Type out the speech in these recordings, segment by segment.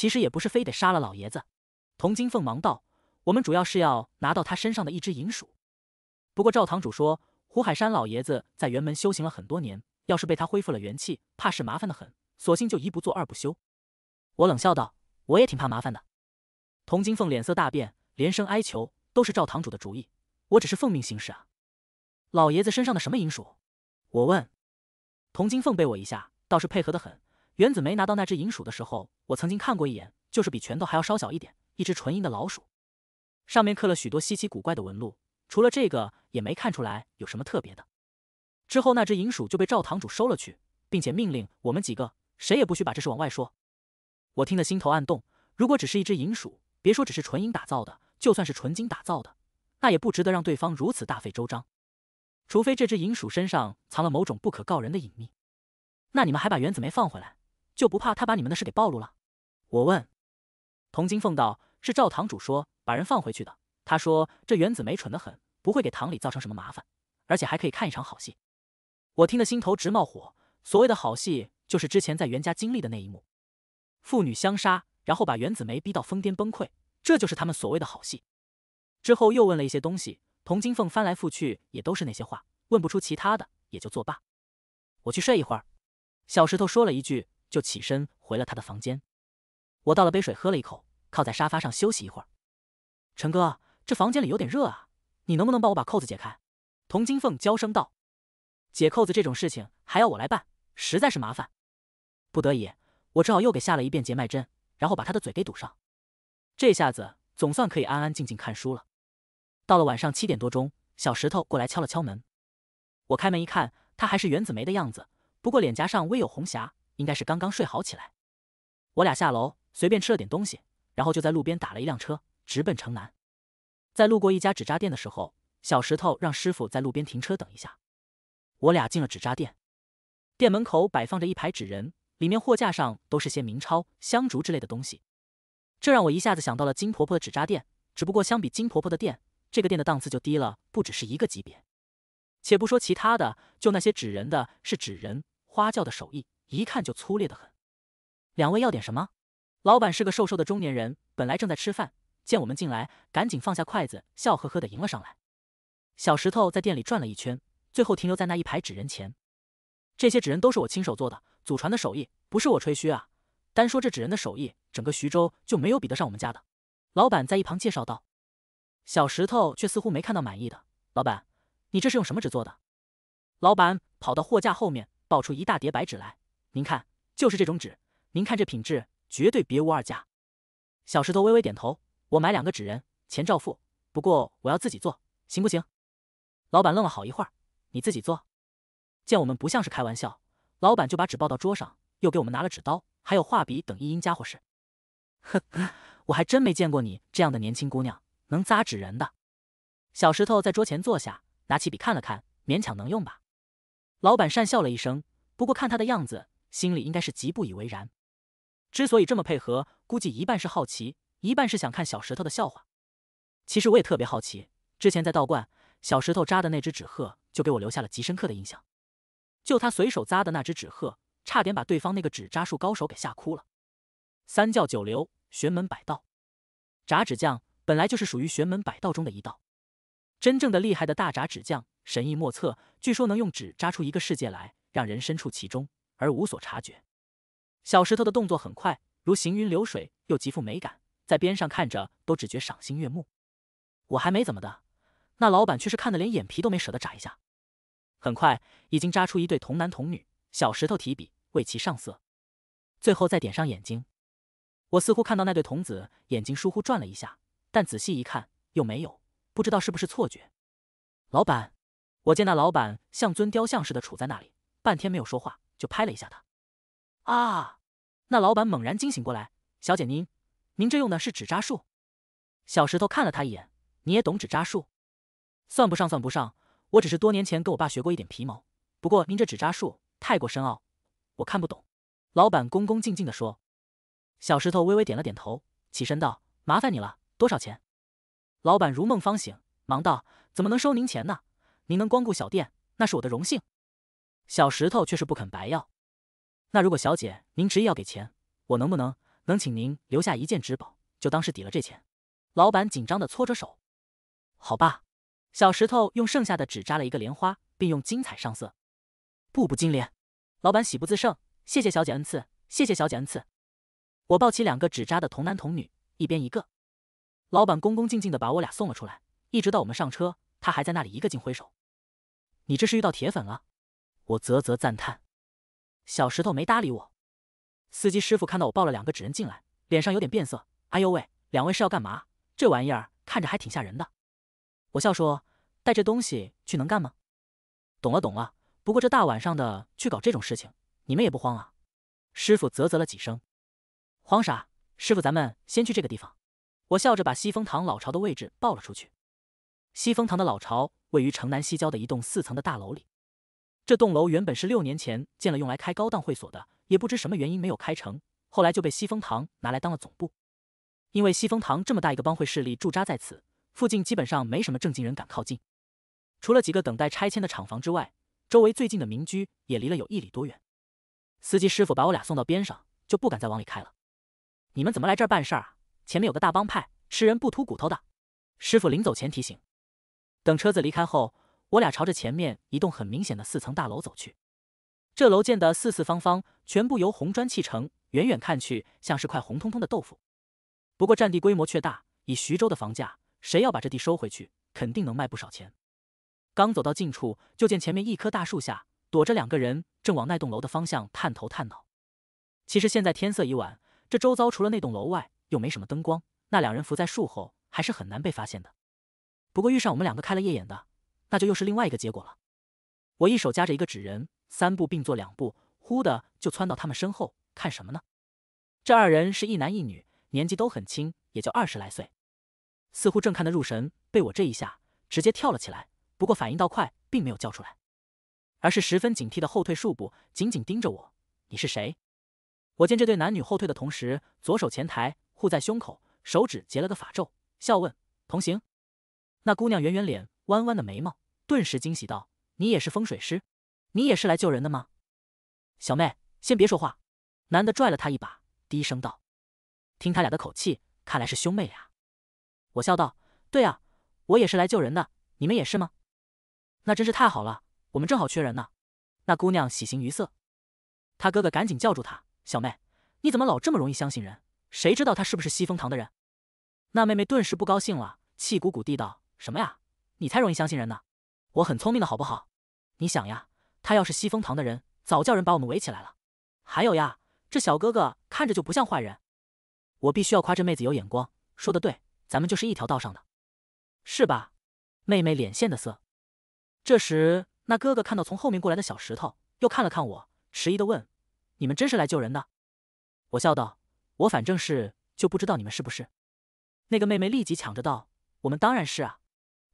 其实也不是非得杀了老爷子，童金凤忙道：“我们主要是要拿到他身上的一只银鼠。”不过赵堂主说：“胡海山老爷子在元门修行了很多年，要是被他恢复了元气，怕是麻烦的很。索性就一不做二不休。”我冷笑道：“我也挺怕麻烦的。”童金凤脸色大变，连声哀求：“都是赵堂主的主意，我只是奉命行事啊。”老爷子身上的什么银鼠？我问。童金凤背我一下，倒是配合的很。原子梅拿到那只银鼠的时候，我曾经看过一眼，就是比拳头还要稍小一点，一只纯银的老鼠，上面刻了许多稀奇古怪的纹路。除了这个，也没看出来有什么特别的。之后那只银鼠就被赵堂主收了去，并且命令我们几个谁也不许把这事往外说。我听得心头暗动，如果只是一只银鼠，别说只是纯银打造的，就算是纯金打造的，那也不值得让对方如此大费周章。除非这只银鼠身上藏了某种不可告人的隐秘，那你们还把原子梅放回来？就不怕他把你们的事给暴露了？我问。童金凤道：“是赵堂主说把人放回去的。他说这袁子梅蠢得很，不会给堂里造成什么麻烦，而且还可以看一场好戏。”我听得心头直冒火。所谓的好戏，就是之前在袁家经历的那一幕，父女相杀，然后把袁子梅逼到疯癫崩溃，这就是他们所谓的好戏。之后又问了一些东西，童金凤翻来覆去也都是那些话，问不出其他的，也就作罢。我去睡一会儿。”小石头说了一句。就起身回了他的房间。我倒了杯水喝了一口，靠在沙发上休息一会儿。陈哥，这房间里有点热啊，你能不能帮我把扣子解开？童金凤娇声道：“解扣子这种事情还要我来办，实在是麻烦。”不得已，我只好又给下了一遍结脉针，然后把他的嘴给堵上。这下子总算可以安安静静看书了。到了晚上七点多钟，小石头过来敲了敲门。我开门一看，他还是袁子梅的样子，不过脸颊上微有红霞。应该是刚刚睡好起来，我俩下楼随便吃了点东西，然后就在路边打了一辆车，直奔城南。在路过一家纸扎店的时候，小石头让师傅在路边停车等一下。我俩进了纸扎店，店门口摆放着一排纸人，里面货架上都是些名钞、香烛之类的东西。这让我一下子想到了金婆婆的纸扎店，只不过相比金婆婆的店，这个店的档次就低了，不只是一个级别。且不说其他的，就那些纸人的是纸人花轿的手艺。一看就粗劣的很，两位要点什么？老板是个瘦瘦的中年人，本来正在吃饭，见我们进来，赶紧放下筷子，笑呵呵的迎了上来。小石头在店里转了一圈，最后停留在那一排纸人前。这些纸人都是我亲手做的，祖传的手艺，不是我吹嘘啊！单说这纸人的手艺，整个徐州就没有比得上我们家的。老板在一旁介绍道。小石头却似乎没看到满意的。老板，你这是用什么纸做的？老板跑到货架后面，抱出一大叠白纸来。您看，就是这种纸，您看这品质，绝对别无二家。小石头微微点头，我买两个纸人，钱照付。不过我要自己做，行不行？老板愣了好一会儿，你自己做？见我们不像是开玩笑，老板就把纸抱到桌上，又给我们拿了纸刀，还有画笔等一应家伙事。呵呵，我还真没见过你这样的年轻姑娘能扎纸人的。小石头在桌前坐下，拿起笔看了看，勉强能用吧？老板讪笑了一声，不过看他的样子。心里应该是极不以为然。之所以这么配合，估计一半是好奇，一半是想看小石头的笑话。其实我也特别好奇，之前在道观，小石头扎的那只纸鹤就给我留下了极深刻的印象。就他随手扎的那只纸鹤，差点把对方那个纸扎术高手给吓哭了。三教九流，玄门百道，扎纸匠本来就是属于玄门百道中的一道。真正的厉害的大扎纸匠，神意莫测，据说能用纸扎出一个世界来，让人身处其中。而无所察觉，小石头的动作很快，如行云流水，又极富美感，在边上看着都只觉赏心悦目。我还没怎么的，那老板却是看得连眼皮都没舍得眨一下。很快，已经扎出一对童男童女，小石头提笔为其上色，最后再点上眼睛。我似乎看到那对童子眼睛疏忽转了一下，但仔细一看又没有，不知道是不是错觉。老板，我见那老板像尊雕像似的杵在那里，半天没有说话。就拍了一下他，啊！那老板猛然惊醒过来，小姐您，您这用的是纸扎术？小石头看了他一眼，你也懂纸扎术？算不上，算不上，我只是多年前跟我爸学过一点皮毛。不过您这纸扎术太过深奥，我看不懂。老板恭恭敬敬的说。小石头微微点了点头，起身道：“麻烦你了，多少钱？”老板如梦方醒，忙道：“怎么能收您钱呢？您能光顾小店，那是我的荣幸。”小石头却是不肯白要。那如果小姐您执意要给钱，我能不能能请您留下一件纸宝，就当是抵了这钱？老板紧张的搓着手。好吧。小石头用剩下的纸扎了一个莲花，并用金彩上色，步步金莲。老板喜不自胜，谢谢小姐恩赐，谢谢小姐恩赐。我抱起两个纸扎的童男童女，一边一个。老板恭恭敬敬的把我俩送了出来，一直到我们上车，他还在那里一个劲挥手。你这是遇到铁粉了？我啧啧赞叹，小石头没搭理我。司机师傅看到我抱了两个纸人进来，脸上有点变色。哎呦喂，两位是要干嘛？这玩意儿看着还挺吓人的。我笑说：“带这东西去能干吗？”懂了懂了。不过这大晚上的去搞这种事情，你们也不慌啊？师傅啧啧了几声。慌啥？师傅，咱们先去这个地方。我笑着把西风堂老巢的位置报了出去。西风堂的老巢位于城南西郊的一栋四层的大楼里。这栋楼原本是六年前建了用来开高档会所的，也不知什么原因没有开成，后来就被西风堂拿来当了总部。因为西风堂这么大一个帮会势力驻扎在此，附近基本上没什么正经人敢靠近，除了几个等待拆迁的厂房之外，周围最近的民居也离了有一里多远。司机师傅把我俩送到边上，就不敢再往里开了。你们怎么来这儿办事啊？前面有个大帮派，吃人不吐骨头的。师傅临走前提醒。等车子离开后。我俩朝着前面一栋很明显的四层大楼走去，这楼建的四四方方，全部由红砖砌成，远远看去像是块红彤彤的豆腐。不过占地规模却大，以徐州的房价，谁要把这地收回去，肯定能卖不少钱。刚走到近处，就见前面一棵大树下躲着两个人，正往那栋楼的方向探头探脑。其实现在天色已晚，这周遭除了那栋楼外，又没什么灯光，那两人伏在树后，还是很难被发现的。不过遇上我们两个开了夜眼的。那就又是另外一个结果了。我一手夹着一个纸人，三步并作两步，忽的就窜到他们身后。看什么呢？这二人是一男一女，年纪都很轻，也就二十来岁，似乎正看得入神，被我这一下直接跳了起来。不过反应倒快，并没有叫出来，而是十分警惕的后退数步，紧紧盯着我。你是谁？我见这对男女后退的同时，左手前抬护在胸口，手指结了个法咒，笑问同行。那姑娘圆圆脸，弯弯的眉毛。顿时惊喜道：“你也是风水师？你也是来救人的吗？”小妹，先别说话。”男的拽了他一把，低声道：“听他俩的口气，看来是兄妹俩。”我笑道：“对啊，我也是来救人的。你们也是吗？”那真是太好了，我们正好缺人呢。”那姑娘喜形于色，她哥哥赶紧叫住她：“小妹，你怎么老这么容易相信人？谁知道他是不是西风堂的人？”那妹妹顿时不高兴了，气鼓鼓地道：“什么呀？你才容易相信人呢！”我很聪明的好不好？你想呀，他要是西风堂的人，早叫人把我们围起来了。还有呀，这小哥哥看着就不像坏人。我必须要夸这妹子有眼光，说的对，咱们就是一条道上的，是吧？妹妹脸现的色。这时，那哥哥看到从后面过来的小石头，又看了看我，迟疑的问：“你们真是来救人的？”我笑道：“我反正是就不知道你们是不是。”那个妹妹立即抢着道：“我们当然是啊，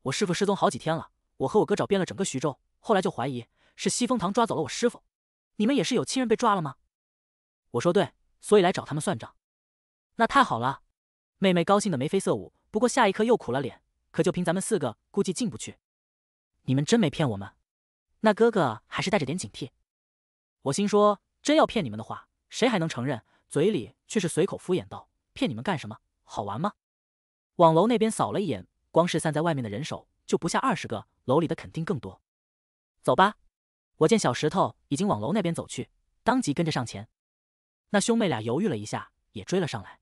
我师傅失踪好几天了。”我和我哥找遍了整个徐州，后来就怀疑是西风堂抓走了我师傅。你们也是有亲人被抓了吗？我说对，所以来找他们算账。那太好了，妹妹高兴的眉飞色舞，不过下一刻又苦了脸。可就凭咱们四个，估计进不去。你们真没骗我们？那哥哥还是带着点警惕。我心说真要骗你们的话，谁还能承认？嘴里却是随口敷衍道：“骗你们干什么？好玩吗？”往楼那边扫了一眼，光是散在外面的人手。就不下二十个，楼里的肯定更多。走吧，我见小石头已经往楼那边走去，当即跟着上前。那兄妹俩犹豫了一下，也追了上来。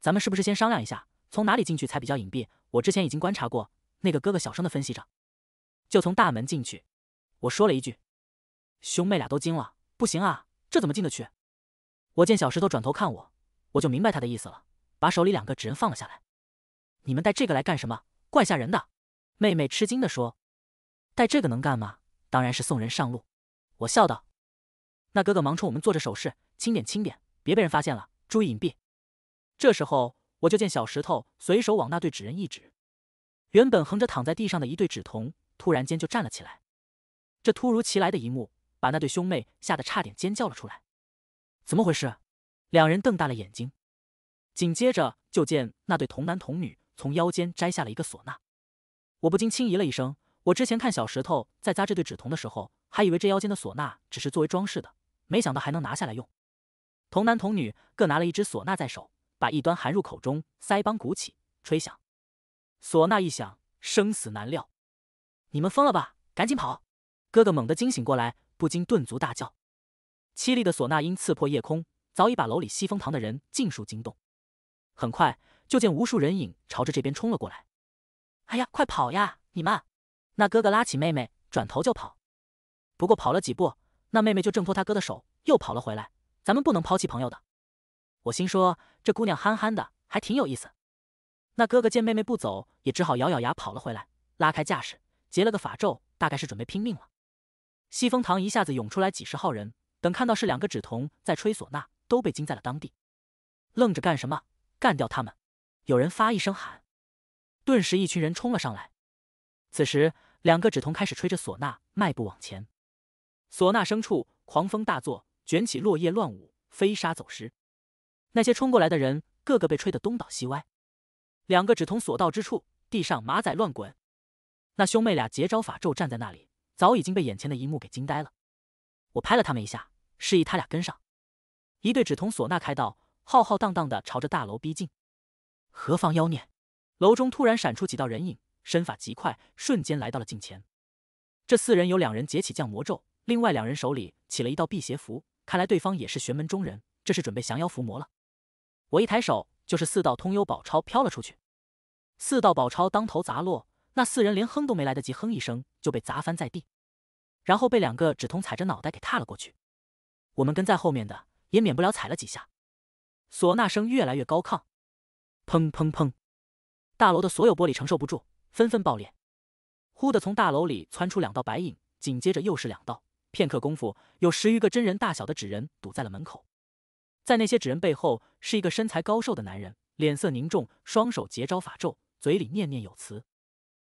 咱们是不是先商量一下，从哪里进去才比较隐蔽？我之前已经观察过。那个哥哥小声的分析着，就从大门进去。我说了一句，兄妹俩都惊了。不行啊，这怎么进得去？我见小石头转头看我，我就明白他的意思了，把手里两个纸人放了下来。你们带这个来干什么？怪吓人的。妹妹吃惊的说：“带这个能干吗？”“当然是送人上路。”我笑道。那哥哥忙冲我们做着手势：“轻点，轻点，别被人发现了，注意隐蔽。”这时候，我就见小石头随手往那对纸人一指，原本横着躺在地上的一对纸童，突然间就站了起来。这突如其来的一幕，把那对兄妹吓得差点尖叫了出来。怎么回事？两人瞪大了眼睛。紧接着，就见那对童男童女从腰间摘下了一个唢呐。我不禁轻咦了一声。我之前看小石头在扎这对纸童的时候，还以为这腰间的唢呐只是作为装饰的，没想到还能拿下来用。童男童女各拿了一只唢呐在手，把一端含入口中，腮帮鼓起，吹响。唢呐一响，生死难料。你们疯了吧？赶紧跑！哥哥猛地惊醒过来，不禁顿足大叫。凄厉的唢呐音刺破夜空，早已把楼里西风堂的人尽数惊动。很快，就见无数人影朝着这边冲了过来。哎呀，快跑呀！你慢。那哥哥拉起妹妹，转头就跑。不过跑了几步，那妹妹就挣脱他哥的手，又跑了回来。咱们不能抛弃朋友的。我心说这姑娘憨憨的，还挺有意思。那哥哥见妹妹不走，也只好咬咬牙跑了回来，拉开架势，结了个法咒，大概是准备拼命了。西风堂一下子涌出来几十号人，等看到是两个纸童在吹唢呐，都被惊在了当地。愣着干什么？干掉他们！有人发一声喊。顿时，一群人冲了上来。此时，两个纸筒开始吹着唢呐，迈步往前。唢呐声处，狂风大作，卷起落叶乱舞，飞沙走石。那些冲过来的人，个个被吹得东倒西歪。两个纸筒所到之处，地上马仔乱滚。那兄妹俩结招法咒，站在那里，早已经被眼前的一幕给惊呆了。我拍了他们一下，示意他俩跟上。一对纸筒唢呐开道，浩浩荡荡的朝着大楼逼近。何方妖孽？楼中突然闪出几道人影，身法极快，瞬间来到了近前。这四人有两人结起降魔咒，另外两人手里起了一道辟邪符。看来对方也是玄门中人，这是准备降妖伏魔了。我一抬手，就是四道通幽宝钞飘了出去。四道宝钞当头砸落，那四人连哼都没来得及哼一声，就被砸翻在地，然后被两个只通踩着脑袋给踏了过去。我们跟在后面的也免不了踩了几下。唢呐声越来越高亢，砰砰砰。大楼的所有玻璃承受不住，纷纷爆裂。忽的，从大楼里窜出两道白影，紧接着又是两道。片刻功夫，有十余个真人大小的纸人堵在了门口。在那些纸人背后，是一个身材高瘦的男人，脸色凝重，双手结招法咒，嘴里念念有词。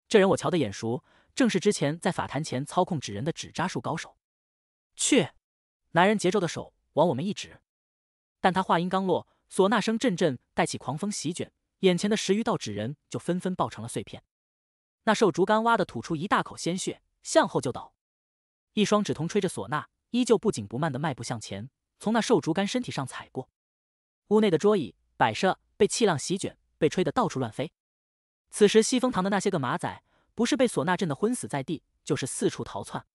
这人我瞧得眼熟，正是之前在法坛前操控纸人的纸扎术高手。去！男人结咒的手往我们一指，但他话音刚落，唢呐声阵阵，带起狂风席卷。眼前的十余道纸人就纷纷爆成了碎片，那瘦竹竿挖的吐出一大口鲜血，向后就倒。一双指头吹着唢呐，依旧不紧不慢的迈步向前，从那瘦竹竿身体上踩过。屋内的桌椅摆设被气浪席卷，被吹得到处乱飞。此时西风堂的那些个马仔，不是被唢呐震得昏死在地，就是四处逃窜。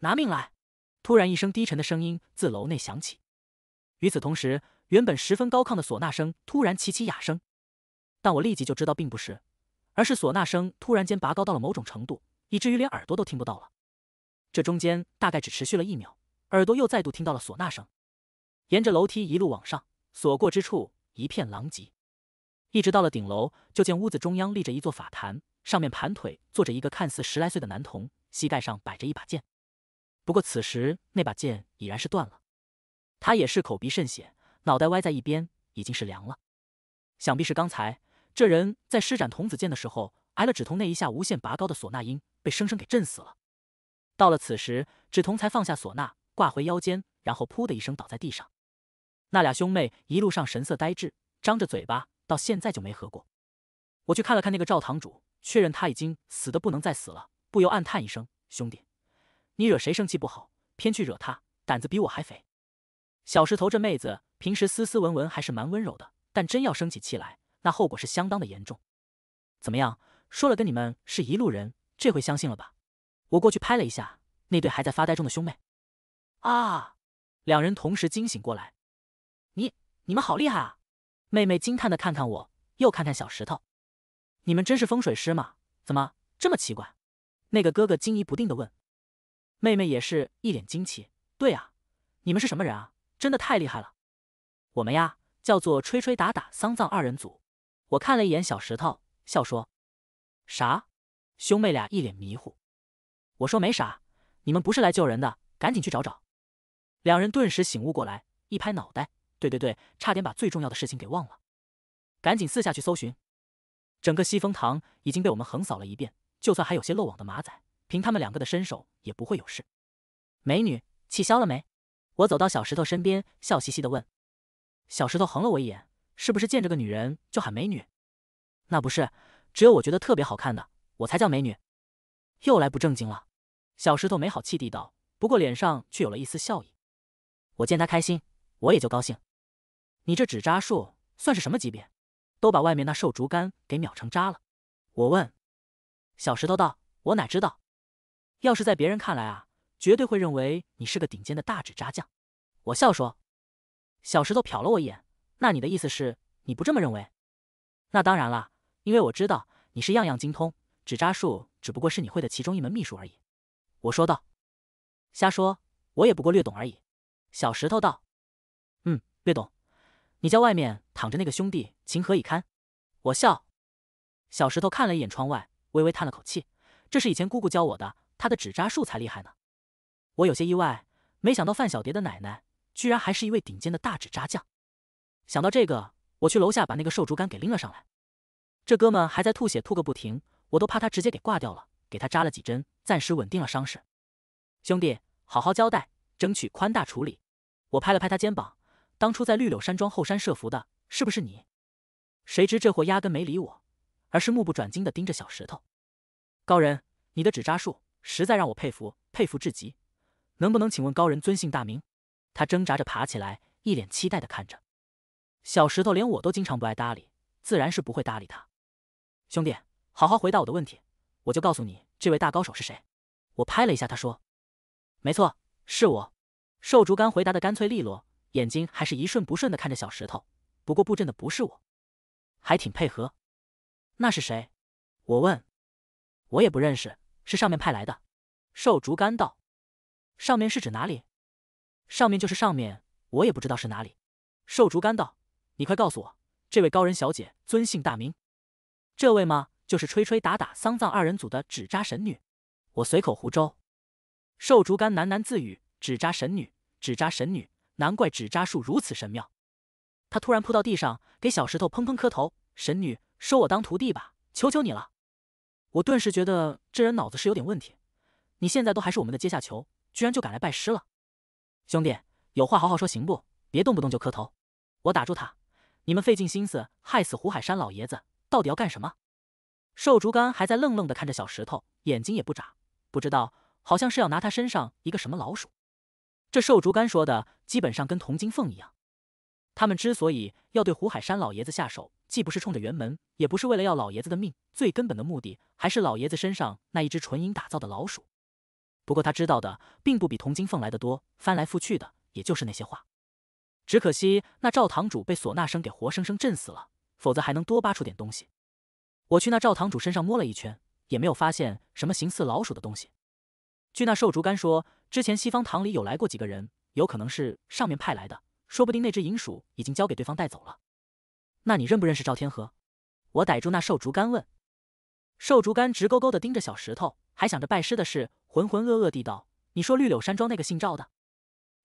拿命来！突然一声低沉的声音自楼内响起，与此同时，原本十分高亢的唢呐声突然齐齐哑声。但我立即就知道并不是，而是唢呐声突然间拔高到了某种程度，以至于连耳朵都听不到了。这中间大概只持续了一秒，耳朵又再度听到了唢呐声。沿着楼梯一路往上，所过之处一片狼藉。一直到了顶楼，就见屋子中央立着一座法坛，上面盘腿坐着一个看似十来岁的男童，膝盖上摆着一把剑。不过此时那把剑已然是断了，他也是口鼻渗血，脑袋歪在一边，已经是凉了。想必是刚才。这人在施展童子剑的时候，挨了芷桐那一下无限拔高的唢呐音，被生生给震死了。到了此时，芷桐才放下唢呐，挂回腰间，然后噗的一声倒在地上。那俩兄妹一路上神色呆滞，张着嘴巴，到现在就没合过。我去看了看那个赵堂主，确认他已经死的不能再死了，不由暗叹一声：“兄弟，你惹谁生气不好，偏去惹他，胆子比我还肥。”小石头这妹子平时斯斯文文，还是蛮温柔的，但真要生起气来。那后果是相当的严重。怎么样，说了跟你们是一路人，这回相信了吧？我过去拍了一下那对还在发呆中的兄妹，啊，两人同时惊醒过来。你你们好厉害啊！妹妹惊叹的看看我，又看看小石头。你们真是风水师吗？怎么这么奇怪？那个哥哥惊疑不定的问。妹妹也是一脸惊奇。对啊，你们是什么人啊？真的太厉害了。我们呀，叫做吹吹打打丧葬二人组。我看了一眼小石头，笑说：“啥？”兄妹俩一脸迷糊。我说：“没啥，你们不是来救人的，赶紧去找找。”两人顿时醒悟过来，一拍脑袋：“对对对，差点把最重要的事情给忘了！”赶紧四下去搜寻。整个西风堂已经被我们横扫了一遍，就算还有些漏网的马仔，凭他们两个的身手也不会有事。美女，气消了没？我走到小石头身边，笑嘻嘻的问。小石头横了我一眼。是不是见着个女人就喊美女？那不是，只有我觉得特别好看的我才叫美女。又来不正经了，小石头没好气地道，不过脸上却有了一丝笑意。我见他开心，我也就高兴。你这纸扎术算是什么级别？都把外面那瘦竹竿给秒成渣了。我问小石头道：“我哪知道？要是在别人看来啊，绝对会认为你是个顶尖的大纸扎匠。”我笑说，小石头瞟了我一眼。那你的意思是，你不这么认为？那当然了，因为我知道你是样样精通，纸扎术只不过是你会的其中一门秘术而已。我说道。瞎说，我也不过略懂而已。小石头道。嗯，略懂。你家外面躺着那个兄弟，情何以堪？我笑。小石头看了一眼窗外，微微叹了口气。这是以前姑姑教我的，她的纸扎术才厉害呢。我有些意外，没想到范小蝶的奶奶居然还是一位顶尖的大纸扎匠。想到这个，我去楼下把那个瘦竹竿给拎了上来。这哥们还在吐血吐个不停，我都怕他直接给挂掉了。给他扎了几针，暂时稳定了伤势。兄弟，好好交代，争取宽大处理。我拍了拍他肩膀。当初在绿柳山庄后山设伏的是不是你？谁知这货压根没理我，而是目不转睛地盯着小石头。高人，你的纸扎术实在让我佩服佩服至极。能不能请问高人尊姓大名？他挣扎着爬起来，一脸期待地看着。小石头连我都经常不爱搭理，自然是不会搭理他。兄弟，好好回答我的问题，我就告诉你这位大高手是谁。我拍了一下他，说：“没错，是我。”瘦竹竿回答的干脆利落，眼睛还是一瞬不瞬的看着小石头。不过布阵的不是我，还挺配合。那是谁？我问。我也不认识，是上面派来的。瘦竹竿道：“上面是指哪里？”“上面就是上面，我也不知道是哪里。”瘦竹竿道。你快告诉我，这位高人小姐尊姓大名？这位嘛，就是吹吹打打丧葬二人组的纸扎神女。我随口胡诌。瘦竹竿喃喃自语：“纸扎神女，纸扎神女，难怪纸扎术如此神妙。”他突然扑到地上，给小石头砰砰磕头：“神女，收我当徒弟吧，求求你了！”我顿时觉得这人脑子是有点问题。你现在都还是我们的阶下囚，居然就敢来拜师了？兄弟，有话好好说，行不？别动不动就磕头。我打住他。你们费尽心思害死胡海山老爷子，到底要干什么？瘦竹竿还在愣愣的看着小石头，眼睛也不眨，不知道，好像是要拿他身上一个什么老鼠。这瘦竹竿说的基本上跟童金凤一样。他们之所以要对胡海山老爷子下手，既不是冲着辕门，也不是为了要老爷子的命，最根本的目的还是老爷子身上那一只纯银打造的老鼠。不过他知道的并不比童金凤来的多，翻来覆去的也就是那些话。只可惜那赵堂主被唢呐声给活生生震死了，否则还能多扒出点东西。我去那赵堂主身上摸了一圈，也没有发现什么形似老鼠的东西。据那瘦竹竿说，之前西方堂里有来过几个人，有可能是上面派来的，说不定那只银鼠已经交给对方带走了。那你认不认识赵天河？我逮住那瘦竹竿问。瘦竹竿直勾勾地盯着小石头，还想着拜师的事，浑浑噩噩地道：“你说绿柳山庄那个姓赵的，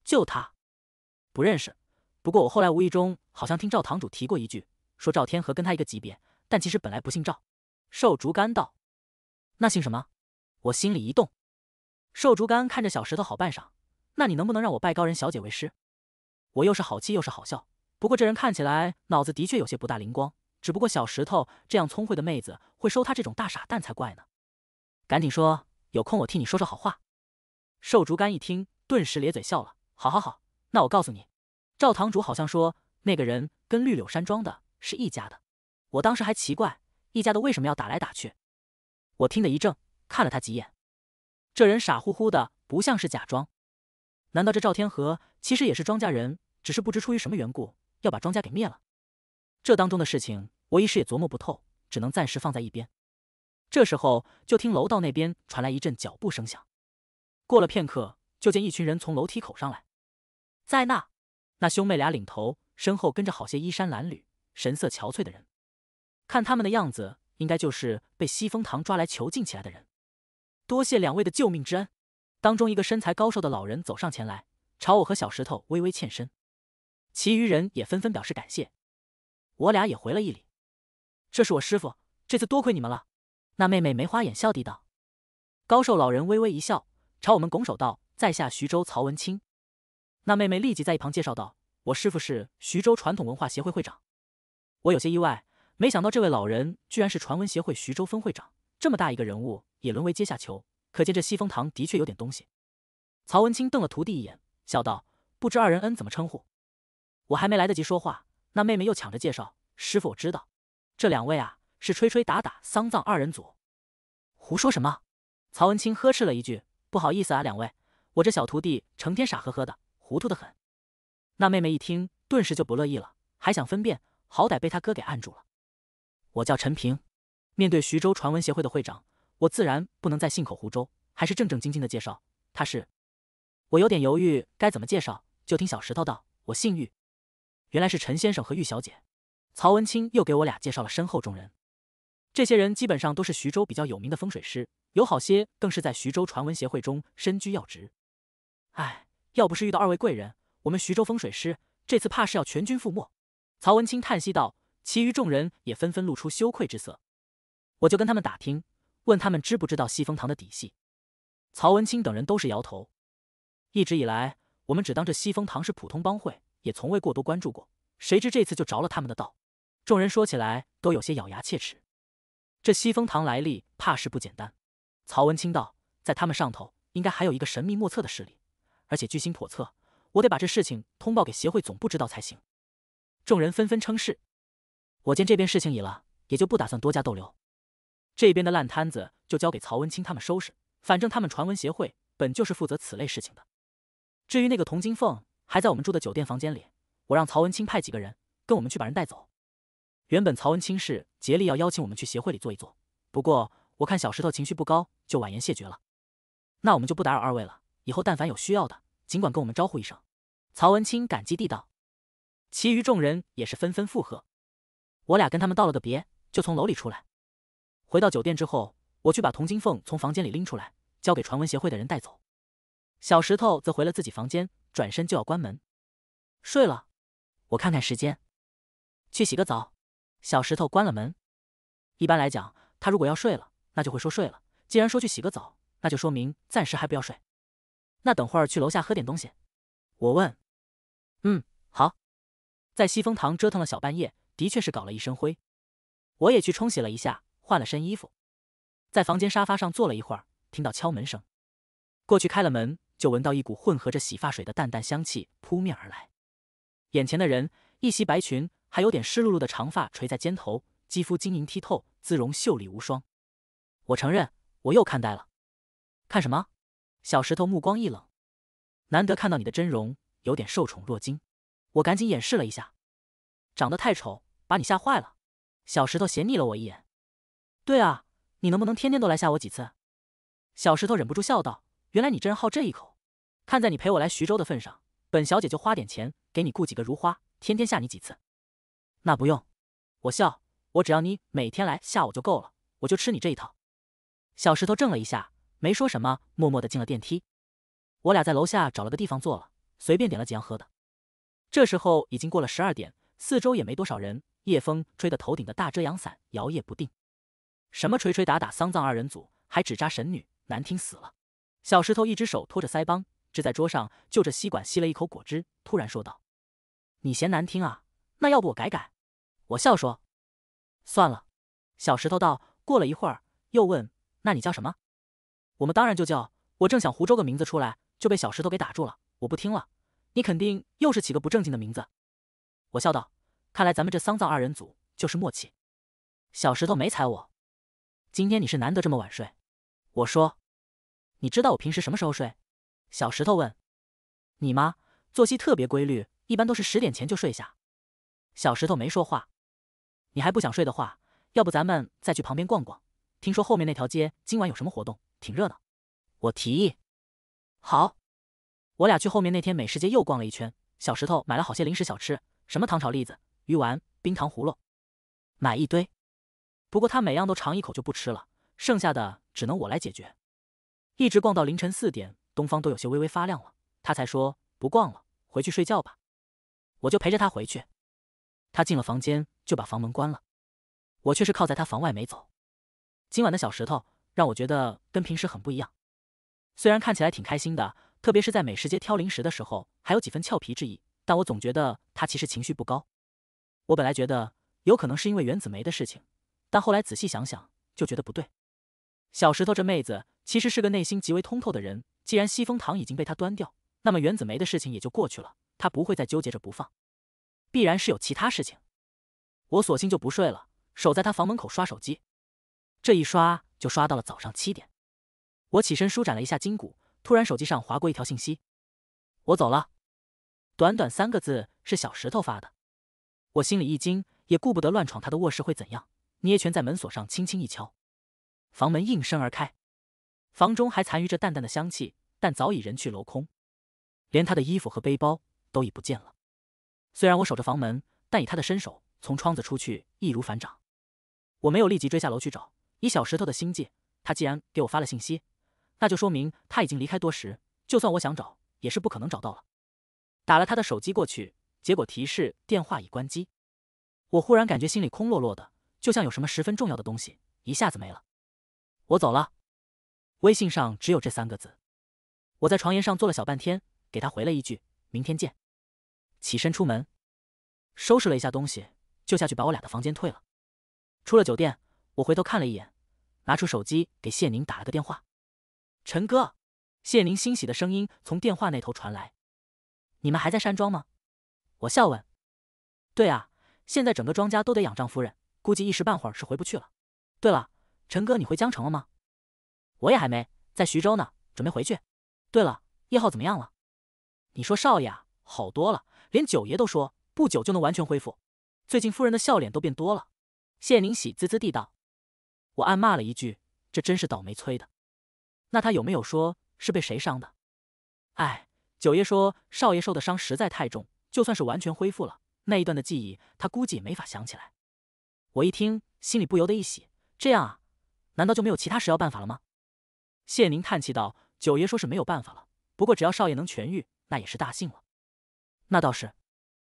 就他，不认识。”不过我后来无意中好像听赵堂主提过一句，说赵天和跟他一个级别，但其实本来不姓赵。瘦竹竿道：“那姓什么？”我心里一动。瘦竹竿看着小石头好半晌：“那你能不能让我拜高人小姐为师？”我又是好气又是好笑。不过这人看起来脑子的确有些不大灵光，只不过小石头这样聪慧的妹子会收他这种大傻蛋才怪呢。赶紧说，有空我替你说说好话。瘦竹竿一听，顿时咧嘴笑了：“好好好，那我告诉你。”赵堂主好像说，那个人跟绿柳山庄的是一家的。我当时还奇怪，一家的为什么要打来打去？我听得一怔，看了他几眼。这人傻乎乎的，不像是假装。难道这赵天河其实也是庄家人？只是不知出于什么缘故，要把庄家给灭了？这当中的事情，我一时也琢磨不透，只能暂时放在一边。这时候，就听楼道那边传来一阵脚步声响。过了片刻，就见一群人从楼梯口上来，在那。那兄妹俩领头，身后跟着好些衣衫褴褛、神色憔悴的人。看他们的样子，应该就是被西风堂抓来囚禁起来的人。多谢两位的救命之恩。当中一个身材高瘦的老人走上前来，朝我和小石头微微欠身。其余人也纷纷表示感谢。我俩也回了一礼。这是我师父，这次多亏你们了。那妹妹眉花眼笑地道。高瘦老人微微一笑，朝我们拱手道：“在下徐州曹文清。”那妹妹立即在一旁介绍道：“我师父是徐州传统文化协会会长。”我有些意外，没想到这位老人居然是传闻协会徐州分会长，这么大一个人物也沦为阶下囚，可见这西风堂的确有点东西。曹文清瞪了徒弟一眼，笑道：“不知二人恩怎么称呼？”我还没来得及说话，那妹妹又抢着介绍：“师傅，我知道，这两位啊是吹吹打打丧葬二人组。”胡说什么！曹文清呵斥了一句：“不好意思啊，两位，我这小徒弟成天傻呵呵的。”糊涂的很，那妹妹一听，顿时就不乐意了，还想分辨，好歹被他哥给按住了。我叫陈平，面对徐州传闻协会的会长，我自然不能再信口胡诌，还是正正经经的介绍。他是我有点犹豫该怎么介绍，就听小石头道：“我姓玉。”原来是陈先生和玉小姐。曹文清又给我俩介绍了身后众人，这些人基本上都是徐州比较有名的风水师，有好些更是在徐州传闻协会中身居要职。哎。要不是遇到二位贵人，我们徐州风水师这次怕是要全军覆没。曹文清叹息道，其余众人也纷纷露出羞愧之色。我就跟他们打听，问他们知不知道西风堂的底细。曹文清等人都是摇头。一直以来，我们只当这西风堂是普通帮会，也从未过多关注过。谁知这次就着了他们的道。众人说起来都有些咬牙切齿。这西风堂来历怕是不简单。曹文清道，在他们上头应该还有一个神秘莫测的势力。而且居心叵测，我得把这事情通报给协会总部知道才行。众人纷纷称是。我见这边事情已了，也就不打算多加逗留。这边的烂摊子就交给曹文清他们收拾，反正他们传闻协会本就是负责此类事情的。至于那个童金凤，还在我们住的酒店房间里，我让曹文清派几个人跟我们去把人带走。原本曹文清是竭力要邀请我们去协会里坐一坐，不过我看小石头情绪不高，就婉言谢绝了。那我们就不打扰二位了。以后但凡有需要的，尽管跟我们招呼一声。曹文清感激地道，其余众人也是纷纷附和。我俩跟他们道了个别，就从楼里出来。回到酒店之后，我去把童金凤从房间里拎出来，交给传闻协会的人带走。小石头则回了自己房间，转身就要关门，睡了。我看看时间，去洗个澡。小石头关了门。一般来讲，他如果要睡了，那就会说睡了。既然说去洗个澡，那就说明暂时还不要睡。那等会儿去楼下喝点东西，我问。嗯，好。在西风堂折腾了小半夜，的确是搞了一身灰。我也去冲洗了一下，换了身衣服，在房间沙发上坐了一会儿，听到敲门声，过去开了门，就闻到一股混合着洗发水的淡淡香气扑面而来。眼前的人一袭白裙，还有点湿漉漉的长发垂在肩头，肌肤晶莹剔透，姿容秀丽无双。我承认，我又看呆了。看什么？小石头目光一冷，难得看到你的真容，有点受宠若惊。我赶紧掩饰了一下，长得太丑，把你吓坏了。小石头斜睨了我一眼，对啊，你能不能天天都来吓我几次？小石头忍不住笑道：“原来你这人好这一口。看在你陪我来徐州的份上，本小姐就花点钱给你雇几个如花，天天吓你几次。”那不用，我笑，我只要你每天来吓我就够了，我就吃你这一套。小石头怔了一下。没说什么，默默的进了电梯。我俩在楼下找了个地方坐了，随便点了几样喝的。这时候已经过了十二点，四周也没多少人。夜风吹得头顶的大遮阳伞摇曳不定。什么吹吹打打丧葬二人组，还只扎神女，难听死了！小石头一只手托着腮帮，支在桌上，就着吸管吸了一口果汁，突然说道：“你嫌难听啊？那要不我改改？”我笑说：“算了。”小石头道。过了一会儿，又问：“那你叫什么？”我们当然就叫，我正想胡诌个名字出来，就被小石头给打住了。我不听了，你肯定又是起个不正经的名字。我笑道，看来咱们这丧葬二人组就是默契。小石头没踩我，今天你是难得这么晚睡。我说，你知道我平时什么时候睡？小石头问，你吗？作息特别规律，一般都是十点前就睡下。小石头没说话，你还不想睡的话，要不咱们再去旁边逛逛？听说后面那条街今晚有什么活动？挺热闹，我提议，好，我俩去后面那天美食街又逛了一圈，小石头买了好些零食小吃，什么糖炒栗子、鱼丸、冰糖葫芦，买一堆。不过他每样都尝一口就不吃了，剩下的只能我来解决。一直逛到凌晨四点，东方都有些微微发亮了，他才说不逛了，回去睡觉吧。我就陪着他回去，他进了房间就把房门关了，我却是靠在他房外没走。今晚的小石头。让我觉得跟平时很不一样，虽然看起来挺开心的，特别是在美食街挑零食的时候，还有几分俏皮之意，但我总觉得他其实情绪不高。我本来觉得有可能是因为原子梅的事情，但后来仔细想想就觉得不对。小石头这妹子其实是个内心极为通透的人，既然西风堂已经被他端掉，那么原子梅的事情也就过去了，他不会再纠结着不放，必然是有其他事情。我索性就不睡了，守在他房门口刷手机，这一刷。就刷到了早上七点，我起身舒展了一下筋骨，突然手机上划过一条信息：“我走了。”短短三个字是小石头发的，我心里一惊，也顾不得乱闯他的卧室会怎样，捏拳在门锁上轻轻一敲，房门应声而开。房中还残余着淡淡的香气，但早已人去楼空，连他的衣服和背包都已不见了。虽然我守着房门，但以他的身手，从窗子出去易如反掌。我没有立即追下楼去找。以小石头的心计，他既然给我发了信息，那就说明他已经离开多时。就算我想找，也是不可能找到了。打了他的手机过去，结果提示电话已关机。我忽然感觉心里空落落的，就像有什么十分重要的东西一下子没了。我走了，微信上只有这三个字。我在床沿上坐了小半天，给他回了一句“明天见”。起身出门，收拾了一下东西，就下去把我俩的房间退了。出了酒店。我回头看了一眼，拿出手机给谢宁打了个电话。陈哥，谢宁欣喜的声音从电话那头传来：“你们还在山庄吗？”我笑问：“对啊，现在整个庄家都得仰仗夫人，估计一时半会儿是回不去了。”对了，陈哥，你回江城了吗？我也还没，在徐州呢，准备回去。对了，叶浩怎么样了？你说少爷啊，好多了，连九爷都说不久就能完全恢复。最近夫人的笑脸都变多了。谢宁喜滋滋地道。我暗骂了一句：“这真是倒霉催的。”那他有没有说是被谁伤的？哎，九爷说少爷受的伤实在太重，就算是完全恢复了，那一段的记忆他估计也没法想起来。我一听，心里不由得一喜：“这样啊，难道就没有其他食药办法了吗？”谢宁叹气道：“九爷说是没有办法了，不过只要少爷能痊愈，那也是大幸了。”那倒是，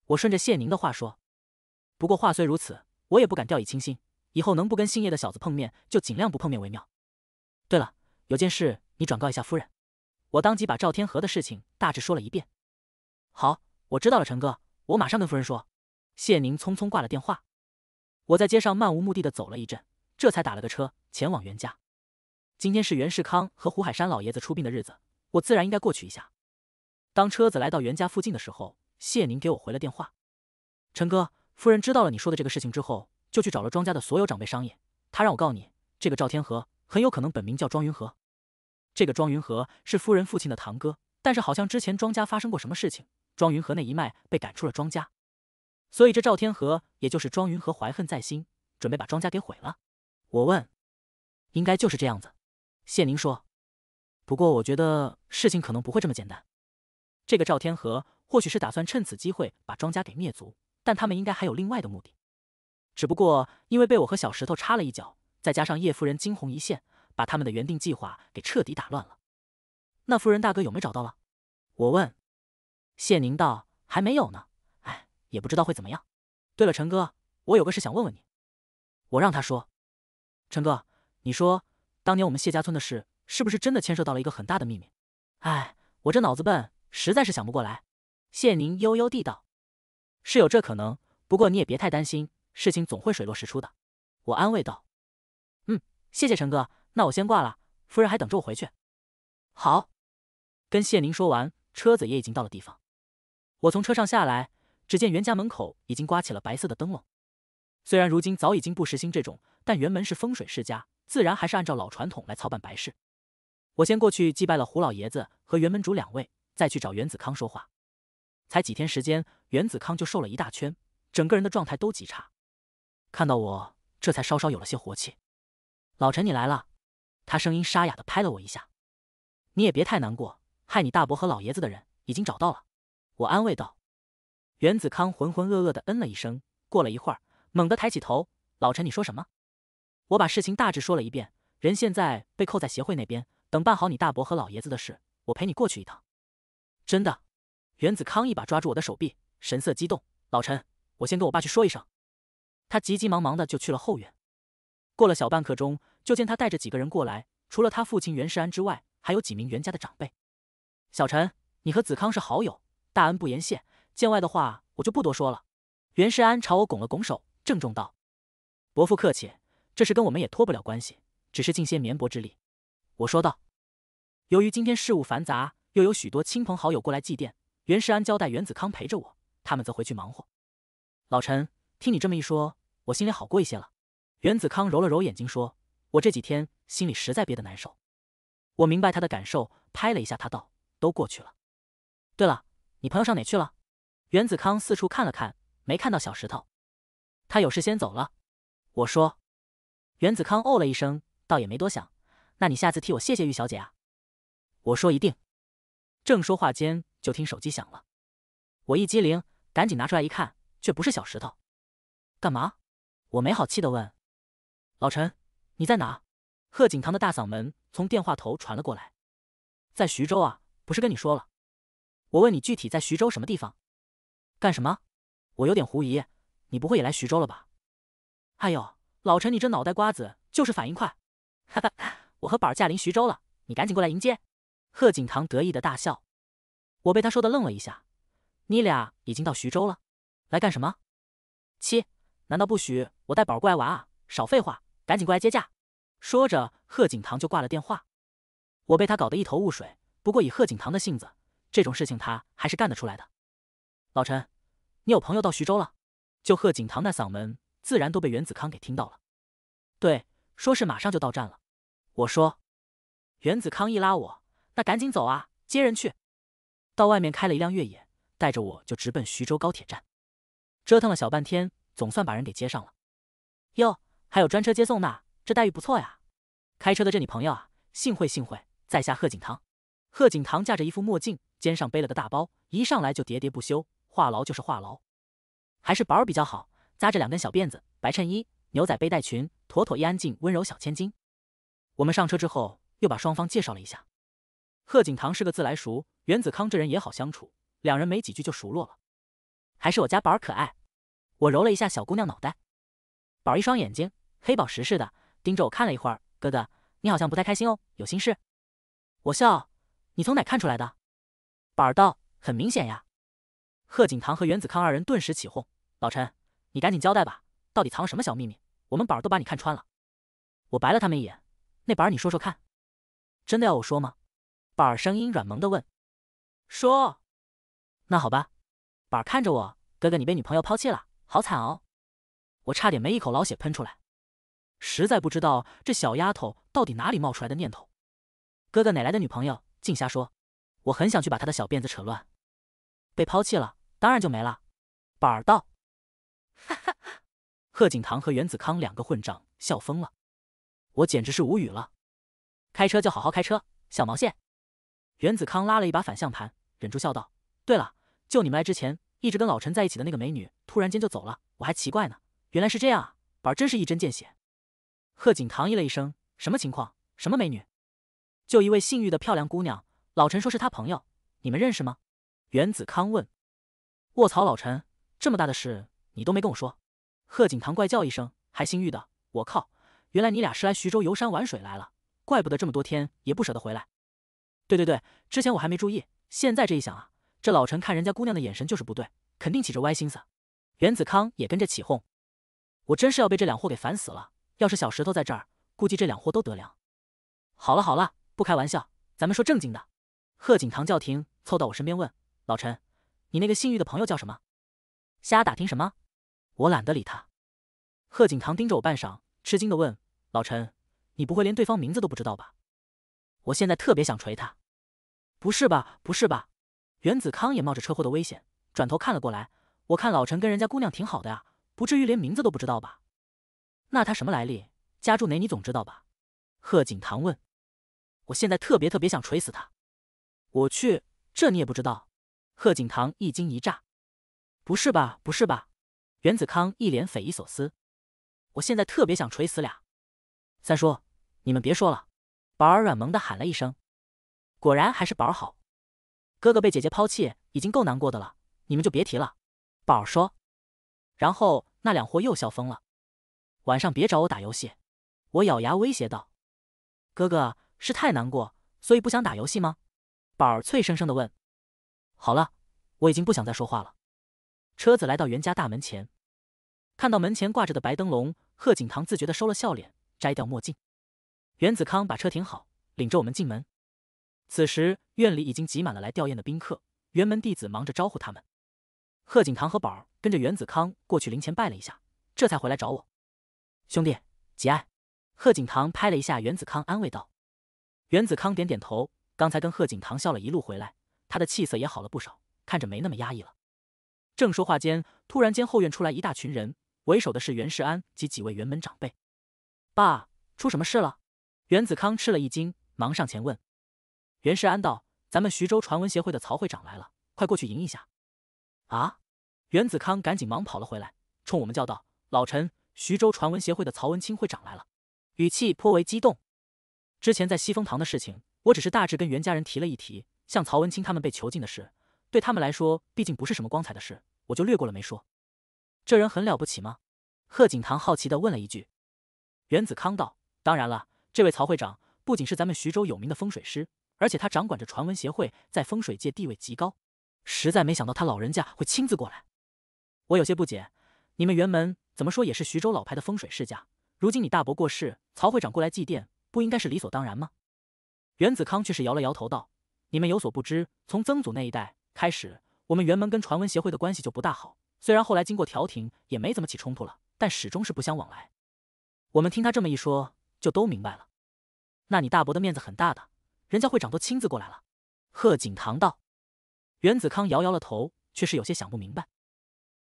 我顺着谢宁的话说。不过话虽如此，我也不敢掉以轻心。以后能不跟姓叶的小子碰面就尽量不碰面为妙。对了，有件事你转告一下夫人。我当即把赵天河的事情大致说了一遍。好，我知道了，陈哥，我马上跟夫人说。谢宁匆匆挂了电话。我在街上漫无目的的走了一阵，这才打了个车前往袁家。今天是袁世康和胡海山老爷子出殡的日子，我自然应该过去一下。当车子来到袁家附近的时候，谢宁给我回了电话。陈哥，夫人知道了你说的这个事情之后。就去找了庄家的所有长辈商议，他让我告你，这个赵天河很有可能本名叫庄云和。这个庄云和是夫人父亲的堂哥，但是好像之前庄家发生过什么事情，庄云和那一脉被赶出了庄家，所以这赵天河也就是庄云和怀恨在心，准备把庄家给毁了。我问，应该就是这样子。谢宁说，不过我觉得事情可能不会这么简单，这个赵天河或许是打算趁此机会把庄家给灭族，但他们应该还有另外的目的。只不过因为被我和小石头插了一脚，再加上叶夫人惊鸿一现，把他们的原定计划给彻底打乱了。那夫人大哥有没找到了？我问。谢宁道：“还没有呢。哎，也不知道会怎么样。”对了，陈哥，我有个事想问问你。我让他说。陈哥，你说，当年我们谢家村的事，是不是真的牵涉到了一个很大的秘密？哎，我这脑子笨，实在是想不过来。谢宁悠悠地道：“是有这可能，不过你也别太担心。”事情总会水落石出的，我安慰道：“嗯，谢谢陈哥，那我先挂了。夫人还等着我回去。”好，跟谢宁说完，车子也已经到了地方。我从车上下来，只见袁家门口已经挂起了白色的灯笼。虽然如今早已经不实行这种，但辕门是风水世家，自然还是按照老传统来操办白事。我先过去祭拜了胡老爷子和袁门主两位，再去找袁子康说话。才几天时间，袁子康就瘦了一大圈，整个人的状态都极差。看到我，这才稍稍有了些活气。老陈，你来了。他声音沙哑的拍了我一下。你也别太难过，害你大伯和老爷子的人已经找到了。我安慰道。袁子康浑浑噩噩的嗯了一声。过了一会儿，猛地抬起头。老陈，你说什么？我把事情大致说了一遍。人现在被扣在协会那边，等办好你大伯和老爷子的事，我陪你过去一趟。真的。袁子康一把抓住我的手臂，神色激动。老陈，我先跟我爸去说一声。他急急忙忙的就去了后院，过了小半刻钟，就见他带着几个人过来，除了他父亲袁世安之外，还有几名袁家的长辈。小陈，你和子康是好友，大恩不言谢，见外的话我就不多说了。袁世安朝我拱了拱手，郑重道：“伯父客气，这事跟我们也脱不了关系，只是尽些绵薄之力。”我说道。由于今天事务繁杂，又有许多亲朋好友过来祭奠，袁世安交代袁子康陪着我，他们则回去忙活。老陈。听你这么一说，我心里好过一些了。袁子康揉了揉眼睛说：“我这几天心里实在憋得难受。”我明白他的感受，拍了一下他道：“都过去了。”对了，你朋友上哪去了？袁子康四处看了看，没看到小石头，他有事先走了。我说：“袁子康哦了一声，倒也没多想。那你下次替我谢谢玉小姐啊。”我说：“一定。”正说话间，就听手机响了，我一机灵，赶紧拿出来一看，却不是小石头。干嘛？我没好气的问。老陈，你在哪？贺景堂的大嗓门从电话头传了过来。在徐州啊，不是跟你说了？我问你具体在徐州什么地方？干什么？我有点狐疑。你不会也来徐州了吧？哎呦，老陈你这脑袋瓜子就是反应快，哈哈！我和宝儿驾临徐州了，你赶紧过来迎接。贺景堂得意的大笑。我被他说的愣了一下。你俩已经到徐州了？来干什么？七。难道不许我带宝儿过来玩啊？少废话，赶紧过来接驾！说着，贺景堂就挂了电话。我被他搞得一头雾水。不过以贺景堂的性子，这种事情他还是干得出来的。老陈，你有朋友到徐州了？就贺景堂那嗓门，自然都被袁子康给听到了。对，说是马上就到站了。我说，袁子康一拉我，那赶紧走啊，接人去。到外面开了一辆越野，带着我就直奔徐州高铁站。折腾了小半天。总算把人给接上了，哟，还有专车接送呢，这待遇不错呀。开车的这你朋友啊，幸会幸会，在下贺景堂。贺景堂架着一副墨镜，肩上背了个大包，一上来就喋喋不休，话痨就是话痨。还是宝儿比较好，扎着两根小辫子，白衬衣，牛仔背带裙，妥妥一安静温柔小千金。我们上车之后，又把双方介绍了一下。贺景堂是个自来熟，袁子康这人也好相处，两人没几句就熟络了。还是我家宝儿可爱。我揉了一下小姑娘脑袋，宝一双眼睛黑宝石似的盯着我看了一会儿。哥哥，你好像不太开心哦，有心事？我笑，你从哪看出来的？宝儿道，很明显呀。贺景棠和袁子康二人顿时起哄：“老陈，你赶紧交代吧，到底藏了什么小秘密？我们宝儿都把你看穿了。”我白了他们一眼。那宝儿，你说说看，真的要我说吗？宝儿声音软萌的问：“说，那好吧。”宝儿看着我，哥哥，你被女朋友抛弃了？好惨哦！我差点没一口老血喷出来，实在不知道这小丫头到底哪里冒出来的念头。哥哥哪来的女朋友？净瞎说！我很想去把他的小辫子扯乱。被抛弃了，当然就没了。板儿道。贺景棠和袁子康两个混账笑疯了。我简直是无语了。开车就好好开车，小毛线。袁子康拉了一把方向盘，忍住笑道：“对了，就你们来之前。”一直跟老陈在一起的那个美女突然间就走了，我还奇怪呢，原来是这样啊！宝儿真是一针见血。贺景堂咦了一声：“什么情况？什么美女？”就一位姓玉的漂亮姑娘，老陈说是他朋友，你们认识吗？”袁子康问。“卧槽，老陈，这么大的事你都没跟我说！”贺景堂怪叫一声：“还姓玉的，我靠！原来你俩是来徐州游山玩水来了，怪不得这么多天也不舍得回来。”“对对对，之前我还没注意，现在这一想啊。”这老陈看人家姑娘的眼神就是不对，肯定起着歪心思。袁子康也跟着起哄。我真是要被这两货给烦死了。要是小石头在这儿，估计这两货都得凉。好了好了，不开玩笑，咱们说正经的。贺景棠叫停，凑到我身边问：“老陈，你那个姓玉的朋友叫什么？”瞎打听什么？我懒得理他。贺景棠盯着我半晌，吃惊地问：“老陈，你不会连对方名字都不知道吧？”我现在特别想锤他。不是吧？不是吧？袁子康也冒着车祸的危险，转头看了过来。我看老陈跟人家姑娘挺好的呀，不至于连名字都不知道吧？那他什么来历？家住哪？你总知道吧？贺景棠问。我现在特别特别想锤死他！我去，这你也不知道？贺景棠一惊一乍。不是吧？不是吧？袁子康一脸匪夷所思。我现在特别想锤死俩。三叔，你们别说了！宝儿软萌的喊了一声。果然还是宝儿好。哥哥被姐姐抛弃，已经够难过的了，你们就别提了。宝儿说，然后那两货又笑疯了。晚上别找我打游戏，我咬牙威胁道。哥哥是太难过，所以不想打游戏吗？宝儿脆生生的问。好了，我已经不想再说话了。车子来到袁家大门前，看到门前挂着的白灯笼，贺景棠自觉的收了笑脸，摘掉墨镜。袁子康把车停好，领着我们进门。此时，院里已经挤满了来吊唁的宾客，元门弟子忙着招呼他们。贺景堂和宝儿跟着袁子康过去灵前拜了一下，这才回来找我。兄弟，节哀。贺景堂拍了一下袁子康，安慰道。袁子康点点头，刚才跟贺景堂笑了一路回来，他的气色也好了不少，看着没那么压抑了。正说话间，突然间后院出来一大群人，为首的是袁世安及几位元门长辈。爸，出什么事了？袁子康吃了一惊，忙上前问。袁世安道：“咱们徐州传闻协会的曹会长来了，快过去迎一下。”啊！袁子康赶紧忙跑了回来，冲我们叫道：“老陈，徐州传闻协会的曹文清会长来了。”语气颇为激动。之前在西风堂的事情，我只是大致跟袁家人提了一提，像曹文清他们被囚禁的事，对他们来说，毕竟不是什么光彩的事，我就略过了没说。这人很了不起吗？贺景堂好奇地问了一句。袁子康道：“当然了，这位曹会长不仅是咱们徐州有名的风水师。”而且他掌管着传闻协会，在风水界地位极高。实在没想到他老人家会亲自过来，我有些不解。你们辕门怎么说也是徐州老牌的风水世家，如今你大伯过世，曹会长过来祭奠，不应该是理所当然吗？袁子康却是摇了摇头道：“你们有所不知，从曾祖那一代开始，我们辕门跟传闻协会的关系就不大好。虽然后来经过调停，也没怎么起冲突了，但始终是不相往来。”我们听他这么一说，就都明白了。那你大伯的面子很大的。人家会长都亲自过来了，贺景堂道。袁子康摇摇了头，却是有些想不明白。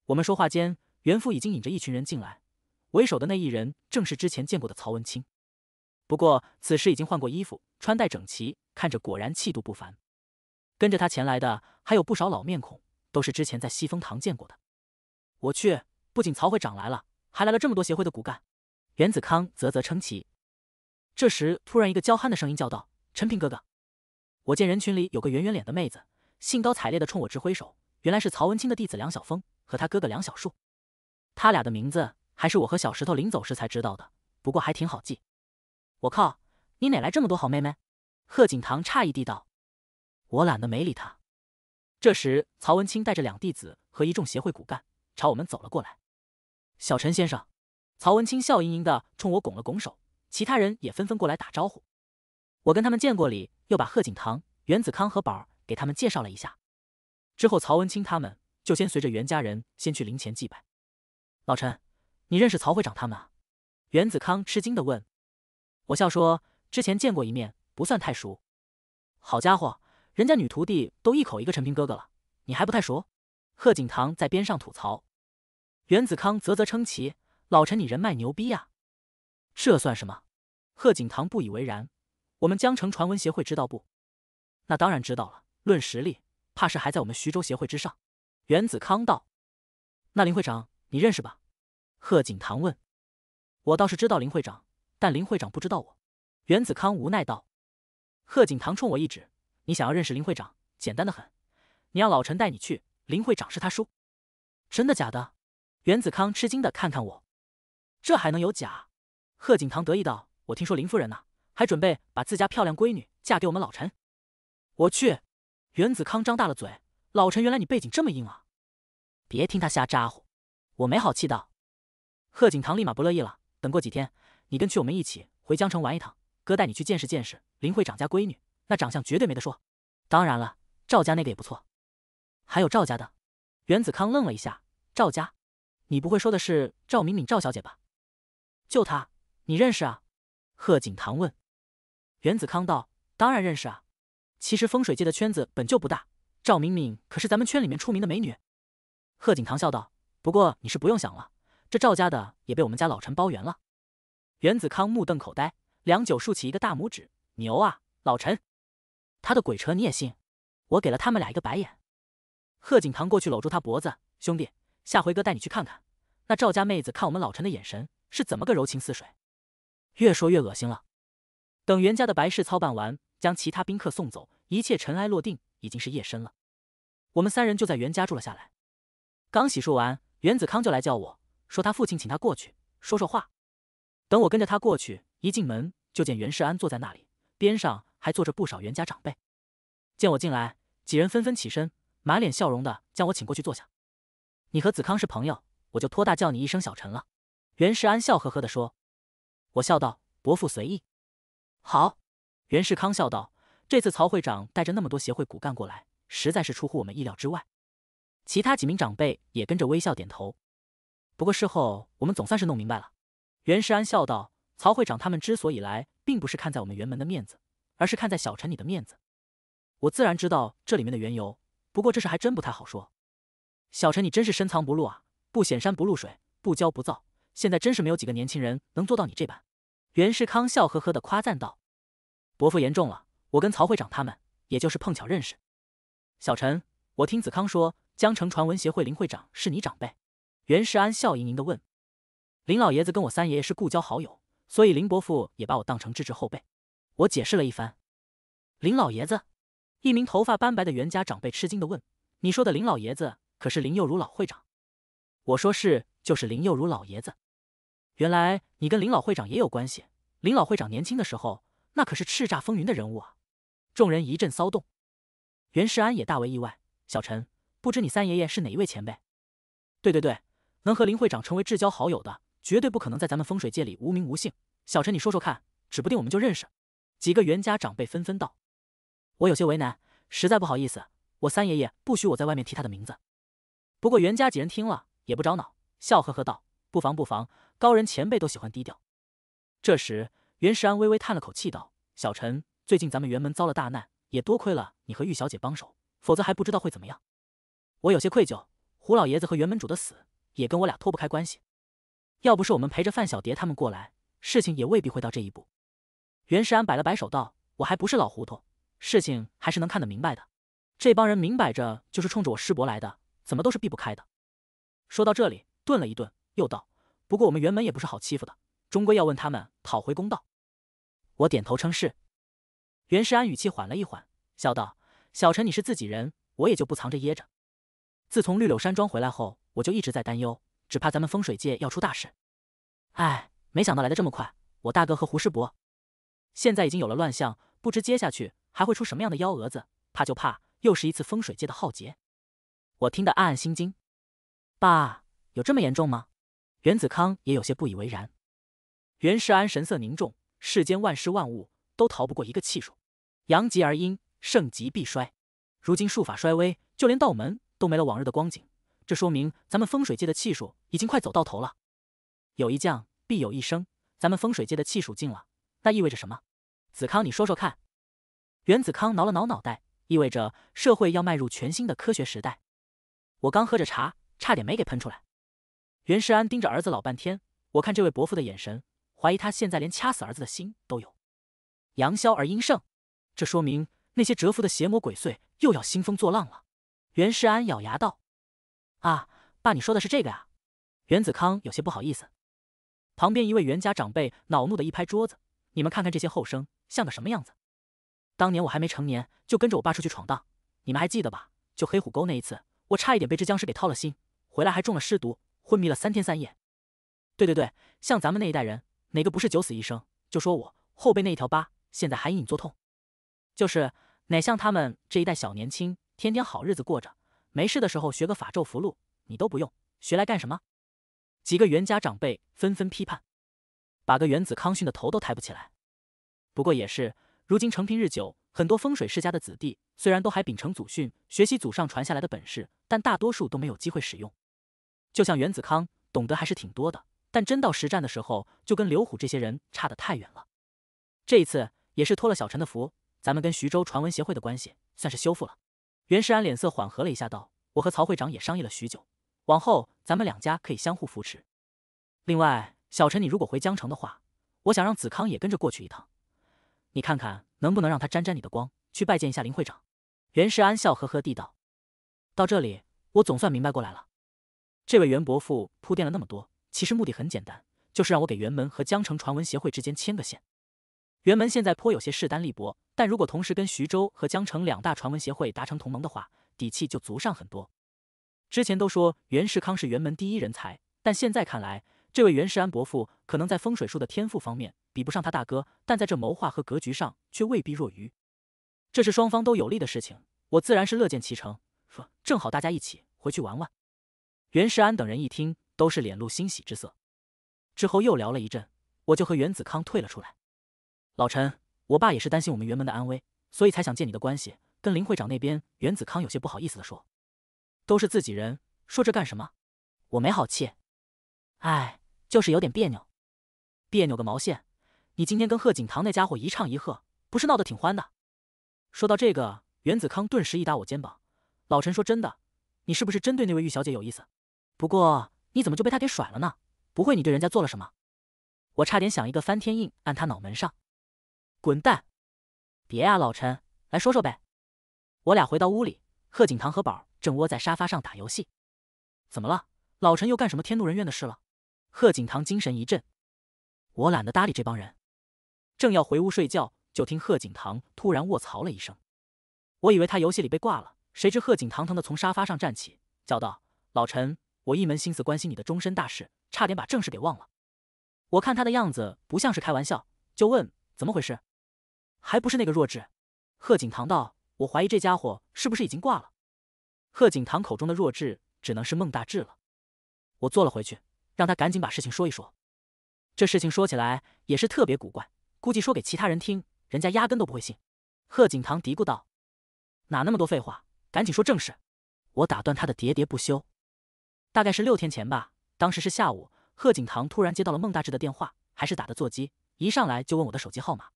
我们说话间，袁父已经引着一群人进来，为首的那一人正是之前见过的曹文清，不过此时已经换过衣服，穿戴整齐，看着果然气度不凡。跟着他前来的还有不少老面孔，都是之前在西风堂见过的。我去，不仅曹会长来了，还来了这么多协会的骨干。袁子康啧啧称奇。这时突然一个娇憨的声音叫道。陈平哥哥，我见人群里有个圆圆脸的妹子，兴高采烈的冲我直挥手，原来是曹文清的弟子梁晓峰和他哥哥梁晓树。他俩的名字还是我和小石头临走时才知道的，不过还挺好记。我靠，你哪来这么多好妹妹？贺景棠诧异地道。我懒得没理他。这时，曹文清带着两弟子和一众协会骨干朝我们走了过来。小陈先生，曹文清笑盈盈的冲我拱了拱手，其他人也纷纷过来打招呼。我跟他们见过礼，又把贺景堂、袁子康和宝儿给他们介绍了一下。之后，曹文清他们就先随着袁家人先去灵前祭拜。老陈，你认识曹会长他们啊？袁子康吃惊的问。我笑说：“之前见过一面，不算太熟。”好家伙，人家女徒弟都一口一个陈平哥哥了，你还不太熟？贺景堂在边上吐槽。袁子康啧啧称奇：“老陈，你人脉牛逼呀！”这算什么？贺景堂不以为然。我们江城传闻协会知道不？那当然知道了。论实力，怕是还在我们徐州协会之上。袁子康道：“那林会长你认识吧？”贺景棠问：“我倒是知道林会长，但林会长不知道我。”袁子康无奈道：“贺景棠冲我一指，你想要认识林会长，简单的很，你让老陈带你去。林会长是他叔。”“真的假的？”袁子康吃惊的看看我，“这还能有假？”贺景棠得意道：“我听说林夫人呢。”还准备把自家漂亮闺女嫁给我们老陈？我去！袁子康张大了嘴，老陈原来你背景这么硬啊！别听他瞎咋呼！我没好气道。贺景棠立马不乐意了，等过几天你跟去我们一起回江城玩一趟，哥带你去见识见识林会长家闺女那长相绝对没得说。当然了，赵家那个也不错。还有赵家的？袁子康愣了一下，赵家？你不会说的是赵敏敏赵小姐吧？就她，你认识啊？贺景棠问。袁子康道：“当然认识啊，其实风水界的圈子本就不大，赵敏敏可是咱们圈里面出名的美女。”贺景棠笑道：“不过你是不用想了，这赵家的也被我们家老陈包圆了。”袁子康目瞪口呆，良久竖起一个大拇指：“牛啊，老陈，他的鬼扯你也信？”我给了他们俩一个白眼。贺景棠过去搂住他脖子：“兄弟，下回哥带你去看看，那赵家妹子看我们老陈的眼神是怎么个柔情似水。”越说越恶心了。等袁家的白事操办完，将其他宾客送走，一切尘埃落定，已经是夜深了。我们三人就在袁家住了下来。刚洗漱完，袁子康就来叫我说他父亲请他过去说说话。等我跟着他过去，一进门就见袁世安坐在那里，边上还坐着不少袁家长辈。见我进来，几人纷纷起身，满脸笑容的将我请过去坐下。你和子康是朋友，我就托大叫你一声小陈了。”袁世安笑呵呵的说。我笑道：“伯父随意。”好，袁世康笑道：“这次曹会长带着那么多协会骨干过来，实在是出乎我们意料之外。”其他几名长辈也跟着微笑点头。不过事后我们总算是弄明白了，袁世安笑道：“曹会长他们之所以来，并不是看在我们辕门的面子，而是看在小陈你的面子。我自然知道这里面的缘由，不过这事还真不太好说。小陈，你真是深藏不露啊，不显山不露水，不骄不躁。现在真是没有几个年轻人能做到你这般。”袁世康笑呵呵的夸赞道：“伯父言重了，我跟曹会长他们也就是碰巧认识。”小陈，我听子康说，江城传闻协会林会长是你长辈。”袁世安笑盈盈的问：“林老爷子跟我三爷爷是故交好友，所以林伯父也把我当成侄侄后辈。”我解释了一番。林老爷子，一名头发斑白的袁家长辈吃惊的问：“你说的林老爷子，可是林幼如老会长？”我说：“是，就是林幼如老爷子。”原来你跟林老会长也有关系。林老会长年轻的时候，那可是叱咤风云的人物啊！众人一阵骚动，袁世安也大为意外。小陈，不知你三爷爷是哪一位前辈？对对对，能和林会长成为至交好友的，绝对不可能在咱们风水界里无名无姓。小陈，你说说看，指不定我们就认识。几个袁家长辈纷纷道：“我有些为难，实在不好意思，我三爷爷不许我在外面提他的名字。”不过袁家几人听了也不着恼，笑呵呵道：“不妨不妨。”高人前辈都喜欢低调。这时，袁世安微微叹了口气，道：“小陈，最近咱们辕门遭了大难，也多亏了你和玉小姐帮手，否则还不知道会怎么样。我有些愧疚，胡老爷子和袁门主的死也跟我俩脱不开关系。要不是我们陪着范小蝶他们过来，事情也未必会到这一步。”袁世安摆了摆手，道：“我还不是老糊涂，事情还是能看得明白的。这帮人明摆着就是冲着我师伯来的，怎么都是避不开的。”说到这里，顿了一顿，又道。不过我们原本也不是好欺负的，终归要问他们讨回公道。我点头称是。袁世安语气缓了一缓，笑道：“小陈，你是自己人，我也就不藏着掖着。自从绿柳山庄回来后，我就一直在担忧，只怕咱们风水界要出大事。哎，没想到来的这么快。我大哥和胡师伯现在已经有了乱象，不知接下去还会出什么样的幺蛾子，怕就怕又是一次风水界的浩劫。”我听得暗暗心惊。爸，有这么严重吗？袁子康也有些不以为然。袁世安神色凝重，世间万事万物都逃不过一个气数，阳极而阴，盛极必衰。如今术法衰微，就连道门都没了往日的光景，这说明咱们风水界的气数已经快走到头了。有一降必有一升，咱们风水界的气数尽了，那意味着什么？子康，你说说看。袁子康挠了挠脑袋，意味着社会要迈入全新的科学时代。我刚喝着茶，差点没给喷出来。袁世安盯着儿子老半天，我看这位伯父的眼神，怀疑他现在连掐死儿子的心都有。阳消而阴盛，这说明那些蛰伏的邪魔鬼祟又要兴风作浪了。袁世安咬牙道：“啊，爸，你说的是这个呀？”袁子康有些不好意思。旁边一位袁家长辈恼怒地一拍桌子：“你们看看这些后生像个什么样子！当年我还没成年就跟着我爸出去闯荡，你们还记得吧？就黑虎沟那一次，我差一点被这僵尸给掏了心，回来还中了尸毒。”昏迷了三天三夜。对对对，像咱们那一代人，哪个不是九死一生？就说我后背那一条疤，现在还隐隐作痛。就是哪像他们这一代小年轻，天天好日子过着，没事的时候学个法咒符箓，你都不用学来干什么？几个袁家长辈纷纷批判，把个袁子康训的头都抬不起来。不过也是，如今成平日久，很多风水世家的子弟虽然都还秉承祖训，学习祖上传下来的本事，但大多数都没有机会使用。就像袁子康懂得还是挺多的，但真到实战的时候，就跟刘虎这些人差得太远了。这一次也是托了小陈的福，咱们跟徐州传闻协会的关系算是修复了。袁世安脸色缓和了一下，道：“我和曹会长也商议了许久，往后咱们两家可以相互扶持。另外，小陈，你如果回江城的话，我想让子康也跟着过去一趟，你看看能不能让他沾沾你的光，去拜见一下林会长。”袁世安笑呵呵地道：“到这里，我总算明白过来了。”这位袁伯父铺垫了那么多，其实目的很简单，就是让我给袁门和江城传闻协会之间牵个线。袁门现在颇有些势单力薄，但如果同时跟徐州和江城两大传闻协会达成同盟的话，底气就足上很多。之前都说袁世康是袁门第一人才，但现在看来，这位袁世安伯父可能在风水术的天赋方面比不上他大哥，但在这谋划和格局上却未必弱于。这是双方都有利的事情，我自然是乐见其成。正好大家一起回去玩玩。袁世安等人一听，都是脸露欣喜之色。之后又聊了一阵，我就和袁子康退了出来。老陈，我爸也是担心我们袁门的安危，所以才想借你的关系跟林会长那边。袁子康有些不好意思的说：“都是自己人，说这干什么？”我没好气：“哎，就是有点别扭。”别扭个毛线！你今天跟贺景堂那家伙一唱一和，不是闹得挺欢的？说到这个，袁子康顿时一搭我肩膀：“老陈，说真的，你是不是真对那位玉小姐有意思？”不过你怎么就被他给甩了呢？不会你对人家做了什么？我差点想一个翻天印按他脑门上，滚蛋！别啊，老陈，来说说呗。我俩回到屋里，贺景堂和宝正窝在沙发上打游戏。怎么了？老陈又干什么天怒人怨的事了？贺景堂精神一振，我懒得搭理这帮人，正要回屋睡觉，就听贺景堂突然卧槽了一声。我以为他游戏里被挂了，谁知贺景堂疼的从沙发上站起，叫道：“老陈！”我一门心思关心你的终身大事，差点把正事给忘了。我看他的样子不像是开玩笑，就问怎么回事，还不是那个弱智？贺景堂道：“我怀疑这家伙是不是已经挂了。”贺景堂口中的弱智，只能是孟大志了。我坐了回去，让他赶紧把事情说一说。这事情说起来也是特别古怪，估计说给其他人听，人家压根都不会信。贺景堂嘀咕道：“哪那么多废话，赶紧说正事！”我打断他的喋喋不休。大概是六天前吧，当时是下午，贺景棠突然接到了孟大志的电话，还是打的座机，一上来就问我的手机号码。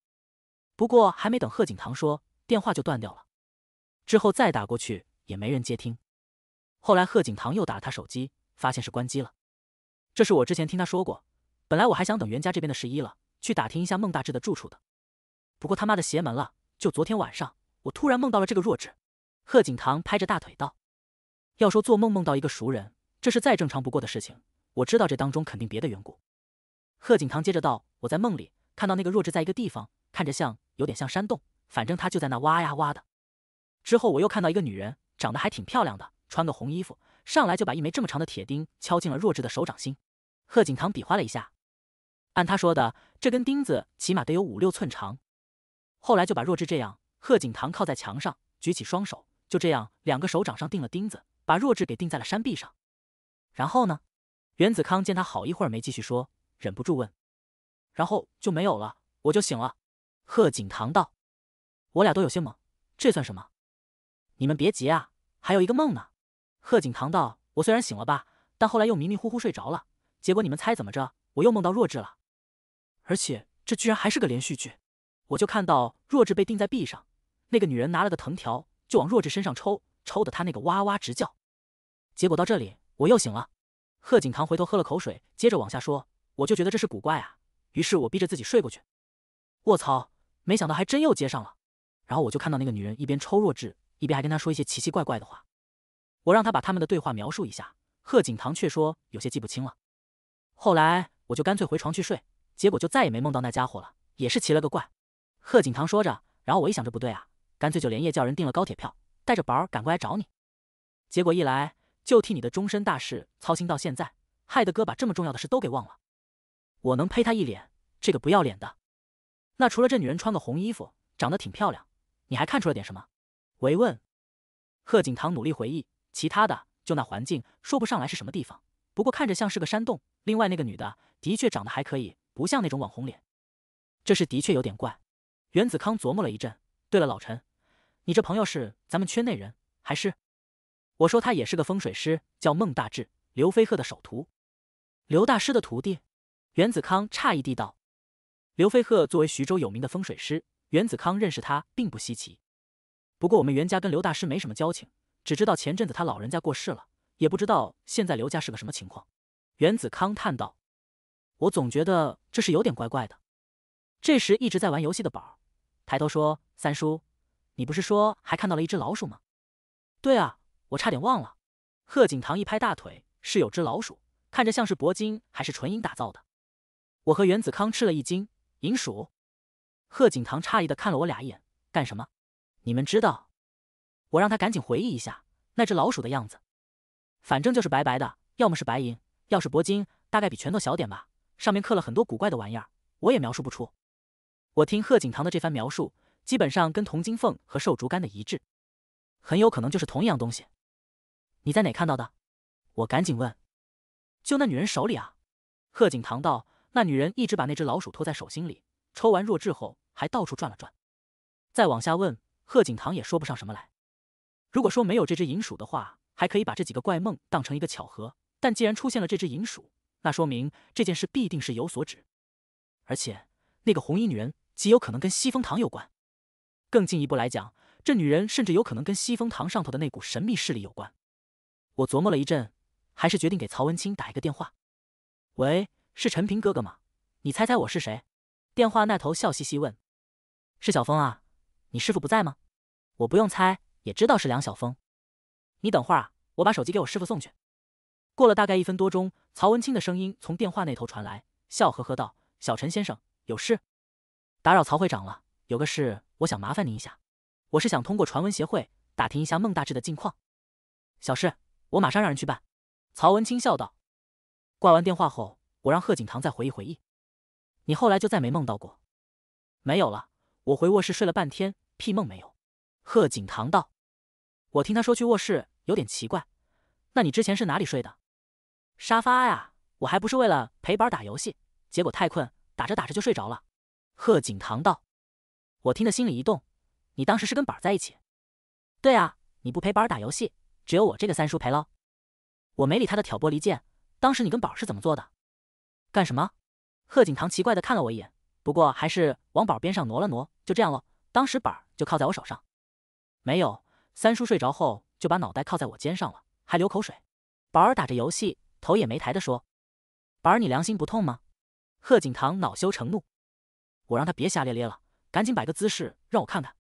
不过还没等贺景棠说，电话就断掉了。之后再打过去也没人接听。后来贺景棠又打了他手机，发现是关机了。这是我之前听他说过，本来我还想等袁家这边的事一了，去打听一下孟大志的住处的。不过他妈的邪门了，就昨天晚上，我突然梦到了这个弱智。贺景棠拍着大腿道：“要说做梦梦到一个熟人。”这是再正常不过的事情。我知道这当中肯定别的缘故。贺景棠接着道：“我在梦里看到那个弱智在一个地方，看着像有点像山洞，反正他就在那挖呀挖的。之后我又看到一个女人，长得还挺漂亮的，穿个红衣服，上来就把一枚这么长的铁钉敲进了弱智的手掌心。”贺景棠比划了一下，按他说的，这根钉子起码得有五六寸长。后来就把弱智这样，贺景棠靠在墙上，举起双手，就这样两个手掌上钉了钉子，把弱智给钉在了山壁上。然后呢？袁子康见他好一会儿没继续说，忍不住问：“然后就没有了？我就醒了。”贺景棠道：“我俩都有些懵，这算什么？你们别急啊，还有一个梦呢。”贺景棠道：“我虽然醒了吧，但后来又迷迷糊糊睡着了。结果你们猜怎么着？我又梦到弱智了，而且这居然还是个连续剧。我就看到弱智被钉在壁上，那个女人拿了个藤条就往弱智身上抽，抽的他那个哇哇直叫。结果到这里。”我又醒了，贺景棠回头喝了口水，接着往下说：“我就觉得这是古怪啊，于是我逼着自己睡过去。卧槽，没想到还真又接上了。然后我就看到那个女人一边抽弱智，一边还跟他说一些奇奇怪怪的话。我让他把他们的对话描述一下，贺景棠却说有些记不清了。后来我就干脆回床去睡，结果就再也没梦到那家伙了，也是奇了个怪。”贺景棠说着，然后我一想着不对啊，干脆就连夜叫人订了高铁票，带着宝儿赶过来找你。结果一来。就替你的终身大事操心到现在，害得哥把这么重要的事都给忘了。我能呸他一脸，这个不要脸的。那除了这女人穿个红衣服，长得挺漂亮，你还看出了点什么？维问。贺景棠努力回忆，其他的就那环境，说不上来是什么地方，不过看着像是个山洞。另外那个女的的确长得还可以，不像那种网红脸。这事的确有点怪。袁子康琢磨了一阵。对了，老陈，你这朋友是咱们圈内人还是？我说他也是个风水师，叫孟大志，刘飞鹤的首徒，刘大师的徒弟。袁子康诧异地道：“刘飞鹤作为徐州有名的风水师，袁子康认识他并不稀奇。不过我们袁家跟刘大师没什么交情，只知道前阵子他老人家过世了，也不知道现在刘家是个什么情况。”袁子康叹道：“我总觉得这是有点怪怪的。”这时，一直在玩游戏的宝抬头说：“三叔，你不是说还看到了一只老鼠吗？”“对啊。”我差点忘了，贺景堂一拍大腿，是有只老鼠，看着像是铂金还是纯银打造的。我和袁子康吃了一惊，银鼠。贺景堂诧异的看了我俩一眼，干什么？你们知道？我让他赶紧回忆一下那只老鼠的样子，反正就是白白的，要么是白银，要是铂金，大概比拳头小点吧，上面刻了很多古怪的玩意儿，我也描述不出。我听贺景堂的这番描述，基本上跟铜金凤和瘦竹竿的一致，很有可能就是同一样东西。你在哪看到的？我赶紧问。就那女人手里啊。贺景堂道：“那女人一直把那只老鼠托在手心里，抽完弱智后还到处转了转。”再往下问，贺景堂也说不上什么来。如果说没有这只银鼠的话，还可以把这几个怪梦当成一个巧合。但既然出现了这只银鼠，那说明这件事必定是有所指。而且那个红衣女人极有可能跟西风堂有关。更进一步来讲，这女人甚至有可能跟西风堂上头的那股神秘势力有关。我琢磨了一阵，还是决定给曹文清打一个电话。喂，是陈平哥哥吗？你猜猜我是谁？电话那头笑嘻嘻问：“是小峰啊？你师傅不在吗？”我不用猜也知道是梁晓峰。你等会儿啊，我把手机给我师傅送去。过了大概一分多钟，曹文清的声音从电话那头传来，笑呵呵道：“小陈先生，有事打扰曹会长了，有个事我想麻烦您一下，我是想通过传闻协会打听一下孟大志的近况，小事。”我马上让人去办。”曹文清笑道。挂完电话后，我让贺景堂再回忆回忆。你后来就再没梦到过？没有了。我回卧室睡了半天，屁梦没有。”贺景堂道。我听他说去卧室，有点奇怪。那你之前是哪里睡的？沙发呀，我还不是为了陪宝儿打游戏，结果太困，打着打着就睡着了。”贺景堂道。我听得心里一动。你当时是跟宝儿在一起？对啊，你不陪宝儿打游戏？只有我这个三叔陪喽，我没理他的挑拨离间。当时你跟宝儿是怎么做的？干什么？贺景棠奇怪的看了我一眼，不过还是往宝儿边上挪了挪。就这样喽，当时宝儿就靠在我手上，没有。三叔睡着后就把脑袋靠在我肩上了，还流口水。宝儿打着游戏，头也没抬的说：“宝儿，你良心不痛吗？”贺景棠恼羞成怒，我让他别瞎咧咧了，赶紧摆个姿势让我看看。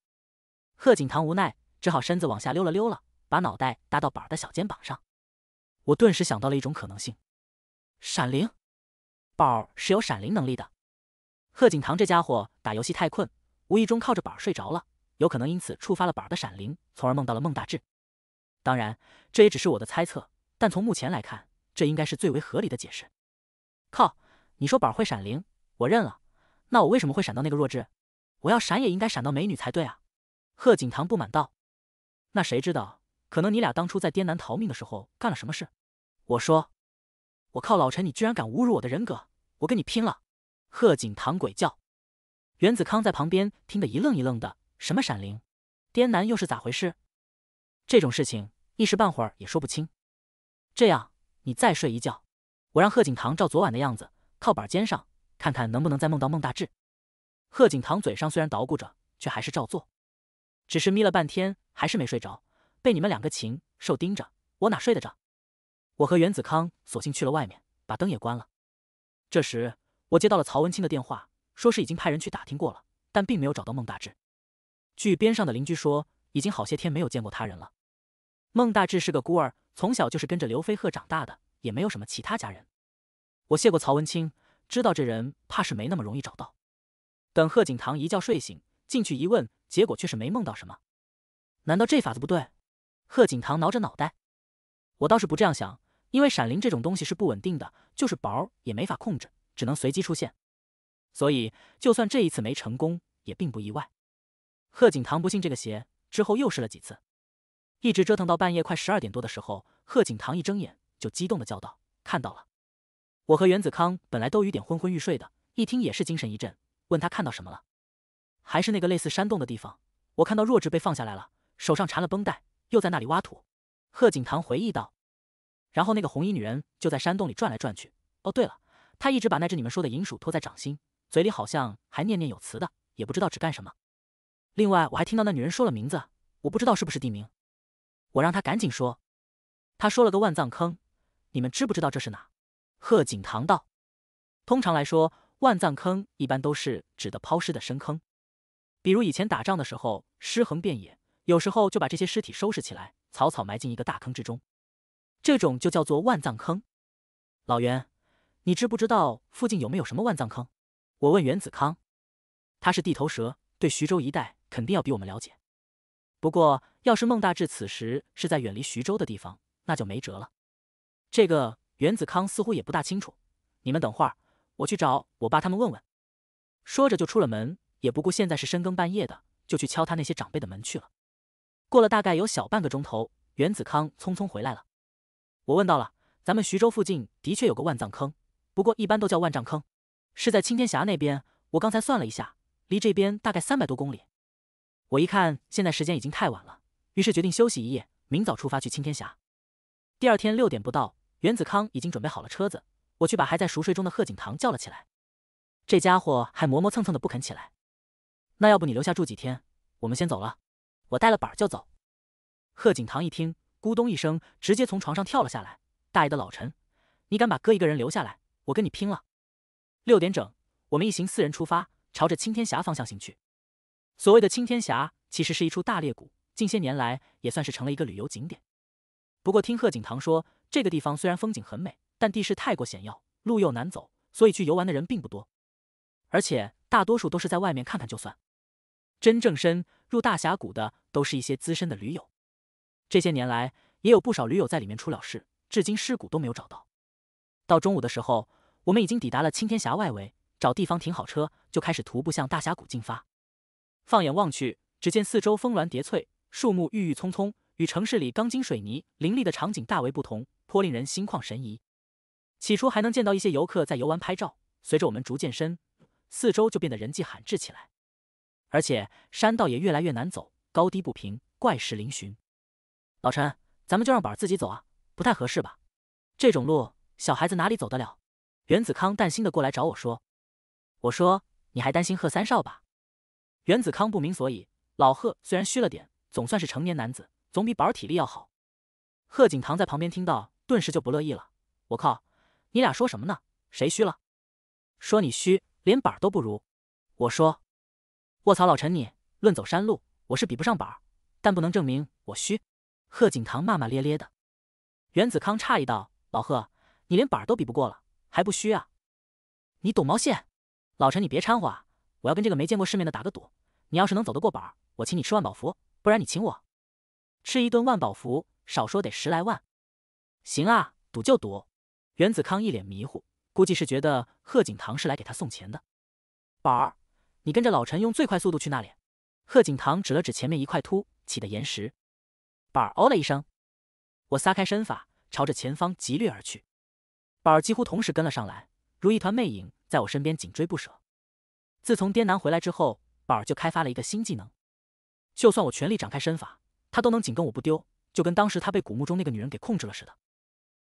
贺景棠无奈，只好身子往下溜了溜了。把脑袋搭到宝儿的小肩膀上，我顿时想到了一种可能性：闪灵，宝儿是有闪灵能力的。贺景堂这家伙打游戏太困，无意中靠着宝儿睡着了，有可能因此触发了宝儿的闪灵，从而梦到了孟大志。当然，这也只是我的猜测，但从目前来看，这应该是最为合理的解释。靠！你说宝儿会闪灵，我认了。那我为什么会闪到那个弱智？我要闪也应该闪到美女才对啊！贺景堂不满道：“那谁知道？”可能你俩当初在滇南逃命的时候干了什么事？我说，我靠，老陈，你居然敢侮辱我的人格，我跟你拼了！贺景堂鬼叫，袁子康在旁边听得一愣一愣的，什么闪灵，滇南又是咋回事？这种事情一时半会儿也说不清。这样，你再睡一觉，我让贺景堂照昨晚的样子靠板肩上，看看能不能再梦到孟大志。贺景堂嘴上虽然捣鼓着，却还是照做，只是眯了半天，还是没睡着。被你们两个禽兽盯着，我哪睡得着？我和袁子康索性去了外面，把灯也关了。这时，我接到了曹文清的电话，说是已经派人去打听过了，但并没有找到孟大志。据边上的邻居说，已经好些天没有见过他人了。孟大志是个孤儿，从小就是跟着刘飞鹤长大的，也没有什么其他家人。我谢过曹文清，知道这人怕是没那么容易找到。等贺景堂一觉睡醒，进去一问，结果却是没梦到什么。难道这法子不对？贺景堂挠着脑袋，我倒是不这样想，因为闪灵这种东西是不稳定的，就是薄也没法控制，只能随机出现，所以就算这一次没成功，也并不意外。贺景堂不信这个邪，之后又试了几次，一直折腾到半夜快十二点多的时候，贺景堂一睁眼就激动的叫道：“看到了！”我和袁子康本来都有点昏昏欲睡的，一听也是精神一振，问他看到什么了？还是那个类似山洞的地方，我看到弱智被放下来了，手上缠了绷带。又在那里挖土，贺景堂回忆道。然后那个红衣女人就在山洞里转来转去。哦，对了，她一直把那只你们说的银鼠托在掌心，嘴里好像还念念有词的，也不知道指干什么。另外，我还听到那女人说了名字，我不知道是不是地名。我让她赶紧说，她说了个“万葬坑”。你们知不知道这是哪？贺景堂道：“通常来说，万葬坑一般都是指的抛尸的深坑，比如以前打仗的时候，尸横遍野。”有时候就把这些尸体收拾起来，草草埋进一个大坑之中，这种就叫做万葬坑。老袁，你知不知道附近有没有什么万葬坑？我问袁子康，他是地头蛇，对徐州一带肯定要比我们了解。不过，要是孟大志此时是在远离徐州的地方，那就没辙了。这个袁子康似乎也不大清楚。你们等会儿，我去找我爸他们问问。说着就出了门，也不顾现在是深更半夜的，就去敲他那些长辈的门去了。过了大概有小半个钟头，袁子康匆匆回来了。我问到了，咱们徐州附近的确有个万丈坑，不过一般都叫万丈坑，是在青天峡那边。我刚才算了一下，离这边大概三百多公里。我一看，现在时间已经太晚了，于是决定休息一夜，明早出发去青天峡。第二天六点不到，袁子康已经准备好了车子，我去把还在熟睡中的贺景棠叫了起来。这家伙还磨磨蹭蹭的不肯起来。那要不你留下住几天，我们先走了。我带了板儿就走。贺景棠一听，咕咚一声，直接从床上跳了下来。大爷的老陈，你敢把哥一个人留下来，我跟你拼了！六点整，我们一行四人出发，朝着青天峡方向行去。所谓的青天峡，其实是一处大裂谷，近些年来也算是成了一个旅游景点。不过听贺景棠说，这个地方虽然风景很美，但地势太过险要，路又难走，所以去游玩的人并不多。而且大多数都是在外面看看就算，真正深。入大峡谷的都是一些资深的驴友，这些年来也有不少驴友在里面出了事，至今尸骨都没有找到。到中午的时候，我们已经抵达了青天峡外围，找地方停好车，就开始徒步向大峡谷进发。放眼望去，只见四周峰峦叠翠，树木郁郁葱葱，与城市里钢筋水泥林立的场景大为不同，颇令人心旷神怡。起初还能见到一些游客在游玩拍照，随着我们逐渐深，四周就变得人迹罕至起来。而且山道也越来越难走，高低不平，怪石嶙峋。老陈，咱们就让宝儿自己走啊，不太合适吧？这种路，小孩子哪里走得了？袁子康担心的过来找我说：“我说，你还担心贺三少吧？”袁子康不明所以。老贺虽然虚了点，总算是成年男子，总比宝儿体力要好。贺景堂在旁边听到，顿时就不乐意了：“我靠，你俩说什么呢？谁虚了？说你虚，连板儿都不如。”我说。卧槽，老陈你论走山路，我是比不上板儿，但不能证明我虚。贺景棠骂骂咧咧的。袁子康诧异道：“老贺，你连板儿都比不过了，还不虚啊？你懂毛线？”老陈你别掺和啊！我要跟这个没见过世面的打个赌，你要是能走得过板儿，我请你吃万宝福；不然你请我吃一顿万宝福，少说得十来万。行啊，赌就赌。袁子康一脸迷糊，估计是觉得贺景棠是来给他送钱的。板儿。你跟着老陈用最快速度去那里。贺景堂指了指前面一块凸起的岩石，宝儿哦了一声。我撒开身法，朝着前方疾掠而去。宝儿几乎同时跟了上来，如一团魅影，在我身边紧追不舍。自从滇南回来之后，宝儿就开发了一个新技能，就算我全力展开身法，他都能紧跟我不丢，就跟当时他被古墓中那个女人给控制了似的。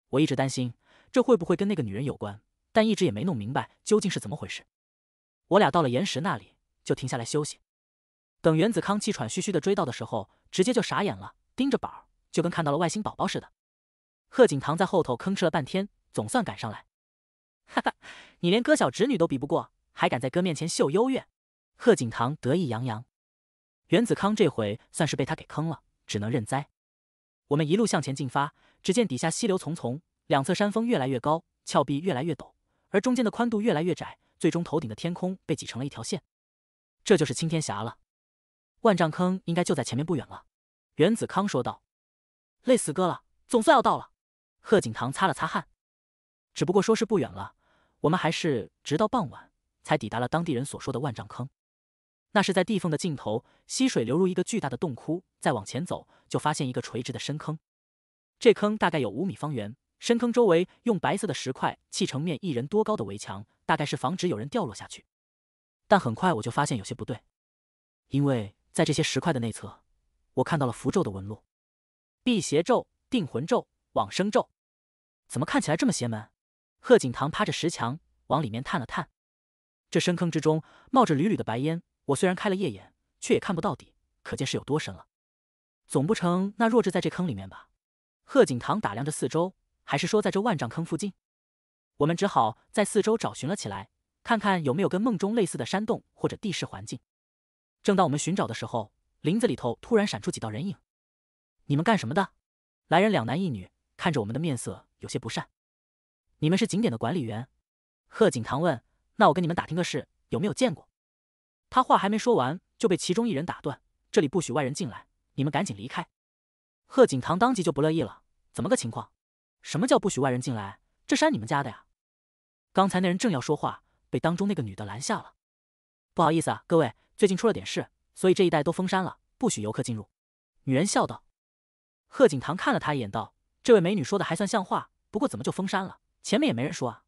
我一直担心这会不会跟那个女人有关，但一直也没弄明白究竟是怎么回事。我俩到了岩石那里，就停下来休息。等袁子康气喘吁吁的追到的时候，直接就傻眼了，盯着宝儿，就跟看到了外星宝宝似的。贺景堂在后头吭哧了半天，总算赶上来。哈哈，你连哥小侄女都比不过，还敢在哥面前秀优越？贺景堂得意洋洋。袁子康这回算是被他给坑了，只能认栽。我们一路向前进发，只见底下溪流淙淙，两侧山峰越来越高，峭壁越来越陡，而中间的宽度越来越窄。最终，头顶的天空被挤成了一条线，这就是青天峡了。万丈坑应该就在前面不远了，袁子康说道。累死哥了，总算要到了。贺景堂擦了擦汗。只不过说是不远了，我们还是直到傍晚才抵达了当地人所说的万丈坑。那是在地缝的尽头，溪水流入一个巨大的洞窟，再往前走就发现一个垂直的深坑。这坑大概有五米方圆，深坑周围用白色的石块砌成面一人多高的围墙。大概是防止有人掉落下去，但很快我就发现有些不对，因为在这些石块的内侧，我看到了符咒的纹路，辟邪咒、定魂咒、往生咒，怎么看起来这么邪门？贺景堂趴着石墙往里面探了探，这深坑之中冒着缕缕的白烟，我虽然开了夜眼，却也看不到底，可见是有多深了。总不成那弱智在这坑里面吧？贺景堂打量着四周，还是说在这万丈坑附近？我们只好在四周找寻了起来，看看有没有跟梦中类似的山洞或者地势环境。正当我们寻找的时候，林子里头突然闪出几道人影。“你们干什么的？”来人两男一女，看着我们的面色有些不善。“你们是景点的管理员？”贺景堂问。“那我跟你们打听个事，有没有见过？”他话还没说完，就被其中一人打断：“这里不许外人进来，你们赶紧离开。”贺景堂当即就不乐意了：“怎么个情况？什么叫不许外人进来？这山你们家的呀？”刚才那人正要说话，被当中那个女的拦下了。不好意思啊，各位，最近出了点事，所以这一带都封山了，不许游客进入。女人笑道。贺景棠看了她一眼，道：“这位美女说的还算像话，不过怎么就封山了？前面也没人说啊。”“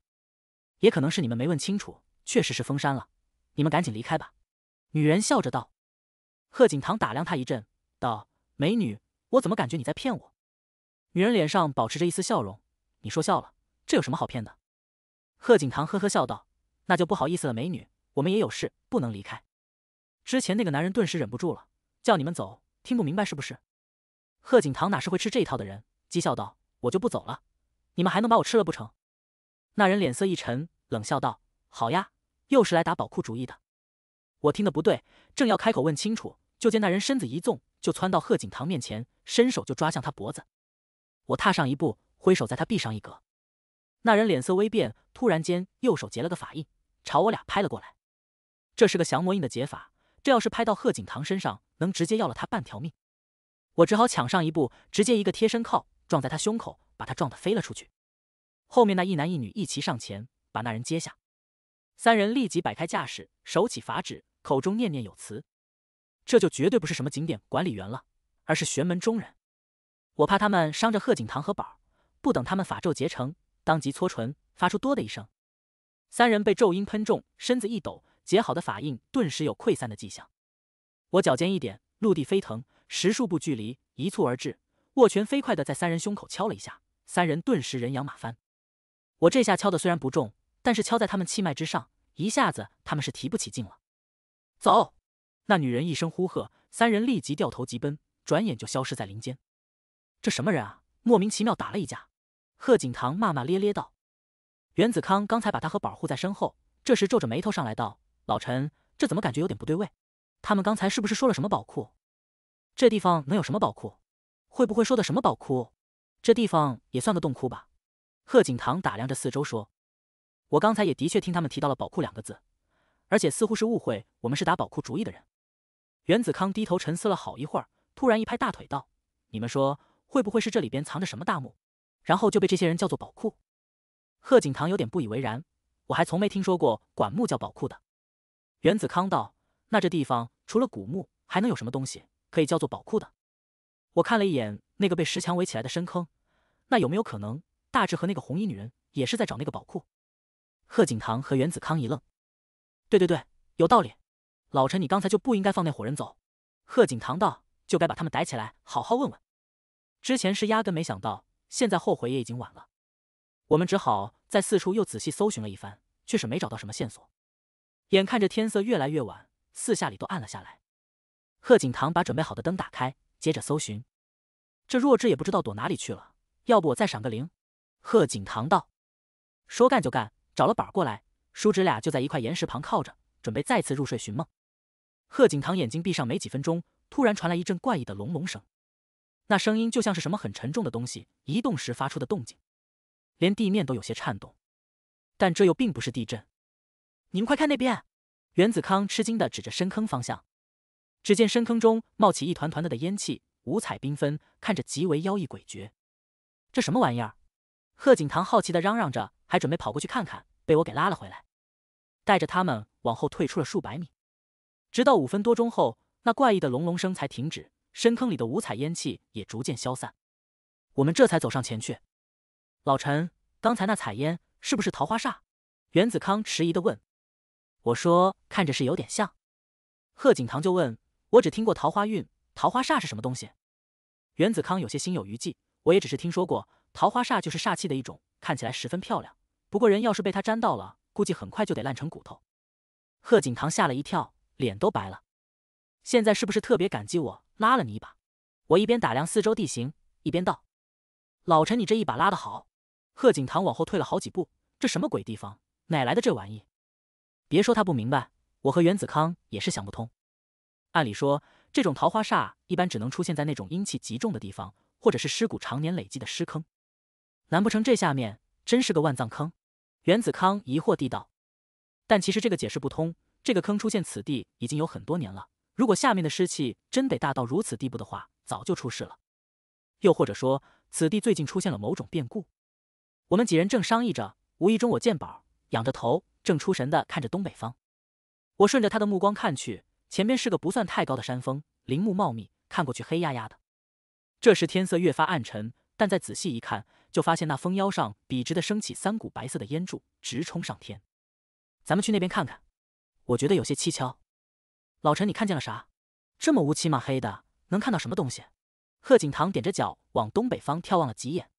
也可能是你们没问清楚，确实是封山了。你们赶紧离开吧。”女人笑着道。贺景棠打量她一阵，道：“美女，我怎么感觉你在骗我？”女人脸上保持着一丝笑容：“你说笑了，这有什么好骗的？”贺景棠呵呵笑道：“那就不好意思了，美女，我们也有事，不能离开。”之前那个男人顿时忍不住了，叫你们走，听不明白是不是？贺景棠哪是会吃这一套的人，讥笑道：“我就不走了，你们还能把我吃了不成？”那人脸色一沉，冷笑道：“好呀，又是来打宝库主意的。”我听得不对，正要开口问清楚，就见那人身子一纵，就窜到贺景棠面前，伸手就抓向他脖子。我踏上一步，挥手在他臂上一格。那人脸色微变，突然间右手结了个法印，朝我俩拍了过来。这是个降魔印的解法，这要是拍到贺景棠身上，能直接要了他半条命。我只好抢上一步，直接一个贴身靠，撞在他胸口，把他撞得飞了出去。后面那一男一女一齐上前，把那人接下。三人立即摆开架势，手起法指，口中念念有词。这就绝对不是什么景点管理员了，而是玄门中人。我怕他们伤着贺景棠和宝，不等他们法咒结成。当即搓唇，发出“哆”的一声，三人被咒音喷中，身子一抖，结好的法印顿时有溃散的迹象。我脚尖一点，陆地飞腾，十数步距离一蹴而至，握拳飞快的在三人胸口敲了一下，三人顿时人仰马翻。我这下敲的虽然不重，但是敲在他们气脉之上，一下子他们是提不起劲了。走！那女人一声呼喝，三人立即掉头疾奔，转眼就消失在林间。这什么人啊？莫名其妙打了一架。贺景棠骂骂咧咧道：“袁子康，刚才把他和宝护在身后，这时皱着眉头上来道：老陈，这怎么感觉有点不对味？他们刚才是不是说了什么宝库？这地方能有什么宝库？会不会说的什么宝库？这地方也算个洞窟吧？”贺景棠打量着四周说：“我刚才也的确听他们提到了宝库两个字，而且似乎是误会我们是打宝库主意的人。”袁子康低头沉思了好一会儿，突然一拍大腿道：“你们说，会不会是这里边藏着什么大墓？”然后就被这些人叫做宝库。贺景棠有点不以为然，我还从没听说过管墓叫宝库的。袁子康道：“那这地方除了古墓，还能有什么东西可以叫做宝库的？”我看了一眼那个被石墙围起来的深坑，那有没有可能大致和那个红衣女人也是在找那个宝库？贺景棠和袁子康一愣：“对对对，有道理。老陈，你刚才就不应该放那伙人走。”贺景棠道：“就该把他们逮起来，好好问问。之前是压根没想到。”现在后悔也已经晚了，我们只好在四处又仔细搜寻了一番，却是没找到什么线索。眼看着天色越来越晚，四下里都暗了下来。贺景堂把准备好的灯打开，接着搜寻。这弱智也不知道躲哪里去了，要不我再赏个灵？贺景堂道。说干就干，找了板儿过来，叔侄俩就在一块岩石旁靠着，准备再次入睡寻梦。贺景堂眼睛闭上没几分钟，突然传来一阵怪异的隆隆声。那声音就像是什么很沉重的东西移动时发出的动静，连地面都有些颤动，但这又并不是地震。你们快看那边！袁子康吃惊的指着深坑方向，只见深坑中冒起一团团的的烟气，五彩缤纷，看着极为妖异诡谲。这什么玩意儿？贺景堂好奇的嚷嚷着，还准备跑过去看看，被我给拉了回来，带着他们往后退出了数百米。直到五分多钟后，那怪异的隆隆声才停止。深坑里的五彩烟气也逐渐消散，我们这才走上前去。老陈，刚才那彩烟是不是桃花煞？袁子康迟疑的问。我说看着是有点像。贺景棠就问我只听过桃花运，桃花煞是什么东西？袁子康有些心有余悸。我也只是听说过，桃花煞就是煞气的一种，看起来十分漂亮，不过人要是被它沾到了，估计很快就得烂成骨头。贺景棠吓了一跳，脸都白了。现在是不是特别感激我拉了你一把？我一边打量四周地形，一边道：“老陈，你这一把拉的好。”贺景堂往后退了好几步。这什么鬼地方？哪来的这玩意？别说他不明白，我和袁子康也是想不通。按理说，这种桃花煞一般只能出现在那种阴气极重的地方，或者是尸骨常年累积的尸坑。难不成这下面真是个万葬坑？袁子康疑惑地道。但其实这个解释不通。这个坑出现此地已经有很多年了。如果下面的湿气真得大到如此地步的话，早就出事了。又或者说，此地最近出现了某种变故。我们几人正商议着，无意中我见宝仰着头，正出神地看着东北方。我顺着他的目光看去，前面是个不算太高的山峰，林木茂密，看过去黑压压的。这时天色越发暗沉，但在仔细一看，就发现那峰腰上笔直地升起三股白色的烟柱，直冲上天。咱们去那边看看，我觉得有些蹊跷。老陈，你看见了啥？这么乌漆嘛黑的，能看到什么东西？贺景棠踮着脚往东北方眺望了几眼，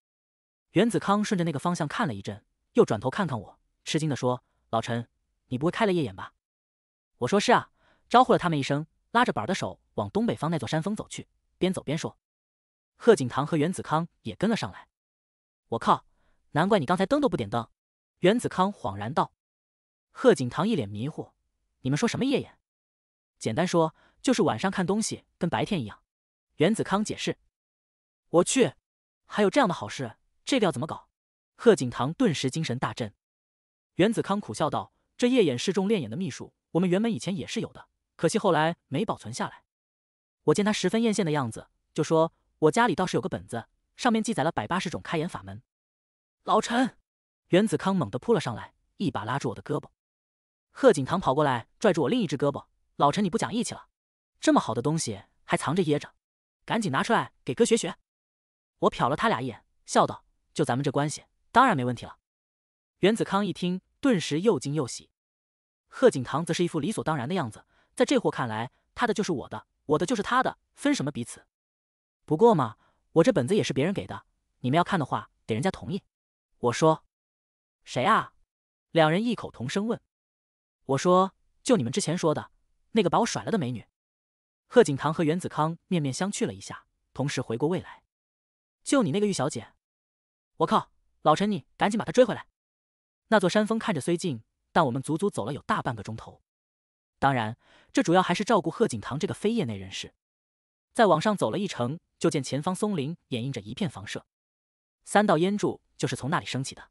袁子康顺着那个方向看了一阵，又转头看看我，吃惊的说：“老陈，你不会开了夜眼吧？”我说：“是啊。”招呼了他们一声，拉着板的手往东北方那座山峰走去，边走边说。贺景棠和袁子康也跟了上来。我靠！难怪你刚才灯都不点灯。袁子康恍然道。贺景棠一脸迷糊：“你们说什么夜眼？”简单说，就是晚上看东西跟白天一样。袁子康解释：“我去，还有这样的好事，这个要怎么搞？”贺景堂顿时精神大振。袁子康苦笑道：“这夜眼示众练眼的秘术，我们原本以前也是有的，可惜后来没保存下来。”我见他十分艳羡的样子，就说我家里倒是有个本子，上面记载了百八十种开眼法门。老陈，袁子康猛地扑了上来，一把拉住我的胳膊。贺景堂跑过来，拽住我另一只胳膊。老陈，你不讲义气了，这么好的东西还藏着掖着，赶紧拿出来给哥学学。我瞟了他俩一眼，笑道：“就咱们这关系，当然没问题了。”袁子康一听，顿时又惊又喜。贺景棠则是一副理所当然的样子，在这货看来，他的就是我的，我的就是他的，分什么彼此？不过嘛，我这本子也是别人给的，你们要看的话，得人家同意。我说：“谁啊？”两人异口同声问。我说：“就你们之前说的。”那个把我甩了的美女，贺景棠和袁子康面面相觑了一下，同时回过味来。就你那个玉小姐，我靠，老陈，你赶紧把她追回来！那座山峰看着虽近，但我们足足走了有大半个钟头。当然，这主要还是照顾贺景棠这个非业内人士。再往上走了一程，就见前方松林掩映着一片房舍，三道烟柱就是从那里升起的。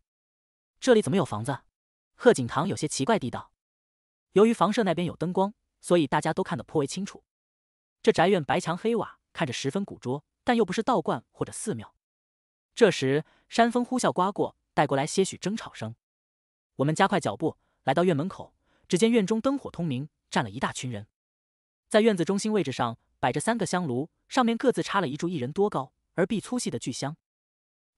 这里怎么有房子？贺景棠有些奇怪地道。由于房舍那边有灯光。所以大家都看得颇为清楚。这宅院白墙黑瓦，看着十分古拙，但又不是道观或者寺庙。这时山风呼啸刮过，带过来些许争吵声。我们加快脚步来到院门口，只见院中灯火通明，站了一大群人。在院子中心位置上摆着三个香炉，上面各自插了一柱一人多高而壁粗细的巨香。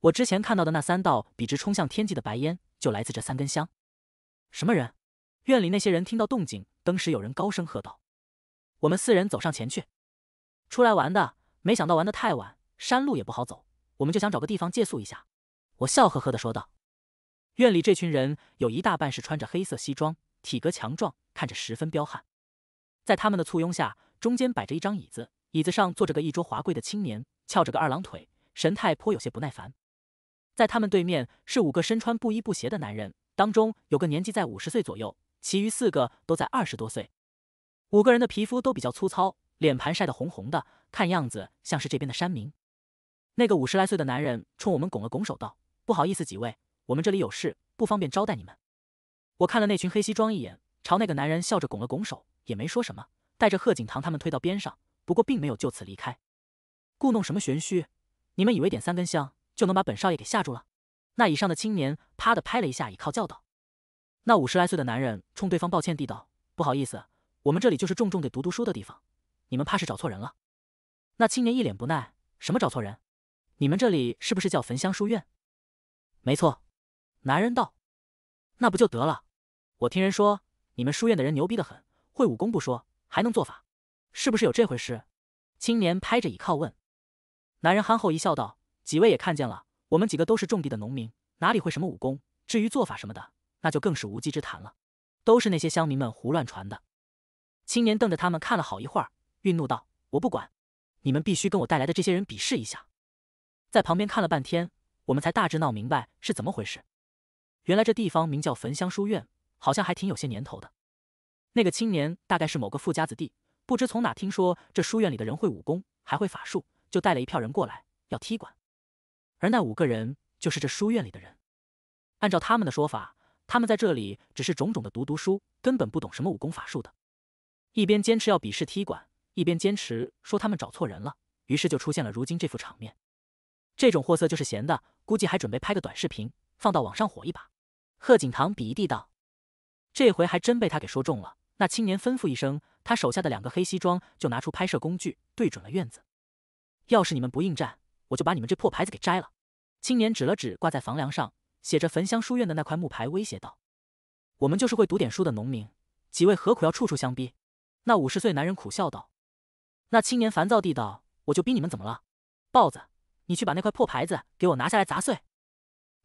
我之前看到的那三道笔直冲向天际的白烟，就来自这三根香。什么人？院里那些人听到动静，登时有人高声喝道：“我们四人走上前去，出来玩的，没想到玩的太晚，山路也不好走，我们就想找个地方借宿一下。”我笑呵呵的说道。院里这群人有一大半是穿着黑色西装，体格强壮，看着十分彪悍。在他们的簇拥下，中间摆着一张椅子，椅子上坐着个一桌华贵的青年，翘着个二郎腿，神态颇有些不耐烦。在他们对面是五个身穿布衣布鞋的男人，当中有个年纪在五十岁左右。其余四个都在二十多岁，五个人的皮肤都比较粗糙，脸盘晒得红红的，看样子像是这边的山民。那个五十来岁的男人冲我们拱了拱手道：“不好意思，几位，我们这里有事，不方便招待你们。”我看了那群黑西装一眼，朝那个男人笑着拱了拱手，也没说什么，带着贺景棠他们退到边上，不过并没有就此离开。故弄什么玄虚？你们以为点三根香就能把本少爷给吓住了？那以上的青年啪的拍了一下倚靠，叫道。那五十来岁的男人冲对方抱歉地道：“不好意思，我们这里就是重重得读读书的地方，你们怕是找错人了。”那青年一脸不耐：“什么找错人？你们这里是不是叫焚香书院？”“没错。”男人道。“那不就得了？我听人说你们书院的人牛逼的很，会武功不说，还能做法，是不是有这回事？”青年拍着椅靠问。男人憨厚一笑，道：“几位也看见了，我们几个都是种地的农民，哪里会什么武功？至于做法什么的……”那就更是无稽之谈了，都是那些乡民们胡乱传的。青年瞪着他们看了好一会儿，愠怒道：“我不管，你们必须跟我带来的这些人比试一下。”在旁边看了半天，我们才大致闹明白是怎么回事。原来这地方名叫焚香书院，好像还挺有些年头的。那个青年大概是某个富家子弟，不知从哪听说这书院里的人会武功，还会法术，就带了一票人过来要踢馆。而那五个人就是这书院里的人，按照他们的说法。他们在这里只是种种的读读书，根本不懂什么武功法术的。一边坚持要比试踢馆，一边坚持说他们找错人了。于是就出现了如今这副场面。这种货色就是闲的，估计还准备拍个短视频放到网上火一把。贺景棠鄙夷地道：“这回还真被他给说中了。”那青年吩咐一声，他手下的两个黑西装就拿出拍摄工具，对准了院子。要是你们不应战，我就把你们这破牌子给摘了。青年指了指挂在房梁上。写着“焚香书院”的那块木牌，威胁道：“我们就是会读点书的农民，几位何苦要处处相逼？”那五十岁男人苦笑道：“那青年烦躁地道，我就逼你们怎么了？豹子，你去把那块破牌子给我拿下来，砸碎！”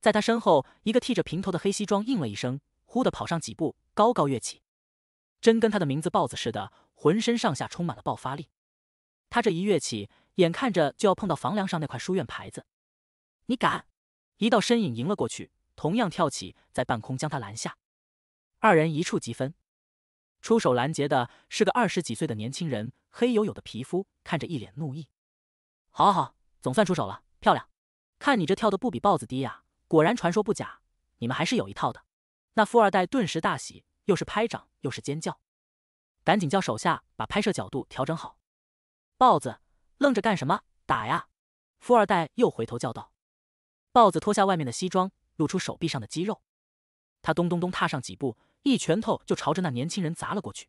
在他身后，一个剃着平头的黑西装应了一声，忽的跑上几步，高高跃起，真跟他的名字“豹子”似的，浑身上下充满了爆发力。他这一跃起，眼看着就要碰到房梁上那块书院牌子，你敢！一道身影迎了过去，同样跳起，在半空将他拦下。二人一触即分。出手拦截的是个二十几岁的年轻人，黑黝黝的皮肤，看着一脸怒意。好，好，好，总算出手了，漂亮！看你这跳的不比豹子低呀，果然传说不假，你们还是有一套的。那富二代顿时大喜，又是拍掌又是尖叫，赶紧叫手下把拍摄角度调整好。豹子，愣着干什么？打呀！富二代又回头叫道。豹子脱下外面的西装，露出手臂上的肌肉。他咚咚咚踏上几步，一拳头就朝着那年轻人砸了过去。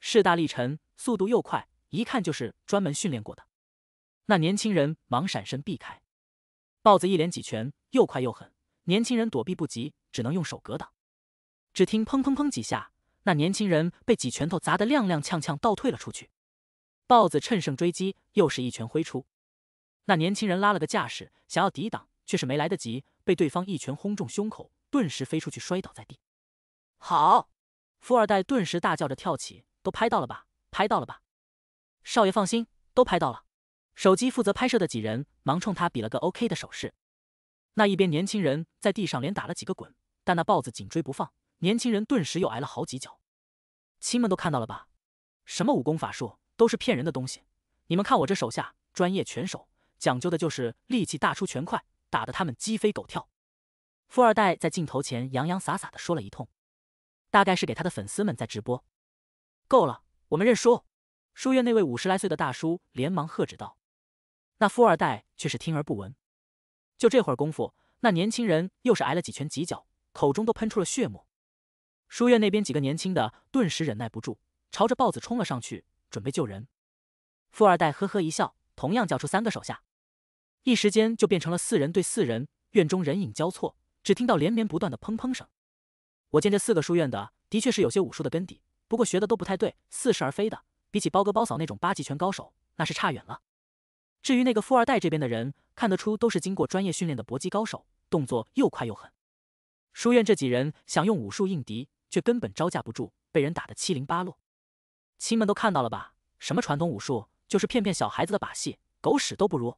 势大力沉，速度又快，一看就是专门训练过的。那年轻人忙闪身避开。豹子一连几拳，又快又狠，年轻人躲避不及，只能用手格挡。只听砰砰砰几下，那年轻人被几拳头砸得踉踉跄跄，倒退了出去。豹子趁胜追击，又是一拳挥出。那年轻人拉了个架势，想要抵挡。却是没来得及，被对方一拳轰中胸口，顿时飞出去摔倒在地。好，富二代顿时大叫着跳起：“都拍到了吧？拍到了吧？”少爷放心，都拍到了。手机负责拍摄的几人忙冲他比了个 OK 的手势。那一边年轻人在地上连打了几个滚，但那豹子紧追不放，年轻人顿时又挨了好几脚。亲们都看到了吧？什么武功法术都是骗人的东西。你们看我这手下专业拳手，讲究的就是力气大、出拳快。打得他们鸡飞狗跳，富二代在镜头前洋洋洒洒的说了一通，大概是给他的粉丝们在直播。够了，我们认输！书院那位五十来岁的大叔连忙喝止道，那富二代却是听而不闻。就这会儿功夫，那年轻人又是挨了几拳几脚，口中都喷出了血沫。书院那边几个年轻的顿时忍耐不住，朝着豹子冲了上去，准备救人。富二代呵呵一笑，同样叫出三个手下。一时间就变成了四人对四人，院中人影交错，只听到连绵不断的砰砰声。我见这四个书院的的确是有些武术的根底，不过学的都不太对，似是而非的。比起包哥包嫂那种八极拳高手，那是差远了。至于那个富二代这边的人，看得出都是经过专业训练的搏击高手，动作又快又狠。书院这几人想用武术应敌，却根本招架不住，被人打得七零八落。亲们都看到了吧？什么传统武术，就是骗骗小孩子的把戏，狗屎都不如。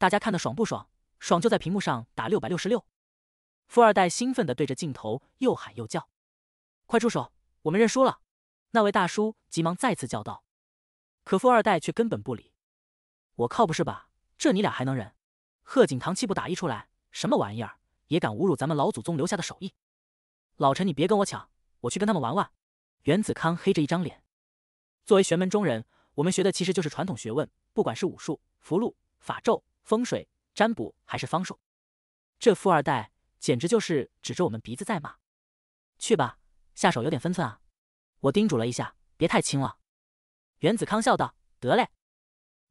大家看的爽不爽？爽就在屏幕上打六百六十六。富二代兴奋地对着镜头又喊又叫：“快住手，我们认输了！”那位大叔急忙再次叫道，可富二代却根本不理。“我靠，不是吧？这你俩还能忍？”贺景堂气不打一处来：“什么玩意儿，也敢侮辱咱们老祖宗留下的手艺？”老陈，你别跟我抢，我去跟他们玩玩。袁子康黑着一张脸。作为玄门中人，我们学的其实就是传统学问，不管是武术、符箓、法咒。风水占卜还是方术？这富二代简直就是指着我们鼻子在骂！去吧，下手有点分寸啊！我叮嘱了一下，别太轻了。袁子康笑道：“得嘞。”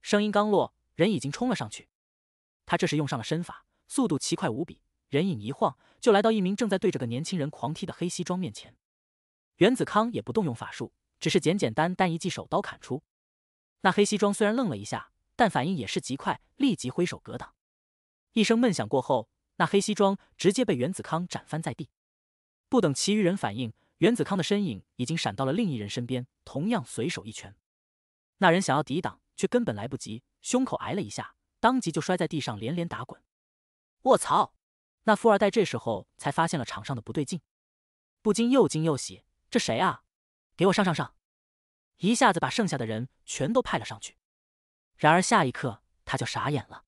声音刚落，人已经冲了上去。他这时用上了身法，速度奇快无比，人影一晃就来到一名正在对着个年轻人狂踢的黑西装面前。袁子康也不动用法术，只是简简单单一记手刀砍出。那黑西装虽然愣了一下。但反应也是极快，立即挥手格挡。一声闷响过后，那黑西装直接被袁子康斩翻在地。不等其余人反应，袁子康的身影已经闪到了另一人身边，同样随手一拳。那人想要抵挡，却根本来不及，胸口挨了一下，当即就摔在地上，连连打滚。卧槽！那富二代这时候才发现了场上的不对劲，不禁又惊又喜：“这谁啊？给我上上上！”一下子把剩下的人全都派了上去。然而下一刻，他就傻眼了。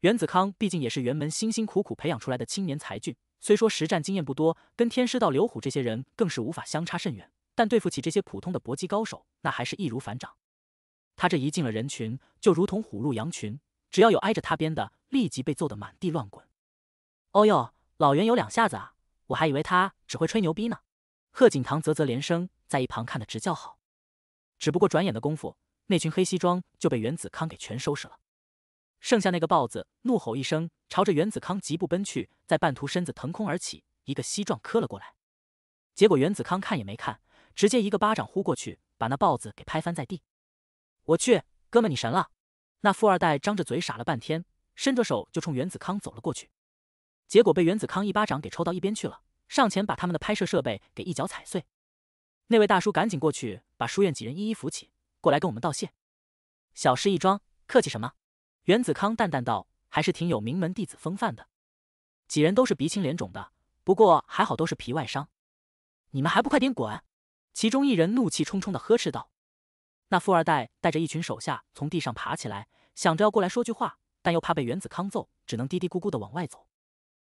袁子康毕竟也是袁门辛辛苦苦培养出来的青年才俊，虽说实战经验不多，跟天师道刘虎这些人更是无法相差甚远，但对付起这些普通的搏击高手，那还是易如反掌。他这一进了人群，就如同虎入羊群，只要有挨着他边的，立即被揍得满地乱滚。哦哟，老袁有两下子啊！我还以为他只会吹牛逼呢。贺景堂啧啧连声，在一旁看得直叫好。只不过转眼的功夫。那群黑西装就被袁子康给全收拾了，剩下那个豹子怒吼一声，朝着袁子康疾步奔去，在半途身子腾空而起，一个膝撞磕了过来。结果袁子康看也没看，直接一个巴掌呼过去，把那豹子给拍翻在地。我去，哥们你神了！那富二代张着嘴傻了半天，伸着手就冲袁子康走了过去，结果被袁子康一巴掌给抽到一边去了，上前把他们的拍摄设备给一脚踩碎。那位大叔赶紧过去把书院几人一一扶起。过来跟我们道谢，小事一桩，客气什么？袁子康淡淡道：“还是挺有名门弟子风范的。”几人都是鼻青脸肿的，不过还好都是皮外伤。你们还不快点滚！”其中一人怒气冲冲的呵斥道。那富二代带着一群手下从地上爬起来，想着要过来说句话，但又怕被袁子康揍，只能嘀嘀咕咕的往外走。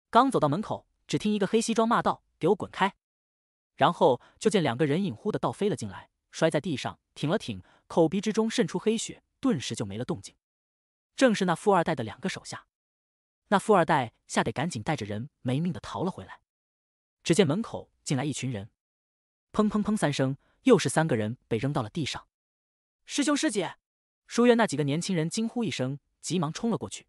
刚走到门口，只听一个黑西装骂道：“给我滚开！”然后就见两个人影忽的倒飞了进来，摔在地上，挺了挺。口鼻之中渗出黑血，顿时就没了动静。正是那富二代的两个手下，那富二代吓得赶紧带着人没命的逃了回来。只见门口进来一群人，砰砰砰三声，又是三个人被扔到了地上。师兄师姐，书院那几个年轻人惊呼一声，急忙冲了过去。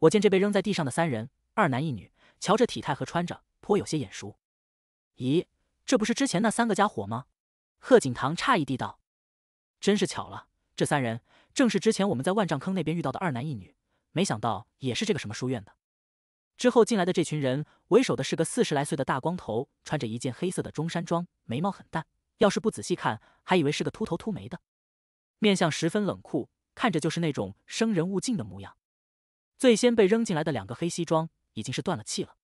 我见这被扔在地上的三人，二男一女，瞧着体态和穿着颇有些眼熟。咦，这不是之前那三个家伙吗？贺景堂诧异地道。真是巧了，这三人正是之前我们在万丈坑那边遇到的二男一女，没想到也是这个什么书院的。之后进来的这群人，为首的是个四十来岁的大光头，穿着一件黑色的中山装，眉毛很淡，要是不仔细看，还以为是个秃头秃眉的，面相十分冷酷，看着就是那种生人勿近的模样。最先被扔进来的两个黑西装，已经是断了气了。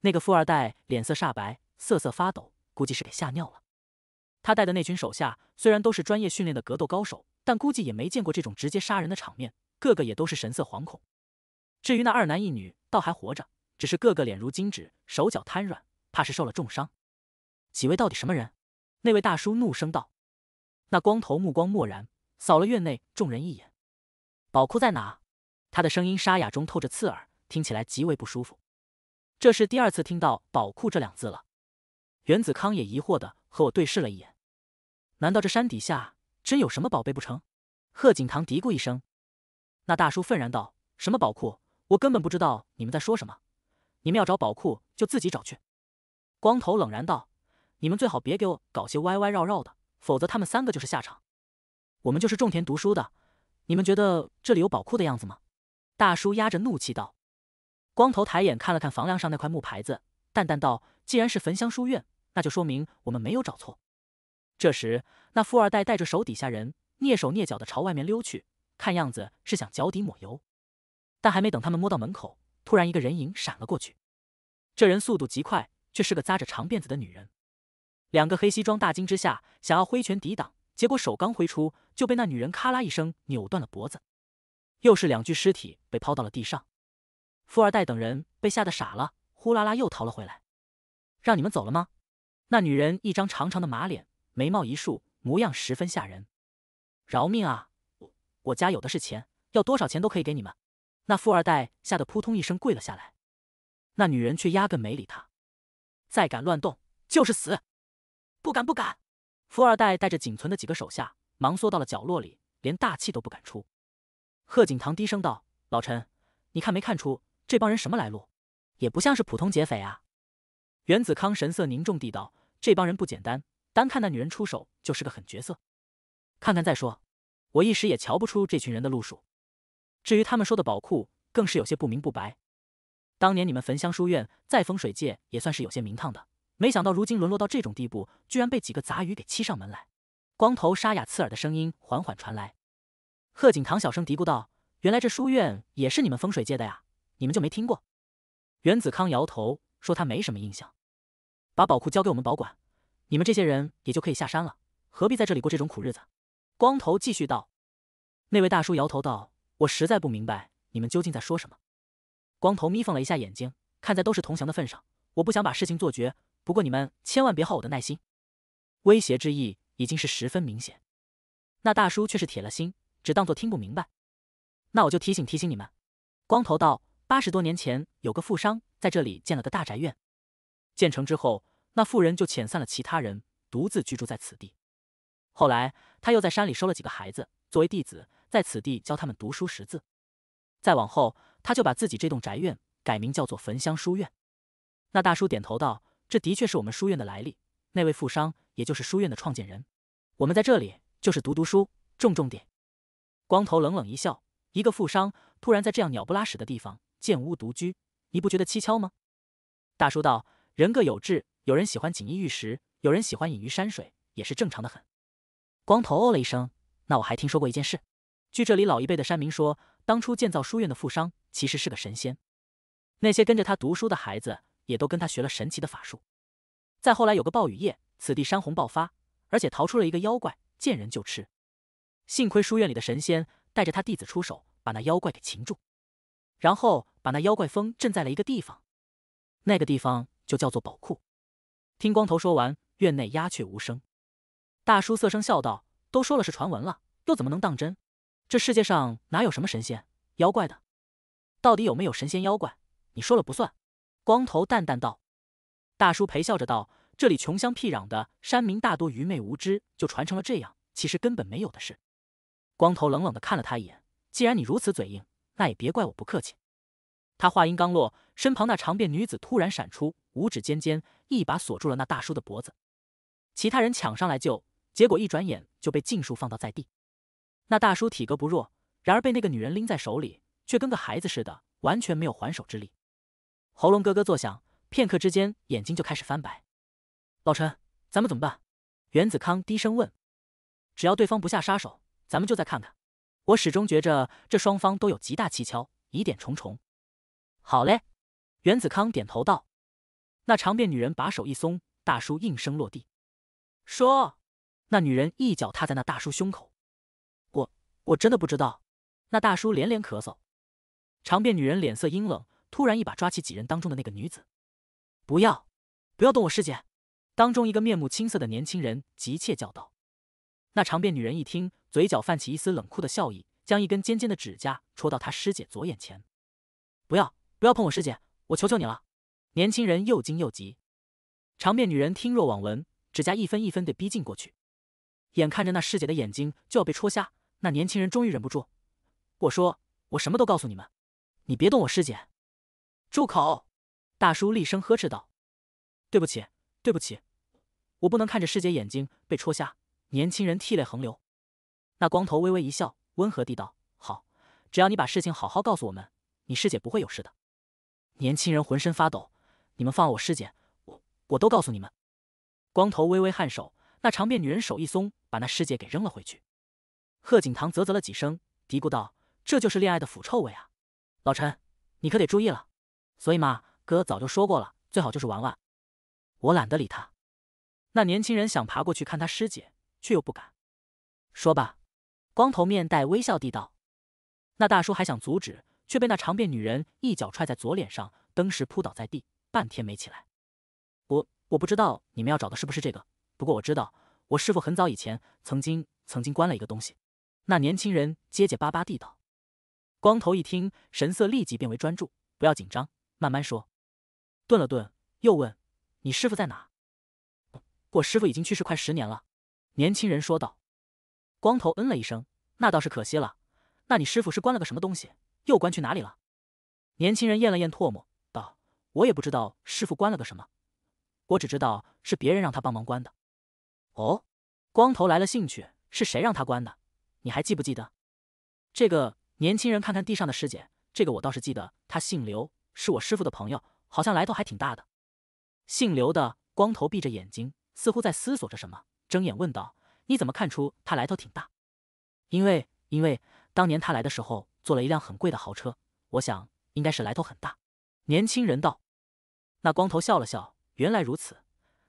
那个富二代脸色煞白，瑟瑟发抖，估计是给吓尿了。他带的那群手下虽然都是专业训练的格斗高手，但估计也没见过这种直接杀人的场面，个个也都是神色惶恐。至于那二男一女，倒还活着，只是个个脸如金纸，手脚瘫软，怕是受了重伤。几位到底什么人？那位大叔怒声道。那光头目光漠然，扫了院内众人一眼。宝库在哪？他的声音沙哑中透着刺耳，听起来极为不舒服。这是第二次听到“宝库”这两字了。袁子康也疑惑地和我对视了一眼。难道这山底下真有什么宝贝不成？贺景堂嘀咕一声。那大叔愤然道：“什么宝库？我根本不知道你们在说什么。你们要找宝库就自己找去。”光头冷然道：“你们最好别给我搞些歪歪绕绕的，否则他们三个就是下场。我们就是种田读书的。你们觉得这里有宝库的样子吗？”大叔压着怒气道。光头抬眼看了看房梁上那块木牌子，淡淡道：“既然是焚香书院，那就说明我们没有找错。”这时，那富二代带着手底下人蹑手蹑脚的朝外面溜去，看样子是想脚底抹油。但还没等他们摸到门口，突然一个人影闪了过去。这人速度极快，却是个扎着长辫子的女人。两个黑西装大惊之下，想要挥拳抵挡，结果手刚挥出，就被那女人咔啦一声扭断了脖子。又是两具尸体被抛到了地上。富二代等人被吓得傻了，呼啦啦又逃了回来。让你们走了吗？那女人一张长长的马脸。眉毛一竖，模样十分吓人。“饶命啊！我我家有的是钱，要多少钱都可以给你们。”那富二代吓得扑通一声跪了下来。那女人却压根没理他，“再敢乱动就是死！”“不敢不敢！”富二代带着仅存的几个手下，忙缩到了角落里，连大气都不敢出。贺锦堂低声道：“老陈，你看没看出这帮人什么来路？也不像是普通劫匪啊。”袁子康神色凝重地道：“这帮人不简单。”单看那女人出手，就是个狠角色。看看再说，我一时也瞧不出这群人的路数。至于他们说的宝库，更是有些不明不白。当年你们焚香书院在风水界也算是有些名堂的，没想到如今沦落到这种地步，居然被几个杂鱼给欺上门来。光头沙哑刺耳的声音缓缓传来。贺景棠小声嘀咕道：“原来这书院也是你们风水界的呀？你们就没听过？”袁子康摇头说：“他没什么印象。”把宝库交给我们保管。你们这些人也就可以下山了，何必在这里过这种苦日子？”光头继续道。那位大叔摇头道：“我实在不明白你们究竟在说什么。”光头眯缝了一下眼睛，看在都是同行的份上，我不想把事情做绝。不过你们千万别耗我的耐心，威胁之意已经是十分明显。那大叔却是铁了心，只当做听不明白。那我就提醒提醒你们。”光头道：“八十多年前，有个富商在这里建了个大宅院，建成之后。”那富人就遣散了其他人，独自居住在此地。后来，他又在山里收了几个孩子作为弟子，在此地教他们读书识字。再往后，他就把自己这栋宅院改名叫做焚香书院。那大叔点头道：“这的确是我们书院的来历。那位富商，也就是书院的创建人。我们在这里就是读读书，种种地。”光头冷冷一笑：“一个富商突然在这样鸟不拉屎的地方建屋独居，你不觉得蹊跷吗？”大叔道：“人各有志。”有人喜欢锦衣玉食，有人喜欢隐于山水，也是正常的很。光头哦了一声。那我还听说过一件事，据这里老一辈的山民说，当初建造书院的富商其实是个神仙，那些跟着他读书的孩子也都跟他学了神奇的法术。再后来有个暴雨夜，此地山洪爆发，而且逃出了一个妖怪，见人就吃。幸亏书院里的神仙带着他弟子出手，把那妖怪给擒住，然后把那妖怪封镇在了一个地方，那个地方就叫做宝库。听光头说完，院内鸦雀无声。大叔涩声笑道：“都说了是传闻了，又怎么能当真？这世界上哪有什么神仙妖怪的？到底有没有神仙妖怪，你说了不算。”光头淡淡道。大叔陪笑着道：“这里穷乡僻壤的山民大多愚昧无知，就传成了这样，其实根本没有的事。”光头冷冷的看了他一眼：“既然你如此嘴硬，那也别怪我不客气。”他话音刚落，身旁那长辫女子突然闪出五指尖尖，一把锁住了那大叔的脖子。其他人抢上来救，结果一转眼就被尽数放倒在地。那大叔体格不弱，然而被那个女人拎在手里，却跟个孩子似的，完全没有还手之力，喉咙咯咯作响，片刻之间眼睛就开始翻白。老陈，咱们怎么办？袁子康低声问。只要对方不下杀手，咱们就再看看。我始终觉着这双方都有极大蹊跷，疑点重重。好嘞，袁子康点头道。那长辫女人把手一松，大叔应声落地。说，那女人一脚踏在那大叔胸口。我我真的不知道。那大叔连连咳嗽。长辫女人脸色阴冷，突然一把抓起几人当中的那个女子。不要，不要动我师姐！当中一个面目青涩的年轻人急切叫道。那长辫女人一听，嘴角泛起一丝冷酷的笑意，将一根尖尖的指甲戳到她师姐左眼前。不要！不要碰我师姐，我求求你了！年轻人又惊又急。长面女人听若罔闻，指甲一分一分地逼近过去。眼看着那师姐的眼睛就要被戳瞎，那年轻人终于忍不住：“我说，我什么都告诉你们，你别动我师姐！”住口！大叔厉声呵斥道：“对不起，对不起，我不能看着师姐眼睛被戳瞎。”年轻人涕泪横流。那光头微微一笑，温和地道：“好，只要你把事情好好告诉我们，你师姐不会有事的。”年轻人浑身发抖，你们放了我师姐，我我都告诉你们。光头微微颔首，那长辫女人手一松，把那师姐给扔了回去。贺景棠啧啧了几声，嘀咕道：“这就是恋爱的腐臭味啊！”老陈，你可得注意了。所以嘛，哥早就说过了，最好就是玩玩。我懒得理他。那年轻人想爬过去看他师姐，却又不敢。说吧。光头面带微笑地道。那大叔还想阻止。却被那长辫女人一脚踹在左脸上，登时扑倒在地，半天没起来。我我不知道你们要找的是不是这个，不过我知道我师傅很早以前曾经曾经关了一个东西。那年轻人结结巴巴地道。光头一听，神色立即变为专注。不要紧张，慢慢说。顿了顿，又问：“你师傅在哪？”我师傅已经去世快十年了。年轻人说道。光头嗯了一声：“那倒是可惜了。那你师傅是关了个什么东西？”又关去哪里了？年轻人咽了咽唾沫，道：“我也不知道，师傅关了个什么，我只知道是别人让他帮忙关的。”哦，光头来了兴趣，是谁让他关的？你还记不记得？这个年轻人看看地上的师姐，这个我倒是记得，他姓刘，是我师傅的朋友，好像来头还挺大的。姓刘的光头闭着眼睛，似乎在思索着什么，睁眼问道：“你怎么看出他来头挺大？”因为，因为当年他来的时候。坐了一辆很贵的豪车，我想应该是来头很大。年轻人道：“那光头笑了笑，原来如此。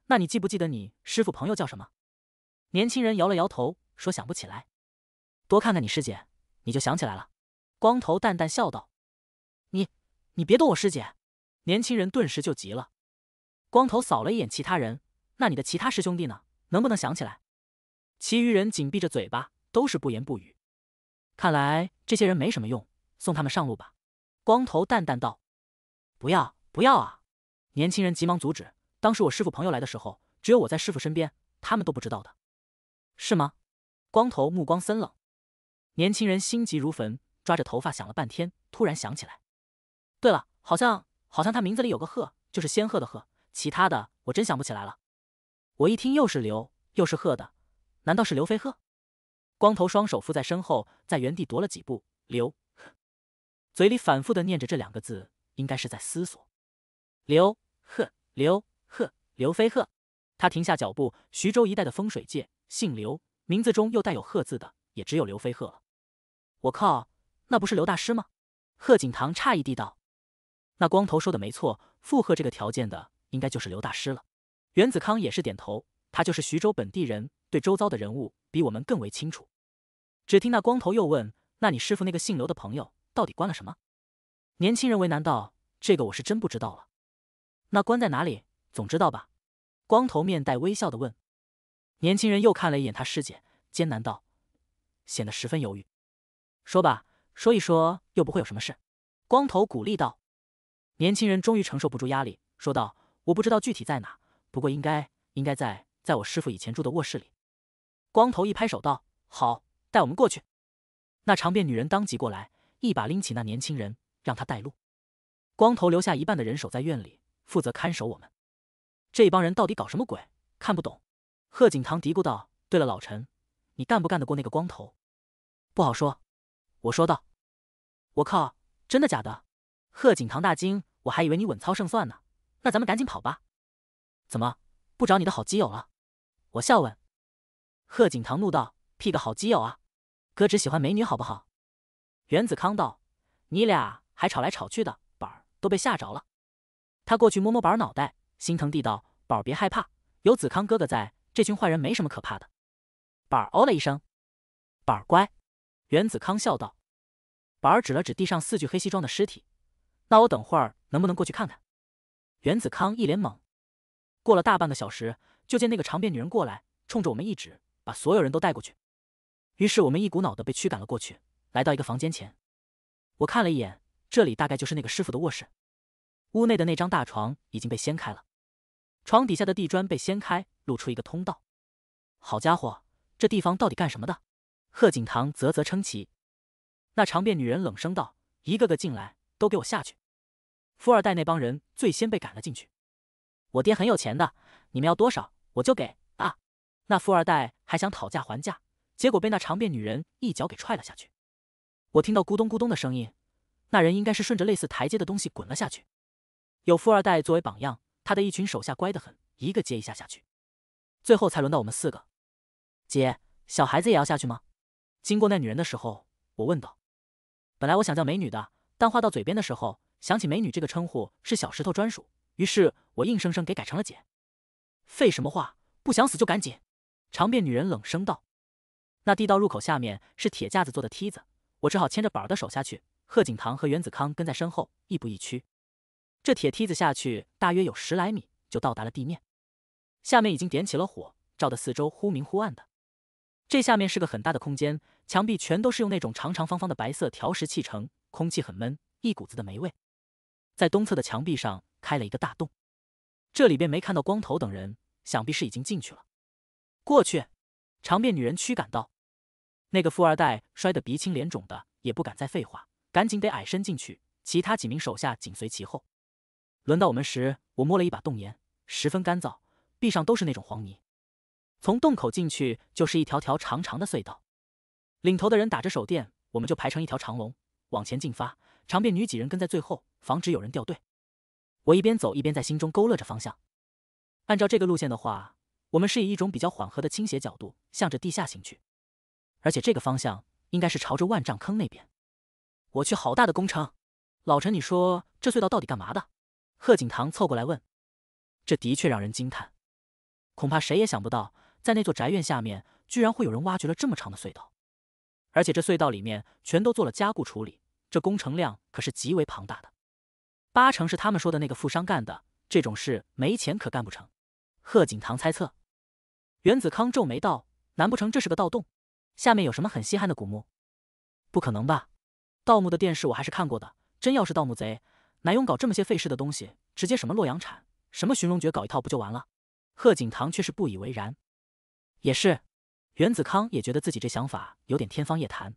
那你记不记得你师傅朋友叫什么？”年轻人摇了摇头，说：“想不起来。多看看你师姐，你就想起来了。”光头淡淡笑道：“你，你别动我师姐！”年轻人顿时就急了。光头扫了一眼其他人：“那你的其他师兄弟呢？能不能想起来？”其余人紧闭着嘴巴，都是不言不语。看来这些人没什么用，送他们上路吧。”光头淡淡道。“不要，不要啊！”年轻人急忙阻止。当时我师傅朋友来的时候，只有我在师傅身边，他们都不知道的，是吗？”光头目光森冷。年轻人心急如焚，抓着头发想了半天，突然想起来：“对了，好像好像他名字里有个鹤，就是仙鹤的鹤。其他的我真想不起来了。”我一听又是刘又是鹤的，难道是刘飞鹤？光头双手扶在身后，在原地踱了几步，刘呵，嘴里反复的念着这两个字，应该是在思索。刘呵，刘呵，刘飞鹤。他停下脚步，徐州一带的风水界姓刘，名字中又带有“鹤”字的，也只有刘飞鹤了。我靠，那不是刘大师吗？贺景堂诧异地道。那光头说的没错，附和这个条件的，应该就是刘大师了。袁子康也是点头，他就是徐州本地人。对周遭的人物比我们更为清楚。只听那光头又问：“那你师傅那个姓刘的朋友到底关了什么？”年轻人为难道：“这个我是真不知道了。”“那关在哪里？总知道吧？”光头面带微笑的问。年轻人又看了一眼他师姐，艰难道，显得十分犹豫。“说吧，说一说，又不会有什么事。”光头鼓励道。年轻人终于承受不住压力，说道：“我不知道具体在哪，不过应该应该在在我师傅以前住的卧室里。”光头一拍手道：“好，带我们过去。”那长辫女人当即过来，一把拎起那年轻人，让他带路。光头留下一半的人守在院里，负责看守我们。这帮人到底搞什么鬼？看不懂。贺景堂嘀咕道：“对了，老陈，你干不干得过那个光头？”“不好说。”我说道。“我靠，真的假的？”贺景堂大惊，“我还以为你稳操胜算呢。”“那咱们赶紧跑吧。”“怎么不找你的好基友了？”我笑问。贺景棠怒道：“屁个好基友啊，哥只喜欢美女，好不好？”袁子康道：“你俩还吵来吵去的，宝儿都被吓着了。”他过去摸摸宝儿脑袋，心疼地道：“宝儿别害怕，有子康哥哥在这，群坏人没什么可怕的。”宝儿哦了一声，“宝儿乖。”袁子康笑道。宝儿指了指地上四具黑西装的尸体，“那我等会儿能不能过去看看？”袁子康一脸懵。过了大半个小时，就见那个长辫女人过来，冲着我们一指。把所有人都带过去。于是我们一股脑的被驱赶了过去，来到一个房间前。我看了一眼，这里大概就是那个师傅的卧室。屋内的那张大床已经被掀开了，床底下的地砖被掀开，露出一个通道。好家伙，这地方到底干什么的？贺景棠啧啧称奇。那长辫女人冷声道：“一个个进来，都给我下去！”富二代那帮人最先被赶了进去。我爹很有钱的，你们要多少，我就给。那富二代还想讨价还价，结果被那长辫女人一脚给踹了下去。我听到咕咚咕咚的声音，那人应该是顺着类似台阶的东西滚了下去。有富二代作为榜样，他的一群手下乖得很，一个接一下下去，最后才轮到我们四个。姐，小孩子也要下去吗？经过那女人的时候，我问道。本来我想叫美女的，但话到嘴边的时候，想起美女这个称呼是小石头专属，于是我硬生生给改成了姐。废什么话，不想死就赶紧！长辫女人冷声道：“那地道入口下面是铁架子做的梯子，我只好牵着宝儿的手下去。贺景堂和袁子康跟在身后，亦步亦趋。这铁梯子下去大约有十来米，就到达了地面。下面已经点起了火，照的四周忽明忽暗的。这下面是个很大的空间，墙壁全都是用那种长长方方的白色条石砌成，空气很闷，一股子的霉味。在东侧的墙壁上开了一个大洞，这里边没看到光头等人，想必是已经进去了。”过去，长辫女人驱赶道：“那个富二代摔得鼻青脸肿的，也不敢再废话，赶紧得矮身进去。其他几名手下紧随其后。轮到我们时，我摸了一把洞岩，十分干燥，壁上都是那种黄泥。从洞口进去就是一条条长长的隧道。领头的人打着手电，我们就排成一条长龙，往前进发。长辫女几人跟在最后，防止有人掉队。我一边走一边在心中勾勒着方向，按照这个路线的话。”我们是以一种比较缓和的倾斜角度，向着地下行去，而且这个方向应该是朝着万丈坑那边。我去，好大的工程！老陈，你说这隧道到底干嘛的？贺景棠凑过来问。这的确让人惊叹，恐怕谁也想不到，在那座宅院下面，居然会有人挖掘了这么长的隧道，而且这隧道里面全都做了加固处理。这工程量可是极为庞大的，八成是他们说的那个富商干的。这种事没钱可干不成。贺景堂猜测，袁子康皱眉道：“难不成这是个盗洞？下面有什么很稀罕的古墓？不可能吧！盗墓的电视我还是看过的，真要是盗墓贼，哪用搞这么些费事的东西？直接什么洛阳铲、什么寻龙诀，搞一套不就完了？”贺景堂却是不以为然。也是，袁子康也觉得自己这想法有点天方夜谭。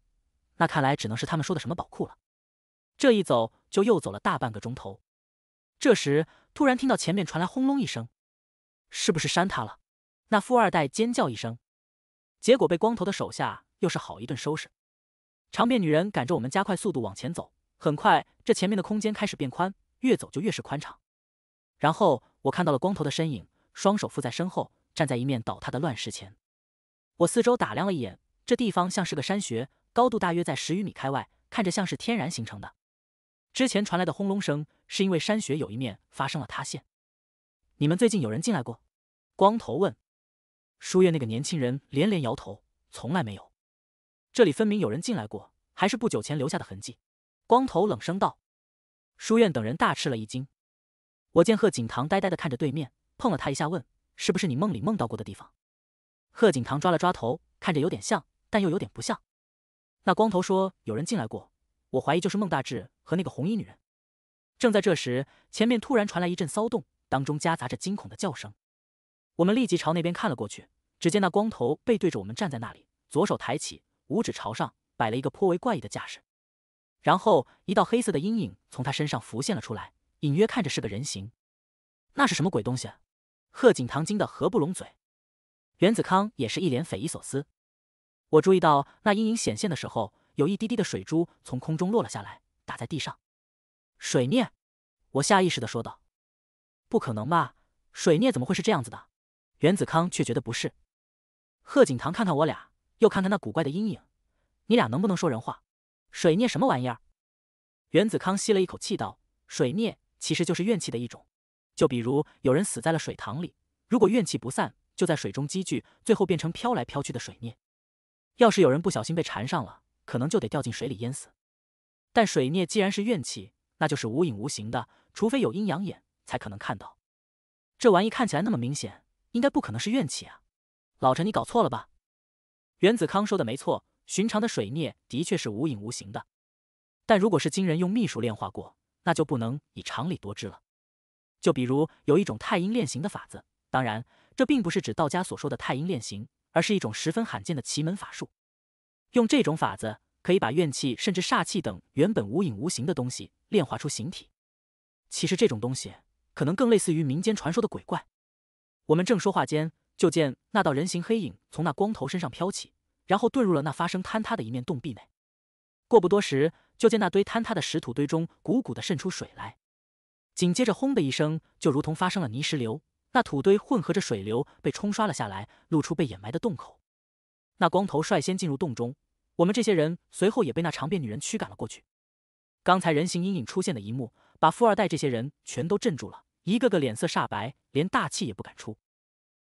那看来只能是他们说的什么宝库了。这一走就又走了大半个钟头，这时突然听到前面传来轰隆一声。是不是扇他了？那富二代尖叫一声，结果被光头的手下又是好一顿收拾。长辫女人赶着我们加快速度往前走，很快这前面的空间开始变宽，越走就越是宽敞。然后我看到了光头的身影，双手负在身后，站在一面倒塌的乱石前。我四周打量了一眼，这地方像是个山穴，高度大约在十余米开外，看着像是天然形成的。之前传来的轰隆声，是因为山穴有一面发生了塌陷。你们最近有人进来过？光头问。书院那个年轻人连连摇头，从来没有。这里分明有人进来过，还是不久前留下的痕迹。光头冷声道。书院等人大吃了一惊。我见贺锦堂呆呆的看着对面，碰了他一下，问：“是不是你梦里梦到过的地方？”贺锦堂抓了抓头，看着有点像，但又有点不像。那光头说：“有人进来过，我怀疑就是孟大志和那个红衣女人。”正在这时，前面突然传来一阵骚动。当中夹杂着惊恐的叫声，我们立即朝那边看了过去。只见那光头背对着我们站在那里，左手抬起，五指朝上，摆了一个颇为怪异的架势。然后，一道黑色的阴影从他身上浮现了出来，隐约看着是个人形。那是什么鬼东西？贺景堂惊得合不拢嘴。袁子康也是一脸匪夷所思。我注意到那阴影显现的时候，有一滴滴的水珠从空中落了下来，打在地上。水念，我下意识的说道。不可能吧？水孽怎么会是这样子的？袁子康却觉得不是。贺景棠看看我俩，又看看那古怪的阴影，你俩能不能说人话？水孽什么玩意儿？袁子康吸了一口气道：“水孽其实就是怨气的一种。就比如有人死在了水塘里，如果怨气不散，就在水中积聚，最后变成飘来飘去的水孽。要是有人不小心被缠上了，可能就得掉进水里淹死。但水孽既然是怨气，那就是无影无形的，除非有阴阳眼。”才可能看到，这玩意看起来那么明显，应该不可能是怨气啊！老陈，你搞错了吧？袁子康说的没错，寻常的水孽的确是无影无形的，但如果是金人用秘术炼化过，那就不能以常理多知了。就比如有一种太阴炼形的法子，当然，这并不是指道家所说的太阴炼形，而是一种十分罕见的奇门法术。用这种法子，可以把怨气甚至煞气等原本无影无形的东西炼化出形体。其实这种东西。可能更类似于民间传说的鬼怪。我们正说话间，就见那道人形黑影从那光头身上飘起，然后遁入了那发生坍塌的一面洞壁内。过不多时，就见那堆坍塌的石土堆中鼓鼓地渗出水来，紧接着轰的一声，就如同发生了泥石流，那土堆混合着水流被冲刷了下来，露出被掩埋的洞口。那光头率先进入洞中，我们这些人随后也被那长辫女人驱赶了过去。刚才人形阴影出现的一幕。把富二代这些人全都镇住了，一个个脸色煞白，连大气也不敢出。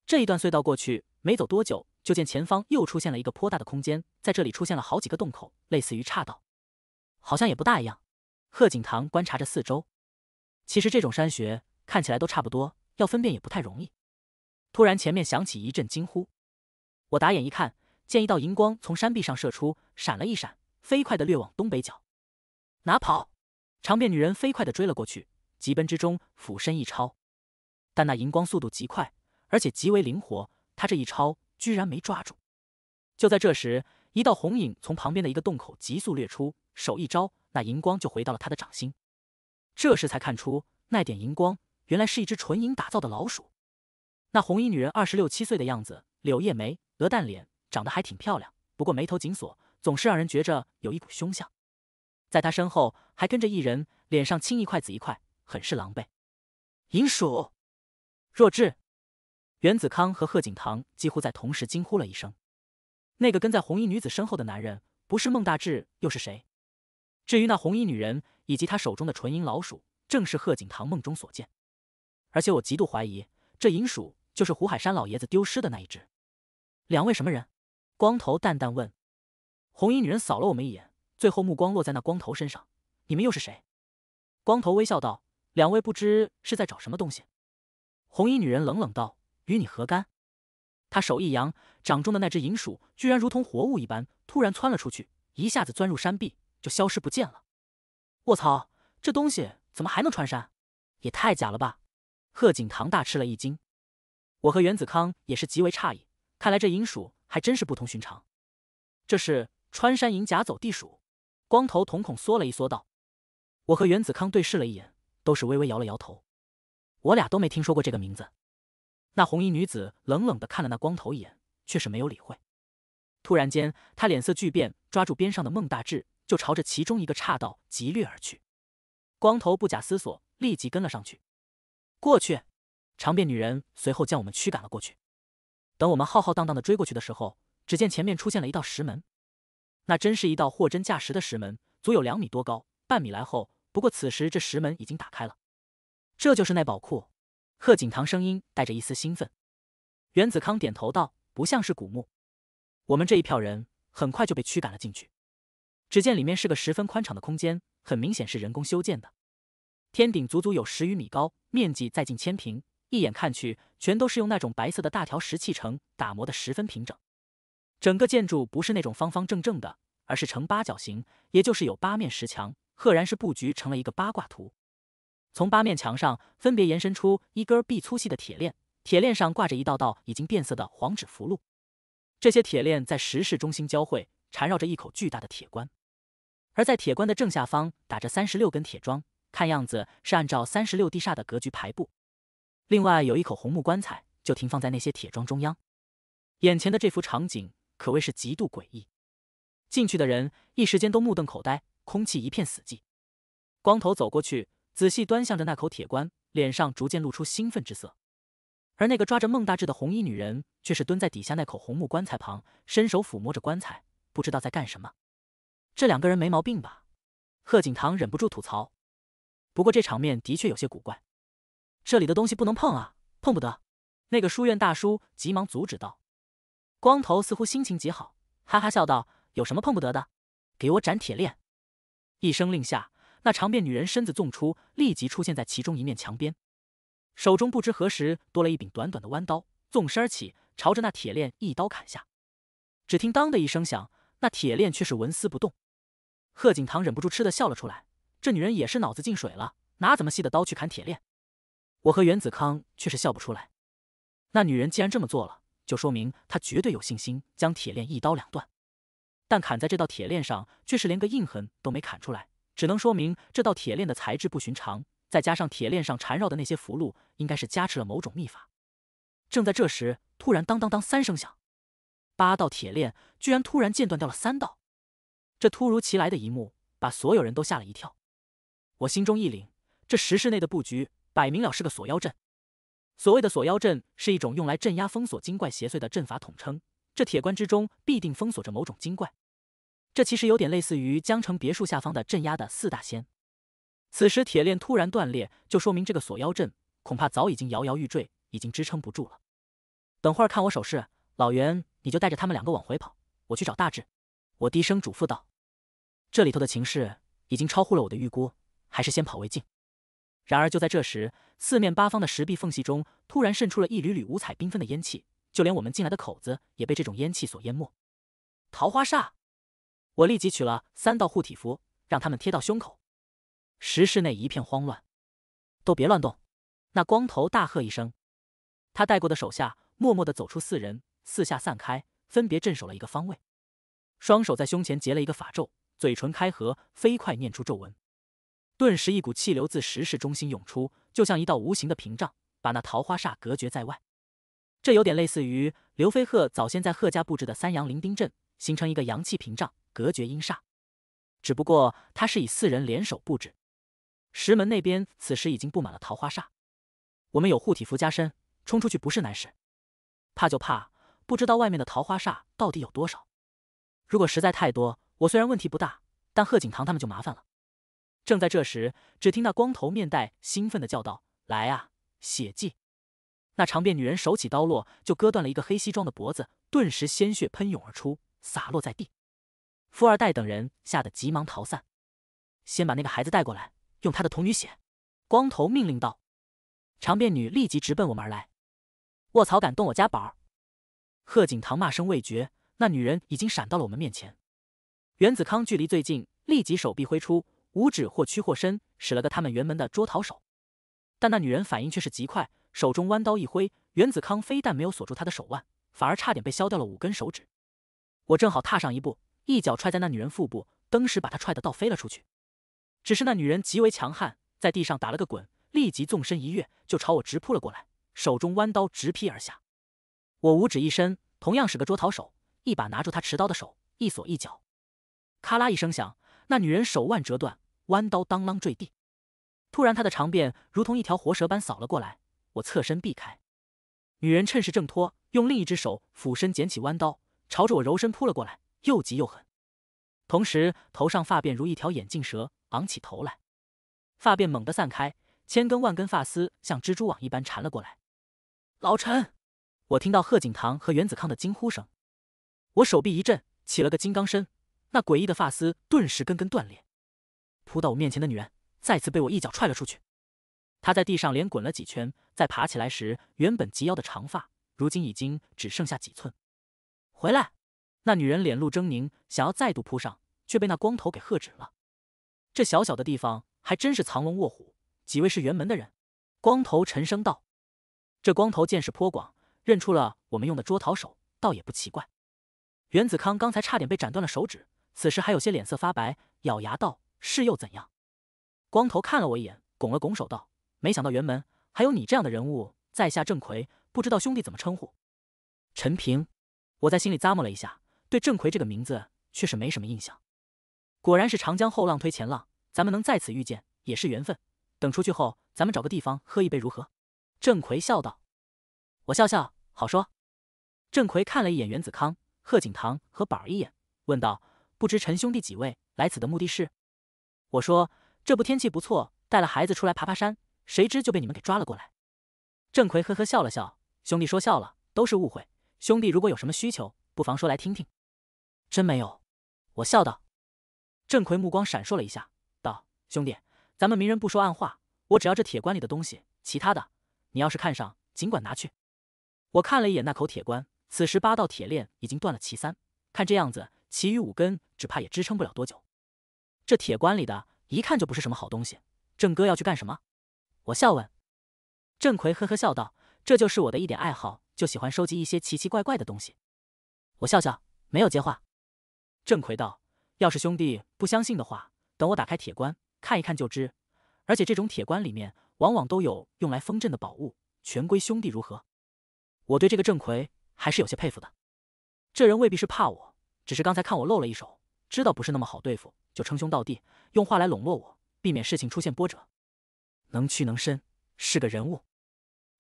这一段隧道过去，没走多久，就见前方又出现了一个颇大的空间，在这里出现了好几个洞口，类似于岔道，好像也不大一样。贺景堂观察着四周，其实这种山穴看起来都差不多，要分辨也不太容易。突然，前面响起一阵惊呼，我打眼一看，见一道银光从山壁上射出，闪了一闪，飞快的掠往东北角，哪跑？长辫女人飞快地追了过去，疾奔之中，俯身一抄，但那荧光速度极快，而且极为灵活，她这一抄居然没抓住。就在这时，一道红影从旁边的一个洞口急速掠出，手一招，那荧光就回到了她的掌心。这时才看出，那点荧光原来是一只纯银打造的老鼠。那红衣女人二十六七岁的样子，柳叶眉、鹅蛋脸，长得还挺漂亮，不过眉头紧锁，总是让人觉着有一股凶相。在他身后还跟着一人，脸上青一块紫一块，很是狼狈。银鼠，弱智！袁子康和贺景堂几乎在同时惊呼了一声：“那个跟在红衣女子身后的男人，不是孟大志又是谁？”至于那红衣女人以及她手中的纯银老鼠，正是贺景堂梦中所见。而且我极度怀疑，这银鼠就是胡海山老爷子丢失的那一只。两位什么人？光头淡淡问。红衣女人扫了我们一眼。最后目光落在那光头身上，你们又是谁？光头微笑道：“两位不知是在找什么东西。”红衣女人冷冷道：“与你何干？”他手一扬，掌中的那只银鼠居然如同活物一般，突然窜了出去，一下子钻入山壁，就消失不见了。我操，这东西怎么还能穿山？也太假了吧！贺景堂大吃了一惊，我和袁子康也是极为诧异。看来这银鼠还真是不同寻常，这是穿山银甲走地鼠。光头瞳孔缩了一缩，道：“我和袁子康对视了一眼，都是微微摇了摇头。我俩都没听说过这个名字。”那红衣女子冷冷的看了那光头一眼，却是没有理会。突然间，他脸色巨变，抓住边上的孟大志，就朝着其中一个岔道疾掠而去。光头不假思索，立即跟了上去。过去，长辫女人随后将我们驱赶了过去。等我们浩浩荡荡的追过去的时候，只见前面出现了一道石门。那真是一道货真价实的石门，足有两米多高，半米来厚。不过此时这石门已经打开了，这就是那宝库。贺景棠声音带着一丝兴奋。袁子康点头道：“不像是古墓，我们这一票人很快就被驱赶了进去。只见里面是个十分宽敞的空间，很明显是人工修建的。天顶足足有十余米高，面积在近千平，一眼看去全都是用那种白色的大条石砌成，打磨的十分平整。”整个建筑不是那种方方正正的，而是呈八角形，也就是有八面石墙，赫然是布局成了一个八卦图。从八面墙上分别延伸出一根儿臂粗细的铁链，铁链上挂着一道道已经变色的黄纸符箓。这些铁链在石室中心交汇，缠绕着一口巨大的铁棺。而在铁棺的正下方，打着三十六根铁桩，看样子是按照三十六地煞的格局排布。另外有一口红木棺材就停放在那些铁桩中央。眼前的这幅场景。可谓是极度诡异，进去的人一时间都目瞪口呆，空气一片死寂。光头走过去，仔细端详着那口铁棺，脸上逐渐露出兴奋之色。而那个抓着孟大志的红衣女人，却是蹲在底下那口红木棺材旁，伸手抚摸着棺材，不知道在干什么。这两个人没毛病吧？贺景堂忍不住吐槽。不过这场面的确有些古怪，这里的东西不能碰啊，碰不得！那个书院大叔急忙阻止道。光头似乎心情极好，哈哈笑道：“有什么碰不得的？给我斩铁链！”一声令下，那长辫女人身子纵出，立即出现在其中一面墙边，手中不知何时多了一柄短短的弯刀，纵身而起，朝着那铁链一刀砍下。只听“当”的一声响，那铁链却是纹丝不动。贺景棠忍不住吃的笑了出来：“这女人也是脑子进水了，拿怎么细的刀去砍铁链？”我和袁子康却是笑不出来。那女人既然这么做了。就说明他绝对有信心将铁链一刀两断，但砍在这道铁链上却是连个印痕都没砍出来，只能说明这道铁链的材质不寻常。再加上铁链上缠绕的那些符箓，应该是加持了某种秘法。正在这时，突然当当当三声响，八道铁链居然突然间断掉了三道。这突如其来的一幕把所有人都吓了一跳。我心中一凛，这石室内的布局摆明了是个锁妖阵。所谓的锁妖阵是一种用来镇压、封锁精怪邪祟的阵法统称。这铁棺之中必定封锁着某种精怪，这其实有点类似于江城别墅下方的镇压的四大仙。此时铁链突然断裂，就说明这个锁妖阵恐怕早已经摇摇欲坠，已经支撑不住了。等会儿看我手势，老袁，你就带着他们两个往回跑，我去找大志。我低声嘱咐道：“这里头的情势已经超乎了我的预估，还是先跑为敬。”然而，就在这时，四面八方的石壁缝隙中突然渗出了一缕缕五彩缤纷的烟气，就连我们进来的口子也被这种烟气所淹没。桃花煞！我立即取了三道护体符，让他们贴到胸口。石室内一片慌乱，都别乱动！那光头大喝一声，他带过的手下默默地走出四人，四下散开，分别镇守了一个方位，双手在胸前结了一个法咒，嘴唇开合，飞快念出咒文。顿时，一股气流自石室中心涌出，就像一道无形的屏障，把那桃花煞隔绝在外。这有点类似于刘飞鹤早先在贺家布置的三阳灵丁阵，形成一个阳气屏障，隔绝阴煞。只不过他是以四人联手布置。石门那边此时已经布满了桃花煞，我们有护体符加身，冲出去不是难事。怕就怕不知道外面的桃花煞到底有多少。如果实在太多，我虽然问题不大，但贺景棠他们就麻烦了。正在这时，只听那光头面带兴奋的叫道：“来啊，血祭！”那长辫女人手起刀落，就割断了一个黑西装的脖子，顿时鲜血喷涌而出，洒落在地。富二代等人吓得急忙逃散。先把那个孩子带过来，用他的童女血。”光头命令道。长辫女立即直奔我们而来。“卧槽！敢动我家宝！”贺景棠骂声未绝，那女人已经闪到了我们面前。袁子康距离最近，立即手臂挥出。五指或屈或伸，使了个他们辕门的捉桃手，但那女人反应却是极快，手中弯刀一挥，袁子康非但没有锁住她的手腕，反而差点被削掉了五根手指。我正好踏上一步，一脚踹在那女人腹部，登时把她踹得倒飞了出去。只是那女人极为强悍，在地上打了个滚，立即纵身一跃，就朝我直扑了过来，手中弯刀直劈而下。我五指一伸，同样是个捉桃手，一把拿住她持刀的手，一锁一脚，咔啦一声响，那女人手腕折断。弯刀当啷坠地，突然，她的长辫如同一条活蛇般扫了过来。我侧身避开，女人趁势挣脱，用另一只手俯身捡起弯刀，朝着我柔身扑了过来，又急又狠。同时，头上发辫如一条眼镜蛇，昂起头来，发辫猛地散开，千根万根发丝像蜘蛛网一般缠了过来。老陈，我听到贺景棠和袁子康的惊呼声，我手臂一震，起了个金刚身，那诡异的发丝顿时根根断裂。扑到我面前的女人，再次被我一脚踹了出去。她在地上连滚了几圈，再爬起来时，原本及腰的长发，如今已经只剩下几寸。回来，那女人脸露狰狞，想要再度扑上，却被那光头给喝止了。这小小的地方还真是藏龙卧虎。几位是辕门的人？光头沉声道。这光头见识颇广，认出了我们用的捉逃手，倒也不奇怪。袁子康刚才差点被斩断了手指，此时还有些脸色发白，咬牙道。是又怎样？光头看了我一眼，拱了拱手道：“没想到辕门还有你这样的人物，在下郑奎，不知道兄弟怎么称呼？”陈平，我在心里咂摸了一下，对郑奎这个名字却是没什么印象。果然是长江后浪推前浪，咱们能在此遇见也是缘分。等出去后，咱们找个地方喝一杯如何？”郑奎笑道。我笑笑，好说。郑奎看了一眼袁子康、贺景堂和宝儿一眼，问道：“不知陈兄弟几位来此的目的是？”我说这不天气不错，带了孩子出来爬爬山，谁知就被你们给抓了过来。郑奎呵呵笑了笑，兄弟说笑了，都是误会。兄弟如果有什么需求，不妨说来听听。真没有，我笑道。郑奎目光闪烁了一下，道：“兄弟，咱们明人不说暗话，我只要这铁棺里的东西，其他的你要是看上，尽管拿去。”我看了一眼那口铁棺，此时八道铁链已经断了其三，看这样子，其余五根只怕也支撑不了多久。这铁棺里的，一看就不是什么好东西。郑哥要去干什么？我笑问。郑奎呵呵笑道：“这就是我的一点爱好，就喜欢收集一些奇奇怪怪的东西。”我笑笑，没有接话。郑奎道：“要是兄弟不相信的话，等我打开铁棺看一看就知。而且这种铁棺里面往往都有用来封镇的宝物，全归兄弟如何？”我对这个郑奎还是有些佩服的。这人未必是怕我，只是刚才看我露了一手，知道不是那么好对付。就称兄道弟，用话来笼络我，避免事情出现波折。能屈能伸，是个人物。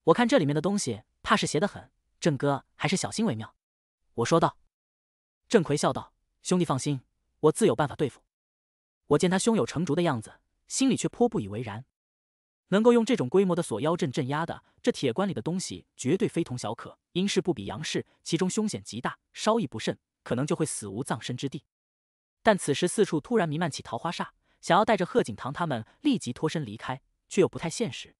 我看这里面的东西，怕是邪得很。郑哥还是小心为妙。我说道。郑奎笑道：“兄弟放心，我自有办法对付。”我见他胸有成竹的样子，心里却颇不以为然。能够用这种规模的锁妖阵镇压的，这铁棺里的东西绝对非同小可，阴势不比阳势，其中凶险极大，稍一不慎，可能就会死无葬身之地。但此时四处突然弥漫起桃花煞，想要带着贺景棠他们立即脱身离开，却又不太现实。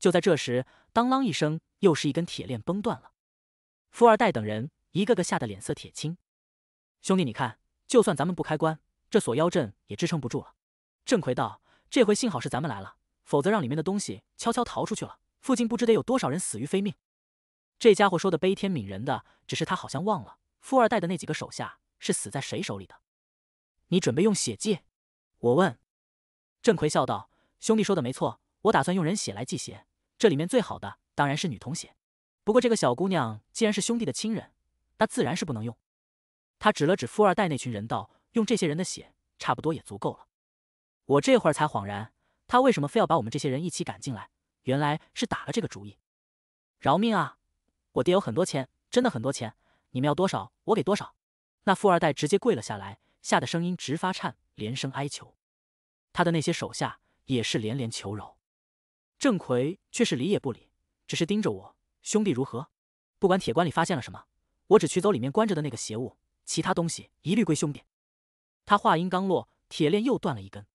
就在这时，当啷一声，又是一根铁链崩断了。富二代等人一个个吓得脸色铁青。兄弟，你看，就算咱们不开棺，这锁妖阵也支撑不住了。郑奎道：“这回幸好是咱们来了，否则让里面的东西悄悄逃出去了，附近不知得有多少人死于非命。”这家伙说的悲天悯人的，只是他好像忘了，富二代的那几个手下是死在谁手里的。你准备用血祭？我问。郑奎笑道：“兄弟说的没错，我打算用人血来祭血。这里面最好的当然是女童血，不过这个小姑娘既然是兄弟的亲人，那自然是不能用。”他指了指富二代那群人道：“用这些人的血，差不多也足够了。”我这会儿才恍然，他为什么非要把我们这些人一起赶进来？原来是打了这个主意。饶命啊！我爹有很多钱，真的很多钱，你们要多少，我给多少。那富二代直接跪了下来。吓得声音直发颤，连声哀求。他的那些手下也是连连求饶。郑奎却是理也不理，只是盯着我：“兄弟如何？不管铁棺里发现了什么，我只取走里面关着的那个邪物，其他东西一律归兄弟。”他话音刚落，铁链又断了一根。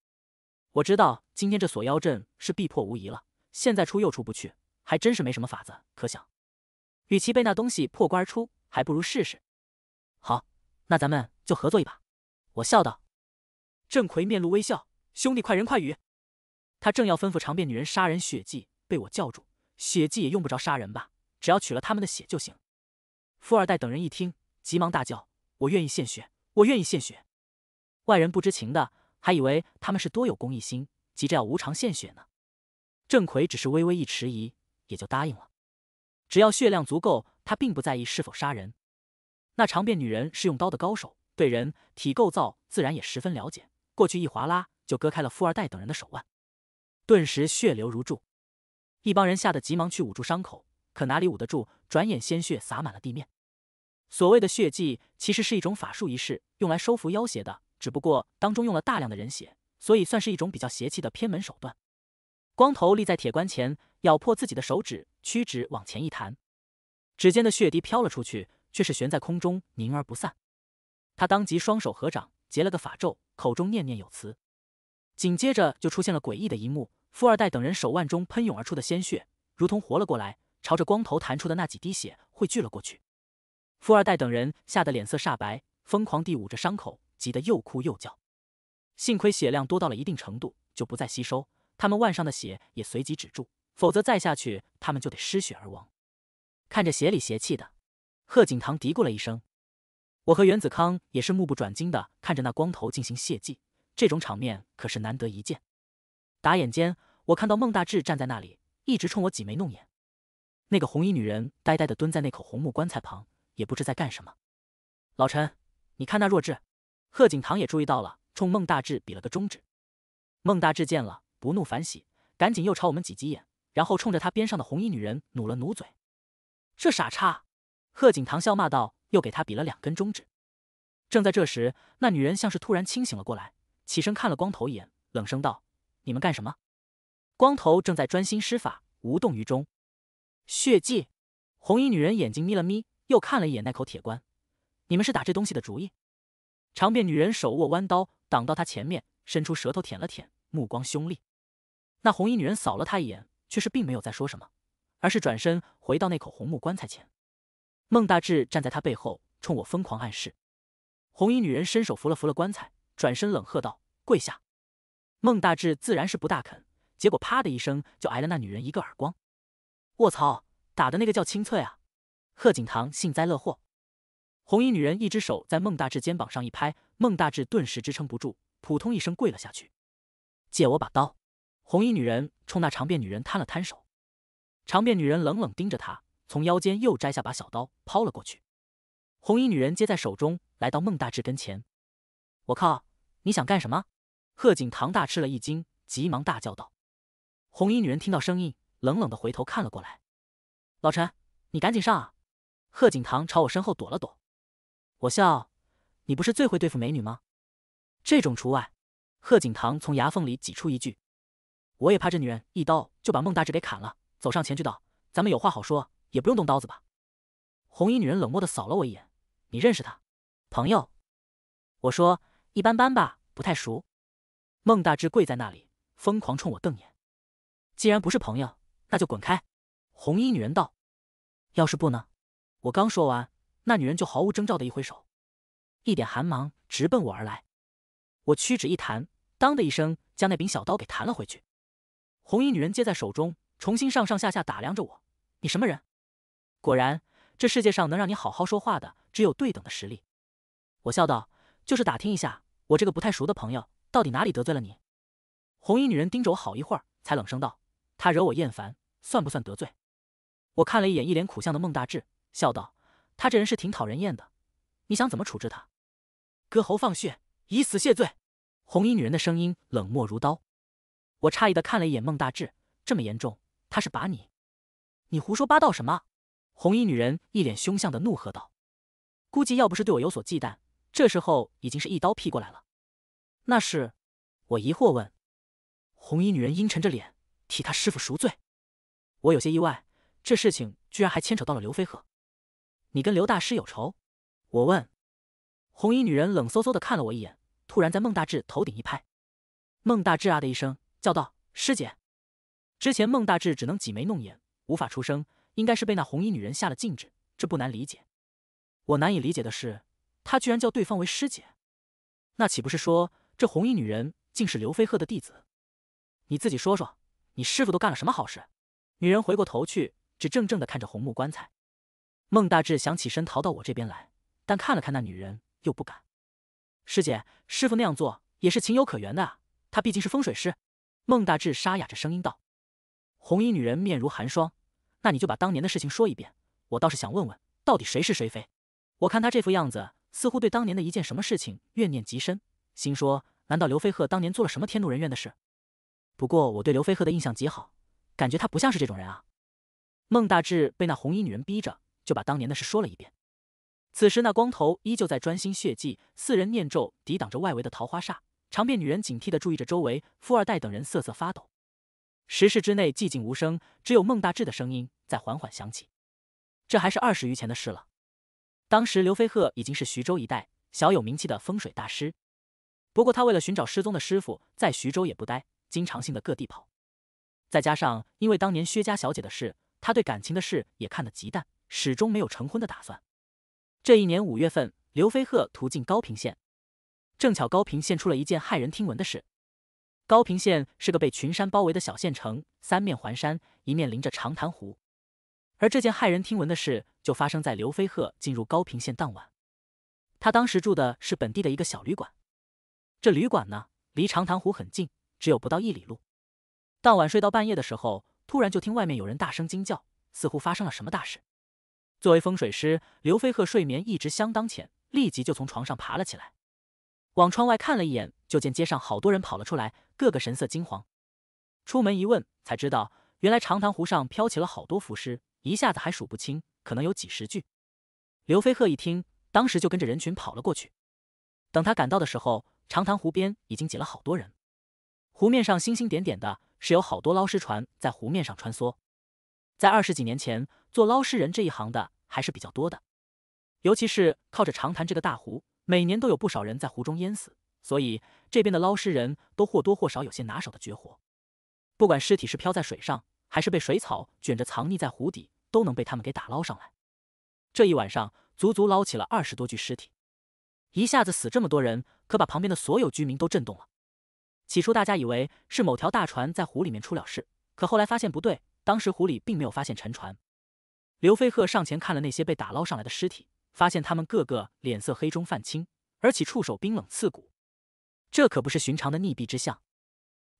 我知道今天这锁妖阵是必破无疑了。现在出又出不去，还真是没什么法子可想。与其被那东西破关而出，还不如试试。好，那咱们就合作一把。我笑道：“郑奎面露微笑，兄弟快人快语。”他正要吩咐长辫女人杀人血迹，被我叫住：“血迹也用不着杀人吧？只要取了他们的血就行。”富二代等人一听，急忙大叫：“我愿意献血！我愿意献血！”外人不知情的，还以为他们是多有公益心，急着要无偿献血呢。郑奎只是微微一迟疑，也就答应了。只要血量足够，他并不在意是否杀人。那长辫女人是用刀的高手。对人体构造自然也十分了解，过去一划拉就割开了富二代等人的手腕，顿时血流如注。一帮人吓得急忙去捂住伤口，可哪里捂得住？转眼鲜血洒满了地面。所谓的血祭其实是一种法术仪式，用来收服妖邪的，只不过当中用了大量的人血，所以算是一种比较邪气的偏门手段。光头立在铁棺前，咬破自己的手指，屈指往前一弹，指尖的血滴飘了出去，却是悬在空中凝而不散。他当即双手合掌，结了个法咒，口中念念有词，紧接着就出现了诡异的一幕：富二代等人手腕中喷涌而出的鲜血，如同活了过来，朝着光头弹出的那几滴血汇聚了过去。富二代等人吓得脸色煞白，疯狂地捂着伤口，急得又哭又叫。幸亏血量多到了一定程度，就不再吸收，他们腕上的血也随即止住，否则再下去，他们就得失血而亡。看着血里邪气的，贺景堂嘀咕了一声。我和袁子康也是目不转睛的看着那光头进行血祭，这种场面可是难得一见。打眼间，我看到孟大志站在那里，一直冲我挤眉弄眼。那个红衣女人呆呆的蹲在那口红木棺材旁，也不知在干什么。老陈，你看那弱智。贺景堂也注意到了，冲孟大志比了个中指。孟大志见了，不怒反喜，赶紧又朝我们挤挤眼，然后冲着他边上的红衣女人努了努嘴。这傻叉！贺景堂笑骂道。又给他比了两根中指。正在这时，那女人像是突然清醒了过来，起身看了光头一眼，冷声道：“你们干什么？”光头正在专心施法，无动于衷。血迹，红衣女人眼睛眯了眯，又看了一眼那口铁棺。你们是打这东西的主意？长辫女人手握弯刀，挡到他前面，伸出舌头舔了舔，目光凶厉。那红衣女人扫了他一眼，却是并没有再说什么，而是转身回到那口红木棺材前。孟大志站在他背后，冲我疯狂暗示。红衣女人伸手扶了扶了棺材，转身冷喝道：“跪下！”孟大志自然是不大肯，结果啪的一声，就挨了那女人一个耳光。卧槽！打的那个叫清脆啊！贺景棠幸灾乐祸。红衣女人一只手在孟大志肩膀上一拍，孟大志顿时支撑不住，扑通一声跪了下去。借我把刀。红衣女人冲那长辫女人摊了摊手，长辫女人冷冷盯着他。从腰间又摘下把小刀，抛了过去。红衣女人接在手中，来到孟大志跟前。“我靠，你想干什么？”贺景堂大吃了一惊，急忙大叫道。红衣女人听到声音，冷冷的回头看了过来。“老陈，你赶紧上啊！”贺景堂朝我身后躲了躲。我笑：“你不是最会对付美女吗？这种除外。”贺景堂从牙缝里挤出一句：“我也怕这女人一刀就把孟大志给砍了。”走上前去道：“咱们有话好说。”也不用动刀子吧？红衣女人冷漠的扫了我一眼。你认识他？朋友？我说一般般吧，不太熟。孟大志跪在那里，疯狂冲我瞪眼。既然不是朋友，那就滚开！红衣女人道。要是不呢？我刚说完，那女人就毫无征兆的一挥手，一点寒芒直奔我而来。我屈指一弹，当的一声，将那柄小刀给弹了回去。红衣女人接在手中，重新上上下下打量着我。你什么人？果然，这世界上能让你好好说话的，只有对等的实力。我笑道：“就是打听一下，我这个不太熟的朋友到底哪里得罪了你。”红衣女人盯着我好一会儿，才冷声道：“她惹我厌烦，算不算得罪？”我看了一眼一脸苦相的孟大志，笑道：“他这人是挺讨人厌的，你想怎么处置他？”割喉放血，以死谢罪。红衣女人的声音冷漠如刀。我诧异的看了一眼孟大志，这么严重，他是把你……你胡说八道什么？红衣女人一脸凶相的怒喝道：“估计要不是对我有所忌惮，这时候已经是一刀劈过来了。”“那是？”我疑惑问。红衣女人阴沉着脸：“替他师傅赎罪。”我有些意外，这事情居然还牵扯到了刘飞鹤。“你跟刘大师有仇？”我问。红衣女人冷飕飕的看了我一眼，突然在孟大志头顶一拍。孟大志啊的一声叫道：“师姐！”之前孟大志只能挤眉弄眼，无法出声。应该是被那红衣女人下了禁制，这不难理解。我难以理解的是，他居然叫对方为师姐，那岂不是说这红衣女人竟是刘飞鹤的弟子？你自己说说，你师傅都干了什么好事？女人回过头去，只怔怔地看着红木棺材。孟大志想起身逃到我这边来，但看了看那女人，又不敢。师姐，师傅那样做也是情有可原的啊，他毕竟是风水师。孟大志沙哑着声音道。红衣女人面如寒霜。那你就把当年的事情说一遍，我倒是想问问，到底谁是谁非？我看他这副样子，似乎对当年的一件什么事情怨念极深，心说难道刘飞鹤当年做了什么天怒人怨的事？不过我对刘飞鹤的印象极好，感觉他不像是这种人啊。孟大志被那红衣女人逼着，就把当年的事说了一遍。此时那光头依旧在专心血祭，四人念咒抵挡着外围的桃花煞，长辫女人警惕的注意着周围，富二代等人瑟瑟发抖。石室之内寂静无声，只有孟大志的声音在缓缓响起。这还是二十余前的事了。当时刘飞鹤已经是徐州一带小有名气的风水大师，不过他为了寻找失踪的师傅，在徐州也不待，经常性的各地跑。再加上因为当年薛家小姐的事，他对感情的事也看得极淡，始终没有成婚的打算。这一年五月份，刘飞鹤途径高平县，正巧高平县出了一件骇人听闻的事。高平县是个被群山包围的小县城，三面环山，一面临着长潭湖。而这件骇人听闻的事就发生在刘飞鹤进入高平县当晚。他当时住的是本地的一个小旅馆，这旅馆呢，离长潭湖很近，只有不到一里路。当晚睡到半夜的时候，突然就听外面有人大声惊叫，似乎发生了什么大事。作为风水师，刘飞鹤睡眠一直相当浅，立即就从床上爬了起来，往窗外看了一眼。就见街上好多人跑了出来，个个神色惊慌。出门一问，才知道原来长潭湖上飘起了好多浮尸，一下子还数不清，可能有几十具。刘飞鹤一听，当时就跟着人群跑了过去。等他赶到的时候，长潭湖边已经挤了好多人，湖面上星星点点的，是有好多捞尸船在湖面上穿梭。在二十几年前，做捞尸人这一行的还是比较多的，尤其是靠着长潭这个大湖，每年都有不少人在湖中淹死。所以这边的捞尸人都或多或少有些拿手的绝活，不管尸体是漂在水上，还是被水草卷着藏匿在湖底，都能被他们给打捞上来。这一晚上足足捞起了二十多具尸体，一下子死这么多人，可把旁边的所有居民都震动了。起初大家以为是某条大船在湖里面出了事，可后来发现不对，当时湖里并没有发现沉船。刘飞鹤上前看了那些被打捞上来的尸体，发现他们个个脸色黑中泛青，而且触手冰冷刺骨。这可不是寻常的溺毙之相。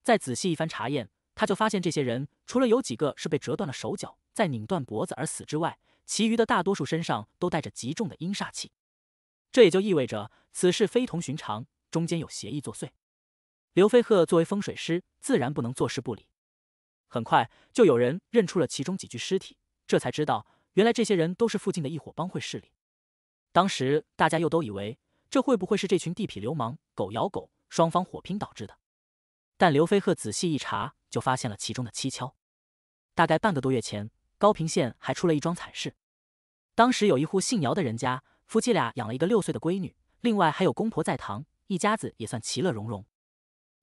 再仔细一番查验，他就发现这些人除了有几个是被折断了手脚、再拧断脖子而死之外，其余的大多数身上都带着极重的阴煞气。这也就意味着此事非同寻常，中间有邪意作祟。刘飞鹤作为风水师，自然不能坐视不理。很快就有人认出了其中几具尸体，这才知道原来这些人都是附近的一伙帮会势力。当时大家又都以为这会不会是这群地痞流氓狗咬狗？双方火拼导致的，但刘飞鹤仔细一查，就发现了其中的蹊跷。大概半个多月前，高平县还出了一桩惨事。当时有一户姓姚的人家，夫妻俩养了一个六岁的闺女，另外还有公婆在堂，一家子也算其乐融融。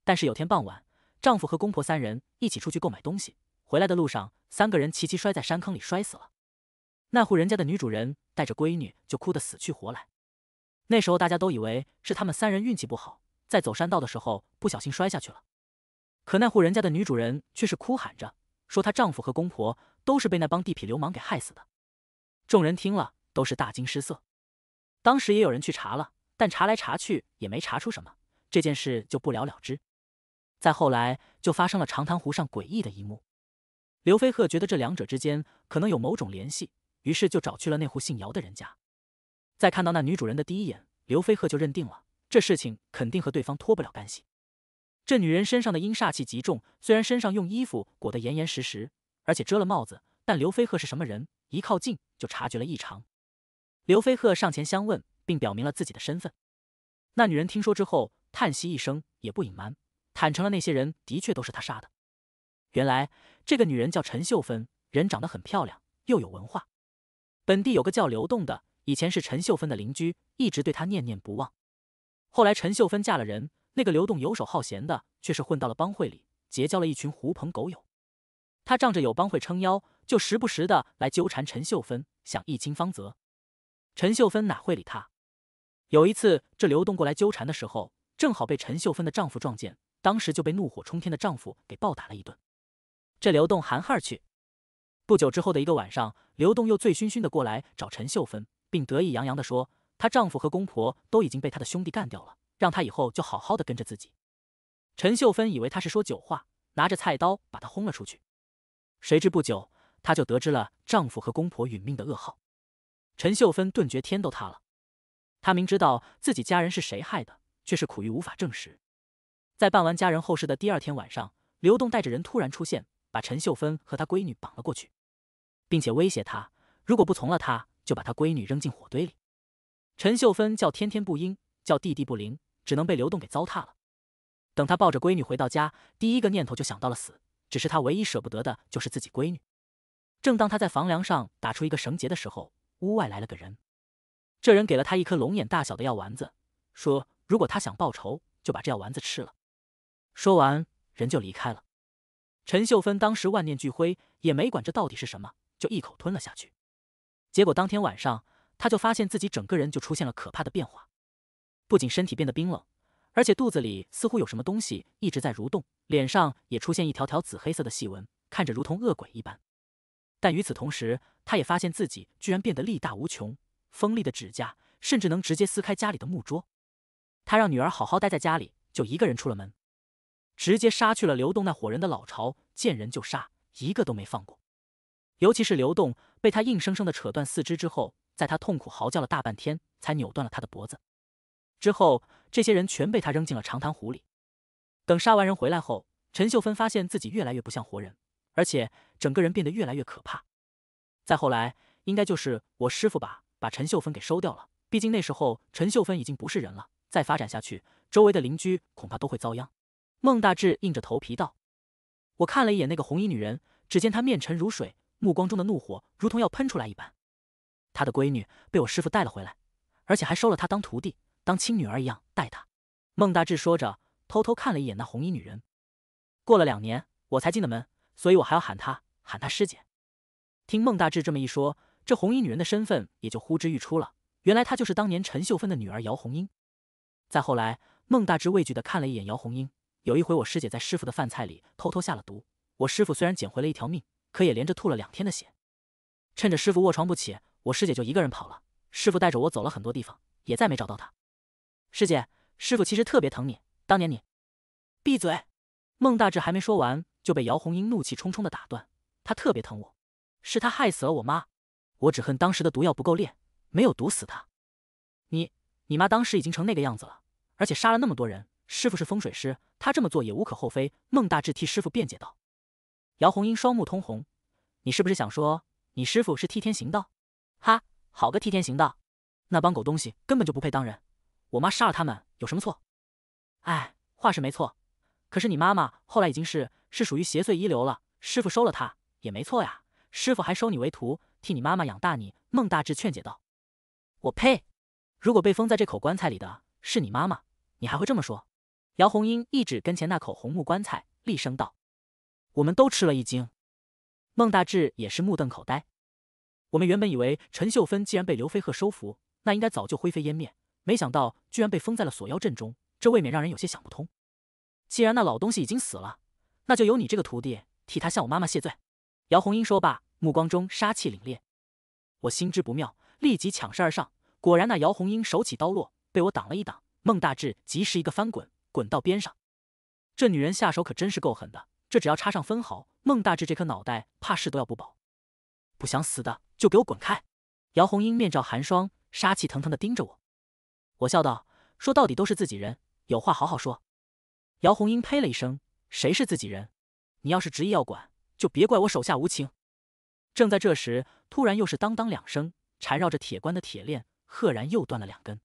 但是有天傍晚，丈夫和公婆三人一起出去购买东西，回来的路上，三个人齐齐摔在山坑里，摔死了。那户人家的女主人带着闺女就哭得死去活来。那时候大家都以为是他们三人运气不好。在走山道的时候，不小心摔下去了。可那户人家的女主人却是哭喊着说，她丈夫和公婆都是被那帮地痞流氓给害死的。众人听了都是大惊失色。当时也有人去查了，但查来查去也没查出什么，这件事就不了了之。再后来就发生了长潭湖上诡异的一幕。刘飞鹤觉得这两者之间可能有某种联系，于是就找去了那户姓姚的人家。在看到那女主人的第一眼，刘飞鹤就认定了。这事情肯定和对方脱不了干系。这女人身上的阴煞气极重，虽然身上用衣服裹得严严实实，而且遮了帽子，但刘飞鹤是什么人？一靠近就察觉了异常。刘飞鹤上前相问，并表明了自己的身份。那女人听说之后，叹息一声，也不隐瞒，坦诚了那些人的确都是她杀的。原来这个女人叫陈秀芬，人长得很漂亮，又有文化。本地有个叫刘栋的，以前是陈秀芬的邻居，一直对她念念不忘。后来，陈秀芬嫁了人，那个流动游手好闲的却是混到了帮会里，结交了一群狐朋狗友。他仗着有帮会撑腰，就时不时的来纠缠陈秀芬，想一清方泽。陈秀芬哪会理他？有一次，这流动过来纠缠的时候，正好被陈秀芬的丈夫撞见，当时就被怒火冲天的丈夫给暴打了一顿。这流动含恨去。不久之后的一个晚上，流动又醉醺醺的过来找陈秀芬，并得意洋洋的说。她丈夫和公婆都已经被她的兄弟干掉了，让她以后就好好的跟着自己。陈秀芬以为她是说酒话，拿着菜刀把她轰了出去。谁知不久，她就得知了丈夫和公婆殒命的噩耗。陈秀芬顿觉天都塌了。她明知道自己家人是谁害的，却是苦于无法证实。在办完家人后事的第二天晚上，刘栋带着人突然出现，把陈秀芬和她闺女绑了过去，并且威胁她，如果不从了，她，就把她闺女扔进火堆里。陈秀芬叫天天不应，叫地地不灵，只能被刘栋给糟蹋了。等她抱着闺女回到家，第一个念头就想到了死。只是她唯一舍不得的就是自己闺女。正当她在房梁上打出一个绳结的时候，屋外来了个人。这人给了她一颗龙眼大小的药丸子，说如果她想报仇，就把这药丸子吃了。说完，人就离开了。陈秀芬当时万念俱灰，也没管这到底是什么，就一口吞了下去。结果当天晚上。他就发现自己整个人就出现了可怕的变化，不仅身体变得冰冷，而且肚子里似乎有什么东西一直在蠕动，脸上也出现一条条紫黑色的细纹，看着如同恶鬼一般。但与此同时，他也发现自己居然变得力大无穷，锋利的指甲甚至能直接撕开家里的木桌。他让女儿好好待在家里，就一个人出了门，直接杀去了刘栋那伙人的老巢，见人就杀，一个都没放过。尤其是刘栋被他硬生生的扯断四肢之后。在他痛苦嚎叫了大半天，才扭断了他的脖子。之后，这些人全被他扔进了长潭湖里。等杀完人回来后，陈秀芬发现自己越来越不像活人，而且整个人变得越来越可怕。再后来，应该就是我师傅吧，把陈秀芬给收掉了。毕竟那时候陈秀芬已经不是人了。再发展下去，周围的邻居恐怕都会遭殃。孟大志硬着头皮道：“我看了一眼那个红衣女人，只见她面沉如水，目光中的怒火如同要喷出来一般。”他的闺女被我师傅带了回来，而且还收了他当徒弟，当亲女儿一样待他。孟大志说着，偷偷看了一眼那红衣女人。过了两年，我才进的门，所以我还要喊她，喊她师姐。听孟大志这么一说，这红衣女人的身份也就呼之欲出了。原来她就是当年陈秀芬的女儿姚红英。再后来，孟大志畏惧地看了一眼姚红英。有一回，我师姐在师傅的饭菜里偷偷下了毒，我师傅虽然捡回了一条命，可也连着吐了两天的血。趁着师傅卧床不起。我师姐就一个人跑了，师傅带着我走了很多地方，也再没找到她。师姐，师傅其实特别疼你。当年你闭嘴！孟大志还没说完，就被姚红英怒气冲冲的打断。他特别疼我，是他害死了我妈，我只恨当时的毒药不够烈，没有毒死他。你你妈当时已经成那个样子了，而且杀了那么多人。师傅是风水师，他这么做也无可厚非。孟大志替师傅辩解道。姚红英双目通红，你是不是想说你师傅是替天行道？哈，好个替天行道！那帮狗东西根本就不配当人，我妈杀了他们有什么错？哎，话是没错，可是你妈妈后来已经是是属于邪祟一流了，师傅收了她也没错呀。师傅还收你为徒，替你妈妈养大你。孟大志劝解道。我呸！如果被封在这口棺材里的是你妈妈，你还会这么说？姚红英一指跟前那口红木棺材，厉声道。我们都吃了一惊，孟大志也是目瞪口呆。我们原本以为陈秀芬既然被刘飞鹤收服，那应该早就灰飞烟灭，没想到居然被封在了锁妖阵中，这未免让人有些想不通。既然那老东西已经死了，那就由你这个徒弟替他向我妈妈谢罪。”姚红英说罢，目光中杀气凛冽。我心知不妙，立即抢身而上。果然，那姚红英手起刀落，被我挡了一挡。孟大志及时一个翻滚，滚到边上。这女人下手可真是够狠的，这只要插上分毫，孟大志这颗脑袋怕是都要不保。不想死的就给我滚开！姚红英面罩寒霜，杀气腾腾的盯着我。我笑道：“说到底都是自己人，有话好好说。”姚红英呸了一声：“谁是自己人？你要是执意要管，就别怪我手下无情！”正在这时，突然又是当当两声，缠绕着铁棺的铁链赫然又断了两根。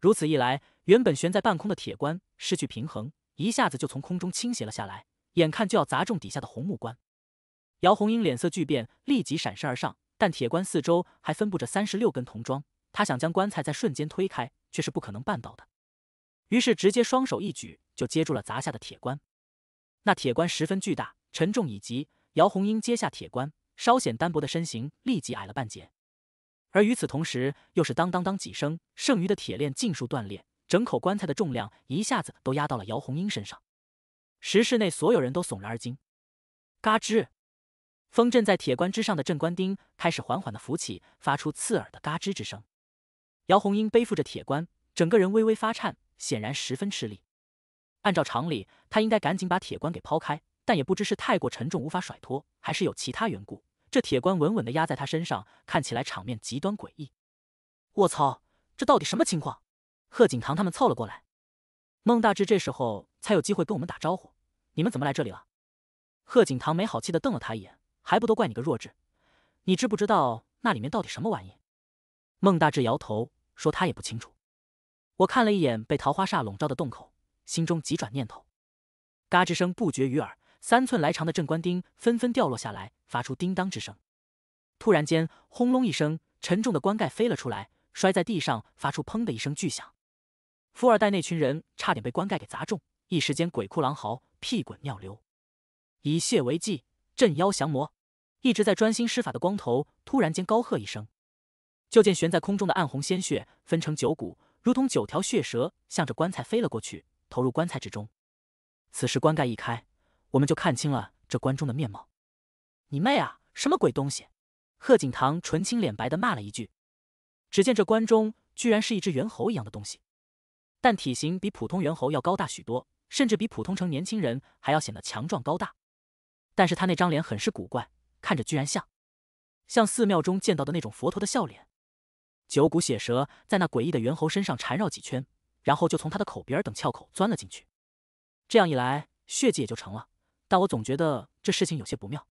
如此一来，原本悬在半空的铁棺失去平衡，一下子就从空中倾斜了下来，眼看就要砸中底下的红木棺。姚红英脸色巨变，立即闪身而上，但铁棺四周还分布着三十六根铜桩，她想将棺材在瞬间推开，却是不可能办到的，于是直接双手一举就接住了砸下的铁棺。那铁棺十分巨大，沉重以及姚红英接下铁棺，稍显单薄的身形立即矮了半截。而与此同时，又是当当当几声，剩余的铁链尽数断裂，整口棺材的重量一下子都压到了姚红英身上。石室内所有人都悚然而惊，嘎吱。风镇在铁棺之上的镇棺钉开始缓缓地浮起，发出刺耳的嘎吱之声。姚红英背负着铁棺，整个人微微发颤，显然十分吃力。按照常理，他应该赶紧把铁棺给抛开，但也不知是太过沉重无法甩脱，还是有其他缘故。这铁棺稳稳地压在他身上，看起来场面极端诡异。我操，这到底什么情况？贺景棠他们凑了过来。孟大志这时候才有机会跟我们打招呼：“你们怎么来这里了？”贺景棠没好气地瞪了他一眼。还不都怪你个弱智！你知不知道那里面到底什么玩意？孟大志摇头说他也不清楚。我看了一眼被桃花煞笼罩的洞口，心中急转念头。嘎吱声不绝于耳，三寸来长的镇关钉纷纷掉落下来，发出叮当之声。突然间，轰隆一声，沉重的棺盖飞了出来，摔在地上，发出砰的一声巨响。富二代那群人差点被棺盖给砸中，一时间鬼哭狼嚎，屁滚尿流。以血为祭，镇妖降魔。一直在专心施法的光头突然间高喝一声，就见悬在空中的暗红鲜血分成九股，如同九条血蛇，向着棺材飞了过去，投入棺材之中。此时棺盖一开，我们就看清了这棺中的面貌。你妹啊！什么鬼东西？贺景棠唇青脸白的骂了一句。只见这棺中居然是一只猿猴一样的东西，但体型比普通猿猴要高大许多，甚至比普通城年轻人还要显得强壮高大。但是他那张脸很是古怪。看着居然像，像寺庙中见到的那种佛陀的笑脸。九股血蛇在那诡异的猿猴身上缠绕几圈，然后就从他的口鼻儿等窍口钻了进去。这样一来，血迹也就成了。但我总觉得这事情有些不妙。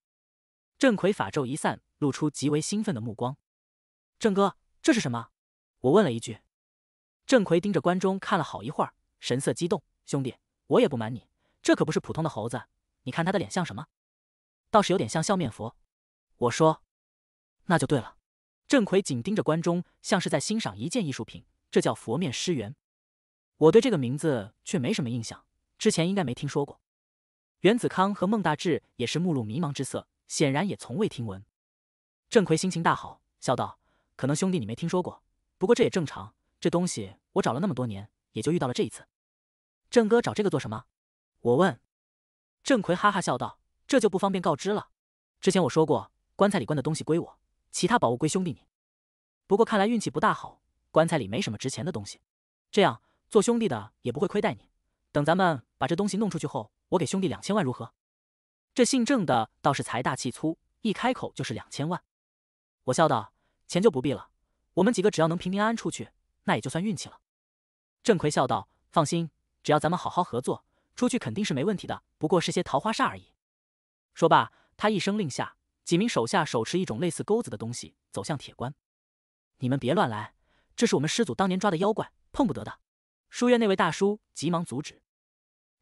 郑奎法咒一散，露出极为兴奋的目光。郑哥，这是什么？我问了一句。郑奎盯着关中看了好一会儿，神色激动。兄弟，我也不瞒你，这可不是普通的猴子。你看他的脸像什么？倒是有点像笑面佛。我说，那就对了。郑奎紧盯着关中，像是在欣赏一件艺术品。这叫佛面诗缘。我对这个名字却没什么印象，之前应该没听说过。袁子康和孟大志也是目露迷茫之色，显然也从未听闻。郑奎心情大好，笑道：“可能兄弟你没听说过，不过这也正常。这东西我找了那么多年，也就遇到了这一次。”郑哥找这个做什么？我问。郑奎哈哈笑道：“这就不方便告知了。之前我说过。”棺材里关的东西归我，其他宝物归兄弟你。不过看来运气不大好，棺材里没什么值钱的东西。这样做兄弟的也不会亏待你。等咱们把这东西弄出去后，我给兄弟两千万如何？这姓郑的倒是财大气粗，一开口就是两千万。我笑道：“钱就不必了，我们几个只要能平平安安出去，那也就算运气了。”郑奎笑道：“放心，只要咱们好好合作，出去肯定是没问题的。不过是些桃花煞而已。”说罢，他一声令下。几名手下手持一种类似钩子的东西走向铁棺，你们别乱来，这是我们师祖当年抓的妖怪，碰不得的。书院那位大叔急忙阻止。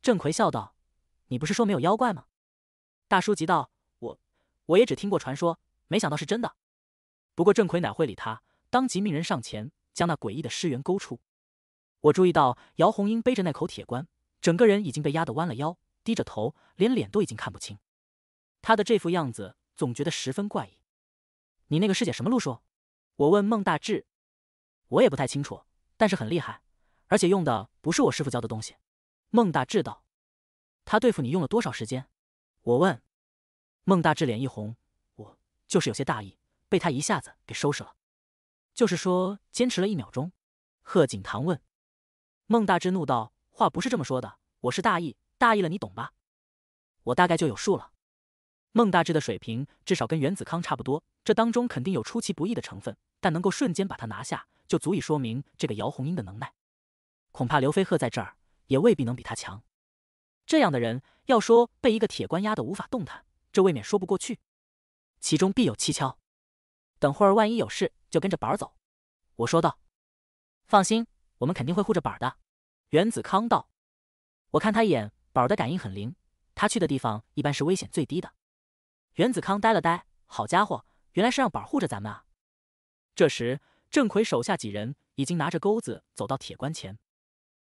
郑奎笑道：“你不是说没有妖怪吗？”大叔急道：“我我也只听过传说，没想到是真的。”不过郑奎哪会理他，当即命人上前将那诡异的尸猿勾出。我注意到姚红英背着那口铁棺，整个人已经被压得弯了腰，低着头，连脸都已经看不清。他的这副样子。总觉得十分怪异。你那个师姐什么路数？我问孟大志。我也不太清楚，但是很厉害，而且用的不是我师傅教的东西。孟大志道：“他对付你用了多少时间？”我问。孟大志脸一红：“我就是有些大意，被他一下子给收拾了。就是说，坚持了一秒钟。”贺景堂问。孟大志怒道：“话不是这么说的，我是大意，大意了，你懂吧？”我大概就有数了。孟大志的水平至少跟袁子康差不多，这当中肯定有出其不意的成分，但能够瞬间把他拿下，就足以说明这个姚红英的能耐。恐怕刘飞鹤在这儿也未必能比他强。这样的人，要说被一个铁棺压的无法动弹，这未免说不过去，其中必有蹊跷。等会儿万一有事，就跟着板儿走。”我说道。“放心，我们肯定会护着板儿的。”袁子康道。我看他一眼，板儿的感应很灵，他去的地方一般是危险最低的。袁子康呆了呆，好家伙，原来是让板护着咱们啊！这时，郑奎手下几人已经拿着钩子走到铁棺前，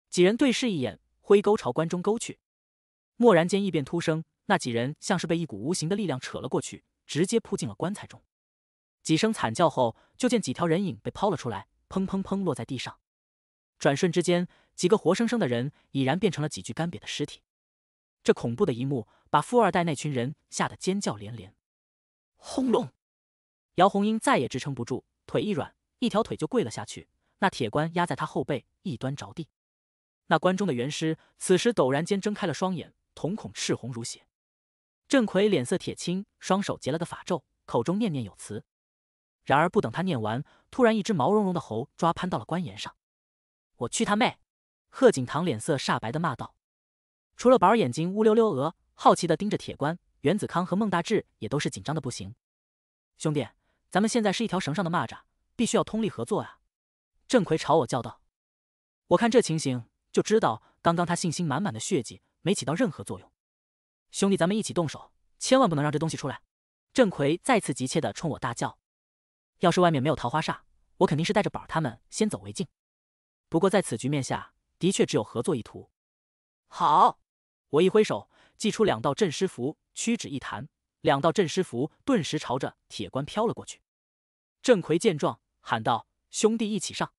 几人对视一眼，挥钩朝棺中勾去。蓦然间，异变突生，那几人像是被一股无形的力量扯了过去，直接扑进了棺材中。几声惨叫后，就见几条人影被抛了出来，砰砰砰落在地上。转瞬之间，几个活生生的人已然变成了几具干瘪的尸体。这恐怖的一幕把富二代那群人吓得尖叫连连。轰隆！姚红英再也支撑不住，腿一软，一条腿就跪了下去。那铁棺压在他后背一端着地。那棺中的元尸此时陡然间睁开了双眼，瞳孔赤红如血。郑奎脸色铁青，双手结了个法咒，口中念念有词。然而不等他念完，突然一只毛茸茸的猴抓攀到了棺沿上。我去他妹！贺景棠脸色煞白的骂道。除了宝儿眼睛乌溜溜，鹅，好奇的盯着铁棺，袁子康和孟大志也都是紧张的不行。兄弟，咱们现在是一条绳上的蚂蚱，必须要通力合作呀！郑奎朝我叫道。我看这情形就知道，刚刚他信心满满的血迹没起到任何作用。兄弟，咱们一起动手，千万不能让这东西出来！郑奎再次急切的冲我大叫。要是外面没有桃花煞，我肯定是带着宝儿他们先走为敬。不过在此局面下，的确只有合作一途。好。我一挥手，祭出两道镇尸符，屈指一弹，两道镇尸符顿时朝着铁棺飘了过去。郑奎见状，喊道：“兄弟，一起上！”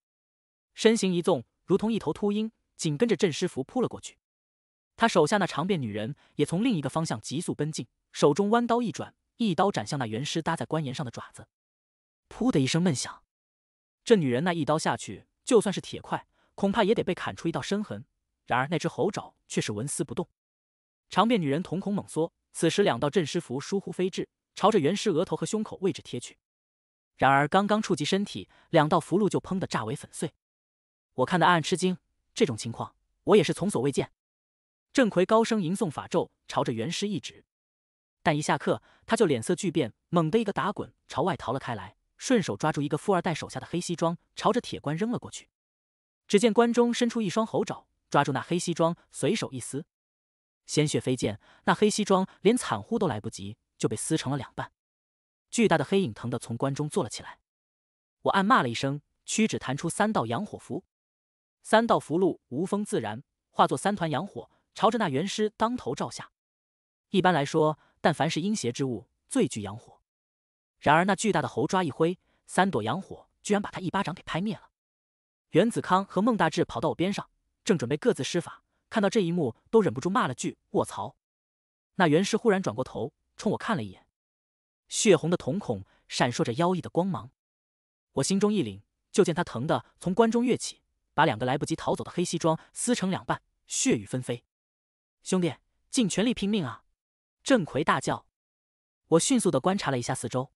身形一纵，如同一头秃鹰，紧跟着镇尸符扑了过去。他手下那长辫女人也从另一个方向急速奔进，手中弯刀一转，一刀斩向那原尸搭在棺檐上的爪子。噗的一声闷响，这女人那一刀下去，就算是铁块，恐怕也得被砍出一道深痕。然而那只猴爪却是纹丝不动。长辫女人瞳孔猛缩，此时两道镇尸符疏忽飞至，朝着元师额头和胸口位置贴去。然而刚刚触及身体，两道符箓就砰的炸为粉碎。我看得暗暗吃惊，这种情况我也是从所未见。郑奎高声吟诵法咒，朝着元师一指，但一下课他就脸色巨变，猛地一个打滚，朝外逃了开来，顺手抓住一个富二代手下的黑西装，朝着铁棺扔了过去。只见棺中伸出一双猴爪，抓住那黑西装，随手一撕。鲜血飞溅，那黑西装连惨呼都来不及，就被撕成了两半。巨大的黑影疼得从棺中坐了起来，我暗骂了一声，屈指弹出三道阳火符，三道符箓无风自燃，化作三团阳火，朝着那元尸当头照下。一般来说，但凡是阴邪之物，最具阳火。然而那巨大的猴抓一挥，三朵阳火居然把他一巴掌给拍灭了。袁子康和孟大志跑到我边上，正准备各自施法。看到这一幕，都忍不住骂了句“卧槽！”那元师忽然转过头，冲我看了一眼，血红的瞳孔闪烁着妖异的光芒。我心中一凛，就见他疼的从棺中跃起，把两个来不及逃走的黑西装撕成两半，血雨纷飞。兄弟，尽全力拼命啊！郑奎大叫。我迅速的观察了一下四周。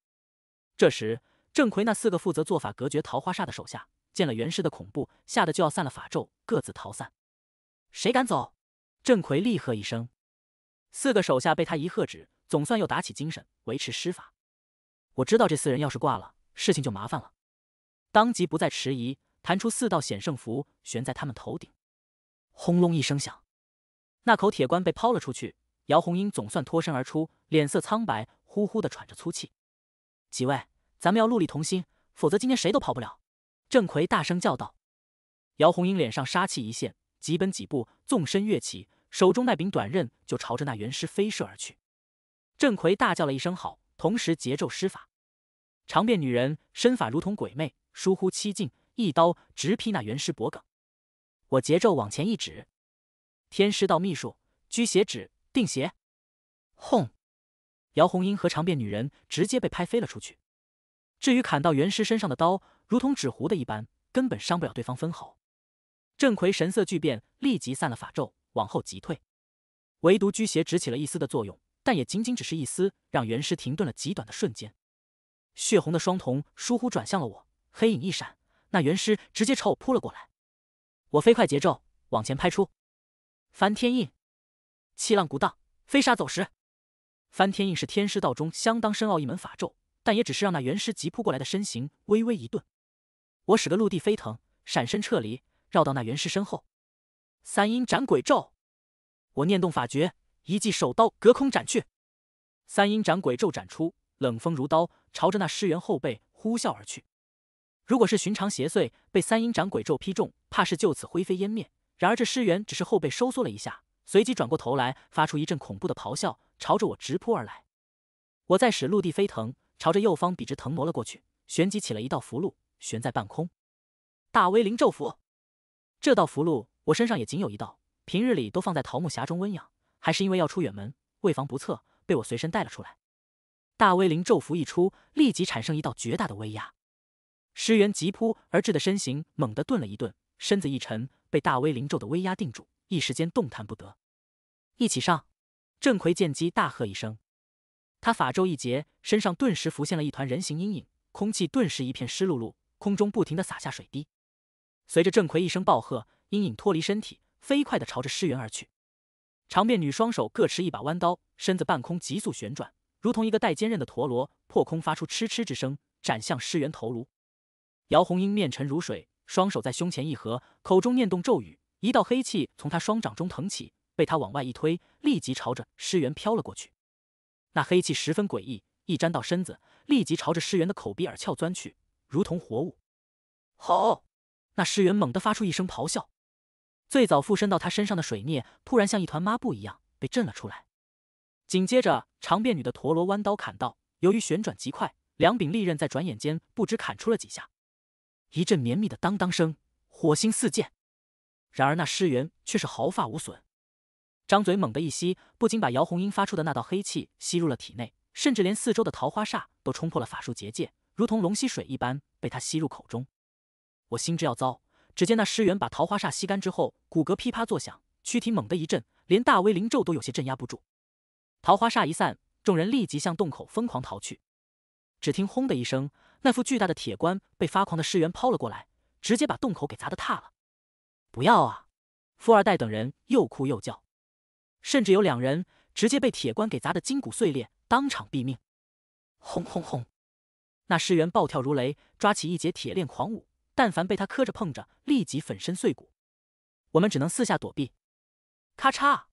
这时，郑奎那四个负责做法隔绝桃花煞的手下，见了元师的恐怖，吓得就要散了法咒，各自逃散。谁敢走？郑奎厉喝一声，四个手下被他一喝止，总算又打起精神维持施法。我知道这四人要是挂了，事情就麻烦了，当即不再迟疑，弹出四道险胜符悬在他们头顶。轰隆一声响，那口铁棺被抛了出去，姚红英总算脱身而出，脸色苍白，呼呼的喘着粗气。几位，咱们要戮力同心，否则今天谁都跑不了！郑奎大声叫道。姚红英脸上杀气一现。疾奔几步，纵身跃起，手中那柄短刃就朝着那元师飞射而去。郑奎大叫了一声“好”，同时节奏施法。长辫女人身法如同鬼魅，疏忽七进，一刀直劈那元师脖颈。我节奏往前一指，天师道秘术拘邪指，定邪。轰！姚红英和长辫女人直接被拍飞了出去。至于砍到元师身上的刀，如同纸糊的一般，根本伤不了对方分毫。郑奎神色巨变，立即散了法咒，往后急退。唯独拘邪只起了一丝的作用，但也仅仅只是一丝，让元师停顿了极短的瞬间。血红的双瞳疏忽转向了我，黑影一闪，那元师直接朝我扑了过来。我飞快节奏往前拍出翻天印，气浪鼓荡，飞沙走石。翻天印是天师道中相当深奥一门法咒，但也只是让那元师急扑过来的身形微微一顿。我使个陆地飞腾，闪身撤离。绕到那元师身后，三阴斩鬼咒，我念动法诀，一记手刀隔空斩去。三阴斩鬼咒斩出，冷风如刀，朝着那尸猿后背呼啸而去。如果是寻常邪祟，被三阴斩鬼咒劈中，怕是就此灰飞烟灭。然而这尸猿只是后背收缩了一下，随即转过头来，发出一阵恐怖的咆哮，朝着我直扑而来。我再使陆地飞腾，朝着右方笔直腾挪了过去，旋即起了一道符箓，悬在半空，大威灵咒符。这道符箓我身上也仅有一道，平日里都放在桃木匣中温养，还是因为要出远门，为防不测，被我随身带了出来。大威灵咒符一出，立即产生一道绝大的威压，师元疾扑而至的身形猛地顿了一顿，身子一沉，被大威灵咒的威压定住，一时间动弹不得。一起上！郑奎见机大喝一声，他法咒一结，身上顿时浮现了一团人形阴影，空气顿时一片湿漉漉，空中不停的洒下水滴。随着郑奎一声暴喝，阴影脱离身体，飞快地朝着尸源而去。长辫女双手各持一把弯刀，身子半空急速旋转，如同一个带尖刃的陀螺，破空发出嗤嗤之声，斩向尸源头颅。姚红英面沉如水，双手在胸前一合，口中念动咒语，一道黑气从她双掌中腾起，被她往外一推，立即朝着尸源飘了过去。那黑气十分诡异，一沾到身子，立即朝着尸源的口鼻耳窍钻去，如同活物。好。那尸猿猛地发出一声咆哮，最早附身到他身上的水孽突然像一团抹布一样被震了出来。紧接着，长辫女的陀螺弯刀砍到，由于旋转极快，两柄利刃在转眼间不知砍出了几下，一阵绵密的“当当”声，火星四溅。然而那尸猿却是毫发无损，张嘴猛地一吸，不仅把姚红英发出的那道黑气吸入了体内，甚至连四周的桃花煞都冲破了法术结界，如同龙吸水一般被他吸入口中。我心知要糟，只见那尸猿把桃花煞吸干之后，骨骼噼啪作响，躯体猛地一震，连大威灵咒都有些镇压不住。桃花煞一散，众人立即向洞口疯狂逃去。只听轰的一声，那副巨大的铁棺被发狂的尸猿抛了过来，直接把洞口给砸得塌了。不要啊！富二代等人又哭又叫，甚至有两人直接被铁棺给砸得筋骨碎裂，当场毙命。轰轰轰！那尸猿暴跳如雷，抓起一节铁链狂舞。但凡被他磕着碰着，立即粉身碎骨。我们只能四下躲避。咔嚓，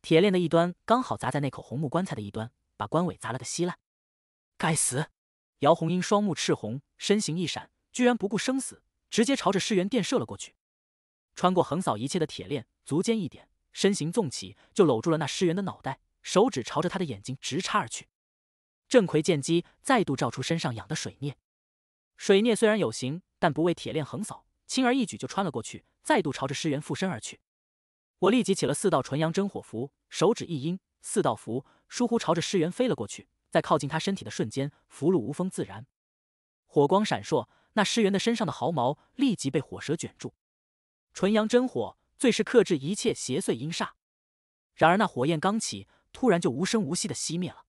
铁链的一端刚好砸在那口红木棺材的一端，把棺尾砸了个稀烂。该死！姚红英双目赤红，身形一闪，居然不顾生死，直接朝着尸源电射了过去。穿过横扫一切的铁链，足尖一点，身形纵起，就搂住了那尸源的脑袋，手指朝着他的眼睛直插而去。郑奎见机，再度照出身上养的水孽。水孽虽然有形。但不畏铁链横扫，轻而易举就穿了过去，再度朝着尸猿附身而去。我立即起了四道纯阳真火符，手指一阴，四道符疏忽朝着尸猿飞了过去。在靠近他身体的瞬间，符箓无风自燃，火光闪烁。那尸猿的身上的毫毛立即被火蛇卷住。纯阳真火最是克制一切邪祟阴煞，然而那火焰刚起，突然就无声无息的熄灭了。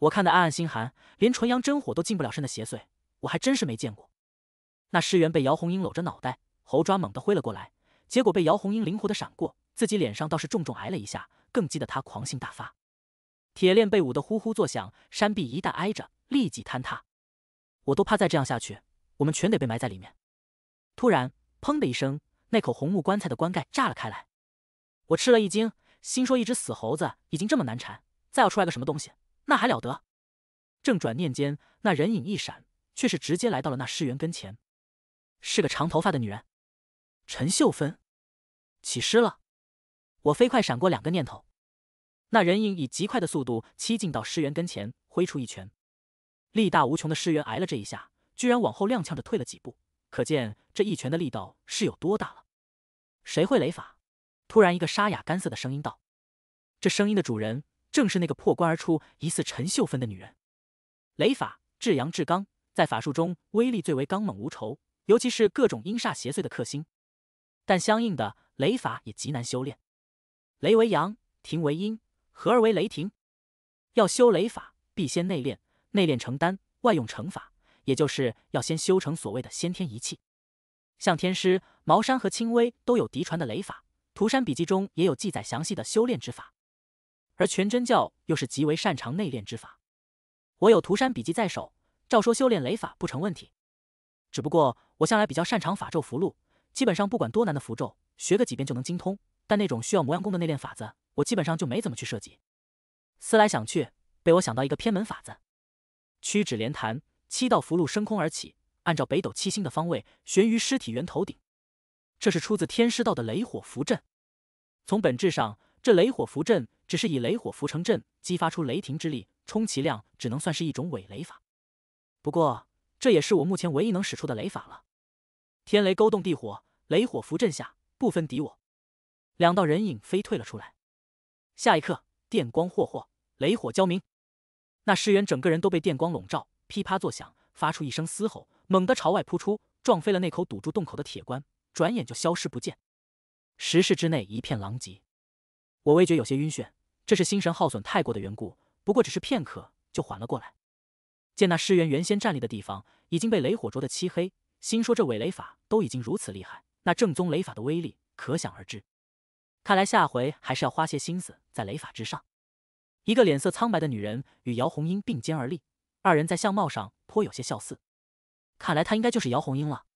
我看得暗暗心寒，连纯阳真火都近不了身的邪祟，我还真是没见过。那尸猿被姚红英搂着脑袋，猴爪猛地挥了过来，结果被姚红英灵活的闪过，自己脸上倒是重重挨了一下，更激得他狂性大发。铁链被捂得呼呼作响，山壁一旦挨着，立即坍塌。我都怕再这样下去，我们全得被埋在里面。突然，砰的一声，那口红木棺材的棺盖炸了开来。我吃了一惊，心说一只死猴子已经这么难缠，再要出来个什么东西，那还了得？正转念间，那人影一闪，却是直接来到了那尸猿跟前。是个长头发的女人，陈秀芬，起尸了。我飞快闪过两个念头，那人影以极快的速度欺近到尸源跟前，挥出一拳，力大无穷的尸源挨了这一下，居然往后踉跄着退了几步，可见这一拳的力道是有多大了。谁会雷法？突然，一个沙哑干涩的声音道：“这声音的主人正是那个破关而出、疑似陈秀芬的女人。雷法至阳至刚，在法术中威力最为刚猛无仇。”尤其是各种阴煞邪祟的克星，但相应的雷法也极难修炼。雷为阳，霆为阴，合而为雷霆。要修雷法，必先内炼，内炼成丹，外用成法，也就是要先修成所谓的先天一气。像天师、茅山和清微都有嫡传的雷法，涂山笔记中也有记载详细的修炼之法。而全真教又是极为擅长内练之法。我有涂山笔记在手，照说修炼雷法不成问题。只不过。我向来比较擅长法咒符箓，基本上不管多难的符咒，学个几遍就能精通。但那种需要磨洋功的内练法子，我基本上就没怎么去涉及。思来想去，被我想到一个偏门法子。屈指连弹，七道符箓升空而起，按照北斗七星的方位悬于尸体源头顶。这是出自天师道的雷火符阵。从本质上，这雷火符阵只是以雷火符成阵，激发出雷霆之力，充其量只能算是一种伪雷法。不过，这也是我目前唯一能使出的雷法了。天雷勾动地火，雷火符阵下不分敌我，两道人影飞退了出来。下一刻，电光霍霍，雷火交鸣，那尸猿整个人都被电光笼罩，噼啪作响，发出一声嘶吼，猛地朝外扑出，撞飞了那口堵住洞口的铁棺，转眼就消失不见。石室之内一片狼藉，我微觉有些晕眩，这是心神耗损太过的缘故。不过只是片刻，就缓了过来。见那尸猿原先站立的地方已经被雷火灼得漆黑。心说这伪雷法都已经如此厉害，那正宗雷法的威力可想而知。看来下回还是要花些心思在雷法之上。一个脸色苍白的女人与姚红英并肩而立，二人在相貌上颇有些相似，看来她应该就是姚红英了。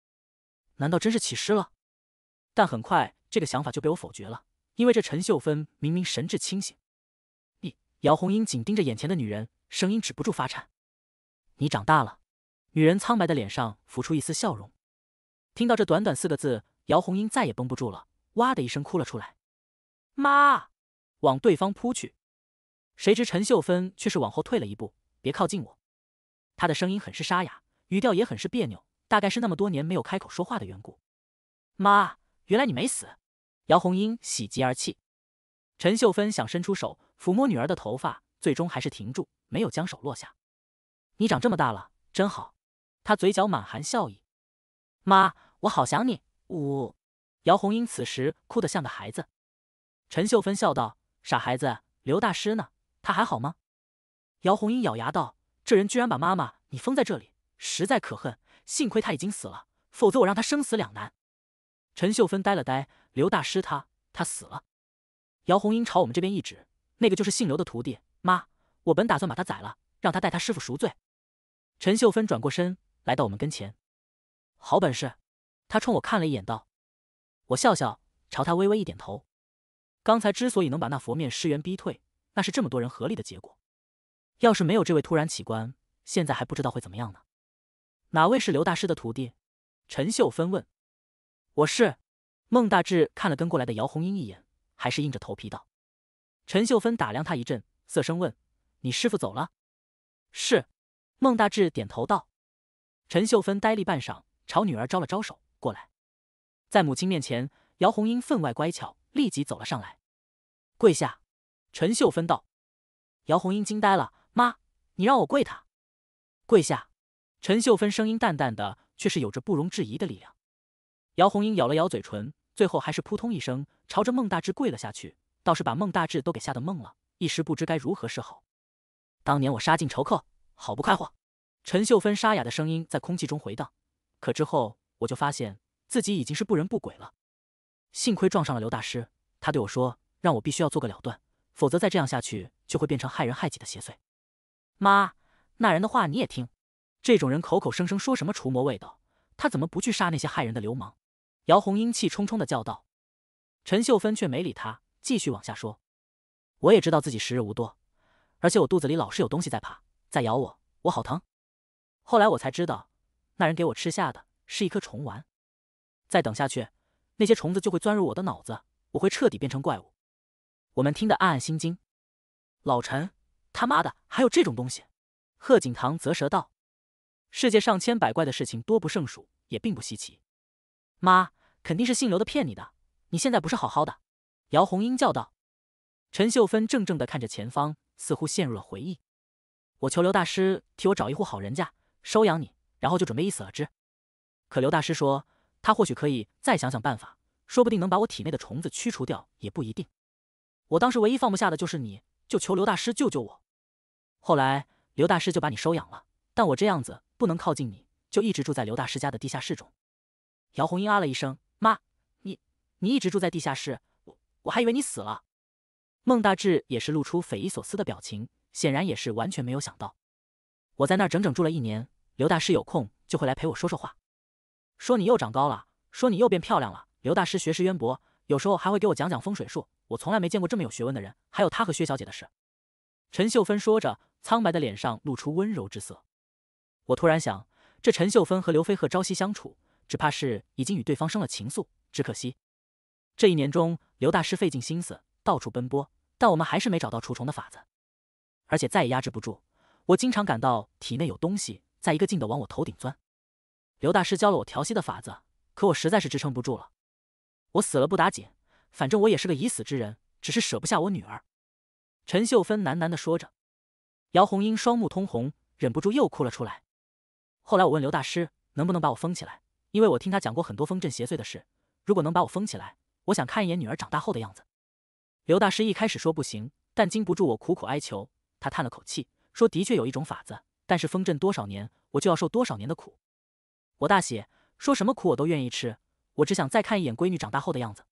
难道真是起尸了？但很快这个想法就被我否决了，因为这陈秀芬明明神志清醒。你，姚红英紧盯着眼前的女人，声音止不住发颤。你长大了。女人苍白的脸上浮出一丝笑容。听到这短短四个字，姚红英再也绷不住了，哇的一声哭了出来。妈，往对方扑去。谁知陈秀芬却是往后退了一步，别靠近我。她的声音很是沙哑，语调也很是别扭，大概是那么多年没有开口说话的缘故。妈，原来你没死！姚红英喜极而泣。陈秀芬想伸出手抚摸女儿的头发，最终还是停住，没有将手落下。你长这么大了，真好。他嘴角满含笑意，妈，我好想你。呜。姚红英此时哭得像个孩子。陈秀芬笑道：“傻孩子，刘大师呢？他还好吗？”姚红英咬牙道：“这人居然把妈妈你封在这里，实在可恨！幸亏他已经死了，否则我让他生死两难。”陈秀芬呆了呆：“刘大师他他死了？”姚红英朝我们这边一指：“那个就是姓刘的徒弟。妈，我本打算把他宰了，让他代他师傅赎罪。”陈秀芬转过身。来到我们跟前，好本事！他冲我看了一眼，道：“我笑笑，朝他微微一点头。刚才之所以能把那佛面尸猿逼退，那是这么多人合力的结果。要是没有这位突然起棺，现在还不知道会怎么样呢。”哪位是刘大师的徒弟？”陈秀芬问。“我是。”孟大志看了跟过来的姚红英一眼，还是硬着头皮道。陈秀芬打量他一阵，色声问：“你师傅走了？”“是。”孟大志点头道。陈秀芬呆立半晌，朝女儿招了招手，过来。在母亲面前，姚红英分外乖巧，立即走了上来，跪下。陈秀芬道：“姚红英惊呆了，妈，你让我跪他？”跪下。陈秀芬声音淡淡的，却是有着不容置疑的力量。姚红英咬了咬嘴唇，最后还是扑通一声，朝着孟大志跪了下去，倒是把孟大志都给吓得懵了，一时不知该如何是好。当年我杀尽仇寇，好不快活。陈秀芬沙哑的声音在空气中回荡，可之后我就发现自己已经是不人不鬼了。幸亏撞上了刘大师，他对我说，让我必须要做个了断，否则再这样下去就会变成害人害己的邪祟。妈，那人的话你也听？这种人口口声声说什么除魔卫道，他怎么不去杀那些害人的流氓？姚红英气冲冲地叫道。陈秀芬却没理他，继续往下说：“我也知道自己时日无多，而且我肚子里老是有东西在爬，在咬我，我好疼。”后来我才知道，那人给我吃下的是一颗虫丸。再等下去，那些虫子就会钻入我的脑子，我会彻底变成怪物。我们听得暗暗心惊。老陈，他妈的还有这种东西！贺景棠啧舌道：“世界上千百怪的事情多不胜数，也并不稀奇。”妈，肯定是姓刘的骗你的，你现在不是好好的？姚红英叫道。陈秀芬怔怔地看着前方，似乎陷入了回忆。我求刘大师替我找一户好人家。收养你，然后就准备一死了之。可刘大师说，他或许可以再想想办法，说不定能把我体内的虫子驱除掉，也不一定。我当时唯一放不下的就是你，就求刘大师救救我。后来刘大师就把你收养了，但我这样子不能靠近你，就一直住在刘大师家的地下室中。姚红英啊了一声：“妈，你你一直住在地下室，我我还以为你死了。”孟大志也是露出匪夷所思的表情，显然也是完全没有想到。我在那儿整整住了一年。刘大师有空就会来陪我说说话，说你又长高了，说你又变漂亮了。刘大师学识渊博，有时候还会给我讲讲风水术。我从来没见过这么有学问的人。还有他和薛小姐的事。陈秀芬说着，苍白的脸上露出温柔之色。我突然想，这陈秀芬和刘飞鹤朝夕相处，只怕是已经与对方生了情愫。只可惜，这一年中，刘大师费尽心思，到处奔波，但我们还是没找到除虫的法子，而且再也压制不住。我经常感到体内有东西。在一个劲的往我头顶钻，刘大师教了我调息的法子，可我实在是支撑不住了。我死了不打紧，反正我也是个已死之人，只是舍不下我女儿。陈秀芬喃喃的说着，姚红英双目通红，忍不住又哭了出来。后来我问刘大师能不能把我封起来，因为我听他讲过很多封镇邪祟的事。如果能把我封起来，我想看一眼女儿长大后的样子。刘大师一开始说不行，但经不住我苦苦哀求，他叹了口气说：“的确有一种法子。”但是封镇多少年，我就要受多少年的苦。我大喜，说什么苦我都愿意吃。我只想再看一眼闺女长大后的样子。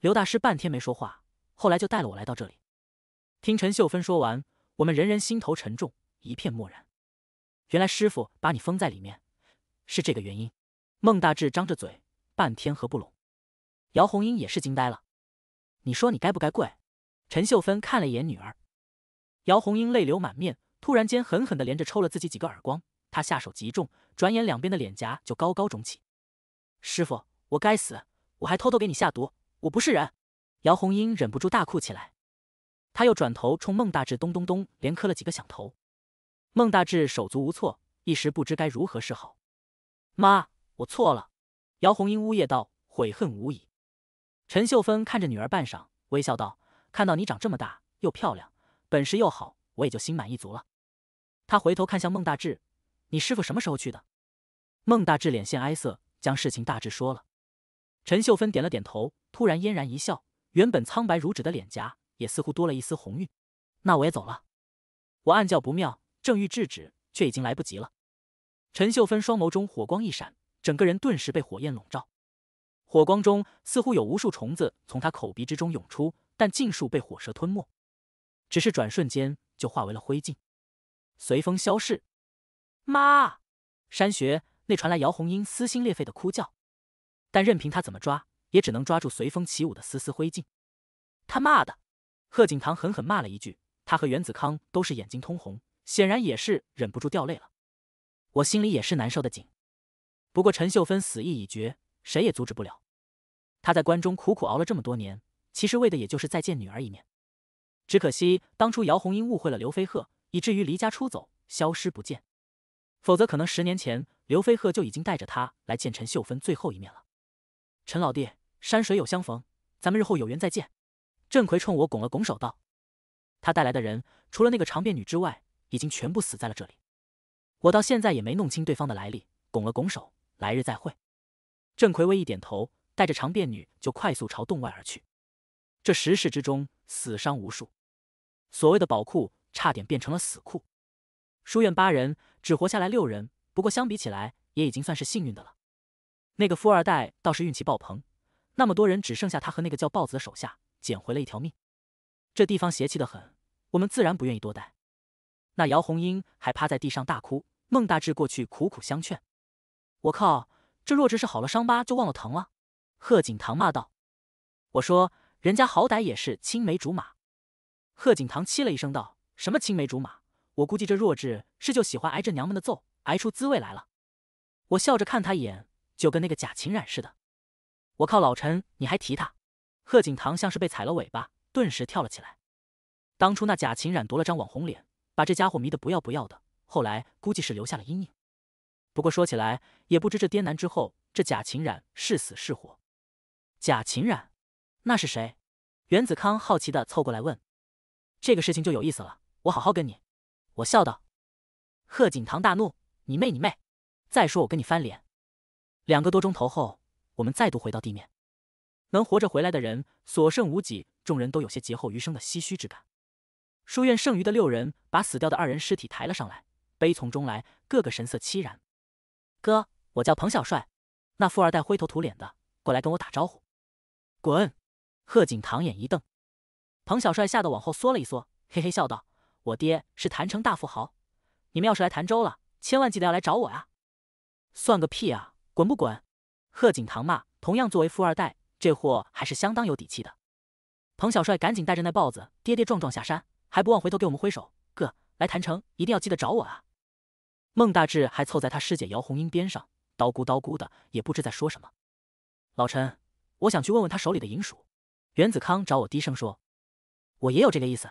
刘大师半天没说话，后来就带了我来到这里。听陈秀芬说完，我们人人心头沉重，一片默然。原来师傅把你封在里面，是这个原因。孟大志张着嘴，半天合不拢。姚红英也是惊呆了。你说你该不该跪？陈秀芬看了一眼女儿，姚红英泪流满面。突然间，狠狠地连着抽了自己几个耳光，他下手极重，转眼两边的脸颊就高高肿起。师傅，我该死，我还偷偷给你下毒，我不是人！姚红英忍不住大哭起来，他又转头冲孟大志咚咚咚连磕了几个响头。孟大志手足无措，一时不知该如何是好。妈，我错了！姚红英呜咽道，悔恨无已。陈秀芬看着女儿半晌，微笑道：“看到你长这么大，又漂亮，本事又好，我也就心满意足了。”他回头看向孟大志：“你师傅什么时候去的？”孟大志脸现哀色，将事情大致说了。陈秀芬点了点头，突然嫣然一笑，原本苍白如纸的脸颊也似乎多了一丝红晕。“那我也走了。”我暗叫不妙，正欲制止，却已经来不及了。陈秀芬双眸中火光一闪，整个人顿时被火焰笼罩。火光中似乎有无数虫子从他口鼻之中涌出，但尽数被火舌吞没，只是转瞬间就化为了灰烬。随风消逝。妈，山穴内传来姚红英撕心裂肺的哭叫，但任凭他怎么抓，也只能抓住随风起舞的丝丝灰烬。他妈的！贺景棠狠狠骂了一句。他和袁子康都是眼睛通红，显然也是忍不住掉泪了。我心里也是难受的紧。不过陈秀芬死意已决，谁也阻止不了。她在关中苦苦熬了这么多年，其实为的也就是再见女儿一面。只可惜当初姚红英误会了刘飞鹤。以至于离家出走，消失不见。否则，可能十年前刘飞鹤就已经带着他来见陈秀芬最后一面了。陈老弟，山水有相逢，咱们日后有缘再见。郑奎冲我拱了拱手道：“他带来的人，除了那个长辫女之外，已经全部死在了这里。我到现在也没弄清对方的来历。”拱了拱手，来日再会。郑奎微一点头，带着长辫女就快速朝洞外而去。这石室之中死伤无数，所谓的宝库。差点变成了死库，书院八人只活下来六人，不过相比起来也已经算是幸运的了。那个富二代倒是运气爆棚，那么多人只剩下他和那个叫豹子的手下捡回了一条命。这地方邪气的很，我们自然不愿意多待。那姚红英还趴在地上大哭，孟大志过去苦苦相劝。我靠，这弱智是好了伤疤就忘了疼了。贺景堂骂道：“我说人家好歹也是青梅竹马。”贺景堂凄了一声道。什么青梅竹马？我估计这弱智是就喜欢挨这娘们的揍，挨出滋味来了。我笑着看他一眼，就跟那个假秦冉似的。我靠，老陈，你还提他？贺景棠像是被踩了尾巴，顿时跳了起来。当初那假秦冉夺了张网红脸，把这家伙迷得不要不要的。后来估计是留下了阴影。不过说起来，也不知这滇南之后，这假秦冉是死是活。假秦冉，那是谁？袁子康好奇的凑过来问。这个事情就有意思了。我好好跟你，我笑道。贺景棠大怒：“你妹你妹！再说我跟你翻脸。”两个多钟头后，我们再度回到地面，能活着回来的人所剩无几，众人都有些劫后余生的唏嘘之感。书院剩余的六人把死掉的二人尸体抬了上来，悲从中来，各个神色凄然。哥，我叫彭小帅。那富二代灰头土脸的过来跟我打招呼，滚！贺景棠眼一瞪，彭小帅吓得往后缩了一缩，嘿嘿笑道。我爹是谭城大富豪，你们要是来潭州了，千万记得要来找我啊！算个屁啊，滚不滚？贺景堂嘛，同样作为富二代，这货还是相当有底气的。彭小帅赶紧带着那豹子跌跌撞撞下山，还不忘回头给我们挥手：哥，来潭城一定要记得找我啊！孟大志还凑在他师姐姚红英边上，叨咕叨咕的，也不知在说什么。老陈，我想去问问他手里的银鼠。袁子康找我低声说，我也有这个意思。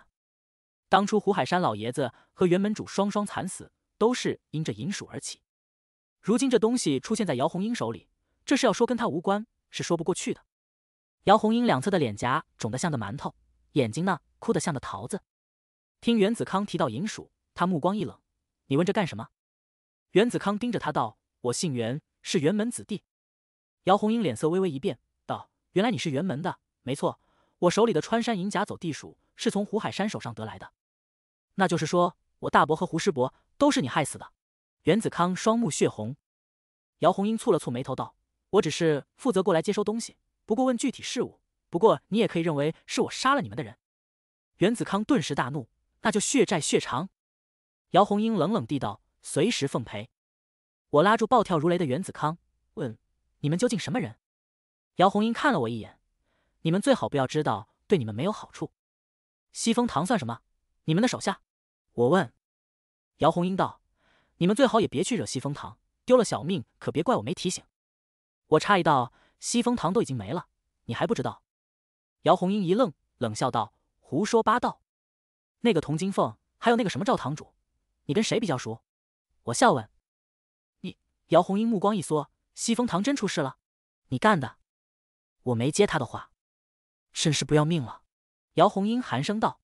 当初胡海山老爷子和元门主双双惨死，都是因这银鼠而起。如今这东西出现在姚红英手里，这是要说跟他无关是说不过去的。姚红英两侧的脸颊肿得像个馒头，眼睛呢，哭得像个桃子。听袁子康提到银鼠，他目光一冷：“你问这干什么？”袁子康盯着他道：“我姓袁，是袁门子弟。”姚红英脸色微微一变，道：“原来你是袁门的，没错，我手里的穿山银甲走地鼠是从胡海山手上得来的。”那就是说我大伯和胡师伯都是你害死的。袁子康双目血红，姚红英蹙了蹙眉头道：“我只是负责过来接收东西，不过问具体事务。不过你也可以认为是我杀了你们的人。”袁子康顿时大怒：“那就血债血偿！”姚红英冷冷地道：“随时奉陪。”我拉住暴跳如雷的袁子康，问：“你们究竟什么人？”姚红英看了我一眼：“你们最好不要知道，对你们没有好处。西风堂算什么？”你们的手下，我问，姚红英道：“你们最好也别去惹西风堂，丢了小命可别怪我没提醒。”我诧异道：“西风堂都已经没了，你还不知道？”姚红英一愣，冷笑道：“胡说八道！”那个童金凤，还有那个什么赵堂主，你跟谁比较熟？”我笑问。你姚红英目光一缩：“西风堂真出事了，你干的？”我没接他的话：“真是不要命了。”姚红英寒声道。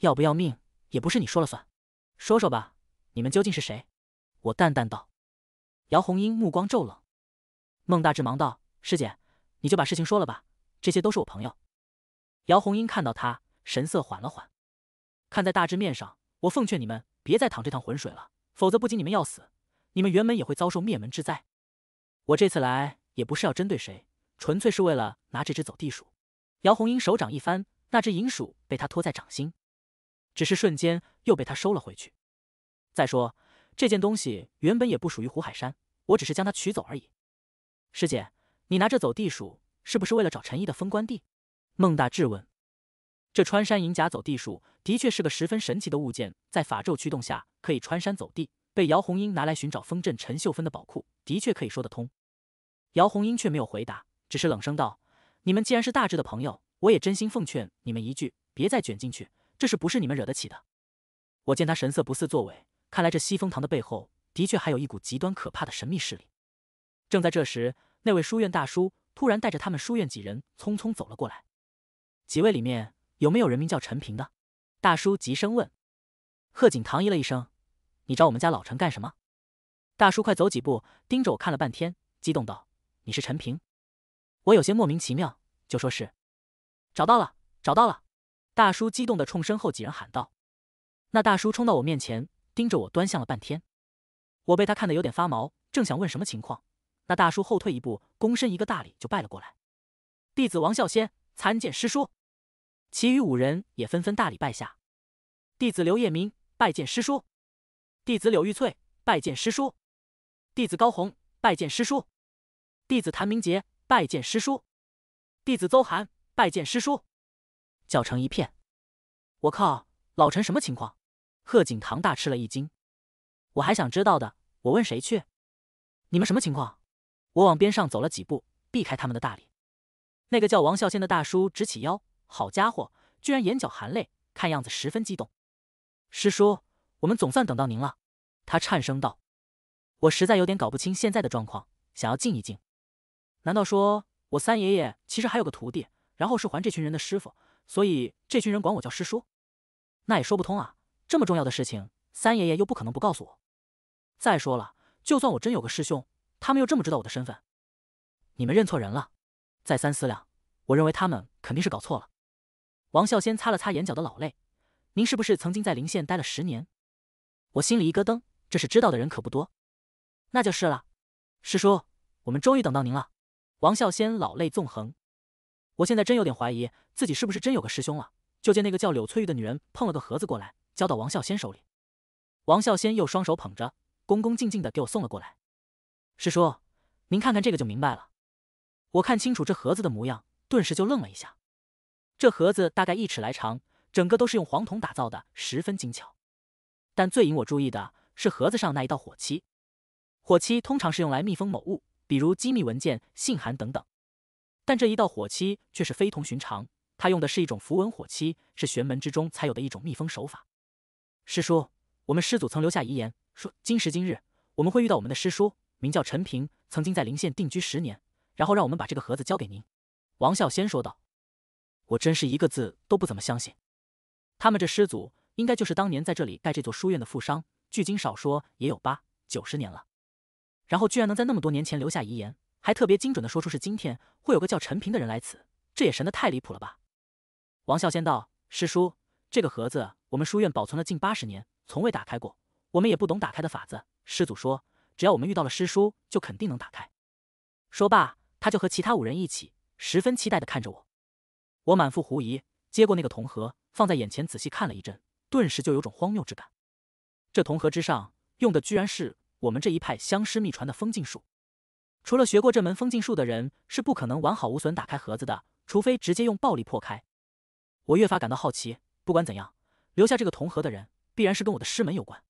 要不要命也不是你说了算，说说吧，你们究竟是谁？我淡淡道。姚红英目光骤冷，孟大志忙道：“师姐，你就把事情说了吧，这些都是我朋友。”姚红英看到他，神色缓了缓，看在大志面上，我奉劝你们别再淌这趟浑水了，否则不仅你们要死，你们原本也会遭受灭门之灾。我这次来也不是要针对谁，纯粹是为了拿这只走地鼠。姚红英手掌一翻，那只银鼠被他托在掌心。只是瞬间又被他收了回去。再说，这件东西原本也不属于胡海山，我只是将它取走而已。师姐，你拿着走地鼠，是不是为了找陈毅的封官地？孟大质问。这穿山银甲走地鼠的确是个十分神奇的物件，在法咒驱动下可以穿山走地，被姚红英拿来寻找风镇陈秀芬的宝库，的确可以说得通。姚红英却没有回答，只是冷声道：“你们既然是大志的朋友，我也真心奉劝你们一句，别再卷进去。”这是不是你们惹得起的？我见他神色不似作伪，看来这西风堂的背后的确还有一股极端可怕的神秘势力。正在这时，那位书院大叔突然带着他们书院几人匆匆走了过来。几位里面有没有人名叫陈平的？大叔急声问。贺锦堂咦了一声：“你找我们家老陈干什么？”大叔快走几步，盯着我看了半天，激动道：“你是陈平？”我有些莫名其妙，就说是。找到了，找到了。大叔激动的冲身后几人喊道：“那大叔冲到我面前，盯着我端详了半天，我被他看得有点发毛，正想问什么情况，那大叔后退一步，躬身一个大礼就拜了过来。弟子王孝先参见师叔，其余五人也纷纷大礼拜下。弟子刘叶明拜见师叔，弟子柳玉翠拜见师叔，弟子高红拜见师叔，弟子谭明杰拜见师叔，弟子邹涵拜见师叔。”叫成一片，我靠，老陈什么情况？贺景棠大吃了一惊。我还想知道的，我问谁去？你们什么情况？我往边上走了几步，避开他们的大礼。那个叫王孝先的大叔直起腰，好家伙，居然眼角含泪，看样子十分激动。师叔，我们总算等到您了。他颤声道。我实在有点搞不清现在的状况，想要静一静。难道说我三爷爷其实还有个徒弟，然后是还这群人的师傅？所以这群人管我叫师叔，那也说不通啊！这么重要的事情，三爷爷又不可能不告诉我。再说了，就算我真有个师兄，他们又这么知道我的身份？你们认错人了。再三思量，我认为他们肯定是搞错了。王孝先擦了擦眼角的老泪：“您是不是曾经在临县待了十年？”我心里一咯噔，这是知道的人可不多。那就是了，师叔，我们终于等到您了。王孝先老泪纵横。我现在真有点怀疑。自己是不是真有个师兄了？就见那个叫柳翠玉的女人碰了个盒子过来，交到王孝仙手里。王孝仙又双手捧着，恭恭敬敬的给我送了过来。师叔，您看看这个就明白了。我看清楚这盒子的模样，顿时就愣了一下。这盒子大概一尺来长，整个都是用黄铜打造的，十分精巧。但最引我注意的是盒子上那一道火漆。火漆通常是用来密封某物，比如机密文件、信函等等。但这一道火漆却是非同寻常。他用的是一种符文火漆，是玄门之中才有的一种密封手法。师叔，我们师祖曾留下遗言，说今时今日我们会遇到我们的师叔，名叫陈平，曾经在临县定居十年，然后让我们把这个盒子交给您。”王孝先说道，“我真是一个字都不怎么相信。他们这师祖应该就是当年在这里盖这座书院的富商，距今少说也有八九十年了，然后居然能在那么多年前留下遗言，还特别精准的说出是今天会有个叫陈平的人来此，这也神的太离谱了吧！”王孝先道：“师叔，这个盒子我们书院保存了近八十年，从未打开过。我们也不懂打开的法子。师祖说，只要我们遇到了师叔，就肯定能打开。”说罢，他就和其他五人一起，十分期待的看着我。我满腹狐疑，接过那个铜盒，放在眼前仔细看了一阵，顿时就有种荒谬之感。这铜盒之上用的居然是我们这一派相师秘传的封禁术。除了学过这门封禁术的人，是不可能完好无损打开盒子的，除非直接用暴力破开。我越发感到好奇，不管怎样，留下这个铜盒的人，必然是跟我的师门有关。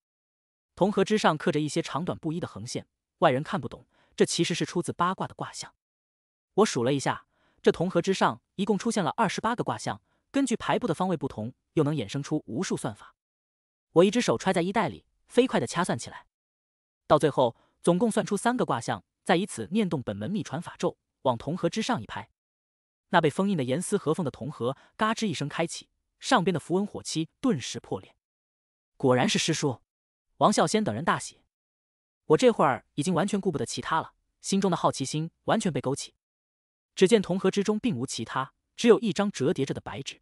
铜盒之上刻着一些长短不一的横线，外人看不懂，这其实是出自八卦的卦象。我数了一下，这铜盒之上一共出现了二十八个卦象，根据排布的方位不同，又能衍生出无数算法。我一只手揣在衣袋里，飞快地掐算起来，到最后总共算出三个卦象，再以此念动本门秘传法咒，往铜盒之上一拍。那被封印的严丝合缝的铜盒，嘎吱一声开启，上边的符文火漆顿时破裂。果然是师叔，王孝先等人大喜。我这会儿已经完全顾不得其他了，心中的好奇心完全被勾起。只见铜盒之中并无其他，只有一张折叠着的白纸。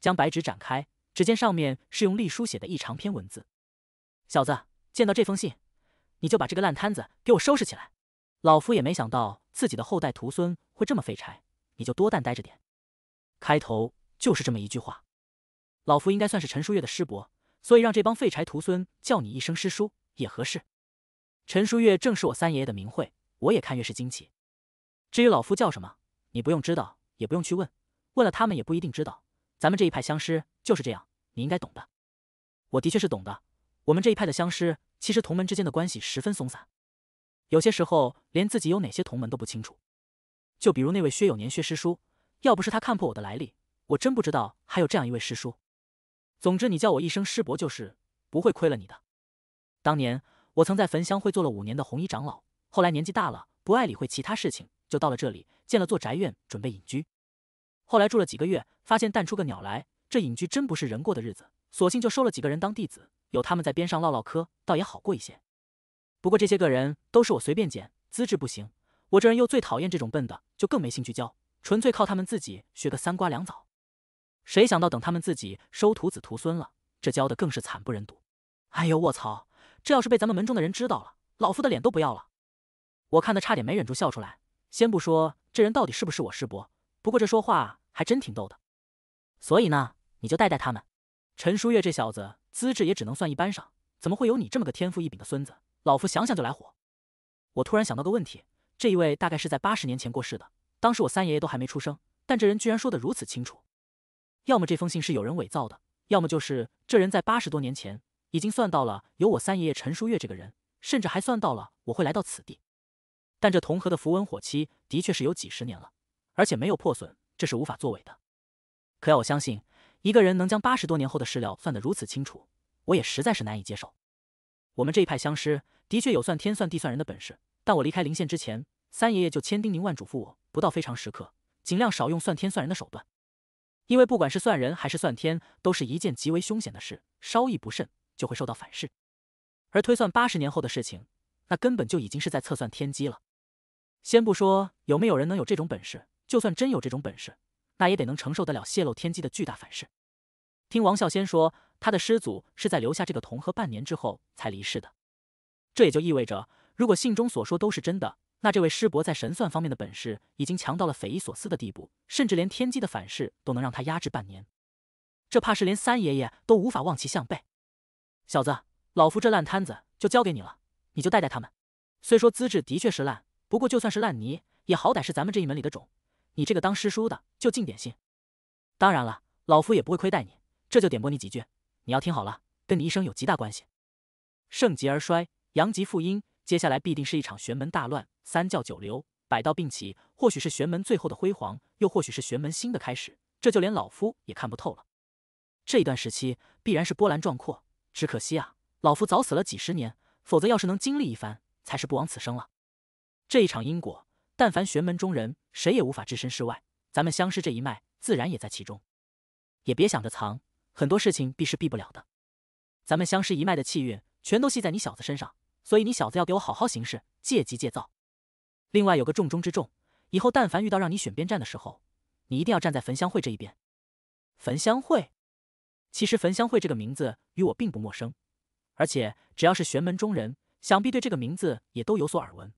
将白纸展开，只见上面是用隶书写的一长篇文字。小子，见到这封信，你就把这个烂摊子给我收拾起来。老夫也没想到自己的后代徒孙会这么废柴。你就多担待着点，开头就是这么一句话。老夫应该算是陈书月的师伯，所以让这帮废柴徒孙叫你一声师叔也合适。陈书月正是我三爷爷的名讳，我也看越是惊奇。至于老夫叫什么，你不用知道，也不用去问，问了他们也不一定知道。咱们这一派相师就是这样，你应该懂的。我的确是懂的。我们这一派的相师，其实同门之间的关系十分松散，有些时候连自己有哪些同门都不清楚。就比如那位薛有年薛师叔，要不是他看破我的来历，我真不知道还有这样一位师叔。总之，你叫我一声师伯就是，不会亏了你的。当年我曾在焚香会做了五年的红衣长老，后来年纪大了，不爱理会其他事情，就到了这里，建了座宅院准备隐居。后来住了几个月，发现淡出个鸟来，这隐居真不是人过的日子，索性就收了几个人当弟子，有他们在边上唠唠嗑，倒也好过一些。不过这些个人都是我随便捡，资质不行。我这人又最讨厌这种笨的，就更没兴趣教，纯粹靠他们自己学个三瓜两枣。谁想到等他们自己收徒子徒孙了，这教的更是惨不忍睹。哎呦，我操！这要是被咱们门中的人知道了，老夫的脸都不要了。我看的差点没忍住笑出来。先不说这人到底是不是我师伯，不过这说话还真挺逗的。所以呢，你就带带他们。陈舒月这小子资质也只能算一般上，怎么会有你这么个天赋异禀的孙子？老夫想想就来火。我突然想到个问题。这一位大概是在八十年前过世的，当时我三爷爷都还没出生。但这人居然说得如此清楚，要么这封信是有人伪造的，要么就是这人在八十多年前已经算到了有我三爷爷陈淑月这个人，甚至还算到了我会来到此地。但这同和的符文火漆的确是有几十年了，而且没有破损，这是无法作伪的。可要我相信一个人能将八十多年后的事料算得如此清楚，我也实在是难以接受。我们这一派相师的确有算天算地算人的本事。但我离开灵县之前，三爷爷就千叮咛万嘱咐我，不到非常时刻，尽量少用算天算人的手段。因为不管是算人还是算天，都是一件极为凶险的事，稍一不慎就会受到反噬。而推算八十年后的事情，那根本就已经是在测算天机了。先不说有没有人能有这种本事，就算真有这种本事，那也得能承受得了泄露天机的巨大反噬。听王孝先说，他的师祖是在留下这个铜盒半年之后才离世的，这也就意味着。如果信中所说都是真的，那这位师伯在神算方面的本事已经强到了匪夷所思的地步，甚至连天机的反噬都能让他压制半年。这怕是连三爷爷都无法望其项背。小子，老夫这烂摊子就交给你了，你就带带他们。虽说资质的确是烂，不过就算是烂泥，也好歹是咱们这一门里的种。你这个当师叔的就尽点心。当然了，老夫也不会亏待你，这就点拨你几句，你要听好了，跟你一生有极大关系。盛极而衰，阳极复阴。接下来必定是一场玄门大乱，三教九流，百道并起，或许是玄门最后的辉煌，又或许是玄门新的开始，这就连老夫也看不透了。这一段时期必然是波澜壮阔，只可惜啊，老夫早死了几十年，否则要是能经历一番，才是不枉此生了。这一场因果，但凡玄门中人，谁也无法置身事外。咱们相师这一脉自然也在其中，也别想着藏，很多事情必是避不了的。咱们相师一脉的气运，全都系在你小子身上。所以你小子要给我好好行事，戒急戒躁。另外有个重中之重，以后但凡遇到让你选边站的时候，你一定要站在焚香会这一边。焚香会，其实焚香会这个名字与我并不陌生，而且只要是玄门中人，想必对这个名字也都有所耳闻。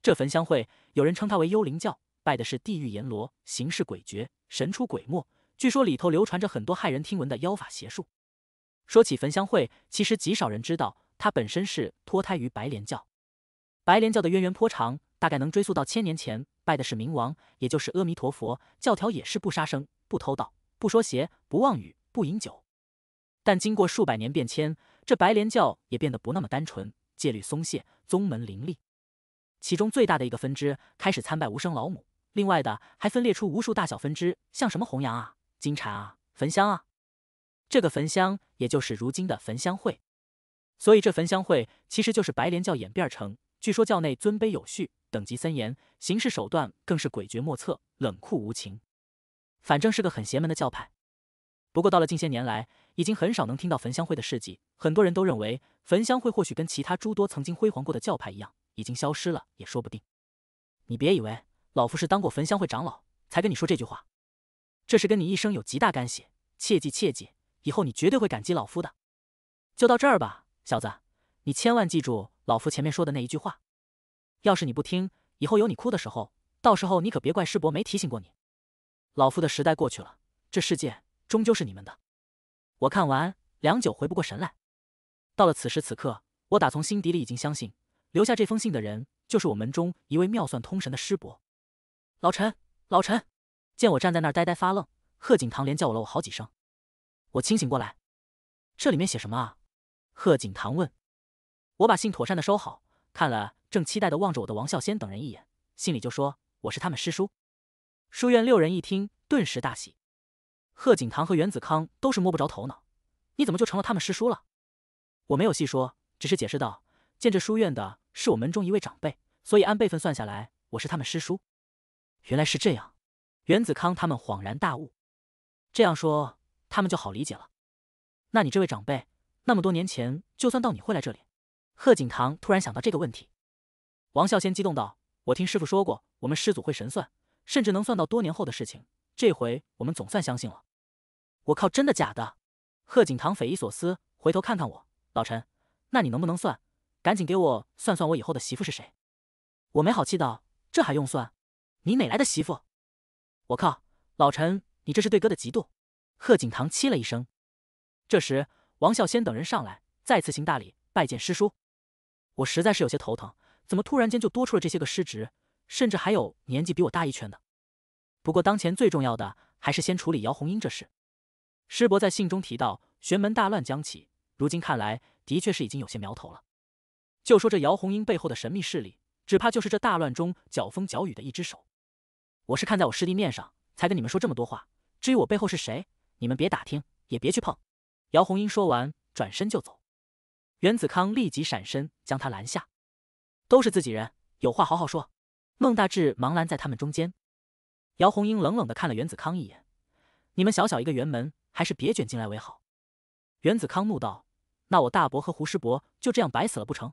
这焚香会有人称它为幽灵教，拜的是地狱阎罗，行事诡谲，神出鬼没。据说里头流传着很多骇人听闻的妖法邪术。说起焚香会，其实极少人知道。他本身是脱胎于白莲教，白莲教的渊源颇长，大概能追溯到千年前，拜的是明王，也就是阿弥陀佛。教条也是不杀生、不偷盗、不说邪、不妄语、不饮酒。但经过数百年变迁，这白莲教也变得不那么单纯，戒律松懈，宗门林立。其中最大的一个分支开始参拜无声老母，另外的还分裂出无数大小分支，像什么弘扬啊、金蝉啊、焚香啊。这个焚香，也就是如今的焚香会。所以这焚香会其实就是白莲教演变成。据说教内尊卑有序，等级森严，行事手段更是诡谲莫测、冷酷无情。反正是个很邪门的教派。不过到了近些年来，已经很少能听到焚香会的事迹。很多人都认为焚香会或许跟其他诸多曾经辉煌过的教派一样，已经消失了，也说不定。你别以为老夫是当过焚香会长老才跟你说这句话，这是跟你一生有极大干系。切记切记，以后你绝对会感激老夫的。就到这儿吧。小子，你千万记住老夫前面说的那一句话。要是你不听，以后有你哭的时候，到时候你可别怪师伯没提醒过你。老夫的时代过去了，这世界终究是你们的。我看完，良久回不过神来。到了此时此刻，我打从心底里已经相信，留下这封信的人就是我门中一位妙算通神的师伯。老陈，老陈，见我站在那儿呆呆发愣，贺景堂连叫我了我好几声。我清醒过来，这里面写什么啊？贺景堂问：“我把信妥善的收好，看了正期待的望着我的王孝先等人一眼，心里就说我是他们师叔。”书院六人一听，顿时大喜。贺景堂和袁子康都是摸不着头脑：“你怎么就成了他们师叔了？”我没有细说，只是解释道：“建这书院的是我门中一位长辈，所以按辈分算下来，我是他们师叔。”原来是这样，袁子康他们恍然大悟：“这样说，他们就好理解了。”那你这位长辈？那么多年前，就算到你会来这里，贺景棠突然想到这个问题。王孝先激动道：“我听师傅说过，我们师祖会神算，甚至能算到多年后的事情。这回我们总算相信了。”我靠，真的假的？贺景棠匪夷所思，回头看看我，老陈，那你能不能算？赶紧给我算算我以后的媳妇是谁。我没好气道：“这还用算？你哪来的媳妇？”我靠，老陈，你这是对哥的嫉妒。贺景棠气了一声。这时。王孝先等人上来，再次行大礼拜见师叔。我实在是有些头疼，怎么突然间就多出了这些个师侄，甚至还有年纪比我大一圈的？不过当前最重要的还是先处理姚红英这事。师伯在信中提到玄门大乱将起，如今看来的确是已经有些苗头了。就说这姚红英背后的神秘势力，只怕就是这大乱中搅风搅雨的一只手。我是看在我师弟面上，才跟你们说这么多话。至于我背后是谁，你们别打听，也别去碰。姚红英说完，转身就走。袁子康立即闪身将他拦下：“都是自己人，有话好好说。”孟大志忙拦在他们中间。姚红英冷冷的看了袁子康一眼：“你们小小一个圆门，还是别卷进来为好。”袁子康怒道：“那我大伯和胡师伯就这样白死了不成？”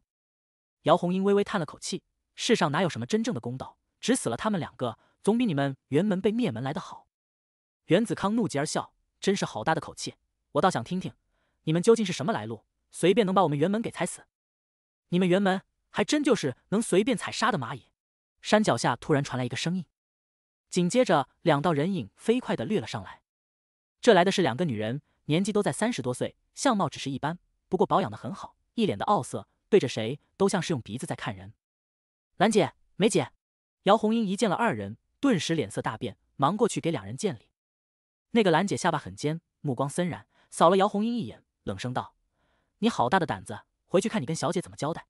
姚红英微微叹了口气：“世上哪有什么真正的公道？只死了他们两个，总比你们圆门被灭门来的好。”袁子康怒极而笑：“真是好大的口气！”我倒想听听，你们究竟是什么来路？随便能把我们辕门给踩死？你们辕门还真就是能随便踩杀的蚂蚁？山脚下突然传来一个声音，紧接着两道人影飞快的掠了上来。这来的是两个女人，年纪都在三十多岁，相貌只是一般，不过保养的很好，一脸的傲色，对着谁都像是用鼻子在看人。兰姐、梅姐，姚红英一见了二人，顿时脸色大变，忙过去给两人见礼。那个兰姐下巴很尖，目光森然。扫了姚红英一眼，冷声道：“你好大的胆子！回去看你跟小姐怎么交代。”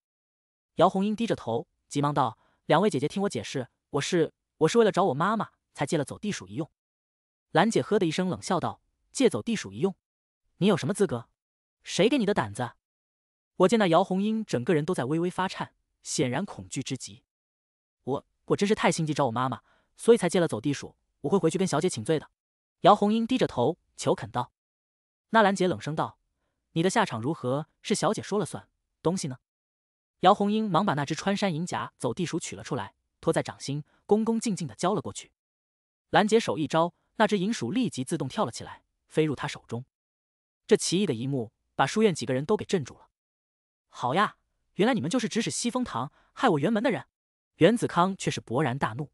姚红英低着头，急忙道：“两位姐姐，听我解释，我是我是为了找我妈妈，才借了走地鼠一用。”兰姐呵的一声，冷笑道：“借走地鼠一用，你有什么资格？谁给你的胆子？”我见那姚红英整个人都在微微发颤，显然恐惧之极。我我真是太心急找我妈妈，所以才借了走地鼠。我会回去跟小姐请罪的。”姚红英低着头，求恳道。纳兰杰冷声道：“你的下场如何是小姐说了算。东西呢？”姚红英忙把那只穿山银甲走地鼠取了出来，托在掌心，恭恭敬敬的交了过去。兰姐手一招，那只银鼠立即自动跳了起来，飞入她手中。这奇异的一幕把书院几个人都给镇住了。好呀，原来你们就是指使西风堂害我元门的人。袁子康却是勃然大怒。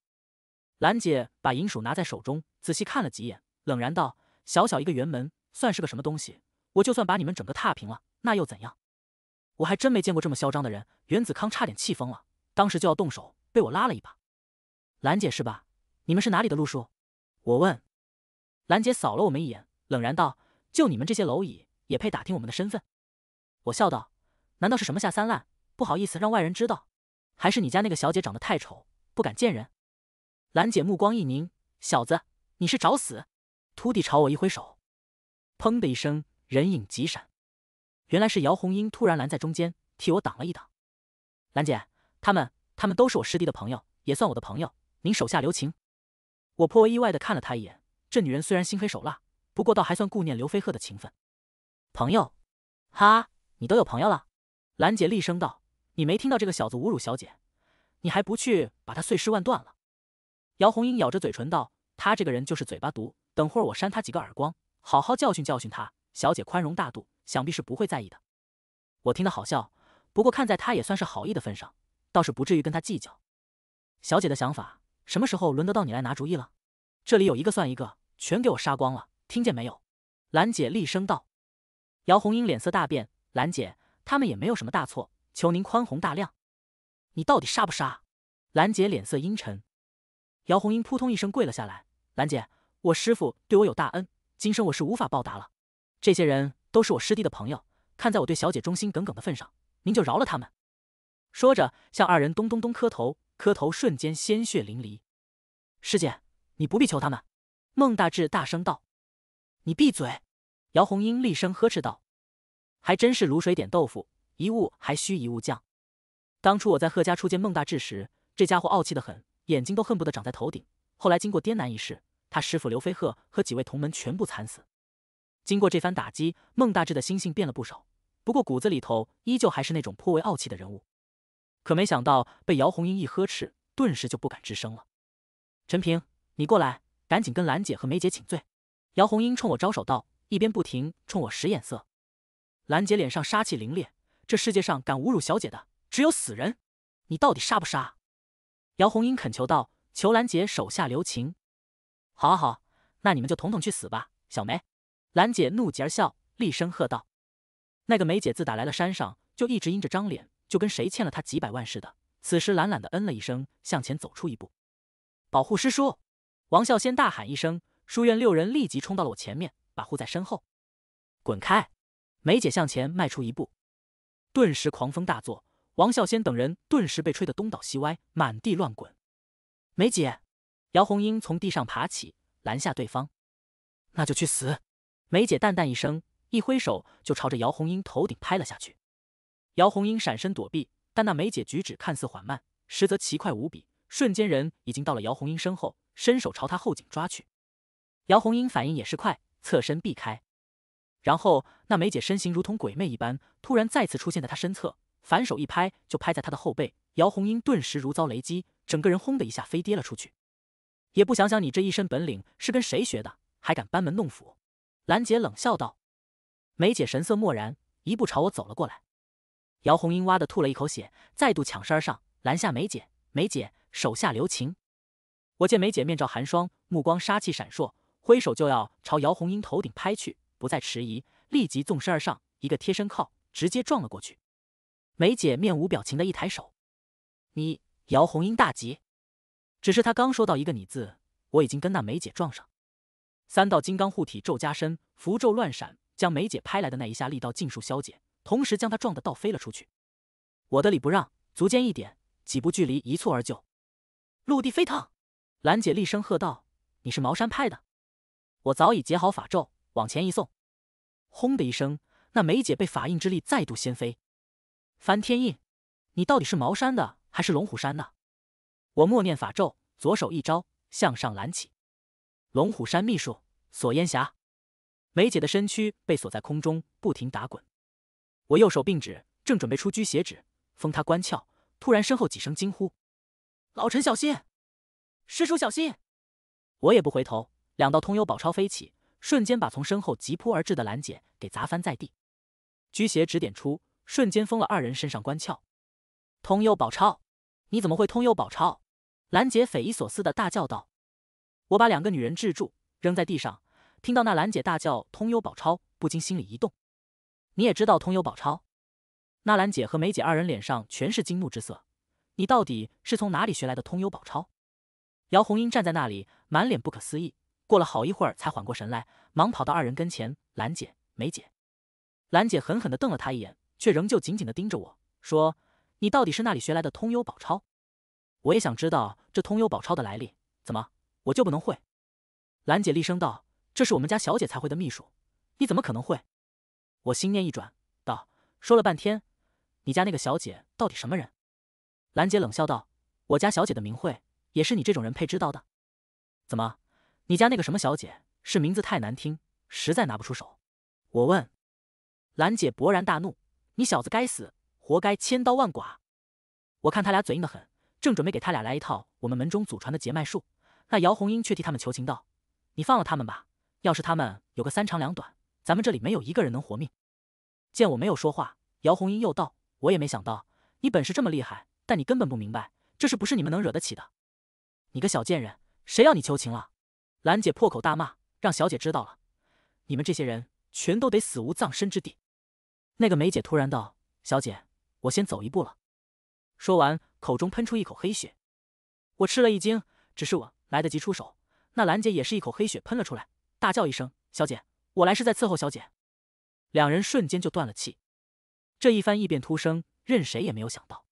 兰姐把银鼠拿在手中，仔细看了几眼，冷然道：“小小一个元门。”算是个什么东西？我就算把你们整个踏平了，那又怎样？我还真没见过这么嚣张的人。袁子康差点气疯了，当时就要动手，被我拉了一把。兰姐是吧？你们是哪里的路数？我问。兰姐扫了我们一眼，冷然道：“就你们这些蝼蚁，也配打听我们的身份？”我笑道：“难道是什么下三滥？不好意思让外人知道？还是你家那个小姐长得太丑，不敢见人？”兰姐目光一凝：“小子，你是找死！”秃地朝我一挥手。砰的一声，人影急闪，原来是姚红英突然拦在中间，替我挡了一挡。兰姐，他们，他们都是我师弟的朋友，也算我的朋友，您手下留情。我颇为意外的看了她一眼，这女人虽然心黑手辣，不过倒还算顾念刘飞鹤的情分。朋友？哈，你都有朋友了？兰姐厉声道：“你没听到这个小子侮辱小姐，你还不去把他碎尸万段了？”姚红英咬着嘴唇道：“他这个人就是嘴巴毒，等会儿我扇他几个耳光。”好好教训教训他，小姐宽容大度，想必是不会在意的。我听得好笑，不过看在他也算是好意的份上，倒是不至于跟他计较。小姐的想法，什么时候轮得到你来拿主意了？这里有一个算一个，全给我杀光了，听见没有？兰姐厉声道。姚红英脸色大变，兰姐他们也没有什么大错，求您宽宏大量。你到底杀不杀？兰姐脸色阴沉。姚红英扑通一声跪了下来。兰姐，我师父对我有大恩。今生我是无法报答了，这些人都是我师弟的朋友，看在我对小姐忠心耿耿的份上，您就饶了他们。说着，向二人咚咚咚磕头，磕头瞬间鲜血淋漓。师姐，你不必求他们。”孟大志大声道。“你闭嘴！”姚红英厉声呵斥道。“还真是卤水点豆腐，一物还需一物降。当初我在贺家初见孟大志时，这家伙傲气的很，眼睛都恨不得长在头顶。后来经过滇南一事……”他师傅刘飞鹤和几位同门全部惨死。经过这番打击，孟大志的心性变了不少，不过骨子里头依旧还是那种颇为傲气的人物。可没想到被姚红英一呵斥，顿时就不敢吱声了。陈平，你过来，赶紧跟兰姐和梅姐请罪。姚红英冲我招手道，一边不停冲我使眼色。兰姐脸上杀气凌冽，这世界上敢侮辱小姐的只有死人。你到底杀不杀？姚红英恳求道，求兰姐手下留情。好好，那你们就统统去死吧！小梅，兰姐怒极而笑，厉声喝道：“那个梅姐自打来了山上，就一直阴着张脸，就跟谁欠了她几百万似的。”此时懒懒的嗯了一声，向前走出一步。保护师叔！王孝先大喊一声，书院六人立即冲到了我前面，把护在身后。滚开！梅姐向前迈出一步，顿时狂风大作，王孝先等人顿时被吹得东倒西歪，满地乱滚。梅姐。姚红英从地上爬起，拦下对方。那就去死！梅姐淡淡一声，一挥手就朝着姚红英头顶拍了下去。姚红英闪身躲避，但那梅姐举止看似缓慢，实则奇快无比，瞬间人已经到了姚红英身后，伸手朝她后颈抓去。姚红英反应也是快，侧身避开。然后那梅姐身形如同鬼魅一般，突然再次出现在她身侧，反手一拍就拍在她的后背。姚红英顿时如遭雷击，整个人轰的一下飞跌了出去。也不想想你这一身本领是跟谁学的，还敢班门弄斧？”兰姐冷笑道。梅姐神色漠然，一步朝我走了过来。姚红英哇的吐了一口血，再度抢身而上，拦下梅姐。梅姐，手下留情！我见梅姐面罩寒霜，目光杀气闪烁，挥手就要朝姚红英头顶拍去，不再迟疑，立即纵身而上，一个贴身靠，直接撞了过去。梅姐面无表情的一抬手，你姚红英大吉！只是他刚说到一个“你”字，我已经跟那梅姐撞上。三道金刚护体咒加身，符咒乱闪，将梅姐拍来的那一下力道尽数消解，同时将她撞得倒飞了出去。我的礼不让，足尖一点，几步距离一蹴而就。陆地飞腾，兰姐厉声喝道：“你是茅山派的？”我早已结好法咒，往前一送。轰的一声，那梅姐被法印之力再度掀飞。翻天印，你到底是茅山的还是龙虎山的？我默念法咒，左手一招向上拦起，龙虎山秘术锁烟霞。梅姐的身躯被锁在空中，不停打滚。我右手并指，正准备出拘邪指封他关窍，突然身后几声惊呼：“老陈小心！师叔小心！”我也不回头，两道通幽宝钞飞起，瞬间把从身后急扑而至的兰姐给砸翻在地。拘邪指点出，瞬间封了二人身上关窍。通幽宝钞，你怎么会通幽宝钞？兰姐匪夷所思的大叫道：“我把两个女人制住，扔在地上。听到那兰姐大叫‘通幽宝钞’，不禁心里一动。你也知道‘通幽宝钞’？”那兰姐和梅姐二人脸上全是惊怒之色。你到底是从哪里学来的‘通幽宝钞’？”姚红英站在那里，满脸不可思议。过了好一会儿，才缓过神来，忙跑到二人跟前。兰姐、梅姐，兰姐狠狠的瞪了她一眼，却仍旧紧紧的盯着我说：“你到底是那里学来的‘通幽宝钞’？”我也想知道这通幽宝钞的来历，怎么我就不能会？兰姐厉声道：“这是我们家小姐才会的秘术，你怎么可能会？”我心念一转，道：“说了半天，你家那个小姐到底什么人？”兰姐冷笑道：“我家小姐的名讳，也是你这种人配知道的？怎么，你家那个什么小姐，是名字太难听，实在拿不出手？”我问，兰姐勃然大怒：“你小子该死，活该千刀万剐！”我看他俩嘴硬的很。正准备给他俩来一套我们门中祖传的截脉术，那姚红英却替他们求情道：“你放了他们吧，要是他们有个三长两短，咱们这里没有一个人能活命。”见我没有说话，姚红英又道：“我也没想到你本事这么厉害，但你根本不明白这是不是你们能惹得起的。你个小贱人，谁要你求情了？”兰姐破口大骂：“让小姐知道了，你们这些人全都得死无葬身之地。”那个梅姐突然道：“小姐，我先走一步了。”说完，口中喷出一口黑血，我吃了一惊。只是我来得及出手，那兰姐也是一口黑血喷了出来，大叫一声：“小姐，我来是在伺候小姐。”两人瞬间就断了气。这一番异变突生，任谁也没有想到。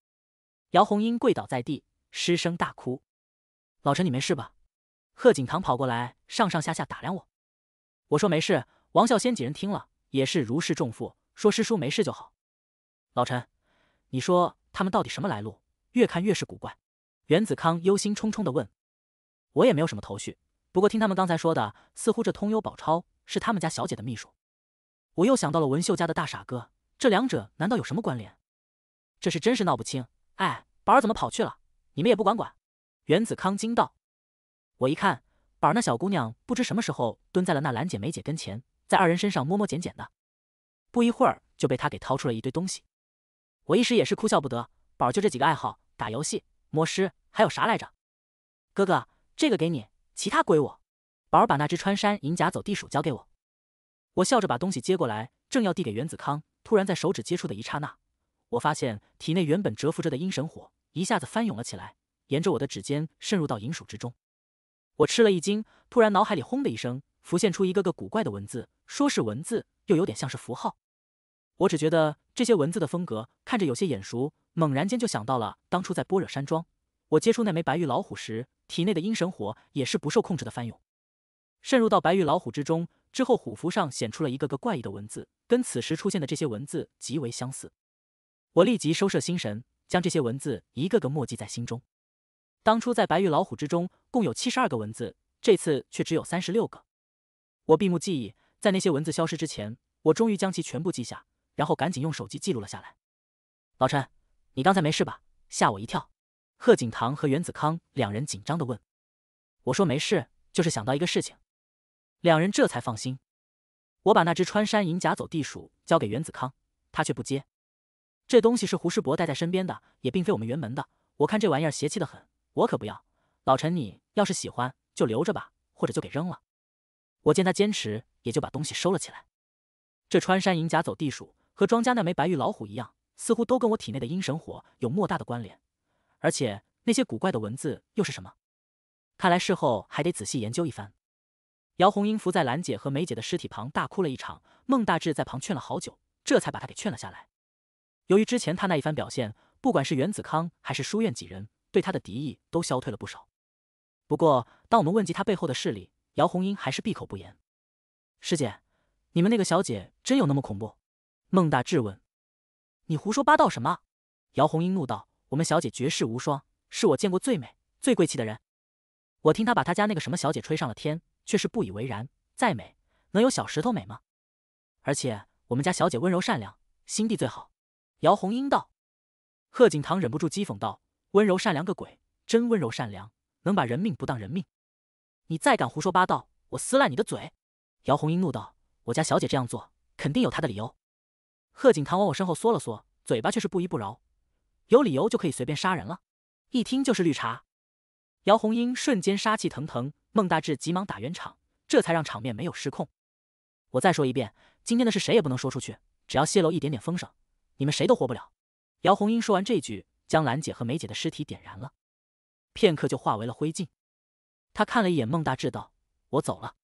姚红英跪倒在地，失声大哭：“老陈，你没事吧？”贺景堂跑过来，上上下下打量我，我说没事。王孝先几人听了，也是如释重负，说：“师叔没事就好。”老陈，你说。他们到底什么来路？越看越是古怪。袁子康忧心忡忡的问：“我也没有什么头绪。不过听他们刚才说的，似乎这通幽宝钞是他们家小姐的秘书。我又想到了文秀家的大傻哥，这两者难道有什么关联？这事真是闹不清。哎，宝儿怎么跑去了？你们也不管管？”袁子康惊道：“我一看，宝儿那小姑娘不知什么时候蹲在了那兰姐梅姐跟前，在二人身上摸摸捡捡的。不一会儿就被她给掏出了一堆东西。”我一时也是哭笑不得，宝儿就这几个爱好，打游戏、摸尸，还有啥来着？哥哥，这个给你，其他归我。宝儿把那只穿山银甲走地鼠交给我，我笑着把东西接过来，正要递给原子康，突然在手指接触的一刹那，我发现体内原本蛰伏着的阴神火一下子翻涌了起来，沿着我的指尖渗入到银鼠之中。我吃了一惊，突然脑海里轰的一声，浮现出一个个古怪的文字，说是文字，又有点像是符号。我只觉得这些文字的风格看着有些眼熟，猛然间就想到了当初在般若山庄，我接触那枚白玉老虎时，体内的阴神火也是不受控制的翻涌，渗入到白玉老虎之中之后，虎符上显出了一个个怪异的文字，跟此时出现的这些文字极为相似。我立即收摄心神，将这些文字一个个默记在心中。当初在白玉老虎之中共有七十二个文字，这次却只有三十六个。我闭目记忆，在那些文字消失之前，我终于将其全部记下。然后赶紧用手机记录了下来。老陈，你刚才没事吧？吓我一跳！贺景堂和袁子康两人紧张的问。我说没事，就是想到一个事情。两人这才放心。我把那只穿山银甲走地鼠交给袁子康，他却不接。这东西是胡世伯带在身边的，也并非我们辕门的。我看这玩意儿邪气的很，我可不要。老陈，你要是喜欢，就留着吧，或者就给扔了。我见他坚持，也就把东西收了起来。这穿山银甲走地鼠。和庄家那枚白玉老虎一样，似乎都跟我体内的阴神火有莫大的关联，而且那些古怪的文字又是什么？看来事后还得仔细研究一番。姚红英伏在兰姐和梅姐的尸体旁大哭了一场，孟大志在旁劝了好久，这才把她给劝了下来。由于之前他那一番表现，不管是袁子康还是书院几人对他的敌意都消退了不少。不过，当我们问及他背后的势力，姚红英还是闭口不言。师姐，你们那个小姐真有那么恐怖？孟大质问：“你胡说八道什么？”姚红英怒道：“我们小姐绝世无双，是我见过最美、最贵气的人。我听他把他家那个什么小姐吹上了天，却是不以为然。再美，能有小石头美吗？而且，我们家小姐温柔善良，心地最好。”姚红英道。贺锦堂忍不住讥讽道：“温柔善良个鬼！真温柔善良，能把人命不当人命？你再敢胡说八道，我撕烂你的嘴！”姚红英怒道：“我家小姐这样做，肯定有她的理由。”贺景堂往我身后缩了缩，嘴巴却是不依不饶：“有理由就可以随便杀人了？”一听就是绿茶。姚红英瞬间杀气腾腾，孟大志急忙打圆场，这才让场面没有失控。我再说一遍，今天的事谁也不能说出去，只要泄露一点点风声，你们谁都活不了。姚红英说完这句，将兰姐和梅姐的尸体点燃了，片刻就化为了灰烬。他看了一眼孟大志，道：“我走了，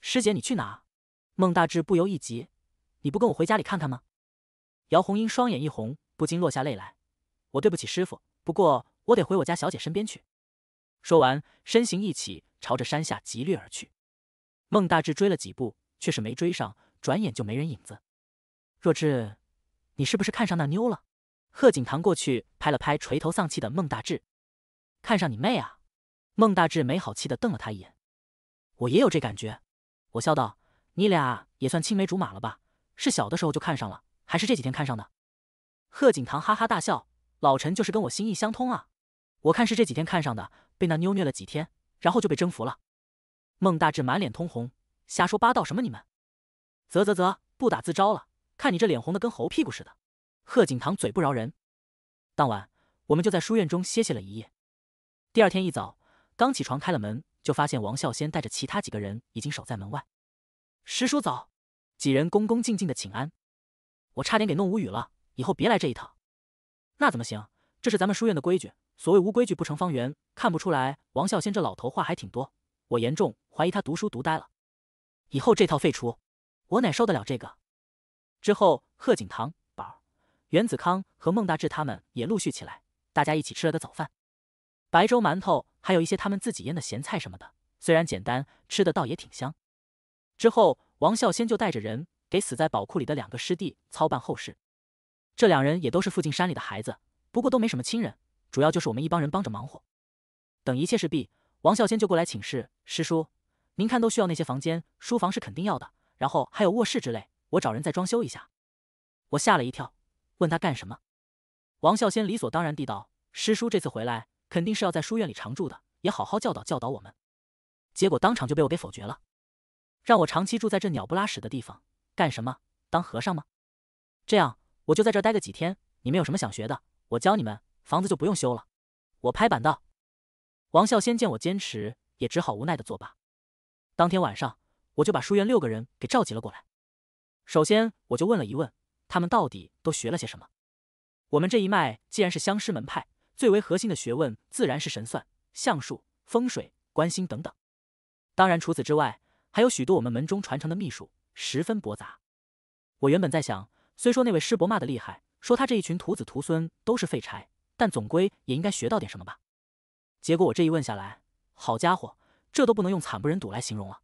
师姐你去哪？”孟大志不由一急：“你不跟我回家里看看吗？”姚红英双眼一红，不禁落下泪来。我对不起师傅，不过我得回我家小姐身边去。说完，身形一起，朝着山下急掠而去。孟大志追了几步，却是没追上，转眼就没人影子。若智，你是不是看上那妞了？贺景堂过去拍了拍垂头丧气的孟大志，看上你妹啊！孟大志没好气的瞪了他一眼。我也有这感觉，我笑道，你俩也算青梅竹马了吧？是小的时候就看上了。还是这几天看上的，贺景堂哈哈大笑：“老陈就是跟我心意相通啊！”我看是这几天看上的，被那妞虐了几天，然后就被征服了。孟大志满脸通红，瞎说八道什么？你们？啧啧啧，不打自招了，看你这脸红的跟猴屁股似的。贺景堂嘴不饶人。当晚，我们就在书院中歇息了一夜。第二天一早，刚起床开了门，就发现王孝先带着其他几个人已经守在门外。师叔早，几人恭恭敬敬的请安。我差点给弄无语了，以后别来这一套。那怎么行？这是咱们书院的规矩，所谓无规矩不成方圆。看不出来，王孝先这老头话还挺多。我严重怀疑他读书读呆了。以后这套废除，我哪受得了这个？之后，贺景棠、宝、袁子康和孟大志他们也陆续起来，大家一起吃了个早饭，白粥、馒头，还有一些他们自己腌的咸菜什么的。虽然简单，吃的倒也挺香。之后，王孝先就带着人。给死在宝库里的两个师弟操办后事，这两人也都是附近山里的孩子，不过都没什么亲人，主要就是我们一帮人帮着忙活。等一切事毕，王孝先就过来请示师叔：“您看，都需要那些房间？书房是肯定要的，然后还有卧室之类，我找人再装修一下。”我吓了一跳，问他干什么？王孝先理所当然地道：“师叔这次回来，肯定是要在书院里常住的，也好好教导教导我们。”结果当场就被我给否决了，让我长期住在这鸟不拉屎的地方。干什么？当和尚吗？这样，我就在这儿待个几天。你们有什么想学的，我教你们。房子就不用修了。我拍板道。王孝先见我坚持，也只好无奈的作罢。当天晚上，我就把书院六个人给召集了过来。首先，我就问了一问，他们到底都学了些什么？我们这一脉既然是相师门派，最为核心的学问自然是神算、相术、风水、观星等等。当然，除此之外，还有许多我们门中传承的秘术。十分驳杂。我原本在想，虽说那位师伯骂的厉害，说他这一群徒子徒孙都是废柴，但总归也应该学到点什么吧。结果我这一问下来，好家伙，这都不能用惨不忍睹来形容了。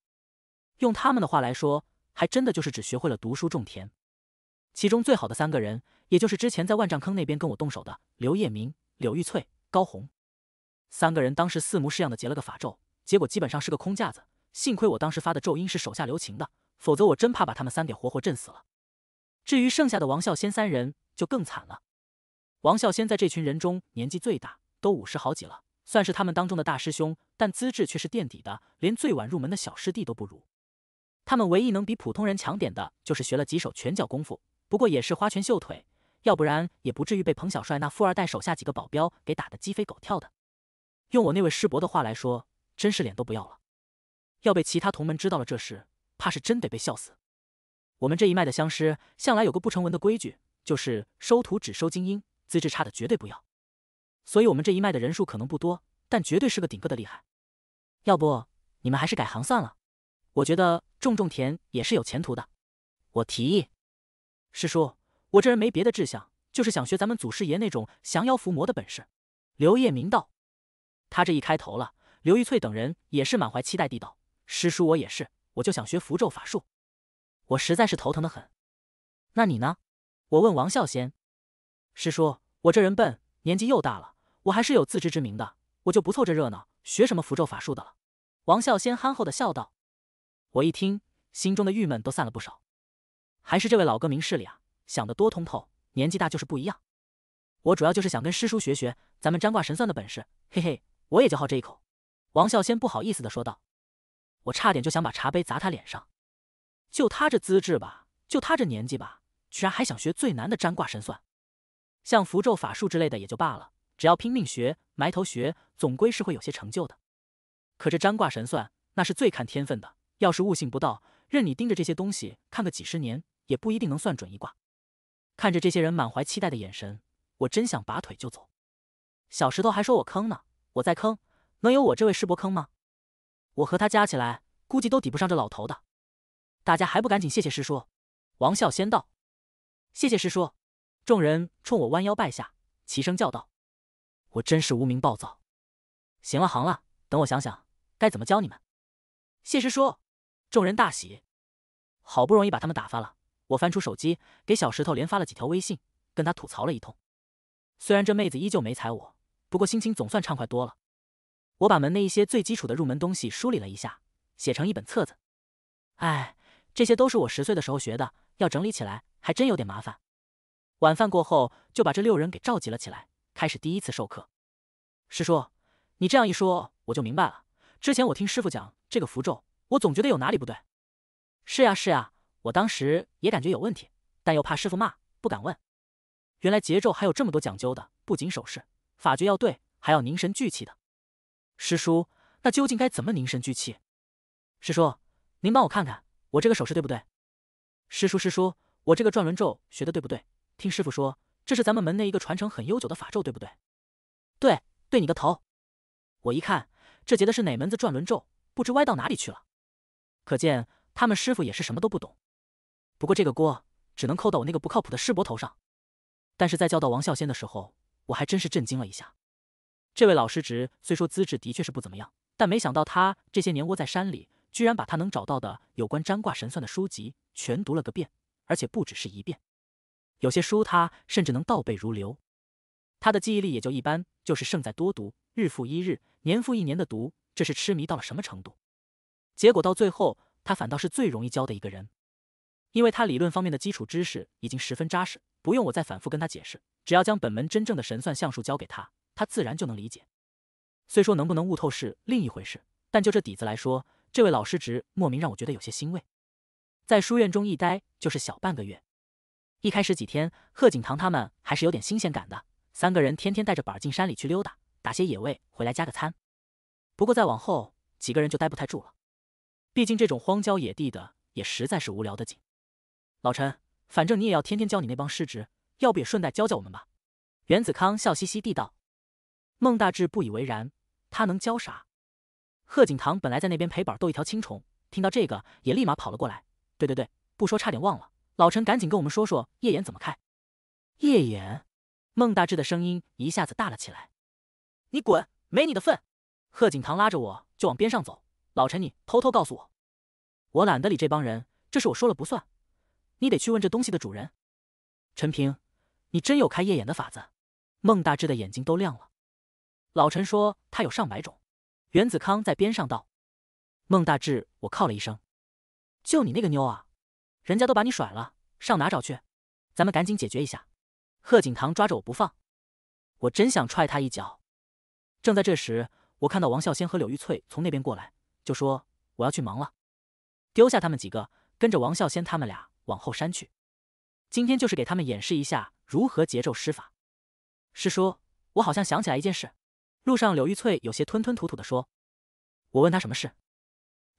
用他们的话来说，还真的就是只学会了读书种田。其中最好的三个人，也就是之前在万丈坑那边跟我动手的刘叶明、柳玉翠、高红三个人，当时四模式样的结了个法咒，结果基本上是个空架子。幸亏我当时发的咒音是手下留情的。否则我真怕把他们三给活活震死了。至于剩下的王孝先三人就更惨了。王孝先在这群人中年纪最大，都五十好几了，算是他们当中的大师兄，但资质却是垫底的，连最晚入门的小师弟都不如。他们唯一能比普通人强点的，就是学了几手拳脚功夫，不过也是花拳绣腿，要不然也不至于被彭小帅那富二代手下几个保镖给打得鸡飞狗跳的。用我那位师伯的话来说，真是脸都不要了，要被其他同门知道了这事。怕是真得被笑死。我们这一脉的相师向来有个不成文的规矩，就是收徒只收精英，资质差的绝对不要。所以，我们这一脉的人数可能不多，但绝对是个顶个的厉害。要不，你们还是改行算了。我觉得种种田也是有前途的。我提议，师叔，我这人没别的志向，就是想学咱们祖师爷那种降妖伏魔的本事。”刘叶明道。他这一开头了，刘玉翠等人也是满怀期待地道：“师叔，我也是。”我就想学符咒法术，我实在是头疼的很。那你呢？我问王孝先，师叔，我这人笨，年纪又大了，我还是有自知之明的，我就不凑这热闹，学什么符咒法术的了。王孝先憨厚的笑道。我一听，心中的郁闷都散了不少。还是这位老哥明事理啊，想得多通透。年纪大就是不一样。我主要就是想跟师叔学学咱们占卦神算的本事。嘿嘿，我也就好这一口。王孝先不好意思的说道。我差点就想把茶杯砸他脸上，就他这资质吧，就他这年纪吧，居然还想学最难的占卦神算，像符咒法术之类的也就罢了，只要拼命学、埋头学，总归是会有些成就的。可这占卦神算，那是最看天分的，要是悟性不到，任你盯着这些东西看个几十年，也不一定能算准一卦。看着这些人满怀期待的眼神，我真想拔腿就走。小石头还说我坑呢，我在坑，能有我这位师伯坑吗？我和他加起来，估计都抵不上这老头的。大家还不赶紧谢谢师叔？王笑先道：“谢谢师叔。”众人冲我弯腰拜下，齐声叫道：“我真是无名暴躁。”行了，行了，等我想想该怎么教你们。谢师叔！众人大喜。好不容易把他们打发了，我翻出手机，给小石头连发了几条微信，跟他吐槽了一通。虽然这妹子依旧没睬我，不过心情总算畅快多了。我把门内一些最基础的入门东西梳理了一下，写成一本册子。哎，这些都是我十岁的时候学的，要整理起来还真有点麻烦。晚饭过后，就把这六人给召集了起来，开始第一次授课。师叔，你这样一说，我就明白了。之前我听师傅讲这个符咒，我总觉得有哪里不对。是呀，是呀，我当时也感觉有问题，但又怕师傅骂，不敢问。原来节奏还有这么多讲究的，不仅手势、法诀要对，还要凝神聚气的。师叔，那究竟该怎么凝神聚气？师叔，您帮我看看，我这个手势对不对？师叔，师叔，我这个转轮咒学的对不对？听师傅说，这是咱们门内一个传承很悠久的法咒，对不对？对对，你个头！我一看，这结的是哪门子转轮咒，不知歪到哪里去了。可见他们师傅也是什么都不懂。不过这个锅只能扣到我那个不靠谱的师伯头上。但是在教导王孝仙的时候，我还真是震惊了一下。这位老师侄虽说资质的确是不怎么样，但没想到他这些年窝在山里，居然把他能找到的有关占卦神算的书籍全读了个遍，而且不只是一遍。有些书他甚至能倒背如流。他的记忆力也就一般，就是胜在多读，日复一日，年复一年的读，这是痴迷到了什么程度？结果到最后，他反倒是最容易教的一个人，因为他理论方面的基础知识已经十分扎实，不用我再反复跟他解释，只要将本门真正的神算相术教给他。他自然就能理解，虽说能不能悟透是另一回事，但就这底子来说，这位老师职莫名让我觉得有些欣慰。在书院中一待就是小半个月，一开始几天，贺景堂他们还是有点新鲜感的，三个人天天带着板儿进山里去溜达，打些野味回来加个餐。不过再往后，几个人就待不太住了，毕竟这种荒郊野地的也实在是无聊的紧。老陈，反正你也要天天教你那帮师侄，要不也顺带教教我们吧？袁子康笑嘻嘻地道。孟大志不以为然，他能教啥？贺景棠本来在那边陪宝斗一条青虫，听到这个也立马跑了过来。对对对，不说差点忘了，老陈赶紧跟我们说说叶眼怎么开。叶眼！孟大志的声音一下子大了起来。你滚，没你的份！贺景棠拉着我就往边上走。老陈，你偷偷告诉我。我懒得理这帮人，这事我说了不算，你得去问这东西的主人。陈平，你真有开夜眼的法子？孟大志的眼睛都亮了。老陈说他有上百种，袁子康在边上道：“孟大志，我靠了一声，就你那个妞啊，人家都把你甩了，上哪找去？咱们赶紧解决一下。”贺景堂抓着我不放，我真想踹他一脚。正在这时，我看到王孝先和柳玉翠从那边过来，就说：“我要去忙了，丢下他们几个，跟着王孝先他们俩往后山去。今天就是给他们演示一下如何节奏施法。”师叔，我好像想起来一件事。路上，柳玉翠有些吞吞吐吐地说：“我问他什么事？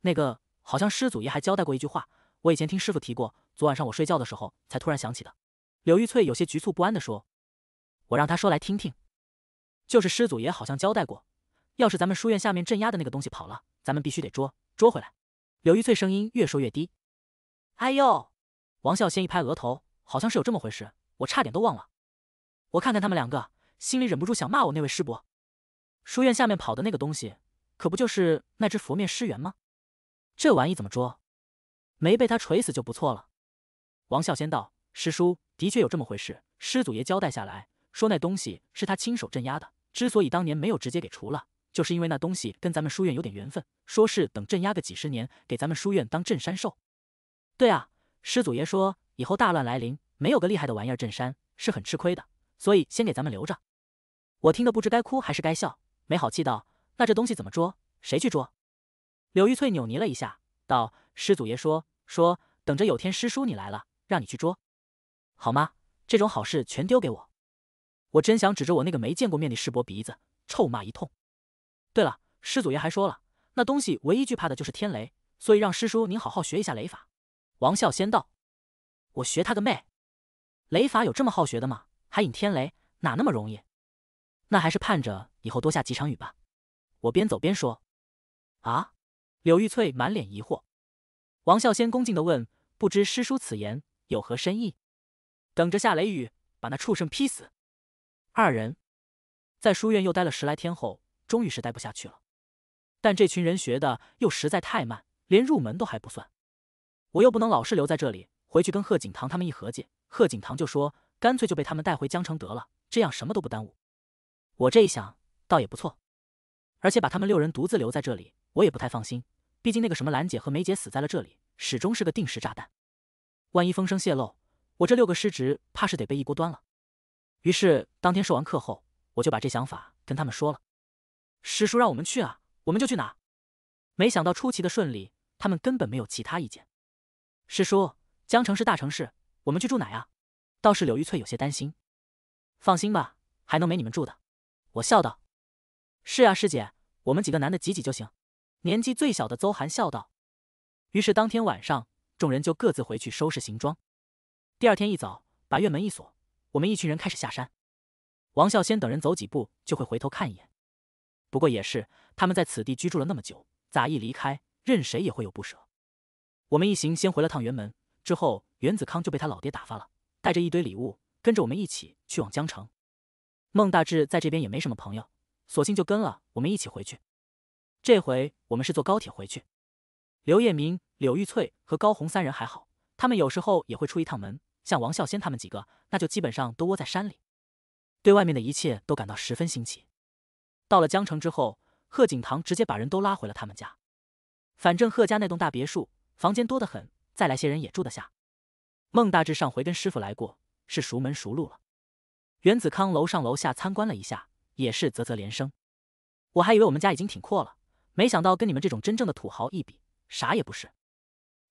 那个好像师祖爷还交代过一句话，我以前听师傅提过。昨晚上我睡觉的时候，才突然想起的。”柳玉翠有些局促不安地说：“我让他说来听听。”“就是师祖爷好像交代过，要是咱们书院下面镇压的那个东西跑了，咱们必须得捉捉回来。”柳玉翠声音越说越低。“哎呦！”王笑先一拍额头，“好像是有这么回事，我差点都忘了。我看看他们两个，心里忍不住想骂我那位师伯。”书院下面跑的那个东西，可不就是那只佛面尸猿吗？这玩意怎么捉？没被他锤死就不错了。王孝先道：“师叔的确有这么回事。师祖爷交代下来，说那东西是他亲手镇压的。之所以当年没有直接给除了，就是因为那东西跟咱们书院有点缘分，说是等镇压个几十年，给咱们书院当镇山兽。对啊，师祖爷说，以后大乱来临，没有个厉害的玩意儿镇山是很吃亏的，所以先给咱们留着。”我听得不知该哭还是该笑。没好气道：“那这东西怎么捉？谁去捉？”柳玉翠扭捏了一下，道：“师祖爷说说，等着有天师叔你来了，让你去捉，好吗？这种好事全丢给我，我真想指着我那个没见过面的师伯鼻子臭骂一通。”对了，师祖爷还说了，那东西唯一惧怕的就是天雷，所以让师叔您好好学一下雷法。”王笑先道：“我学他个妹，雷法有这么好学的吗？还引天雷，哪那么容易？”那还是盼着以后多下几场雨吧。我边走边说。啊！柳玉翠满脸疑惑。王孝先恭敬的问：“不知师叔此言有何深意？”等着下雷雨，把那畜生劈死。二人在书院又待了十来天后，终于是待不下去了。但这群人学的又实在太慢，连入门都还不算。我又不能老是留在这里，回去跟贺景堂他们一合计，贺景堂就说：“干脆就被他们带回江城得了，这样什么都不耽误。”我这一想，倒也不错，而且把他们六人独自留在这里，我也不太放心。毕竟那个什么兰姐和梅姐死在了这里，始终是个定时炸弹。万一风声泄露，我这六个师侄怕是得被一锅端了。于是当天授完课后，我就把这想法跟他们说了。师叔让我们去啊，我们就去哪。没想到出奇的顺利，他们根本没有其他意见。师叔，江城是大城市，我们去住哪呀？倒是柳玉翠有些担心。放心吧，还能没你们住的？我笑道：“是啊，师姐，我们几个男的挤挤就行。”年纪最小的邹涵笑道。于是当天晚上，众人就各自回去收拾行装。第二天一早，把院门一锁，我们一群人开始下山。王孝先等人走几步就会回头看一眼，不过也是，他们在此地居住了那么久，咋一离开，任谁也会有不舍。我们一行先回了趟辕门，之后，袁子康就被他老爹打发了，带着一堆礼物，跟着我们一起去往江城。孟大志在这边也没什么朋友，索性就跟了我们一起回去。这回我们是坐高铁回去。刘叶明、柳玉翠和高红三人还好，他们有时候也会出一趟门。像王孝先他们几个，那就基本上都窝在山里，对外面的一切都感到十分新奇。到了江城之后，贺景堂直接把人都拉回了他们家。反正贺家那栋大别墅，房间多得很，再来些人也住得下。孟大志上回跟师傅来过，是熟门熟路了。袁子康楼上楼下参观了一下，也是啧啧连声。我还以为我们家已经挺阔了，没想到跟你们这种真正的土豪一比，啥也不是。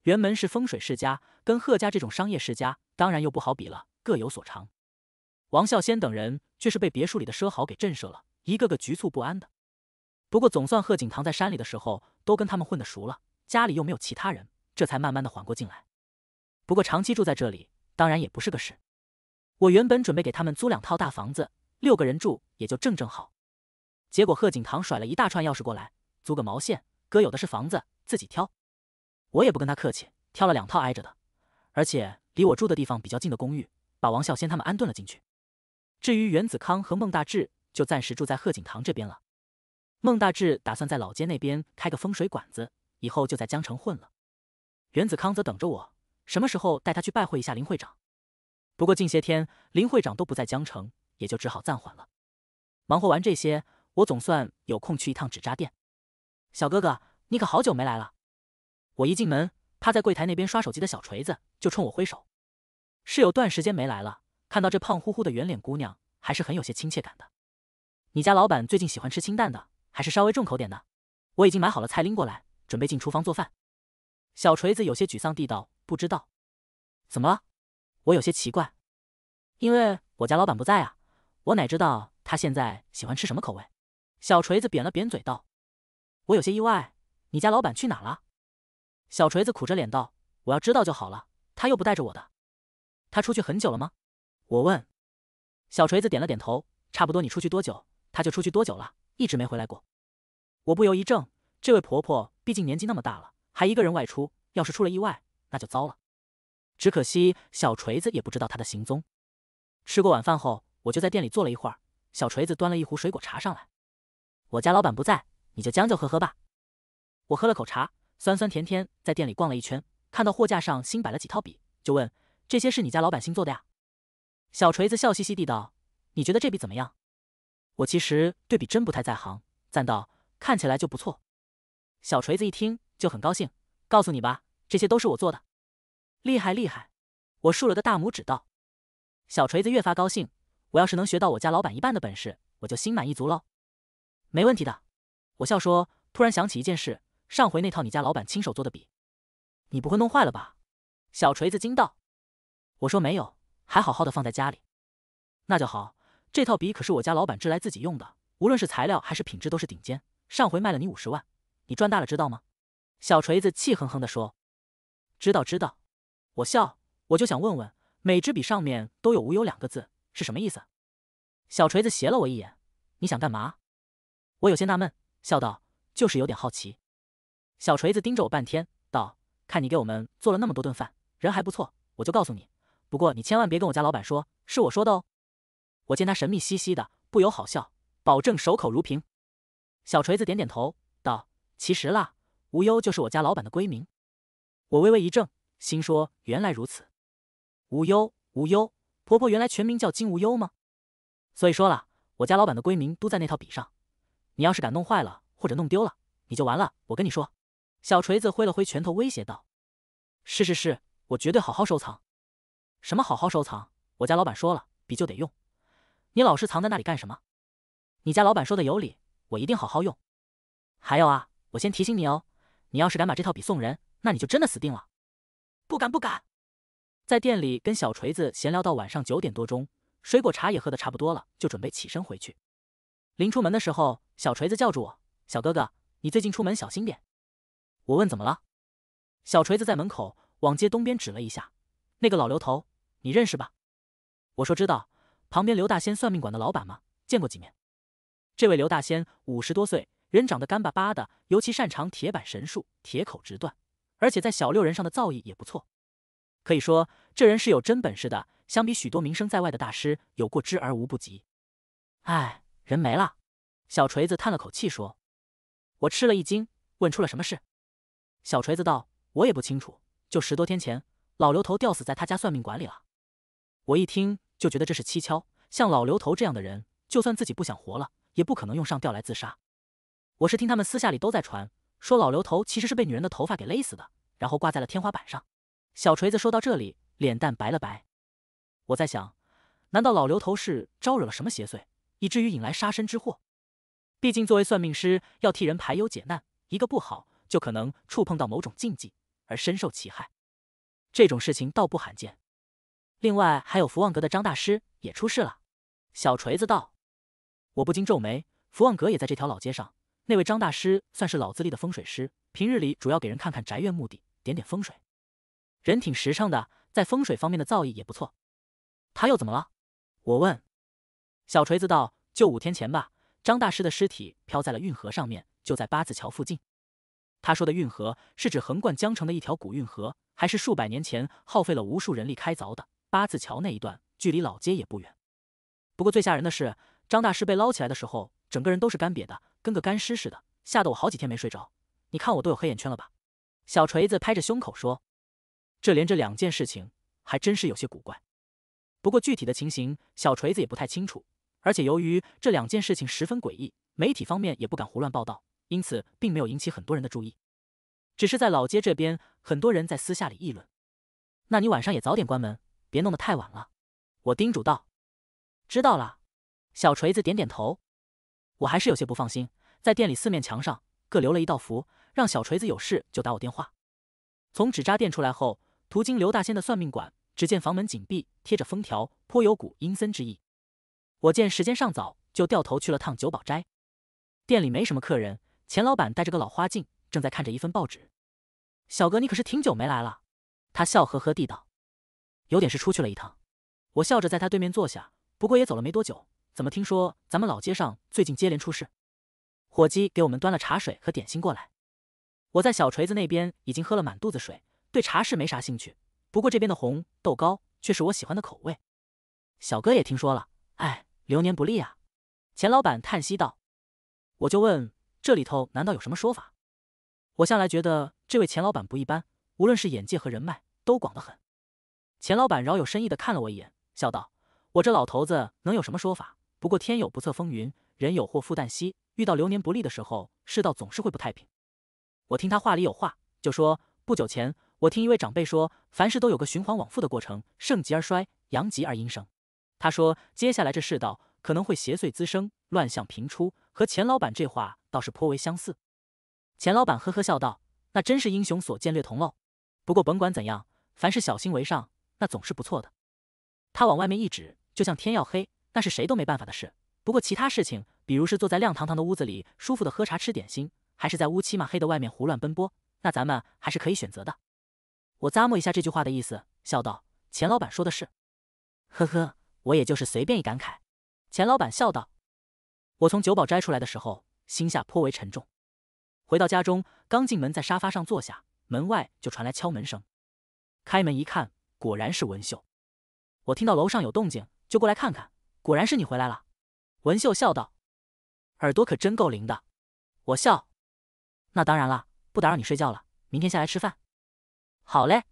袁门是风水世家，跟贺家这种商业世家，当然又不好比了，各有所长。王孝先等人却是被别墅里的奢豪给震慑了，一个个局促不安的。不过总算贺景堂在山里的时候，都跟他们混得熟了，家里又没有其他人，这才慢慢的缓过劲来。不过长期住在这里，当然也不是个事。我原本准备给他们租两套大房子，六个人住也就正正好。结果贺景堂甩了一大串钥匙过来，租个毛线，哥有的是房子，自己挑。我也不跟他客气，挑了两套挨着的，而且离我住的地方比较近的公寓，把王孝先他们安顿了进去。至于袁子康和孟大志，就暂时住在贺景堂这边了。孟大志打算在老街那边开个风水馆子，以后就在江城混了。袁子康则等着我，什么时候带他去拜会一下林会长。不过近些天，林会长都不在江城，也就只好暂缓了。忙活完这些，我总算有空去一趟纸扎店。小哥哥，你可好久没来了。我一进门，趴在柜台那边刷手机的小锤子就冲我挥手。是有段时间没来了，看到这胖乎乎的圆脸姑娘，还是很有些亲切感的。你家老板最近喜欢吃清淡的，还是稍微重口点的？我已经买好了菜拎过来，准备进厨房做饭。小锤子有些沮丧地道：“不知道，怎么了？”我有些奇怪，因为我家老板不在啊，我哪知道他现在喜欢吃什么口味？小锤子扁了扁嘴道：“我有些意外，你家老板去哪了？”小锤子苦着脸道：“我要知道就好了，他又不带着我的。他出去很久了吗？”我问。小锤子点了点头：“差不多，你出去多久，他就出去多久了，一直没回来过。”我不由一怔，这位婆婆毕竟年纪那么大了，还一个人外出，要是出了意外，那就糟了。只可惜小锤子也不知道他的行踪。吃过晚饭后，我就在店里坐了一会儿。小锤子端了一壶水果茶上来，我家老板不在，你就将就喝喝吧。我喝了口茶，酸酸甜甜。在店里逛了一圈，看到货架上新摆了几套笔，就问：“这些是你家老板新做的呀？”小锤子笑嘻嘻地道：“你觉得这笔怎么样？”我其实对笔真不太在行，赞道：“看起来就不错。”小锤子一听就很高兴，告诉你吧，这些都是我做的。厉害厉害，我竖了个大拇指道。小锤子越发高兴，我要是能学到我家老板一半的本事，我就心满意足喽。没问题的，我笑说。突然想起一件事，上回那套你家老板亲手做的笔，你不会弄坏了吧？小锤子惊道。我说没有，还好好的放在家里。那就好，这套笔可是我家老板制来自己用的，无论是材料还是品质都是顶尖。上回卖了你五十万，你赚大了，知道吗？小锤子气哼哼地说。知道知道。我笑，我就想问问，每支笔上面都有“无忧”两个字是什么意思？小锤子斜了我一眼，你想干嘛？我有些纳闷，笑道：“就是有点好奇。”小锤子盯着我半天，道：“看你给我们做了那么多顿饭，人还不错，我就告诉你。不过你千万别跟我家老板说，是我说的哦。”我见他神秘兮兮的，不由好笑，保证守口如瓶。小锤子点点头，道：“其实啦，无忧就是我家老板的闺名。”我微微一怔。心说：“原来如此，无忧无忧，婆婆原来全名叫金无忧吗？”所以说了，我家老板的闺名都在那套笔上。你要是敢弄坏了或者弄丢了，你就完了。我跟你说，小锤子挥了挥拳头威胁道：“是是是，我绝对好好收藏。”什么好好收藏？我家老板说了，笔就得用。你老是藏在那里干什么？你家老板说的有理，我一定好好用。还有啊，我先提醒你哦，你要是敢把这套笔送人，那你就真的死定了。不敢不敢，在店里跟小锤子闲聊到晚上九点多钟，水果茶也喝得差不多了，就准备起身回去。临出门的时候，小锤子叫住我：“小哥哥，你最近出门小心点。”我问：“怎么了？”小锤子在门口往街东边指了一下：“那个老刘头，你认识吧？”我说：“知道，旁边刘大仙算命馆的老板吗？见过几面。”这位刘大仙五十多岁，人长得干巴巴的，尤其擅长铁板神术，铁口直断。而且在小六人上的造诣也不错，可以说这人是有真本事的。相比许多名声在外的大师，有过之而无不及。哎，人没了，小锤子叹了口气说：“我吃了一惊，问出了什么事？”小锤子道：“我也不清楚，就十多天前，老刘头吊死在他家算命馆里了。”我一听就觉得这是蹊跷，像老刘头这样的人，就算自己不想活了，也不可能用上吊来自杀。我是听他们私下里都在传。说老刘头其实是被女人的头发给勒死的，然后挂在了天花板上。小锤子说到这里，脸蛋白了白。我在想，难道老刘头是招惹了什么邪祟，以至于引来杀身之祸？毕竟作为算命师，要替人排忧解难，一个不好就可能触碰到某种禁忌而深受其害。这种事情倒不罕见。另外，还有福旺阁的张大师也出事了。小锤子道，我不禁皱眉，福旺阁也在这条老街上。那位张大师算是老资历的风水师，平日里主要给人看看宅院墓地点点风水，人挺实诚的，在风水方面的造诣也不错。他又怎么了？我问。小锤子道：“就五天前吧，张大师的尸体漂在了运河上面，就在八字桥附近。”他说的运河是指横贯江城的一条古运河，还是数百年前耗费了无数人力开凿的。八字桥那一段距离老街也不远。不过最吓人的是，张大师被捞起来的时候，整个人都是干瘪的。跟个干尸似的，吓得我好几天没睡着。你看我都有黑眼圈了吧？小锤子拍着胸口说：“这连着两件事情，还真是有些古怪。不过具体的情形，小锤子也不太清楚。而且由于这两件事情十分诡异，媒体方面也不敢胡乱报道，因此并没有引起很多人的注意。只是在老街这边，很多人在私下里议论。那你晚上也早点关门，别弄得太晚了。”我叮嘱道。“知道了。”小锤子点点头。我还是有些不放心，在店里四面墙上各留了一道符，让小锤子有事就打我电话。从纸扎店出来后，途经刘大仙的算命馆，只见房门紧闭，贴着封条，颇有股阴森之意。我见时间尚早，就掉头去了趟九宝斋。店里没什么客人，钱老板戴着个老花镜，正在看着一份报纸。小哥，你可是挺久没来了。他笑呵呵地道：“有点事，出去了一趟。”我笑着在他对面坐下，不过也走了没多久。怎么听说咱们老街上最近接连出事？伙计给我们端了茶水和点心过来。我在小锤子那边已经喝了满肚子水，对茶室没啥兴趣。不过这边的红豆糕却是我喜欢的口味。小哥也听说了，哎，流年不利啊！钱老板叹息道。我就问这里头难道有什么说法？我向来觉得这位钱老板不一般，无论是眼界和人脉都广得很。钱老板饶有深意的看了我一眼，笑道：“我这老头子能有什么说法？”不过天有不测风云，人有祸福旦夕。遇到流年不利的时候，世道总是会不太平。我听他话里有话，就说：不久前我听一位长辈说，凡事都有个循环往复的过程，盛极而衰，阳极而阴生。他说接下来这世道可能会邪祟滋生，乱象频出，和钱老板这话倒是颇为相似。钱老板呵呵笑道：“那真是英雄所见略同喽。”不过甭管怎样，凡事小心为上，那总是不错的。他往外面一指，就像天要黑。那是谁都没办法的事。不过其他事情，比如是坐在亮堂堂的屋子里舒服的喝茶吃点心，还是在乌漆嘛黑的外面胡乱奔波，那咱们还是可以选择的。我咂摸一下这句话的意思，笑道：“钱老板说的是。”呵呵，我也就是随便一感慨。”钱老板笑道。我从九宝斋出来的时候，心下颇为沉重。回到家中，刚进门，在沙发上坐下，门外就传来敲门声。开门一看，果然是文秀。我听到楼上有动静，就过来看看。果然是你回来了，文秀笑道：“耳朵可真够灵的。”我笑：“那当然了，不打扰你睡觉了，明天下来吃饭。”好嘞。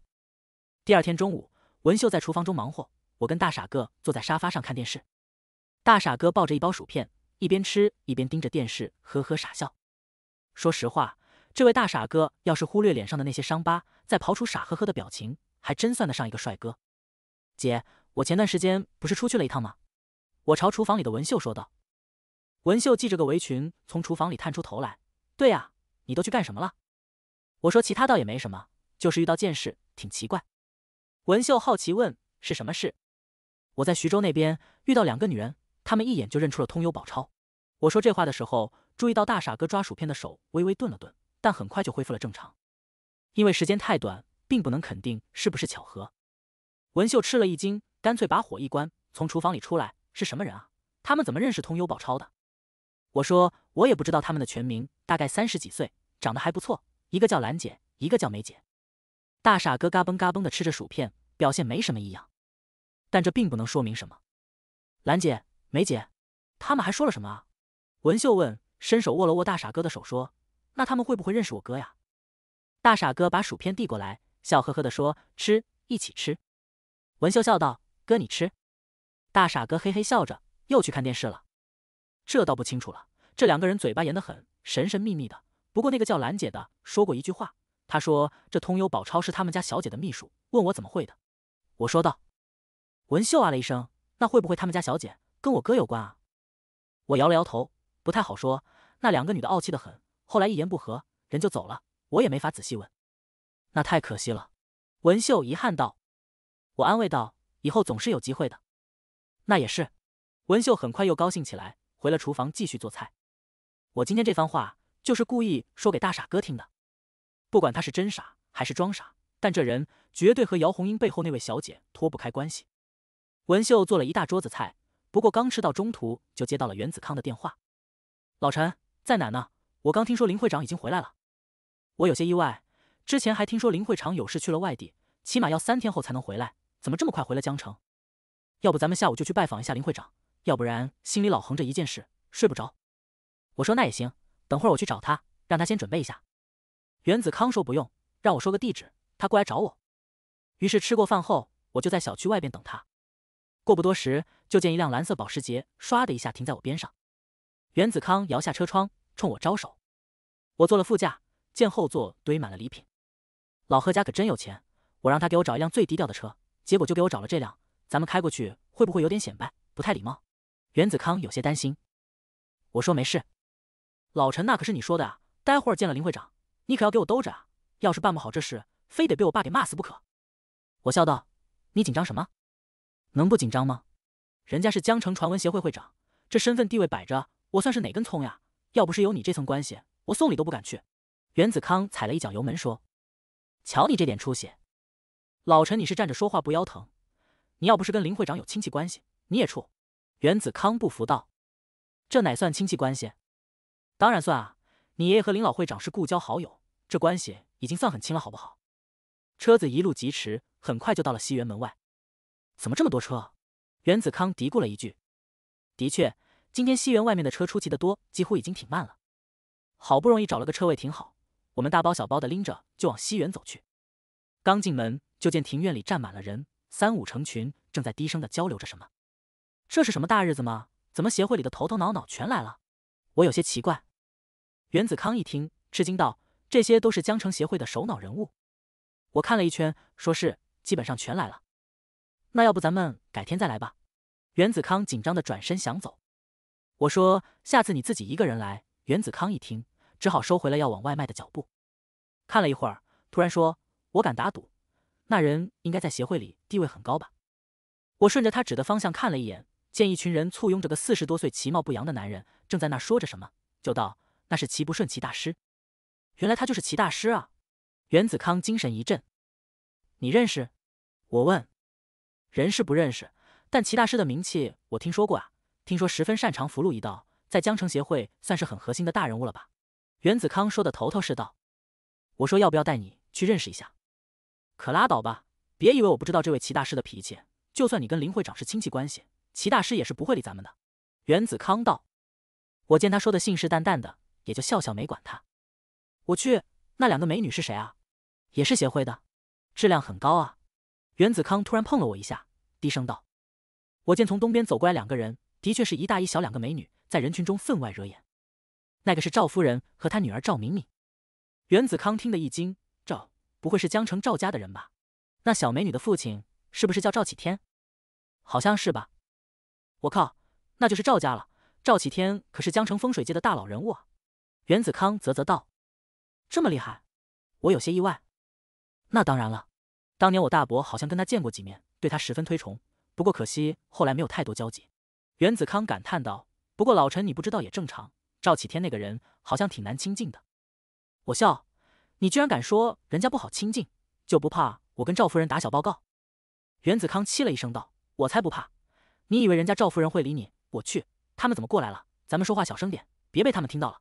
第二天中午，文秀在厨房中忙活，我跟大傻哥坐在沙发上看电视。大傻哥抱着一包薯片，一边吃一边盯着电视，呵呵傻笑。说实话，这位大傻哥要是忽略脸上的那些伤疤，再刨出傻呵呵的表情，还真算得上一个帅哥。姐，我前段时间不是出去了一趟吗？我朝厨房里的文秀说道：“文秀系着个围裙，从厨房里探出头来。对呀，你都去干什么了？”我说：“其他倒也没什么，就是遇到件事，挺奇怪。”文秀好奇问：“是什么事？”我在徐州那边遇到两个女人，她们一眼就认出了通幽宝钞。我说这话的时候，注意到大傻哥抓薯片的手微微顿了顿，但很快就恢复了正常。因为时间太短，并不能肯定是不是巧合。文秀吃了一惊，干脆把火一关，从厨房里出来。是什么人啊？他们怎么认识通幽宝超的？我说我也不知道他们的全名，大概三十几岁，长得还不错。一个叫兰姐，一个叫梅姐。大傻哥嘎嘣嘎嘣的吃着薯片，表现没什么异样，但这并不能说明什么。兰姐、梅姐，他们还说了什么？啊？文秀问，伸手握了握大傻哥的手，说：“那他们会不会认识我哥呀？”大傻哥把薯片递过来，笑呵呵地说：“吃，一起吃。”文秀笑道：“哥，你吃。”大傻哥嘿嘿笑着，又去看电视了。这倒不清楚了。这两个人嘴巴严得很，神神秘秘的。不过那个叫兰姐的说过一句话，她说这通幽宝钞是他们家小姐的秘书，问我怎么会的。我说道：“文秀啊了一声，那会不会他们家小姐跟我哥有关啊？”我摇了摇头，不太好说。那两个女的傲气的很，后来一言不合人就走了，我也没法仔细问。那太可惜了，文秀遗憾道。我安慰道：“以后总是有机会的。”那也是，文秀很快又高兴起来，回了厨房继续做菜。我今天这番话就是故意说给大傻哥听的，不管他是真傻还是装傻，但这人绝对和姚红英背后那位小姐脱不开关系。文秀做了一大桌子菜，不过刚吃到中途就接到了袁子康的电话：“老陈在哪呢？我刚听说林会长已经回来了。”我有些意外，之前还听说林会长有事去了外地，起码要三天后才能回来，怎么这么快回了江城？要不咱们下午就去拜访一下林会长，要不然心里老横着一件事，睡不着。我说那也行，等会儿我去找他，让他先准备一下。原子康说不用，让我说个地址，他过来找我。于是吃过饭后，我就在小区外边等他。过不多时，就见一辆蓝色保时捷唰的一下停在我边上。原子康摇下车窗，冲我招手。我坐了副驾，见后座堆满了礼品。老贺家可真有钱，我让他给我找一辆最低调的车，结果就给我找了这辆。咱们开过去会不会有点显摆，不太礼貌？袁子康有些担心。我说没事，老陈那可是你说的啊，待会儿见了林会长，你可要给我兜着啊！要是办不好这事，非得被我爸给骂死不可。我笑道：“你紧张什么？能不紧张吗？人家是江城传闻协会会长，这身份地位摆着，我算是哪根葱呀？要不是有你这层关系，我送礼都不敢去。”袁子康踩了一脚油门说：“瞧你这点出息，老陈你是站着说话不腰疼。”你要不是跟林会长有亲戚关系，你也处？袁子康不服道：“这哪算亲戚关系？当然算啊！你爷爷和林老会长是故交好友，这关系已经算很亲了，好不好？”车子一路疾驰，很快就到了西园门外。怎么这么多车？袁子康嘀咕了一句。的确，今天西园外面的车出奇的多，几乎已经挺慢了。好不容易找了个车位停好，我们大包小包的拎着就往西园走去。刚进门，就见庭院里站满了人。三五成群，正在低声的交流着什么。这是什么大日子吗？怎么协会里的头头脑脑全来了？我有些奇怪。袁子康一听，吃惊道：“这些都是江城协会的首脑人物。”我看了一圈，说是基本上全来了。那要不咱们改天再来吧？袁子康紧张的转身想走。我说：“下次你自己一个人来。”袁子康一听，只好收回了要往外卖的脚步。看了一会儿，突然说：“我敢打赌。”那人应该在协会里地位很高吧？我顺着他指的方向看了一眼，见一群人簇拥着个四十多岁、其貌不扬的男人，正在那说着什么，就道：“那是齐不顺齐大师。”原来他就是齐大师啊！袁子康精神一振：“你认识？”我问：“人是不认识，但齐大师的名气我听说过啊。听说十分擅长符箓一道，在江城协会算是很核心的大人物了吧？”袁子康说的头头是道。我说：“要不要带你去认识一下？”可拉倒吧！别以为我不知道这位齐大师的脾气。就算你跟林会长是亲戚关系，齐大师也是不会理咱们的。袁子康道：“我见他说的信誓旦旦的，也就笑笑没管他。”我去，那两个美女是谁啊？也是协会的，质量很高啊！袁子康突然碰了我一下，低声道：“我见从东边走过来两个人，的确是一大一小两个美女，在人群中分外惹眼。那个是赵夫人和她女儿赵敏敏。”袁子康听得一惊。不会是江城赵家的人吧？那小美女的父亲是不是叫赵启天？好像是吧。我靠，那就是赵家了。赵启天可是江城风水界的大佬人物啊！袁子康啧啧道：“这么厉害，我有些意外。”那当然了，当年我大伯好像跟他见过几面，对他十分推崇。不过可惜，后来没有太多交集。袁子康感叹道：“不过老陈，你不知道也正常。赵启天那个人好像挺难亲近的。”我笑。你居然敢说人家不好亲近，就不怕我跟赵夫人打小报告？袁子康气了一声道：“我才不怕！你以为人家赵夫人会理你？我去，他们怎么过来了？咱们说话小声点，别被他们听到了。”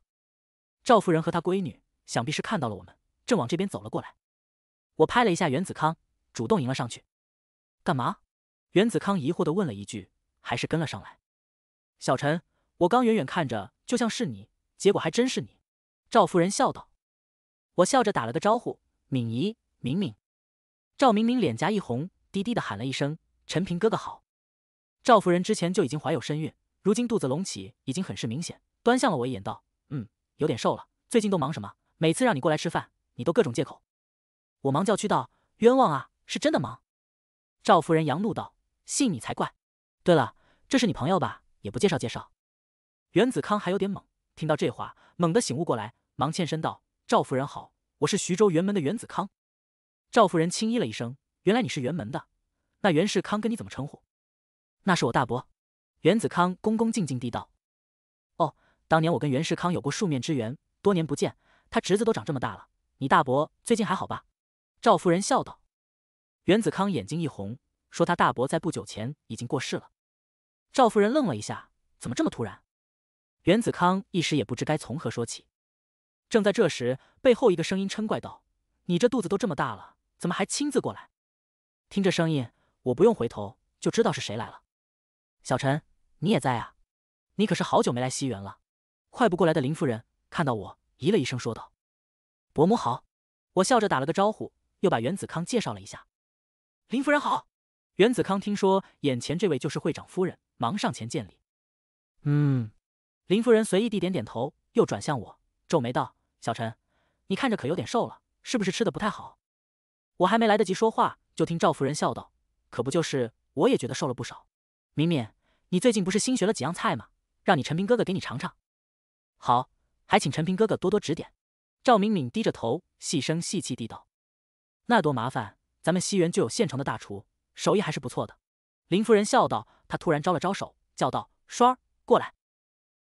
赵夫人和她闺女想必是看到了我们，正往这边走了过来。我拍了一下袁子康，主动迎了上去。“干嘛？”袁子康疑惑地问了一句，还是跟了上来。小陈，我刚远远看着就像是你，结果还真是你。”赵夫人笑道。我笑着打了个招呼：“敏仪，敏敏。”赵明明脸颊一红，低低的喊了一声：“陈平哥哥好。”赵夫人之前就已经怀有身孕，如今肚子隆起已经很是明显，端向了我一眼道：“嗯，有点瘦了。最近都忙什么？每次让你过来吃饭，你都各种借口。”我忙叫屈道：“冤枉啊，是真的忙。”赵夫人扬怒道：“信你才怪。”对了，这是你朋友吧？也不介绍介绍。袁子康还有点懵，听到这话猛地醒悟过来，忙欠身道。赵夫人好，我是徐州辕门的袁子康。赵夫人轻咦了一声：“原来你是辕门的，那袁世康跟你怎么称呼？”“那是我大伯。”袁子康恭恭敬敬地道：“哦，当年我跟袁世康有过数面之缘，多年不见，他侄子都长这么大了。你大伯最近还好吧？”赵夫人笑道。袁子康眼睛一红，说：“他大伯在不久前已经过世了。”赵夫人愣了一下：“怎么这么突然？”袁子康一时也不知该从何说起。正在这时，背后一个声音嗔怪道：“你这肚子都这么大了，怎么还亲自过来？”听这声音，我不用回头就知道是谁来了。小陈，你也在啊？你可是好久没来西园了。快步过来的林夫人看到我，咦了一声，说道：“伯母好。”我笑着打了个招呼，又把袁子康介绍了一下。“林夫人好。”袁子康听说眼前这位就是会长夫人，忙上前见礼。“嗯。”林夫人随意地点点头，又转向我。皱眉道：“小陈，你看着可有点瘦了，是不是吃的不太好？”我还没来得及说话，就听赵夫人笑道：“可不就是？我也觉得瘦了不少。”明敏，你最近不是新学了几样菜吗？让你陈平哥哥给你尝尝。好，还请陈平哥哥多多指点。”赵敏敏低着头，细声细气地道：“那多麻烦，咱们西园就有现成的大厨，手艺还是不错的。”林夫人笑道。她突然招了招手，叫道：“双，儿，过来。”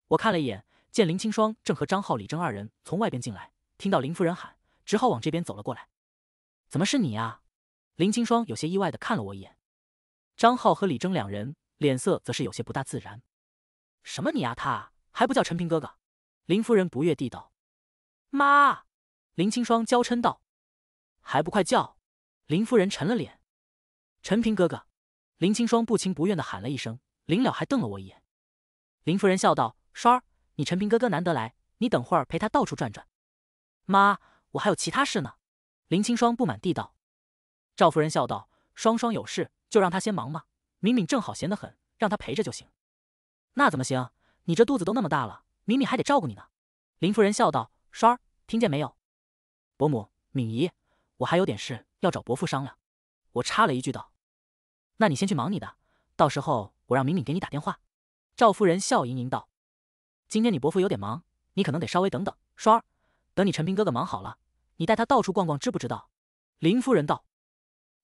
我看了一眼。见林清霜正和张浩、李征二人从外边进来，听到林夫人喊，只好往这边走了过来。怎么是你啊？林清霜有些意外的看了我一眼。张浩和李征两人脸色则是有些不大自然。什么你啊他还不叫陈平哥哥？林夫人不悦地道。妈！林清霜娇嗔道。还不快叫！林夫人沉了脸。陈平哥哥！林清霜不情不愿的喊了一声，临了还瞪了我一眼。林夫人笑道：“双儿。”你陈平哥哥难得来，你等会儿陪他到处转转。妈，我还有其他事呢。林青霜不满地道。赵夫人笑道：“双双有事就让他先忙嘛，敏敏正好闲得很，让他陪着就行。”那怎么行？你这肚子都那么大了，敏敏还得照顾你呢。林夫人笑道：“双儿，听见没有？伯母、敏姨，我还有点事要找伯父商量。”我插了一句道：“那你先去忙你的，到时候我让敏敏给你打电话。”赵夫人笑盈盈道。今天你伯父有点忙，你可能得稍微等等。双儿，等你陈平哥哥忙好了，你带他到处逛逛，知不知道？林夫人道。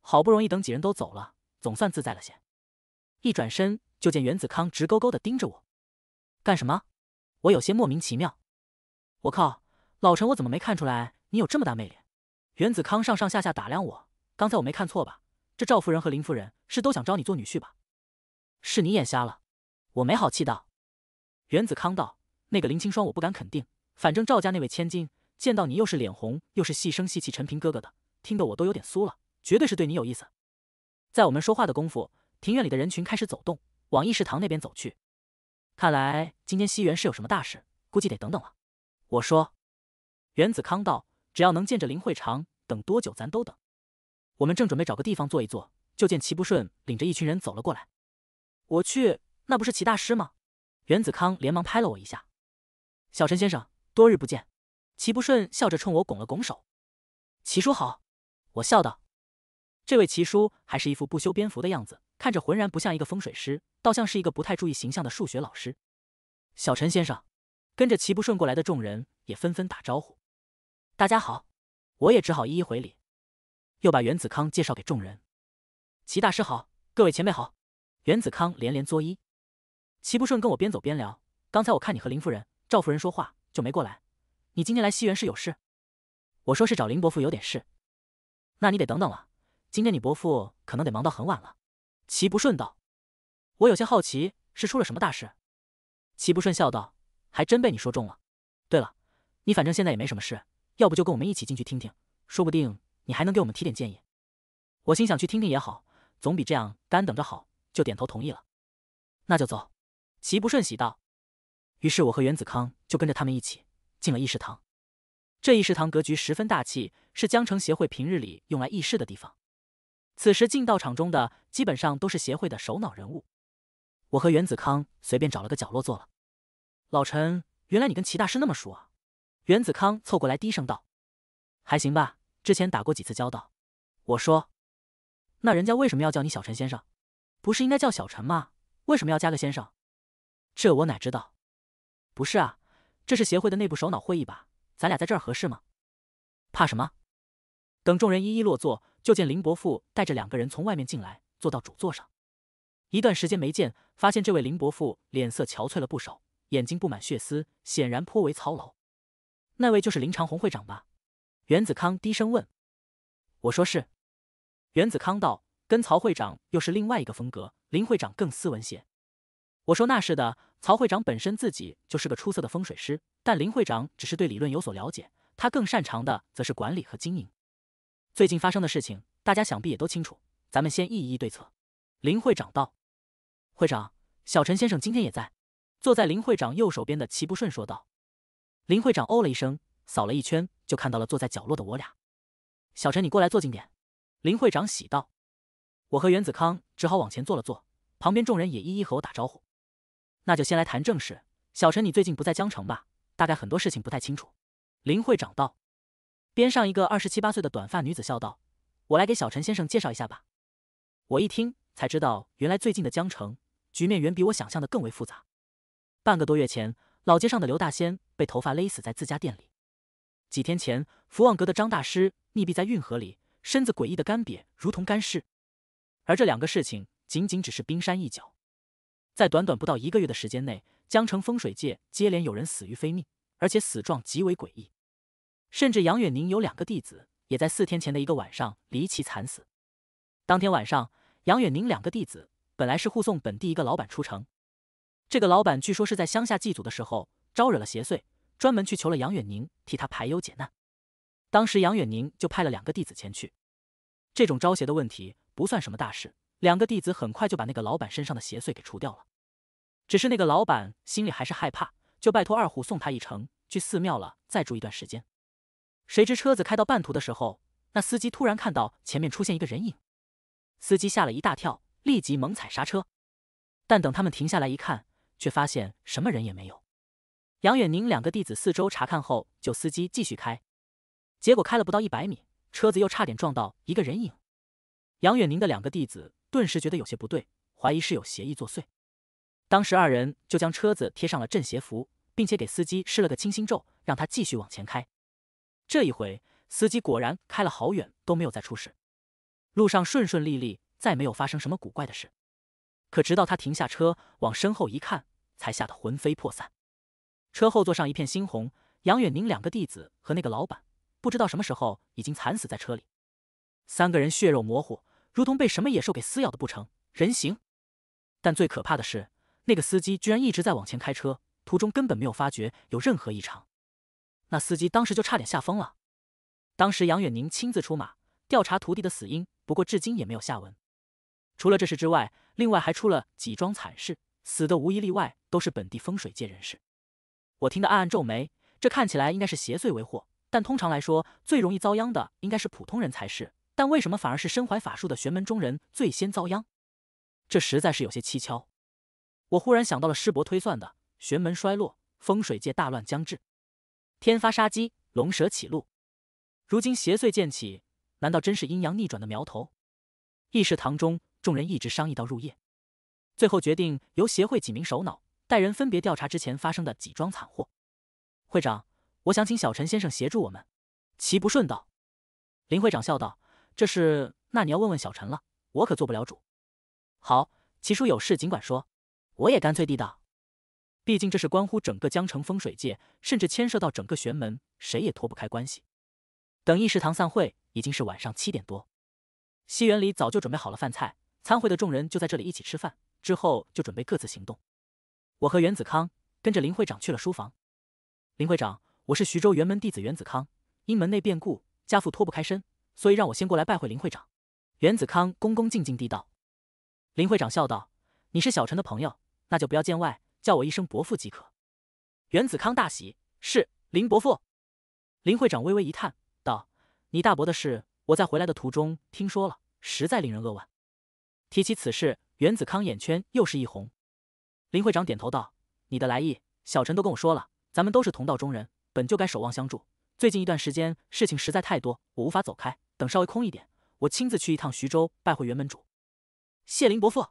好不容易等几人都走了，总算自在了些。一转身就见袁子康直勾勾的盯着我，干什么？我有些莫名其妙。我靠，老陈，我怎么没看出来你有这么大魅力？袁子康上上下下打量我，刚才我没看错吧？这赵夫人和林夫人是都想招你做女婿吧？是你眼瞎了？我没好气道。袁子康道：“那个林青霜，我不敢肯定。反正赵家那位千金见到你，又是脸红，又是细声细气。陈平哥哥的，听得我都有点酥了，绝对是对你有意思。”在我们说话的功夫，庭院里的人群开始走动，往议事堂那边走去。看来今天西园是有什么大事，估计得等等了。我说：“袁子康道，只要能见着林慧长，等多久咱都等。”我们正准备找个地方坐一坐，就见齐不顺领着一群人走了过来。我去，那不是齐大师吗？袁子康连忙拍了我一下，“小陈先生，多日不见。”齐不顺笑着冲我拱了拱手，“齐叔好。”我笑道：“这位齐叔还是一副不修边幅的样子，看着浑然不像一个风水师，倒像是一个不太注意形象的数学老师。”小陈先生，跟着齐不顺过来的众人也纷纷打招呼：“大家好！”我也只好一一回礼，又把袁子康介绍给众人：“齐大师好，各位前辈好。”袁子康连连作揖。齐不顺跟我边走边聊。刚才我看你和林夫人、赵夫人说话，就没过来。你今天来西园是有事？我说是找林伯父有点事。那你得等等了，今天你伯父可能得忙到很晚了。齐不顺道。我有些好奇，是出了什么大事？齐不顺笑道：“还真被你说中了。”对了，你反正现在也没什么事，要不就跟我们一起进去听听？说不定你还能给我们提点建议。我心想去听听也好，总比这样干等着好。就点头同意了。那就走。齐不顺喜道：“于是我和袁子康就跟着他们一起进了议事堂。这议事堂格局十分大气，是江城协会平日里用来议事的地方。此时进道场中的基本上都是协会的首脑人物。我和袁子康随便找了个角落坐了。老陈，原来你跟齐大师那么熟啊？”袁子康凑过来低声道：“还行吧，之前打过几次交道。”我说：“那人家为什么要叫你小陈先生？不是应该叫小陈吗？为什么要加个先生？”这我哪知道？不是啊，这是协会的内部首脑会议吧？咱俩在这儿合适吗？怕什么？等众人一一落座，就见林伯父带着两个人从外面进来，坐到主座上。一段时间没见，发现这位林伯父脸色憔悴了不少，眼睛布满血丝，显然颇为操劳。那位就是林长虹会长吧？袁子康低声问。我说是。袁子康道：“跟曹会长又是另外一个风格，林会长更斯文些。”我说那是的，曹会长本身自己就是个出色的风水师，但林会长只是对理论有所了解，他更擅长的则是管理和经营。最近发生的事情，大家想必也都清楚。咱们先一一对策。”林会长道。会长，小陈先生今天也在。”坐在林会长右手边的齐不顺说道。林会长哦了一声，扫了一圈，就看到了坐在角落的我俩。“小陈，你过来坐近点。”林会长喜道。我和袁子康只好往前坐了坐，旁边众人也一一和我打招呼。那就先来谈正事。小陈，你最近不在江城吧？大概很多事情不太清楚。林会长道。边上一个二十七八岁的短发女子笑道：“我来给小陈先生介绍一下吧。”我一听才知道，原来最近的江城局面远比我想象的更为复杂。半个多月前，老街上的刘大仙被头发勒死在自家店里；几天前，福旺阁的张大师溺毙在运河里，身子诡异的干瘪，如同干尸。而这两个事情，仅仅只是冰山一角。在短短不到一个月的时间内，江城风水界接连有人死于非命，而且死状极为诡异。甚至杨远宁有两个弟子，也在四天前的一个晚上离奇惨死。当天晚上，杨远宁两个弟子本来是护送本地一个老板出城，这个老板据说是在乡下祭祖的时候招惹了邪祟，专门去求了杨远宁替他排忧解难。当时杨远宁就派了两个弟子前去。这种招邪的问题不算什么大事。两个弟子很快就把那个老板身上的邪祟给除掉了，只是那个老板心里还是害怕，就拜托二虎送他一程去寺庙了，再住一段时间。谁知车子开到半途的时候，那司机突然看到前面出现一个人影，司机吓了一大跳，立即猛踩刹车。但等他们停下来一看，却发现什么人也没有。杨远宁两个弟子四周查看后，就司机继续开。结果开了不到一百米，车子又差点撞到一个人影。杨远宁的两个弟子。顿时觉得有些不对，怀疑是有邪意作祟。当时二人就将车子贴上了镇邪符，并且给司机施了个清心咒，让他继续往前开。这一回，司机果然开了好远都没有再出事，路上顺顺利利，再没有发生什么古怪的事。可直到他停下车，往身后一看，才吓得魂飞魄散。车后座上一片猩红，杨远宁两个弟子和那个老板，不知道什么时候已经惨死在车里，三个人血肉模糊。如同被什么野兽给撕咬的不成人形，但最可怕的是，那个司机居然一直在往前开车，途中根本没有发觉有任何异常。那司机当时就差点吓疯了。当时杨远宁亲自出马调查徒弟的死因，不过至今也没有下文。除了这事之外，另外还出了几桩惨事，死的无一例外都是本地风水界人士。我听得暗暗皱眉，这看起来应该是邪祟为祸，但通常来说，最容易遭殃的应该是普通人才是。但为什么反而是身怀法术的玄门中人最先遭殃？这实在是有些蹊跷。我忽然想到了师伯推算的玄门衰落，风水界大乱将至，天发杀机，龙蛇起路。如今邪祟渐起，难道真是阴阳逆转的苗头？议事堂中，众人一直商议到入夜，最后决定由协会几名首脑带人分别调查之前发生的几桩惨祸。会长，我想请小陈先生协助我们。齐不顺道，林会长笑道。这是那你要问问小陈了，我可做不了主。好，齐叔有事尽管说，我也干脆地道。毕竟这是关乎整个江城风水界，甚至牵涉到整个玄门，谁也脱不开关系。等议事堂散会，已经是晚上七点多。西园里早就准备好了饭菜，参会的众人就在这里一起吃饭，之后就准备各自行动。我和袁子康跟着林会长去了书房。林会长，我是徐州辕门弟子袁子康，因门内变故，家父脱不开身。所以让我先过来拜会林会长，袁子康恭恭敬敬地道。林会长笑道：“你是小陈的朋友，那就不要见外，叫我一声伯父即可。”袁子康大喜：“是，林伯父。”林会长微微一叹道：“你大伯的事，我在回来的途中听说了，实在令人扼腕。”提起此事，袁子康眼圈又是一红。林会长点头道：“你的来意，小陈都跟我说了。咱们都是同道中人，本就该守望相助。最近一段时间，事情实在太多，我无法走开。”等稍微空一点，我亲自去一趟徐州拜会袁门主。谢林伯父，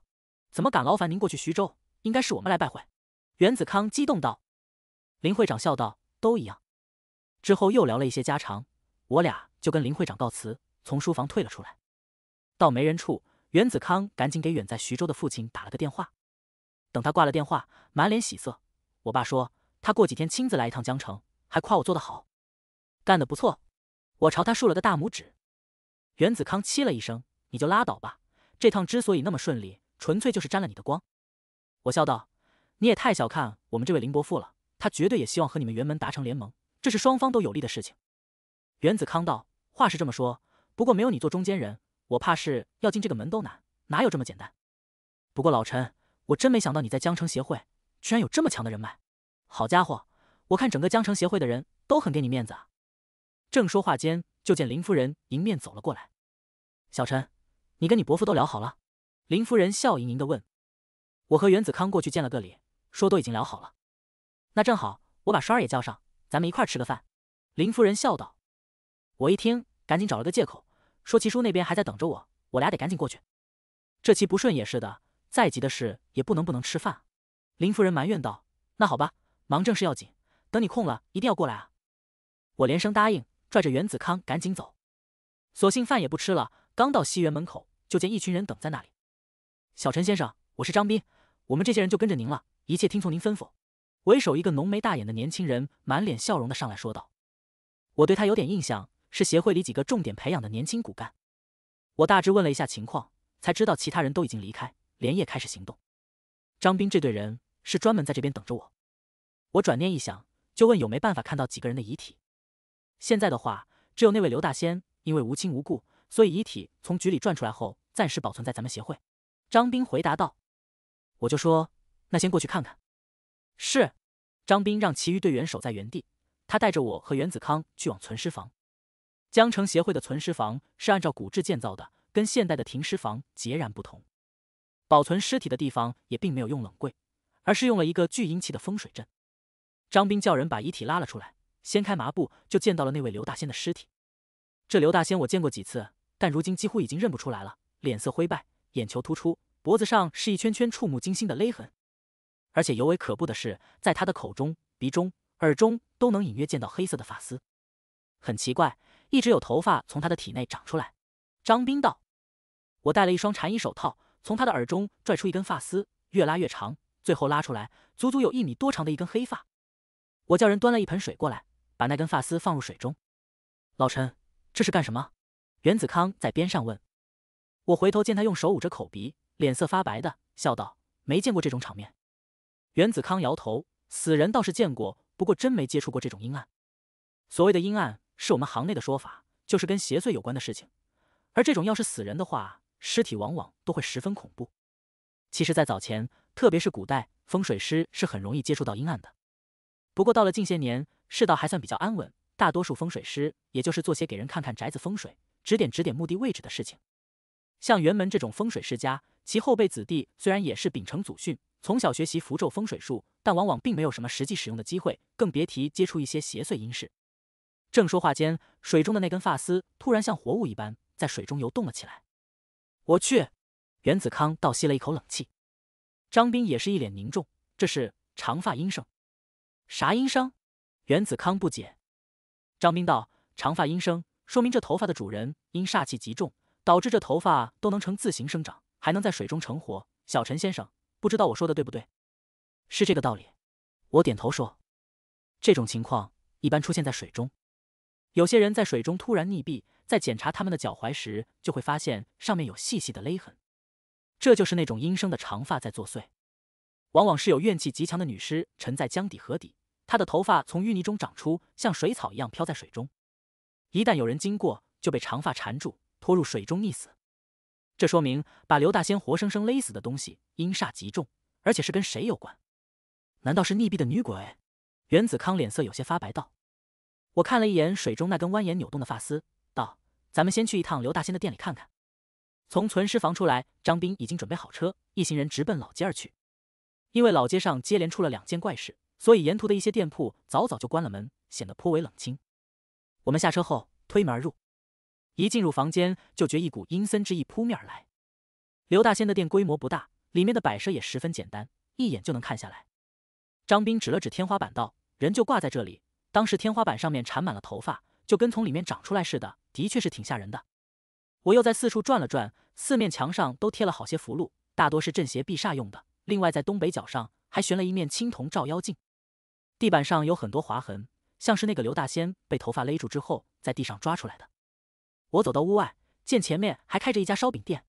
怎么敢劳烦您过去徐州？应该是我们来拜会。袁子康激动道。林会长笑道：“都一样。”之后又聊了一些家常，我俩就跟林会长告辞，从书房退了出来。到没人处，袁子康赶紧给远在徐州的父亲打了个电话。等他挂了电话，满脸喜色。我爸说他过几天亲自来一趟江城，还夸我做得好，干得不错。我朝他竖了个大拇指。袁子康嘁了一声：“你就拉倒吧，这趟之所以那么顺利，纯粹就是沾了你的光。”我笑道：“你也太小看我们这位林伯父了，他绝对也希望和你们袁门达成联盟，这是双方都有利的事情。”袁子康道：“话是这么说，不过没有你做中间人，我怕是要进这个门都难，哪有这么简单？不过老陈，我真没想到你在江城协会居然有这么强的人脉，好家伙，我看整个江城协会的人都很给你面子啊。”正说话间。就见林夫人迎面走了过来，小陈，你跟你伯父都聊好了？林夫人笑盈盈的问。我和袁子康过去见了个礼，说都已经聊好了。那正好，我把双儿也叫上，咱们一块吃个饭。林夫人笑道。我一听，赶紧找了个借口，说七叔那边还在等着我，我俩得赶紧过去。这棋不顺也是的，再急的事也不能不能吃饭。林夫人埋怨道。那好吧，忙正事要紧，等你空了，一定要过来啊。我连声答应。拽着袁子康赶紧走，索性饭也不吃了。刚到西园门口，就见一群人等在那里。小陈先生，我是张斌，我们这些人就跟着您了，一切听从您吩咐。为首一个浓眉大眼的年轻人，满脸笑容的上来说道：“我对他有点印象，是协会里几个重点培养的年轻骨干。我大致问了一下情况，才知道其他人都已经离开，连夜开始行动。张斌这队人是专门在这边等着我。我转念一想，就问有没办法看到几个人的遗体。”现在的话，只有那位刘大仙，因为无亲无故，所以遗体从局里转出来后，暂时保存在咱们协会。张兵回答道：“我就说，那先过去看看。”是。张兵让其余队员守在原地，他带着我和袁子康去往存尸房。江城协会的存尸房是按照古制建造的，跟现代的停尸房截然不同。保存尸体的地方也并没有用冷柜，而是用了一个聚阴气的风水阵。张兵叫人把遗体拉了出来。掀开麻布，就见到了那位刘大仙的尸体。这刘大仙我见过几次，但如今几乎已经认不出来了。脸色灰败，眼球突出，脖子上是一圈圈触目惊心的勒痕，而且尤为可怖的是，在他的口中、鼻中、耳中都能隐约见到黑色的发丝。很奇怪，一直有头发从他的体内长出来。张兵道：“我戴了一双禅衣手套，从他的耳中拽出一根发丝，越拉越长，最后拉出来足足有一米多长的一根黑发。我叫人端了一盆水过来。”把那根发丝放入水中，老陈，这是干什么？袁子康在边上问。我回头见他用手捂着口鼻，脸色发白的，笑道：“没见过这种场面。”袁子康摇头：“死人倒是见过，不过真没接触过这种阴暗。所谓的阴暗，是我们行内的说法，就是跟邪祟有关的事情。而这种要是死人的话，尸体往往都会十分恐怖。其实，在早前，特别是古代，风水师是很容易接触到阴暗的。不过，到了近些年，世道还算比较安稳，大多数风水师也就是做些给人看看宅子风水、指点指点墓地位置的事情。像元门这种风水世家，其后辈子弟虽然也是秉承祖训，从小学习符咒风水术，但往往并没有什么实际使用的机会，更别提接触一些邪祟阴事。正说话间，水中的那根发丝突然像活物一般在水中游动了起来。我去！袁子康倒吸了一口冷气，张斌也是一脸凝重。这是长发阴生？啥阴生？袁子康不解，张兵道：“长发阴生，说明这头发的主人因煞气极重，导致这头发都能成自行生长，还能在水中成活。小陈先生，不知道我说的对不对？是这个道理。”我点头说：“这种情况一般出现在水中，有些人在水中突然溺毙，在检查他们的脚踝时，就会发现上面有细细的勒痕，这就是那种阴生的长发在作祟，往往是有怨气极强的女尸沉在江底河底。”他的头发从淤泥中长出，像水草一样飘在水中。一旦有人经过，就被长发缠住，拖入水中溺死。这说明把刘大仙活生生勒死的东西阴煞极重，而且是跟谁有关？难道是溺毙的女鬼？袁子康脸色有些发白，道：“我看了一眼水中那根蜿蜒扭动的发丝，道：‘咱们先去一趟刘大仙的店里看看。’从存尸房出来，张兵已经准备好车，一行人直奔老街而去。因为老街上接连出了两件怪事。”所以沿途的一些店铺早早就关了门，显得颇为冷清。我们下车后推门而入，一进入房间就觉一股阴森之意扑面而来。刘大仙的店规模不大，里面的摆设也十分简单，一眼就能看下来。张斌指了指天花板道：“人就挂在这里，当时天花板上面缠满了头发，就跟从里面长出来似的，的确是挺吓人的。”我又在四处转了转，四面墙上都贴了好些符箓，大多是镇邪避煞用的。另外，在东北角上还悬了一面青铜照妖镜。地板上有很多划痕，像是那个刘大仙被头发勒住之后在地上抓出来的。我走到屋外，见前面还开着一家烧饼店，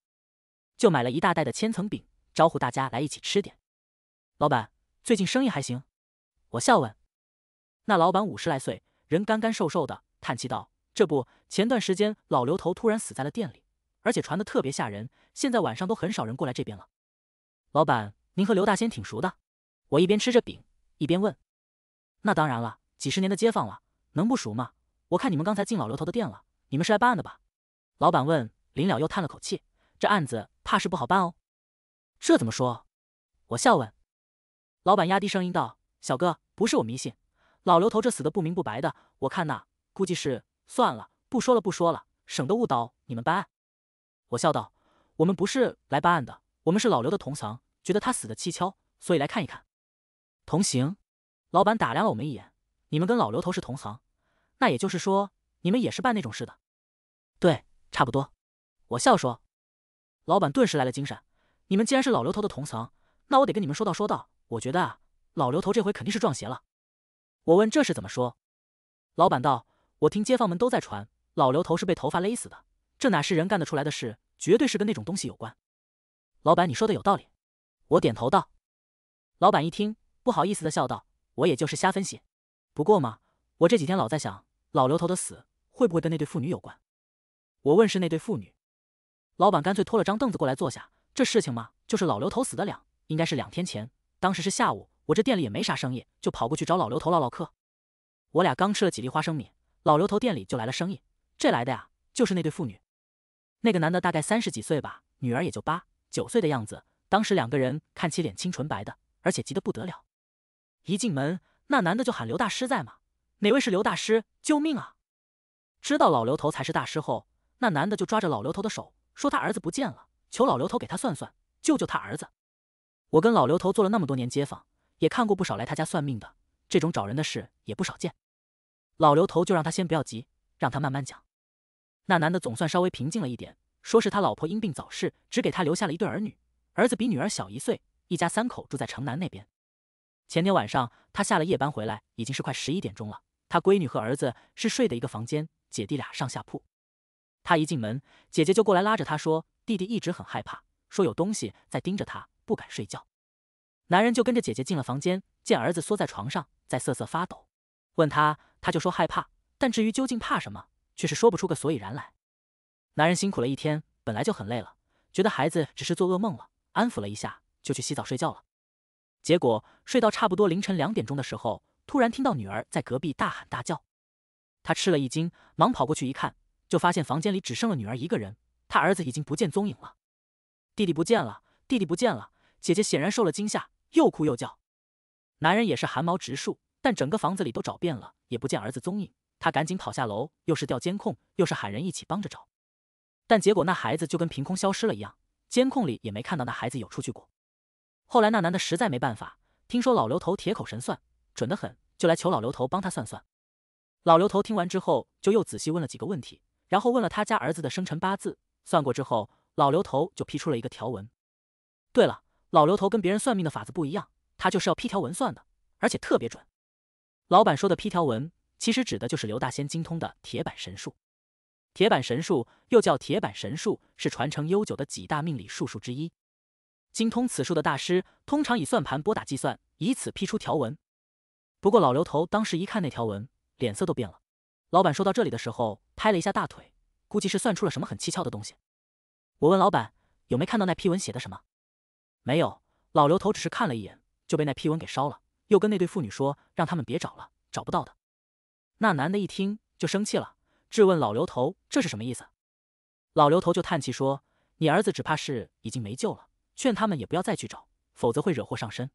就买了一大袋的千层饼，招呼大家来一起吃点。老板，最近生意还行？我笑问。那老板五十来岁，人干干瘦瘦的，叹气道：“这不，前段时间老刘头突然死在了店里，而且传得特别吓人，现在晚上都很少人过来这边了。”老板，您和刘大仙挺熟的？我一边吃着饼，一边问。那当然了，几十年的街坊了，能不熟吗？我看你们刚才进老刘头的店了，你们是来办案的吧？老板问，临了又叹了口气：“这案子怕是不好办哦。”这怎么说？我笑问。老板压低声音道：“小哥，不是我迷信，老刘头这死的不明不白的，我看呐，估计是……算了，不说了，不说了，省得误导你们办案。”我笑道：“我们不是来办案的，我们是老刘的同行，觉得他死的蹊跷，所以来看一看。”同行。老板打量了我们一眼：“你们跟老刘头是同行，那也就是说你们也是办那种事的。”“对，差不多。”我笑说。老板顿时来了精神：“你们既然是老刘头的同行，那我得跟你们说道说道。我觉得啊，老刘头这回肯定是撞邪了。”我问：“这是怎么说？”老板道：“我听街坊们都在传，老刘头是被头发勒死的。这哪是人干得出来的事？绝对是跟那种东西有关。”老板，你说的有道理。”我点头道。老板一听，不好意思的笑道。我也就是瞎分析，不过嘛，我这几天老在想，老刘头的死会不会跟那对妇女有关？我问是那对妇女，老板干脆拖了张凳子过来坐下。这事情嘛，就是老刘头死的两，应该是两天前，当时是下午，我这店里也没啥生意，就跑过去找老刘头唠唠嗑。我俩刚吃了几粒花生米，老刘头店里就来了生意。这来的呀，就是那对妇女，那个男的大概三十几岁吧，女儿也就八九岁的样子。当时两个人看起脸清纯白的，而且急得不得了。一进门，那男的就喊刘大师在吗？哪位是刘大师？救命啊！知道老刘头才是大师后，那男的就抓着老刘头的手，说他儿子不见了，求老刘头给他算算，救救他儿子。我跟老刘头做了那么多年街坊，也看过不少来他家算命的，这种找人的事也不少见。老刘头就让他先不要急，让他慢慢讲。那男的总算稍微平静了一点，说是他老婆因病早逝，只给他留下了一对儿女，儿子比女儿小一岁，一家三口住在城南那边。前天晚上，他下了夜班回来，已经是快十一点钟了。他闺女和儿子是睡的一个房间，姐弟俩上下铺。他一进门，姐姐就过来拉着他说：“弟弟一直很害怕，说有东西在盯着他，不敢睡觉。”男人就跟着姐姐进了房间，见儿子缩在床上，在瑟瑟发抖，问他，他就说害怕，但至于究竟怕什么，却是说不出个所以然来。男人辛苦了一天，本来就很累了，觉得孩子只是做噩梦了，安抚了一下，就去洗澡睡觉了。结果睡到差不多凌晨两点钟的时候，突然听到女儿在隔壁大喊大叫，他吃了一惊，忙跑过去一看，就发现房间里只剩了女儿一个人，他儿子已经不见踪影了。弟弟不见了，弟弟不见了，姐姐显然受了惊吓，又哭又叫。男人也是汗毛直竖，但整个房子里都找遍了，也不见儿子踪影。他赶紧跑下楼，又是调监控，又是喊人一起帮着找，但结果那孩子就跟凭空消失了一样，监控里也没看到那孩子有出去过。后来那男的实在没办法，听说老刘头铁口神算，准得很，就来求老刘头帮他算算。老刘头听完之后，就又仔细问了几个问题，然后问了他家儿子的生辰八字。算过之后，老刘头就批出了一个条文。对了，老刘头跟别人算命的法子不一样，他就是要批条文算的，而且特别准。老板说的批条文，其实指的就是刘大仙精通的铁板神术。铁板神术又叫铁板神术，是传承悠久的几大命理术数之一。精通此术的大师通常以算盘拨打计算，以此批出条文。不过老刘头当时一看那条文，脸色都变了。老板说到这里的时候，拍了一下大腿，估计是算出了什么很蹊跷的东西。我问老板有没看到那批文写的什么，没有。老刘头只是看了一眼，就被那批文给烧了，又跟那对妇女说让他们别找了，找不到的。那男的一听就生气了，质问老刘头这是什么意思。老刘头就叹气说：“你儿子只怕是已经没救了。”劝他们也不要再去找，否则会惹祸上身。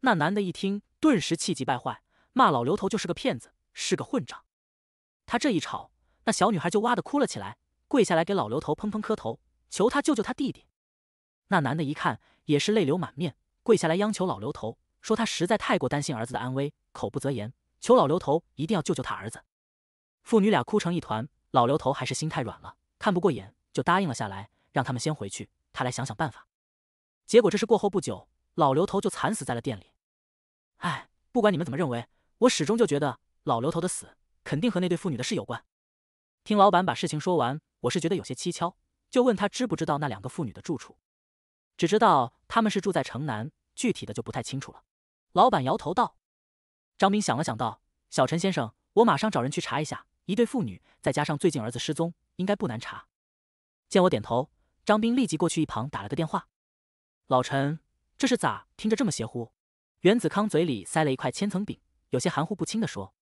那男的一听，顿时气急败坏，骂老刘头就是个骗子，是个混账。他这一吵，那小女孩就哇的哭了起来，跪下来给老刘头砰砰磕头，求他救救他弟弟。那男的一看，也是泪流满面，跪下来央求老刘头，说他实在太过担心儿子的安危，口不择言，求老刘头一定要救救他儿子。父女俩哭成一团，老刘头还是心太软了，看不过眼，就答应了下来，让他们先回去，他来想想办法。结果，这事过后不久，老刘头就惨死在了店里。哎，不管你们怎么认为，我始终就觉得老刘头的死肯定和那对妇女的事有关。听老板把事情说完，我是觉得有些蹊跷，就问他知不知道那两个妇女的住处，只知道他们是住在城南，具体的就不太清楚了。老板摇头道。张明想了想道：“小陈先生，我马上找人去查一下，一对妇女，再加上最近儿子失踪，应该不难查。”见我点头，张兵立即过去一旁打了个电话。老陈，这是咋听着这么邪乎？袁子康嘴里塞了一块千层饼，有些含糊不清的说：“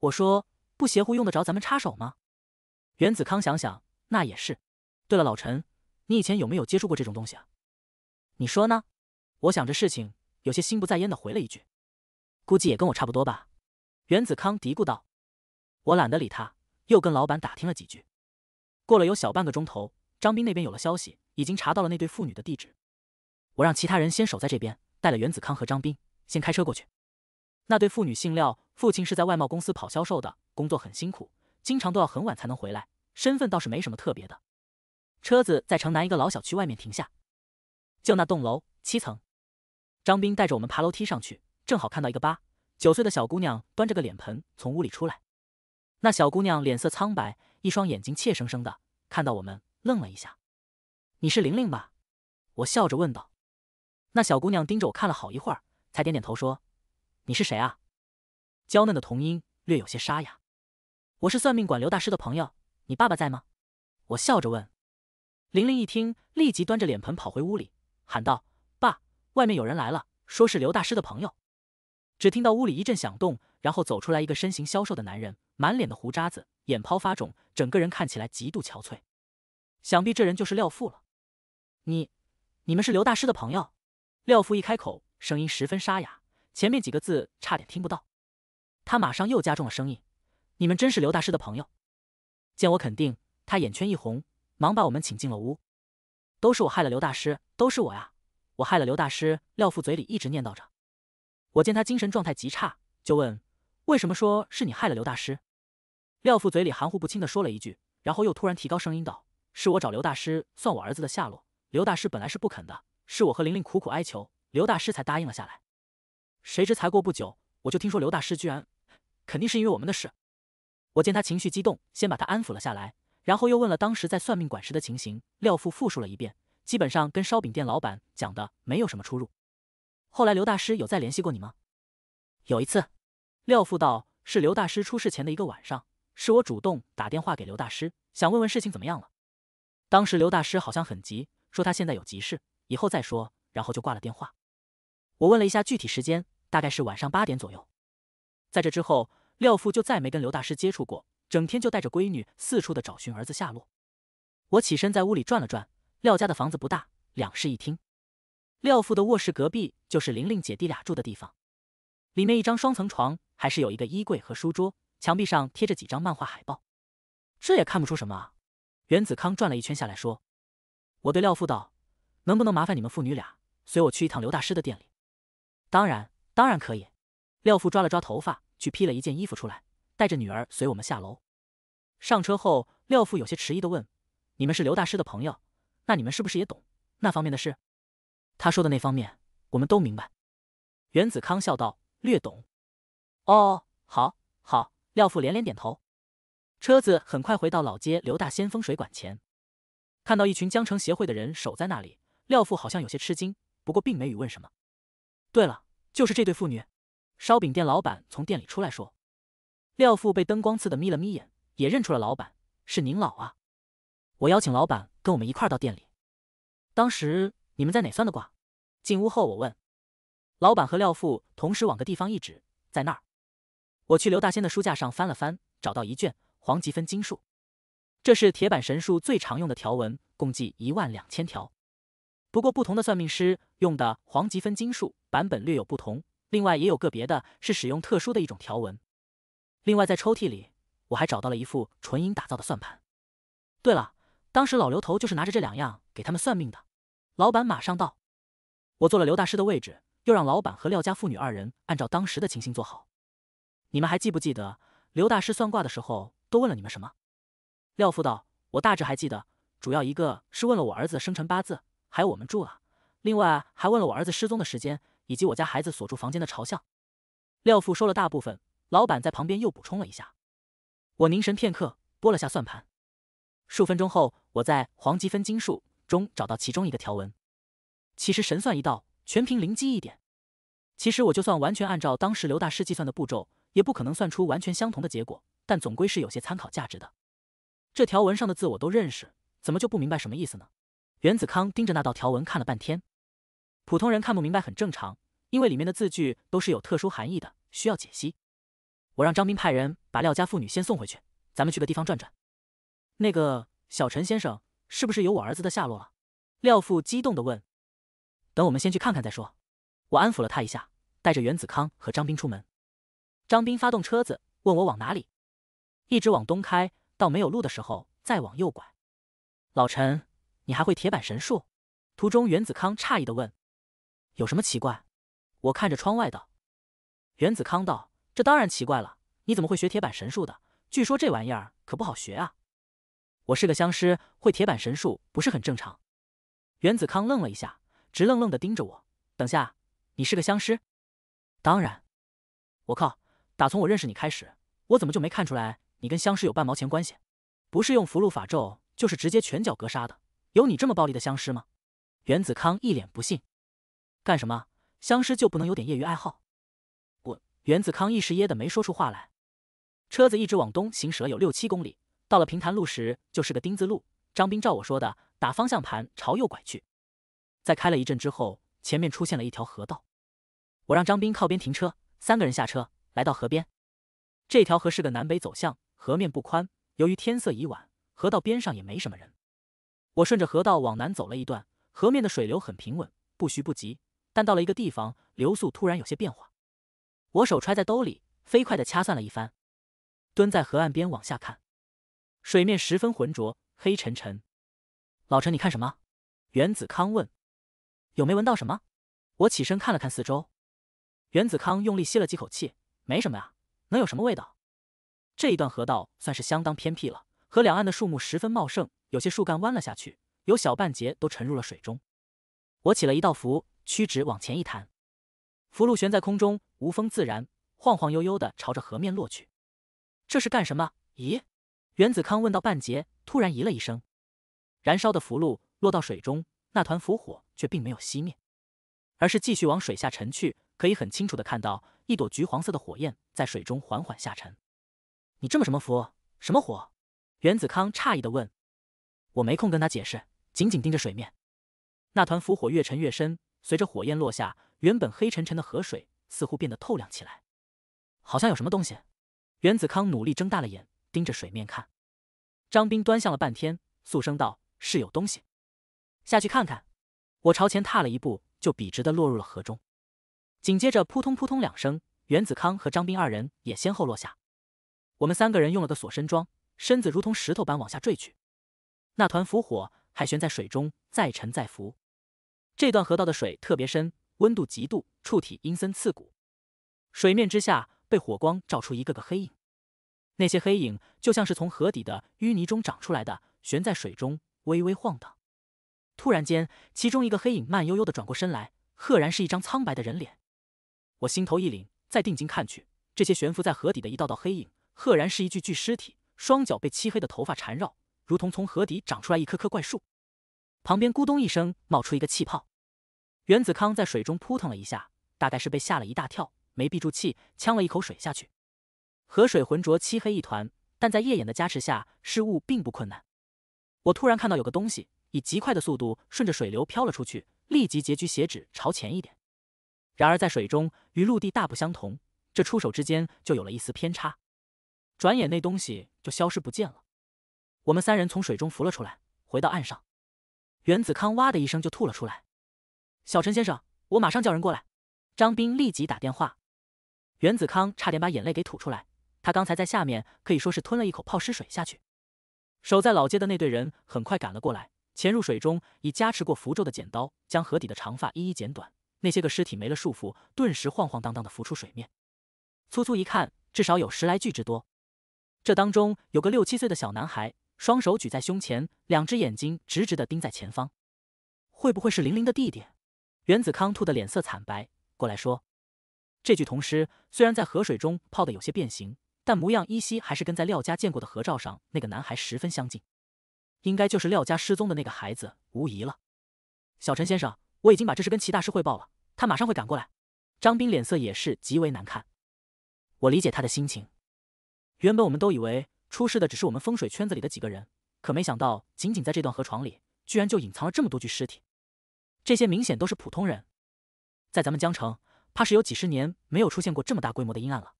我说不邪乎，用得着咱们插手吗？”袁子康想想，那也是。对了，老陈，你以前有没有接触过这种东西啊？你说呢？我想着事情，有些心不在焉的回了一句：“估计也跟我差不多吧。”袁子康嘀咕道。我懒得理他，又跟老板打听了几句。过了有小半个钟头，张斌那边有了消息，已经查到了那对父女的地址。我让其他人先守在这边，带了袁子康和张斌，先开车过去。那对父女性廖，父亲是在外贸公司跑销售的，工作很辛苦，经常都要很晚才能回来。身份倒是没什么特别的。车子在城南一个老小区外面停下，就那栋楼，七层。张斌带着我们爬楼梯上去，正好看到一个八九岁的小姑娘端着个脸盆从屋里出来。那小姑娘脸色苍白，一双眼睛怯生生的，看到我们愣了一下。“你是玲玲吧？”我笑着问道。那小姑娘盯着我看了好一会儿，才点点头说：“你是谁啊？”娇嫩的童音略有些沙哑。“我是算命馆刘大师的朋友。”“你爸爸在吗？”我笑着问。玲玲一听，立即端着脸盆跑回屋里，喊道：“爸，外面有人来了，说是刘大师的朋友。”只听到屋里一阵响动，然后走出来一个身形消瘦的男人，满脸的胡渣子，眼泡发肿，整个人看起来极度憔悴。想必这人就是廖父了。“你，你们是刘大师的朋友？”廖父一开口，声音十分沙哑，前面几个字差点听不到。他马上又加重了声音：“你们真是刘大师的朋友？”见我肯定，他眼圈一红，忙把我们请进了屋。都是我害了刘大师，都是我呀，我害了刘大师。廖父嘴里一直念叨着。我见他精神状态极差，就问：“为什么说是你害了刘大师？”廖父嘴里含糊不清地说了一句，然后又突然提高声音道：“是我找刘大师算我儿子的下落，刘大师本来是不肯的。”是我和玲玲苦苦哀求刘大师才答应了下来，谁知才过不久，我就听说刘大师居然……肯定是因为我们的事。我见他情绪激动，先把他安抚了下来，然后又问了当时在算命馆时的情形。廖父复述了一遍，基本上跟烧饼店老板讲的没有什么出入。后来刘大师有再联系过你吗？有一次，廖父道是刘大师出事前的一个晚上，是我主动打电话给刘大师，想问问事情怎么样了。当时刘大师好像很急，说他现在有急事。以后再说，然后就挂了电话。我问了一下具体时间，大概是晚上八点左右。在这之后，廖父就再没跟刘大师接触过，整天就带着闺女四处的找寻儿子下落。我起身在屋里转了转，廖家的房子不大，两室一厅。廖父的卧室隔壁就是玲玲姐弟俩住的地方，里面一张双层床，还是有一个衣柜和书桌，墙壁上贴着几张漫画海报，这也看不出什么。啊。袁子康转了一圈下来，说：“我对廖父道。”能不能麻烦你们父女俩随我去一趟刘大师的店里？当然，当然可以。廖父抓了抓头发，去披了一件衣服出来，带着女儿随我们下楼。上车后，廖父有些迟疑地问：“你们是刘大师的朋友，那你们是不是也懂那方面的事？”他说的那方面，我们都明白。”袁子康笑道：“略懂。”“哦，好，好。”廖父连连点头。车子很快回到老街刘大先锋水管前，看到一群江城协会的人守在那里。廖父好像有些吃惊，不过并没问什么。对了，就是这对父女。烧饼店老板从店里出来，说：“廖父被灯光刺的眯了眯眼，也认出了老板，是您老啊。”我邀请老板跟我们一块到店里。当时你们在哪算的卦？进屋后，我问。老板和廖父同时往个地方一指，在那儿。我去刘大仙的书架上翻了翻，找到一卷《黄极分金术》，这是铁板神术最常用的条文，共计一万两千条。不过，不同的算命师用的黄极分金术版本略有不同，另外也有个别的是使用特殊的一种条纹。另外，在抽屉里我还找到了一副纯银打造的算盘。对了，当时老刘头就是拿着这两样给他们算命的。老板马上到，我坐了刘大师的位置，又让老板和廖家父女二人按照当时的情形做好。你们还记不记得刘大师算卦的时候都问了你们什么？廖父道：“我大致还记得，主要一个是问了我儿子生辰八字。”还有我们住啊，另外还问了我儿子失踪的时间，以及我家孩子所住房间的朝向。廖父说了大部分，老板在旁边又补充了一下。我凝神片刻，拨了下算盘。数分钟后，我在黄极分金术中找到其中一个条文。其实神算一道，全凭灵机一点。其实我就算完全按照当时刘大师计算的步骤，也不可能算出完全相同的结果，但总归是有些参考价值的。这条文上的字我都认识，怎么就不明白什么意思呢？袁子康盯着那道条纹看了半天，普通人看不明白很正常，因为里面的字句都是有特殊含义的，需要解析。我让张斌派人把廖家妇女先送回去，咱们去个地方转转。那个小陈先生是不是有我儿子的下落了？廖父激动的问。等我们先去看看再说。我安抚了他一下，带着袁子康和张斌出门。张斌发动车子，问我往哪里，一直往东开，到没有路的时候再往右拐。老陈。你还会铁板神术？途中，袁子康诧异的问：“有什么奇怪？”我看着窗外道：“袁子康道，这当然奇怪了。你怎么会学铁板神术的？据说这玩意儿可不好学啊。”我是个香师，会铁板神术不是很正常。袁子康愣了一下，直愣愣的盯着我：“等下，你是个香师？当然。我靠！打从我认识你开始，我怎么就没看出来你跟香师有半毛钱关系？不是用符箓法咒，就是直接拳脚格杀的。”有你这么暴力的相师吗？袁子康一脸不信。干什么？相师就不能有点业余爱好？我袁子康一时噎得没说出话来。车子一直往东行，驶了有六七公里。到了平潭路时，就是个丁字路。张兵照我说的，打方向盘朝右拐去。在开了一阵之后，前面出现了一条河道。我让张兵靠边停车，三个人下车，来到河边。这条河是个南北走向，河面不宽。由于天色已晚，河道边上也没什么人。我顺着河道往南走了一段，河面的水流很平稳，不徐不急，但到了一个地方，流速突然有些变化。我手揣在兜里，飞快地掐算了一番，蹲在河岸边往下看，水面十分浑浊，黑沉沉。老陈，你看什么？袁子康问，有没闻到什么？我起身看了看四周，袁子康用力吸了几口气，没什么啊，能有什么味道？这一段河道算是相当偏僻了，河两岸的树木十分茂盛。有些树干弯了下去，有小半截都沉入了水中。我起了一道符，屈指往前一弹，符箓悬在空中，无风自燃，晃晃悠悠的朝着河面落去。这是干什么？咦？袁子康问到半截，突然咦了一声。燃烧的符箓落到水中，那团符火却并没有熄灭，而是继续往水下沉去。可以很清楚的看到，一朵橘黄色的火焰在水中缓缓下沉。你这么什么符？什么火？袁子康诧异的问。我没空跟他解释，紧紧盯着水面，那团浮火越沉越深。随着火焰落下，原本黑沉沉的河水似乎变得透亮起来，好像有什么东西。袁子康努力睁大了眼，盯着水面看。张斌端详了半天，肃声道：“是有东西，下去看看。”我朝前踏了一步，就笔直的落入了河中。紧接着扑通扑通两声，袁子康和张斌二人也先后落下。我们三个人用了个锁身桩，身子如同石头般往下坠去。那团浮火还悬在水中，再沉再浮。这段河道的水特别深，温度极度，触体阴森刺骨。水面之下被火光照出一个个黑影，那些黑影就像是从河底的淤泥中长出来的，悬在水中微微晃荡。突然间，其中一个黑影慢悠悠地转过身来，赫然是一张苍白的人脸。我心头一凛，再定睛看去，这些悬浮在河底的一道道黑影，赫然是一具具尸体，双脚被漆黑的头发缠绕。如同从河底长出来一棵棵怪树，旁边咕咚一声冒出一个气泡，袁子康在水中扑腾了一下，大概是被吓了一大跳，没闭住气，呛了一口水下去。河水浑浊漆黑一团，但在夜眼的加持下，视物并不困难。我突然看到有个东西以极快的速度顺着水流飘了出去，立即截取血指朝前一点。然而在水中与陆地大不相同，这出手之间就有了一丝偏差，转眼那东西就消失不见了。我们三人从水中浮了出来，回到岸上，袁子康哇的一声就吐了出来。小陈先生，我马上叫人过来。张斌立即打电话。袁子康差点把眼泪给吐出来，他刚才在下面可以说是吞了一口泡尸水下去。守在老街的那队人很快赶了过来，潜入水中，以加持过符咒的剪刀将河底的长发一一剪短。那些个尸体没了束缚，顿时晃晃荡荡的浮出水面。粗粗一看，至少有十来具之多。这当中有个六七岁的小男孩。双手举在胸前，两只眼睛直直的盯在前方。会不会是玲玲的弟弟？袁子康吐的脸色惨白，过来说：“这具铜尸虽然在河水中泡的有些变形，但模样依稀还是跟在廖家见过的合照上那个男孩十分相近，应该就是廖家失踪的那个孩子无疑了。”小陈先生，我已经把这事跟齐大师汇报了，他马上会赶过来。张斌脸色也是极为难看，我理解他的心情。原本我们都以为……出事的只是我们风水圈子里的几个人，可没想到，仅仅在这段河床里，居然就隐藏了这么多具尸体。这些明显都是普通人，在咱们江城，怕是有几十年没有出现过这么大规模的阴暗了。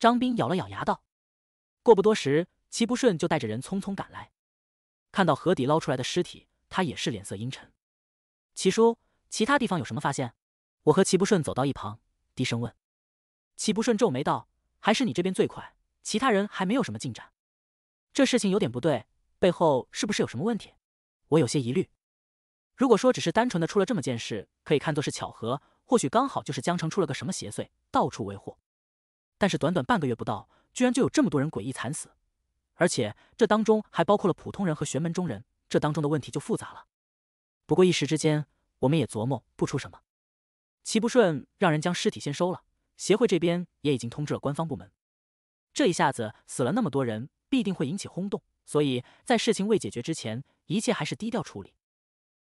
张斌咬了咬牙道。过不多时，齐不顺就带着人匆匆赶来，看到河底捞出来的尸体，他也是脸色阴沉。齐叔，其他地方有什么发现？我和齐不顺走到一旁，低声问。齐不顺皱眉道：“还是你这边最快，其他人还没有什么进展。”这事情有点不对，背后是不是有什么问题？我有些疑虑。如果说只是单纯的出了这么件事，可以看作是巧合，或许刚好就是江城出了个什么邪祟，到处为祸。但是短短半个月不到，居然就有这么多人诡异惨死，而且这当中还包括了普通人和玄门中人，这当中的问题就复杂了。不过一时之间，我们也琢磨不出什么。齐不顺让人将尸体先收了，协会这边也已经通知了官方部门。这一下子死了那么多人。必定会引起轰动，所以在事情未解决之前，一切还是低调处理。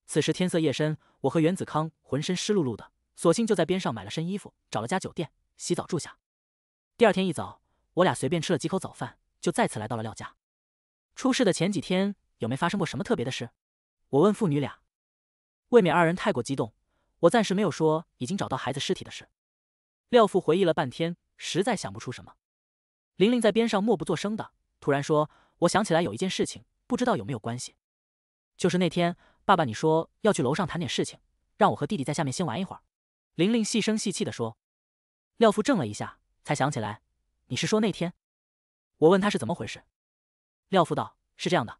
此时天色夜深，我和袁子康浑身湿漉漉的，索性就在边上买了身衣服，找了家酒店洗澡住下。第二天一早，我俩随便吃了几口早饭，就再次来到了廖家。出事的前几天有没发生过什么特别的事？我问父女俩。未免二人太过激动，我暂时没有说已经找到孩子尸体的事。廖父回忆了半天，实在想不出什么。玲玲在边上默不作声的。突然说：“我想起来有一件事情，不知道有没有关系，就是那天爸爸你说要去楼上谈点事情，让我和弟弟在下面先玩一会儿。”玲玲细声细气的说。廖父怔了一下，才想起来：“你是说那天？”我问他是怎么回事。廖父道：“是这样的，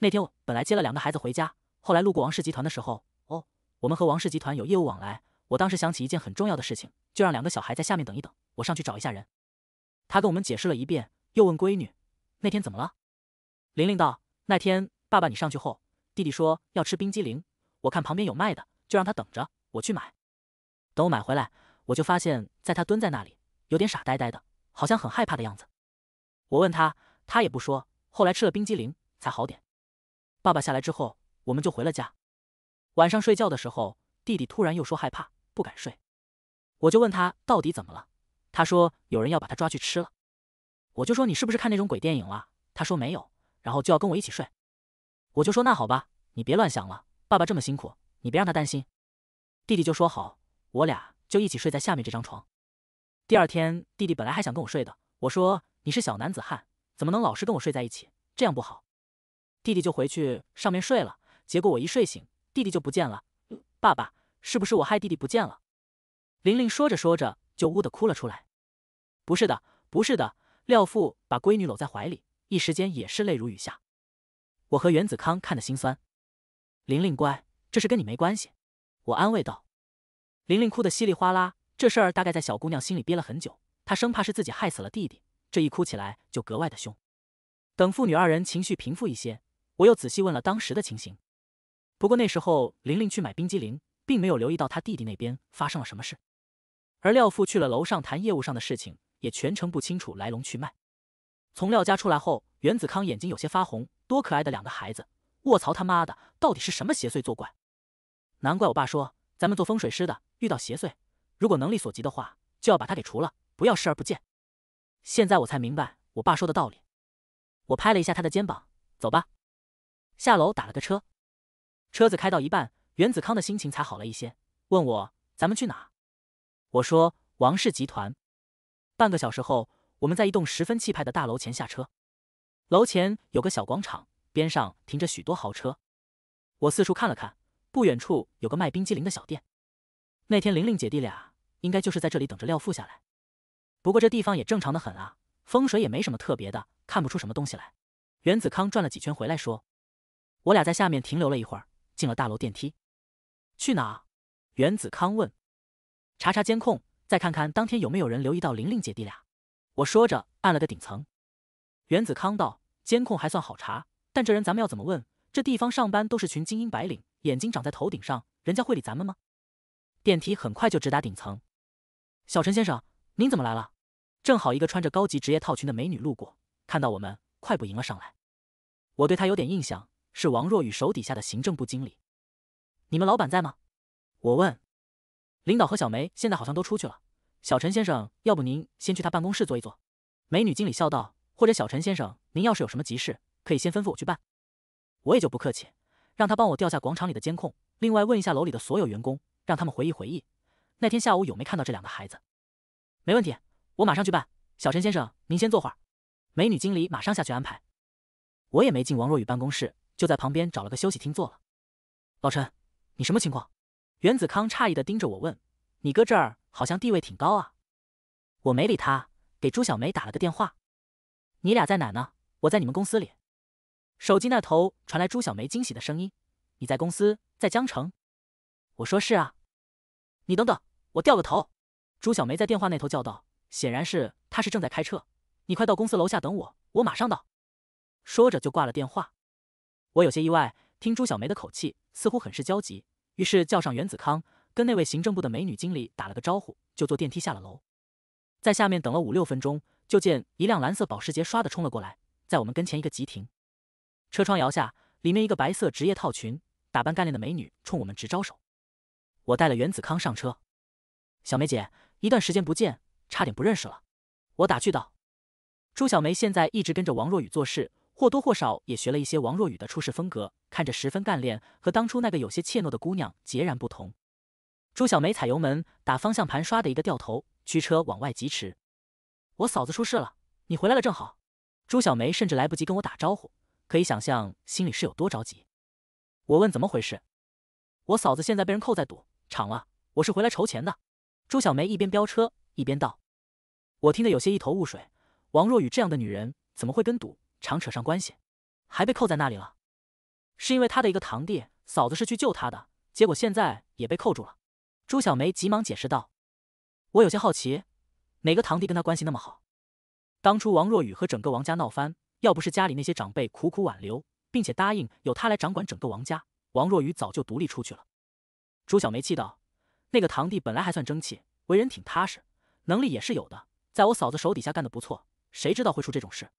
那天我本来接了两个孩子回家，后来路过王氏集团的时候，哦，我们和王氏集团有业务往来，我当时想起一件很重要的事情，就让两个小孩在下面等一等，我上去找一下人。”他跟我们解释了一遍，又问闺女。那天怎么了？玲玲道：“那天爸爸你上去后，弟弟说要吃冰激凌，我看旁边有卖的，就让他等着，我去买。等我买回来，我就发现，在他蹲在那里，有点傻呆呆的，好像很害怕的样子。我问他，他也不说。后来吃了冰激凌，才好点。爸爸下来之后，我们就回了家。晚上睡觉的时候，弟弟突然又说害怕，不敢睡。我就问他到底怎么了，他说有人要把他抓去吃了。”我就说你是不是看那种鬼电影了？他说没有，然后就要跟我一起睡。我就说那好吧，你别乱想了，爸爸这么辛苦，你别让他担心。弟弟就说好，我俩就一起睡在下面这张床。第二天，弟弟本来还想跟我睡的，我说你是小男子汉，怎么能老是跟我睡在一起？这样不好。弟弟就回去上面睡了。结果我一睡醒，弟弟就不见了。爸爸，是不是我害弟弟不见了？玲玲说着说着就呜的哭了出来。不是的，不是的。廖父把闺女搂在怀里，一时间也是泪如雨下。我和袁子康看得心酸。玲玲乖，这事跟你没关系，我安慰道。玲玲哭得稀里哗啦，这事儿大概在小姑娘心里憋了很久，她生怕是自己害死了弟弟，这一哭起来就格外的凶。等父女二人情绪平复一些，我又仔细问了当时的情形。不过那时候玲玲去买冰激凌，并没有留意到她弟弟那边发生了什么事，而廖父去了楼上谈业务上的事情。也全程不清楚来龙去脉。从廖家出来后，袁子康眼睛有些发红。多可爱的两个孩子！卧槽他妈的，到底是什么邪祟作怪？难怪我爸说，咱们做风水师的遇到邪祟，如果能力所及的话，就要把他给除了，不要视而不见。现在我才明白我爸说的道理。我拍了一下他的肩膀：“走吧。”下楼打了个车，车子开到一半，袁子康的心情才好了一些，问我：“咱们去哪？”我说：“王氏集团。”半个小时后，我们在一栋十分气派的大楼前下车。楼前有个小广场，边上停着许多豪车。我四处看了看，不远处有个卖冰激凌的小店。那天玲玲姐弟俩应该就是在这里等着廖富下来。不过这地方也正常的很啊，风水也没什么特别的，看不出什么东西来。袁子康转了几圈回来，说：“我俩在下面停留了一会儿，进了大楼电梯。去哪？”袁子康问。“查查监控。”再看看当天有没有人留意到玲玲姐弟俩。我说着按了个顶层。原子康道：“监控还算好查，但这人咱们要怎么问？这地方上班都是群精英白领，眼睛长在头顶上，人家会理咱们吗？”电梯很快就直达顶层。小陈先生，您怎么来了？正好一个穿着高级职业套裙的美女路过，看到我们，快步迎了上来。我对她有点印象，是王若雨手底下的行政部经理。你们老板在吗？我问。领导和小梅现在好像都出去了，小陈先生，要不您先去他办公室坐一坐？美女经理笑道。或者小陈先生，您要是有什么急事，可以先吩咐我去办，我也就不客气，让他帮我调下广场里的监控，另外问一下楼里的所有员工，让他们回忆回忆，那天下午有没看到这两个孩子？没问题，我马上去办。小陈先生，您先坐会儿。美女经理马上下去安排。我也没进王若雨办公室，就在旁边找了个休息厅坐了。老陈，你什么情况？袁子康诧异的盯着我问：“你哥这儿好像地位挺高啊。”我没理他，给朱小梅打了个电话：“你俩在哪呢？我在你们公司里。”手机那头传来朱小梅惊喜的声音：“你在公司，在江城？”我说：“是啊。”你等等，我掉个头。”朱小梅在电话那头叫道，显然是她是正在开车。“你快到公司楼下等我，我马上到。”说着就挂了电话。我有些意外，听朱小梅的口气，似乎很是焦急。于是叫上袁子康，跟那位行政部的美女经理打了个招呼，就坐电梯下了楼。在下面等了五六分钟，就见一辆蓝色保时捷唰的冲了过来，在我们跟前一个急停，车窗摇下，里面一个白色职业套裙、打扮干练的美女冲我们直招手。我带了袁子康上车，小梅姐，一段时间不见，差点不认识了，我打趣道。朱小梅现在一直跟着王若雨做事。或多或少也学了一些王若雨的处事风格，看着十分干练，和当初那个有些怯懦的姑娘截然不同。朱小梅踩油门，打方向盘，唰的一个掉头，驱车往外疾驰。我嫂子出事了，你回来了正好。朱小梅甚至来不及跟我打招呼，可以想象心里是有多着急。我问怎么回事，我嫂子现在被人扣在赌场了，我是回来筹钱的。朱小梅一边飙车一边道。我听得有些一头雾水，王若雨这样的女人怎么会跟赌？常扯上关系，还被扣在那里了，是因为他的一个堂弟嫂子是去救他的，结果现在也被扣住了。朱小梅急忙解释道：“我有些好奇，哪个堂弟跟他关系那么好？当初王若雨和整个王家闹翻，要不是家里那些长辈苦苦挽留，并且答应由他来掌管整个王家，王若雨早就独立出去了。”朱小梅气道：“那个堂弟本来还算争气，为人挺踏实，能力也是有的，在我嫂子手底下干的不错，谁知道会出这种事？”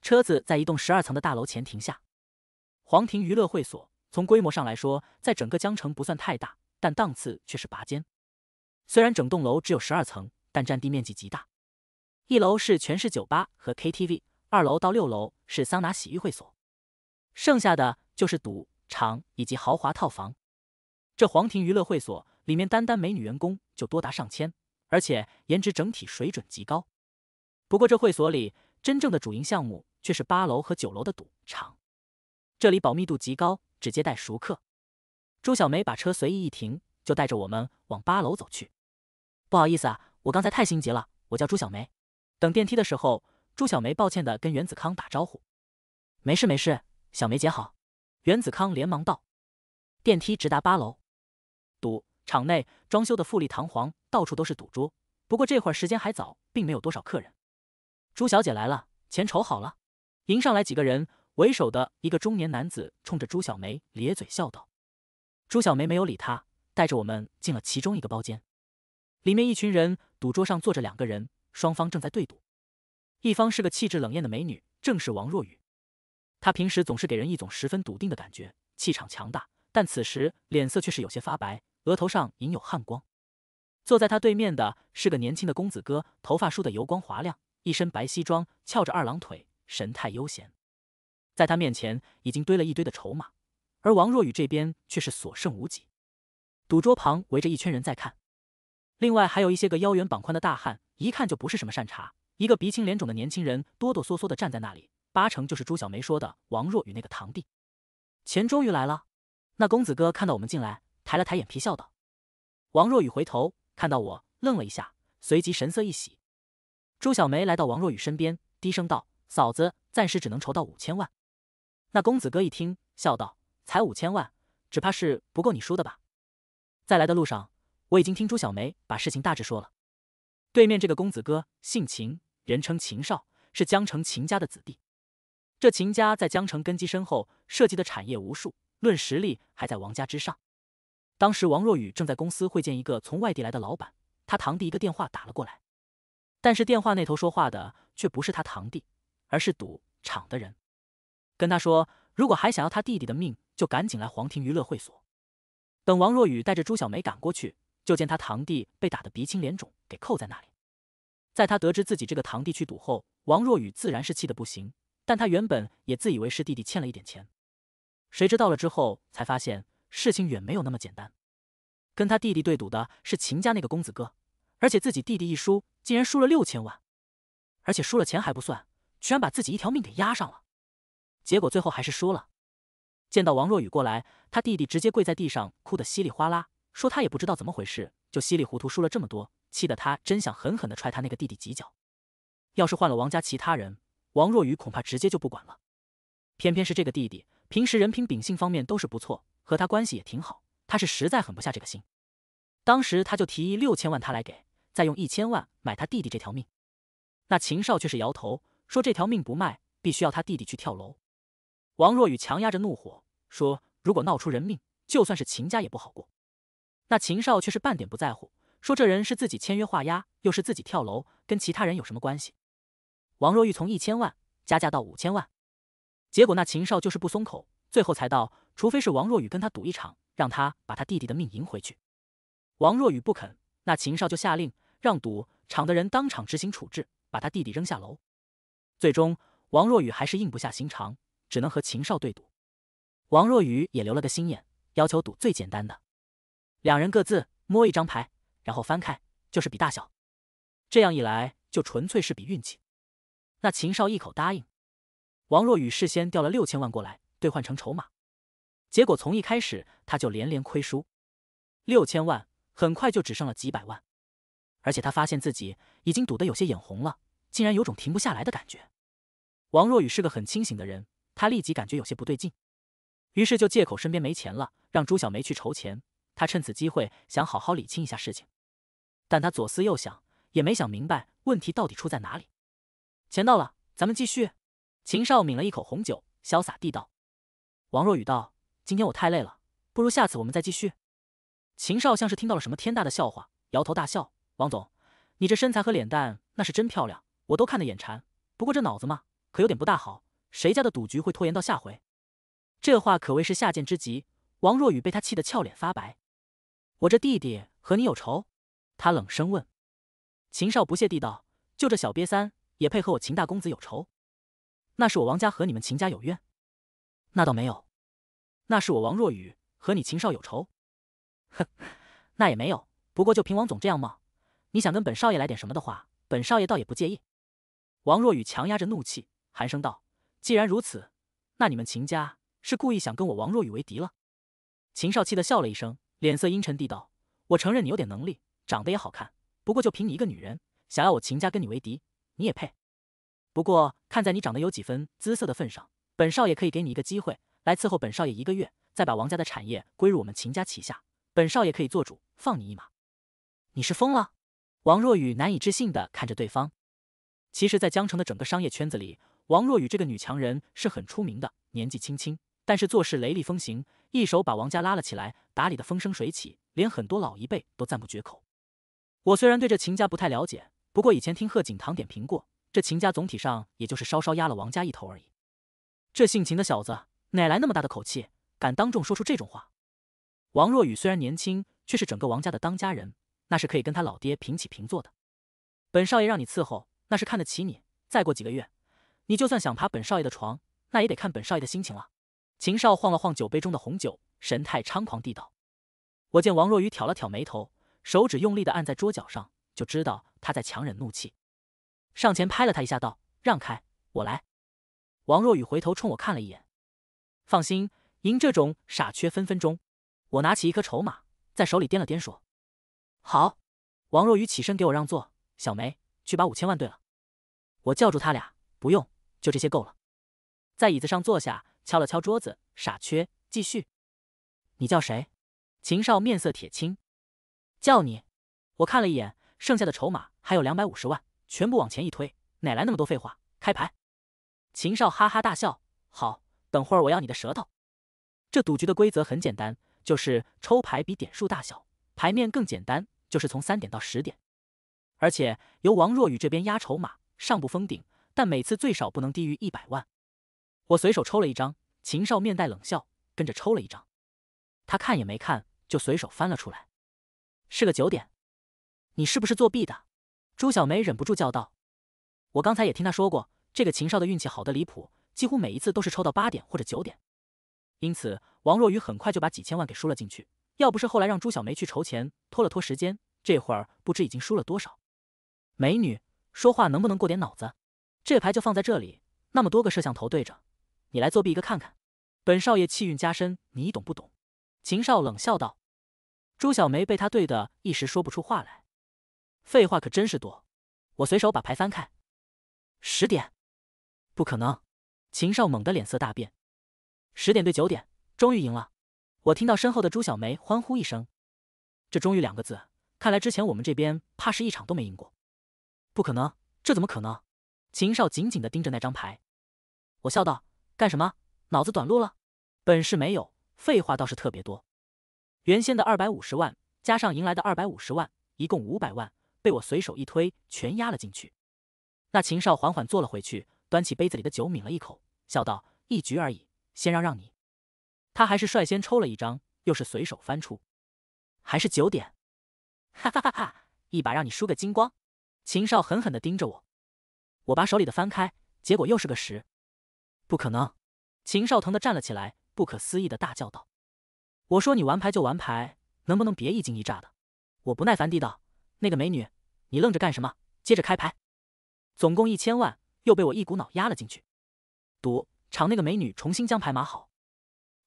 车子在一栋十二层的大楼前停下，皇庭娱乐会所从规模上来说，在整个江城不算太大，但档次却是拔尖。虽然整栋楼只有十二层，但占地面积极大。一楼是全是酒吧和 KTV，二楼到六楼是桑拿洗浴会所，剩下的就是赌场以及豪华套房。这皇庭娱乐会所里面，单单美女员工就多达上千，而且颜值整体水准极高。不过这会所里。真正的主营项目却是八楼和九楼的赌场，这里保密度极高，只接待熟客。朱小梅把车随意一停，就带着我们往八楼走去。不好意思啊，我刚才太心急了。我叫朱小梅。等电梯的时候，朱小梅抱歉的跟袁子康打招呼。没事没事，小梅姐好。袁子康连忙道。电梯直达八楼，赌场内装修的富丽堂皇，到处都是赌桌。不过这会儿时间还早，并没有多少客人。朱小姐来了，钱筹好了。迎上来几个人，为首的一个中年男子冲着朱小梅咧嘴笑道。朱小梅没有理他，带着我们进了其中一个包间。里面一群人，赌桌上坐着两个人，双方正在对赌。一方是个气质冷艳的美女，正是王若雨。她平时总是给人一种十分笃定的感觉，气场强大，但此时脸色却是有些发白，额头上隐有汗光。坐在她对面的是个年轻的公子哥，头发梳得油光滑亮。一身白西装，翘着二郎腿，神态悠闲。在他面前已经堆了一堆的筹码，而王若雨这边却是所剩无几。赌桌旁围着一圈人在看，另外还有一些个腰圆膀宽的大汉，一看就不是什么善茬。一个鼻青脸肿的年轻人哆哆嗦嗦的站在那里，八成就是朱小梅说的王若雨那个堂弟。钱终于来了，那公子哥看到我们进来，抬了抬眼皮笑道。王若雨回头看到我，愣了一下，随即神色一喜。朱小梅来到王若雨身边，低声道：“嫂子，暂时只能筹到五千万。”那公子哥一听，笑道：“才五千万，只怕是不够你输的吧？”在来的路上，我已经听朱小梅把事情大致说了。对面这个公子哥姓秦，人称秦少，是江城秦家的子弟。这秦家在江城根基深厚，涉及的产业无数，论实力还在王家之上。当时王若雨正在公司会见一个从外地来的老板，他堂弟一个电话打了过来。但是电话那头说话的却不是他堂弟，而是赌场的人，跟他说如果还想要他弟弟的命，就赶紧来皇庭娱乐会所。等王若雨带着朱小梅赶过去，就见他堂弟被打得鼻青脸肿，给扣在那里。在他得知自己这个堂弟去赌后，王若雨自然是气得不行。但他原本也自以为是弟弟欠了一点钱，谁知道了之后才发现事情远没有那么简单。跟他弟弟对赌的是秦家那个公子哥。而且自己弟弟一输，竟然输了六千万，而且输了钱还不算，居然把自己一条命给压上了，结果最后还是输了。见到王若雨过来，他弟弟直接跪在地上，哭得稀里哗啦，说他也不知道怎么回事，就稀里糊涂输了这么多，气得他真想狠狠的踹他那个弟弟几脚。要是换了王家其他人，王若雨恐怕直接就不管了，偏偏是这个弟弟，平时人品秉性方面都是不错，和他关系也挺好，他是实在狠不下这个心。当时他就提议六千万他来给。再用一千万买他弟弟这条命，那秦少却是摇头说：“这条命不卖，必须要他弟弟去跳楼。”王若雨强压着怒火说：“如果闹出人命，就算是秦家也不好过。”那秦少却是半点不在乎，说：“这人是自己签约画押，又是自己跳楼，跟其他人有什么关系？”王若玉从一千万加价到五千万，结果那秦少就是不松口，最后才道：“除非是王若雨跟他赌一场，让他把他弟弟的命赢回去。王若雨不肯。那秦少就下令让赌场的人当场执行处置，把他弟弟扔下楼。最终，王若雨还是硬不下心肠，只能和秦少对赌。王若雨也留了个心眼，要求赌最简单的，两人各自摸一张牌，然后翻开，就是比大小。这样一来，就纯粹是比运气。那秦少一口答应。王若雨事先调了六千万过来兑换成筹码，结果从一开始他就连连亏输六千万。很快就只剩了几百万，而且他发现自己已经赌得有些眼红了，竟然有种停不下来的感觉。王若雨是个很清醒的人，他立即感觉有些不对劲，于是就借口身边没钱了，让朱小梅去筹钱。他趁此机会想好好理清一下事情，但他左思右想也没想明白问题到底出在哪里。钱到了，咱们继续。秦少抿了一口红酒，潇洒地道。王若雨道：“今天我太累了，不如下次我们再继续。”秦少像是听到了什么天大的笑话，摇头大笑。王总，你这身材和脸蛋那是真漂亮，我都看得眼馋。不过这脑子嘛，可有点不大好。谁家的赌局会拖延到下回？这话可谓是下贱之极。王若雨被他气得俏脸发白。我这弟弟和你有仇？他冷声问。秦少不屑地道：“就这小瘪三，也配和我秦大公子有仇？那是我王家和你们秦家有怨？那倒没有，那是我王若雨和你秦少有仇。”哼，那也没有。不过就凭王总这样吗？你想跟本少爷来点什么的话，本少爷倒也不介意。王若雨强压着怒气，寒声道：“既然如此，那你们秦家是故意想跟我王若雨为敌了？”秦少气得笑了一声，脸色阴沉地道：“我承认你有点能力，长得也好看。不过就凭你一个女人，想要我秦家跟你为敌，你也配？不过看在你长得有几分姿色的份上，本少爷可以给你一个机会，来伺候本少爷一个月，再把王家的产业归入我们秦家旗下。”本少爷可以做主，放你一马。你是疯了？王若雨难以置信地看着对方。其实，在江城的整个商业圈子里，王若雨这个女强人是很出名的。年纪轻轻，但是做事雷厉风行，一手把王家拉了起来，打理的风生水起，连很多老一辈都赞不绝口。我虽然对这秦家不太了解，不过以前听贺景堂点评过，这秦家总体上也就是稍稍压了王家一头而已。这姓秦的小子哪来那么大的口气，敢当众说出这种话？王若雨虽然年轻，却是整个王家的当家人，那是可以跟他老爹平起平坐的。本少爷让你伺候，那是看得起你。再过几个月，你就算想爬本少爷的床，那也得看本少爷的心情了。秦少晃了晃酒杯中的红酒，神态猖狂地道：“我见王若雨挑了挑眉头，手指用力地按在桌角上，就知道他在强忍怒气，上前拍了他一下，道：‘让开，我来。’王若雨回头冲我看了一眼，放心，赢这种傻缺分分钟。”我拿起一颗筹码，在手里掂了掂，说：“好。”王若愚起身给我让座。小梅，去把五千万兑了。我叫住他俩：“不用，就这些够了。”在椅子上坐下，敲了敲桌子：“傻缺，继续。”你叫谁？秦少面色铁青：“叫你！”我看了一眼剩下的筹码，还有两百五十万，全部往前一推：“哪来那么多废话？开牌！”秦少哈哈大笑：“好，等会儿我要你的舌头。”这赌局的规则很简单。就是抽牌比点数大小，牌面更简单，就是从三点到十点。而且由王若雨这边压筹码，上不封顶，但每次最少不能低于一百万。我随手抽了一张，秦少面带冷笑，跟着抽了一张，他看也没看就随手翻了出来，是个九点。你是不是作弊的？朱小梅忍不住叫道。我刚才也听他说过，这个秦少的运气好的离谱，几乎每一次都是抽到八点或者九点。因此，王若愚很快就把几千万给输了进去。要不是后来让朱小梅去筹钱，拖了拖时间，这会儿不知已经输了多少。美女说话能不能过点脑子？这牌就放在这里，那么多个摄像头对着，你来作弊一个看看。本少爷气运加深，你懂不懂？秦少冷笑道。朱小梅被他对的，一时说不出话来。废话可真是多。我随手把牌翻开，十点，不可能！秦少猛的脸色大变。十点对九点，终于赢了！我听到身后的朱小梅欢呼一声。这“终于”两个字，看来之前我们这边怕是一场都没赢过。不可能，这怎么可能？秦少紧紧的盯着那张牌。我笑道：“干什么？脑子短路了？本事没有，废话倒是特别多。”原先的二百五十万加上赢来的二百五十万，一共五百万，被我随手一推，全压了进去。那秦少缓缓坐了回去，端起杯子里的酒抿了一口，笑道：“一局而已。”先让让你，他还是率先抽了一张，又是随手翻出，还是九点，哈哈哈哈！一把让你输个精光！秦少狠狠的盯着我，我把手里的翻开，结果又是个十，不可能！秦少疼的站了起来，不可思议的大叫道：“我说你玩牌就玩牌，能不能别一惊一乍的？”我不耐烦地道：“那个美女，你愣着干什么？接着开牌，总共一千万，又被我一股脑压了进去，赌。”场那个美女重新将牌码好，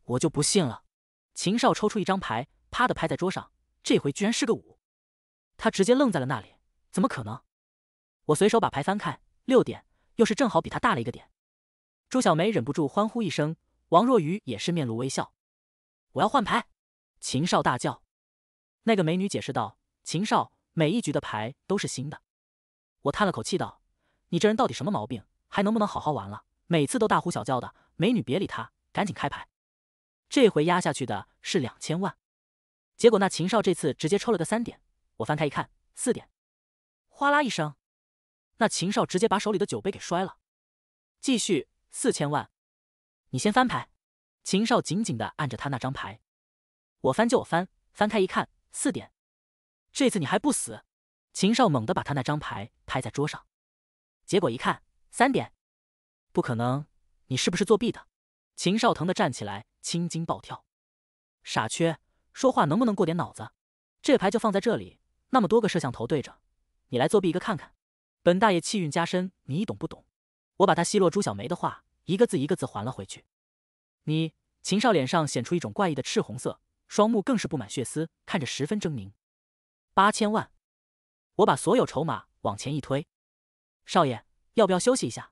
我就不信了。秦少抽出一张牌，啪的拍在桌上，这回居然是个五，他直接愣在了那里。怎么可能？我随手把牌翻开，六点，又是正好比他大了一个点。朱小梅忍不住欢呼一声，王若愚也是面露微笑。我要换牌！秦少大叫。那个美女解释道：“秦少，每一局的牌都是新的。”我叹了口气道：“你这人到底什么毛病？还能不能好好玩了？”每次都大呼小叫的美女别理他，赶紧开牌。这回压下去的是两千万，结果那秦少这次直接抽了个三点。我翻开一看，四点，哗啦一声，那秦少直接把手里的酒杯给摔了。继续四千万，你先翻牌。秦少紧紧的按着他那张牌，我翻就我翻。翻开一看，四点，这次你还不死？秦少猛地把他那张牌拍在桌上，结果一看，三点。不可能！你是不是作弊的？秦少疼的站起来，青筋暴跳。傻缺，说话能不能过点脑子？这牌就放在这里，那么多个摄像头对着，你来作弊一个看看。本大爷气运加深，你懂不懂？我把他奚落朱小梅的话，一个字一个字还了回去。你，秦少脸上显出一种怪异的赤红色，双目更是布满血丝，看着十分狰狞。八千万，我把所有筹码往前一推。少爷，要不要休息一下？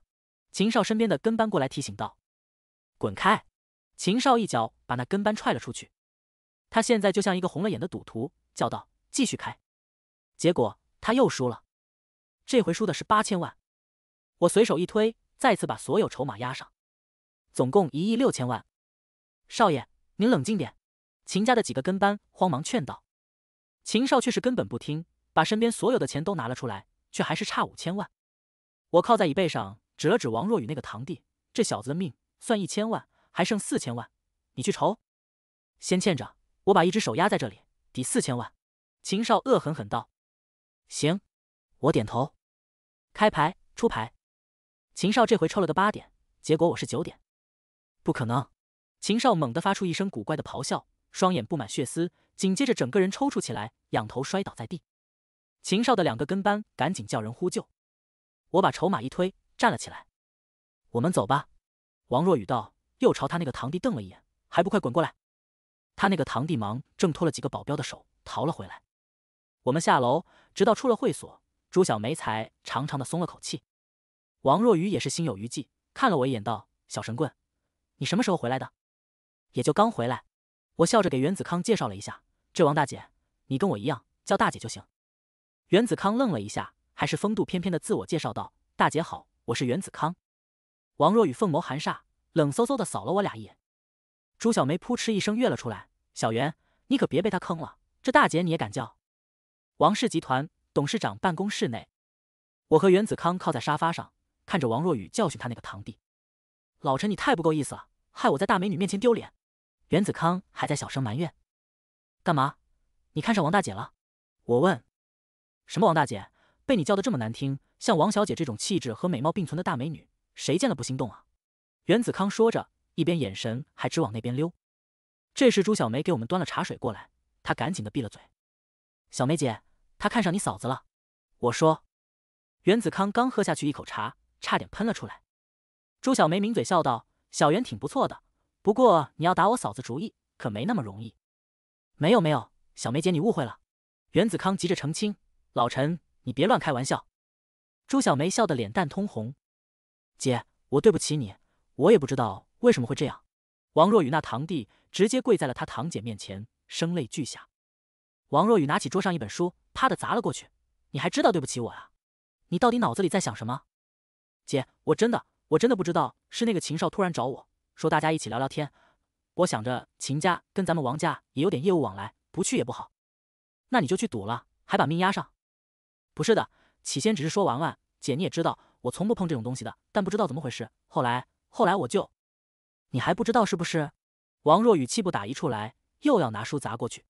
秦少身边的跟班过来提醒道：“滚开！”秦少一脚把那跟班踹了出去。他现在就像一个红了眼的赌徒，叫道：“继续开！”结果他又输了。这回输的是八千万。我随手一推，再次把所有筹码压上，总共一亿六千万。少爷，您冷静点。”秦家的几个跟班慌忙劝道。秦少却是根本不听，把身边所有的钱都拿了出来，却还是差五千万。我靠在椅背上。指了指王若雨那个堂弟，这小子的命算一千万，还剩四千万，你去筹，先欠着。我把一只手压在这里，抵四千万。秦少恶狠狠道：“行。”我点头。开牌，出牌。秦少这回抽了个八点，结果我是九点，不可能！秦少猛地发出一声古怪的咆哮，双眼布满血丝，紧接着整个人抽搐起来，仰头摔倒在地。秦少的两个跟班赶紧叫人呼救。我把筹码一推。站了起来，我们走吧。王若雨道，又朝他那个堂弟瞪了一眼，还不快滚过来！他那个堂弟忙挣脱了几个保镖的手，逃了回来。我们下楼，直到出了会所，朱小梅才长长的松了口气。王若雨也是心有余悸，看了我一眼，道：“小神棍，你什么时候回来的？”“也就刚回来。”我笑着给袁子康介绍了一下：“这王大姐，你跟我一样，叫大姐就行。”袁子康愣了一下，还是风度翩翩的自我介绍道：“大姐好。”我是袁子康，王若雨凤眸含煞，冷飕飕的扫了我俩一眼。朱小梅扑哧一声跃了出来：“小袁，你可别被他坑了，这大姐你也敢叫？”王氏集团董事长办公室内，我和袁子康靠在沙发上，看着王若雨教训他那个堂弟：“老陈，你太不够意思了，害我在大美女面前丢脸。”袁子康还在小声埋怨：“干嘛？你看上王大姐了？”我问：“什么王大姐？被你叫的这么难听？”像王小姐这种气质和美貌并存的大美女，谁见了不心动啊？袁子康说着，一边眼神还直往那边溜。这时朱小梅给我们端了茶水过来，她赶紧的闭了嘴。小梅姐，她看上你嫂子了，我说。袁子康刚喝下去一口茶，差点喷了出来。朱小梅抿嘴笑道：“小袁挺不错的，不过你要打我嫂子主意，可没那么容易。”“没有没有，小梅姐你误会了。”袁子康急着澄清：“老陈，你别乱开玩笑。”朱小梅笑得脸蛋通红，姐，我对不起你，我也不知道为什么会这样。王若雨那堂弟直接跪在了他堂姐面前，声泪俱下。王若雨拿起桌上一本书，啪的砸了过去。你还知道对不起我啊？你到底脑子里在想什么？姐，我真的我真的不知道，是那个秦少突然找我说大家一起聊聊天，我想着秦家跟咱们王家也有点业务往来，不去也不好。那你就去赌了，还把命押上？不是的。起先只是说玩玩，姐你也知道，我从不碰这种东西的。但不知道怎么回事，后来后来我就……你还不知道是不是？王若语气不打一处来，又要拿书砸过去。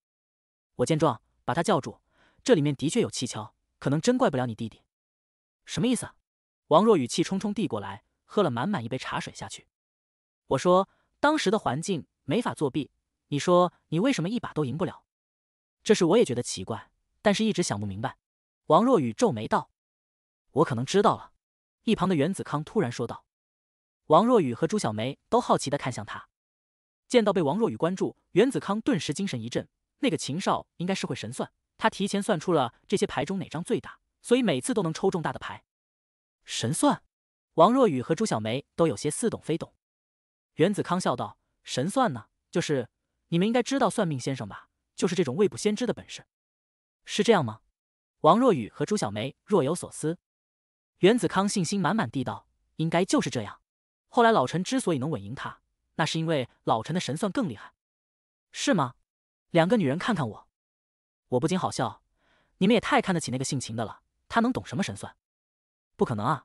我见状，把他叫住。这里面的确有蹊跷，可能真怪不了你弟弟。什么意思？王若语气冲冲递过来，喝了满满一杯茶水下去。我说当时的环境没法作弊。你说你为什么一把都赢不了？这事我也觉得奇怪，但是一直想不明白。王若雨皱眉道：“我可能知道了。”一旁的袁子康突然说道。王若雨和朱小梅都好奇的看向他。见到被王若雨关注，袁子康顿时精神一振。那个秦少应该是会神算，他提前算出了这些牌中哪张最大，所以每次都能抽中大的牌。神算？王若雨和朱小梅都有些似懂非懂。袁子康笑道：“神算呢，就是你们应该知道算命先生吧？就是这种未卜先知的本事。”是这样吗？王若雨和朱小梅若有所思，袁子康信心满满地道：“应该就是这样。后来老陈之所以能稳赢他，那是因为老陈的神算更厉害，是吗？”两个女人看看我，我不禁好笑：“你们也太看得起那个姓秦的了，他能懂什么神算？不可能啊！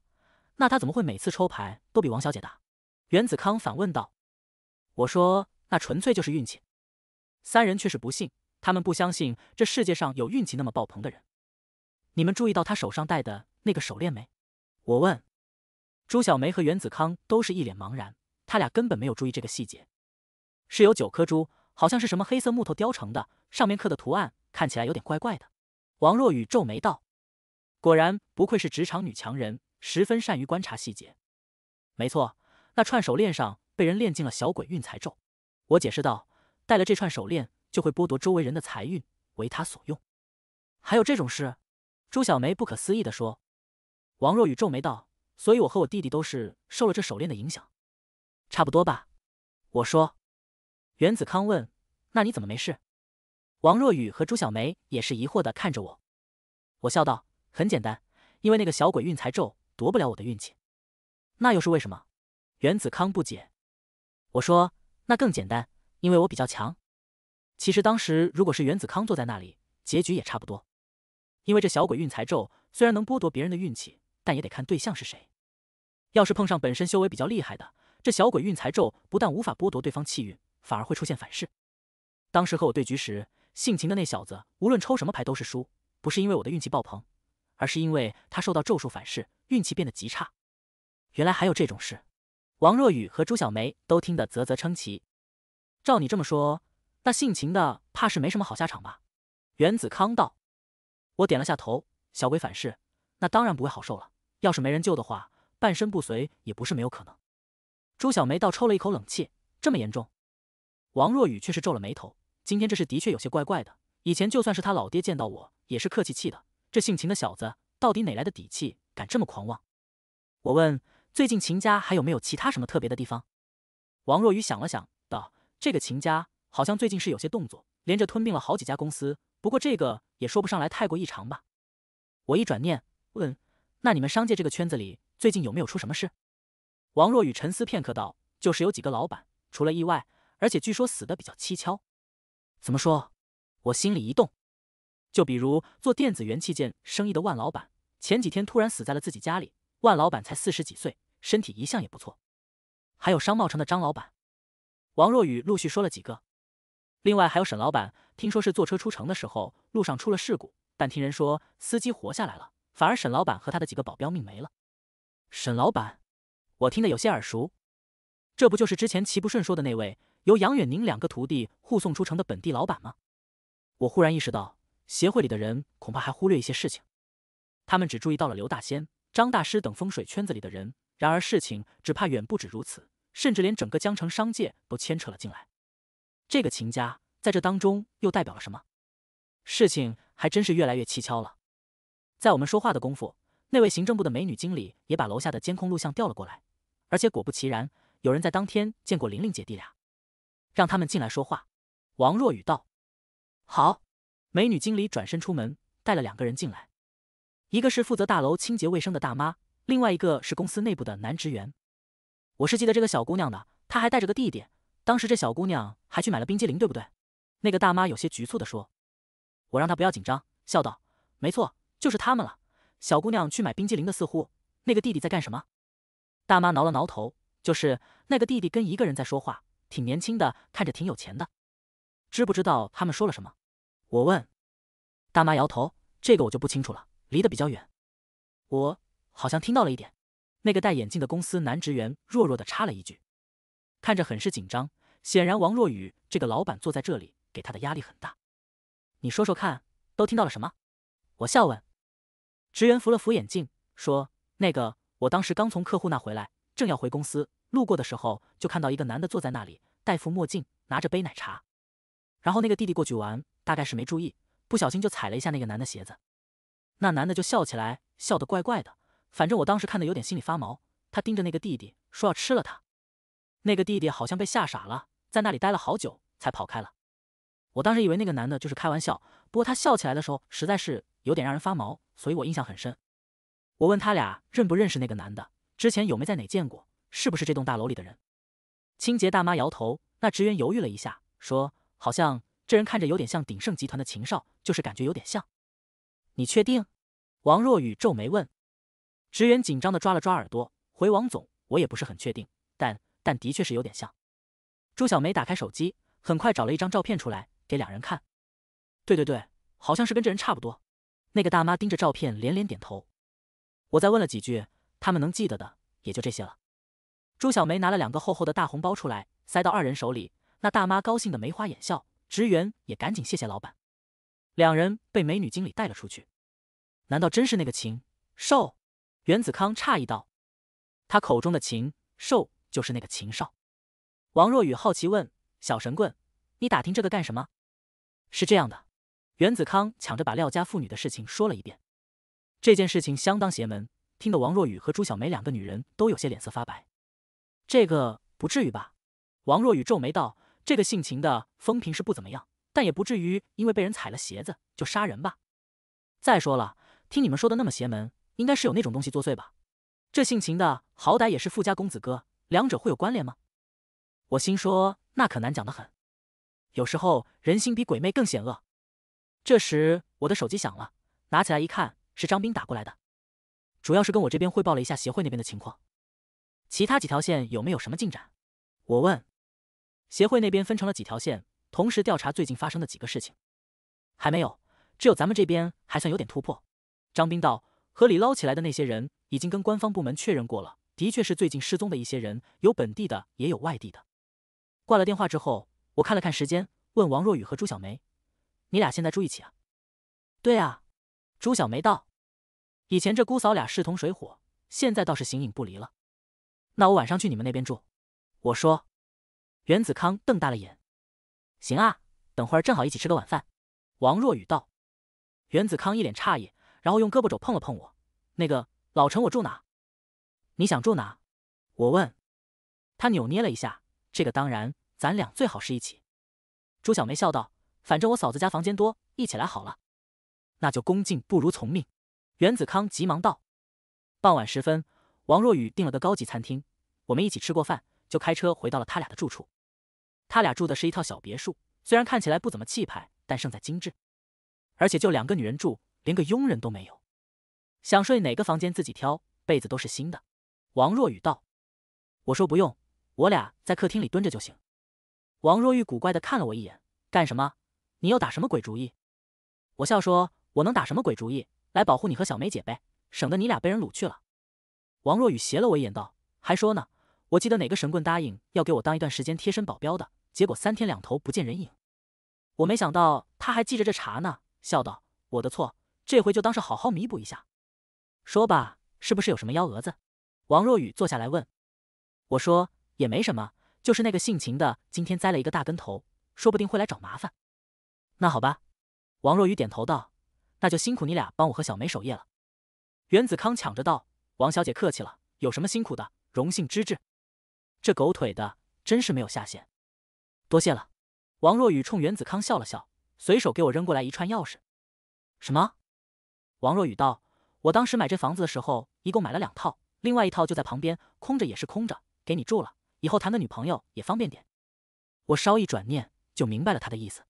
那他怎么会每次抽牌都比王小姐大？”袁子康反问道：“我说那纯粹就是运气。”三人却是不信，他们不相信这世界上有运气那么爆棚的人。你们注意到他手上戴的那个手链没？我问。朱小梅和袁子康都是一脸茫然，他俩根本没有注意这个细节。是有九颗珠，好像是什么黑色木头雕成的，上面刻的图案看起来有点怪怪的。王若雨皱眉道：“果然，不愧是职场女强人，十分善于观察细节。”没错，那串手链上被人练进了小鬼运财咒。我解释道：“戴了这串手链，就会剥夺周围人的财运，为他所用。”还有这种事？朱小梅不可思议的说，王若雨皱眉道：“所以我和我弟弟都是受了这手链的影响，差不多吧？”我说。袁子康问：“那你怎么没事？”王若雨和朱小梅也是疑惑的看着我。我笑道：“很简单，因为那个小鬼运财咒夺不了我的运气。”那又是为什么？袁子康不解。我说：“那更简单，因为我比较强。其实当时如果是袁子康坐在那里，结局也差不多。”因为这小鬼运财咒虽然能剥夺别人的运气，但也得看对象是谁。要是碰上本身修为比较厉害的，这小鬼运财咒不但无法剥夺对方气运，反而会出现反噬。当时和我对局时，姓秦的那小子无论抽什么牌都是输，不是因为我的运气爆棚，而是因为他受到咒术反噬，运气变得极差。原来还有这种事！王若雨和朱小梅都听得啧啧称奇。照你这么说，那姓秦的怕是没什么好下场吧？袁子康道。我点了下头，小鬼反噬，那当然不会好受了。要是没人救的话，半身不遂也不是没有可能。朱小梅倒抽了一口冷气，这么严重？王若雨却是皱了眉头，今天这事的确有些怪怪的。以前就算是他老爹见到我，也是客气气的。这姓秦的小子，到底哪来的底气，敢这么狂妄？我问，最近秦家还有没有其他什么特别的地方？王若雨想了想，道：“这个秦家好像最近是有些动作，连着吞并了好几家公司。”不过这个也说不上来太过异常吧。我一转念问：“那你们商界这个圈子里最近有没有出什么事？”王若雨沉思片刻道：“就是有几个老板除了意外，而且据说死的比较蹊跷。怎么说？”我心里一动，就比如做电子元器件生意的万老板，前几天突然死在了自己家里。万老板才四十几岁，身体一向也不错。还有商贸城的张老板，王若雨陆续说了几个，另外还有沈老板。听说是坐车出城的时候，路上出了事故，但听人说司机活下来了，反而沈老板和他的几个保镖命没了。沈老板，我听得有些耳熟，这不就是之前齐不顺说的那位由杨远宁两个徒弟护送出城的本地老板吗？我忽然意识到，协会里的人恐怕还忽略一些事情，他们只注意到了刘大仙、张大师等风水圈子里的人，然而事情只怕远不止如此，甚至连整个江城商界都牵扯了进来。这个秦家。在这当中又代表了什么？事情还真是越来越蹊跷了。在我们说话的功夫，那位行政部的美女经理也把楼下的监控录像调了过来，而且果不其然，有人在当天见过玲玲姐弟俩，让他们进来说话。王若雨道：“好。”美女经理转身出门，带了两个人进来，一个是负责大楼清洁卫生的大妈，另外一个是公司内部的男职员。我是记得这个小姑娘的，她还带着个弟弟，当时这小姑娘还去买了冰激凌，对不对？那个大妈有些局促的说：“我让她不要紧张。”笑道：“没错，就是他们了。小姑娘去买冰激凌的，似乎那个弟弟在干什么？”大妈挠了挠头：“就是那个弟弟跟一个人在说话，挺年轻的，看着挺有钱的。知不知道他们说了什么？”我问。大妈摇头：“这个我就不清楚了，离得比较远。”我好像听到了一点。那个戴眼镜的公司男职员弱弱的插了一句：“看着很是紧张，显然王若雨这个老板坐在这里。”给他的压力很大，你说说看，都听到了什么？我笑问。职员扶了扶眼镜，说：“那个，我当时刚从客户那回来，正要回公司，路过的时候就看到一个男的坐在那里，戴副墨镜，拿着杯奶茶。然后那个弟弟过去玩，大概是没注意，不小心就踩了一下那个男的鞋子。那男的就笑起来，笑得怪怪的。反正我当时看的有点心里发毛。他盯着那个弟弟，说要吃了他。那个弟弟好像被吓傻了，在那里待了好久才跑开了。”我当时以为那个男的就是开玩笑，不过他笑起来的时候实在是有点让人发毛，所以我印象很深。我问他俩认不认识那个男的，之前有没在哪见过，是不是这栋大楼里的人。清洁大妈摇头，那职员犹豫了一下，说：“好像这人看着有点像鼎盛集团的秦少，就是感觉有点像。”你确定？王若雨皱眉问。职员紧张的抓了抓耳朵，回王总：“我也不是很确定，但但的确是有点像。”朱小梅打开手机，很快找了一张照片出来。给两人看，对对对，好像是跟这人差不多。那个大妈盯着照片连连点头。我再问了几句，他们能记得的也就这些了。朱小梅拿了两个厚厚的大红包出来，塞到二人手里。那大妈高兴的眉花眼笑，职员也赶紧谢谢老板。两人被美女经理带了出去。难道真是那个秦少？袁子康诧异道。他口中的秦少就是那个秦少。王若雨好奇问小神棍：“你打听这个干什么？”是这样的，袁子康抢着把廖家父女的事情说了一遍。这件事情相当邪门，听得王若雨和朱小梅两个女人都有些脸色发白。这个不至于吧？王若雨皱眉道：“这个姓秦的风评是不怎么样，但也不至于因为被人踩了鞋子就杀人吧？再说了，听你们说的那么邪门，应该是有那种东西作祟吧？这姓秦的好歹也是富家公子哥，两者会有关联吗？”我心说，那可难讲的很。有时候人心比鬼魅更险恶。这时，我的手机响了，拿起来一看，是张兵打过来的。主要是跟我这边汇报了一下协会那边的情况，其他几条线有没有什么进展？我问。协会那边分成了几条线，同时调查最近发生的几个事情，还没有，只有咱们这边还算有点突破。张兵道：“河里捞起来的那些人，已经跟官方部门确认过了，的确是最近失踪的一些人，有本地的，也有外地的。”挂了电话之后。我看了看时间，问王若雨和朱小梅：“你俩现在住一起啊？”“对啊。”朱小梅道，“以前这姑嫂俩势同水火，现在倒是形影不离了。”“那我晚上去你们那边住。”我说。袁子康瞪大了眼：“行啊，等会儿正好一起吃个晚饭。”王若雨道。袁子康一脸诧异，然后用胳膊肘碰了碰我：“那个老陈，我住哪？你想住哪？”我问他，扭捏了一下：“这个当然。”咱俩最好是一起，朱小梅笑道：“反正我嫂子家房间多，一起来好了。”那就恭敬不如从命。袁子康急忙道：“傍晚时分，王若雨订了个高级餐厅，我们一起吃过饭，就开车回到了他俩的住处。他俩住的是一套小别墅，虽然看起来不怎么气派，但胜在精致。而且就两个女人住，连个佣人都没有，想睡哪个房间自己挑，被子都是新的。”王若雨道：“我说不用，我俩在客厅里蹲着就行。”王若玉古怪的看了我一眼，干什么？你又打什么鬼主意？我笑说，我能打什么鬼主意？来保护你和小梅姐呗，省得你俩被人掳去了。王若雨斜了我一眼，道，还说呢？我记得哪个神棍答应要给我当一段时间贴身保镖的，结果三天两头不见人影。我没想到他还记着这茬呢，笑道，我的错，这回就当是好好弥补一下。说吧，是不是有什么幺蛾子？王若雨坐下来问。我说，也没什么。就是那个姓秦的，今天栽了一个大跟头，说不定会来找麻烦。那好吧，王若雨点头道：“那就辛苦你俩帮我和小梅守夜了。”袁子康抢着道：“王小姐客气了，有什么辛苦的，荣幸之至。”这狗腿的真是没有下限。多谢了。王若雨冲袁子康笑了笑，随手给我扔过来一串钥匙。什么？王若雨道：“我当时买这房子的时候，一共买了两套，另外一套就在旁边，空着也是空着，给你住了。”以后谈个女朋友也方便点。我稍一转念就明白了他的意思。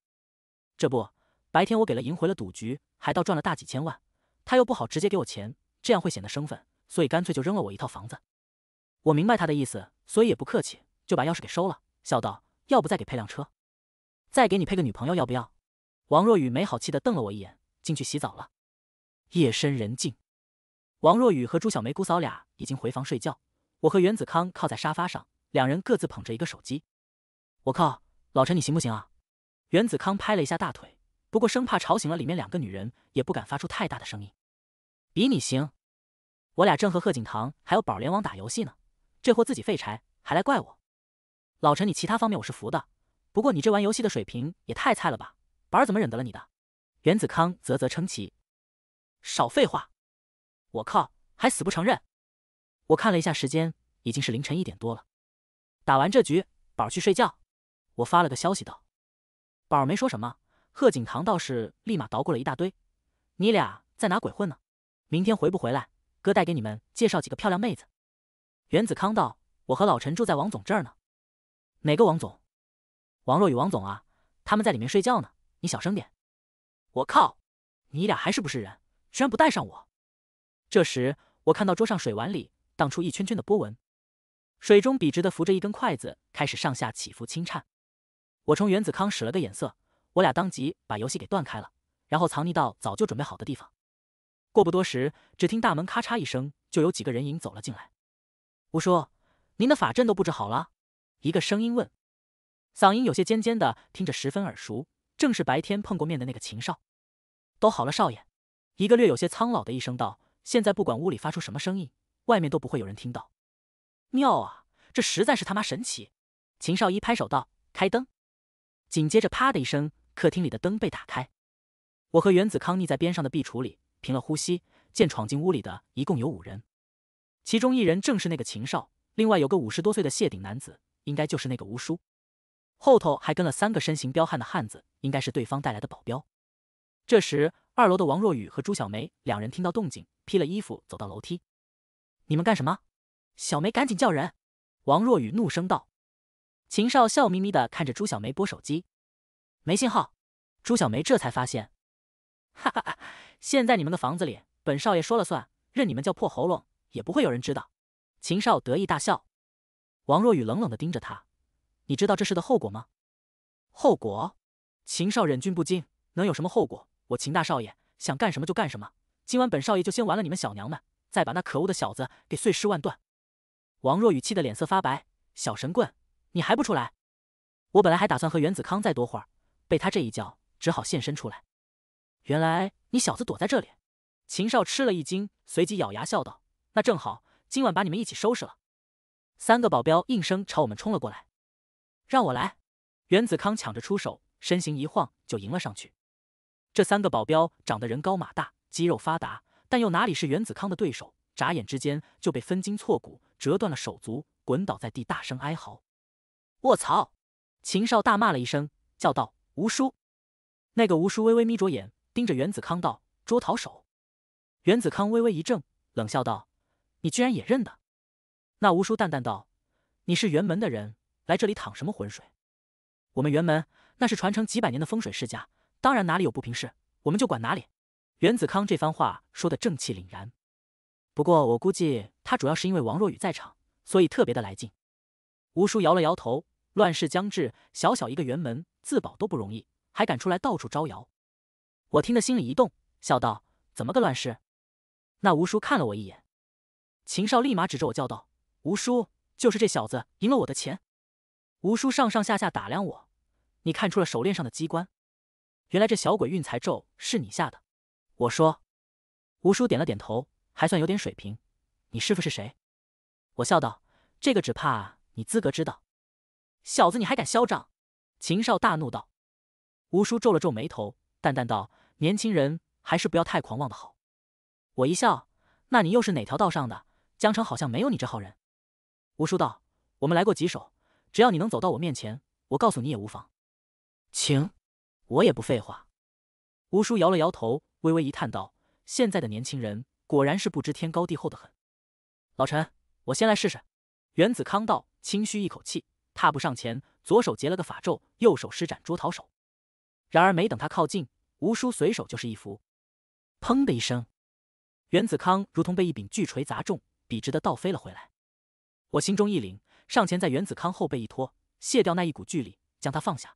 这不，白天我给了赢回了赌局，还倒赚了大几千万。他又不好直接给我钱，这样会显得生分，所以干脆就扔了我一套房子。我明白他的意思，所以也不客气，就把钥匙给收了，笑道：“要不再给配辆车，再给你配个女朋友，要不要？”王若雨没好气的瞪了我一眼，进去洗澡了。夜深人静，王若雨和朱小梅姑嫂俩已经回房睡觉，我和袁子康靠在沙发上。两人各自捧着一个手机，我靠，老陈你行不行啊？袁子康拍了一下大腿，不过生怕吵醒了里面两个女人，也不敢发出太大的声音。比你行，我俩正和贺景棠还有宝莲王打游戏呢，这货自己废柴还来怪我。老陈你其他方面我是服的，不过你这玩游戏的水平也太菜了吧？宝儿怎么忍得了你的？袁子康啧啧称奇。少废话，我靠，还死不承认。我看了一下时间，已经是凌晨一点多了。打完这局，宝儿去睡觉。我发了个消息道：“宝儿没说什么。”贺景棠倒是立马捣鼓了一大堆：“你俩在哪鬼混呢？明天回不回来？哥带给你们介绍几个漂亮妹子。”袁子康道：“我和老陈住在王总这儿呢。”哪个王总？王若雨王总啊，他们在里面睡觉呢。你小声点。我靠，你俩还是不是人？居然不带上我！这时，我看到桌上水碗里荡出一圈圈的波纹。水中笔直的扶着一根筷子，开始上下起伏轻颤。我冲原子康使了个眼色，我俩当即把游戏给断开了，然后藏匿到早就准备好的地方。过不多时，只听大门咔嚓一声，就有几个人影走了进来。吴叔，您的法阵都布置好了？一个声音问，嗓音有些尖尖的，听着十分耳熟，正是白天碰过面的那个秦少。都好了，少爷。一个略有些苍老的一声道，现在不管屋里发出什么声音，外面都不会有人听到。妙啊！这实在是他妈神奇！秦少一拍手道：“开灯。”紧接着，啪的一声，客厅里的灯被打开。我和袁子康匿在边上的壁橱里，屏了呼吸，见闯进屋里的一共有五人，其中一人正是那个秦少，另外有个五十多岁的谢顶男子，应该就是那个吴叔，后头还跟了三个身形彪悍的汉子，应该是对方带来的保镖。这时，二楼的王若雨和朱小梅两人听到动静，披了衣服走到楼梯：“你们干什么？”小梅，赶紧叫人！王若雨怒声道。秦少笑眯眯的看着朱小梅拨手机，没信号。朱小梅这才发现，哈哈哈！现在你们的房子里，本少爷说了算，任你们叫破喉咙，也不会有人知道。秦少得意大笑。王若雨冷冷的盯着他，你知道这事的后果吗？后果？秦少忍俊不禁，能有什么后果？我秦大少爷想干什么就干什么。今晚本少爷就先玩了你们小娘们，再把那可恶的小子给碎尸万段。王若雨气得脸色发白，小神棍，你还不出来？我本来还打算和袁子康再多会儿，被他这一叫，只好现身出来。原来你小子躲在这里。秦少吃了一惊，随即咬牙笑道：“那正好，今晚把你们一起收拾了。”三个保镖应声朝我们冲了过来。让我来！袁子康抢着出手，身形一晃就迎了上去。这三个保镖长得人高马大，肌肉发达，但又哪里是袁子康的对手？眨眼之间就被分筋错骨，折断了手足，滚倒在地，大声哀嚎。卧槽！秦少大骂了一声，叫道：“吴叔。”那个吴叔微微眯着眼，盯着袁子康道：“捉逃手。”袁子康微微一怔，冷笑道：“你居然也认得？”那吴叔淡淡道：“你是辕门的人，来这里淌什么浑水？我们辕门那是传承几百年的风水世家，当然哪里有不平事，我们就管哪里。”袁子康这番话说得正气凛然。不过，我估计他主要是因为王若雨在场，所以特别的来劲。吴叔摇了摇头：“乱世将至，小小一个辕门，自保都不容易，还敢出来到处招摇。”我听得心里一动，笑道：“怎么个乱世？”那吴叔看了我一眼，秦少立马指着我叫道：“吴叔，就是这小子赢了我的钱。”吴叔上上下下打量我：“你看出了手链上的机关，原来这小鬼运财咒是你下的。”我说：“吴叔点了点头。”还算有点水平，你师傅是谁？我笑道：“这个只怕你资格知道。”小子，你还敢嚣张？秦少大怒道。吴叔皱了皱眉头，淡淡道：“年轻人还是不要太狂妄的好。”我一笑：“那你又是哪条道上的？江城好像没有你这号人。”吴叔道：“我们来过几手，只要你能走到我面前，我告诉你也无妨。”请，我也不废话。吴叔摇了摇头，微微一叹道：“现在的年轻人……”果然是不知天高地厚的很。老陈，我先来试试。袁子康道，轻吁一口气，踏步上前，左手结了个法咒，右手施展捉桃手。然而没等他靠近，吴叔随手就是一拂，砰的一声，袁子康如同被一柄巨锤砸中，笔直的倒飞了回来。我心中一凛，上前在袁子康后背一托，卸掉那一股巨力，将他放下。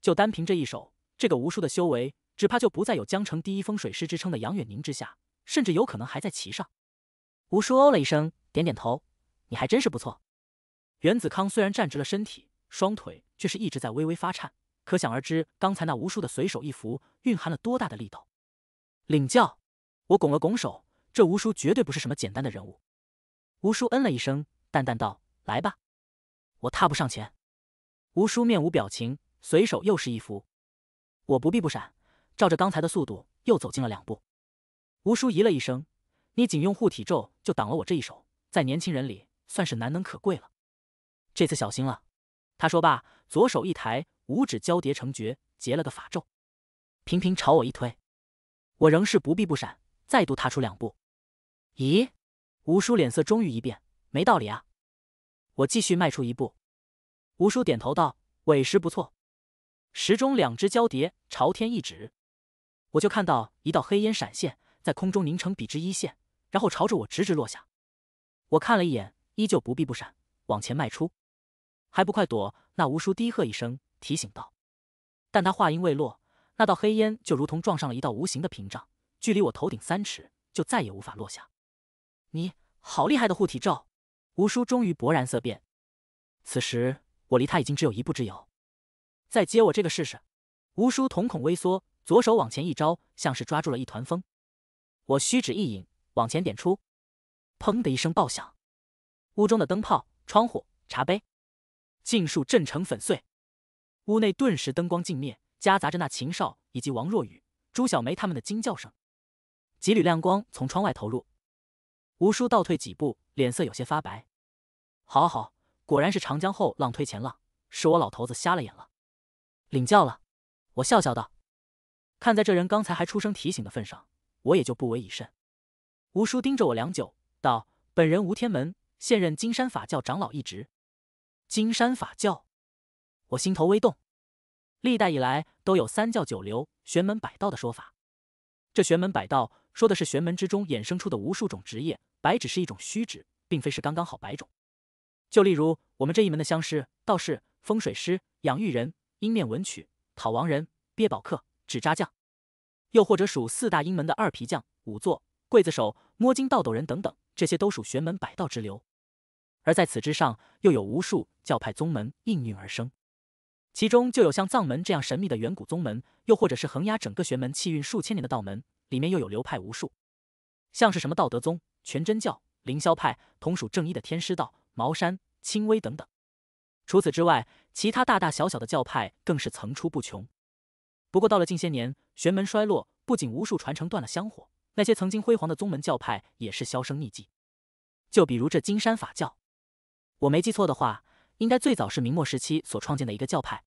就单凭这一手，这个吴叔的修为，只怕就不再有江城第一风水师之称的杨远宁之下。甚至有可能还在骑上。吴叔哦了一声，点点头：“你还真是不错。”袁子康虽然站直了身体，双腿却是一直在微微发颤，可想而知刚才那吴叔的随手一扶，蕴含了多大的力道。领教，我拱了拱手。这吴叔绝对不是什么简单的人物。吴叔嗯了一声，淡淡道：“来吧。”我踏步上前。吴叔面无表情，随手又是一扶。我不避不闪，照着刚才的速度又走近了两步。吴叔咦了一声：“你仅用护体咒就挡了我这一手，在年轻人里算是难能可贵了。”这次小心了。”他说罢，左手一抬，五指交叠成诀，结了个法咒，频频朝我一推。我仍是不避不闪，再度踏出两步。咦？吴叔脸色终于一变：“没道理啊！”我继续迈出一步。吴叔点头道：“委实不错。”时钟两只交叠朝天一指，我就看到一道黑烟闪现。在空中凝成笔直一线，然后朝着我直直落下。我看了一眼，依旧不避不闪，往前迈出。还不快躲！那吴叔低喝一声，提醒道。但他话音未落，那道黑烟就如同撞上了一道无形的屏障，距离我头顶三尺，就再也无法落下。你好厉害的护体罩！吴叔终于勃然色变。此时，我离他已经只有一步之遥。再接我这个试试！吴叔瞳孔微缩，左手往前一招，像是抓住了一团风。我虚指一引，往前点出，砰的一声爆响，屋中的灯泡、窗户、茶杯尽数震成粉碎，屋内顿时灯光尽灭，夹杂着那秦少以及王若雨、朱小梅他们的惊叫声。几缕亮光从窗外投入，吴叔倒退几步，脸色有些发白。好，好，果然是长江后浪推前浪，是我老头子瞎了眼了，领教了。我笑笑道，看在这人刚才还出声提醒的份上。我也就不为已甚。吴叔盯着我良久，道：“本人吴天门，现任金山法教长老一职。金山法教，我心头微动。历代以来都有三教九流、玄门百道的说法。这玄门百道说的是玄门之中衍生出的无数种职业，百只是一种虚指，并非是刚刚好百种。就例如我们这一门的相师、道士、风水师、养育人、阴面文曲、讨亡人、憋宝客、纸扎匠。”又或者属四大英门的二皮匠、仵作、刽子手、摸金盗斗人等等，这些都属玄门百道之流。而在此之上，又有无数教派宗门应运而生，其中就有像藏门这样神秘的远古宗门，又或者是横压整个玄门气运数千年的道门，里面又有流派无数，像是什么道德宗、全真教、凌霄派，同属正一的天师道、茅山、清微等等。除此之外，其他大大小小的教派更是层出不穷。不过到了近些年，玄门衰落，不仅无数传承断了香火，那些曾经辉煌的宗门教派也是销声匿迹。就比如这金山法教，我没记错的话，应该最早是明末时期所创建的一个教派。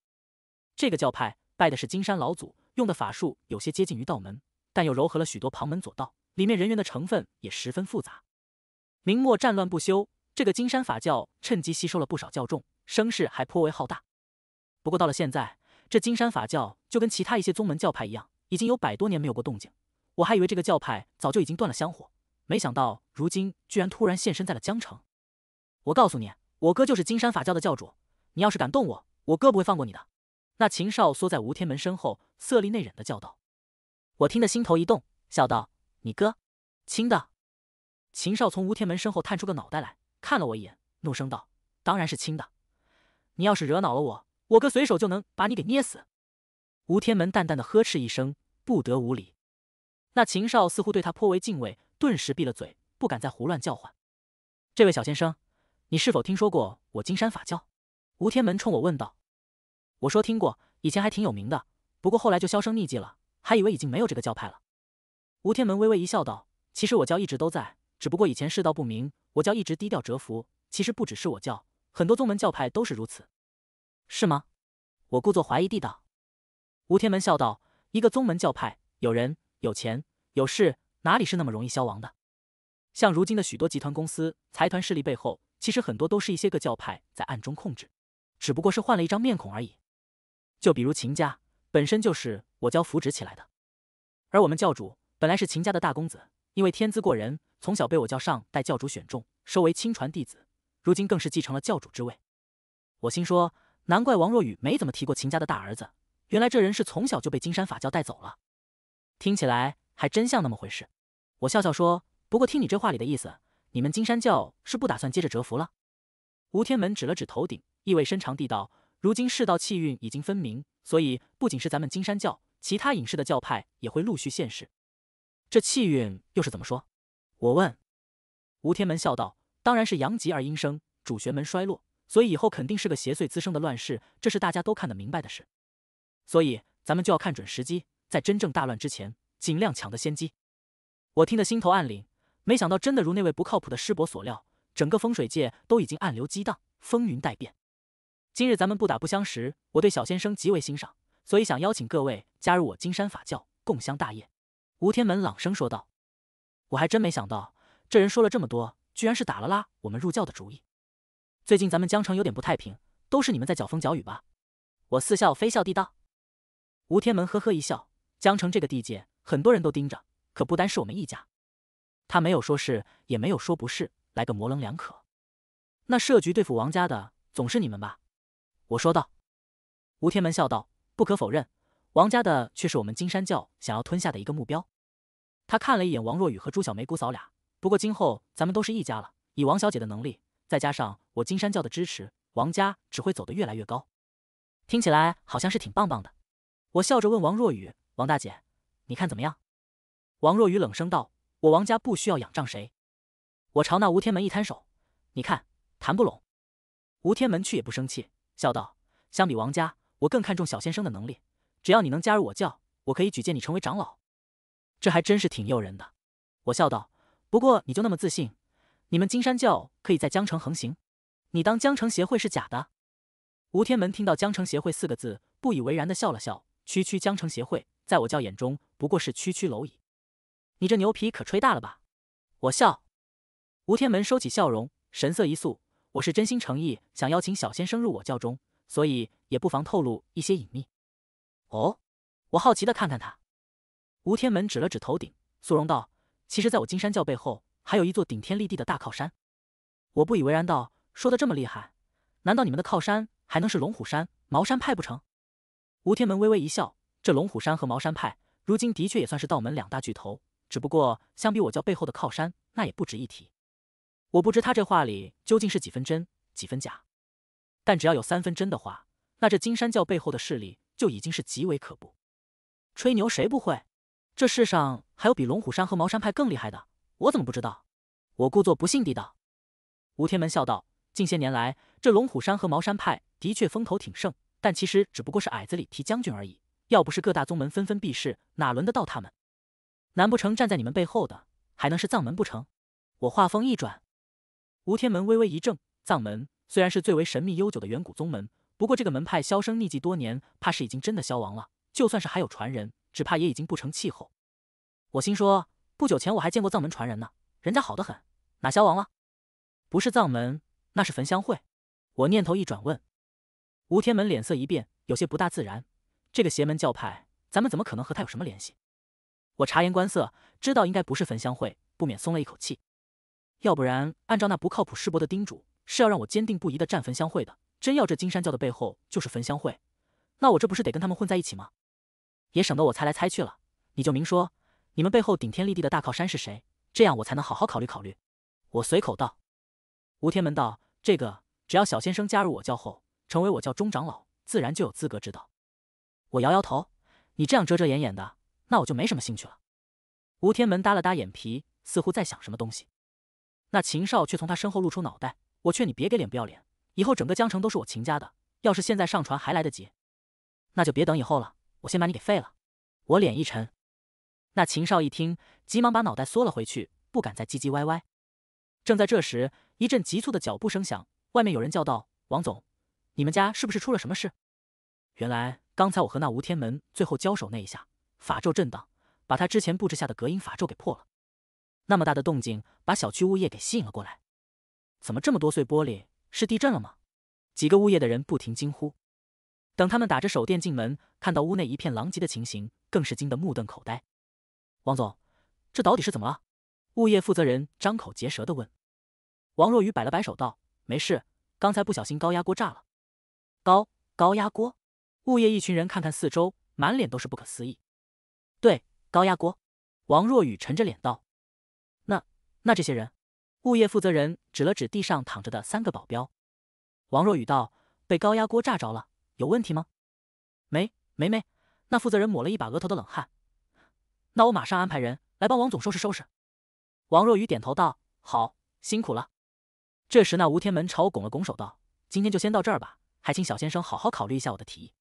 这个教派拜的是金山老祖，用的法术有些接近于道门，但又糅合了许多旁门左道，里面人员的成分也十分复杂。明末战乱不休，这个金山法教趁机吸收了不少教众，声势还颇为浩大。不过到了现在，这金山法教就跟其他一些宗门教派一样，已经有百多年没有过动静。我还以为这个教派早就已经断了香火，没想到如今居然突然现身在了江城。我告诉你，我哥就是金山法教的教主。你要是敢动我，我哥不会放过你的。那秦少缩在吴天门身后，色厉内荏的叫道：“我听得心头一动，笑道：‘你哥，亲的。’”秦少从吴天门身后探出个脑袋来，看了我一眼，怒声道：“当然是亲的。你要是惹恼了我。”我哥随手就能把你给捏死。”吴天门淡淡的呵斥一声，“不得无礼。”那秦少似乎对他颇为敬畏，顿时闭了嘴，不敢再胡乱叫唤。“这位小先生，你是否听说过我金山法教？”吴天门冲我问道。“我说听过，以前还挺有名的，不过后来就销声匿迹了，还以为已经没有这个教派了。”吴天门微微一笑，道：“其实我教一直都在，只不过以前世道不明，我教一直低调蛰伏。其实不只是我教，很多宗门教派都是如此。”是吗？我故作怀疑地道。吴天门笑道：“一个宗门教派，有人、有钱、有势，哪里是那么容易消亡的？像如今的许多集团公司、财团势力背后，其实很多都是一些个教派在暗中控制，只不过是换了一张面孔而已。就比如秦家，本身就是我教扶植起来的。而我们教主本来是秦家的大公子，因为天资过人，从小被我教上代教主选中，收为亲传弟子，如今更是继承了教主之位。我心说。”难怪王若雨没怎么提过秦家的大儿子，原来这人是从小就被金山法教带走了。听起来还真像那么回事。我笑笑说：“不过听你这话里的意思，你们金山教是不打算接着蛰伏了？”吴天门指了指头顶，意味深长地道：“如今世道气运已经分明，所以不仅是咱们金山教，其他隐世的教派也会陆续现世。这气运又是怎么说？”我问。吴天门笑道：“当然是阳极而阴生，主玄门衰落。”所以以后肯定是个邪祟滋生的乱世，这是大家都看得明白的事。所以咱们就要看准时机，在真正大乱之前，尽量抢得先机。我听得心头暗凛，没想到真的如那位不靠谱的师伯所料，整个风水界都已经暗流激荡，风云待变。今日咱们不打不相识，我对小先生极为欣赏，所以想邀请各位加入我金山法教，共襄大业。吴天门朗声说道：“我还真没想到，这人说了这么多，居然是打了拉我们入教的主意。”最近咱们江城有点不太平，都是你们在搅风搅雨吧？我似笑非笑地道。吴天门呵呵一笑：“江城这个地界，很多人都盯着，可不单是我们一家。”他没有说是，也没有说不是，来个模棱两可。那设局对付王家的，总是你们吧？我说道。吴天门笑道：“不可否认，王家的却是我们金山教想要吞下的一个目标。”他看了一眼王若雨和朱小梅姑嫂俩，不过今后咱们都是一家了，以王小姐的能力。再加上我金山教的支持，王家只会走得越来越高。听起来好像是挺棒棒的。我笑着问王若雨：“王大姐，你看怎么样？”王若雨冷声道：“我王家不需要仰仗谁。”我朝那吴天门一摊手：“你看，谈不拢。”吴天门去也不生气，笑道：“相比王家，我更看重小先生的能力。只要你能加入我教，我可以举荐你成为长老。”这还真是挺诱人的。我笑道：“不过你就那么自信？”你们金山教可以在江城横行，你当江城协会是假的？吴天门听到“江城协会”四个字，不以为然的笑了笑。区区江城协会，在我教眼中不过是区区蝼蚁。你这牛皮可吹大了吧？我笑。吴天门收起笑容，神色一肃：“我是真心诚意想邀请小先生入我教中，所以也不妨透露一些隐秘。”哦，我好奇的看看他。吴天门指了指头顶，肃容道：“其实，在我金山教背后。”还有一座顶天立地的大靠山，我不以为然道：“说的这么厉害，难道你们的靠山还能是龙虎山、茅山派不成？”吴天门微微一笑：“这龙虎山和茅山派如今的确也算是道门两大巨头，只不过相比我教背后的靠山，那也不值一提。”我不知他这话里究竟是几分真几分假，但只要有三分真的话，那这金山教背后的势力就已经是极为可怖。吹牛谁不会？这世上还有比龙虎山和茅山派更厉害的？我怎么不知道？我故作不信地道。吴天门笑道：“近些年来，这龙虎山和茅山派的确风头挺盛，但其实只不过是矮子里提将军而已。要不是各大宗门纷纷避世，哪轮得到他们？难不成站在你们背后的还能是藏门不成？”我话锋一转，吴天门微微一怔：“藏门虽然是最为神秘悠久的远古宗门，不过这个门派销声匿迹多年，怕是已经真的消亡了。就算是还有传人，只怕也已经不成气候。”我心说。不久前我还见过藏门传人呢，人家好的很，哪消亡了？不是藏门，那是焚香会。我念头一转，问吴天门，脸色一变，有些不大自然。这个邪门教派，咱们怎么可能和他有什么联系？我察言观色，知道应该不是焚香会，不免松了一口气。要不然，按照那不靠谱师伯的叮嘱，是要让我坚定不移的战焚香会的。真要这金山教的背后就是焚香会，那我这不是得跟他们混在一起吗？也省得我猜来猜去了，你就明说。你们背后顶天立地的大靠山是谁？这样我才能好好考虑考虑。”我随口道。吴天门道：“这个，只要小先生加入我教后，成为我教中长老，自然就有资格知道。”我摇摇头：“你这样遮遮掩掩的，那我就没什么兴趣了。”吴天门搭了搭眼皮，似乎在想什么东西。那秦少却从他身后露出脑袋：“我劝你别给脸不要脸，以后整个江城都是我秦家的。要是现在上船还来得及，那就别等以后了，我先把你给废了。”我脸一沉。那秦少一听，急忙把脑袋缩了回去，不敢再唧唧歪歪。正在这时，一阵急促的脚步声响，外面有人叫道：“王总，你们家是不是出了什么事？”原来，刚才我和那吴天门最后交手那一下，法咒震荡，把他之前布置下的隔音法咒给破了。那么大的动静，把小区物业给吸引了过来。怎么这么多碎玻璃？是地震了吗？几个物业的人不停惊呼。等他们打着手电进门，看到屋内一片狼藉的情形，更是惊得目瞪口呆。王总，这到底是怎么了？物业负责人张口结舌的问。王若雨摆了摆手道：“没事，刚才不小心高压锅炸了。”高高压锅？物业一群人看看四周，满脸都是不可思议。对，高压锅。王若雨沉着脸道：“那那这些人？”物业负责人指了指地上躺着的三个保镖。王若雨道：“被高压锅炸着了，有问题吗？”“没没没。”那负责人抹了一把额头的冷汗。那我马上安排人来帮王总收拾收拾。王若雨点头道：“好，辛苦了。”这时那吴天门朝我拱了拱手道：“今天就先到这儿吧，还请小先生好好考虑一下我的提议。”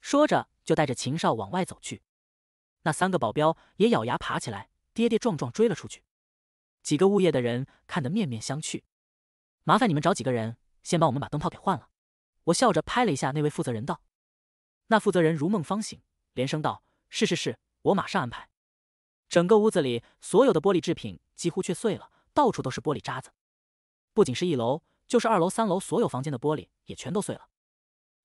说着就带着秦少往外走去。那三个保镖也咬牙爬起来，跌跌撞撞追了出去。几个物业的人看得面面相觑。“麻烦你们找几个人，先帮我们把灯泡给换了。”我笑着拍了一下那位负责人道。那负责人如梦方醒，连声道：“是是是。”我马上安排。整个屋子里所有的玻璃制品几乎却碎了，到处都是玻璃渣子。不仅是一楼，就是二楼、三楼所有房间的玻璃也全都碎了。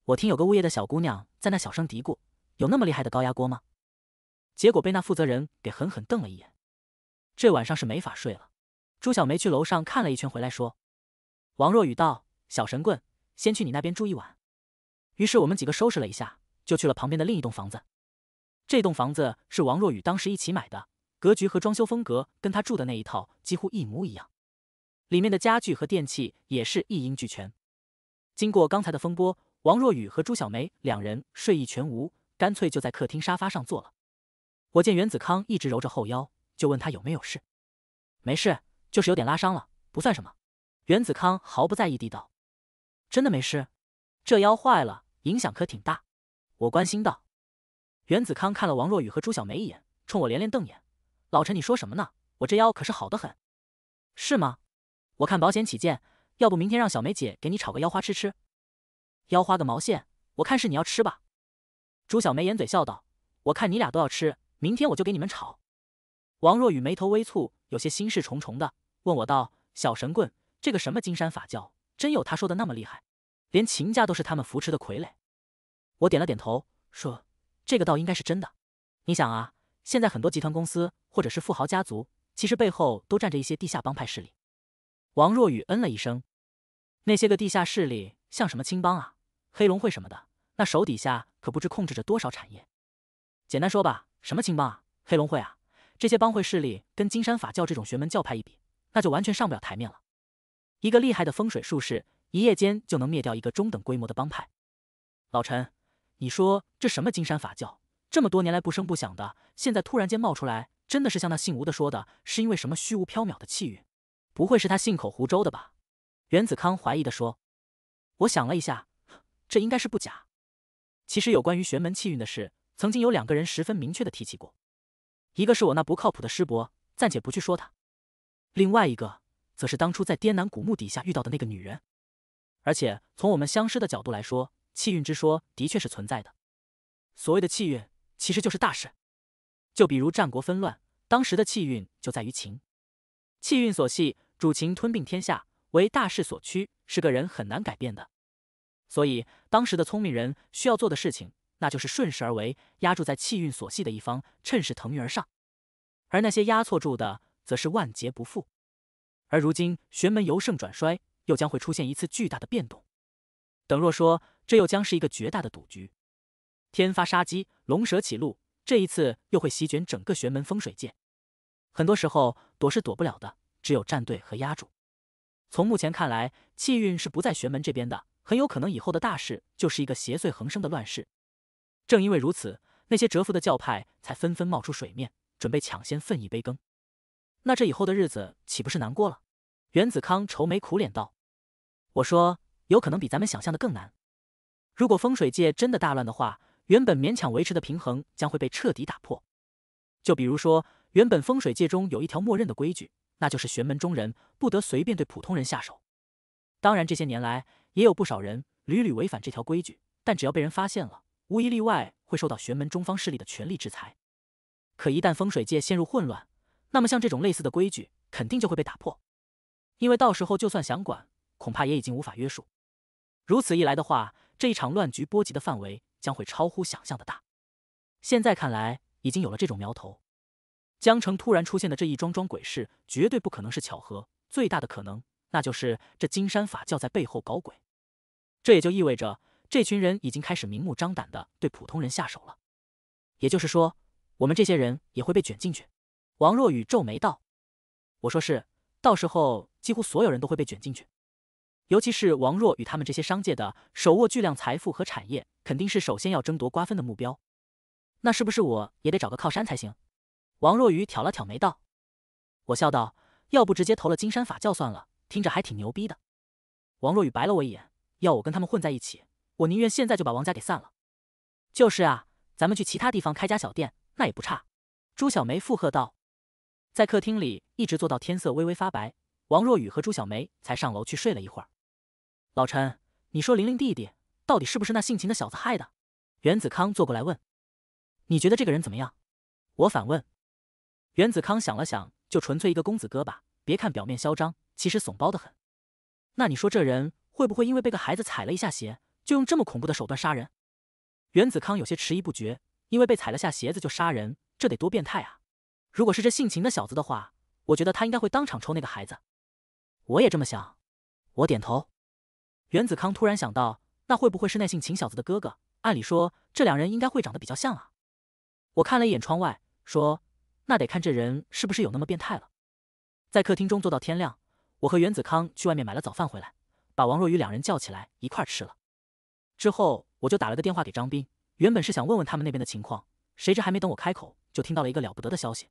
我听有个物业的小姑娘在那小声嘀咕：“有那么厉害的高压锅吗？”结果被那负责人给狠狠瞪了一眼。这晚上是没法睡了。朱小梅去楼上看了一圈回来，说：“王若雨道，小神棍，先去你那边住一晚。”于是我们几个收拾了一下，就去了旁边的另一栋房子。这栋房子是王若雨当时一起买的，格局和装修风格跟他住的那一套几乎一模一样，里面的家具和电器也是一应俱全。经过刚才的风波，王若雨和朱小梅两人睡意全无，干脆就在客厅沙发上坐了。我见袁子康一直揉着后腰，就问他有没有事。没事，就是有点拉伤了，不算什么。袁子康毫不在意地道：“真的没事，这腰坏了，影响可挺大。”我关心道。袁子康看了王若雨和朱小梅一眼，冲我连连瞪眼：“老陈，你说什么呢？我这腰可是好的很，是吗？我看保险起见，要不明天让小梅姐给你炒个腰花吃吃？腰花个毛线？我看是你要吃吧。”朱小梅掩嘴笑道：“我看你俩都要吃，明天我就给你们炒。”王若雨眉头微蹙，有些心事重重的问我道：“小神棍，这个什么金山法教，真有他说的那么厉害？连秦家都是他们扶持的傀儡？”我点了点头，说。这个倒应该是真的，你想啊，现在很多集团公司或者是富豪家族，其实背后都站着一些地下帮派势力。王若雨嗯了一声，那些个地下势力，像什么青帮啊、黑龙会什么的，那手底下可不知控制着多少产业。简单说吧，什么青帮啊、黑龙会啊，这些帮会势力跟金山法教这种玄门教派一比，那就完全上不了台面了。一个厉害的风水术士，一夜间就能灭掉一个中等规模的帮派。老陈。你说这什么金山法教，这么多年来不声不响的，现在突然间冒出来，真的是像那姓吴的说的，是因为什么虚无缥缈的气运？不会是他信口胡诌的吧？袁子康怀疑的说。我想了一下，这应该是不假。其实有关于玄门气运的事，曾经有两个人十分明确的提起过，一个是我那不靠谱的师伯，暂且不去说他，另外一个则是当初在滇南古墓底下遇到的那个女人。而且从我们相识的角度来说。气运之说的确是存在的，所谓的气运其实就是大事，就比如战国纷乱，当时的气运就在于秦，气运所系，主情吞并天下，为大势所趋，是个人很难改变的。所以当时的聪明人需要做的事情，那就是顺势而为，压住在气运所系的一方，趁势腾云而上；而那些压错住的，则是万劫不复。而如今玄门由盛转衰，又将会出现一次巨大的变动。等若说。这又将是一个绝大的赌局，天发杀机，龙蛇起路，这一次又会席卷整个玄门风水界。很多时候躲是躲不了的，只有站队和压住。从目前看来，气运是不在玄门这边的，很有可能以后的大事就是一个邪祟横生的乱世。正因为如此，那些蛰伏的教派才纷纷冒出水面，准备抢先分一杯羹。那这以后的日子岂不是难过了？袁子康愁眉苦脸道：“我说，有可能比咱们想象的更难。”如果风水界真的大乱的话，原本勉强维持的平衡将会被彻底打破。就比如说，原本风水界中有一条默认的规矩，那就是玄门中人不得随便对普通人下手。当然，这些年来也有不少人屡屡违反这条规矩，但只要被人发现了，无一例外会受到玄门中方势力的全力制裁。可一旦风水界陷入混乱，那么像这种类似的规矩肯定就会被打破，因为到时候就算想管，恐怕也已经无法约束。如此一来的话，这一场乱局波及的范围将会超乎想象的大，现在看来已经有了这种苗头。江城突然出现的这一桩桩鬼事，绝对不可能是巧合。最大的可能，那就是这金山法教在背后搞鬼。这也就意味着，这群人已经开始明目张胆的对普通人下手了。也就是说，我们这些人也会被卷进去。王若雨皱眉道：“我说是，到时候几乎所有人都会被卷进去。”尤其是王若与他们这些商界的，手握巨量财富和产业，肯定是首先要争夺瓜分的目标。那是不是我也得找个靠山才行？王若雨挑了挑眉道。我笑道：“要不直接投了金山法教算了，听着还挺牛逼的。”王若雨白了我一眼，要我跟他们混在一起，我宁愿现在就把王家给散了。就是啊，咱们去其他地方开家小店，那也不差。”朱小梅附和道。在客厅里一直坐到天色微微发白，王若雨和朱小梅才上楼去睡了一会儿。老陈，你说玲玲弟弟到底是不是那性情的小子害的？袁子康坐过来问：“你觉得这个人怎么样？”我反问。袁子康想了想，就纯粹一个公子哥吧。别看表面嚣张，其实怂包的很。那你说这人会不会因为被个孩子踩了一下鞋，就用这么恐怖的手段杀人？袁子康有些迟疑不决，因为被踩了下鞋子就杀人，这得多变态啊！如果是这性情的小子的话，我觉得他应该会当场抽那个孩子。我也这么想。我点头。袁子康突然想到，那会不会是那姓秦小子的哥哥？按理说，这两人应该会长得比较像啊。我看了一眼窗外，说：“那得看这人是不是有那么变态了。”在客厅中坐到天亮，我和袁子康去外面买了早饭回来，把王若雨两人叫起来一块吃了。之后，我就打了个电话给张斌，原本是想问问他们那边的情况，谁知还没等我开口，就听到了一个了不得的消息：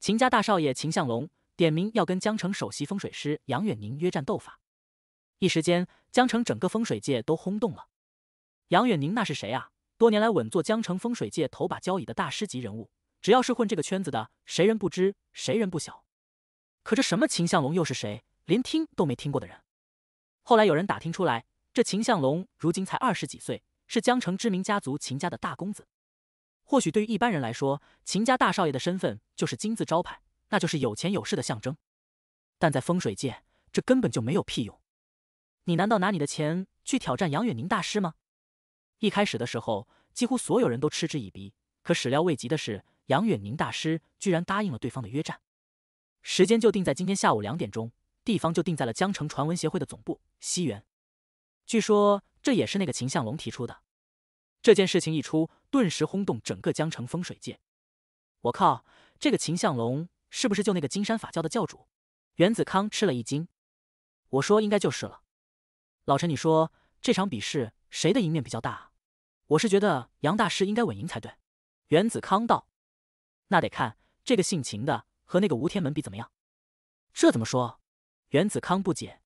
秦家大少爷秦向龙点名要跟江城首席风水师杨远宁约战斗法。一时间，江城整个风水界都轰动了。杨远宁那是谁啊？多年来稳坐江城风水界头把交椅的大师级人物，只要是混这个圈子的，谁人不知，谁人不晓。可这什么秦向龙又是谁？连听都没听过的人。后来有人打听出来，这秦向龙如今才二十几岁，是江城知名家族秦家的大公子。或许对于一般人来说，秦家大少爷的身份就是金字招牌，那就是有钱有势的象征。但在风水界，这根本就没有屁用。你难道拿你的钱去挑战杨远宁大师吗？一开始的时候，几乎所有人都嗤之以鼻。可始料未及的是，杨远宁大师居然答应了对方的约战，时间就定在今天下午两点钟，地方就定在了江城传闻协会的总部西园。据说这也是那个秦向龙提出的。这件事情一出，顿时轰动整个江城风水界。我靠，这个秦向龙是不是就那个金山法教的教主？袁子康吃了一惊。我说，应该就是了。老陈，你说这场比试谁的赢面比较大？我是觉得杨大师应该稳赢才对。袁子康道：“那得看这个姓秦的和那个吴天门比怎么样。”这怎么说？袁子康不解。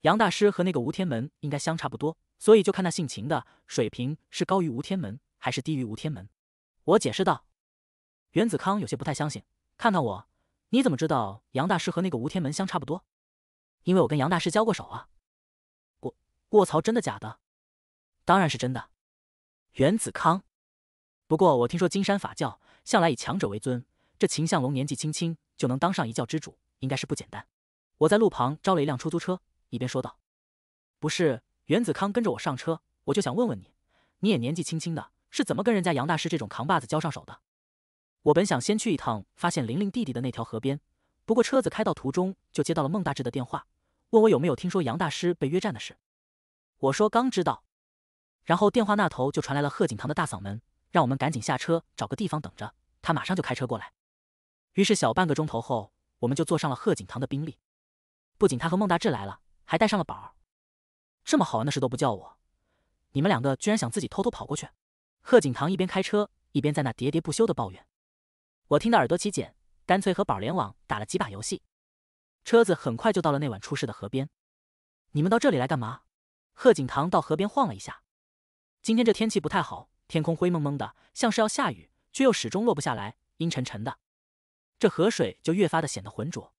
杨大师和那个吴天门应该相差不多，所以就看那姓秦的水平是高于吴天门还是低于吴天门。我解释道。袁子康有些不太相信，看看我，你怎么知道杨大师和那个吴天门相差不多？因为我跟杨大师交过手啊。卧槽！真的假的？当然是真的，袁子康。不过我听说金山法教向来以强者为尊，这秦向龙年纪轻轻就能当上一教之主，应该是不简单。我在路旁招了一辆出租车，一边说道：“不是，袁子康跟着我上车，我就想问问你，你也年纪轻轻的，是怎么跟人家杨大师这种扛把子交上手的？”我本想先去一趟发现玲玲弟弟的那条河边，不过车子开到途中就接到了孟大志的电话，问我有没有听说杨大师被约战的事。我说刚知道，然后电话那头就传来了贺景堂的大嗓门，让我们赶紧下车，找个地方等着，他马上就开车过来。于是小半个钟头后，我们就坐上了贺景堂的宾利。不仅他和孟大志来了，还带上了宝儿。这么好玩的事都不叫我，你们两个居然想自己偷偷跑过去？贺景堂一边开车一边在那喋喋不休的抱怨，我听得耳朵起茧，干脆和宝联网打了几把游戏。车子很快就到了那晚出事的河边。你们到这里来干嘛？贺景棠到河边晃了一下，今天这天气不太好，天空灰蒙蒙的，像是要下雨，却又始终落不下来，阴沉沉的。这河水就越发的显得浑浊。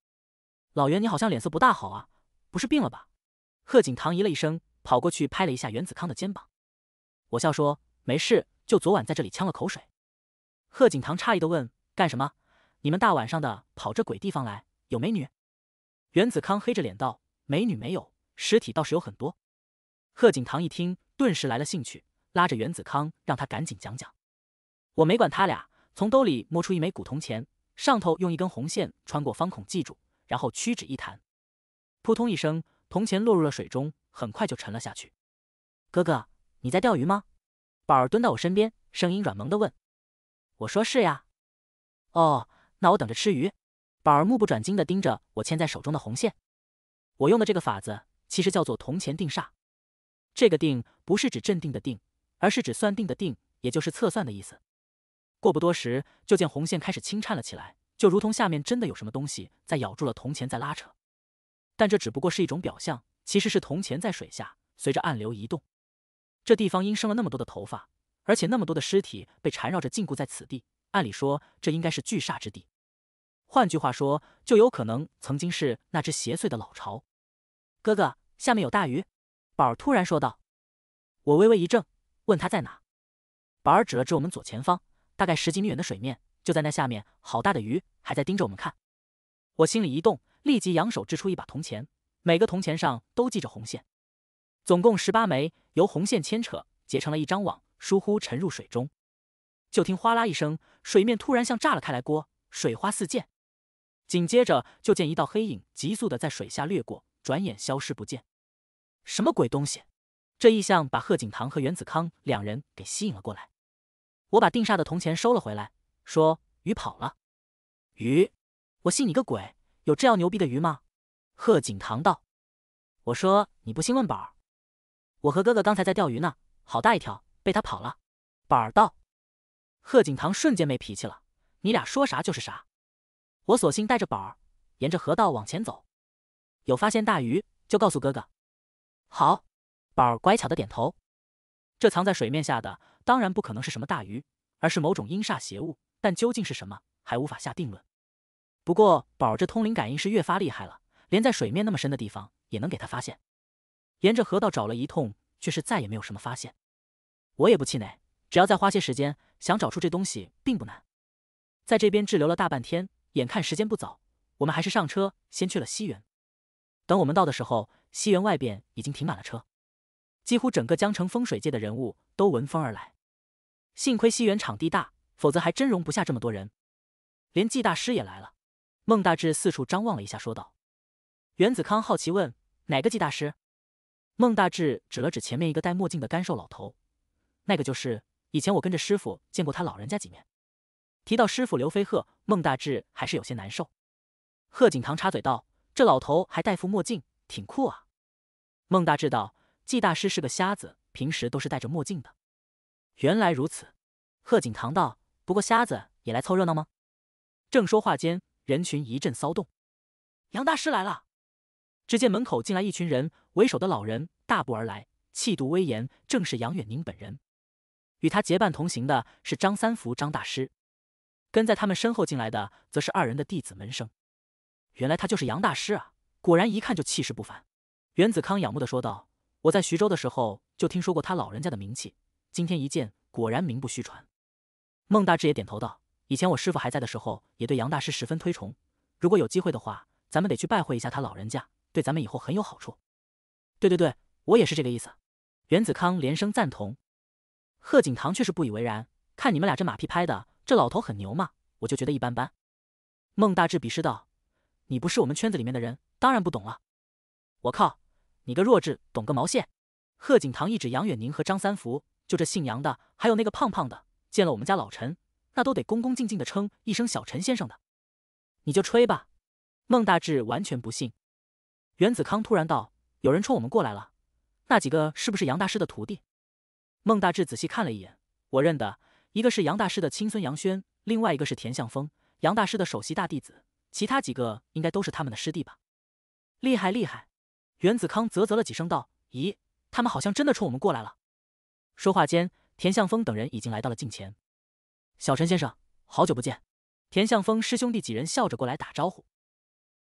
老袁，你好像脸色不大好啊，不是病了吧？贺景棠咦了一声，跑过去拍了一下袁子康的肩膀。我笑说：“没事，就昨晚在这里呛了口水。”贺景棠诧异的问：“干什么？你们大晚上的跑这鬼地方来，有美女？”袁子康黑着脸道：“美女没有，尸体倒是有很多。”贺景棠一听，顿时来了兴趣，拉着袁子康，让他赶紧讲讲。我没管他俩，从兜里摸出一枚古铜钱，上头用一根红线穿过方孔系住，然后屈指一弹，扑通一声，铜钱落入了水中，很快就沉了下去。哥哥，你在钓鱼吗？宝儿蹲到我身边，声音软萌的问。我说是呀。哦，那我等着吃鱼。宝儿目不转睛地盯着我牵在手中的红线。我用的这个法子，其实叫做铜钱定煞。这个“定”不是指镇定的“定”，而是指算定的“定”，也就是测算的意思。过不多时，就见红线开始轻颤了起来，就如同下面真的有什么东西在咬住了铜钱，在拉扯。但这只不过是一种表象，其实是铜钱在水下随着暗流移动。这地方因生了那么多的头发，而且那么多的尸体被缠绕着禁锢在此地，按理说这应该是巨煞之地。换句话说，就有可能曾经是那只邪祟的老巢。哥哥，下面有大鱼。宝儿突然说道：“我微微一怔，问他在哪？宝儿指了指我们左前方，大概十几米远的水面，就在那下面，好大的鱼还在盯着我们看。我心里一动，立即扬手掷出一把铜钱，每个铜钱上都系着红线，总共十八枚，由红线牵扯结成了一张网，疏忽沉入水中。就听哗啦一声，水面突然像炸了开来锅，水花四溅。紧接着就见一道黑影急速的在水下掠过，转眼消失不见。”什么鬼东西！这异象把贺景堂和袁子康两人给吸引了过来。我把定煞的铜钱收了回来，说：“鱼跑了。”“鱼？我信你个鬼！有这样牛逼的鱼吗？”贺景堂道。“我说你不信，问宝儿。我和哥哥刚才在钓鱼呢，好大一条，被他跑了。”宝儿道。贺景堂瞬间没脾气了：“你俩说啥就是啥。”我索性带着宝儿沿着河道往前走，有发现大鱼就告诉哥哥。好，宝儿乖巧的点头。这藏在水面下的，当然不可能是什么大鱼，而是某种阴煞邪物。但究竟是什么，还无法下定论。不过宝儿这通灵感应是越发厉害了，连在水面那么深的地方，也能给他发现。沿着河道找了一通，却是再也没有什么发现。我也不气馁，只要再花些时间，想找出这东西并不难。在这边滞留了大半天，眼看时间不早，我们还是上车，先去了西园。等我们到的时候。西园外边已经停满了车，几乎整个江城风水界的人物都闻风而来。幸亏西园场地大，否则还真容不下这么多人。连季大师也来了。孟大志四处张望了一下，说道：“袁子康，好奇问哪个季大师？”孟大志指了指前面一个戴墨镜的干瘦老头，“那个就是。以前我跟着师傅见过他老人家几面。”提到师傅刘飞鹤，孟大志还是有些难受。贺景堂插嘴道：“这老头还戴副墨镜，挺酷啊。”孟大知道：“季大师是个瞎子，平时都是戴着墨镜的。”原来如此，贺景堂道：“不过瞎子也来凑热闹吗？”正说话间，人群一阵骚动，“杨大师来了！”只见门口进来一群人，为首的老人大步而来，气度威严，正是杨远宁本人。与他结伴同行的是张三福张大师，跟在他们身后进来的则是二人的弟子门生。原来他就是杨大师啊！果然一看就气势不凡。袁子康仰慕的说道：“我在徐州的时候就听说过他老人家的名气，今天一见，果然名不虚传。”孟大志也点头道：“以前我师傅还在的时候，也对杨大师十分推崇。如果有机会的话，咱们得去拜会一下他老人家，对咱们以后很有好处。”“对对对，我也是这个意思。”袁子康连声赞同。贺景棠却是不以为然：“看你们俩这马屁拍的，这老头很牛吗？我就觉得一般般。”孟大志鄙视道：“你不是我们圈子里面的人，当然不懂了。”“我靠！”你个弱智，懂个毛线！贺景堂一指杨远宁和张三福，就这姓杨的，还有那个胖胖的，见了我们家老陈，那都得恭恭敬敬的称一声小陈先生的。你就吹吧！孟大志完全不信。袁子康突然道：“有人冲我们过来了，那几个是不是杨大师的徒弟？”孟大志仔细看了一眼，我认得，一个是杨大师的亲孙杨轩，另外一个是田向峰，杨大师的首席大弟子，其他几个应该都是他们的师弟吧？厉害，厉害！袁子康啧啧了几声，道：“咦，他们好像真的冲我们过来了。”说话间，田向峰等人已经来到了近前。“小陈先生，好久不见！”田向峰师兄弟几人笑着过来打招呼。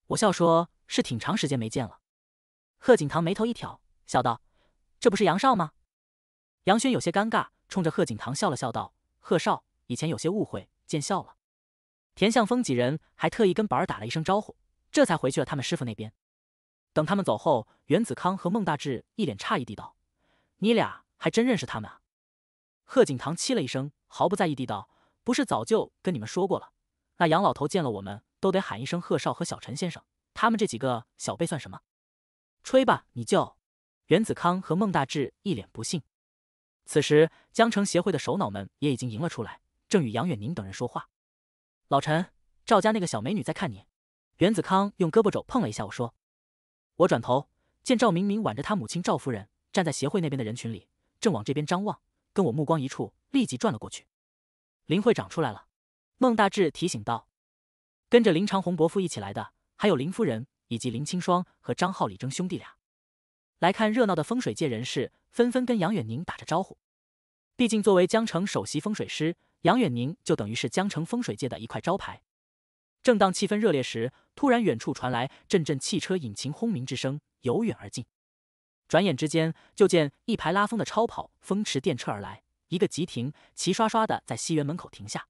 我笑说：“是挺长时间没见了。”贺景棠眉头一挑，笑道：“这不是杨少吗？”杨轩有些尴尬，冲着贺景棠笑了笑道：“贺少，以前有些误会，见笑了。”田向峰几人还特意跟宝儿打了一声招呼，这才回去了他们师傅那边。等他们走后，袁子康和孟大志一脸诧异地道：“你俩还真认识他们啊？”贺景棠嘁了一声，毫不在意地道：“不是早就跟你们说过了？那杨老头见了我们都得喊一声贺少和小陈先生，他们这几个小辈算什么？吹吧你就！”袁子康和孟大志一脸不信。此时，江城协会的首脑们也已经迎了出来，正与杨远宁等人说话。老陈，赵家那个小美女在看你。袁子康用胳膊肘碰了一下我说。我转头见赵明明挽着他母亲赵夫人站在协会那边的人群里，正往这边张望，跟我目光一处，立即转了过去。林会长出来了，孟大志提醒道。跟着林长虹伯父一起来的，还有林夫人以及林清霜和张浩、李征兄弟俩。来看热闹的风水界人士纷纷跟杨远宁打着招呼，毕竟作为江城首席风水师，杨远宁就等于是江城风水界的一块招牌。正当气氛热烈时，突然远处传来阵阵汽车引擎轰鸣之声，由远而近。转眼之间，就见一排拉风的超跑风驰电掣而来，一个急停，齐刷刷的在西园门口停下。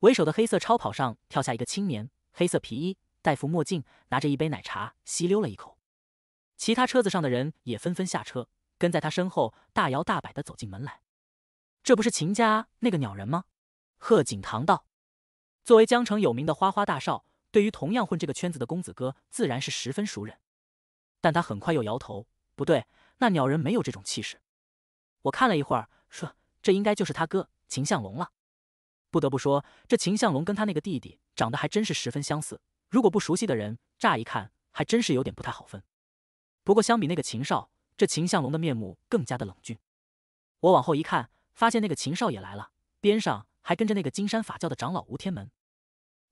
为首的黑色超跑上跳下一个青年，黑色皮衣，戴副墨镜，拿着一杯奶茶吸溜了一口。其他车子上的人也纷纷下车，跟在他身后大摇大摆的走进门来。这不是秦家那个鸟人吗？贺景棠道。作为江城有名的花花大少，对于同样混这个圈子的公子哥，自然是十分熟人。但他很快又摇头：“不对，那鸟人没有这种气势。”我看了一会儿，说：“这应该就是他哥秦向龙了。”不得不说，这秦向龙跟他那个弟弟长得还真是十分相似。如果不熟悉的人，乍一看还真是有点不太好分。不过相比那个秦少，这秦向龙的面目更加的冷峻。我往后一看，发现那个秦少爷来了，边上还跟着那个金山法教的长老吴天门。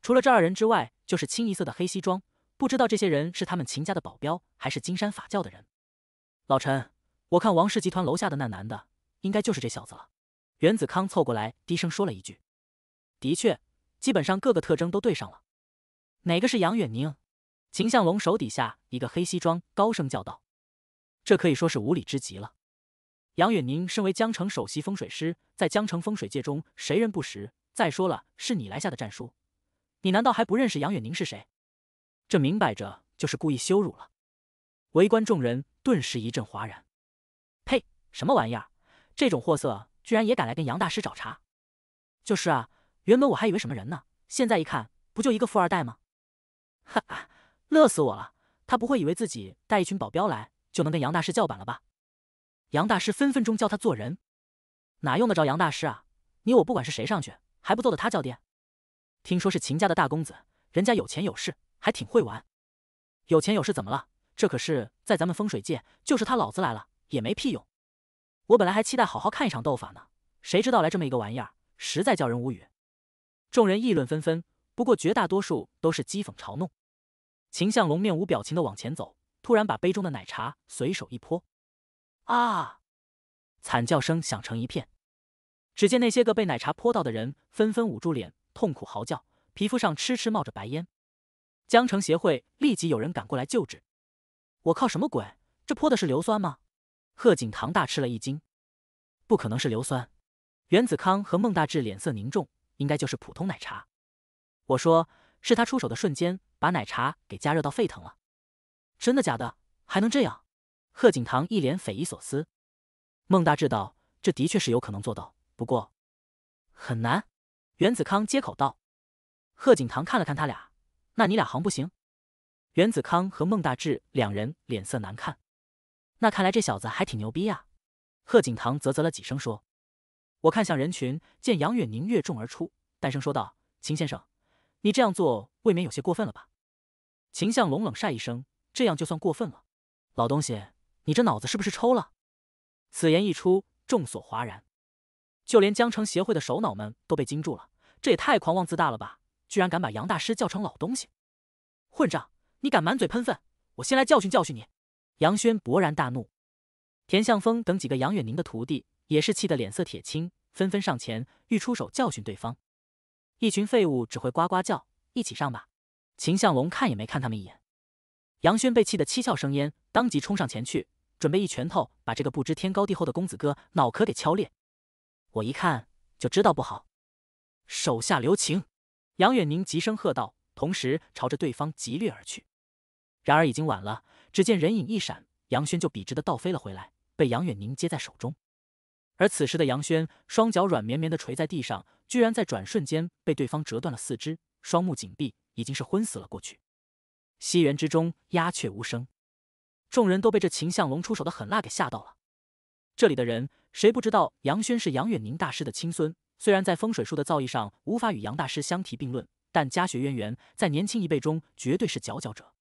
除了这二人之外，就是清一色的黑西装。不知道这些人是他们秦家的保镖，还是金山法教的人。老陈，我看王氏集团楼下的那男的，应该就是这小子了。袁子康凑过来低声说了一句：“的确，基本上各个特征都对上了。”哪个是杨远宁？秦向龙手底下一个黑西装高声叫道：“这可以说是无理之极了。”杨远宁身为江城首席风水师，在江城风水界中谁人不识？再说了，是你来下的战书。你难道还不认识杨远宁是谁？这明摆着就是故意羞辱了！围观众人顿时一阵哗然。呸！什么玩意儿？这种货色居然也敢来跟杨大师找茬？就是啊，原本我还以为什么人呢，现在一看，不就一个富二代吗？哈哈，乐死我了！他不会以为自己带一群保镖来就能跟杨大师叫板了吧？杨大师分分钟教他做人，哪用得着杨大师啊？你我不管是谁上去，还不揍得他叫爹？听说是秦家的大公子，人家有钱有势，还挺会玩。有钱有势怎么了？这可是在咱们风水界，就是他老子来了也没屁用。我本来还期待好好看一场斗法呢，谁知道来这么一个玩意儿，实在叫人无语。众人议论纷纷，不过绝大多数都是讥讽嘲弄。秦向龙面无表情的往前走，突然把杯中的奶茶随手一泼，啊！惨叫声响成一片。只见那些个被奶茶泼到的人纷纷捂住脸。痛苦嚎叫，皮肤上痴痴冒着白烟。江城协会立即有人赶过来救治。我靠，什么鬼？这泼的是硫酸吗？贺景堂大吃了一惊。不可能是硫酸。袁子康和孟大志脸色凝重，应该就是普通奶茶。我说是他出手的瞬间，把奶茶给加热到沸腾了。真的假的？还能这样？贺景堂一脸匪夷所思。孟大志道：“这的确是有可能做到，不过很难。”袁子康接口道：“贺景堂看了看他俩，那你俩行不行？”袁子康和孟大志两人脸色难看。那看来这小子还挺牛逼呀！贺景堂啧啧了几声说：“我看向人群，见杨远宁越众而出，淡声说道：‘秦先生，你这样做未免有些过分了吧？’”秦向龙冷晒一声：“这样就算过分了，老东西，你这脑子是不是抽了？”此言一出，众所哗然。就连江城协会的首脑们都被惊住了，这也太狂妄自大了吧！居然敢把杨大师叫成老东西！混账，你敢满嘴喷粪，我先来教训教训你！杨轩勃然大怒，田向峰等几个杨远宁的徒弟也是气得脸色铁青，纷纷上前欲出手教训对方。一群废物只会呱呱叫，一起上吧！秦向龙看也没看他们一眼。杨轩被气得七窍生烟，当即冲上前去，准备一拳头把这个不知天高地厚的公子哥脑壳给敲裂。我一看就知道不好，手下留情！杨远宁急声喝道，同时朝着对方疾掠而去。然而已经晚了，只见人影一闪，杨轩就笔直的倒飞了回来，被杨远宁接在手中。而此时的杨轩双脚软绵绵的垂在地上，居然在转瞬间被对方折断了四肢，双目紧闭，已经是昏死了过去。西园之中鸦雀无声，众人都被这秦向龙出手的狠辣给吓到了。这里的人。谁不知道杨轩是杨远宁大师的亲孙？虽然在风水术的造诣上无法与杨大师相提并论，但家学渊源在年轻一辈中绝对是佼佼者。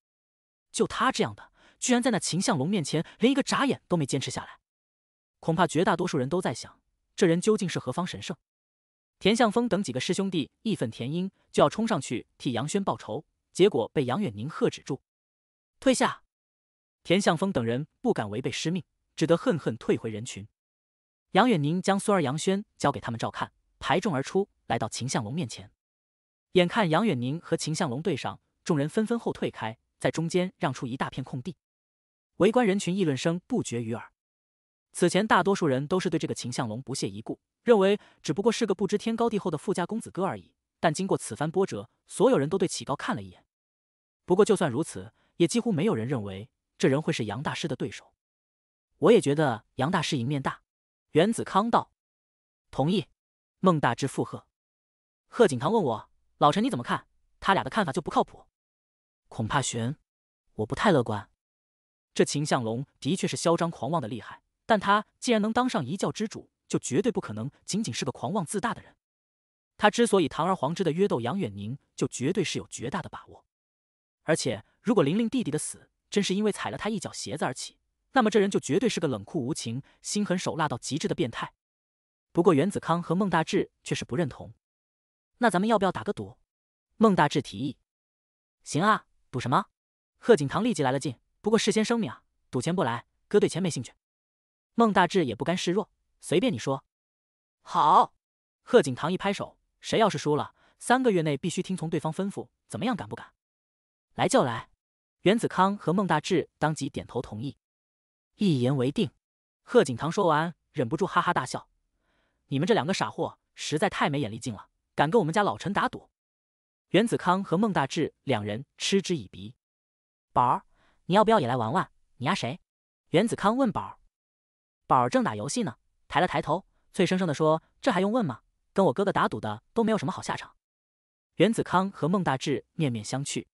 就他这样的，居然在那秦向龙面前连一个眨眼都没坚持下来，恐怕绝大多数人都在想，这人究竟是何方神圣？田向峰等几个师兄弟义愤填膺，就要冲上去替杨轩报仇，结果被杨远宁喝止住：“退下！”田向峰等人不敢违背师命，只得恨恨退回人群。杨远宁将孙儿杨轩交给他们照看，排众而出，来到秦向龙面前。眼看杨远宁和秦向龙对上，众人纷纷后退开，在中间让出一大片空地。围观人群议论声不绝于耳。此前，大多数人都是对这个秦向龙不屑一顾，认为只不过是个不知天高地厚的富家公子哥而已。但经过此番波折，所有人都对启高看了一眼。不过，就算如此，也几乎没有人认为这人会是杨大师的对手。我也觉得杨大师赢面大。袁子康道：“同意。”孟大志附和。贺景堂问我：“老陈，你怎么看？”他俩的看法就不靠谱，恐怕悬。我不太乐观。这秦向龙的确是嚣张狂妄的厉害，但他既然能当上一教之主，就绝对不可能仅仅是个狂妄自大的人。他之所以堂而皇之的约斗杨远宁，就绝对是有绝大的把握。而且，如果玲玲弟弟的死真是因为踩了他一脚鞋子而起，那么这人就绝对是个冷酷无情、心狠手辣到极致的变态。不过袁子康和孟大志却是不认同。那咱们要不要打个赌？孟大志提议。行啊，赌什么？贺景棠立即来了劲。不过事先声明啊，赌钱不来，哥对钱没兴趣。孟大志也不甘示弱，随便你说。好，贺景棠一拍手，谁要是输了，三个月内必须听从对方吩咐。怎么样？敢不敢？来就来！袁子康和孟大志当即点头同意。一言为定，贺景棠说完，忍不住哈哈大笑。你们这两个傻货，实在太没眼力劲了，敢跟我们家老陈打赌！袁子康和孟大志两人嗤之以鼻。宝儿，你要不要也来玩玩？你押谁？袁子康问宝儿。宝儿正打游戏呢，抬了抬头，脆生生地说：“这还用问吗？跟我哥哥打赌的都没有什么好下场。”袁子康和孟大志面面相觑。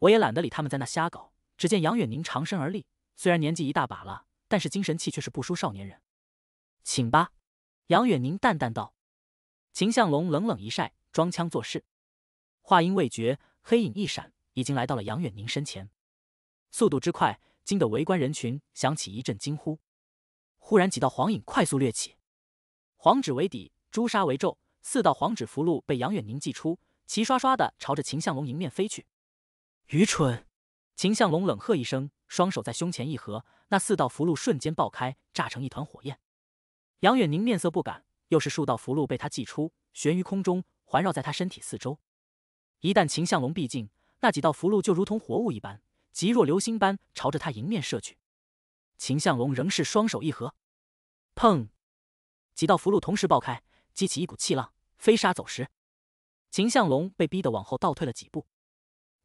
我也懒得理他们，在那瞎搞。只见杨远宁长身而立。虽然年纪一大把了，但是精神气却是不输少年人。请吧，杨远宁淡淡道。秦向龙冷冷一晒，装腔作势。话音未绝，黑影一闪，已经来到了杨远宁身前，速度之快，惊得围观人群响起一阵惊呼。忽然几道黄影快速掠起，黄纸为底，朱砂为咒，四道黄纸符箓被杨远宁祭出，齐刷刷的朝着秦向龙迎面飞去。愚蠢！秦向龙冷喝一声。双手在胸前一合，那四道符箓瞬间爆开，炸成一团火焰。杨远宁面色不敢，又是数道符箓被他祭出，悬于空中，环绕在他身体四周。一旦秦向龙逼近，那几道符箓就如同活物一般，极若流星般朝着他迎面射去。秦向龙仍是双手一合，砰！几道符箓同时爆开，激起一股气浪，飞沙走石。秦向龙被逼得往后倒退了几步，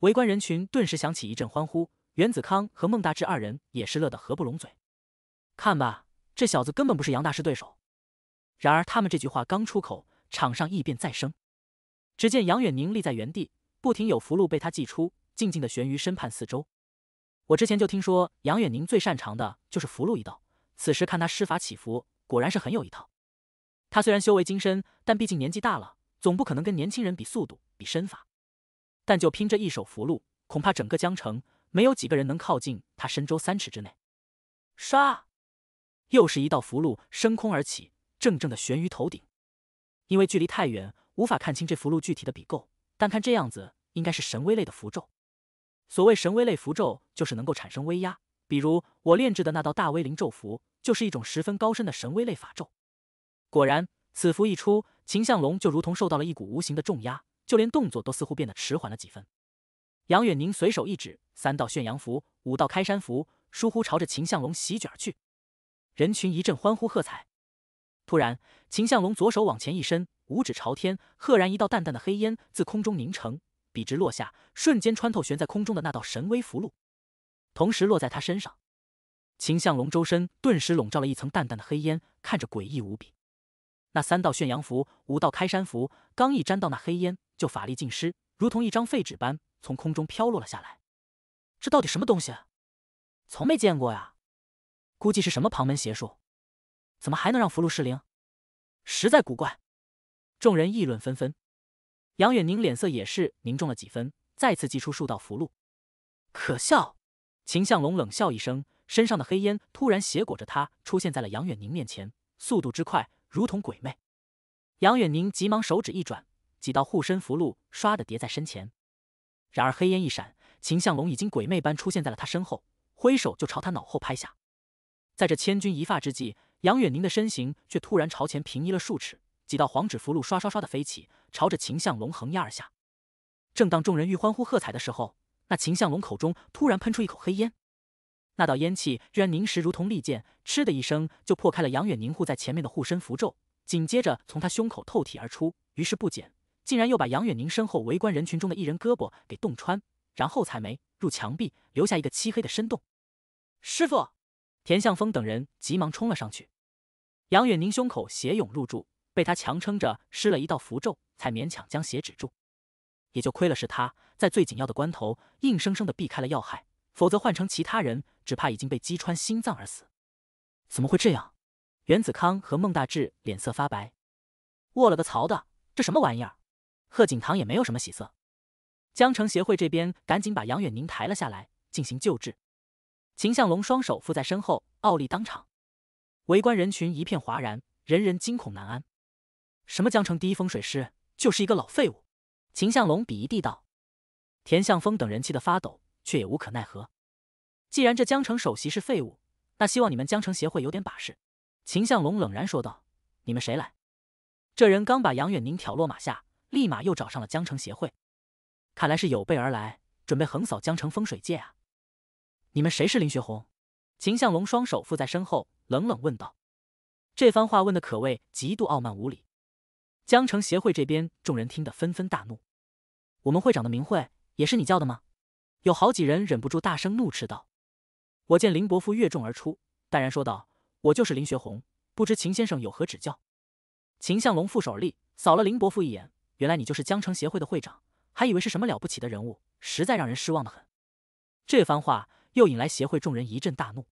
围观人群顿时响起一阵欢呼。袁子康和孟大志二人也是乐得合不拢嘴。看吧，这小子根本不是杨大师对手。然而他们这句话刚出口，场上异变再生。只见杨远宁立在原地，不停有符箓被他祭出，静静的悬于身畔四周。我之前就听说杨远宁最擅长的就是符箓一道，此时看他施法祈福，果然是很有一套。他虽然修为精深，但毕竟年纪大了，总不可能跟年轻人比速度、比身法。但就拼这一手符箓，恐怕整个江城。没有几个人能靠近他身周三尺之内。唰，又是一道符箓升空而起，正正的悬于头顶。因为距离太远，无法看清这符箓具体的笔构，但看这样子，应该是神威类的符咒。所谓神威类符咒，就是能够产生威压，比如我炼制的那道大威灵咒符，就是一种十分高深的神威类法咒。果然，此符一出，秦向龙就如同受到了一股无形的重压，就连动作都似乎变得迟缓了几分。杨远宁随手一指。三道炫阳符，五道开山符，疏忽朝着秦向龙席卷去。人群一阵欢呼喝彩。突然，秦向龙左手往前一伸，五指朝天，赫然一道淡淡的黑烟自空中凝成，笔直落下，瞬间穿透悬在空中的那道神威符箓，同时落在他身上。秦向龙周身顿时笼罩了一层淡淡的黑烟，看着诡异无比。那三道炫阳符、五道开山符刚一沾到那黑烟，就法力尽失，如同一张废纸般从空中飘落了下来。这到底什么东西？从没见过呀！估计是什么旁门邪术，怎么还能让符箓失灵？实在古怪！众人议论纷纷，杨远宁脸色也是凝重了几分，再次祭出数道符箓。可笑！秦向龙冷笑一声，身上的黑烟突然挟裹着他出现在了杨远宁面前，速度之快，如同鬼魅。杨远宁急忙手指一转，几道护身符箓唰的叠在身前，然而黑烟一闪。秦向龙已经鬼魅般出现在了他身后，挥手就朝他脑后拍下。在这千钧一发之际，杨远宁的身形却突然朝前平移了数尺，几道黄纸符箓刷刷刷的飞起，朝着秦向龙横压而下。正当众人欲欢呼喝彩的时候，那秦向龙口中突然喷出一口黑烟，那道烟气居然凝实如同利剑，嗤的一声就破开了杨远宁护在前面的护身符咒，紧接着从他胸口透体而出，于是不减，竟然又把杨远宁身后围观人群中的一人胳膊给洞穿。然后踩没入墙壁，留下一个漆黑的深洞。师傅，田向峰等人急忙冲了上去。杨远宁胸口血涌入注，被他强撑着施了一道符咒，才勉强将血止住。也就亏了是他，在最紧要的关头硬生生的避开了要害，否则换成其他人，只怕已经被击穿心脏而死。怎么会这样？袁子康和孟大志脸色发白。我了个操的，这什么玩意儿？贺景堂也没有什么喜色。江城协会这边赶紧把杨远宁抬了下来进行救治。秦向龙双手附在身后，傲立当场。围观人群一片哗然，人人惊恐难安。什么江城第一风水师，就是一个老废物！秦向龙鄙夷地道。田向峰等人气得发抖，却也无可奈何。既然这江城首席是废物，那希望你们江城协会有点把式。秦向龙冷然说道：“你们谁来？”这人刚把杨远宁挑落马下，立马又找上了江城协会。看来是有备而来，准备横扫江城风水界啊！你们谁是林学红？秦向龙双手负在身后，冷冷问道。这番话问的可谓极度傲慢无礼。江城协会这边众人听得纷纷大怒。我们会长的名讳也是你叫的吗？有好几人忍不住大声怒斥道。我见林伯父越众而出，淡然说道：“我就是林学红，不知秦先生有何指教？”秦向龙负手而立，扫了林伯父一眼：“原来你就是江城协会的会长。”还以为是什么了不起的人物，实在让人失望的很。这番话又引来协会众人一阵大怒。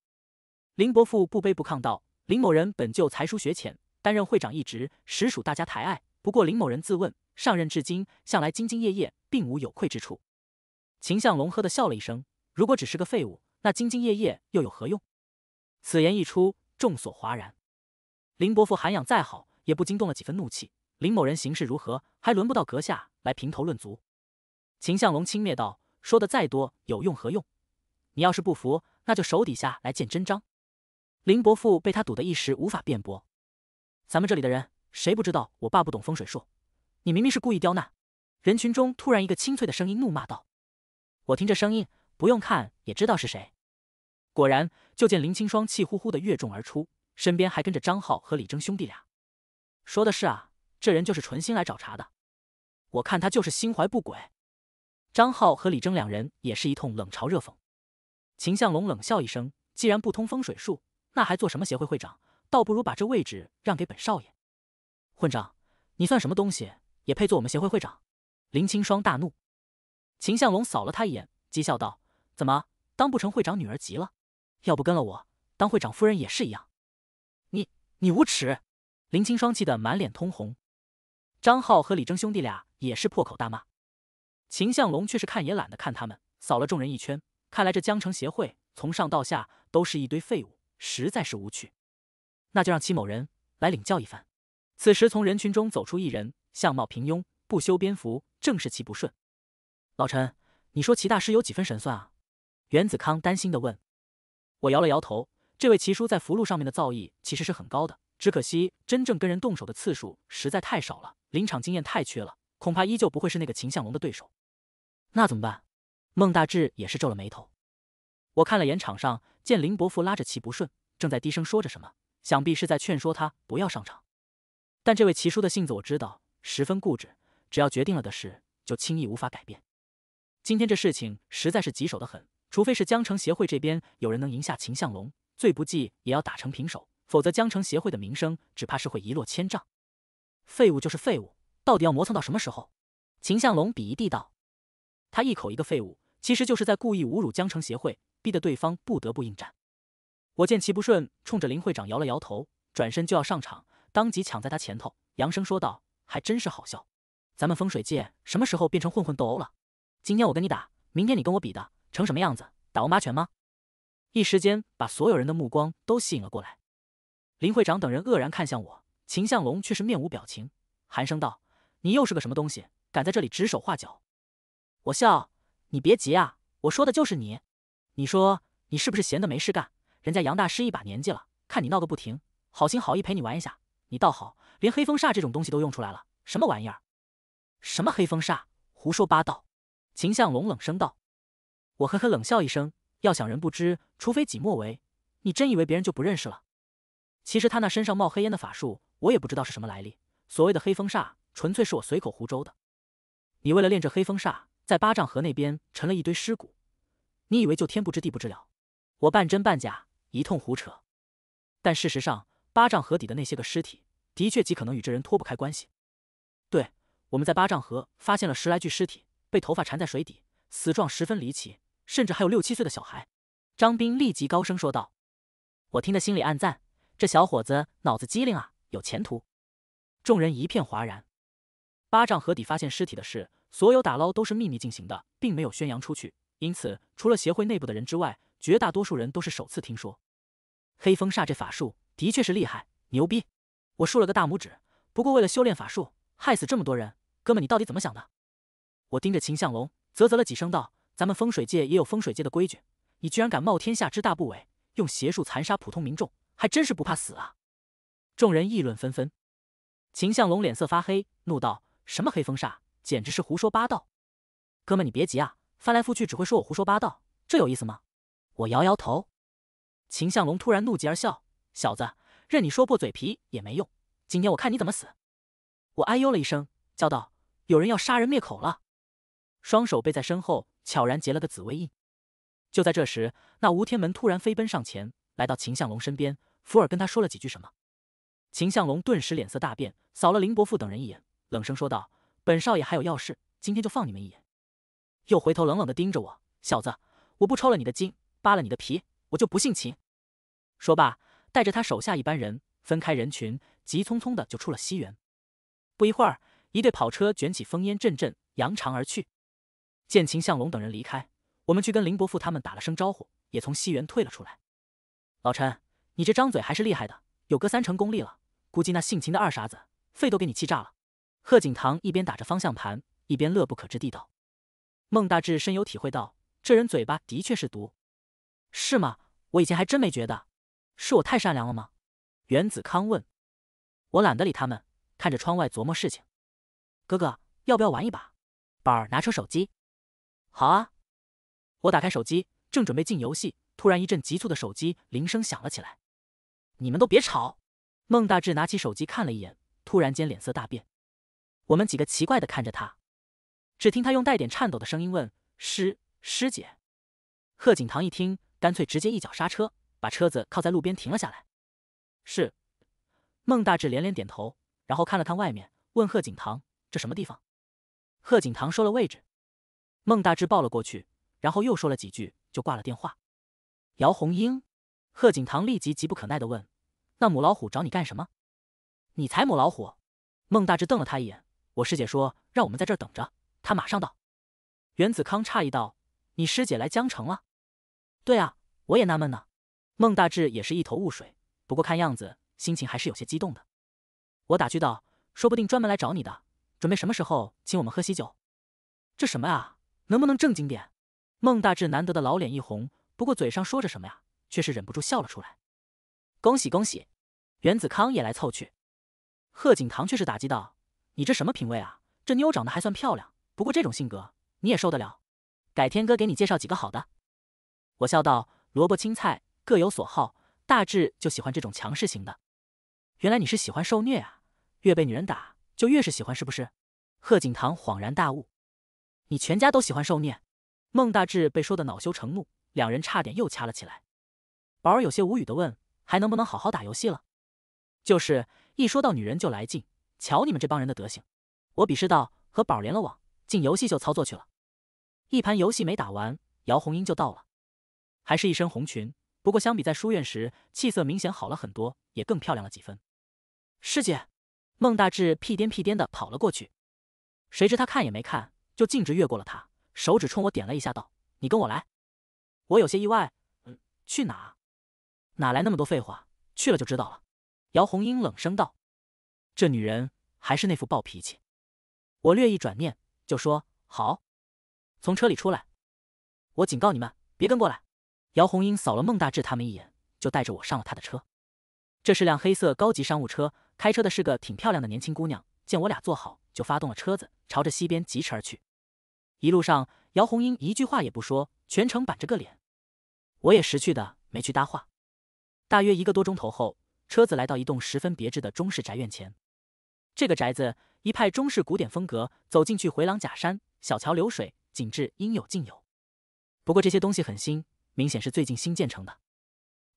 林伯父不卑不亢道：“林某人本就才疏学浅，担任会长一职，实属大家抬爱。不过林某人自问，上任至今，向来兢兢业业，并无有愧之处。”秦向龙喝的笑了一声：“如果只是个废物，那兢兢业业又有何用？”此言一出，众所哗然。林伯父涵养再好，也不禁动了几分怒气。林某人行事如何，还轮不到阁下来评头论足。秦向龙轻蔑道：“说的再多，有用何用？你要是不服，那就手底下来见真章。”林伯父被他堵得一时无法辩驳。咱们这里的人谁不知道我爸不懂风水术？你明明是故意刁难！人群中突然一个清脆的声音怒骂道：“我听这声音，不用看也知道是谁。”果然，就见林青霜气呼呼的越众而出，身边还跟着张浩和李征兄弟俩。说的是啊，这人就是纯心来找茬的，我看他就是心怀不轨。张浩和李征两人也是一通冷嘲热讽。秦向龙冷笑一声：“既然不通风水术，那还做什么协会会长？倒不如把这位置让给本少爷。”混账！你算什么东西，也配做我们协会会长？”林清霜大怒。秦向龙扫了他一眼，讥笑道：“怎么，当不成会长，女儿急了？要不跟了我，当会长夫人也是一样。”你你无耻！”林清霜气得满脸通红。张浩和李征兄弟俩也是破口大骂。秦向龙却是看也懒得看他们，扫了众人一圈，看来这江城协会从上到下都是一堆废物，实在是无趣。那就让齐某人来领教一番。此时从人群中走出一人，相貌平庸，不修边幅，正是齐不顺。老陈，你说齐大师有几分神算啊？袁子康担心的问。我摇了摇头，这位齐叔在符箓上面的造诣其实是很高的，只可惜真正跟人动手的次数实在太少了，临场经验太缺了，恐怕依旧不会是那个秦向龙的对手。那怎么办？孟大志也是皱了眉头。我看了眼场上，见林伯父拉着齐不顺，正在低声说着什么，想必是在劝说他不要上场。但这位齐叔的性子我知道，十分固执，只要决定了的事，就轻易无法改变。今天这事情实在是棘手的很，除非是江城协会这边有人能赢下秦向龙，最不济也要打成平手，否则江城协会的名声只怕是会一落千丈。废物就是废物，到底要磨蹭到什么时候？秦向龙鄙夷地道。他一口一个废物，其实就是在故意侮辱江城协会，逼得对方不得不应战。我见其不顺，冲着林会长摇了摇头，转身就要上场，当即抢在他前头，扬声说道：“还真是好笑，咱们风水界什么时候变成混混斗殴了？今天我跟你打，明天你跟我比的成什么样子？打王八拳吗？”一时间把所有人的目光都吸引了过来。林会长等人愕然看向我，秦向龙却是面无表情，寒声道：“你又是个什么东西？敢在这里指手画脚？”我笑，你别急啊，我说的就是你。你说你是不是闲得没事干？人家杨大师一把年纪了，看你闹个不停，好心好意陪你玩一下，你倒好，连黑风煞这种东西都用出来了，什么玩意儿？什么黑风煞？胡说八道！秦向龙冷声道。我呵呵冷笑一声，要想人不知，除非己莫为。你真以为别人就不认识了？其实他那身上冒黑烟的法术，我也不知道是什么来历。所谓的黑风煞，纯粹是我随口胡诌的。你为了练这黑风煞？在八丈河那边沉了一堆尸骨，你以为就天不知地不知了？我半真半假一通胡扯，但事实上，八丈河底的那些个尸体，的确极可能与这人脱不开关系。对，我们在八丈河发现了十来具尸体，被头发缠在水底，死状十分离奇，甚至还有六七岁的小孩。张兵立即高声说道：“我听得心里暗赞，这小伙子脑子机灵啊，有前途。”众人一片哗然。八丈河底发现尸体的事。所有打捞都是秘密进行的，并没有宣扬出去，因此除了协会内部的人之外，绝大多数人都是首次听说。黑风煞这法术的确是厉害，牛逼！我竖了个大拇指。不过为了修炼法术，害死这么多人，哥们你到底怎么想的？我盯着秦向龙，啧啧了几声，道：“咱们风水界也有风水界的规矩，你居然敢冒天下之大不韪，用邪术残杀普通民众，还真是不怕死啊！”众人议论纷纷。秦向龙脸色发黑，怒道：“什么黑风煞？”简直是胡说八道！哥们，你别急啊，翻来覆去只会说我胡说八道，这有意思吗？我摇摇头。秦向龙突然怒极而笑：“小子，任你说破嘴皮也没用，今天我看你怎么死！”我哎呦了一声，叫道：“有人要杀人灭口了！”双手背在身后，悄然结了个紫薇印。就在这时，那吴天门突然飞奔上前，来到秦向龙身边，福尔跟他说了几句什么。秦向龙顿时脸色大变，扫了林伯父等人一眼，冷声说道。本少爷还有要事，今天就放你们一眼。又回头冷冷的盯着我，小子，我不抽了你的筋，扒了你的皮，我就不姓秦。说罢，带着他手下一班人，分开人群，急匆匆的就出了西园。不一会儿，一队跑车卷起风烟阵阵，扬长而去。见秦向龙等人离开，我们去跟林伯父他们打了声招呼，也从西园退了出来。老陈，你这张嘴还是厉害的，有个三成功力了，估计那姓秦的二傻子肺都给你气炸了。贺景棠一边打着方向盘，一边乐不可支地道：“孟大志深有体会到，这人嘴巴的确是毒，是吗？我以前还真没觉得，是我太善良了吗？”袁子康问：“我懒得理他们，看着窗外琢磨事情。哥哥要不要玩一把？”宝儿拿出手机：“好啊！”我打开手机，正准备进游戏，突然一阵急促的手机铃声响了起来。你们都别吵！孟大志拿起手机看了一眼，突然间脸色大变。我们几个奇怪的看着他，只听他用带点颤抖的声音问：“师师姐。”贺景棠一听，干脆直接一脚刹车，把车子靠在路边停了下来。是孟大志连连点头，然后看了看外面，问贺景棠：“这什么地方？”贺景棠说了位置，孟大志抱了过去，然后又说了几句，就挂了电话。姚红英，贺景棠立即急不可耐的问：“那母老虎找你干什么？”“你才母老虎！”孟大志瞪了他一眼。我师姐说让我们在这儿等着，她马上到。袁子康诧异道：“你师姐来江城了？”“对啊，我也纳闷呢。”孟大志也是一头雾水，不过看样子心情还是有些激动的。我打趣道：“说不定专门来找你的，准备什么时候请我们喝喜酒？”“这什么啊？能不能正经点？”孟大志难得的老脸一红，不过嘴上说着什么呀，却是忍不住笑了出来。“恭喜恭喜！”袁子康也来凑趣。贺景棠却是打击道。你这什么品味啊？这妞长得还算漂亮，不过这种性格你也受得了？改天哥给你介绍几个好的。我笑道：“萝卜青菜，各有所好。大志就喜欢这种强势型的。原来你是喜欢受虐啊？越被女人打，就越是喜欢，是不是？”贺景棠恍然大悟：“你全家都喜欢受虐。”孟大志被说的恼羞成怒，两人差点又掐了起来。宝儿有些无语的问：“还能不能好好打游戏了？”“就是，一说到女人就来劲。”瞧你们这帮人的德行，我鄙视道。和宝连了网，进游戏就操作去了。一盘游戏没打完，姚红英就到了，还是一身红裙。不过相比在书院时，气色明显好了很多，也更漂亮了几分。师姐，孟大志屁颠屁颠的跑了过去。谁知他看也没看，就径直越过了他，手指冲我点了一下，道：“你跟我来。”我有些意外，嗯，去哪？哪来那么多废话？去了就知道了。姚红英冷声道。这女人还是那副暴脾气，我略一转念就说：“好，从车里出来。”我警告你们别跟过来。姚红英扫了孟大志他们一眼，就带着我上了他的车。这是辆黑色高级商务车，开车的是个挺漂亮的年轻姑娘。见我俩坐好，就发动了车子，朝着西边疾驰而去。一路上，姚红英一句话也不说，全程板着个脸。我也识趣的没去搭话。大约一个多钟头后，车子来到一栋十分别致的中式宅院前。这个宅子一派中式古典风格，走进去回廊、假山、小桥、流水，景致应有尽有。不过这些东西很新，明显是最近新建成的。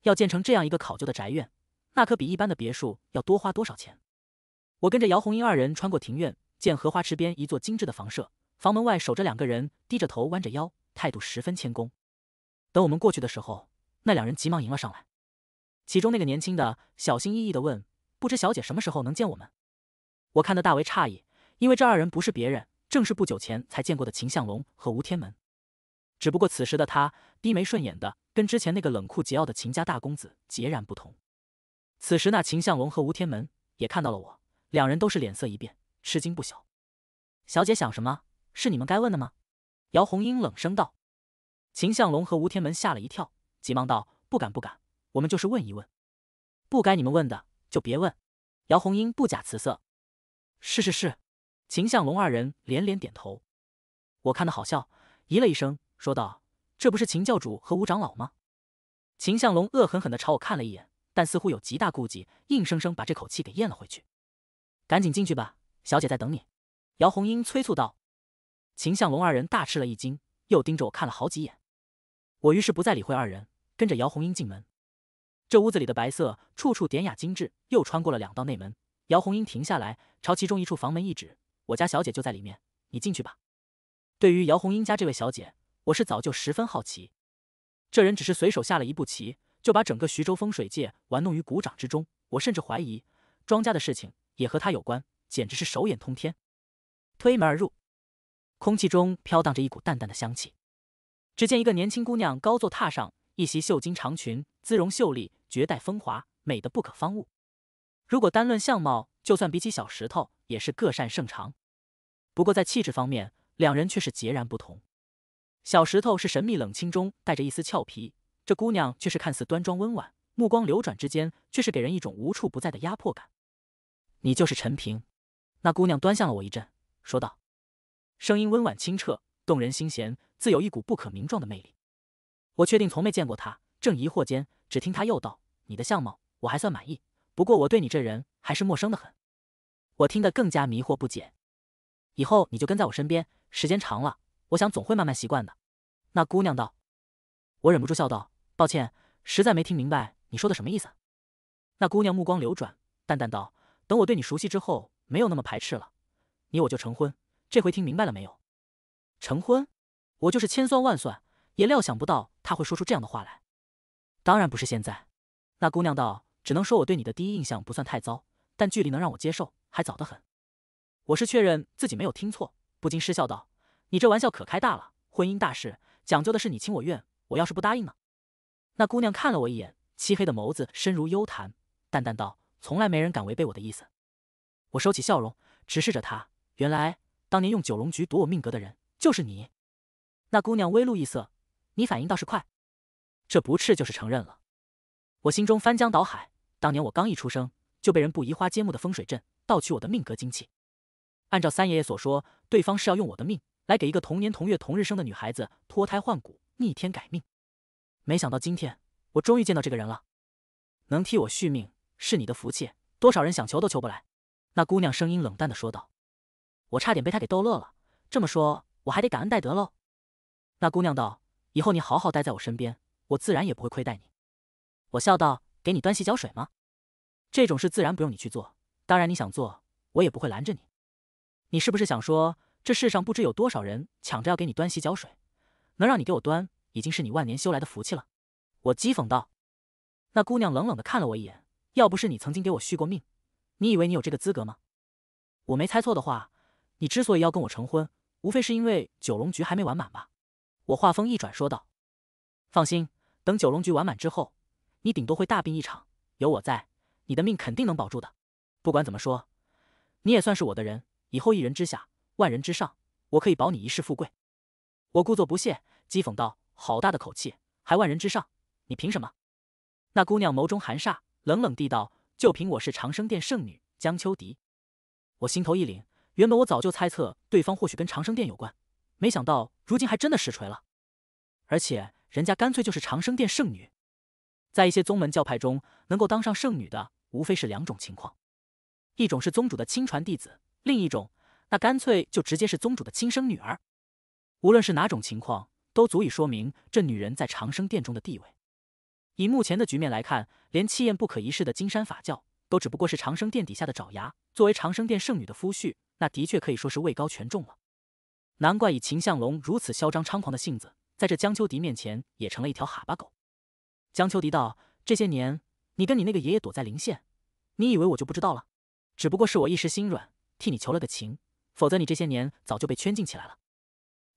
要建成这样一个考究的宅院，那可比一般的别墅要多花多少钱？我跟着姚红英二人穿过庭院，见荷花池边一座精致的房舍，房门外守着两个人，低着头弯着腰，态度十分谦恭。等我们过去的时候，那两人急忙迎了上来，其中那个年轻的小心翼翼的问：“不知小姐什么时候能见我们？”我看得大为诧异，因为这二人不是别人，正是不久前才见过的秦向龙和吴天门。只不过此时的他低眉顺眼的，跟之前那个冷酷桀骜的秦家大公子截然不同。此时那秦向龙和吴天门也看到了我，两人都是脸色一变，吃惊不小。小姐想什么？是你们该问的吗？姚红英冷声道。秦向龙和吴天门吓了一跳，急忙道：“不敢不敢，我们就是问一问，不该你们问的就别问。”姚红英不假辞色。是是是，秦向龙二人连连点头。我看得好笑，咦了一声，说道：“这不是秦教主和吴长老吗？”秦向龙恶狠狠的朝我看了一眼，但似乎有极大顾忌，硬生生把这口气给咽了回去。赶紧进去吧，小姐在等你。”姚红英催促道。秦向龙二人大吃了一惊，又盯着我看了好几眼。我于是不再理会二人，跟着姚红英进门。这屋子里的白色处处典雅精致，又穿过了两道内门。姚红英停下来，朝其中一处房门一指：“我家小姐就在里面，你进去吧。”对于姚红英家这位小姐，我是早就十分好奇。这人只是随手下了一步棋，就把整个徐州风水界玩弄于股掌之中。我甚至怀疑庄家的事情也和他有关，简直是手眼通天。推门而入，空气中飘荡着一股淡淡的香气。只见一个年轻姑娘高坐榻上，一袭绣金长裙，姿容秀丽，绝代风华，美得不可方物。如果单论相貌，就算比起小石头，也是各擅胜长。不过在气质方面，两人却是截然不同。小石头是神秘冷清中带着一丝俏皮，这姑娘却是看似端庄温婉，目光流转之间却是给人一种无处不在的压迫感。你就是陈平？那姑娘端详了我一阵，说道，声音温婉清澈，动人心弦，自有一股不可名状的魅力。我确定从没见过她。正疑惑间，只听她又道：“你的相貌，我还算满意。”不过我对你这人还是陌生的很，我听得更加迷惑不解。以后你就跟在我身边，时间长了，我想总会慢慢习惯的。那姑娘道，我忍不住笑道：“抱歉，实在没听明白你说的什么意思。”那姑娘目光流转，淡淡道：“等我对你熟悉之后，没有那么排斥了，你我就成婚。这回听明白了没有？”成婚？我就是千算万算，也料想不到他会说出这样的话来。当然不是现在。那姑娘道。只能说我对你的第一印象不算太糟，但距离能让我接受还早得很。我是确认自己没有听错，不禁失笑道：“你这玩笑可开大了！婚姻大事讲究的是你情我愿，我要是不答应呢？”那姑娘看了我一眼，漆黑的眸子深如幽潭，淡淡道：“从来没人敢违背我的意思。”我收起笑容，直视着她。原来当年用九龙菊夺我命格的人就是你。那姑娘微露异色：“你反应倒是快，这不赤就是承认了。”我心中翻江倒海。当年我刚一出生，就被人布移花接木的风水阵盗取我的命格精气。按照三爷爷所说，对方是要用我的命来给一个同年同月同日生的女孩子脱胎换骨、逆天改命。没想到今天我终于见到这个人了，能替我续命是你的福气，多少人想求都求不来。”那姑娘声音冷淡的说道，“我差点被他给逗乐了。这么说，我还得感恩戴德喽？”那姑娘道：“以后你好好待在我身边，我自然也不会亏待你。”我笑道。给你端洗脚水吗？这种事自然不用你去做，当然你想做，我也不会拦着你。你是不是想说，这世上不知有多少人抢着要给你端洗脚水，能让你给我端，已经是你万年修来的福气了？我讥讽道。那姑娘冷冷的看了我一眼，要不是你曾经给我续过命，你以为你有这个资格吗？我没猜错的话，你之所以要跟我成婚，无非是因为九龙局还没完满吧？我话锋一转说道。放心，等九龙局完满之后。你顶多会大病一场，有我在，你的命肯定能保住的。不管怎么说，你也算是我的人，以后一人之下，万人之上，我可以保你一世富贵。我故作不屑，讥讽道：“好大的口气，还万人之上，你凭什么？”那姑娘眸中含煞，冷冷地道：“就凭我是长生殿圣女江秋迪。”我心头一凛，原本我早就猜测对方或许跟长生殿有关，没想到如今还真的实锤了，而且人家干脆就是长生殿圣女。在一些宗门教派中，能够当上圣女的，无非是两种情况：一种是宗主的亲传弟子，另一种那干脆就直接是宗主的亲生女儿。无论是哪种情况，都足以说明这女人在长生殿中的地位。以目前的局面来看，连气焰不可一世的金山法教都只不过是长生殿底下的爪牙。作为长生殿圣女的夫婿，那的确可以说是位高权重了。难怪以秦向龙如此嚣张猖狂的性子，在这江秋迪面前也成了一条哈巴狗。江秋迪道：“这些年，你跟你那个爷爷躲在临县，你以为我就不知道了？只不过是我一时心软，替你求了个情，否则你这些年早就被圈禁起来了。”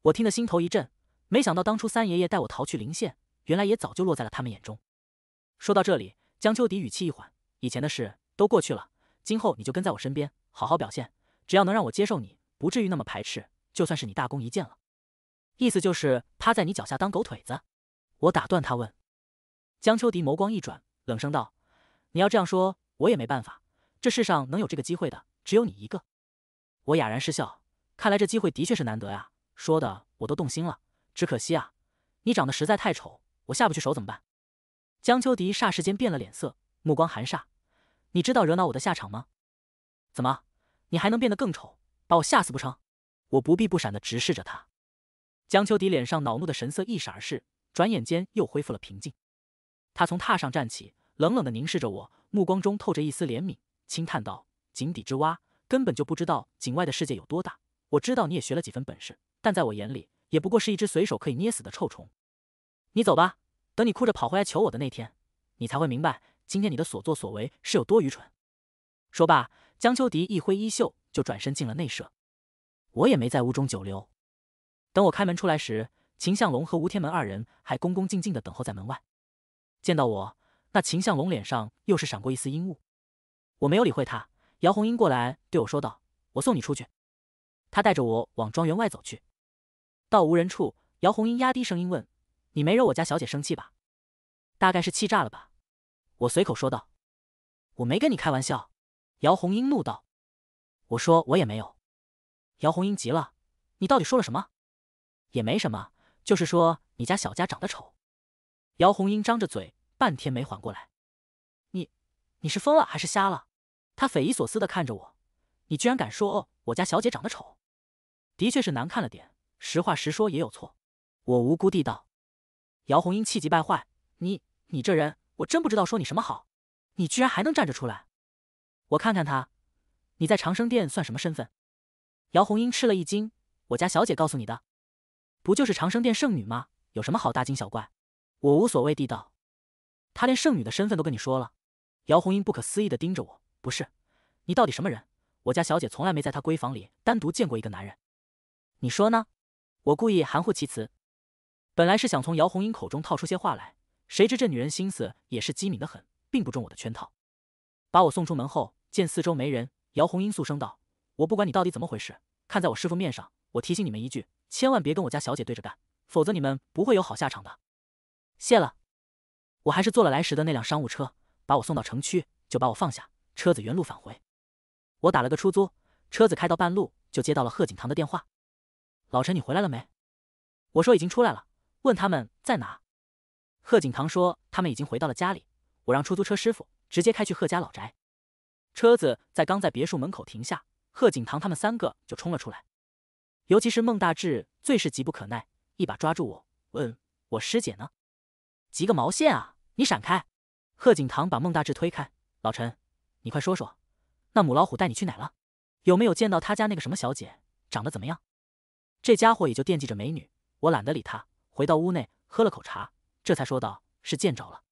我听得心头一震，没想到当初三爷爷带我逃去临县，原来也早就落在了他们眼中。说到这里，江秋迪语气一缓：“以前的事都过去了，今后你就跟在我身边，好好表现，只要能让我接受你，不至于那么排斥，就算是你大功一件了。”意思就是趴在你脚下当狗腿子？我打断他问。江秋迪眸光一转，冷声道：“你要这样说，我也没办法。这世上能有这个机会的，只有你一个。”我哑然失笑，看来这机会的确是难得呀，说的我都动心了。只可惜啊，你长得实在太丑，我下不去手，怎么办？江秋迪霎时间变了脸色，目光寒煞。你知道惹恼我的下场吗？怎么，你还能变得更丑，把我吓死不成？我不避不闪的直视着他。江秋迪脸上恼怒的神色一闪而逝，转眼间又恢复了平静。他从榻上站起，冷冷地凝视着我，目光中透着一丝怜悯，轻叹道：“井底之蛙根本就不知道井外的世界有多大。我知道你也学了几分本事，但在我眼里也不过是一只随手可以捏死的臭虫。你走吧，等你哭着跑回来求我的那天，你才会明白今天你的所作所为是有多愚蠢。”说罢，江秋迪一挥衣袖，就转身进了内舍。我也没在屋中久留。等我开门出来时，秦向龙和吴天门二人还恭恭敬敬地等候在门外。见到我，那秦向龙脸上又是闪过一丝阴雾。我没有理会他。姚红英过来对我说道：“我送你出去。”他带着我往庄园外走去。到无人处，姚红英压低声音问：“你没惹我家小姐生气吧？”“大概是气炸了吧。”我随口说道。“我没跟你开玩笑。”姚红英怒道。“我说我也没有。”姚红英急了：“你到底说了什么？”“也没什么，就是说你家小家长得丑。”姚红英张着嘴，半天没缓过来。你，你是疯了还是瞎了？她匪夷所思的看着我。你居然敢说我家小姐长得丑？的确是难看了点，实话实说也有错。我无辜地道。姚红英气急败坏。你，你这人，我真不知道说你什么好。你居然还能站着出来！我看看他，你在长生殿算什么身份？姚红英吃了一惊。我家小姐告诉你的，不就是长生殿圣女吗？有什么好大惊小怪？我无所谓地道，他连圣女的身份都跟你说了。姚红英不可思议的盯着我，不是，你到底什么人？我家小姐从来没在她闺房里单独见过一个男人，你说呢？我故意含糊其辞，本来是想从姚红英口中套出些话来，谁知这女人心思也是机敏的很，并不中我的圈套。把我送出门后，见四周没人，姚红英诉声道：“我不管你到底怎么回事，看在我师傅面上，我提醒你们一句，千万别跟我家小姐对着干，否则你们不会有好下场的。”谢了，我还是坐了来时的那辆商务车，把我送到城区，就把我放下，车子原路返回。我打了个出租，车子开到半路就接到了贺景棠的电话：“老陈，你回来了没？”我说：“已经出来了。”问他们在哪？贺景棠说：“他们已经回到了家里。”我让出租车师傅直接开去贺家老宅。车子在刚在别墅门口停下，贺景棠他们三个就冲了出来，尤其是孟大志最是急不可耐，一把抓住我，问我师姐呢？急个毛线啊！你闪开！贺景棠把孟大志推开。老陈，你快说说，那母老虎带你去哪了？有没有见到他家那个什么小姐？长得怎么样？这家伙也就惦记着美女，我懒得理他。回到屋内，喝了口茶，这才说道：“是见着了。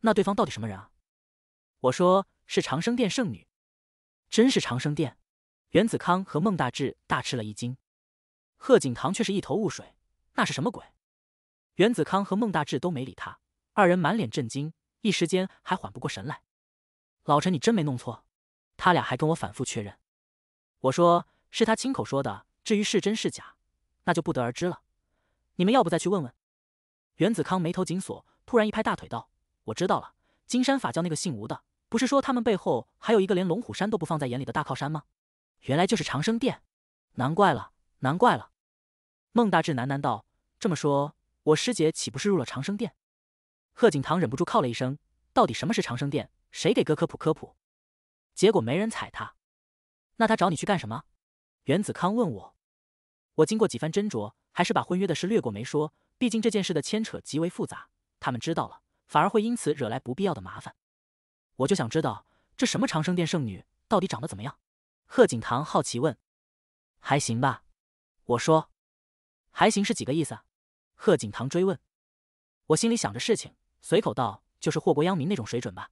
那对方到底什么人啊？”我说：“是长生殿圣女。”真是长生殿！袁子康和孟大志大吃了一惊，贺景棠却是一头雾水，那是什么鬼？袁子康和孟大志都没理他，二人满脸震惊，一时间还缓不过神来。老陈，你真没弄错？他俩还跟我反复确认。我说是他亲口说的，至于是真是假，那就不得而知了。你们要不再去问问？袁子康眉头紧锁，突然一拍大腿道：“我知道了！金山法教那个姓吴的，不是说他们背后还有一个连龙虎山都不放在眼里的大靠山吗？原来就是长生殿，难怪了，难怪了。”孟大志喃喃道：“这么说。”我师姐岂不是入了长生殿？贺景棠忍不住靠了一声：“到底什么是长生殿？谁给哥科普科普？”结果没人睬他。那他找你去干什么？袁子康问我。我经过几番斟酌，还是把婚约的事略过没说。毕竟这件事的牵扯极为复杂，他们知道了反而会因此惹来不必要的麻烦。我就想知道，这什么长生殿圣女到底长得怎么样？贺景棠好奇问。还行吧，我说。还行是几个意思？贺景棠追问，我心里想着事情，随口道：“就是祸国殃民那种水准吧。”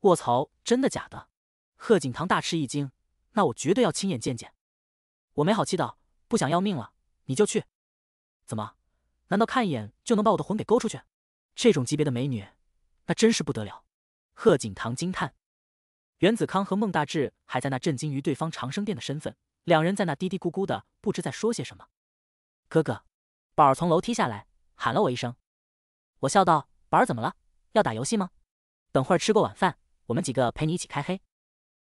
卧槽，真的假的？贺景棠大吃一惊，那我绝对要亲眼见见。我没好气道：“不想要命了，你就去。怎么？难道看一眼就能把我的魂给勾出去？这种级别的美女，那真是不得了。”贺景棠惊叹。袁子康和孟大志还在那震惊于对方长生殿的身份，两人在那嘀嘀咕咕的，不知在说些什么。哥哥。宝儿从楼梯下来，喊了我一声。我笑道：“宝儿怎么了？要打游戏吗？等会儿吃过晚饭，我们几个陪你一起开黑。”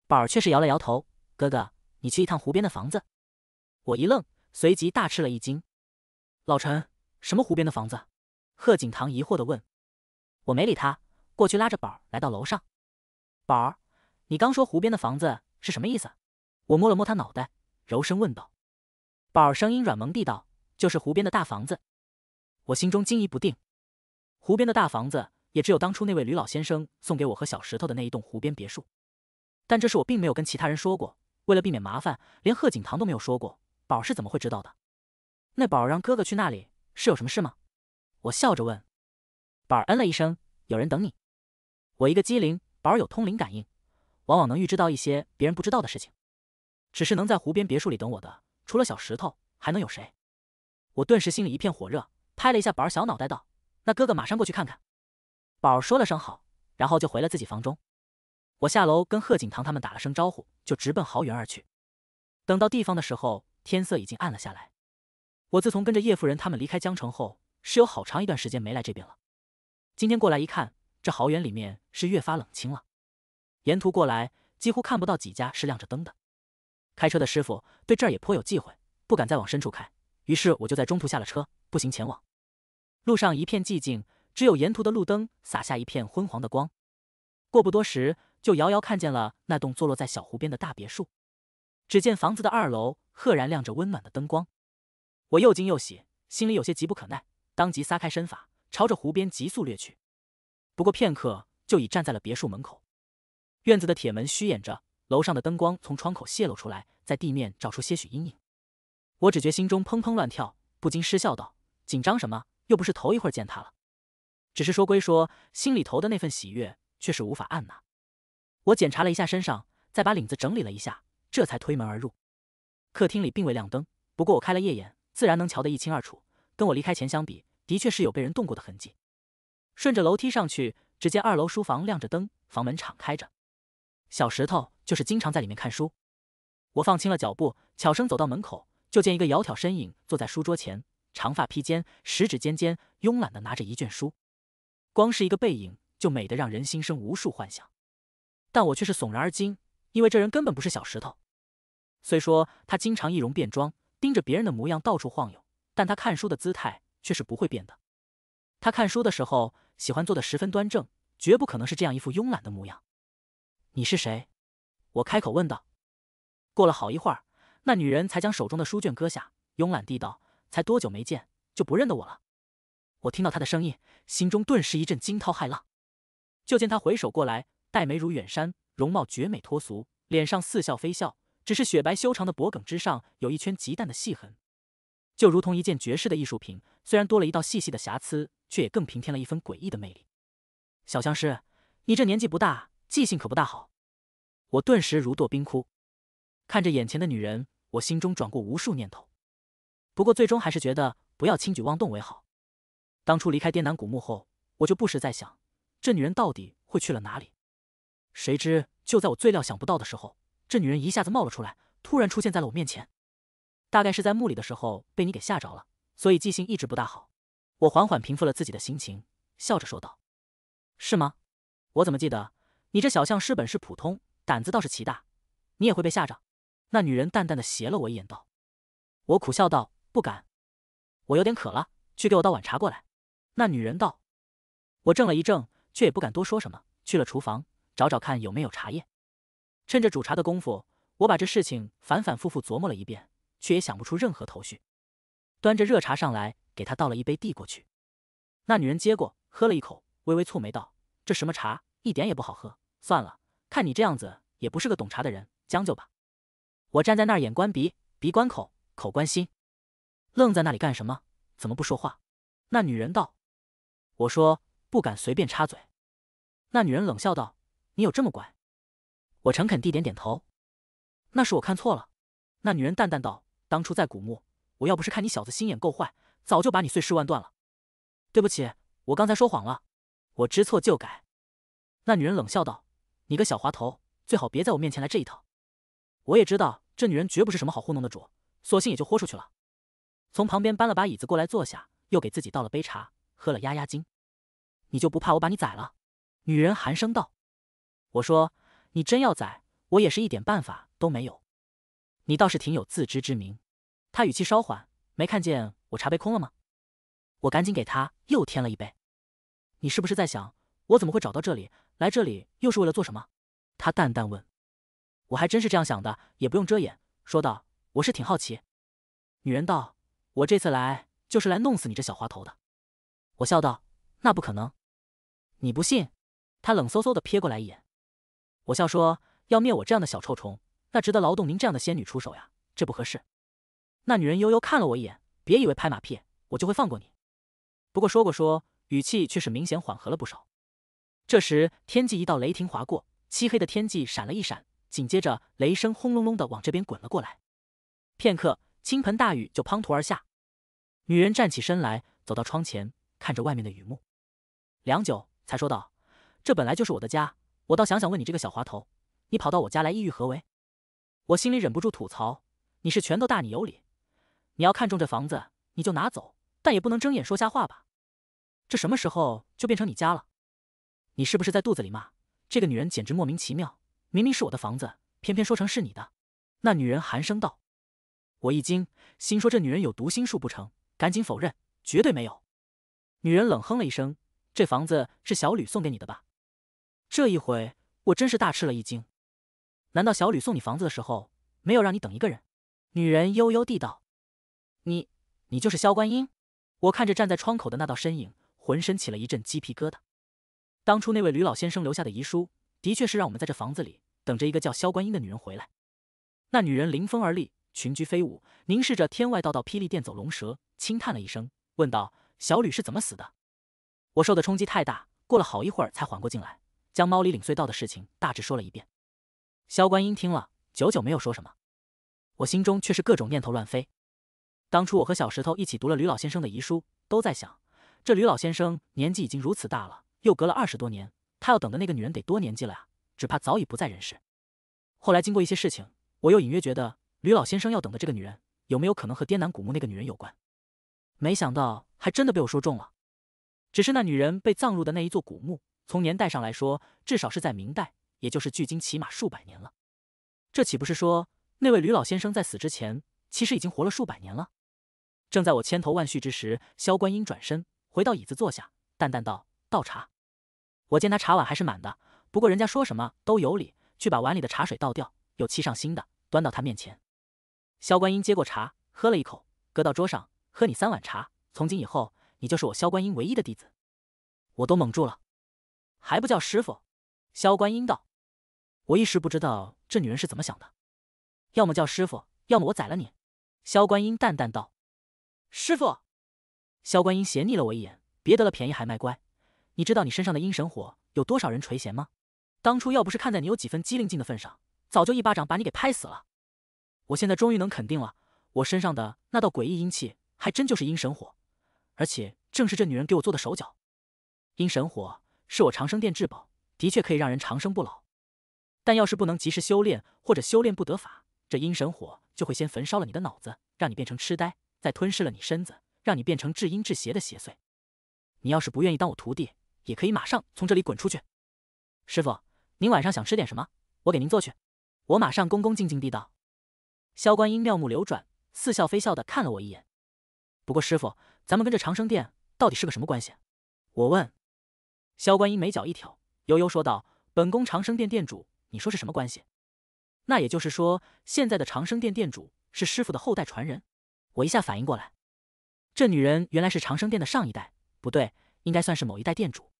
宝儿却是摇了摇头：“哥哥，你去一趟湖边的房子。”我一愣，随即大吃了一惊：“老陈，什么湖边的房子？”贺景棠疑惑的问。我没理他，过去拉着宝儿来到楼上。宝儿，你刚说湖边的房子是什么意思？我摸了摸他脑袋，柔声问道。宝儿声音软萌地道。就是湖边的大房子，我心中惊疑不定。湖边的大房子，也只有当初那位吕老先生送给我和小石头的那一栋湖边别墅。但这事我并没有跟其他人说过，为了避免麻烦，连贺景堂都没有说过。宝是怎么会知道的？那宝儿让哥哥去那里，是有什么事吗？我笑着问。宝儿嗯了一声，有人等你。我一个机灵，宝儿有通灵感应，往往能预知到一些别人不知道的事情。只是能在湖边别墅里等我的，除了小石头，还能有谁？我顿时心里一片火热，拍了一下宝儿小脑袋，道：“那哥哥马上过去看看。”宝儿说了声好，然后就回了自己房中。我下楼跟贺锦堂他们打了声招呼，就直奔豪园而去。等到地方的时候，天色已经暗了下来。我自从跟着叶夫人他们离开江城后，是有好长一段时间没来这边了。今天过来一看，这豪园里面是越发冷清了。沿途过来，几乎看不到几家是亮着灯的。开车的师傅对这儿也颇有忌讳，不敢再往深处开。于是我就在中途下了车，步行前往。路上一片寂静，只有沿途的路灯洒下一片昏黄的光。过不多时，就遥遥看见了那栋坐落在小湖边的大别墅。只见房子的二楼赫然亮着温暖的灯光，我又惊又喜，心里有些急不可耐，当即撒开身法，朝着湖边急速掠去。不过片刻，就已站在了别墅门口。院子的铁门虚掩着，楼上的灯光从窗口泄露出来，在地面照出些许阴影。我只觉心中砰砰乱跳，不禁失笑道：“紧张什么？又不是头一会儿见他了。”只是说归说，心里头的那份喜悦却是无法按捺。我检查了一下身上，再把领子整理了一下，这才推门而入。客厅里并未亮灯，不过我开了夜眼，自然能瞧得一清二楚。跟我离开前相比，的确是有被人动过的痕迹。顺着楼梯上去，只见二楼书房亮着灯，房门敞开着。小石头就是经常在里面看书。我放轻了脚步，悄声走到门口。就见一个窈窕身影坐在书桌前，长发披肩，十指尖尖，慵懒的拿着一卷书，光是一个背影就美得让人心生无数幻想。但我却是悚然而惊，因为这人根本不是小石头。虽说他经常易容变装，盯着别人的模样到处晃悠，但他看书的姿态却是不会变的。他看书的时候喜欢坐得十分端正，绝不可能是这样一副慵懒的模样。你是谁？我开口问道。过了好一会儿。那女人才将手中的书卷搁下，慵懒地道：“才多久没见，就不认得我了。”我听到她的声音，心中顿时一阵惊涛骇浪。就见她回首过来，黛眉如远山，容貌绝美脱俗，脸上似笑非笑，只是雪白修长的脖颈之上有一圈极淡的细痕，就如同一件绝世的艺术品。虽然多了一道细细的瑕疵，却也更平添了一分诡异的魅力。小相师，你这年纪不大，记性可不大好。我顿时如堕冰窟，看着眼前的女人。我心中转过无数念头，不过最终还是觉得不要轻举妄动为好。当初离开滇南古墓后，我就不时在想，这女人到底会去了哪里？谁知就在我最料想不到的时候，这女人一下子冒了出来，突然出现在了我面前。大概是在墓里的时候被你给吓着了，所以记性一直不大好。我缓缓平复了自己的心情，笑着说道：“是吗？我怎么记得你这小相师本是普通，胆子倒是奇大，你也会被吓着？”那女人淡淡的斜了我一眼，道：“我苦笑道，不敢。我有点渴了，去给我倒碗茶过来。”那女人道：“我怔了一怔，却也不敢多说什么，去了厨房找找看有没有茶叶。趁着煮茶的功夫，我把这事情反反复复琢磨了一遍，却也想不出任何头绪。端着热茶上来，给她倒了一杯，递过去。那女人接过，喝了一口，微微蹙眉道：‘这什么茶，一点也不好喝。算了，看你这样子，也不是个懂茶的人，将就吧。’”我站在那儿，眼观鼻，鼻观口，口关心，愣在那里干什么？怎么不说话？那女人道。我说不敢随便插嘴。那女人冷笑道：“你有这么乖？”我诚恳地点点头。那是我看错了。那女人淡淡道：“当初在古墓，我要不是看你小子心眼够坏，早就把你碎尸万段了。”对不起，我刚才说谎了，我知错就改。那女人冷笑道：“你个小滑头，最好别在我面前来这一套。”我也知道这女人绝不是什么好糊弄的主，索性也就豁出去了。从旁边搬了把椅子过来坐下，又给自己倒了杯茶，喝了压压惊。你就不怕我把你宰了？女人寒声道。我说你真要宰，我也是一点办法都没有。你倒是挺有自知之明。他语气稍缓，没看见我茶杯空了吗？我赶紧给他又添了一杯。你是不是在想我怎么会找到这里？来这里又是为了做什么？他淡淡问。我还真是这样想的，也不用遮掩，说道：“我是挺好奇。”女人道：“我这次来就是来弄死你这小滑头的。”我笑道：“那不可能。”你不信？她冷飕飕的瞥过来一眼。我笑说：“要灭我这样的小臭虫，那值得劳动您这样的仙女出手呀？这不合适。”那女人悠悠看了我一眼：“别以为拍马屁，我就会放过你。”不过说过说，语气却是明显缓和了不少。这时，天际一道雷霆划过，漆黑的天际闪了一闪。紧接着，雷声轰隆隆的往这边滚了过来。片刻，倾盆大雨就滂沱而下。女人站起身来，走到窗前，看着外面的雨幕，良久，才说道：“这本来就是我的家，我倒想想问你这个小滑头，你跑到我家来意欲何为？”我心里忍不住吐槽：“你是拳头大你有理，你要看中这房子，你就拿走，但也不能睁眼说瞎话吧？这什么时候就变成你家了？你是不是在肚子里骂这个女人简直莫名其妙？”明明是我的房子，偏偏说成是你的。那女人寒声道：“我一惊，心说这女人有读心术不成？赶紧否认，绝对没有。”女人冷哼了一声：“这房子是小吕送给你的吧？”这一回我真是大吃了一惊。难道小吕送你房子的时候没有让你等一个人？女人悠悠地道：“你，你就是萧观音？”我看着站在窗口的那道身影，浑身起了一阵鸡皮疙瘩。当初那位吕老先生留下的遗书。的确是让我们在这房子里等着一个叫萧观音的女人回来。那女人临风而立，群居飞舞，凝视着天外道道霹雳电走龙蛇，轻叹了一声，问道：“小吕是怎么死的？”我受的冲击太大，过了好一会儿才缓过劲来，将猫里领隧道的事情大致说了一遍。萧观音听了，久久没有说什么。我心中却是各种念头乱飞。当初我和小石头一起读了吕老先生的遗书，都在想，这吕老先生年纪已经如此大了，又隔了二十多年。他要等的那个女人得多年纪了呀，只怕早已不在人世。后来经过一些事情，我又隐约觉得吕老先生要等的这个女人，有没有可能和滇南古墓那个女人有关？没想到还真的被我说中了。只是那女人被葬入的那一座古墓，从年代上来说，至少是在明代，也就是距今起码数百年了。这岂不是说，那位吕老先生在死之前，其实已经活了数百年了？正在我千头万绪之时，萧观音转身回到椅子坐下，淡淡道：“倒茶。”我见他茶碗还是满的，不过人家说什么都有理，去把碗里的茶水倒掉，又沏上新的，端到他面前。萧观音接过茶，喝了一口，搁到桌上。喝你三碗茶，从今以后，你就是我萧观音唯一的弟子。我都懵住了，还不叫师傅？萧观音道。我一时不知道这女人是怎么想的，要么叫师傅，要么我宰了你。萧观音淡淡道。师傅。萧观音斜睨了我一眼，别得了便宜还卖乖。你知道你身上的阴神火有多少人垂涎吗？当初要不是看在你有几分机灵劲的份上，早就一巴掌把你给拍死了。我现在终于能肯定了，我身上的那道诡异阴气，还真就是阴神火，而且正是这女人给我做的手脚。阴神火是我长生殿至宝，的确可以让人长生不老，但要是不能及时修炼或者修炼不得法，这阴神火就会先焚烧了你的脑子，让你变成痴呆，再吞噬了你身子，让你变成至阴至邪的邪祟。你要是不愿意当我徒弟，也可以马上从这里滚出去。师傅，您晚上想吃点什么？我给您做去。我马上恭恭敬敬地道。萧观音妙目流转，似笑非笑地看了我一眼。不过师傅，咱们跟这长生殿到底是个什么关系？我问。萧观音眉角一挑，悠悠说道：“本宫长生殿殿主，你说是什么关系？”那也就是说，现在的长生殿殿主是师傅的后代传人。我一下反应过来，这女人原来是长生殿的上一代，不对，应该算是某一代殿主。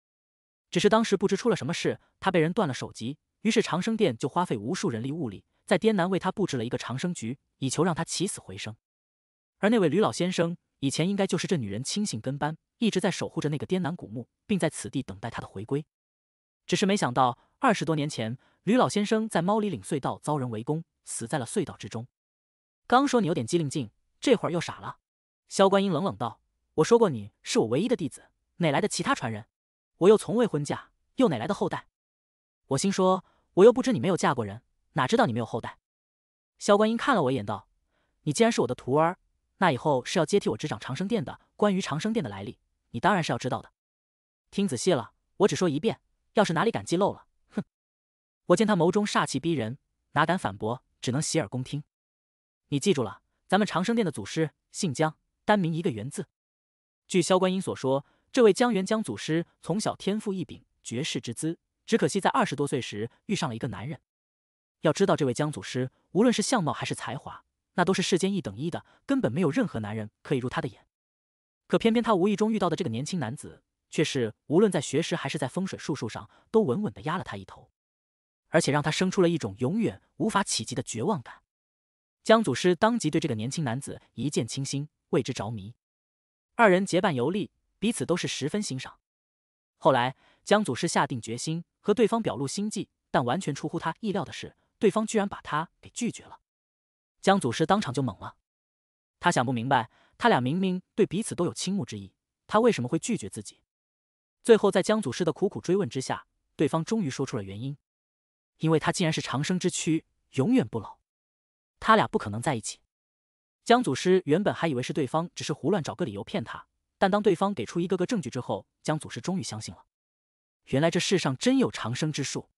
只是当时不知出了什么事，他被人断了首级，于是长生殿就花费无数人力物力，在滇南为他布置了一个长生局，以求让他起死回生。而那位吕老先生以前应该就是这女人亲信跟班，一直在守护着那个滇南古墓，并在此地等待他的回归。只是没想到二十多年前，吕老先生在猫里岭隧道遭人围攻，死在了隧道之中。刚说你有点机灵劲，这会儿又傻了。萧观音冷冷道：“我说过你是我唯一的弟子，哪来的其他传人？”我又从未婚嫁，又哪来的后代？我心说，我又不知你没有嫁过人，哪知道你没有后代？萧观音看了我一眼，道：“你既然是我的徒儿，那以后是要接替我执掌长生殿的。关于长生殿的来历，你当然是要知道的。听仔细了，我只说一遍，要是哪里敢记漏了，哼！”我见他眸中煞气逼人，哪敢反驳，只能洗耳恭听。你记住了，咱们长生殿的祖师姓姜，单名一个元字。据萧观音所说。这位江源江祖师从小天赋异禀，绝世之姿，只可惜在二十多岁时遇上了一个男人。要知道，这位江祖师无论是相貌还是才华，那都是世间一等一的，根本没有任何男人可以入他的眼。可偏偏他无意中遇到的这个年轻男子，却是无论在学识还是在风水术数上，都稳稳的压了他一头，而且让他生出了一种永远无法企及的绝望感。江祖师当即对这个年轻男子一见倾心，为之着迷，二人结伴游历。彼此都是十分欣赏。后来，江祖师下定决心和对方表露心迹，但完全出乎他意料的是，对方居然把他给拒绝了。江祖师当场就懵了，他想不明白，他俩明明对彼此都有倾慕之意，他为什么会拒绝自己？最后，在江祖师的苦苦追问之下，对方终于说出了原因：，因为他竟然是长生之躯，永远不老，他俩不可能在一起。江祖师原本还以为是对方只是胡乱找个理由骗他。但当对方给出一个个证据之后，江祖师终于相信了。原来这世上真有长生之术。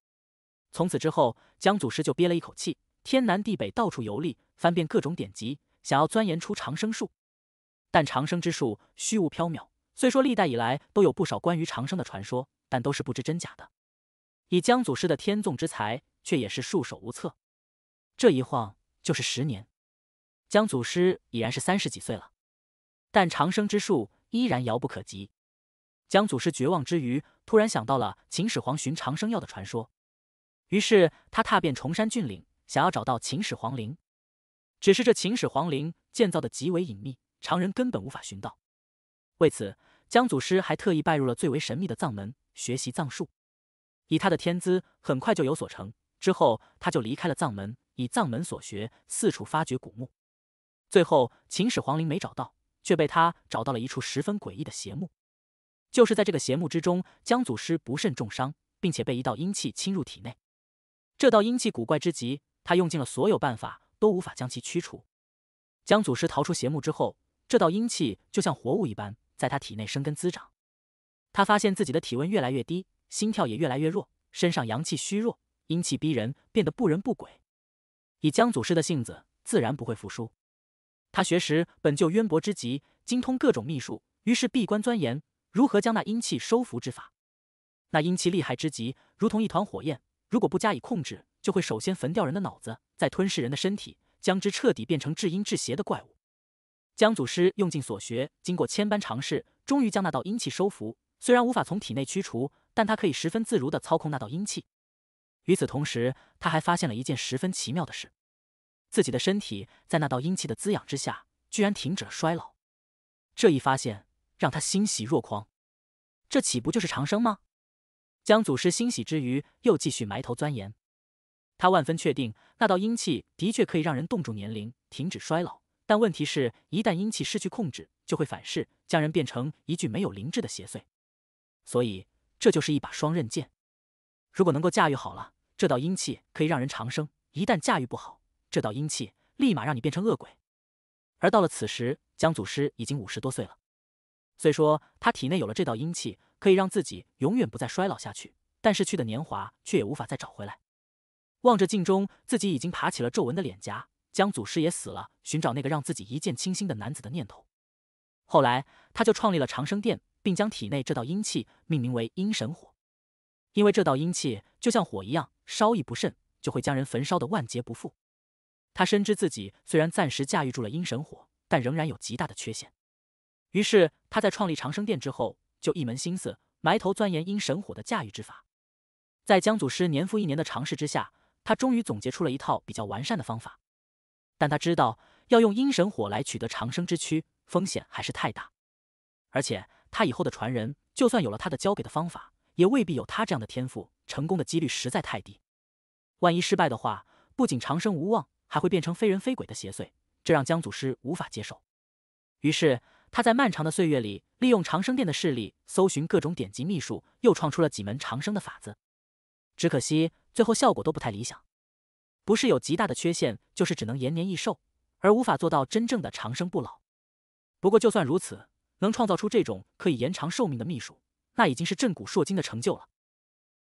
从此之后，江祖师就憋了一口气，天南地北到处游历，翻遍各种典籍，想要钻研出长生术。但长生之术虚无缥缈，虽说历代以来都有不少关于长生的传说，但都是不知真假的。以江祖师的天纵之才，却也是束手无策。这一晃就是十年，江祖师已然是三十几岁了。但长生之术。依然遥不可及。江祖师绝望之余，突然想到了秦始皇寻长生药的传说，于是他踏遍崇山峻岭，想要找到秦始皇陵。只是这秦始皇陵建造的极为隐秘，常人根本无法寻到。为此，江祖师还特意拜入了最为神秘的藏门，学习藏术。以他的天资，很快就有所成。之后，他就离开了藏门，以藏门所学四处发掘古墓。最后，秦始皇陵没找到。却被他找到了一处十分诡异的邪墓，就是在这个邪墓之中，江祖师不慎重伤，并且被一道阴气侵入体内。这道阴气古怪之极，他用尽了所有办法都无法将其驱除。江祖师逃出邪墓之后，这道阴气就像活物一般，在他体内生根滋长。他发现自己的体温越来越低，心跳也越来越弱，身上阳气虚弱，阴气逼人，变得不人不鬼。以江祖师的性子，自然不会服输。他学识本就渊博之极，精通各种秘术，于是闭关钻研如何将那阴气收服之法。那阴气厉害之极，如同一团火焰，如果不加以控制，就会首先焚掉人的脑子，再吞噬人的身体，将之彻底变成至阴至邪的怪物。江祖师用尽所学，经过千般尝试，终于将那道阴气收服。虽然无法从体内驱除，但他可以十分自如地操控那道阴气。与此同时，他还发现了一件十分奇妙的事。自己的身体在那道阴气的滋养之下，居然停止了衰老。这一发现让他欣喜若狂，这岂不就是长生吗？江祖师欣喜之余，又继续埋头钻研。他万分确定，那道阴气的确可以让人冻住年龄，停止衰老。但问题是，一旦阴气失去控制，就会反噬，将人变成一具没有灵智的邪祟。所以，这就是一把双刃剑。如果能够驾驭好了，这道阴气可以让人长生；一旦驾驭不好，这道阴气立马让你变成恶鬼，而到了此时，江祖师已经五十多岁了。虽说他体内有了这道阴气，可以让自己永远不再衰老下去，但是去的年华却也无法再找回来。望着镜中自己已经爬起了皱纹的脸颊，江祖师也死了寻找那个让自己一见倾心的男子的念头。后来，他就创立了长生殿，并将体内这道阴气命名为阴神火，因为这道阴气就像火一样，稍一不慎就会将人焚烧的万劫不复。他深知自己虽然暂时驾驭住了阴神火，但仍然有极大的缺陷。于是他在创立长生殿之后，就一门心思埋头钻研阴神火的驾驭之法。在江祖师年复一年的尝试之下，他终于总结出了一套比较完善的方法。但他知道，要用阴神火来取得长生之躯，风险还是太大。而且他以后的传人，就算有了他的教给的方法，也未必有他这样的天赋，成功的几率实在太低。万一失败的话，不仅长生无望。还会变成非人非鬼的邪祟，这让江祖师无法接受。于是他在漫长的岁月里，利用长生殿的势力，搜寻各种典籍秘术，又创出了几门长生的法子。只可惜最后效果都不太理想，不是有极大的缺陷，就是只能延年益寿，而无法做到真正的长生不老。不过就算如此，能创造出这种可以延长寿命的秘术，那已经是震古烁今的成就了。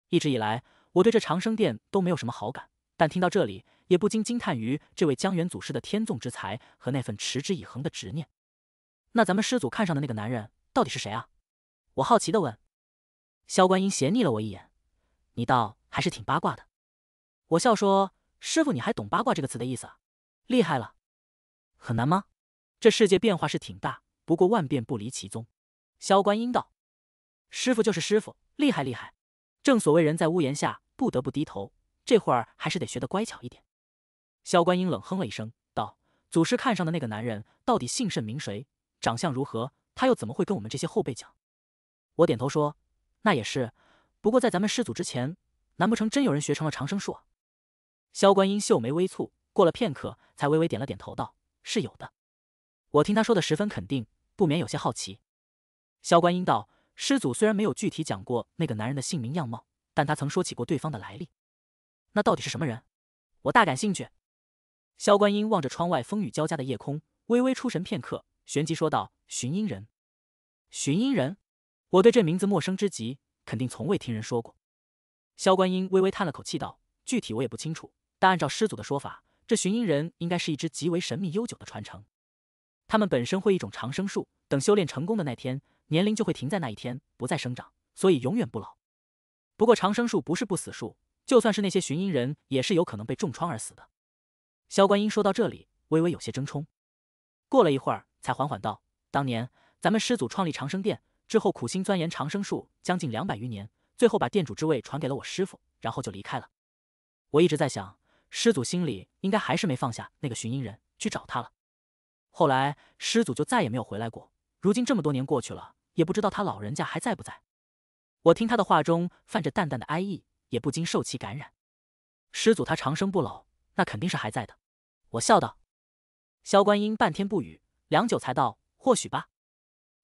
一直以来，我对这长生殿都没有什么好感，但听到这里。也不禁惊叹于这位江元祖师的天纵之才和那份持之以恒的执念。那咱们师祖看上的那个男人到底是谁啊？我好奇的问。萧观音斜睨了我一眼：“你倒还是挺八卦的。”我笑说：“师傅，你还懂八卦这个词的意思，啊？厉害了。”“很难吗？”“这世界变化是挺大，不过万变不离其宗。”萧观音道：“师傅就是师傅，厉害厉害。”正所谓人在屋檐下，不得不低头。这会儿还是得学得乖巧一点。萧观音冷哼了一声，道：“祖师看上的那个男人到底姓甚名谁？长相如何？他又怎么会跟我们这些后辈讲？”我点头说：“那也是。不过在咱们师祖之前，难不成真有人学成了长生术？”萧观音秀眉微蹙，过了片刻，才微微点了点头，道：“是有的。”我听他说的十分肯定，不免有些好奇。萧观音道：“师祖虽然没有具体讲过那个男人的姓名样貌，但他曾说起过对方的来历。那到底是什么人？我大感兴趣。”萧观音望着窗外风雨交加的夜空，微微出神片刻，旋即说道：“寻音人，寻音人，我对这名字陌生之极，肯定从未听人说过。”萧观音微微叹了口气道：“具体我也不清楚，但按照师祖的说法，这寻音人应该是一支极为神秘悠久的传承。他们本身会一种长生术，等修炼成功的那天，年龄就会停在那一天，不再生长，所以永远不老。不过长生术不是不死术，就算是那些寻音人，也是有可能被重创而死的。”萧观音说到这里，微微有些怔忡，过了一会儿，才缓缓道：“当年咱们师祖创立长生殿之后，苦心钻研长生术将近两百余年，最后把殿主之位传给了我师父，然后就离开了。我一直在想，师祖心里应该还是没放下那个寻音人，去找他了。后来师祖就再也没有回来过。如今这么多年过去了，也不知道他老人家还在不在。我听他的话中泛着淡淡的哀意，也不禁受其感染。师祖他长生不老。”那肯定是还在的，我笑道。萧观音半天不语，良久才道：“或许吧。”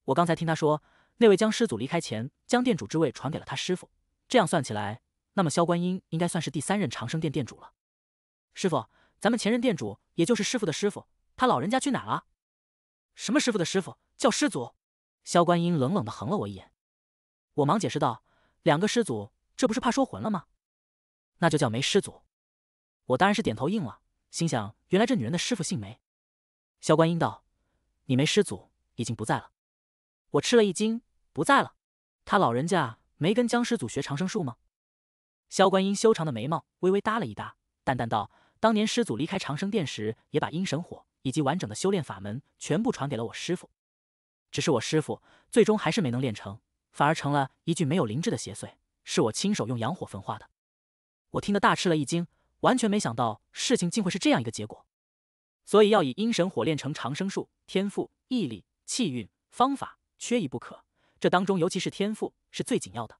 我刚才听他说，那位僵尸祖离开前，将殿主之位传给了他师父。这样算起来，那么萧观音应该算是第三任长生殿殿主了。师傅，咱们前任店主，也就是师傅的师傅，他老人家去哪了？什么师傅的师傅，叫师祖。萧观音冷冷的横了我一眼。我忙解释道：“两个师祖，这不是怕说混了吗？”那就叫没师祖。我当然是点头应了，心想：原来这女人的师傅姓梅。萧观音道：“你没师祖已经不在了。”我吃了一惊：“不在了？他老人家没跟江师祖学长生术吗？”萧观音修长的眉毛微微搭了一搭，淡淡道：“当年师祖离开长生殿时，也把阴神火以及完整的修炼法门全部传给了我师傅。只是我师傅最终还是没能练成，反而成了一具没有灵智的邪祟，是我亲手用阳火焚化的。”我听得大吃了一惊。完全没想到事情竟会是这样一个结果，所以要以阴神火炼成长生术，天赋、毅力、气运、方法缺一不可。这当中尤其是天赋是最紧要的。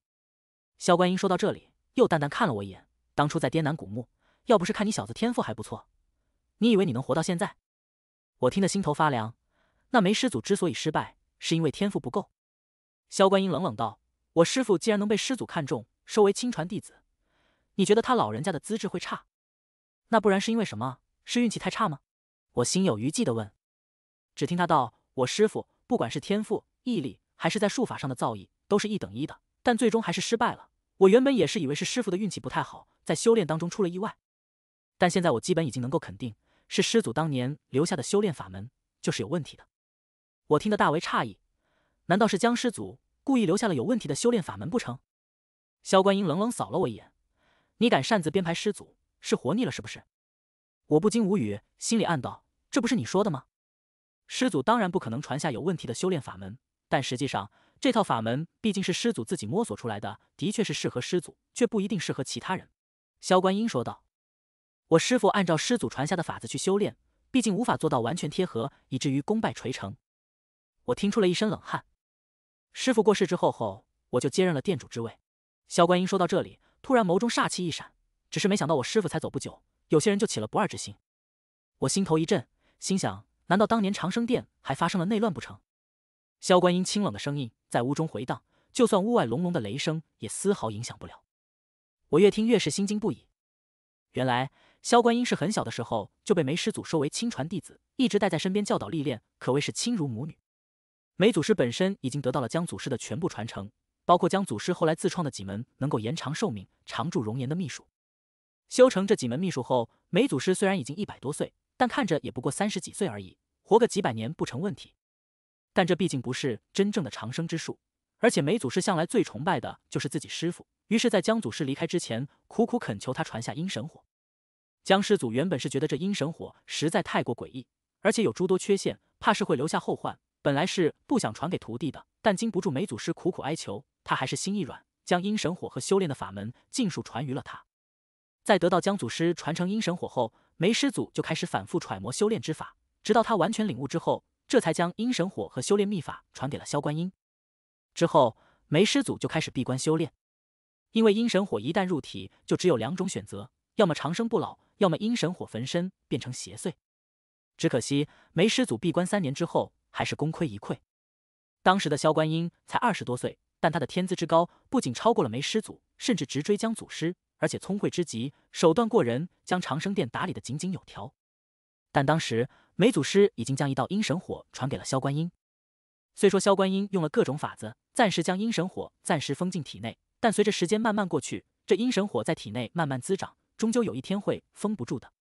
萧观音说到这里，又淡淡看了我一眼。当初在滇南古墓，要不是看你小子天赋还不错，你以为你能活到现在？我听得心头发凉。那梅师祖之所以失败，是因为天赋不够。萧观音冷冷道：“我师父既然能被师祖看中，收为亲传弟子。”你觉得他老人家的资质会差？那不然是因为什么？是运气太差吗？我心有余悸的问。只听他道：“我师傅不管是天赋、毅力，还是在术法上的造诣，都是一等一的，但最终还是失败了。我原本也是以为是师傅的运气不太好，在修炼当中出了意外。但现在我基本已经能够肯定，是师祖当年留下的修炼法门就是有问题的。”我听得大为诧异，难道是江师祖故意留下了有问题的修炼法门不成？萧观音冷冷扫了我一眼。你敢擅自编排师祖，是活腻了是不是？我不禁无语，心里暗道：“这不是你说的吗？”师祖当然不可能传下有问题的修炼法门，但实际上这套法门毕竟是师祖自己摸索出来的，的确是适合师祖，却不一定适合其他人。”萧观音说道：“我师傅按照师祖传下的法子去修炼，毕竟无法做到完全贴合，以至于功败垂成。”我听出了一身冷汗。师傅过世之后，后我就接任了店主之位。”萧观音说到这里。突然眸中煞气一闪，只是没想到我师父才走不久，有些人就起了不二之心。我心头一震，心想：难道当年长生殿还发生了内乱不成？萧观音清冷的声音在屋中回荡，就算屋外隆隆的雷声也丝毫影响不了。我越听越是心惊不已。原来萧观音是很小的时候就被梅师祖收为亲传弟子，一直带在身边教导历练，可谓是亲如母女。梅祖师本身已经得到了江祖师的全部传承。包括江祖师后来自创的几门能够延长寿命、长驻容颜的秘术。修成这几门秘术后，梅祖师虽然已经一百多岁，但看着也不过三十几岁而已，活个几百年不成问题。但这毕竟不是真正的长生之术，而且梅祖师向来最崇拜的就是自己师傅，于是，在江祖师离开之前，苦苦恳求他传下阴神火。江师祖原本是觉得这阴神火实在太过诡异，而且有诸多缺陷，怕是会留下后患，本来是不想传给徒弟的，但经不住梅祖师苦苦哀求。他还是心一软，将阴神火和修炼的法门尽数传于了他。在得到江祖师传承阴神火后，梅师祖就开始反复揣摩修炼之法，直到他完全领悟之后，这才将阴神火和修炼秘法传给了萧观音。之后，梅师祖就开始闭关修炼，因为阴神火一旦入体，就只有两种选择：要么长生不老，要么阴神火焚身变成邪祟。只可惜，梅师祖闭关三年之后，还是功亏一篑。当时的萧观音才二十多岁。但他的天资之高，不仅超过了梅师祖，甚至直追姜祖师，而且聪慧之极，手段过人，将长生殿打理得井井有条。但当时梅祖师已经将一道阴神火传给了萧观音。虽说萧观音用了各种法子，暂时将阴神火暂时封进体内，但随着时间慢慢过去，这阴神火在体内慢慢滋长，终究有一天会封不住的。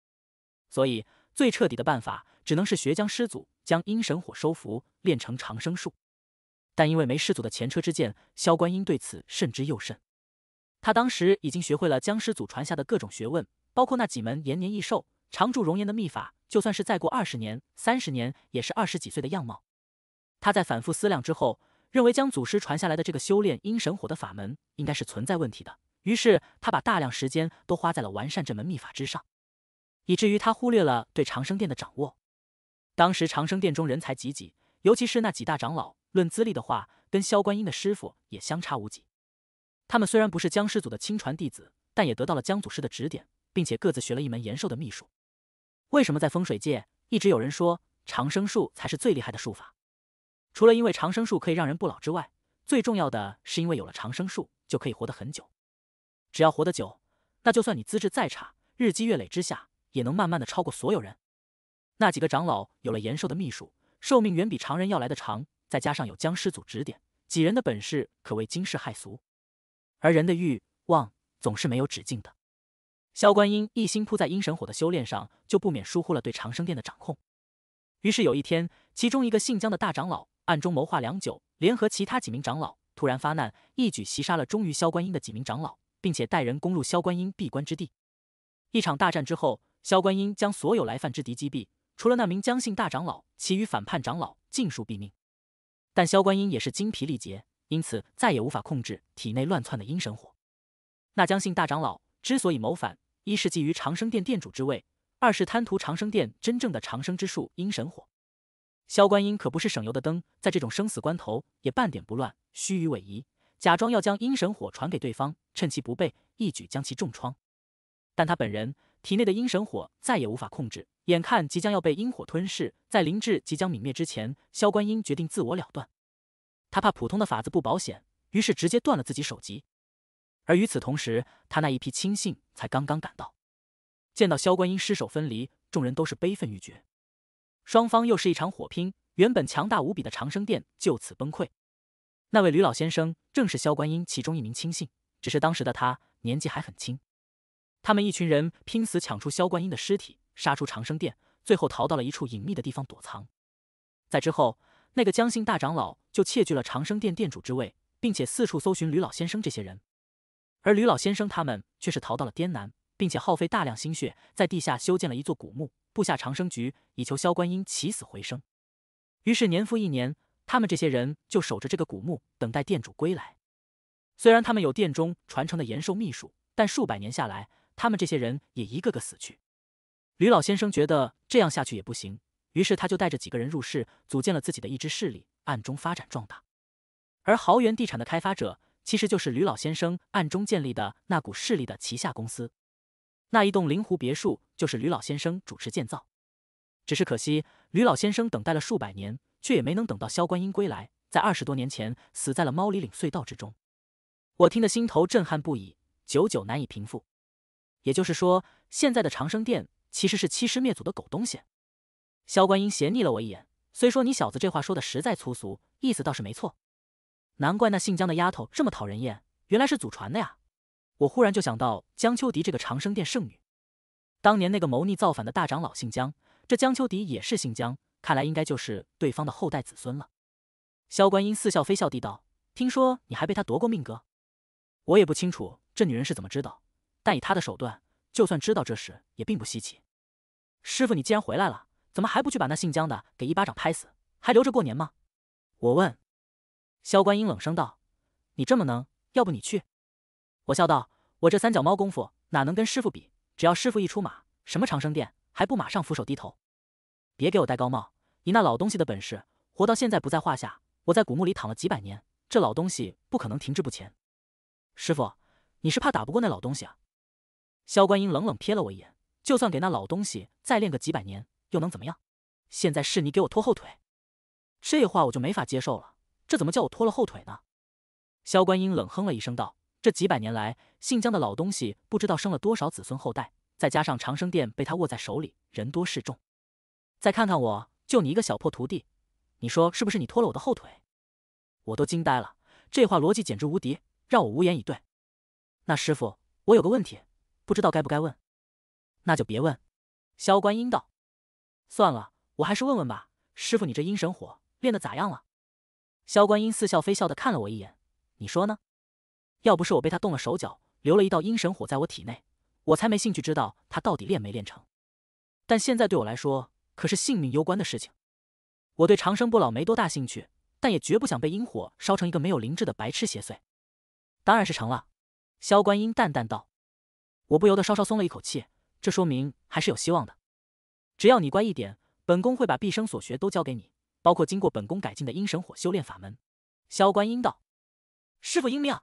所以最彻底的办法，只能是学姜师祖，将阴神火收服，练成长生术。但因为没师祖的前车之鉴，萧观音对此慎之又慎。他当时已经学会了僵尸祖传下的各种学问，包括那几门延年益寿、长驻容颜的秘法。就算是再过二十年、三十年，也是二十几岁的样貌。他在反复思量之后，认为将祖师传下来的这个修炼阴神火的法门应该是存在问题的。于是他把大量时间都花在了完善这门秘法之上，以至于他忽略了对长生殿的掌握。当时长生殿中人才济济，尤其是那几大长老。论资历的话，跟萧观音的师傅也相差无几。他们虽然不是江师祖的亲传弟子，但也得到了江祖师的指点，并且各自学了一门延寿的秘术。为什么在风水界一直有人说长生术才是最厉害的术法？除了因为长生术可以让人不老之外，最重要的是因为有了长生术就可以活得很久。只要活得久，那就算你资质再差，日积月累之下也能慢慢的超过所有人。那几个长老有了延寿的秘术，寿命远比常人要来的长。再加上有僵尸祖指点，几人的本事可谓惊世骇俗。而人的欲望总是没有止境的。萧观音一心扑在阴神火的修炼上，就不免疏忽了对长生殿的掌控。于是有一天，其中一个姓江的大长老暗中谋划良久，联合其他几名长老，突然发难，一举袭杀了忠于萧观音的几名长老，并且带人攻入萧观音闭关之地。一场大战之后，萧观音将所有来犯之敌击毙，除了那名江姓大长老，其余反叛长老尽数毙命。但萧观音也是精疲力竭，因此再也无法控制体内乱窜的阴神火。那江姓大长老之所以谋反，一是觊觎长生殿殿主之位，二是贪图长生殿真正的长生之术阴神火。萧观音可不是省油的灯，在这种生死关头也半点不乱，虚与委蛇，假装要将阴神火传给对方，趁其不备，一举将其重创。但他本人。体内的阴神火再也无法控制，眼看即将要被阴火吞噬，在灵智即将泯灭之前，萧观音决定自我了断。他怕普通的法子不保险，于是直接断了自己手机。而与此同时，他那一批亲信才刚刚赶到，见到萧观音尸首分离，众人都是悲愤欲绝。双方又是一场火拼，原本强大无比的长生殿就此崩溃。那位吕老先生正是萧观音其中一名亲信，只是当时的他年纪还很轻。他们一群人拼死抢出萧观音的尸体，杀出长生殿，最后逃到了一处隐秘的地方躲藏。在之后，那个江姓大长老就窃据了长生殿殿主之位，并且四处搜寻吕老先生这些人。而吕老先生他们却是逃到了滇南，并且耗费大量心血在地下修建了一座古墓，布下长生局，以求萧观音起死回生。于是年复一年，他们这些人就守着这个古墓，等待殿主归来。虽然他们有殿中传承的延寿秘术，但数百年下来，他们这些人也一个个死去。吕老先生觉得这样下去也不行，于是他就带着几个人入室，组建了自己的一支势力，暗中发展壮大。而豪源地产的开发者，其实就是吕老先生暗中建立的那股势力的旗下公司。那一栋灵湖别墅，就是吕老先生主持建造。只是可惜，吕老先生等待了数百年，却也没能等到萧观音归来，在二十多年前死在了猫里岭隧道之中。我听得心头震撼不已，久久难以平复。也就是说，现在的长生殿其实是欺师灭祖的狗东西。萧观音斜睨了我一眼，虽说你小子这话说的实在粗俗，意思倒是没错。难怪那姓江的丫头这么讨人厌，原来是祖传的呀。我忽然就想到江秋迪这个长生殿圣女，当年那个谋逆造反的大长老姓江，这江秋迪也是姓江，看来应该就是对方的后代子孙了。萧观音似笑非笑地道：“听说你还被他夺过命格，我也不清楚这女人是怎么知道。”但以他的手段，就算知道这事也并不稀奇。师傅，你既然回来了，怎么还不去把那姓江的给一巴掌拍死？还留着过年吗？我问。萧观音冷声道：“你这么能，要不你去？”我笑道：“我这三脚猫功夫哪能跟师傅比？只要师傅一出马，什么长生殿还不马上俯首低头？”别给我戴高帽，以那老东西的本事，活到现在不在话下。我在古墓里躺了几百年，这老东西不可能停滞不前。师傅，你是怕打不过那老东西啊？萧观音冷冷瞥了我一眼，就算给那老东西再练个几百年，又能怎么样？现在是你给我拖后腿，这话我就没法接受了。这怎么叫我拖了后腿呢？萧观音冷哼了一声，道：“这几百年来，姓姜的老东西不知道生了多少子孙后代，再加上长生殿被他握在手里，人多势众。再看看我，就你一个小破徒弟，你说是不是你拖了我的后腿？”我都惊呆了，这话逻辑简直无敌，让我无言以对。那师傅，我有个问题。不知道该不该问，那就别问。萧观音道：“算了，我还是问问吧。师傅，你这阴神火练的咋样了？”萧观音似笑非笑的看了我一眼：“你说呢？要不是我被他动了手脚，留了一道阴神火在我体内，我才没兴趣知道他到底练没练成。但现在对我来说可是性命攸关的事情。我对长生不老没多大兴趣，但也绝不想被阴火烧成一个没有灵智的白痴邪祟。当然是成了。”萧观音淡淡道。我不由得稍稍松了一口气，这说明还是有希望的。只要你乖一点，本宫会把毕生所学都教给你，包括经过本宫改进的阴神火修炼法门。萧观音道：“师傅英明！”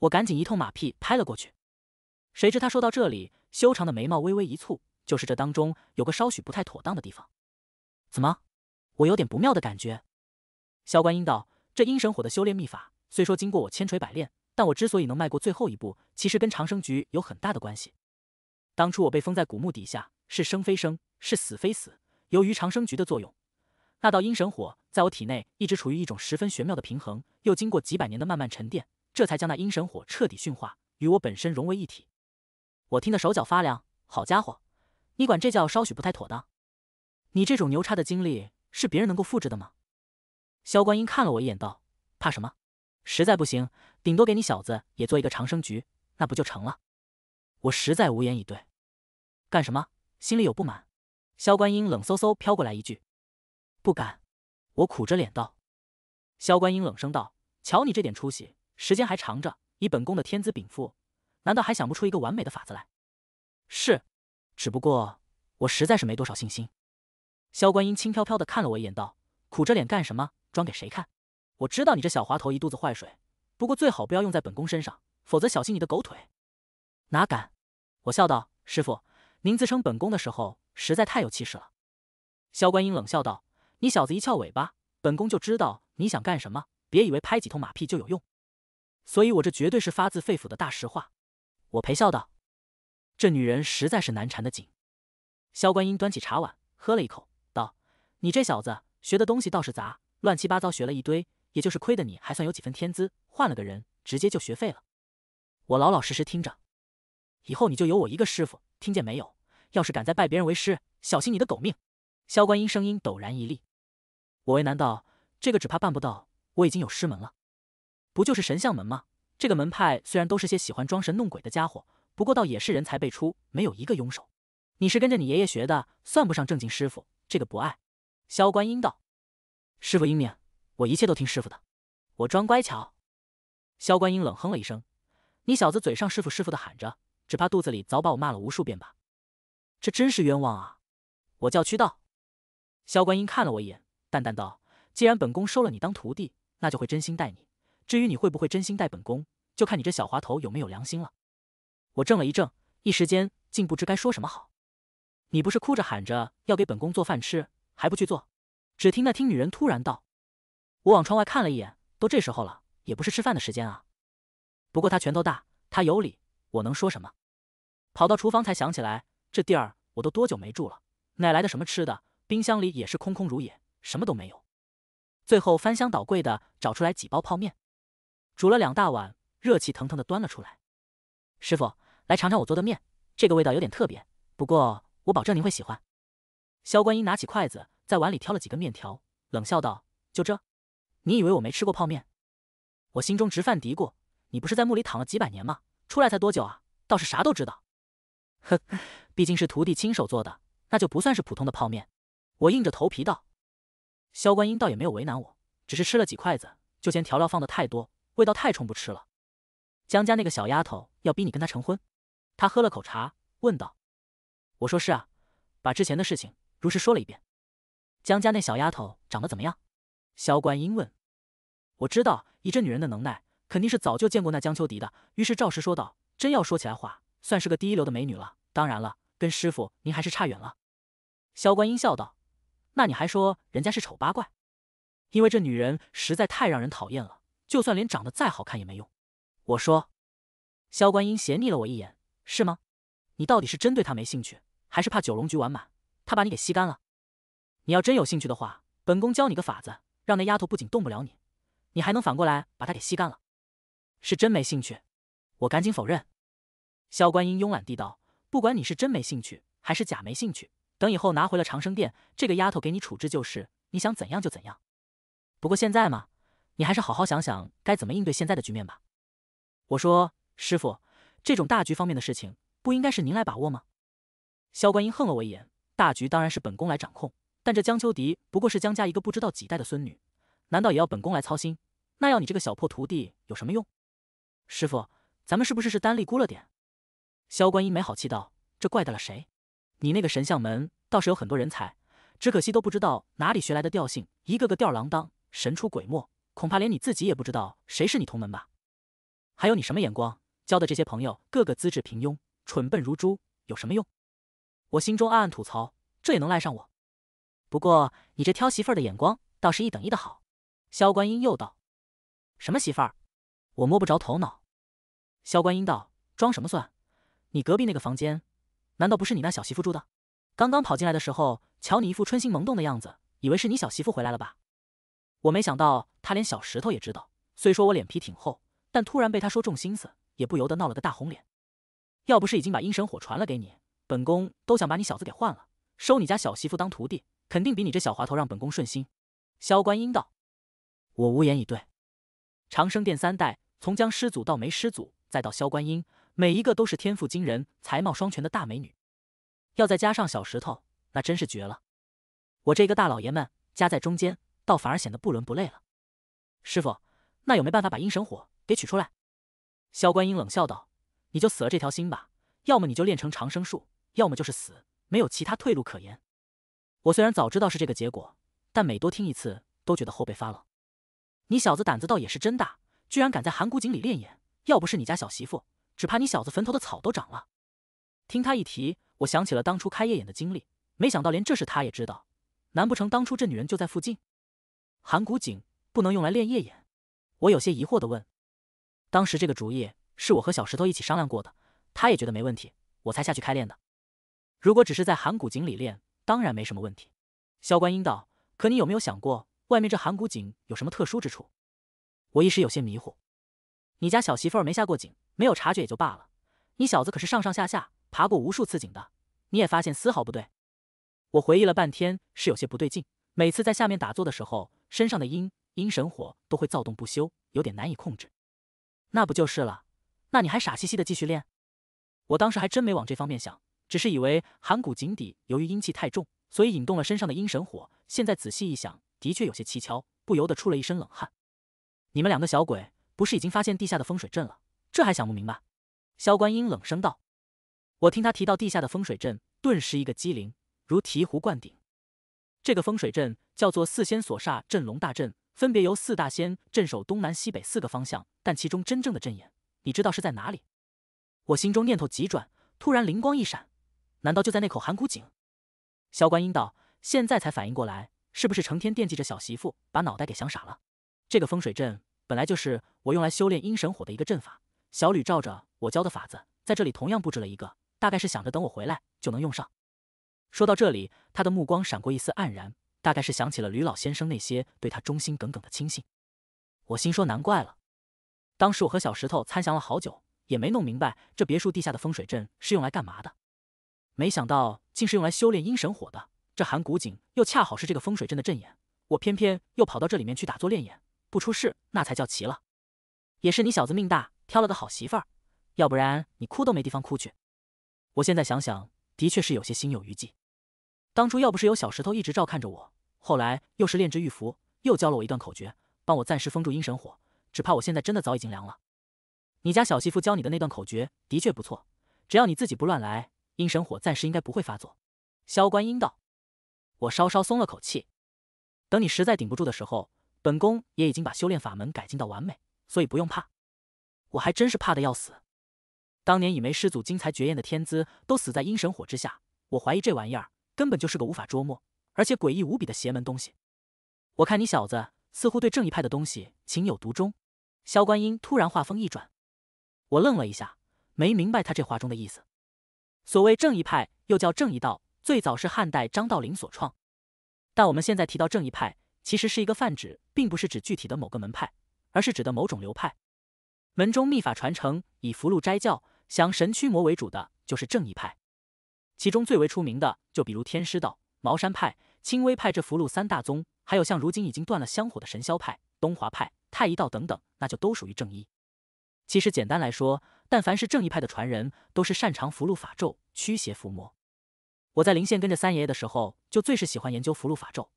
我赶紧一通马屁拍了过去。谁知他说到这里，修长的眉毛微微一蹙，就是这当中有个稍许不太妥当的地方。怎么？我有点不妙的感觉。萧观音道：“这阴神火的修炼秘法，虽说经过我千锤百炼。”但我之所以能迈过最后一步，其实跟长生局有很大的关系。当初我被封在古墓底下，是生非生，是死非死。由于长生局的作用，那道阴神火在我体内一直处于一种十分玄妙的平衡。又经过几百年的慢慢沉淀，这才将那阴神火彻底驯化，与我本身融为一体。我听得手脚发凉。好家伙，你管这叫稍许不太妥当？你这种牛叉的经历是别人能够复制的吗？萧观音看了我一眼，道：“怕什么？实在不行。”顶多给你小子也做一个长生局，那不就成了？我实在无言以对。干什么？心里有不满？萧观音冷飕飕飘过来一句：“不敢。”我苦着脸道。萧观音冷声道：“瞧你这点出息，时间还长着。以本宫的天资禀赋，难道还想不出一个完美的法子来？”是，只不过我实在是没多少信心。萧观音轻飘飘的看了我一眼，道：“苦着脸干什么？装给谁看？我知道你这小滑头一肚子坏水。”不过最好不要用在本宫身上，否则小心你的狗腿。哪敢？我笑道：“师傅，您自称本宫的时候实在太有气势了。”萧观音冷笑道：“你小子一翘尾巴，本宫就知道你想干什么。别以为拍几通马屁就有用，所以我这绝对是发自肺腑的大实话。”我陪笑道：“这女人实在是难缠的紧。”萧观音端起茶碗喝了一口，道：“你这小子学的东西倒是杂，乱七八糟学了一堆。”也就是亏得你还算有几分天资，换了个人直接就学废了。我老老实实听着，以后你就有我一个师傅，听见没有？要是敢再拜别人为师，小心你的狗命！萧观音声音陡然一厉。我为难道这个只怕办不到，我已经有师门了，不就是神像门吗？这个门派虽然都是些喜欢装神弄鬼的家伙，不过倒也是人才辈出，没有一个庸手。你是跟着你爷爷学的，算不上正经师傅，这个不爱。萧观音道：“师傅英明。”我一切都听师傅的，我装乖巧。萧观音冷哼了一声：“你小子嘴上师傅师傅的喊着，只怕肚子里早把我骂了无数遍吧？这真是冤枉啊！”我叫屈道。萧观音看了我一眼，淡淡道：“既然本宫收了你当徒弟，那就会真心待你。至于你会不会真心待本宫，就看你这小滑头有没有良心了。”我怔了一怔，一时间竟不知该说什么好。你不是哭着喊着要给本宫做饭吃，还不去做？只听那听女人突然道。我往窗外看了一眼，都这时候了，也不是吃饭的时间啊。不过他拳头大，他有理，我能说什么？跑到厨房才想起来，这地儿我都多久没住了，哪来的什么吃的？冰箱里也是空空如也，什么都没有。最后翻箱倒柜的找出来几包泡面，煮了两大碗，热气腾腾的端了出来。师傅，来尝尝我做的面，这个味道有点特别，不过我保证您会喜欢。萧观音拿起筷子，在碗里挑了几根面条，冷笑道：“就这？”你以为我没吃过泡面？我心中直犯嘀咕。你不是在墓里躺了几百年吗？出来才多久啊？倒是啥都知道。呵毕竟是徒弟亲手做的，那就不算是普通的泡面。我硬着头皮道。萧观音倒也没有为难我，只是吃了几筷子，就嫌调料放的太多，味道太冲，不吃了。江家那个小丫头要逼你跟她成婚？他喝了口茶，问道。我说是啊，把之前的事情如实说了一遍。江家那小丫头长得怎么样？萧观音问。我知道以这女人的能耐，肯定是早就见过那江秋迪的。于是赵石说道：“真要说起来话，算是个第一流的美女了。当然了，跟师傅您还是差远了。”萧观音笑道：“那你还说人家是丑八怪？因为这女人实在太让人讨厌了，就算连长得再好看也没用。”我说，萧观音斜睨了我一眼：“是吗？你到底是真对她没兴趣，还是怕九龙局完满，她把你给吸干了？你要真有兴趣的话，本宫教你个法子，让那丫头不仅动不了你。”你还能反过来把它给吸干了，是真没兴趣？我赶紧否认。萧观音慵懒地道：“不管你是真没兴趣还是假没兴趣，等以后拿回了长生殿，这个丫头给你处置就是，你想怎样就怎样。不过现在嘛，你还是好好想想该怎么应对现在的局面吧。”我说：“师傅，这种大局方面的事情，不应该是您来把握吗？”萧观音横了我一眼：“大局当然是本宫来掌控，但这江秋迪不过是江家一个不知道几代的孙女，难道也要本宫来操心？”那要你这个小破徒弟有什么用？师傅，咱们是不是是单立孤了点？萧观音没好气道：“这怪得了谁？你那个神像门倒是有很多人才，只可惜都不知道哪里学来的调性，一个个吊儿郎当，神出鬼没，恐怕连你自己也不知道谁是你同门吧？还有你什么眼光，交的这些朋友，个个资质平庸，蠢笨如猪，有什么用？”我心中暗暗吐槽：“这也能赖上我？”不过你这挑媳妇儿的眼光，倒是一等一的好。”萧观音又道。什么媳妇儿？我摸不着头脑。萧观音道：“装什么蒜？你隔壁那个房间，难道不是你那小媳妇住的？刚刚跑进来的时候，瞧你一副春心萌动的样子，以为是你小媳妇回来了吧？我没想到他连小石头也知道。虽说我脸皮挺厚，但突然被他说中心思，也不由得闹了个大红脸。要不是已经把阴神火传了给你，本宫都想把你小子给换了，收你家小媳妇当徒弟，肯定比你这小滑头让本宫顺心。”萧观音道：“我无言以对。”长生殿三代，从僵师祖到梅师祖，再到萧观音，每一个都是天赋惊人、才貌双全的大美女。要再加上小石头，那真是绝了。我这个大老爷们夹在中间，倒反而显得不伦不类了。师傅，那有没办法把阴神火给取出来？萧观音冷笑道：“你就死了这条心吧。要么你就练成长生术，要么就是死，没有其他退路可言。”我虽然早知道是这个结果，但每多听一次，都觉得后背发冷。你小子胆子倒也是真大，居然敢在寒谷井里练眼。要不是你家小媳妇，只怕你小子坟头的草都长了。听他一提，我想起了当初开夜眼的经历。没想到连这事他也知道，难不成当初这女人就在附近？寒谷井不能用来练夜眼？我有些疑惑地问。当时这个主意是我和小石头一起商量过的，他也觉得没问题，我才下去开练的。如果只是在寒谷井里练，当然没什么问题。萧观音道。可你有没有想过？外面这寒谷井有什么特殊之处？我一时有些迷糊。你家小媳妇儿没下过井，没有察觉也就罢了。你小子可是上上下下爬过无数次井的，你也发现丝毫不对。我回忆了半天，是有些不对劲。每次在下面打坐的时候，身上的阴阴神火都会躁动不休，有点难以控制。那不就是了？那你还傻兮兮的继续练？我当时还真没往这方面想，只是以为寒谷井底由于阴气太重，所以引动了身上的阴神火。现在仔细一想。的确有些蹊跷，不由得出了一身冷汗。你们两个小鬼，不是已经发现地下的风水阵了？这还想不明白？萧观音冷声道：“我听他提到地下的风水阵，顿时一个机灵，如醍醐灌顶。这个风水阵叫做四仙所煞镇龙大阵，分别由四大仙镇守东南西北四个方向。但其中真正的阵眼，你知道是在哪里？”我心中念头急转，突然灵光一闪：“难道就在那口寒谷井？”萧观音道：“现在才反应过来。”是不是成天惦记着小媳妇，把脑袋给想傻了？这个风水阵本来就是我用来修炼阴神火的一个阵法，小吕照着我教的法子在这里同样布置了一个，大概是想着等我回来就能用上。说到这里，他的目光闪过一丝黯然，大概是想起了吕老先生那些对他忠心耿耿的亲信。我心说难怪了，当时我和小石头参详了好久，也没弄明白这别墅地下的风水阵是用来干嘛的，没想到竟是用来修炼阴神火的。这寒骨井又恰好是这个风水阵的阵眼，我偏偏又跑到这里面去打坐练眼，不出事那才叫奇了。也是你小子命大，挑了个好媳妇儿，要不然你哭都没地方哭去。我现在想想，的确是有些心有余悸。当初要不是有小石头一直照看着我，后来又是炼制玉符，又教了我一段口诀，帮我暂时封住阴神火，只怕我现在真的早已经凉了。你家小媳妇教你的那段口诀的确不错，只要你自己不乱来，阴神火暂时应该不会发作。萧观音道。我稍稍松了口气。等你实在顶不住的时候，本宫也已经把修炼法门改进到完美，所以不用怕。我还真是怕的要死。当年以梅师祖精才绝艳的天资，都死在阴神火之下，我怀疑这玩意儿根本就是个无法捉摸，而且诡异无比的邪门东西。我看你小子似乎对正义派的东西情有独钟。萧观音突然话锋一转，我愣了一下，没明白他这话中的意思。所谓正义派，又叫正义道。最早是汉代张道陵所创，但我们现在提到正义派，其实是一个泛指，并不是指具体的某个门派，而是指的某种流派。门中秘法传承以符箓斋教、降神驱魔为主的就是正义派。其中最为出名的，就比如天师道、茅山派、清微派这符箓三大宗，还有像如今已经断了香火的神霄派、东华派、太一道等等，那就都属于正义。其实简单来说，但凡是正义派的传人，都是擅长符箓法咒、驱邪伏魔。我在灵县跟着三爷爷的时候，就最是喜欢研究符箓法咒，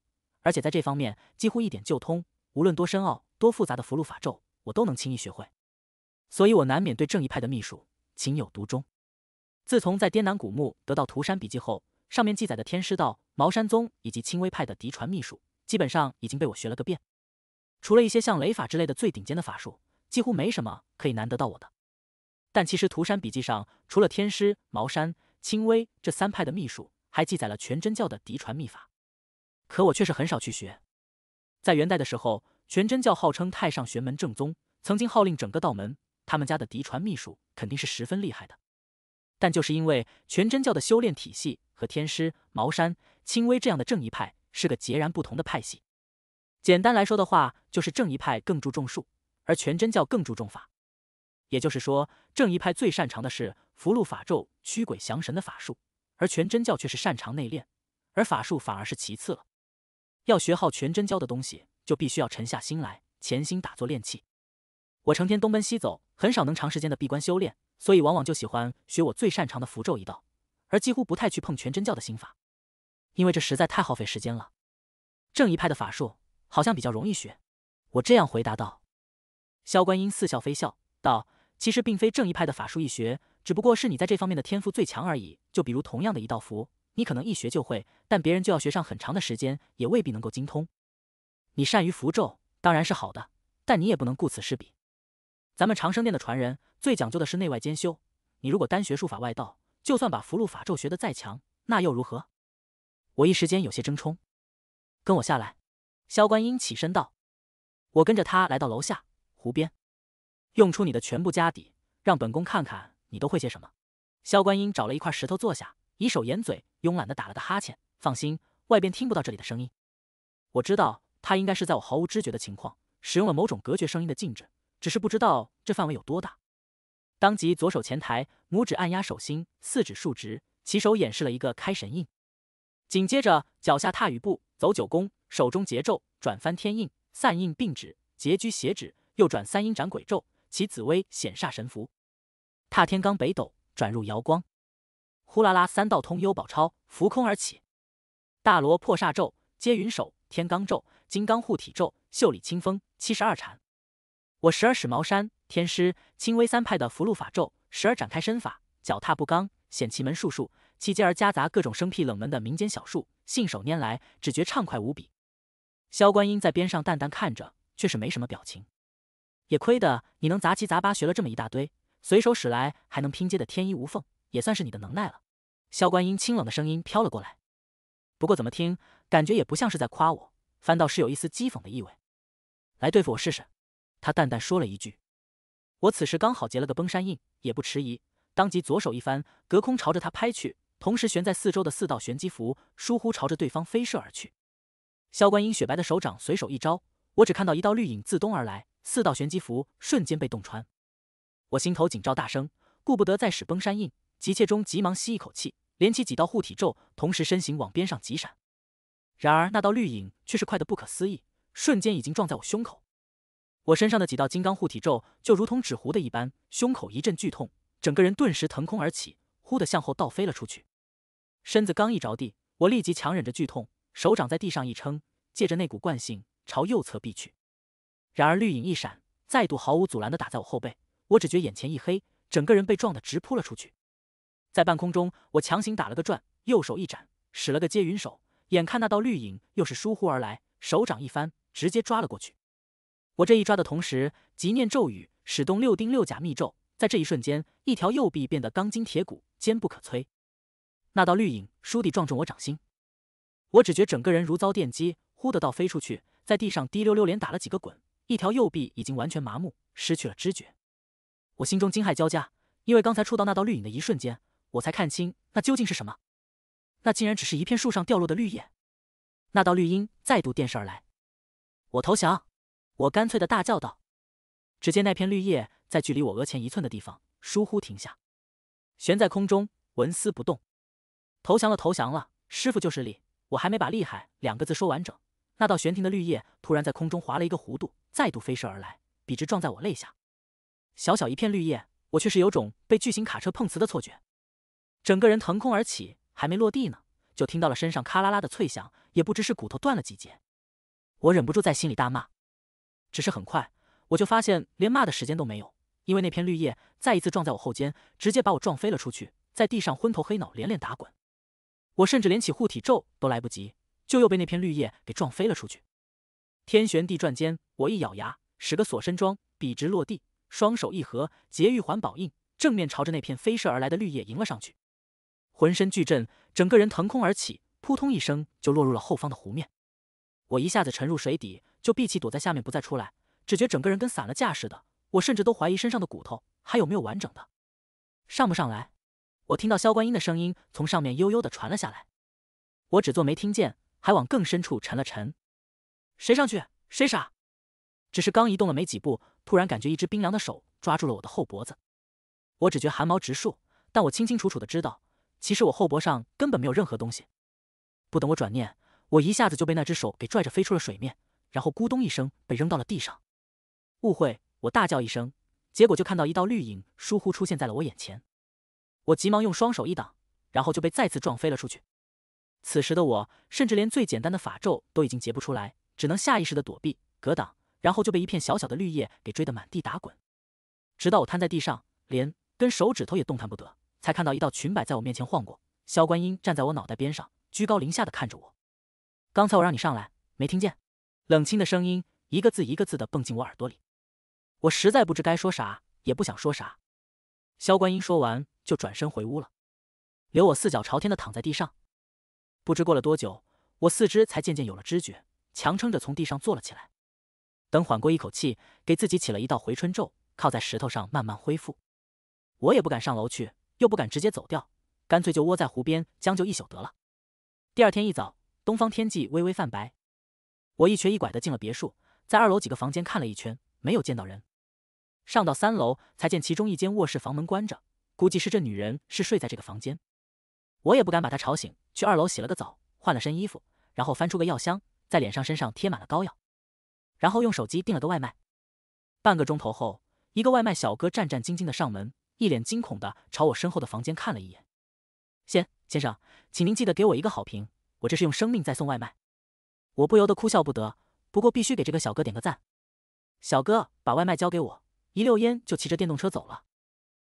而且在这方面几乎一点就通。无论多深奥、多复杂的符箓法咒，我都能轻易学会。所以，我难免对正一派的秘术情有独钟。自从在滇南古墓得到涂山笔记后，上面记载的天师道、茅山宗以及清微派的嫡传秘术，基本上已经被我学了个遍。除了一些像雷法之类的最顶尖的法术，几乎没什么可以难得到我的。但其实，涂山笔记上除了天师、茅山，清微这三派的秘术，还记载了全真教的嫡传秘法。可我却是很少去学。在元代的时候，全真教号称太上玄门正宗，曾经号令整个道门。他们家的嫡传秘术肯定是十分厉害的。但就是因为全真教的修炼体系和天师、茅山、清微这样的正一派是个截然不同的派系。简单来说的话，就是正一派更注重术，而全真教更注重法。也就是说，正一派最擅长的是。符箓法咒驱鬼降神的法术，而全真教却是擅长内练，而法术反而是其次了。要学好全真教的东西，就必须要沉下心来，潜心打坐练气。我成天东奔西走，很少能长时间的闭关修炼，所以往往就喜欢学我最擅长的符咒一道，而几乎不太去碰全真教的心法，因为这实在太耗费时间了。正一派的法术好像比较容易学，我这样回答道。萧观音似笑非笑道：“其实并非正一派的法术易学。”只不过是你在这方面的天赋最强而已。就比如同样的一道符，你可能一学就会，但别人就要学上很长的时间，也未必能够精通。你善于符咒当然是好的，但你也不能顾此失彼。咱们长生殿的传人最讲究的是内外兼修。你如果单学术法外道，就算把符箓法咒学得再强，那又如何？我一时间有些争冲，跟我下来。”萧观音起身道，“我跟着他来到楼下湖边，用出你的全部家底，让本宫看看。”你都会些什么？萧观音找了一块石头坐下，以手掩嘴，慵懒地打了个哈欠。放心，外边听不到这里的声音。我知道他应该是在我毫无知觉的情况，使用了某种隔绝声音的禁制，只是不知道这范围有多大。当即左手前抬，拇指按压手心，四指竖直，起手演示了一个开神印。紧接着脚下踏雨步，走九宫，手中结咒，转翻天印，散印并指，结居邪指，又转三阴斩鬼咒，其紫薇显煞神符。踏天罡北斗，转入瑶光，呼啦啦三道通幽宝钞浮空而起，大罗破煞咒、接云手、天罡咒、金刚护体咒、袖里清风、七十二禅。我时而使茅山、天师、清微三派的符箓法咒，时而展开身法，脚踏不刚，显奇门术数，其间而夹杂各种生僻冷门的民间小术，信手拈来，只觉畅快无比。萧观音在边上淡淡看着，却是没什么表情。也亏得你能杂七杂八学了这么一大堆。随手使来还能拼接的天衣无缝，也算是你的能耐了。萧观音清冷的声音飘了过来，不过怎么听感觉也不像是在夸我，反倒是有一丝讥讽的意味。来对付我试试，他淡淡说了一句。我此时刚好结了个崩山印，也不迟疑，当即左手一翻，隔空朝着他拍去，同时悬在四周的四道玄机符疏忽朝着对方飞射而去。萧观音雪白的手掌随手一招，我只看到一道绿影自东而来，四道玄机符瞬间被洞穿。我心头警兆大声，顾不得再使崩山印，急切中急忙吸一口气，连起几道护体咒，同时身形往边上急闪。然而那道绿影却是快得不可思议，瞬间已经撞在我胸口。我身上的几道金刚护体咒就如同纸糊的一般，胸口一阵剧痛，整个人顿时腾空而起，忽地向后倒飞了出去。身子刚一着地，我立即强忍着剧痛，手掌在地上一撑，借着那股惯性朝右侧避去。然而绿影一闪，再度毫无阻拦地打在我后背。我只觉眼前一黑，整个人被撞得直扑了出去，在半空中，我强行打了个转，右手一展，使了个接云手，眼看那道绿影又是疏忽而来，手掌一翻，直接抓了过去。我这一抓的同时，急念咒语，使动六丁六甲密咒，在这一瞬间，一条右臂变得钢筋铁骨，坚不可摧。那道绿影倏地撞中我掌心，我只觉整个人如遭电击，忽的倒飞出去，在地上滴溜溜连打了几个滚，一条右臂已经完全麻木，失去了知觉。我心中惊骇交加，因为刚才触到那道绿影的一瞬间，我才看清那究竟是什么。那竟然只是一片树上掉落的绿叶。那道绿荫再度电射而来，我投降！我干脆的大叫道。只见那片绿叶在距离我额前一寸的地方倏忽停下，悬在空中纹丝不动。投降了，投降了，师傅就是厉我还没把“厉害”两个字说完整，那道悬停的绿叶突然在空中划了一个弧度，再度飞射而来，笔直撞在我肋下。小小一片绿叶，我却是有种被巨型卡车碰瓷的错觉，整个人腾空而起，还没落地呢，就听到了身上咔啦啦的脆响，也不知是骨头断了几节。我忍不住在心里大骂，只是很快我就发现连骂的时间都没有，因为那片绿叶再一次撞在我后肩，直接把我撞飞了出去，在地上昏头黑脑连连打滚。我甚至连起护体咒都来不及，就又被那片绿叶给撞飞了出去。天旋地转间，我一咬牙，使个锁身桩，笔直落地。双手一合，结玉环宝印，正面朝着那片飞射而来的绿叶迎了上去，浑身巨震，整个人腾空而起，扑通一声就落入了后方的湖面。我一下子沉入水底，就闭气躲在下面不再出来，只觉整个人跟散了架似的，我甚至都怀疑身上的骨头还有没有完整的。上不上来？我听到萧观音的声音从上面悠悠的传了下来，我只做没听见，还往更深处沉了沉。谁上去？谁傻？只是刚移动了没几步，突然感觉一只冰凉的手抓住了我的后脖子，我只觉寒毛直竖，但我清清楚楚的知道，其实我后脖上根本没有任何东西。不等我转念，我一下子就被那只手给拽着飞出了水面，然后咕咚一声被扔到了地上。误会！我大叫一声，结果就看到一道绿影疏忽出现在了我眼前，我急忙用双手一挡，然后就被再次撞飞了出去。此时的我，甚至连最简单的法咒都已经结不出来，只能下意识的躲避、格挡。然后就被一片小小的绿叶给追得满地打滚，直到我瘫在地上，连根手指头也动弹不得，才看到一道裙摆在我面前晃过。萧观音站在我脑袋边上，居高临下的看着我。刚才我让你上来，没听见？冷清的声音，一个字一个字的蹦进我耳朵里。我实在不知该说啥，也不想说啥。萧观音说完就转身回屋了，留我四脚朝天的躺在地上。不知过了多久，我四肢才渐渐有了知觉，强撑着从地上坐了起来。等缓过一口气，给自己起了一道回春咒，靠在石头上慢慢恢复。我也不敢上楼去，又不敢直接走掉，干脆就窝在湖边将就一宿得了。第二天一早，东方天际微微泛白，我一瘸一拐的进了别墅，在二楼几个房间看了一圈，没有见到人。上到三楼，才见其中一间卧室房门关着，估计是这女人是睡在这个房间。我也不敢把她吵醒，去二楼洗了个澡，换了身衣服，然后翻出个药箱，在脸上身上贴满了膏药。然后用手机订了个外卖。半个钟头后，一个外卖小哥战战兢兢的上门，一脸惊恐的朝我身后的房间看了一眼。“先先生，请您记得给我一个好评，我这是用生命在送外卖。”我不由得哭笑不得，不过必须给这个小哥点个赞。小哥把外卖交给我，一溜烟就骑着电动车走了。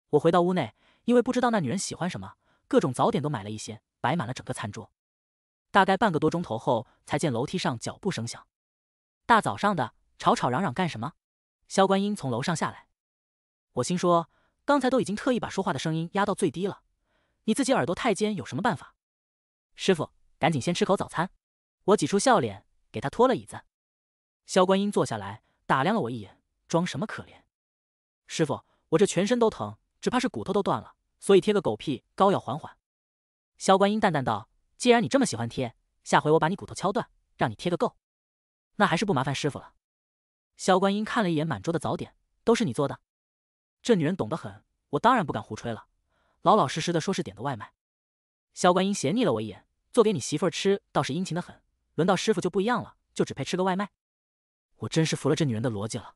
我回到屋内，因为不知道那女人喜欢什么，各种早点都买了一些，摆满了整个餐桌。大概半个多钟头后，才见楼梯上脚步声响。大早上的，吵吵嚷嚷干什么？萧观音从楼上下来，我心说，刚才都已经特意把说话的声音压到最低了，你自己耳朵太尖，有什么办法？师傅，赶紧先吃口早餐。我挤出笑脸，给他拖了椅子。萧观音坐下来，打量了我一眼，装什么可怜？师傅，我这全身都疼，只怕是骨头都断了，所以贴个狗屁膏药缓缓。萧观音淡淡道：“既然你这么喜欢贴，下回我把你骨头敲断，让你贴个够。”那还是不麻烦师傅了。萧观音看了一眼满桌的早点，都是你做的。这女人懂得很，我当然不敢胡吹了，老老实实的说是点的外卖。萧观音斜睨了我一眼，做给你媳妇儿吃倒是殷勤的很，轮到师傅就不一样了，就只配吃个外卖。我真是服了这女人的逻辑了。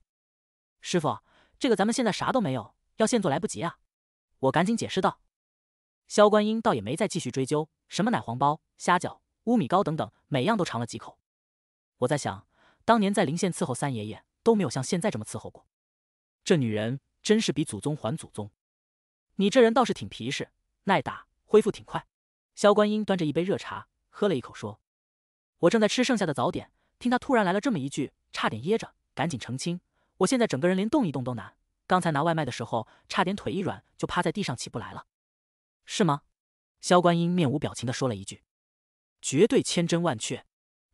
师傅，这个咱们现在啥都没有，要现做来不及啊！我赶紧解释道。萧观音倒也没再继续追究，什么奶黄包、虾饺、乌米糕等等，每样都尝了几口。我在想。当年在临县伺候三爷爷都没有像现在这么伺候过，这女人真是比祖宗还祖宗。你这人倒是挺皮实，耐打，恢复挺快。萧观音端着一杯热茶，喝了一口，说：“我正在吃剩下的早点，听他突然来了这么一句，差点噎着，赶紧澄清。我现在整个人连动一动都难，刚才拿外卖的时候，差点腿一软就趴在地上起不来了。”是吗？萧观音面无表情的说了一句：“绝对千真万确，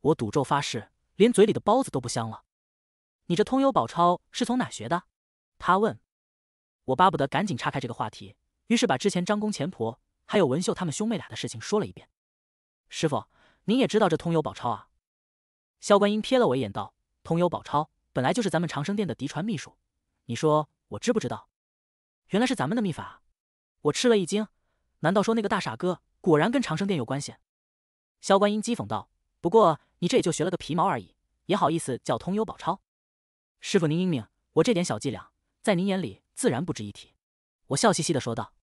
我赌咒发誓。”连嘴里的包子都不香了。你这通幽宝钞是从哪学的？他问我，巴不得赶紧岔开这个话题，于是把之前张公钱婆还有文秀他们兄妹俩的事情说了一遍。师傅，您也知道这通幽宝钞啊？萧观音瞥了我一眼，道：“通幽宝钞本来就是咱们长生殿的嫡传秘术，你说我知不知道？原来是咱们的秘法。”我吃了一惊，难道说那个大傻哥果然跟长生殿有关系？萧观音讥讽道：“不过。”你这也就学了个皮毛而已，也好意思叫通幽宝钞？师傅您英明，我这点小伎俩，在您眼里自然不值一提。我笑嘻嘻的说道。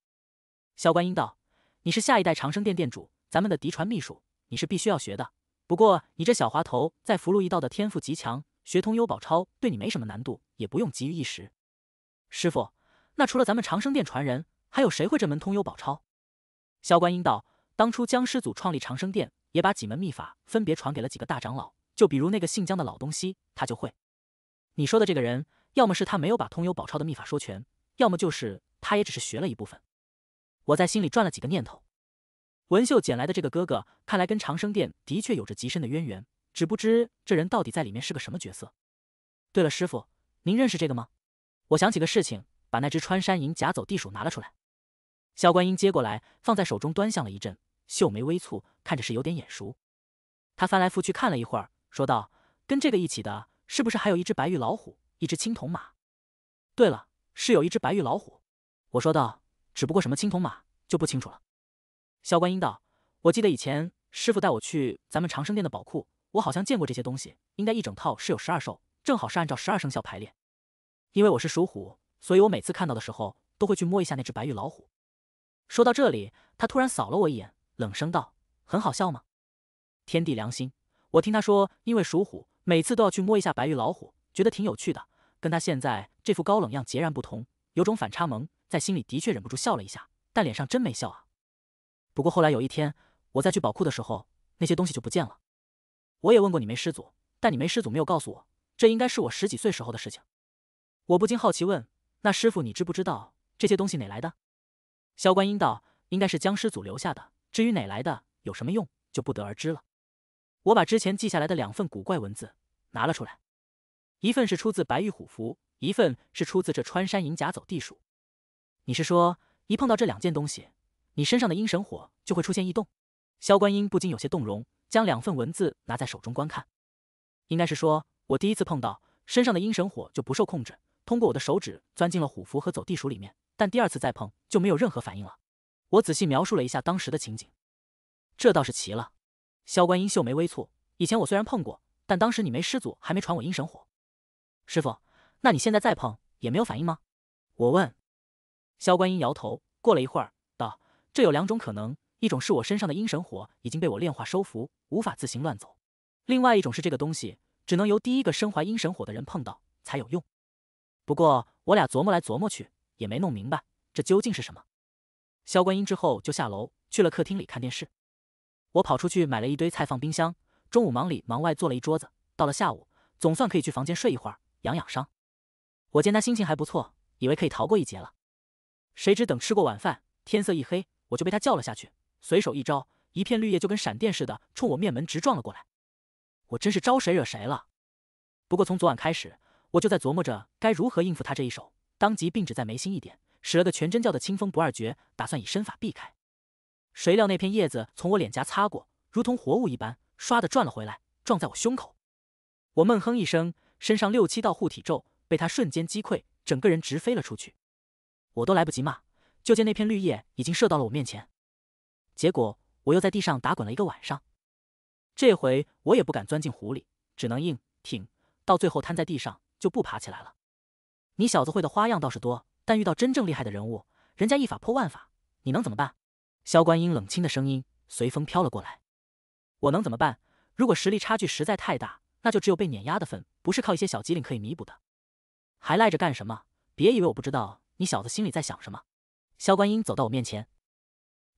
萧观音道：“你是下一代长生殿殿主，咱们的嫡传秘术，你是必须要学的。不过你这小滑头，在福禄一道的天赋极强，学通幽宝钞对你没什么难度，也不用急于一时。”师傅，那除了咱们长生殿传人，还有谁会这门通幽宝钞？萧观音道：“当初江师祖创立长生殿。”也把几门秘法分别传给了几个大长老，就比如那个姓姜的老东西，他就会。你说的这个人，要么是他没有把通幽宝钞的秘法说全，要么就是他也只是学了一部分。我在心里转了几个念头。文秀捡来的这个哥哥，看来跟长生殿的确有着极深的渊源，只不知这人到底在里面是个什么角色。对了，师傅，您认识这个吗？我想起个事情，把那只穿山银夹走地鼠拿了出来。萧观音接过来，放在手中端详了一阵。秀眉微蹙，看着是有点眼熟。他翻来覆去看了一会儿，说道：“跟这个一起的，是不是还有一只白玉老虎，一只青铜马？”“对了，是有一只白玉老虎。”我说道，“只不过什么青铜马就不清楚了。”萧观音道：“我记得以前师傅带我去咱们长生殿的宝库，我好像见过这些东西。应该一整套是有十二兽，正好是按照十二生肖排列。因为我是属虎，所以我每次看到的时候，都会去摸一下那只白玉老虎。”说到这里，他突然扫了我一眼。冷声道：“很好笑吗？”天地良心，我听他说，因为属虎，每次都要去摸一下白玉老虎，觉得挺有趣的。跟他现在这副高冷样截然不同，有种反差萌，在心里的确忍不住笑了一下，但脸上真没笑啊。不过后来有一天，我再去宝库的时候，那些东西就不见了。我也问过你没师祖，但你没师祖没有告诉我。这应该是我十几岁时候的事情。我不禁好奇问：“那师傅，你知不知道这些东西哪来的？”萧观音道：“应该是僵尸祖留下的。”至于哪来的，有什么用，就不得而知了。我把之前记下来的两份古怪文字拿了出来，一份是出自白玉虎符，一份是出自这穿山银甲走地鼠。你是说，一碰到这两件东西，你身上的阴神火就会出现异动？萧观音不禁有些动容，将两份文字拿在手中观看。应该是说，我第一次碰到，身上的阴神火就不受控制，通过我的手指钻进了虎符和走地鼠里面，但第二次再碰就没有任何反应了。我仔细描述了一下当时的情景，这倒是奇了。萧观音秀眉微蹙，以前我虽然碰过，但当时你没师祖，还没传我阴神火。师傅，那你现在再碰也没有反应吗？我问。萧观音摇头，过了一会儿道：“这有两种可能，一种是我身上的阴神火已经被我炼化收服，无法自行乱走；另外一种是这个东西只能由第一个身怀阴神火的人碰到才有用。不过我俩琢磨来琢磨去，也没弄明白这究竟是什么。”萧观音之后就下楼去了客厅里看电视，我跑出去买了一堆菜放冰箱，中午忙里忙外做了一桌子。到了下午，总算可以去房间睡一会儿养养伤。我见他心情还不错，以为可以逃过一劫了。谁知等吃过晚饭，天色一黑，我就被他叫了下去，随手一招，一片绿叶就跟闪电似的冲我面门直撞了过来。我真是招谁惹谁了？不过从昨晚开始，我就在琢磨着该如何应付他这一手，当即并指在眉心一点。使了个全真教的清风不二诀，打算以身法避开。谁料那片叶子从我脸颊擦过，如同活物一般，唰的转了回来，撞在我胸口。我闷哼一声，身上六七道护体咒被他瞬间击溃，整个人直飞了出去。我都来不及骂，就见那片绿叶已经射到了我面前。结果我又在地上打滚了一个晚上。这回我也不敢钻进湖里，只能硬挺，到最后瘫在地上就不爬起来了。你小子会的花样倒是多。但遇到真正厉害的人物，人家一法破万法，你能怎么办？萧观音冷清的声音随风飘了过来。我能怎么办？如果实力差距实在太大，那就只有被碾压的份，不是靠一些小机灵可以弥补的。还赖着干什么？别以为我不知道你小子心里在想什么。萧观音走到我面前，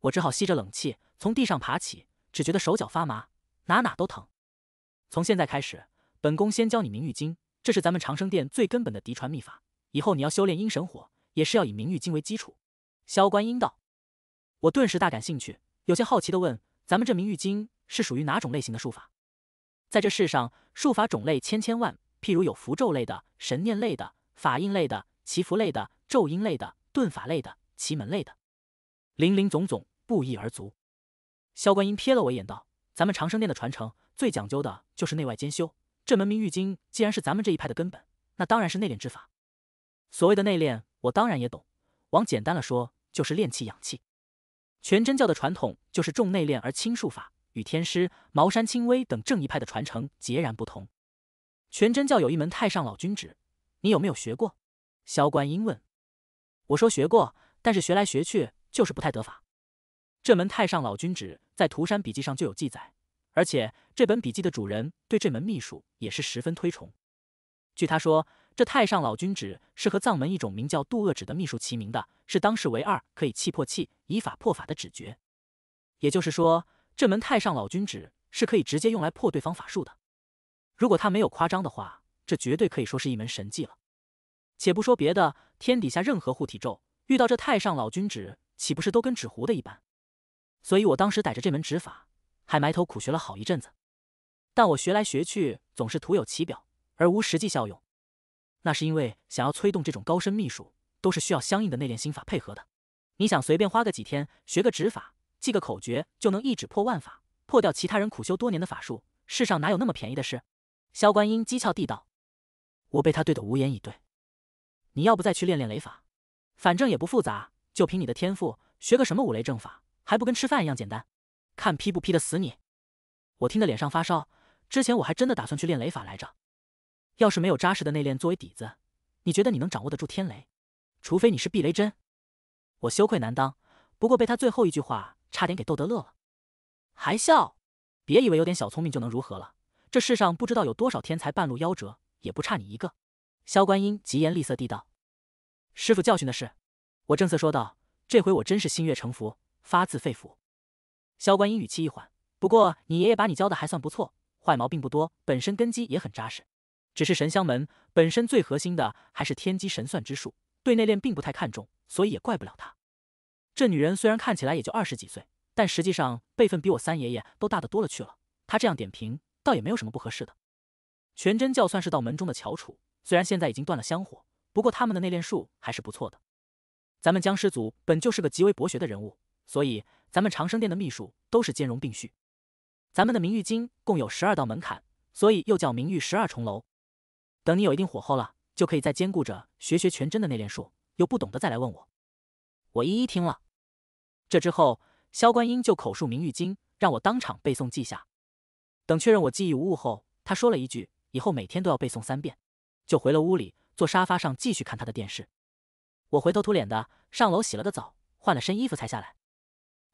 我只好吸着冷气从地上爬起，只觉得手脚发麻，哪哪都疼。从现在开始，本宫先教你《明玉经》，这是咱们长生殿最根本的嫡传秘法。以后你要修炼阴神火。也是要以明玉经为基础，萧观音道。我顿时大感兴趣，有些好奇的问：“咱们这明玉经是属于哪种类型的术法？”在这世上，术法种类千千万，譬如有符咒类的、神念类的、法印类的、祈福类的、咒音类的、遁法类的、奇门类的，林林总总，不一而足。萧观音瞥了我一眼道：“咱们长生殿的传承，最讲究的就是内外兼修。这门明玉经既然是咱们这一派的根本，那当然是内敛之法。”所谓的内练，我当然也懂。往简单了说，就是练气养气。全真教的传统就是重内练而轻术法，与天师、茅山、清微等正一派的传承截然不同。全真教有一门太上老君指，你有没有学过？萧观音问。我说学过，但是学来学去就是不太得法。这门太上老君指在涂山笔记上就有记载，而且这本笔记的主人对这门秘术也是十分推崇。据他说。这太上老君指是和藏门一种名叫渡厄指的秘术齐名的，是当世唯二可以气破气、以法破法的指诀。也就是说，这门太上老君指是可以直接用来破对方法术的。如果他没有夸张的话，这绝对可以说是一门神技了。且不说别的，天底下任何护体咒遇到这太上老君指，岂不是都跟纸糊的一般？所以我当时逮着这门指法，还埋头苦学了好一阵子。但我学来学去，总是徒有其表而无实际效用。那是因为想要催动这种高深秘术，都是需要相应的内练心法配合的。你想随便花个几天学个指法、记个口诀，就能一指破万法，破掉其他人苦修多年的法术？世上哪有那么便宜的事？萧观音讥诮地道。我被他怼得无言以对。你要不再去练练雷法，反正也不复杂，就凭你的天赋，学个什么五雷正法，还不跟吃饭一样简单？看劈不劈得死你！我听得脸上发烧。之前我还真的打算去练雷法来着。要是没有扎实的内练作为底子，你觉得你能掌握得住天雷？除非你是避雷针。我羞愧难当，不过被他最后一句话差点给逗得乐了，还笑。别以为有点小聪明就能如何了，这世上不知道有多少天才半路夭折，也不差你一个。萧观音疾言厉色地道：“师傅教训的是。”我正色说道：“这回我真是心悦诚服，发自肺腑。”萧观音语气一缓：“不过你爷爷把你教的还算不错，坏毛病不多，本身根基也很扎实。”只是神香门本身最核心的还是天机神算之术，对内练并不太看重，所以也怪不了他。这女人虽然看起来也就二十几岁，但实际上辈分比我三爷爷都大得多了去了。她这样点评，倒也没有什么不合适的。全真教算是道门中的翘楚，虽然现在已经断了香火，不过他们的内练术还是不错的。咱们僵尸族本就是个极为博学的人物，所以咱们长生殿的秘术都是兼容并蓄。咱们的明玉经共有十二道门槛，所以又叫明玉十二重楼。等你有一定火候了，就可以再兼顾着学学全真的内练术，有不懂的再来问我。我一一听了。这之后，萧观音就口述《明玉经》，让我当场背诵记下。等确认我记忆无误后，他说了一句：“以后每天都要背诵三遍。”就回了屋里，坐沙发上继续看他的电视。我灰头土脸的上楼洗了个澡，换了身衣服才下来。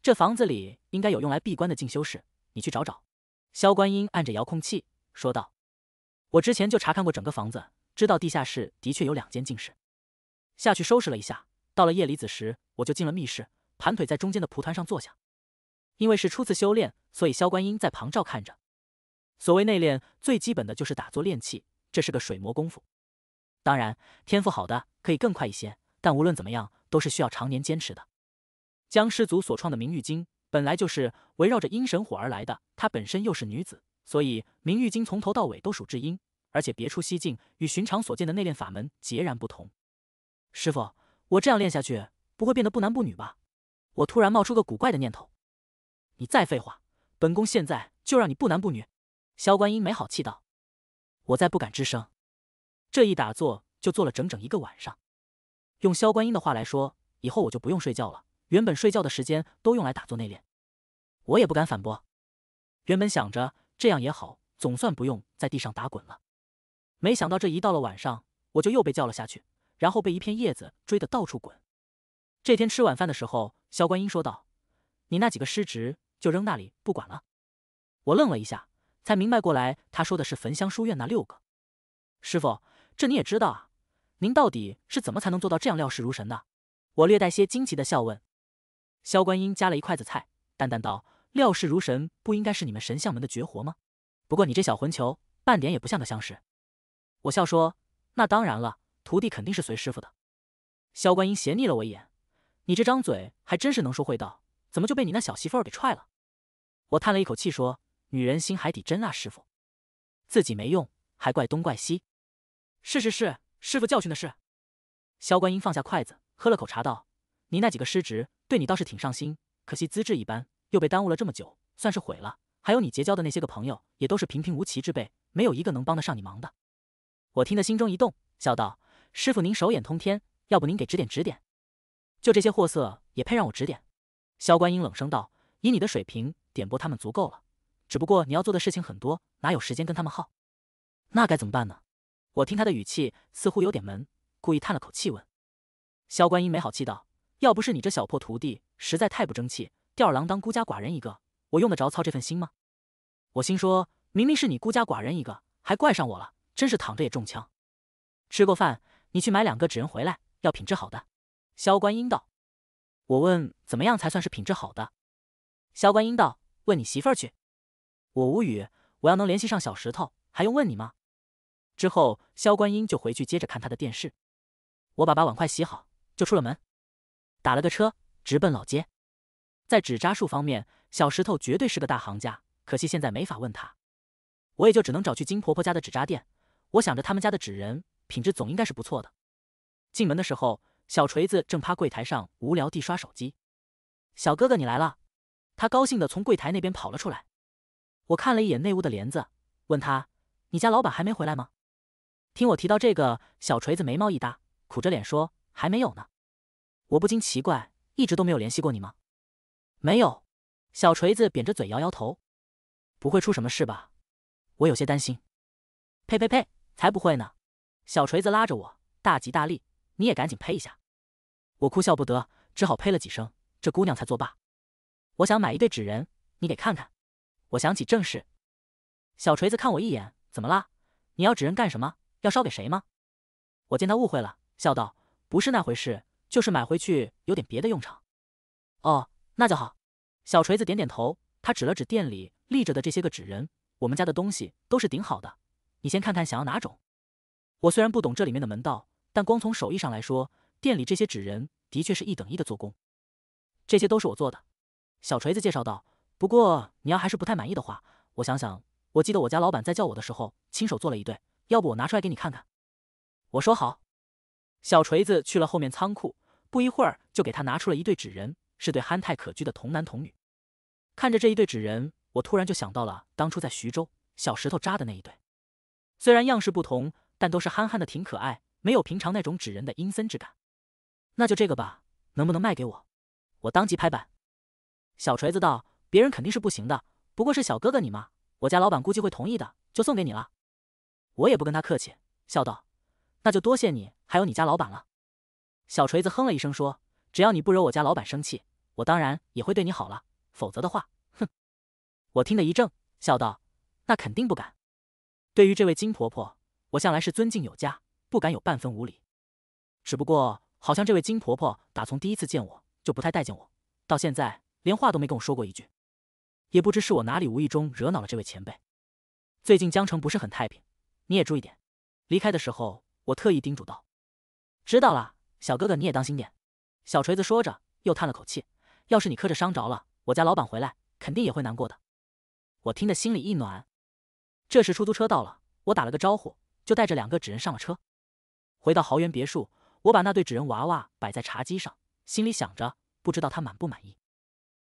这房子里应该有用来闭关的进修室，你去找找。”萧观音按着遥控器说道。我之前就查看过整个房子，知道地下室的确有两间静室。下去收拾了一下，到了夜里子时，我就进了密室，盘腿在中间的蒲团上坐下。因为是初次修炼，所以萧观音在旁照看着。所谓内练，最基本的就是打坐练气，这是个水磨功夫。当然，天赋好的可以更快一些，但无论怎么样，都是需要常年坚持的。僵尸族所创的明玉经，本来就是围绕着阴神火而来的，她本身又是女子。所以，明玉经从头到尾都属至阴，而且别出蹊径，与寻常所见的内练法门截然不同。师傅，我这样练下去，不会变得不男不女吧？我突然冒出个古怪的念头。你再废话，本宫现在就让你不男不女。萧观音没好气道：“我再不敢吱声。”这一打坐就坐了整整一个晚上。用萧观音的话来说，以后我就不用睡觉了。原本睡觉的时间都用来打坐内练，我也不敢反驳。原本想着。这样也好，总算不用在地上打滚了。没想到这一到了晚上，我就又被叫了下去，然后被一片叶子追得到处滚。这天吃晚饭的时候，萧观音说道：“你那几个师侄就扔那里不管了？”我愣了一下，才明白过来，他说的是焚香书院那六个。师傅，这你也知道啊？您到底是怎么才能做到这样料事如神的？我略带些惊奇的笑问。萧观音夹了一筷子菜，淡淡道。料事如神，不应该是你们神像门的绝活吗？不过你这小混球，半点也不像个相师。我笑说：“那当然了，徒弟肯定是随师傅的。”萧观音斜睨了我一眼：“你这张嘴还真是能说会道，怎么就被你那小媳妇儿给踹了？”我叹了一口气说：“女人心海底针啊，师傅，自己没用还怪东怪西。”“是是是，师傅教训的是。”萧观音放下筷子，喝了口茶道：“你那几个师侄对你倒是挺上心，可惜资质一般。”又被耽误了这么久，算是毁了。还有你结交的那些个朋友，也都是平平无奇之辈，没有一个能帮得上你忙的。我听得心中一动，笑道：“师傅，您手眼通天，要不您给指点指点？就这些货色也配让我指点？”萧观音冷声道：“以你的水平，点拨他们足够了。只不过你要做的事情很多，哪有时间跟他们耗？那该怎么办呢？”我听他的语气似乎有点闷，故意叹了口气问：“萧观音，没好气道：要不是你这小破徒弟实在太不争气。”吊儿郎当，孤家寡人一个，我用得着操这份心吗？我心说明明是你孤家寡人一个，还怪上我了，真是躺着也中枪。吃过饭，你去买两个纸人回来，要品质好的。萧观音道。我问，怎么样才算是品质好的？萧观音道，问你媳妇儿去。我无语，我要能联系上小石头，还用问你吗？之后，萧观音就回去接着看他的电视。我把把碗筷洗好，就出了门，打了个车，直奔老街。在纸扎术方面，小石头绝对是个大行家。可惜现在没法问他，我也就只能找去金婆婆家的纸扎店。我想着他们家的纸人品质总应该是不错的。进门的时候，小锤子正趴柜台上无聊地刷手机。小哥哥你来了，他高兴地从柜台那边跑了出来。我看了一眼内屋的帘子，问他：“你家老板还没回来吗？”听我提到这个，小锤子眉毛一搭，苦着脸说：“还没有呢。”我不禁奇怪，一直都没有联系过你吗？没有，小锤子扁着嘴摇摇头，不会出什么事吧？我有些担心。呸呸呸，才不会呢！小锤子拉着我，大吉大利，你也赶紧呸一下。我哭笑不得，只好呸了几声，这姑娘才作罢。我想买一对纸人，你给看看。我想起正事，小锤子看我一眼，怎么啦？你要纸人干什么？要烧给谁吗？我见他误会了，笑道：“不是那回事，就是买回去有点别的用场。”哦。那就好，小锤子点点头，他指了指店里立着的这些个纸人。我们家的东西都是顶好的，你先看看想要哪种。我虽然不懂这里面的门道，但光从手艺上来说，店里这些纸人的确是一等一的做工。这些都是我做的，小锤子介绍道。不过你要还是不太满意的话，我想想，我记得我家老板在叫我的时候亲手做了一对，要不我拿出来给你看看？我说好。小锤子去了后面仓库，不一会儿就给他拿出了一对纸人。是对憨态可掬的童男童女，看着这一对纸人，我突然就想到了当初在徐州小石头扎的那一对，虽然样式不同，但都是憨憨的，挺可爱，没有平常那种纸人的阴森之感。那就这个吧，能不能卖给我？我当即拍板。小锤子道：“别人肯定是不行的，不过是小哥哥你嘛，我家老板估计会同意的，就送给你了。”我也不跟他客气，笑道：“那就多谢你，还有你家老板了。”小锤子哼了一声说：“只要你不惹我家老板生气。”我当然也会对你好了，否则的话，哼！我听得一怔，笑道：“那肯定不敢。对于这位金婆婆，我向来是尊敬有加，不敢有半分无礼。只不过，好像这位金婆婆打从第一次见我就不太待见我，到现在连话都没跟我说过一句，也不知是我哪里无意中惹恼了这位前辈。最近江城不是很太平，你也注意点。离开的时候，我特意叮嘱道：‘知道了，小哥哥你也当心点。’小锤子说着，又叹了口气。”要是你磕着伤着了，我家老板回来肯定也会难过的。我听得心里一暖。这时出租车到了，我打了个招呼，就带着两个纸人上了车。回到豪园别墅，我把那对纸人娃娃摆在茶几上，心里想着，不知道他满不满意。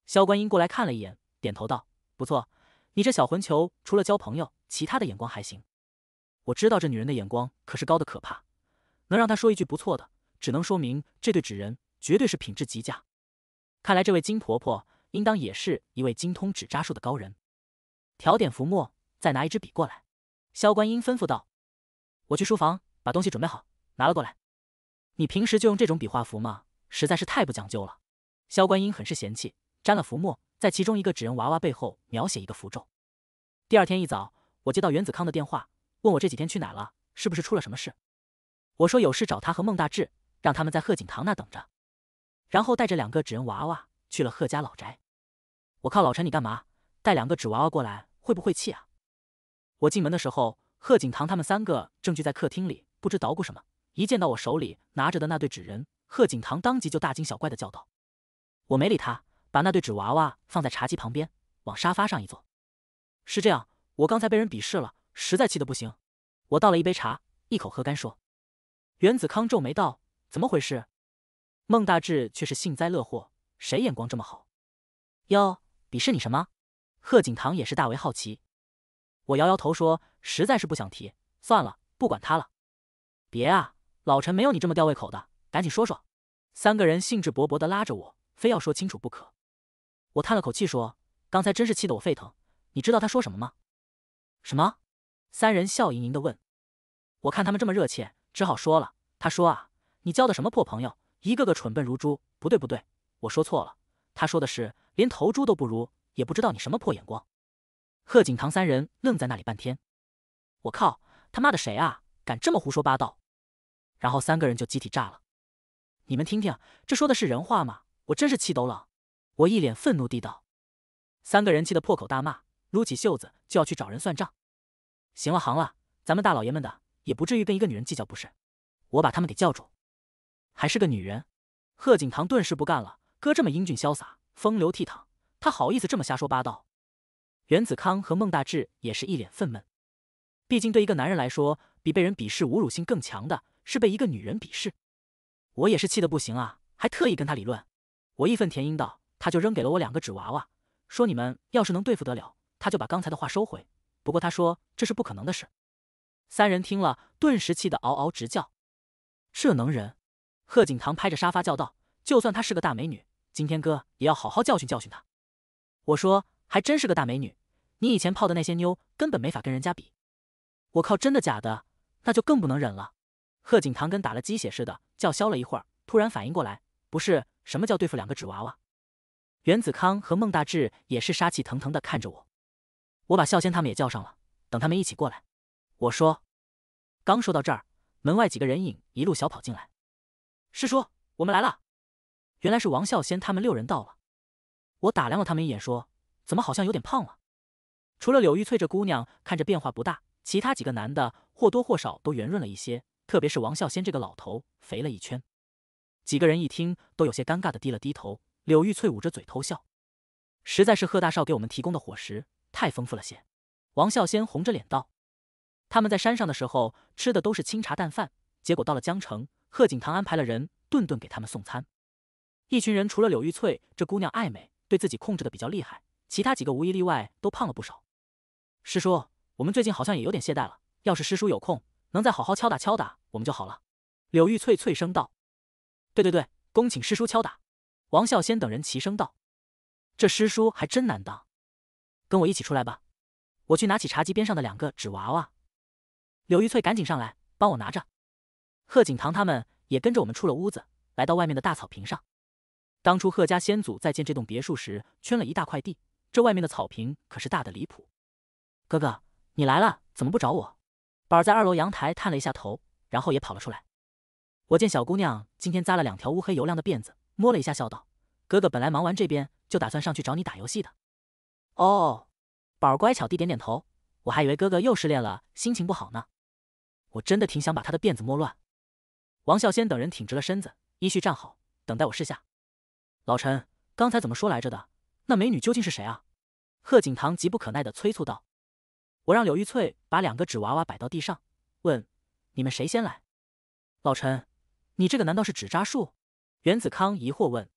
肖观音过来看了一眼，点头道：“不错，你这小混球，除了交朋友，其他的眼光还行。”我知道这女人的眼光可是高的可怕，能让她说一句不错的，只能说明这对纸人绝对是品质极佳。看来这位金婆婆应当也是一位精通纸扎术的高人。调点浮墨，再拿一支笔过来。萧观音吩咐道：“我去书房把东西准备好，拿了过来。”你平时就用这种笔画符吗？实在是太不讲究了。萧观音很是嫌弃。沾了浮墨，在其中一个纸人娃娃背后描写一个符咒。第二天一早，我接到袁子康的电话，问我这几天去哪了，是不是出了什么事？我说有事找他和孟大志，让他们在贺锦堂那等着。然后带着两个纸人娃娃去了贺家老宅。我靠，老陈，你干嘛带两个纸娃娃过来？会不会气啊？我进门的时候，贺景棠他们三个正聚在客厅里，不知捣鼓什么。一见到我手里拿着的那对纸人，贺景棠当即就大惊小怪的叫道：“我没理他，把那对纸娃娃放在茶几旁边，往沙发上一坐。是这样，我刚才被人鄙视了，实在气得不行。我倒了一杯茶，一口喝干，说：袁子康皱眉道，怎么回事？孟大志却是幸灾乐祸，谁眼光这么好？哟，鄙视你什么？贺景棠也是大为好奇。我摇摇头说：“实在是不想提，算了，不管他了。”别啊，老陈没有你这么吊胃口的，赶紧说说。三个人兴致勃勃地拉着我，非要说清楚不可。我叹了口气说：“刚才真是气得我沸腾，你知道他说什么吗？”什么？三人笑盈盈的问。我看他们这么热切，只好说了：“他说啊，你交的什么破朋友？”一个个蠢笨如猪，不对不对，我说错了，他说的是连头猪都不如，也不知道你什么破眼光。贺景堂三人愣在那里半天，我靠，他妈的谁啊，敢这么胡说八道？然后三个人就集体炸了，你们听听，这说的是人话吗？我真是气都冷。我一脸愤怒地道，三个人气得破口大骂，撸起袖子就要去找人算账。行了行了，咱们大老爷们的也不至于跟一个女人计较不是？我把他们给叫住。还是个女人，贺景棠顿时不干了。哥这么英俊潇洒、风流倜傥，他好意思这么瞎说八道？袁子康和孟大志也是一脸愤懑。毕竟对一个男人来说，比被人鄙视、侮辱性更强的是被一个女人鄙视。我也是气得不行啊，还特意跟他理论。我义愤填膺道：“他就扔给了我两个纸娃娃，说你们要是能对付得了，他就把刚才的话收回。不过他说这是不可能的事。”三人听了，顿时气得嗷嗷直叫。这能忍？贺景棠拍着沙发叫道：“就算她是个大美女，今天哥也要好好教训教训她。”我说：“还真是个大美女，你以前泡的那些妞根本没法跟人家比。”我靠，真的假的？那就更不能忍了。贺景棠跟打了鸡血似的叫嚣了一会儿，突然反应过来：“不是，什么叫对付两个纸娃娃？”袁子康和孟大志也是杀气腾腾的看着我。我把孝仙他们也叫上了，等他们一起过来。我说：“刚说到这儿，门外几个人影一路小跑进来。”师叔，我们来了。原来是王孝仙他们六人到了。我打量了他们一眼，说：“怎么好像有点胖了？”除了柳玉翠这姑娘看着变化不大，其他几个男的或多或少都圆润了一些，特别是王孝仙这个老头，肥了一圈。几个人一听，都有些尴尬的低了低头。柳玉翠捂着嘴偷笑，实在是贺大少给我们提供的伙食太丰富了些。王孝仙红着脸道：“他们在山上的时候吃的都是清茶淡饭，结果到了江城。”贺景堂安排了人，顿顿给他们送餐。一群人除了柳玉翠这姑娘爱美，对自己控制的比较厉害，其他几个无一例外都胖了不少。师叔，我们最近好像也有点懈怠了。要是师叔有空，能再好好敲打敲打我们就好了。柳玉翠脆声道：“对对对，恭请师叔敲打。”王孝先等人齐声道：“这师叔还真难当。”跟我一起出来吧，我去拿起茶几边上的两个纸娃娃。柳玉翠赶紧上来帮我拿着。贺景堂他们也跟着我们出了屋子，来到外面的大草坪上。当初贺家先祖在建这栋别墅时，圈了一大块地，这外面的草坪可是大的离谱。哥哥，你来了，怎么不找我？宝儿在二楼阳台探了一下头，然后也跑了出来。我见小姑娘今天扎了两条乌黑油亮的辫子，摸了一下，笑道：“哥哥本来忙完这边，就打算上去找你打游戏的。”哦，宝儿乖巧地点点头。我还以为哥哥又失恋了，心情不好呢。我真的挺想把他的辫子摸乱。王孝仙等人挺直了身子，依序站好，等待我试下。老陈，刚才怎么说来着的？那美女究竟是谁啊？贺景棠急不可耐的催促道。我让柳玉翠把两个纸娃娃摆到地上，问：“你们谁先来？”老陈，你这个难道是纸扎术？袁子康疑惑问。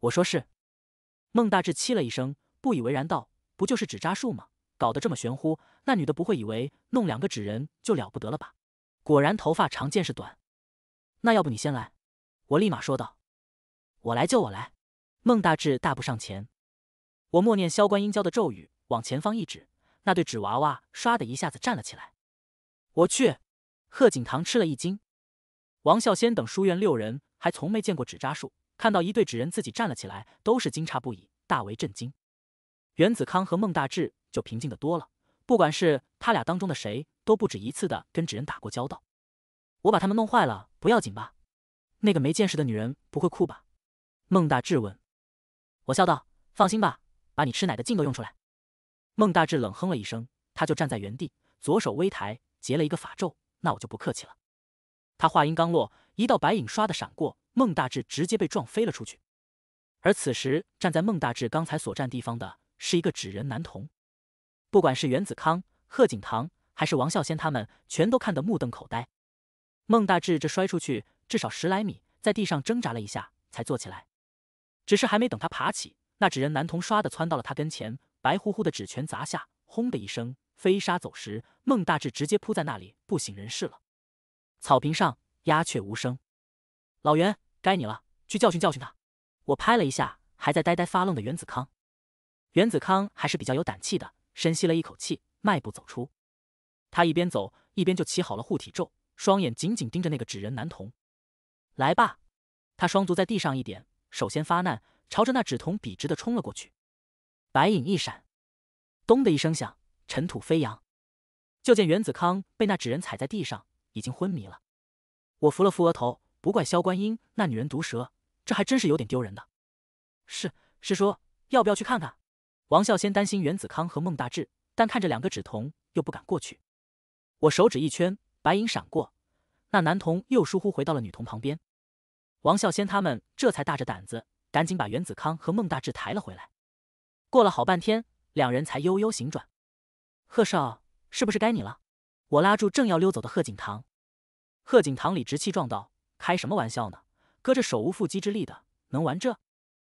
我说是。孟大志嘁了一声，不以为然道：“不就是纸扎术吗？搞得这么玄乎，那女的不会以为弄两个纸人就了不得了吧？”果然，头发长见识短。那要不你先来，我立马说道：“我来就我来。”孟大志大步上前，我默念萧观音教的咒语，往前方一指，那对纸娃娃唰的一下子站了起来。我去！贺景堂吃了一惊，王孝先等书院六人还从没见过纸扎术，看到一对纸人自己站了起来，都是惊诧不已，大为震惊。袁子康和孟大志就平静的多了，不管是他俩当中的谁，都不止一次的跟纸人打过交道。我把他们弄坏了。不要紧吧？那个没见识的女人不会哭吧？孟大志问。我笑道：“放心吧，把你吃奶的劲都用出来。”孟大志冷哼了一声，他就站在原地，左手微抬，结了一个法咒。那我就不客气了。他话音刚落，一道白影唰的闪过，孟大志直接被撞飞了出去。而此时站在孟大志刚才所站地方的，是一个纸人男童。不管是袁子康、贺景堂，还是王孝先，他们全都看得目瞪口呆。孟大志这摔出去至少十来米，在地上挣扎了一下才坐起来，只是还没等他爬起，那纸人男童唰的窜到了他跟前，白乎乎的纸拳砸下，轰的一声，飞沙走石，孟大志直接扑在那里不省人事了。草坪上鸦雀无声，老袁，该你了，去教训教训他。我拍了一下还在呆呆发愣的袁子康，袁子康还是比较有胆气的，深吸了一口气，迈步走出。他一边走一边就起好了护体咒。双眼紧紧盯着那个纸人男童，来吧！他双足在地上一点，首先发难，朝着那纸童笔直的冲了过去。白影一闪，咚的一声响，尘土飞扬。就见袁子康被那纸人踩在地上，已经昏迷了。我扶了扶额头，不怪萧观音，那女人毒舌，这还真是有点丢人的。是师叔，要不要去看看？王孝先担心袁子康和孟大志，但看着两个纸童又不敢过去。我手指一圈。白影闪过，那男童又疏忽回到了女童旁边。王孝仙他们这才大着胆子，赶紧把袁子康和孟大志抬了回来。过了好半天，两人才悠悠醒转。贺少，是不是该你了？我拉住正要溜走的贺景堂。贺景堂理直气壮道：“开什么玩笑呢？搁这手无缚鸡之力的，能玩这？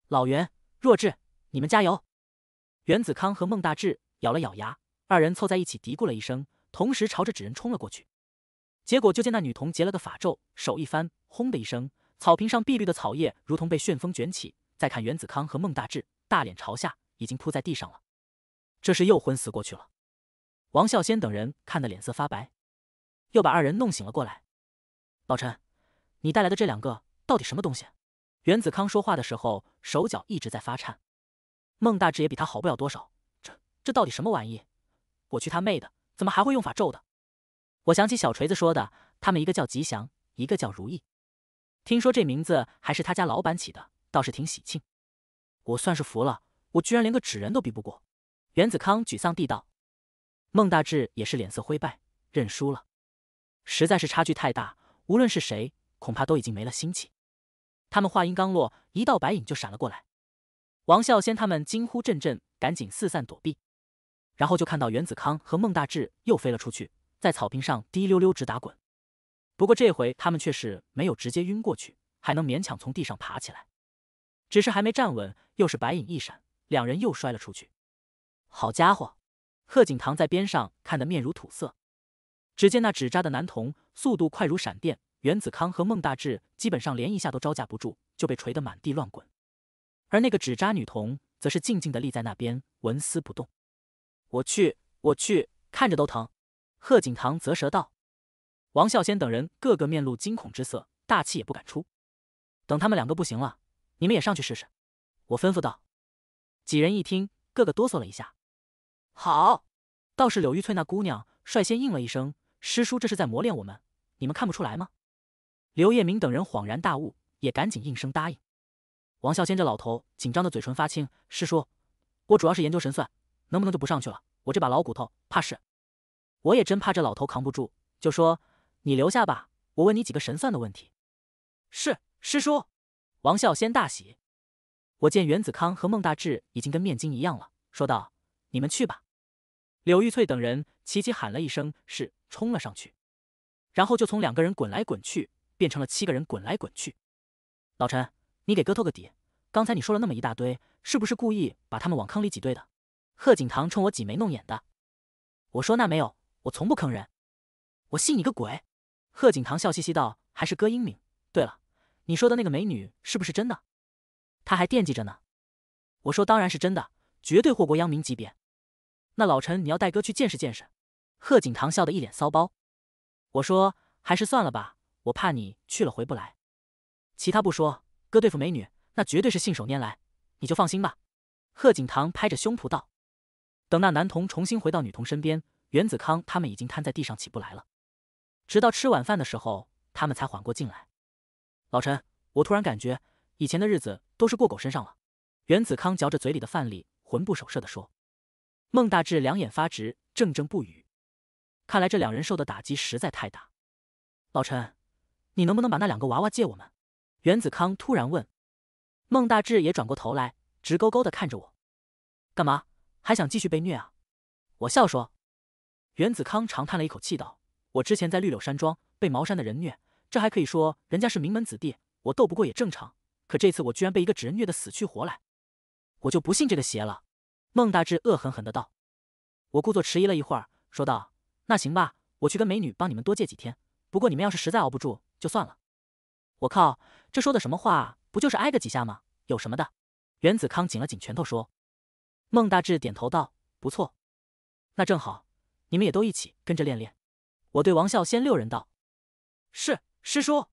老袁，弱智，你们加油！”袁子康和孟大志咬了咬牙，二人凑在一起嘀咕了一声，同时朝着纸人冲了过去。结果就见那女童结了个法咒，手一翻，轰的一声，草坪上碧绿的草叶如同被旋风卷起。再看袁子康和孟大志，大脸朝下，已经扑在地上了，这是又昏死过去了。王孝先等人看得脸色发白，又把二人弄醒了过来。老陈，你带来的这两个到底什么东西？袁子康说话的时候手脚一直在发颤，孟大志也比他好不了多少。这这到底什么玩意？我去他妹的，怎么还会用法咒的？我想起小锤子说的，他们一个叫吉祥，一个叫如意。听说这名字还是他家老板起的，倒是挺喜庆。我算是服了，我居然连个纸人都比不过。袁子康沮丧地道。孟大志也是脸色灰败，认输了。实在是差距太大，无论是谁，恐怕都已经没了心气。他们话音刚落，一道白影就闪了过来。王孝先他们惊呼阵阵，赶紧四散躲避。然后就看到袁子康和孟大志又飞了出去。在草坪上滴溜溜直打滚，不过这回他们却是没有直接晕过去，还能勉强从地上爬起来，只是还没站稳，又是白影一闪，两人又摔了出去。好家伙，贺景棠在边上看得面如土色。只见那纸扎的男童速度快如闪电，袁子康和孟大志基本上连一下都招架不住，就被锤得满地乱滚。而那个纸扎女童则是静静的立在那边，纹丝不动。我去，我去，看着都疼。贺景堂啧舌道：“王孝仙等人个个面露惊恐之色，大气也不敢出。等他们两个不行了，你们也上去试试。”我吩咐道。几人一听，个个哆嗦了一下。“好！”倒是柳玉翠那姑娘率先应了一声：“师叔，这是在磨练我们，你们看不出来吗？”刘叶明等人恍然大悟，也赶紧应声答应。王孝仙这老头紧张的嘴唇发青：“师叔，我主要是研究神算，能不能就不上去了？我这把老骨头怕是……”我也真怕这老头扛不住，就说：“你留下吧，我问你几个神算的问题。”是师叔，王孝先大喜。我见袁子康和孟大志已经跟面筋一样了，说道：“你们去吧。”柳玉翠等人齐齐喊了一声“是”，冲了上去，然后就从两个人滚来滚去变成了七个人滚来滚去。老陈，你给哥透个底，刚才你说了那么一大堆，是不是故意把他们往坑里挤兑的？贺景堂冲我挤眉弄眼的，我说：“那没有。”我从不坑人，我信你个鬼！贺景棠笑嘻嘻道：“还是哥英明。对了，你说的那个美女是不是真的？他还惦记着呢。”我说：“当然是真的，绝对祸国殃民级别。”那老陈，你要带哥去见识见识。”贺景棠笑得一脸骚包。我说：“还是算了吧，我怕你去了回不来。其他不说，哥对付美女那绝对是信手拈来，你就放心吧。”贺景棠拍着胸脯道：“等那男童重新回到女童身边。”袁子康他们已经瘫在地上起不来了，直到吃晚饭的时候，他们才缓过劲来。老陈，我突然感觉以前的日子都是过狗身上了。袁子康嚼着嘴里的饭粒，魂不守舍地说。孟大志两眼发直，怔怔不语。看来这两人受的打击实在太大。老陈，你能不能把那两个娃娃借我们？袁子康突然问。孟大志也转过头来，直勾勾地看着我。干嘛？还想继续被虐啊？我笑说。袁子康长叹了一口气，道：“我之前在绿柳山庄被茅山的人虐，这还可以说人家是名门子弟，我斗不过也正常。可这次我居然被一个纸人虐得死去活来，我就不信这个邪了。”孟大志恶狠狠的道：“我故作迟疑了一会儿，说道：‘那行吧，我去跟美女帮你们多借几天。不过你们要是实在熬不住，就算了。’我靠，这说的什么话？不就是挨个几下吗？有什么的？”袁子康紧了紧拳头说：“孟大志点头道：‘不错，那正好。’”你们也都一起跟着练练。我对王孝先六人道：“是师叔。”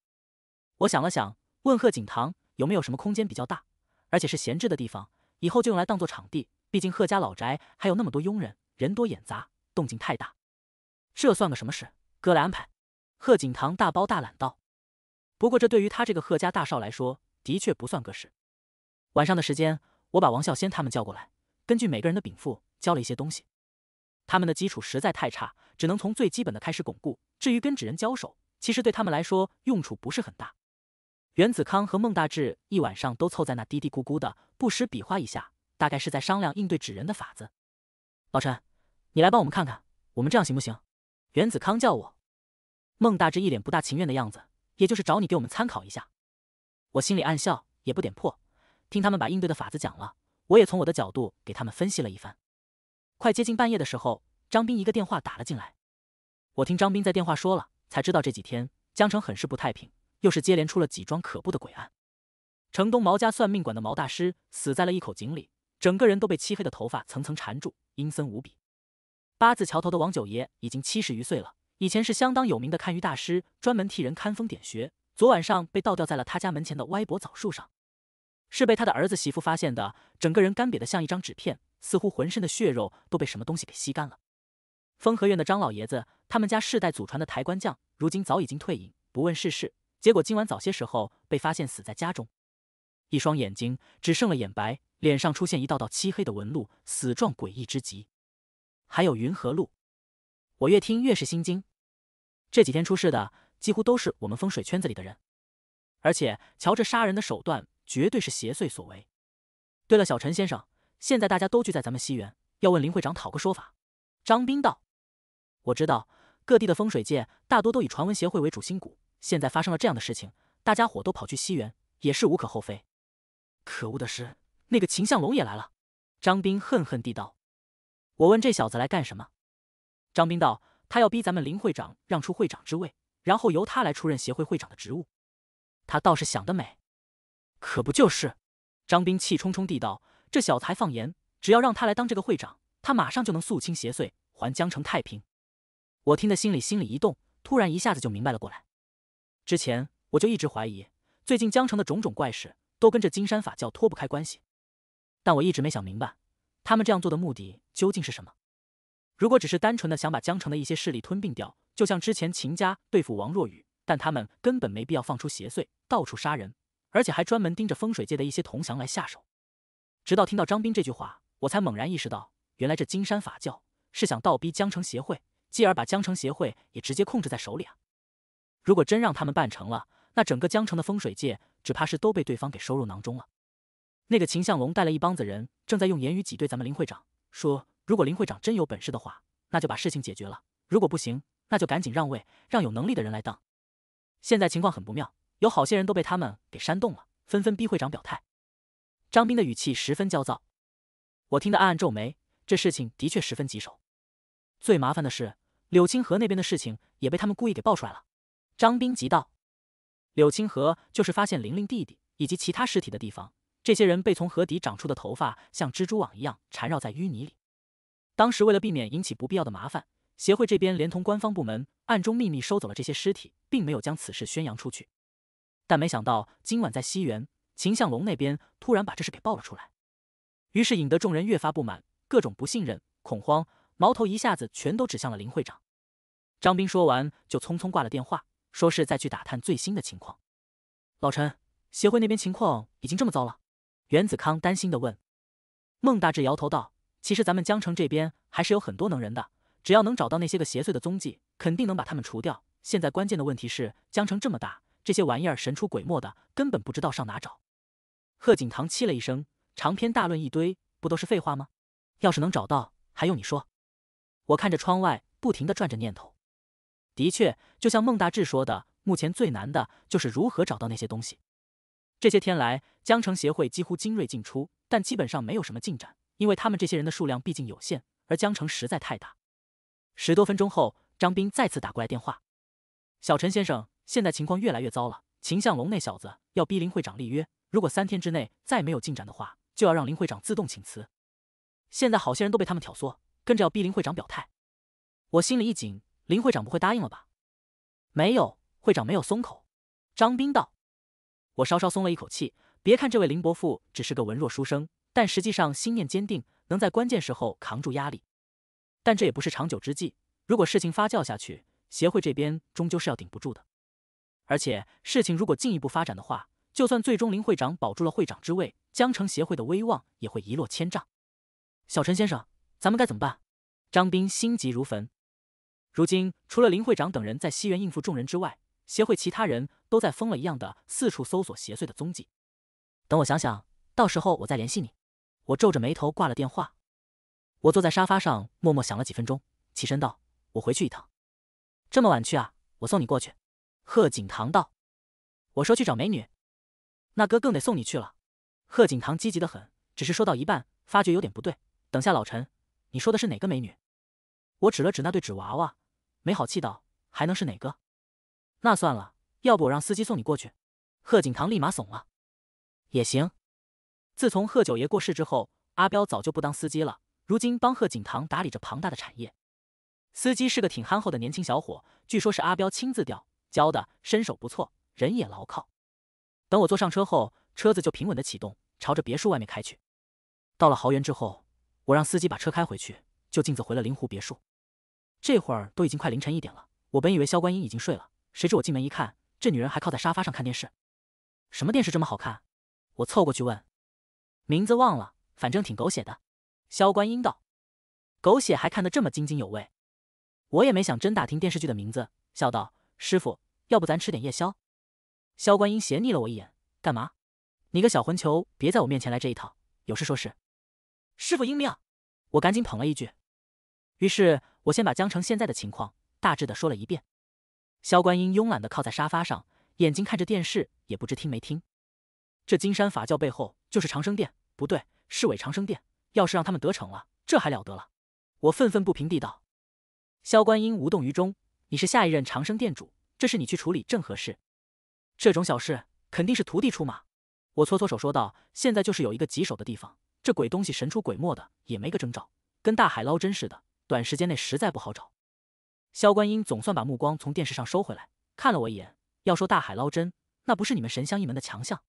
我想了想，问贺景堂有没有什么空间比较大，而且是闲置的地方，以后就用来当做场地。毕竟贺家老宅还有那么多佣人，人多眼杂，动静太大。这算个什么事？哥来安排。贺景堂大包大揽道：“不过这对于他这个贺家大少来说，的确不算个事。”晚上的时间，我把王孝先他们叫过来，根据每个人的禀赋教了一些东西。他们的基础实在太差，只能从最基本的开始巩固。至于跟纸人交手，其实对他们来说用处不是很大。袁子康和孟大志一晚上都凑在那嘀嘀咕咕的，不时比划一下，大概是在商量应对纸人的法子。老陈，你来帮我们看看，我们这样行不行？袁子康叫我，孟大志一脸不大情愿的样子，也就是找你给我们参考一下。我心里暗笑，也不点破。听他们把应对的法子讲了，我也从我的角度给他们分析了一番。快接近半夜的时候，张斌一个电话打了进来。我听张斌在电话说了，才知道这几天江城很是不太平，又是接连出了几桩可怖的诡案。城东毛家算命馆的毛大师死在了一口井里，整个人都被漆黑的头发层层缠住，阴森无比。八字桥头的王九爷已经七十余岁了，以前是相当有名的看鱼大师，专门替人看风点穴。昨晚上被倒吊在了他家门前的歪脖枣树上，是被他的儿子媳妇发现的，整个人干瘪的像一张纸片。似乎浑身的血肉都被什么东西给吸干了。风和院的张老爷子，他们家世代祖传的抬棺匠，如今早已经退隐不问世事。结果今晚早些时候被发现死在家中，一双眼睛只剩了眼白，脸上出现一道道漆黑的纹路，死状诡异之极。还有云和路，我越听越是心惊。这几天出事的几乎都是我们风水圈子里的人，而且瞧这杀人的手段，绝对是邪祟所为。对了，小陈先生。现在大家都聚在咱们西园，要问林会长讨个说法。”张兵道，“我知道各地的风水界大多都以传闻协会为主心骨，现在发生了这样的事情，大家伙都跑去西园，也是无可厚非。可恶的是，那个秦向龙也来了。”张兵恨恨地道，“我问这小子来干什么？”张兵道，“他要逼咱们林会长让出会长之位，然后由他来出任协会会长的职务。”他倒是想得美！可不就是？”张兵气冲冲地道。这小才放言，只要让他来当这个会长，他马上就能肃清邪祟，还江城太平。我听得心里心里一动，突然一下子就明白了过来。之前我就一直怀疑，最近江城的种种怪事都跟这金山法教脱不开关系，但我一直没想明白，他们这样做的目的究竟是什么。如果只是单纯的想把江城的一些势力吞并掉，就像之前秦家对付王若雨，但他们根本没必要放出邪祟到处杀人，而且还专门盯着风水界的一些同乡来下手。直到听到张斌这句话，我才猛然意识到，原来这金山法教是想倒逼江城协会，继而把江城协会也直接控制在手里啊！如果真让他们办成了，那整个江城的风水界只怕是都被对方给收入囊中了。那个秦向龙带了一帮子人，正在用言语挤兑咱们林会长，说如果林会长真有本事的话，那就把事情解决了；如果不行，那就赶紧让位，让有能力的人来当。现在情况很不妙，有好些人都被他们给煽动了，纷纷逼会长表态。张斌的语气十分焦躁，我听得暗暗皱眉。这事情的确十分棘手，最麻烦的是，柳青河那边的事情也被他们故意给爆出来了。张斌急道：“柳青河就是发现玲玲弟弟以及其他尸体的地方，这些人被从河底长出的头发像蜘蛛网一样缠绕在淤泥里。当时为了避免引起不必要的麻烦，协会这边连同官方部门暗中秘密收走了这些尸体，并没有将此事宣扬出去。但没想到今晚在西园。”秦向龙那边突然把这事给爆了出来，于是引得众人越发不满，各种不信任、恐慌，矛头一下子全都指向了林会长。张兵说完就匆匆挂了电话，说是再去打探最新的情况。老陈，协会那边情况已经这么糟了，袁子康担心的问。孟大志摇头道：“其实咱们江城这边还是有很多能人的，只要能找到那些个邪祟的踪迹，肯定能把他们除掉。现在关键的问题是，江城这么大，这些玩意儿神出鬼没的，根本不知道上哪找。”贺景棠气了一声，长篇大论一堆，不都是废话吗？要是能找到，还用你说？我看着窗外，不停地转着念头。的确，就像孟大志说的，目前最难的就是如何找到那些东西。这些天来，江城协会几乎精锐进出，但基本上没有什么进展，因为他们这些人的数量毕竟有限，而江城实在太大。十多分钟后，张斌再次打过来电话：“小陈先生，现在情况越来越糟了，秦向龙那小子要逼林会长立约。”如果三天之内再没有进展的话，就要让林会长自动请辞。现在好些人都被他们挑唆，跟着要逼林会长表态。我心里一紧，林会长不会答应了吧？没有，会长没有松口。张兵道。我稍稍松了一口气。别看这位林伯父只是个文弱书生，但实际上心念坚定，能在关键时候扛住压力。但这也不是长久之计。如果事情发酵下去，协会这边终究是要顶不住的。而且事情如果进一步发展的话，就算最终林会长保住了会长之位，江城协会的威望也会一落千丈。小陈先生，咱们该怎么办？张斌心急如焚。如今除了林会长等人在西园应付众人之外，协会其他人都在疯了一样的四处搜索邪祟的踪迹。等我想想，到时候我再联系你。我皱着眉头挂了电话。我坐在沙发上默默想了几分钟，起身道：“我回去一趟。”这么晚去啊？我送你过去。”贺景堂道：“我说去找美女。”那哥更得送你去了。贺景堂积极的很，只是说到一半，发觉有点不对。等下老陈，你说的是哪个美女？我指了指那对纸娃娃，没好气道：“还能是哪个？”那算了，要不我让司机送你过去。贺景堂立马怂了。也行。自从贺九爷过世之后，阿彪早就不当司机了，如今帮贺景堂打理着庞大的产业。司机是个挺憨厚的年轻小伙，据说是阿彪亲自调教的，身手不错，人也牢靠。等我坐上车后，车子就平稳的启动，朝着别墅外面开去。到了豪园之后，我让司机把车开回去，就径自回了灵湖别墅。这会儿都已经快凌晨一点了，我本以为萧观音已经睡了，谁知我进门一看，这女人还靠在沙发上看电视。什么电视这么好看？我凑过去问。名字忘了，反正挺狗血的。萧观音道。狗血还看得这么津津有味。我也没想真打听电视剧的名字，笑道：“师傅，要不咱吃点夜宵？”萧观音斜睨了我一眼：“干嘛？你个小混球，别在我面前来这一套，有事说事。”“师傅英明！”我赶紧捧了一句。于是，我先把江城现在的情况大致的说了一遍。萧观音慵懒的靠在沙发上，眼睛看着电视，也不知听没听。这金山法教背后就是长生殿，不对，是伪长生殿。要是让他们得逞了，这还了得了？我愤愤不平地道。萧观音无动于衷：“你是下一任长生殿主，这事你去处理正合适。”这种小事肯定是徒弟出马。我搓搓手说道：“现在就是有一个棘手的地方，这鬼东西神出鬼没的，也没个征兆，跟大海捞针似的，短时间内实在不好找。”萧观音总算把目光从电视上收回来，看了我一眼。要说大海捞针，那不是你们神香一门的强项。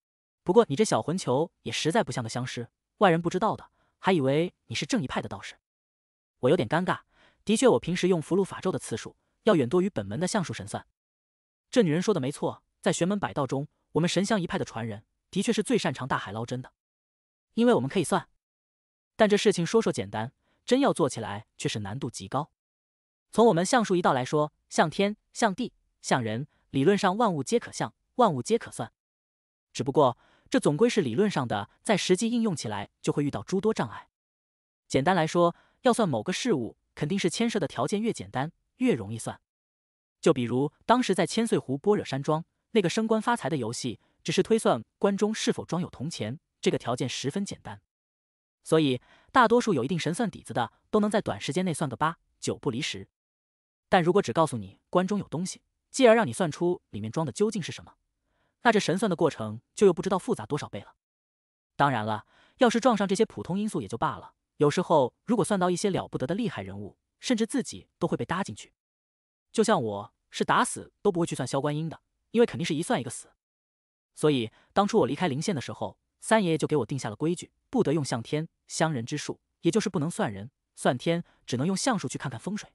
不过你这小混球也实在不像个香师，外人不知道的，还以为你是正一派的道士。我有点尴尬。的确，我平时用符箓法咒的次数要远多于本门的相术神算。这女人说的没错。在玄门百道中，我们神香一派的传人的确是最擅长大海捞针的，因为我们可以算。但这事情说说简单，真要做起来却是难度极高。从我们相术一道来说，像天、像地、像人，理论上万物皆可相，万物皆可算。只不过这总归是理论上的，在实际应用起来就会遇到诸多障碍。简单来说，要算某个事物，肯定是牵涉的条件越简单，越容易算。就比如当时在千岁湖般若山庄。那个升官发财的游戏，只是推算关中是否装有铜钱，这个条件十分简单，所以大多数有一定神算底子的都能在短时间内算个八九不离十。但如果只告诉你关中有东西，继而让你算出里面装的究竟是什么，那这神算的过程就又不知道复杂多少倍了。当然了，要是撞上这些普通因素也就罢了，有时候如果算到一些了不得的厉害人物，甚至自己都会被搭进去。就像我是打死都不会去算萧观音的。因为肯定是一算一个死，所以当初我离开灵县的时候，三爷爷就给我定下了规矩，不得用向天相人之术，也就是不能算人算天，只能用相术去看看风水。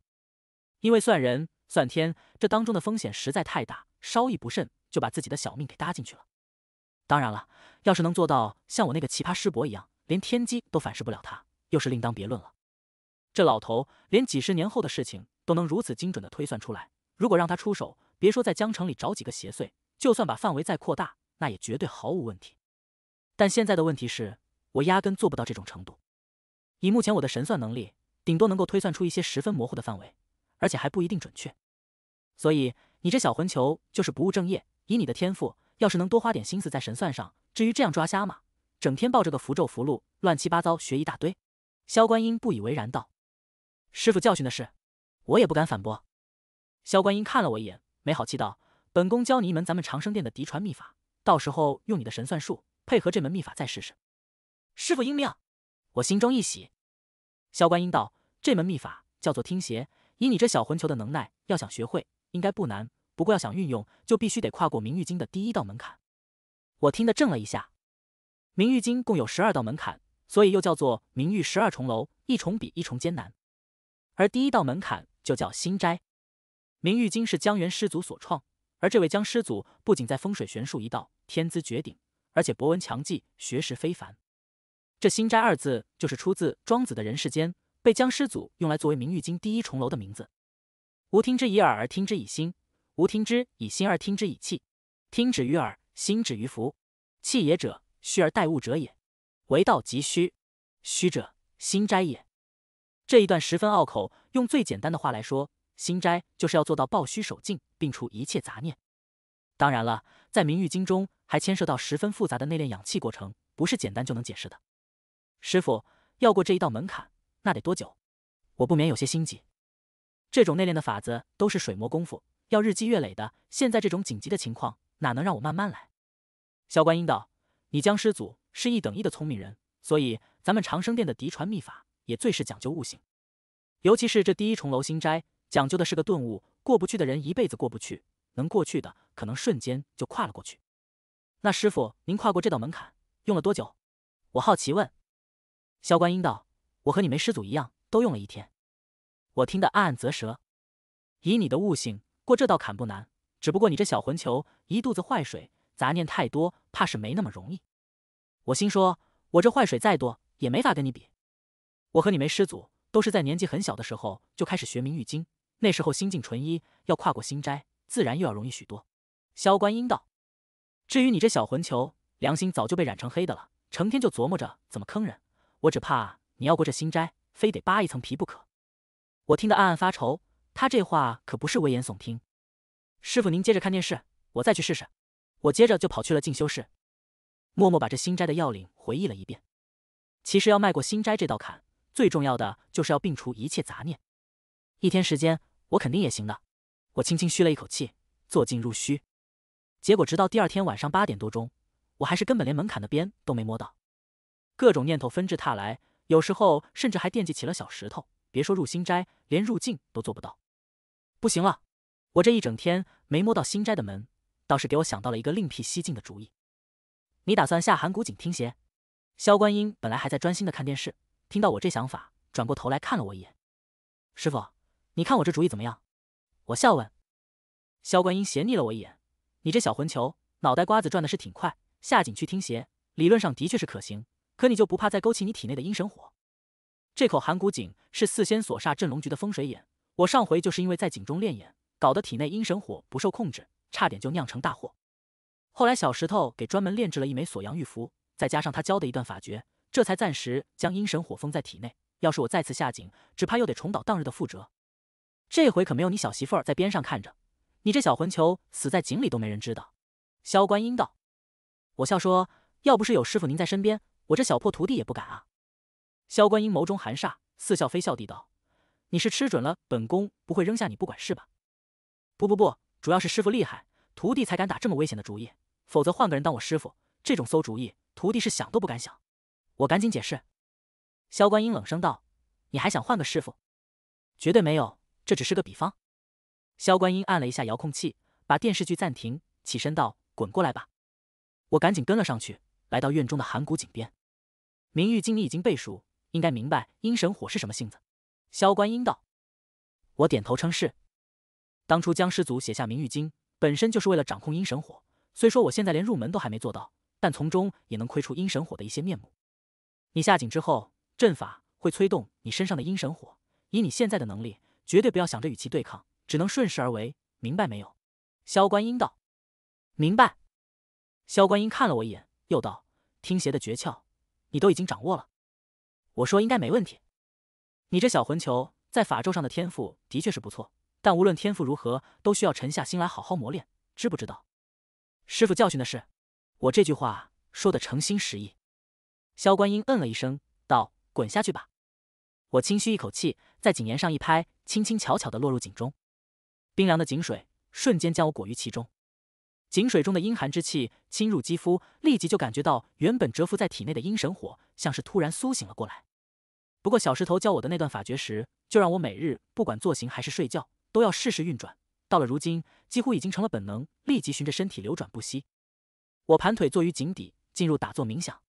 因为算人算天这当中的风险实在太大，稍一不慎就把自己的小命给搭进去了。当然了，要是能做到像我那个奇葩师伯一样，连天机都反噬不了他，又是另当别论了。这老头连几十年后的事情都能如此精准的推算出来，如果让他出手……别说在江城里找几个邪祟，就算把范围再扩大，那也绝对毫无问题。但现在的问题是，我压根做不到这种程度。以目前我的神算能力，顶多能够推算出一些十分模糊的范围，而且还不一定准确。所以你这小混球就是不务正业。以你的天赋，要是能多花点心思在神算上，至于这样抓瞎吗？整天抱着个符咒符箓，乱七八糟学一大堆。萧观音不以为然道：“师傅教训的是，我也不敢反驳。”萧观音看了我一眼。没好气道：“本宫教你一门咱们长生殿的嫡传秘法，到时候用你的神算术配合这门秘法再试试。”师傅英明，我心中一喜。萧观音道：“这门秘法叫做听邪，以你这小混球的能耐，要想学会应该不难。不过要想运用，就必须得跨过明玉经的第一道门槛。”我听得怔了一下。明玉经共有十二道门槛，所以又叫做明玉十二重楼，一重比一重艰难。而第一道门槛就叫心斋。明玉经是江源师祖所创，而这位江师祖不仅在风水玄术一道天资绝顶，而且博闻强记，学识非凡。这“心斋”二字就是出自庄子的《人世间》，被江师祖用来作为明玉经第一重楼的名字。吾听之以耳而听之以心，吾听之以心而听之以气。听止于耳，心止于符。气也者，虚而待物者也。为道即虚，虚者心斋也。这一段十分拗口，用最简单的话来说。心斋就是要做到抱虚守静，并除一切杂念。当然了，在《明玉经》中还牵涉到十分复杂的内炼养气过程，不是简单就能解释的。师傅要过这一道门槛，那得多久？我不免有些心急。这种内练的法子都是水磨功夫，要日积月累的。现在这种紧急的情况，哪能让我慢慢来？萧观音道：“你江师祖是一等一的聪明人，所以咱们长生殿的嫡传秘法也最是讲究悟性，尤其是这第一重楼心斋。”讲究的是个顿悟，过不去的人一辈子过不去，能过去的可能瞬间就跨了过去。那师傅，您跨过这道门槛用了多久？我好奇问。萧观音道：“我和你没师祖一样，都用了一天。”我听得暗暗啧舌。以你的悟性过这道坎不难，只不过你这小混球一肚子坏水，杂念太多，怕是没那么容易。我心说，我这坏水再多也没法跟你比。我和你没师祖，都是在年纪很小的时候就开始学《明玉经》。那时候心境纯一，要跨过心斋，自然又要容易许多。萧观音道：“至于你这小混球，良心早就被染成黑的了，成天就琢磨着怎么坑人。我只怕你要过这心斋，非得扒一层皮不可。”我听得暗暗发愁，他这话可不是危言耸听。师傅，您接着看电视，我再去试试。我接着就跑去了进修室，默默把这心斋的要领回忆了一遍。其实要迈过心斋这道坎，最重要的就是要摒除一切杂念。一天时间。我肯定也行的，我轻轻吁了一口气，坐进入虚。结果直到第二天晚上八点多钟，我还是根本连门槛的边都没摸到。各种念头纷至沓来，有时候甚至还惦记起了小石头。别说入心斋，连入境都做不到。不行了，我这一整天没摸到心斋的门，倒是给我想到了一个另辟蹊径的主意。你打算下寒谷井听邪？萧观音本来还在专心的看电视，听到我这想法，转过头来看了我一眼。师傅。你看我这主意怎么样？我笑问。萧观音斜睨了我一眼：“你这小混球，脑袋瓜子转的是挺快。下井去听邪，理论上的确是可行，可你就不怕再勾起你体内的阴神火？这口寒骨井是四仙所煞镇龙局的风水眼，我上回就是因为在井中练眼，搞得体内阴神火不受控制，差点就酿成大祸。后来小石头给专门炼制了一枚锁阳玉符，再加上他教的一段法诀，这才暂时将阴神火封在体内。要是我再次下井，只怕又得重蹈当日的覆辙。”这回可没有你小媳妇儿在边上看着，你这小混球死在井里都没人知道。萧观音道：“我笑说，要不是有师傅您在身边，我这小破徒弟也不敢啊。”萧观音眸中含煞，似笑非笑地道：“你是吃准了本宫不会扔下你不管事吧？”“不不不，主要是师傅厉害，徒弟才敢打这么危险的主意。否则换个人当我师傅，这种馊主意徒弟是想都不敢想。”我赶紧解释。萧观音冷声道：“你还想换个师傅？”“绝对没有。”这只是个比方，萧观音按了一下遥控器，把电视剧暂停，起身道：“滚过来吧！”我赶紧跟了上去，来到院中的寒谷井边。明玉经你已经背熟，应该明白阴神火是什么性子。萧观音道：“我点头称是。当初僵尸祖写下明玉经，本身就是为了掌控阴神火。虽说我现在连入门都还没做到，但从中也能窥出阴神火的一些面目。你下井之后，阵法会催动你身上的阴神火，以你现在的能力。”绝对不要想着与其对抗，只能顺势而为，明白没有？萧观音道：“明白。”萧观音看了我一眼，又道：“听邪的诀窍，你都已经掌握了。”我说：“应该没问题。”你这小魂球在法咒上的天赋的确是不错，但无论天赋如何，都需要沉下心来好好磨练，知不知道？师傅教训的是，我这句话说的诚心实意。萧观音嗯了一声，道：“滚下去吧。”我轻吁一口气，在井沿上一拍，轻轻巧巧地落入井中。冰凉的井水瞬间将我裹于其中，井水中的阴寒之气侵入肌肤，立即就感觉到原本蛰伏在体内的阴神火，像是突然苏醒了过来。不过小石头教我的那段法诀时，就让我每日不管坐行还是睡觉，都要试试运转。到了如今，几乎已经成了本能，立即循着身体流转不息。我盘腿坐于井底，进入打坐冥想。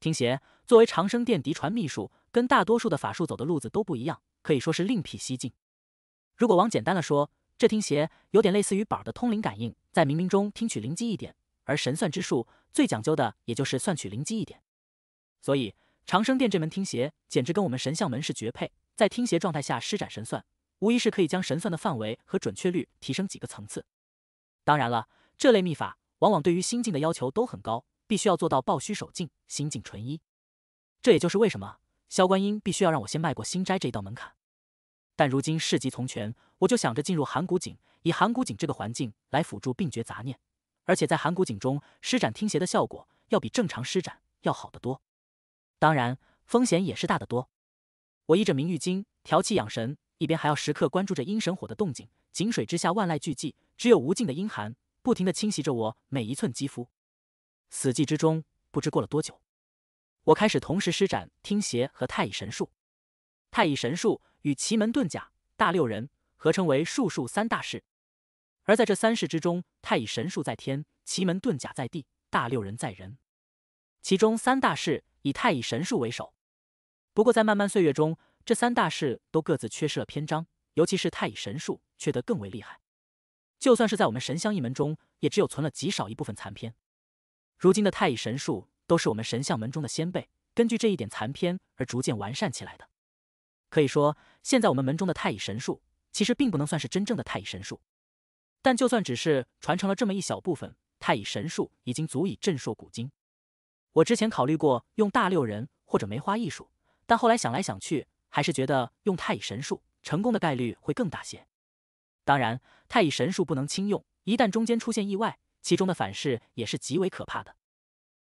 听邪，作为长生殿嫡传秘术。跟大多数的法术走的路子都不一样，可以说是另辟蹊径。如果往简单了说，这听邪有点类似于宝儿的通灵感应，在冥冥中听取灵机一点；而神算之术最讲究的也就是算取灵机一点。所以长生殿这门听邪简直跟我们神像门是绝配，在听邪状态下施展神算，无疑是可以将神算的范围和准确率提升几个层次。当然了，这类秘法往往对于心境的要求都很高，必须要做到抱虚守静，心境纯一。这也就是为什么。萧观音必须要让我先迈过心斋这一道门槛，但如今事急从权，我就想着进入寒谷井，以寒谷井这个环境来辅助病绝杂念，而且在寒谷井中施展听邪的效果要比正常施展要好得多，当然风险也是大得多。我依着明玉经调气养神，一边还要时刻关注着阴神火的动静。井水之下万籁俱寂，只有无尽的阴寒不停地侵袭着我每一寸肌肤。死寂之中，不知过了多久。我开始同时施展听邪和太乙神术。太乙神术与奇门遁甲、大六人合称为术数三大势。而在这三势之中，太乙神术在天，奇门遁甲在地，大六人在人。其中三大势以太乙神术为首。不过在漫漫岁月中，这三大势都各自缺失了篇章，尤其是太乙神术缺得更为厉害。就算是在我们神香一门中，也只有存了极少一部分残篇。如今的太乙神术。都是我们神像门中的先辈根据这一点残篇而逐渐完善起来的。可以说，现在我们门中的太乙神术其实并不能算是真正的太乙神术，但就算只是传承了这么一小部分，太乙神术已经足以震烁古今。我之前考虑过用大六人或者梅花易数，但后来想来想去，还是觉得用太乙神术成功的概率会更大些。当然，太乙神术不能轻用，一旦中间出现意外，其中的反噬也是极为可怕的。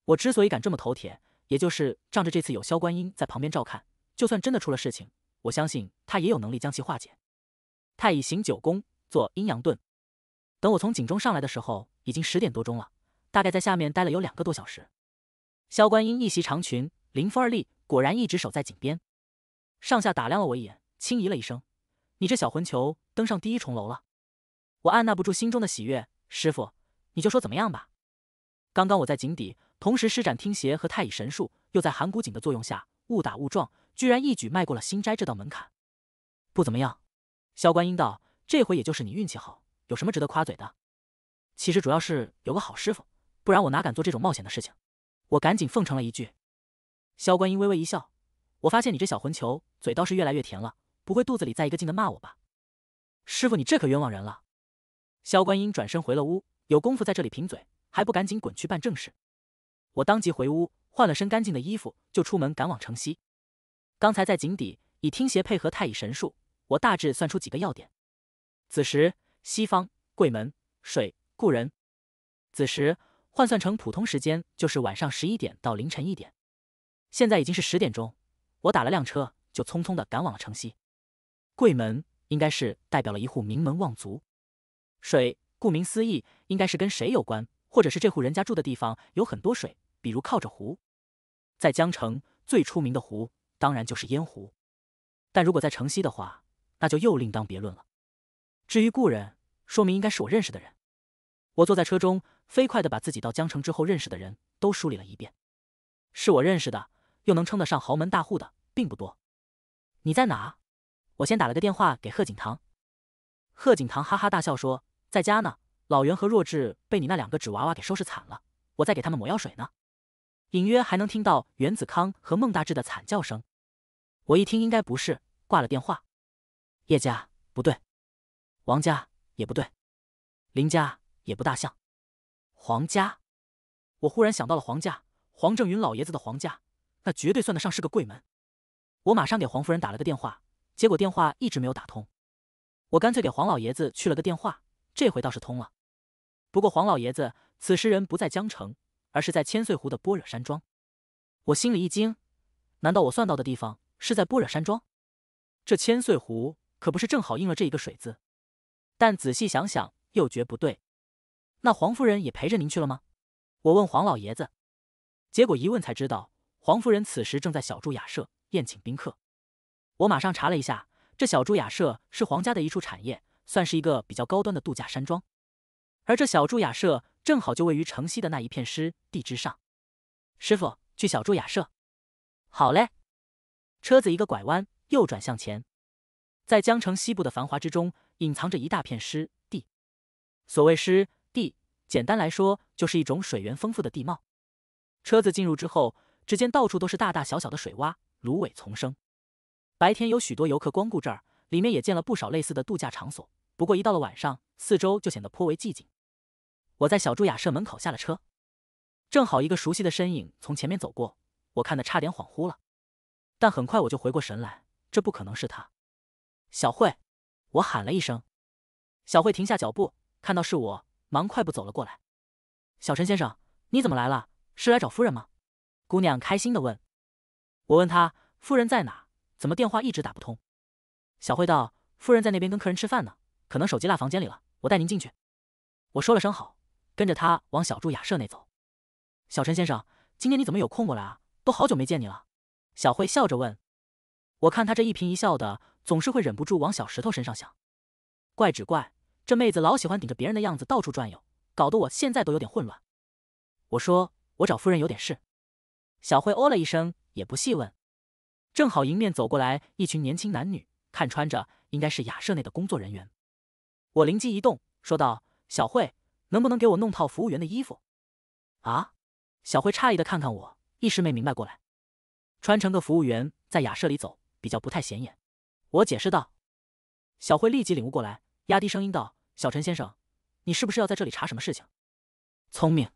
我之所以敢这么头铁，也就是仗着这次有萧观音在旁边照看，就算真的出了事情，我相信他也有能力将其化解。太乙行九宫，做阴阳遁。等我从井中上来的时候，已经十点多钟了，大概在下面待了有两个多小时。萧观音一袭长裙，临风而立，果然一直守在井边，上下打量了我一眼，轻咦了一声：“你这小混球，登上第一重楼了。”我按捺不住心中的喜悦，师傅，你就说怎么样吧。刚刚我在井底。同时施展听邪和太乙神术，又在寒谷井的作用下误打误撞，居然一举迈过了新斋这道门槛。不怎么样，萧观音道：“这回也就是你运气好，有什么值得夸嘴的？”其实主要是有个好师傅，不然我哪敢做这种冒险的事情？我赶紧奉承了一句。萧观音微微一笑：“我发现你这小混球嘴倒是越来越甜了，不会肚子里再一个劲的骂我吧？”师傅，你这可冤枉人了。萧观音转身回了屋：“有功夫在这里贫嘴，还不赶紧滚去办正事？”我当即回屋换了身干净的衣服，就出门赶往城西。刚才在井底以听鞋配合太乙神术，我大致算出几个要点：子时，西方，贵门，水，故人。子时换算成普通时间就是晚上十一点到凌晨一点。现在已经是十点钟，我打了辆车，就匆匆的赶往了城西。贵门应该是代表了一户名门望族。水，顾名思义，应该是跟谁有关，或者是这户人家住的地方有很多水。比如靠着湖，在江城最出名的湖，当然就是烟湖。但如果在城西的话，那就又另当别论了。至于故人，说明应该是我认识的人。我坐在车中，飞快的把自己到江城之后认识的人都梳理了一遍。是我认识的，又能称得上豪门大户的，并不多。你在哪？我先打了个电话给贺景堂。贺景堂哈哈大笑说：“在家呢。老袁和弱智被你那两个纸娃娃给收拾惨了，我在给他们抹药水呢。”隐约还能听到袁子康和孟大志的惨叫声，我一听应该不是，挂了电话。叶家不对，王家也不对，林家也不大像，黄家。我忽然想到了黄家，黄正云老爷子的黄家，那绝对算得上是个贵门。我马上给黄夫人打了个电话，结果电话一直没有打通。我干脆给黄老爷子去了个电话，这回倒是通了。不过黄老爷子此时人不在江城。而是在千岁湖的般若山庄，我心里一惊，难道我算到的地方是在般若山庄？这千岁湖可不是正好应了这一个水字。但仔细想想又觉不对。那黄夫人也陪着您去了吗？我问黄老爷子。结果一问才知道，黄夫人此时正在小筑雅舍宴请宾客。我马上查了一下，这小筑雅舍是皇家的一处产业，算是一个比较高端的度假山庄。而这小筑雅舍正好就位于城西的那一片湿地之上。师傅，去小筑雅舍。好嘞。车子一个拐弯，右转向前。在江城西部的繁华之中，隐藏着一大片湿地。所谓湿地，简单来说，就是一种水源丰富的地貌。车子进入之后，只见到处都是大大小小的水洼，芦苇丛生。白天有许多游客光顾这儿，里面也建了不少类似的度假场所。不过一到了晚上，四周就显得颇为寂静。我在小朱雅舍门口下了车，正好一个熟悉的身影从前面走过，我看得差点恍惚了，但很快我就回过神来，这不可能是他。小慧，我喊了一声。小慧停下脚步，看到是我，忙快步走了过来。小陈先生，你怎么来了？是来找夫人吗？姑娘开心的问。我问她，夫人在哪？怎么电话一直打不通？小慧道，夫人在那边跟客人吃饭呢，可能手机落房间里了，我带您进去。我说了声好。跟着他往小筑雅舍内走，小陈先生，今天你怎么有空过来啊？都好久没见你了。小慧笑着问。我看他这一颦一笑的，总是会忍不住往小石头身上想。怪只怪这妹子老喜欢顶着别人的样子到处转悠，搞得我现在都有点混乱。我说我找夫人有点事。小慧哦了一声，也不细问。正好迎面走过来一群年轻男女，看穿着应该是雅舍内的工作人员。我灵机一动，说道：“小慧。”能不能给我弄套服务员的衣服？啊！小慧诧异的看看我，一时没明白过来。穿成个服务员在雅舍里走，比较不太显眼。我解释道。小慧立即领悟过来，压低声音道：“小陈先生，你是不是要在这里查什么事情？”聪明，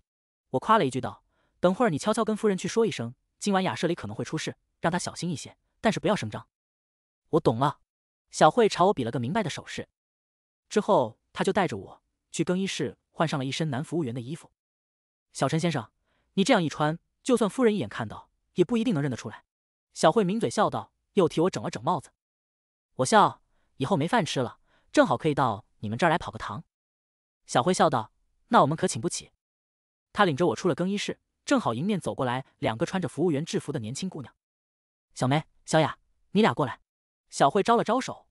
我夸了一句道。等会儿你悄悄跟夫人去说一声，今晚雅舍里可能会出事，让她小心一些，但是不要声张。我懂了。小慧朝我比了个明白的手势。之后，她就带着我去更衣室。换上了一身男服务员的衣服，小陈先生，你这样一穿，就算夫人一眼看到，也不一定能认得出来。”小慧抿嘴笑道，又替我整了整帽子。我笑，以后没饭吃了，正好可以到你们这儿来跑个堂。”小慧笑道，“那我们可请不起。”他领着我出了更衣室，正好迎面走过来两个穿着服务员制服的年轻姑娘。小梅、小雅，你俩过来。”小慧招了招手，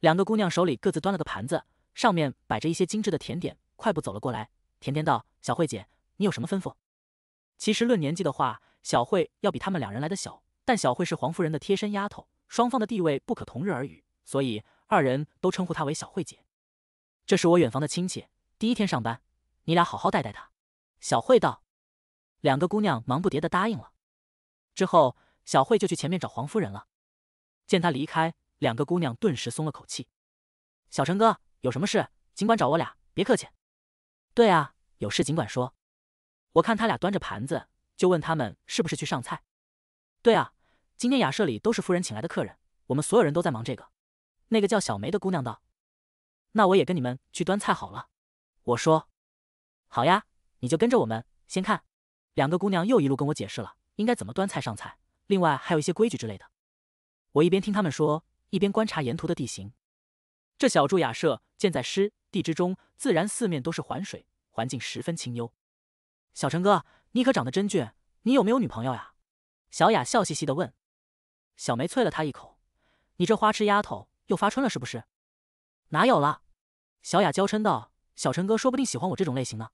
两个姑娘手里各自端了个盘子，上面摆着一些精致的甜点。快步走了过来，甜甜道：“小慧姐，你有什么吩咐？”其实论年纪的话，小慧要比他们两人来的小，但小慧是黄夫人的贴身丫头，双方的地位不可同日而语，所以二人都称呼她为小慧姐。这是我远房的亲戚，第一天上班，你俩好好带带她。”小慧道。两个姑娘忙不迭的答应了。之后，小慧就去前面找黄夫人了。见她离开，两个姑娘顿时松了口气。小陈哥，有什么事尽管找我俩，别客气。对啊，有事尽管说。我看他俩端着盘子，就问他们是不是去上菜。对啊，今天雅舍里都是夫人请来的客人，我们所有人都在忙这个。那个叫小梅的姑娘道：“那我也跟你们去端菜好了。”我说：“好呀，你就跟着我们先看。”两个姑娘又一路跟我解释了应该怎么端菜上菜，另外还有一些规矩之类的。我一边听他们说，一边观察沿途的地形。这小筑雅舍建在诗地之中，自然四面都是环水，环境十分清幽。小陈哥，你可长得真俊，你有没有女朋友呀？小雅笑嘻嘻的问。小梅啐了她一口：“你这花痴丫头又发春了是不是？”哪有了？小雅娇嗔道：“小陈哥说不定喜欢我这种类型呢。”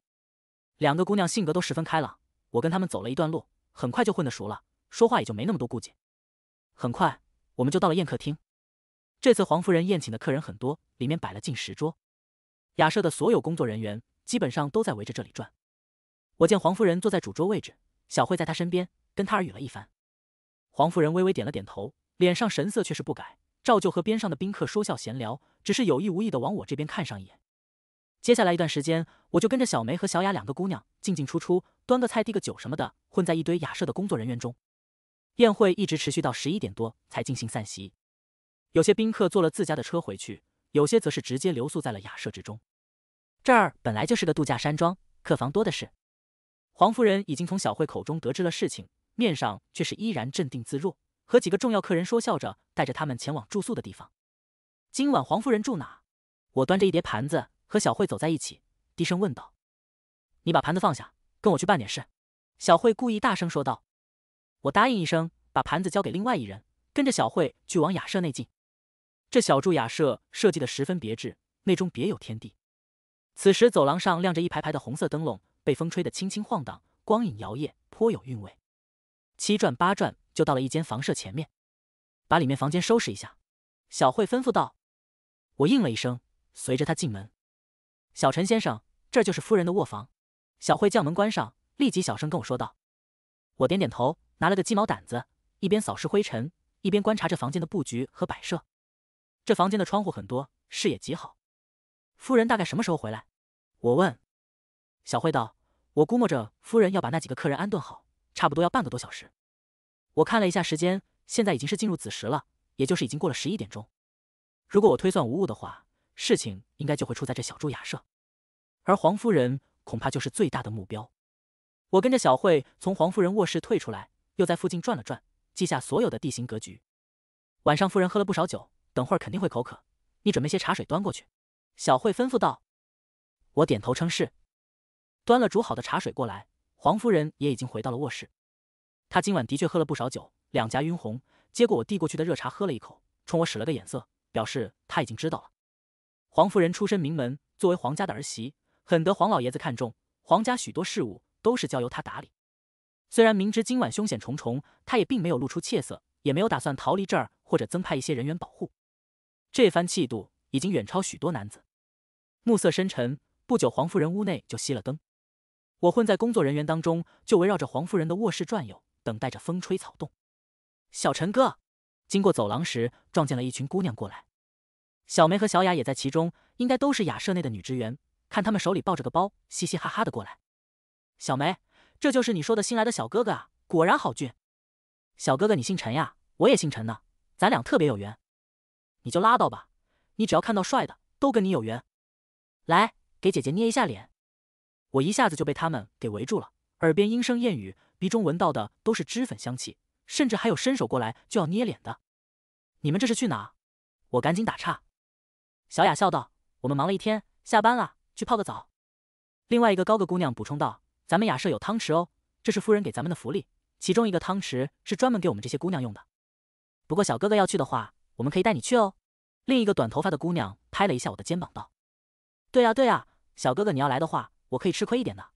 两个姑娘性格都十分开朗，我跟他们走了一段路，很快就混得熟了，说话也就没那么多顾忌。很快，我们就到了宴客厅。这次黄夫人宴请的客人很多，里面摆了近十桌。雅舍的所有工作人员基本上都在围着这里转。我见黄夫人坐在主桌位置，小慧在她身边，跟她耳语了一番。黄夫人微微点了点头，脸上神色却是不改，照旧和边上的宾客说笑闲聊，只是有意无意的往我这边看上一眼。接下来一段时间，我就跟着小梅和小雅两个姑娘进进出出，端个菜、递个酒什么的，混在一堆雅舍的工作人员中。宴会一直持续到十一点多才进行散席，有些宾客坐了自家的车回去。有些则是直接留宿在了雅舍之中，这儿本来就是个度假山庄，客房多的是。黄夫人已经从小慧口中得知了事情，面上却是依然镇定自若，和几个重要客人说笑着，带着他们前往住宿的地方。今晚黄夫人住哪？我端着一叠盘子和小慧走在一起，低声问道：“你把盘子放下，跟我去办点事。”小慧故意大声说道。我答应一声，把盘子交给另外一人，跟着小慧去往雅舍内进。这小筑雅舍设计的十分别致，内中别有天地。此时走廊上亮着一排排的红色灯笼，被风吹得轻轻晃荡，光影摇曳，颇有韵味。七转八转就到了一间房舍前面，把里面房间收拾一下，小慧吩咐道。我应了一声，随着他进门。小陈先生，这就是夫人的卧房。小慧将门关上，立即小声跟我说道。我点点头，拿了个鸡毛掸子，一边扫视灰尘，一边观察着房间的布局和摆设。这房间的窗户很多，视野极好。夫人大概什么时候回来？我问。小慧道：“我估摸着夫人要把那几个客人安顿好，差不多要半个多小时。”我看了一下时间，现在已经是进入子时了，也就是已经过了十一点钟。如果我推算无误的话，事情应该就会出在这小筑雅舍，而黄夫人恐怕就是最大的目标。我跟着小慧从黄夫人卧室退出来，又在附近转了转，记下所有的地形格局。晚上夫人喝了不少酒。等会儿肯定会口渴，你准备些茶水端过去。”小慧吩咐道。我点头称是，端了煮好的茶水过来。黄夫人也已经回到了卧室，她今晚的确喝了不少酒，两颊晕红。接过我递过去的热茶，喝了一口，冲我使了个眼色，表示她已经知道了。黄夫人出身名门，作为黄家的儿媳，很得黄老爷子看重。黄家许多事务都是交由她打理。虽然明知今晚凶险重重，她也并没有露出怯色，也没有打算逃离这儿，或者增派一些人员保护。这番气度已经远超许多男子。暮色深沉，不久黄夫人屋内就熄了灯。我混在工作人员当中，就围绕着黄夫人的卧室转悠，等待着风吹草动。小陈哥，经过走廊时撞见了一群姑娘过来，小梅和小雅也在其中，应该都是雅舍内的女职员。看他们手里抱着个包，嘻嘻哈哈的过来。小梅，这就是你说的新来的小哥哥啊，果然好俊。小哥哥，你姓陈呀？我也姓陈呢，咱俩特别有缘。你就拉倒吧，你只要看到帅的，都跟你有缘。来，给姐姐捏一下脸。我一下子就被他们给围住了，耳边莺声燕语，鼻中闻到的都是脂粉香气，甚至还有伸手过来就要捏脸的。你们这是去哪？我赶紧打岔。小雅笑道：“我们忙了一天，下班了，去泡个澡。”另外一个高个姑娘补充道：“咱们雅舍有汤池哦，这是夫人给咱们的福利。其中一个汤池是专门给我们这些姑娘用的，不过小哥哥要去的话，我们可以带你去哦。”另一个短头发的姑娘拍了一下我的肩膀，道：“对呀对呀，小哥哥你要来的话，我可以吃亏一点的。”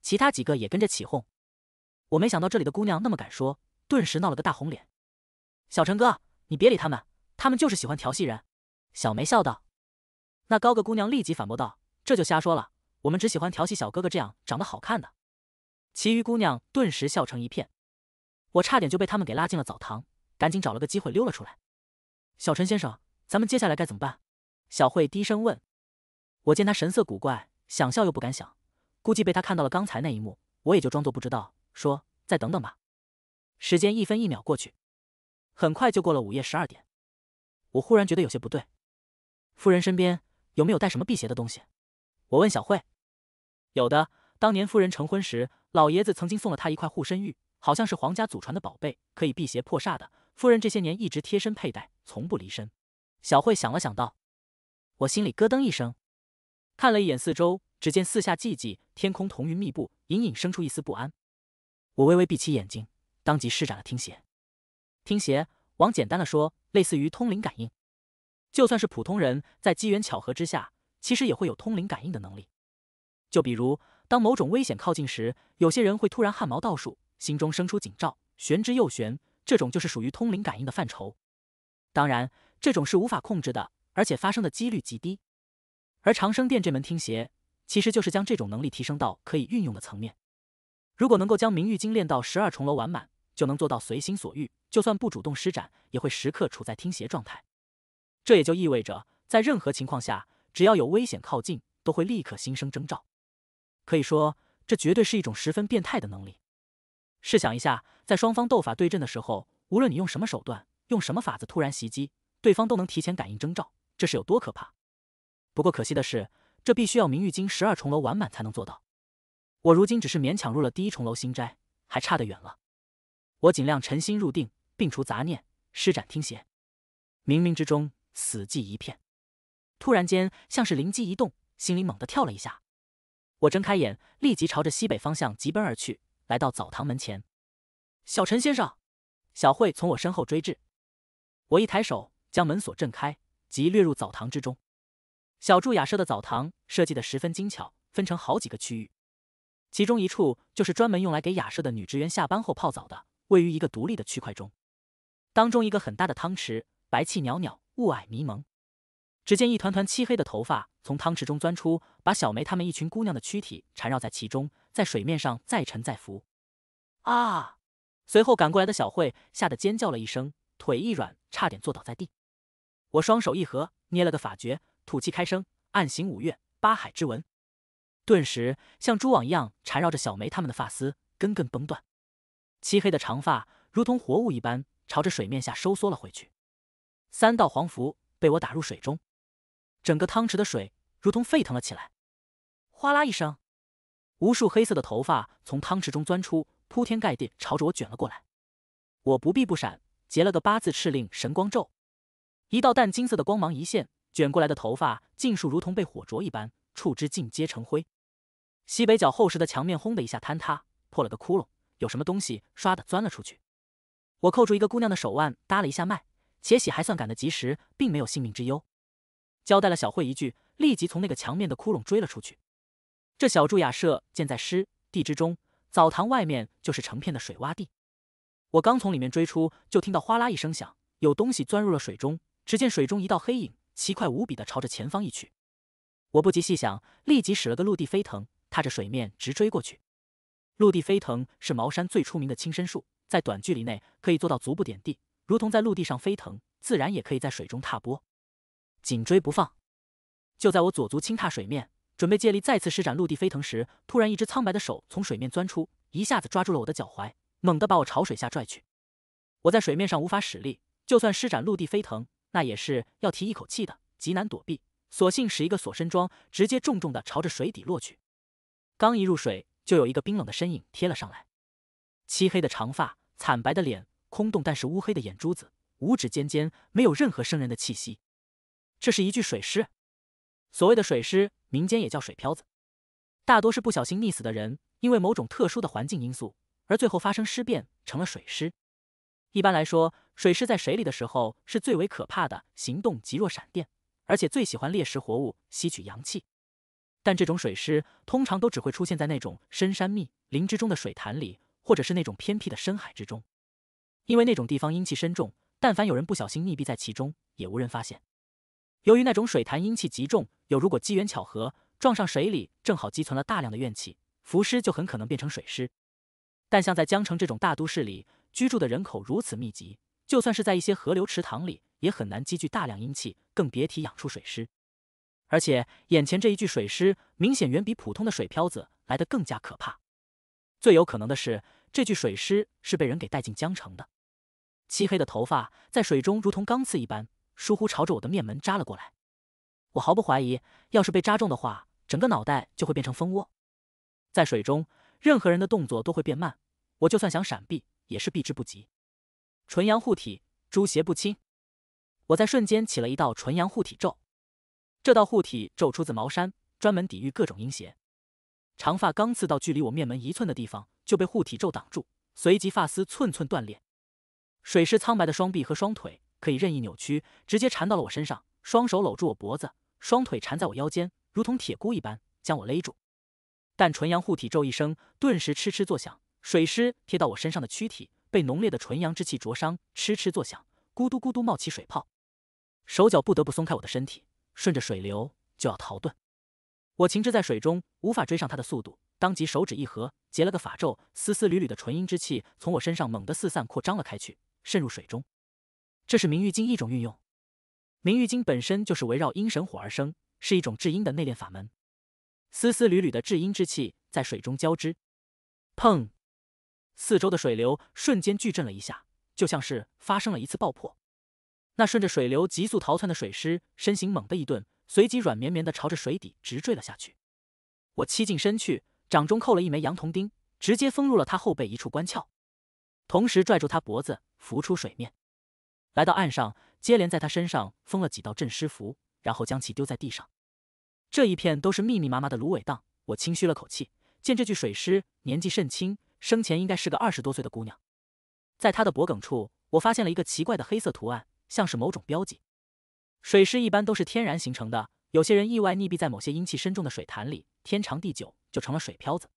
其他几个也跟着起哄。我没想到这里的姑娘那么敢说，顿时闹了个大红脸。小陈哥，你别理他们，他们就是喜欢调戏人。”小梅笑道。那高个姑娘立即反驳道：“这就瞎说了，我们只喜欢调戏小哥哥这样长得好看的。”其余姑娘顿时笑成一片。我差点就被他们给拉进了澡堂，赶紧找了个机会溜了出来。小陈先生。咱们接下来该怎么办？小慧低声问。我见她神色古怪，想笑又不敢想，估计被她看到了刚才那一幕，我也就装作不知道，说再等等吧。时间一分一秒过去，很快就过了午夜十二点。我忽然觉得有些不对，夫人身边有没有带什么辟邪的东西？我问小慧。有的，当年夫人成婚时，老爷子曾经送了她一块护身玉，好像是皇家祖传的宝贝，可以辟邪破煞的。夫人这些年一直贴身佩戴，从不离身。小慧想了想，道：“我心里咯噔一声，看了一眼四周，只见四下寂寂，天空彤云密布，隐隐生出一丝不安。我微微闭起眼睛，当即施展了听邪。听邪，往简单的说，类似于通灵感应。就算是普通人，在机缘巧合之下，其实也会有通灵感应的能力。就比如，当某种危险靠近时，有些人会突然汗毛倒竖，心中生出警兆，玄之又玄，这种就是属于通灵感应的范畴。当然。”这种是无法控制的，而且发生的几率极低。而长生殿这门听邪，其实就是将这种能力提升到可以运用的层面。如果能够将明玉精炼到十二重楼完满，就能做到随心所欲。就算不主动施展，也会时刻处在听邪状态。这也就意味着，在任何情况下，只要有危险靠近，都会立刻心生征兆。可以说，这绝对是一种十分变态的能力。试想一下，在双方斗法对阵的时候，无论你用什么手段，用什么法子，突然袭击。对方都能提前感应征兆，这是有多可怕？不过可惜的是，这必须要明玉经十二重楼完满才能做到。我如今只是勉强入了第一重楼心斋，还差得远了。我尽量沉心入定，摒除杂念，施展听邪。冥冥之中，死寂一片。突然间，像是灵机一动，心里猛地跳了一下。我睁开眼，立即朝着西北方向疾奔而去，来到澡堂门前。小陈先生，小慧从我身后追至，我一抬手。将门锁震开，即掠入澡堂之中。小筑雅舍的澡堂设计得十分精巧，分成好几个区域，其中一处就是专门用来给雅舍的女职员下班后泡澡的，位于一个独立的区块中。当中一个很大的汤池，白气袅袅，雾霭迷蒙。只见一团团漆黑的头发从汤池中钻出，把小梅他们一群姑娘的躯体缠绕在其中，在水面上再沉再浮。啊！随后赶过来的小慧吓得尖叫了一声，腿一软，差点坐倒在地。我双手一合，捏了个法诀，吐气开声，暗行五岳八海之纹，顿时像蛛网一样缠绕着小梅他们的发丝，根根崩断。漆黑的长发如同活物一般，朝着水面下收缩了回去。三道黄符被我打入水中，整个汤池的水如同沸腾了起来。哗啦一声，无数黑色的头发从汤池中钻出，铺天盖地朝着我卷了过来。我不避不闪，结了个八字赤令神光咒。一道淡金色的光芒一现，卷过来的头发尽数如同被火灼一般，触之尽皆成灰。西北角厚实的墙面轰的一下坍塌，破了个窟窿，有什么东西唰的钻了出去。我扣住一个姑娘的手腕，搭了一下脉，且喜还算赶得及时，并没有性命之忧。交代了小慧一句，立即从那个墙面的窟窿追了出去。这小住雅舍建在湿地之中，澡堂外面就是成片的水洼地。我刚从里面追出，就听到哗啦一声响，有东西钻入了水中。只见水中一道黑影，奇快无比的朝着前方一去。我不及细想，立即使了个陆地飞腾，踏着水面直追过去。陆地飞腾是茅山最出名的轻身术，在短距离内可以做到足不点地，如同在陆地上飞腾，自然也可以在水中踏波，紧追不放。就在我左足轻踏水面，准备借力再次施展陆地飞腾时，突然一只苍白的手从水面钻出，一下子抓住了我的脚踝，猛地把我朝水下拽去。我在水面上无法使力，就算施展陆地飞腾。那也是要提一口气的，极难躲避，索性使一个锁身桩，直接重重的朝着水底落去。刚一入水，就有一个冰冷的身影贴了上来。漆黑的长发，惨白的脸，空洞但是乌黑的眼珠子，五指尖尖，没有任何生人的气息。这是一具水尸。所谓的水尸，民间也叫水漂子，大多是不小心溺死的人，因为某种特殊的环境因素，而最后发生尸变，成了水尸。一般来说。水尸在水里的时候是最为可怕的，行动极若闪电，而且最喜欢猎食活物，吸取阳气。但这种水尸通常都只会出现在那种深山密林之中的水潭里，或者是那种偏僻的深海之中，因为那种地方阴气深重。但凡有人不小心溺毙在其中，也无人发现。由于那种水潭阴气极重，有如果机缘巧合撞上水里，正好积存了大量的怨气，浮尸就很可能变成水尸。但像在江城这种大都市里居住的人口如此密集。就算是在一些河流池塘里，也很难积聚大量阴气，更别提养出水尸。而且，眼前这一具水尸明显远比普通的水漂子来得更加可怕。最有可能的是，这具水尸是被人给带进江城的。漆黑的头发在水中如同钢刺一般，疏忽朝着我的面门扎了过来。我毫不怀疑，要是被扎中的话，整个脑袋就会变成蜂窝。在水中，任何人的动作都会变慢，我就算想闪避，也是避之不及。纯阳护体，诸邪不侵。我在瞬间起了一道纯阳护体咒，这道护体咒出自茅山，专门抵御各种阴邪。长发刚刺到距离我面门一寸的地方，就被护体咒挡住，随即发丝寸寸断裂。水师苍白的双臂和双腿可以任意扭曲，直接缠到了我身上，双手搂住我脖子，双腿缠在我腰间，如同铁箍一般将我勒住。但纯阳护体咒一声，顿时嗤嗤作响，水师贴到我身上的躯体。被浓烈的纯阳之气灼伤，嗤嗤作响，咕嘟咕嘟冒起水泡，手脚不得不松开我的身体，顺着水流就要逃遁。我情志在水中，无法追上他的速度，当即手指一合，结了个法咒，丝丝缕缕的纯阴之气从我身上猛地四散扩张了开去，渗入水中。这是明玉经一种运用。明玉经本身就是围绕阴神火而生，是一种至阴的内练法门。丝丝缕缕的至阴之气在水中交织，砰！四周的水流瞬间巨震了一下，就像是发生了一次爆破。那顺着水流急速逃窜的水尸身形猛地一顿，随即软绵绵的朝着水底直坠了下去。我欺近身去，掌中扣了一枚羊铜钉，直接封入了他后背一处关窍，同时拽住他脖子浮出水面，来到岸上，接连在他身上封了几道镇尸符，然后将其丢在地上。这一片都是密密麻麻的芦苇荡，我轻吁了口气，见这具水尸年纪甚轻。生前应该是个二十多岁的姑娘，在她的脖梗处，我发现了一个奇怪的黑色图案，像是某种标记。水尸一般都是天然形成的，有些人意外溺毙在某些阴气深重的水潭里，天长地久就成了水漂子，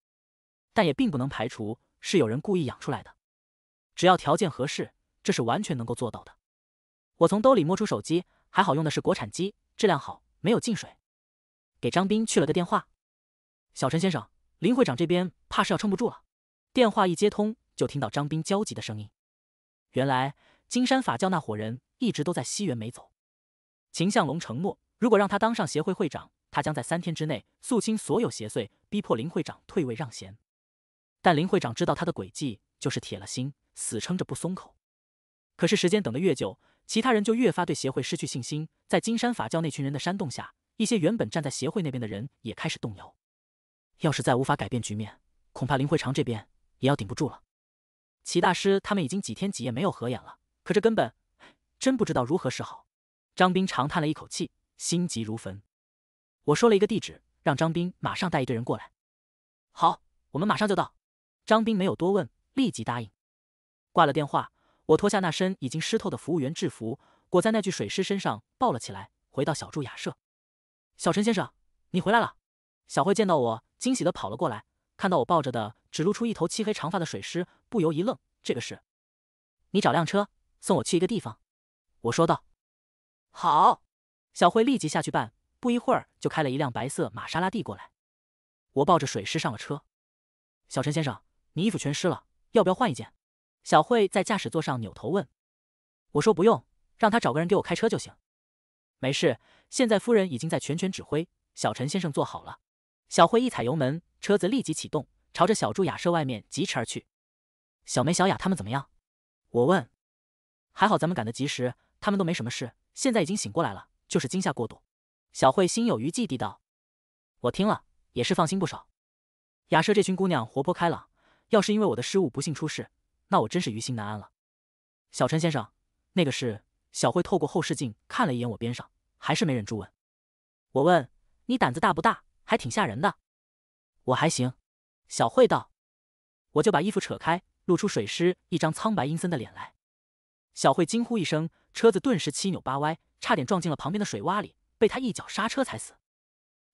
但也并不能排除是有人故意养出来的。只要条件合适，这是完全能够做到的。我从兜里摸出手机，还好用的是国产机，质量好，没有进水。给张斌去了个电话，小陈先生，林会长这边怕是要撑不住了。电话一接通，就听到张斌焦急的声音。原来金山法教那伙人一直都在西园没走。秦向龙承诺，如果让他当上协会会长，他将在三天之内肃清所有邪祟，逼迫林会长退位让贤。但林会长知道他的诡计，就是铁了心，死撑着不松口。可是时间等得越久，其他人就越发对协会失去信心。在金山法教那群人的煽动下，一些原本站在协会那边的人也开始动摇。要是再无法改变局面，恐怕林会长这边。也要顶不住了，齐大师他们已经几天几夜没有合眼了，可这根本真不知道如何是好。张斌长叹了一口气，心急如焚。我说了一个地址，让张斌马上带一队人过来。好，我们马上就到。张斌没有多问，立即答应。挂了电话，我脱下那身已经湿透的服务员制服，裹在那具水尸身上抱了起来，回到小筑雅舍。小陈先生，你回来了。小慧见到我，惊喜的跑了过来。看到我抱着的只露出一头漆黑长发的水师，不由一愣。这个是，你找辆车送我去一个地方，我说道。好，小慧立即下去办，不一会儿就开了一辆白色玛莎拉蒂过来。我抱着水师上了车。小陈先生，你衣服全湿了，要不要换一件？小慧在驾驶座上扭头问。我说不用，让他找个人给我开车就行。没事，现在夫人已经在全权指挥。小陈先生坐好了。小慧一踩油门，车子立即启动，朝着小猪雅舍外面疾驰而去。小梅、小雅他们怎么样？我问。还好咱们赶得及时，他们都没什么事，现在已经醒过来了，就是惊吓过度。小慧心有余悸地道。我听了也是放心不少。雅舍这群姑娘活泼开朗，要是因为我的失误不幸出事，那我真是于心难安了。小陈先生，那个是……小慧透过后视镜看了一眼我边上，还是没忍住问。我问你胆子大不大？还挺吓人的，我还行。小慧道：“我就把衣服扯开，露出水师一张苍白阴森的脸来。”小慧惊呼一声，车子顿时七扭八歪，差点撞进了旁边的水洼里，被他一脚刹车踩死。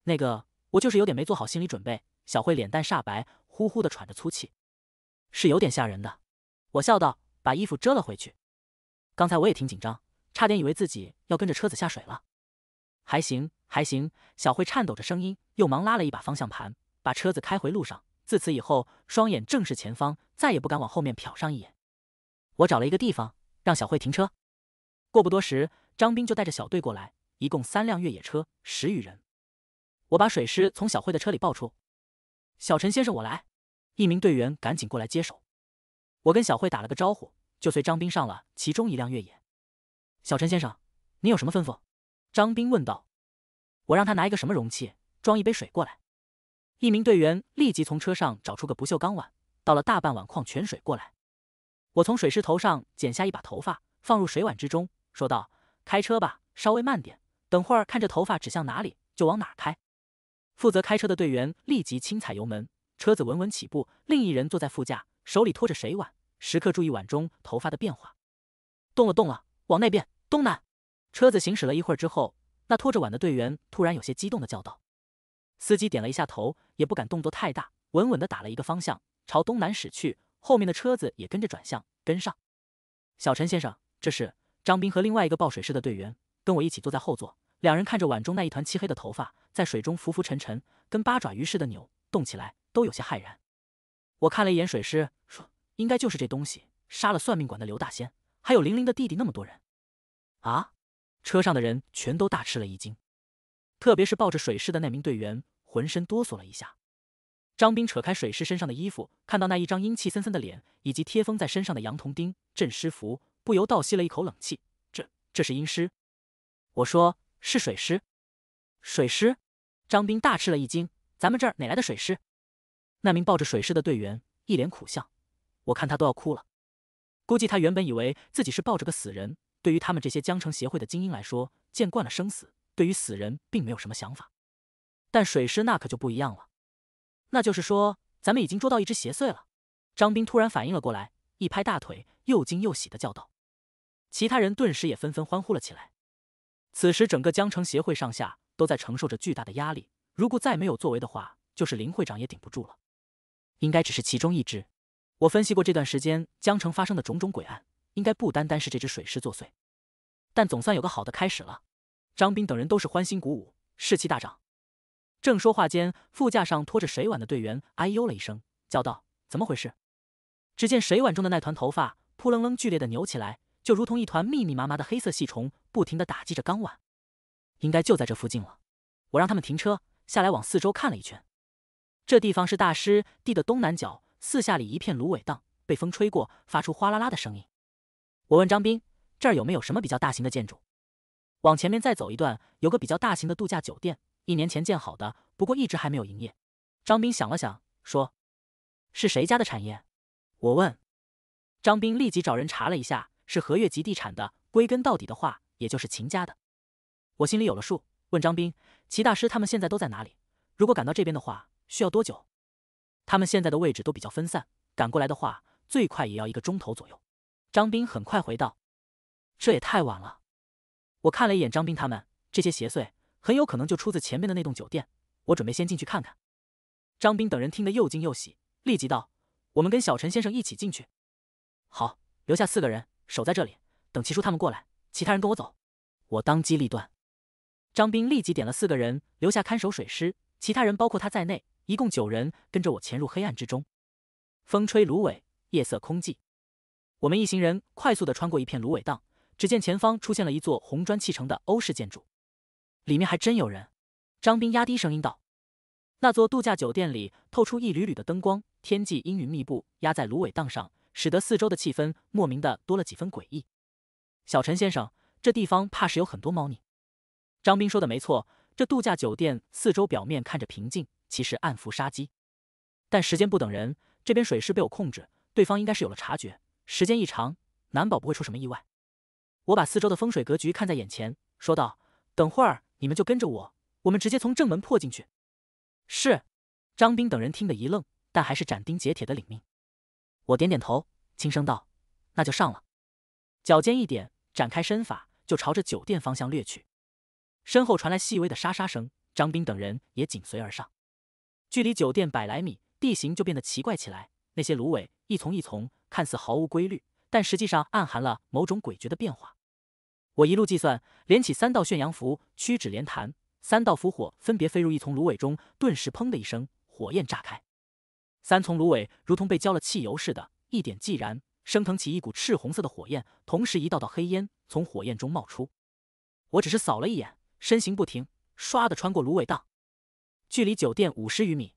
那个，我就是有点没做好心理准备。小慧脸蛋煞白，呼呼的喘着粗气，是有点吓人的。我笑道：“把衣服遮了回去。刚才我也挺紧张，差点以为自己要跟着车子下水了。”还行，还行。小慧颤抖着声音，又忙拉了一把方向盘，把车子开回路上。自此以后，双眼正视前方，再也不敢往后面瞟上一眼。我找了一个地方，让小慧停车。过不多时，张兵就带着小队过来，一共三辆越野车，十余人。我把水师从小慧的车里抱出。小陈先生，我来。一名队员赶紧过来接手。我跟小慧打了个招呼，就随张兵上了其中一辆越野。小陈先生，你有什么吩咐？张兵问道：“我让他拿一个什么容器装一杯水过来？”一名队员立即从车上找出个不锈钢碗，倒了大半碗矿泉水过来。我从水师头上剪下一把头发，放入水碗之中，说道：“开车吧，稍微慢点，等会儿看这头发指向哪里，就往哪开。”负责开车的队员立即轻踩油门，车子稳稳起步。另一人坐在副驾，手里托着水碗，时刻注意碗中头发的变化。动了，动了，往那边，东南。车子行驶了一会儿之后，那拖着碗的队员突然有些激动的叫道：“司机点了一下头，也不敢动作太大，稳稳的打了一个方向，朝东南驶去。后面的车子也跟着转向跟上。”小陈先生，这是张斌和另外一个报水师的队员，跟我一起坐在后座。两人看着碗中那一团漆黑的头发在水中浮浮沉沉，跟八爪鱼似的扭动起来，都有些骇然。我看了一眼水师，说：“应该就是这东西杀了算命馆的刘大仙，还有玲玲的弟弟，那么多人。”啊？车上的人全都大吃了一惊，特别是抱着水尸的那名队员，浑身哆嗦了一下。张兵扯开水尸身上的衣服，看到那一张阴气森森的脸，以及贴封在身上的羊铜钉镇尸符，不由倒吸了一口冷气。这，这是阴尸？我说是水尸。水尸？张兵大吃了一惊。咱们这儿哪来的水尸？那名抱着水尸的队员一脸苦笑，我看他都要哭了，估计他原本以为自己是抱着个死人。对于他们这些江城协会的精英来说，见惯了生死，对于死人并没有什么想法。但水师那可就不一样了，那就是说，咱们已经捉到一只邪祟了。张斌突然反应了过来，一拍大腿，又惊又喜的叫道：“其他人顿时也纷纷欢呼了起来。”此时，整个江城协会上下都在承受着巨大的压力，如果再没有作为的话，就是林会长也顶不住了。应该只是其中一只，我分析过这段时间江城发生的种种诡案。应该不单单是这只水狮作祟，但总算有个好的开始了。张斌等人都是欢欣鼓舞，士气大涨。正说话间，副驾上拖着水碗的队员哎呦了一声，叫道：“怎么回事？”只见水碗中的那团头发扑棱棱剧烈的扭起来，就如同一团密密麻麻的黑色细虫，不停的打击着钢碗。应该就在这附近了。我让他们停车下来，往四周看了一圈。这地方是大师地的东南角，四下里一片芦苇荡，被风吹过，发出哗啦啦的声音。我问张斌：“这儿有没有什么比较大型的建筑？”往前面再走一段，有个比较大型的度假酒店，一年前建好的，不过一直还没有营业。张斌想了想，说：“是谁家的产业？”我问张斌，立即找人查了一下，是和悦集地产的。归根到底的话，也就是秦家的。我心里有了数，问张斌：“齐大师他们现在都在哪里？如果赶到这边的话，需要多久？”他们现在的位置都比较分散，赶过来的话，最快也要一个钟头左右。张斌很快回道：“这也太晚了。”我看了一眼张斌他们，这些邪祟很有可能就出自前面的那栋酒店。我准备先进去看看。张斌等人听得又惊又喜，立即道：“我们跟小陈先生一起进去。”“好，留下四个人守在这里，等齐叔他们过来，其他人跟我走。”我当机立断。张斌立即点了四个人留下看守水师，其他人包括他在内，一共九人跟着我潜入黑暗之中。风吹芦苇，夜色空寂。我们一行人快速的穿过一片芦苇荡，只见前方出现了一座红砖砌成的欧式建筑，里面还真有人。张斌压低声音道：“那座度假酒店里透出一缕缕的灯光，天际阴云密布，压在芦苇荡上，使得四周的气氛莫名的多了几分诡异。”小陈先生，这地方怕是有很多猫腻。张斌说的没错，这度假酒店四周表面看着平静，其实暗伏杀机。但时间不等人，这边水势被我控制，对方应该是有了察觉。时间一长，难保不会出什么意外。我把四周的风水格局看在眼前，说道：“等会儿你们就跟着我，我们直接从正门破进去。”是，张斌等人听得一愣，但还是斩钉截铁的领命。我点点头，轻声道：“那就上了。”脚尖一点，展开身法，就朝着酒店方向掠去。身后传来细微的沙沙声，张斌等人也紧随而上。距离酒店百来米，地形就变得奇怪起来，那些芦苇一丛一丛。看似毫无规律，但实际上暗含了某种诡谲的变化。我一路计算，连起三道炫阳符，屈指连弹，三道符火分别飞入一丛芦苇中，顿时砰的一声，火焰炸开。三丛芦苇如同被浇了汽油似的，一点即燃，升腾起一股赤红色的火焰，同时一道道黑烟从火焰中冒出。我只是扫了一眼，身形不停，唰的穿过芦苇荡，距离酒店五十余米，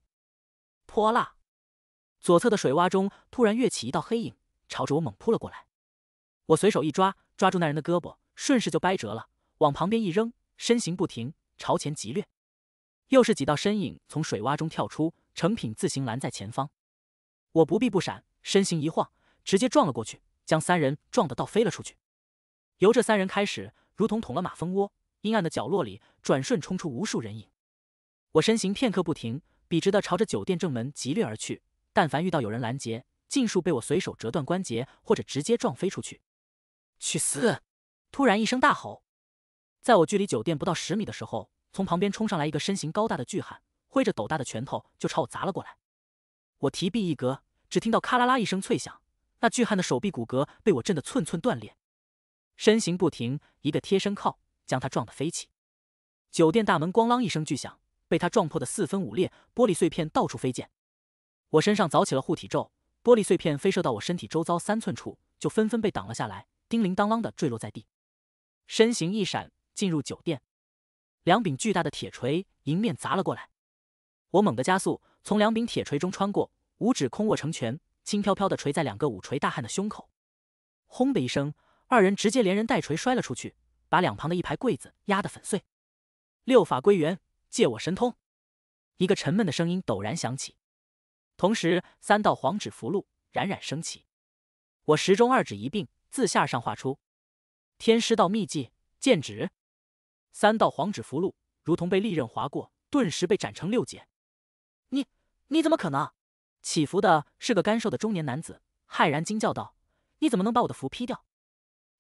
泼辣。左侧的水洼中突然跃起一道黑影，朝着我猛扑了过来。我随手一抓，抓住那人的胳膊，顺势就掰折了，往旁边一扔，身形不停朝前急掠。又是几道身影从水洼中跳出，成品自行拦在前方。我不避不闪，身形一晃，直接撞了过去，将三人撞得倒飞了出去。由这三人开始，如同捅了马蜂窝，阴暗的角落里转瞬冲出无数人影。我身形片刻不停，笔直的朝着酒店正门急掠而去。但凡遇到有人拦截，尽数被我随手折断关节，或者直接撞飞出去。去死！突然一声大吼，在我距离酒店不到十米的时候，从旁边冲上来一个身形高大的巨汉，挥着斗大的拳头就朝我砸了过来。我提臂一格，只听到咔啦啦一声脆响，那巨汉的手臂骨骼被我震得寸寸断裂，身形不停，一个贴身靠将他撞得飞起。酒店大门咣啷一声巨响，被他撞破的四分五裂，玻璃碎片到处飞溅。我身上早起了护体咒，玻璃碎片飞射到我身体周遭三寸处，就纷纷被挡了下来，叮铃当啷的坠落在地。身形一闪，进入酒店。两柄巨大的铁锤迎面砸了过来，我猛地加速，从两柄铁锤中穿过，五指空握成拳，轻飘飘的锤在两个五锤大汉的胸口。轰的一声，二人直接连人带锤摔了出去，把两旁的一排柜子压得粉碎。六法归元，借我神通！一个沉闷的声音陡然响起。同时，三道黄纸符箓冉冉升起。我时中二指一并，自下上画出天师道秘技剑指。三道黄纸符箓如同被利刃划过，顿时被斩成六截。你你怎么可能？祈福的是个干瘦的中年男子，骇然惊叫道：“你怎么能把我的符劈掉？”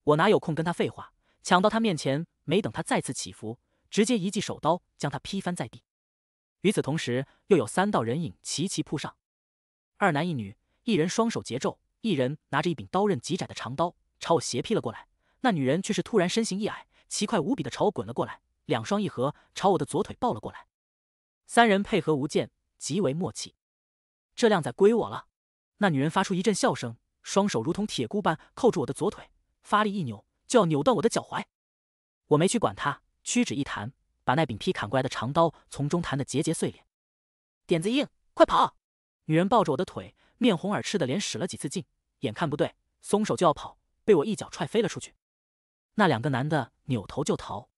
我哪有空跟他废话？抢到他面前，没等他再次起伏，直接一记手刀将他劈翻在地。与此同时，又有三道人影齐齐扑上。二男一女，一人双手结咒，一人拿着一柄刀刃极窄的长刀朝我斜劈了过来。那女人却是突然身形一矮，奇快无比的朝我滚了过来，两双一合朝我的左腿抱了过来。三人配合无间，极为默契。这靓仔归我了。那女人发出一阵笑声，双手如同铁箍般扣住我的左腿，发力一扭就要扭断我的脚踝。我没去管他，屈指一弹，把那柄劈砍过来的长刀从中弹得节节碎裂。点子硬，快跑！女人抱着我的腿，面红耳赤的，连使了几次劲，眼看不对，松手就要跑，被我一脚踹飞了出去。那两个男的扭头就逃，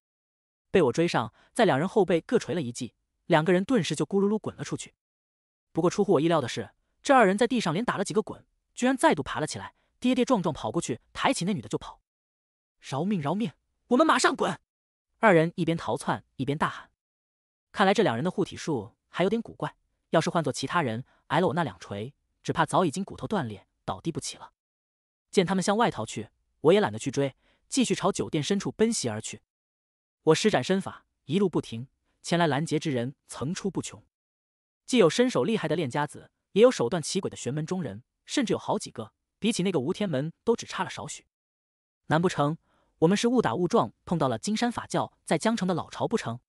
被我追上，在两人后背各捶了一记，两个人顿时就咕噜噜滚了出去。不过出乎我意料的是，这二人在地上连打了几个滚，居然再度爬了起来，跌跌撞撞跑过去，抬起那女的就跑。饶命饶命，我们马上滚！二人一边逃窜一边大喊。看来这两人的护体术还有点古怪，要是换做其他人。挨了我那两锤，只怕早已经骨头断裂，倒地不起了。见他们向外逃去，我也懒得去追，继续朝酒店深处奔袭而去。我施展身法，一路不停，前来拦截之人层出不穷，既有身手厉害的练家子，也有手段奇诡的玄门中人，甚至有好几个比起那个无天门都只差了少许。难不成我们是误打误撞碰到了金山法教在江城的老巢不成？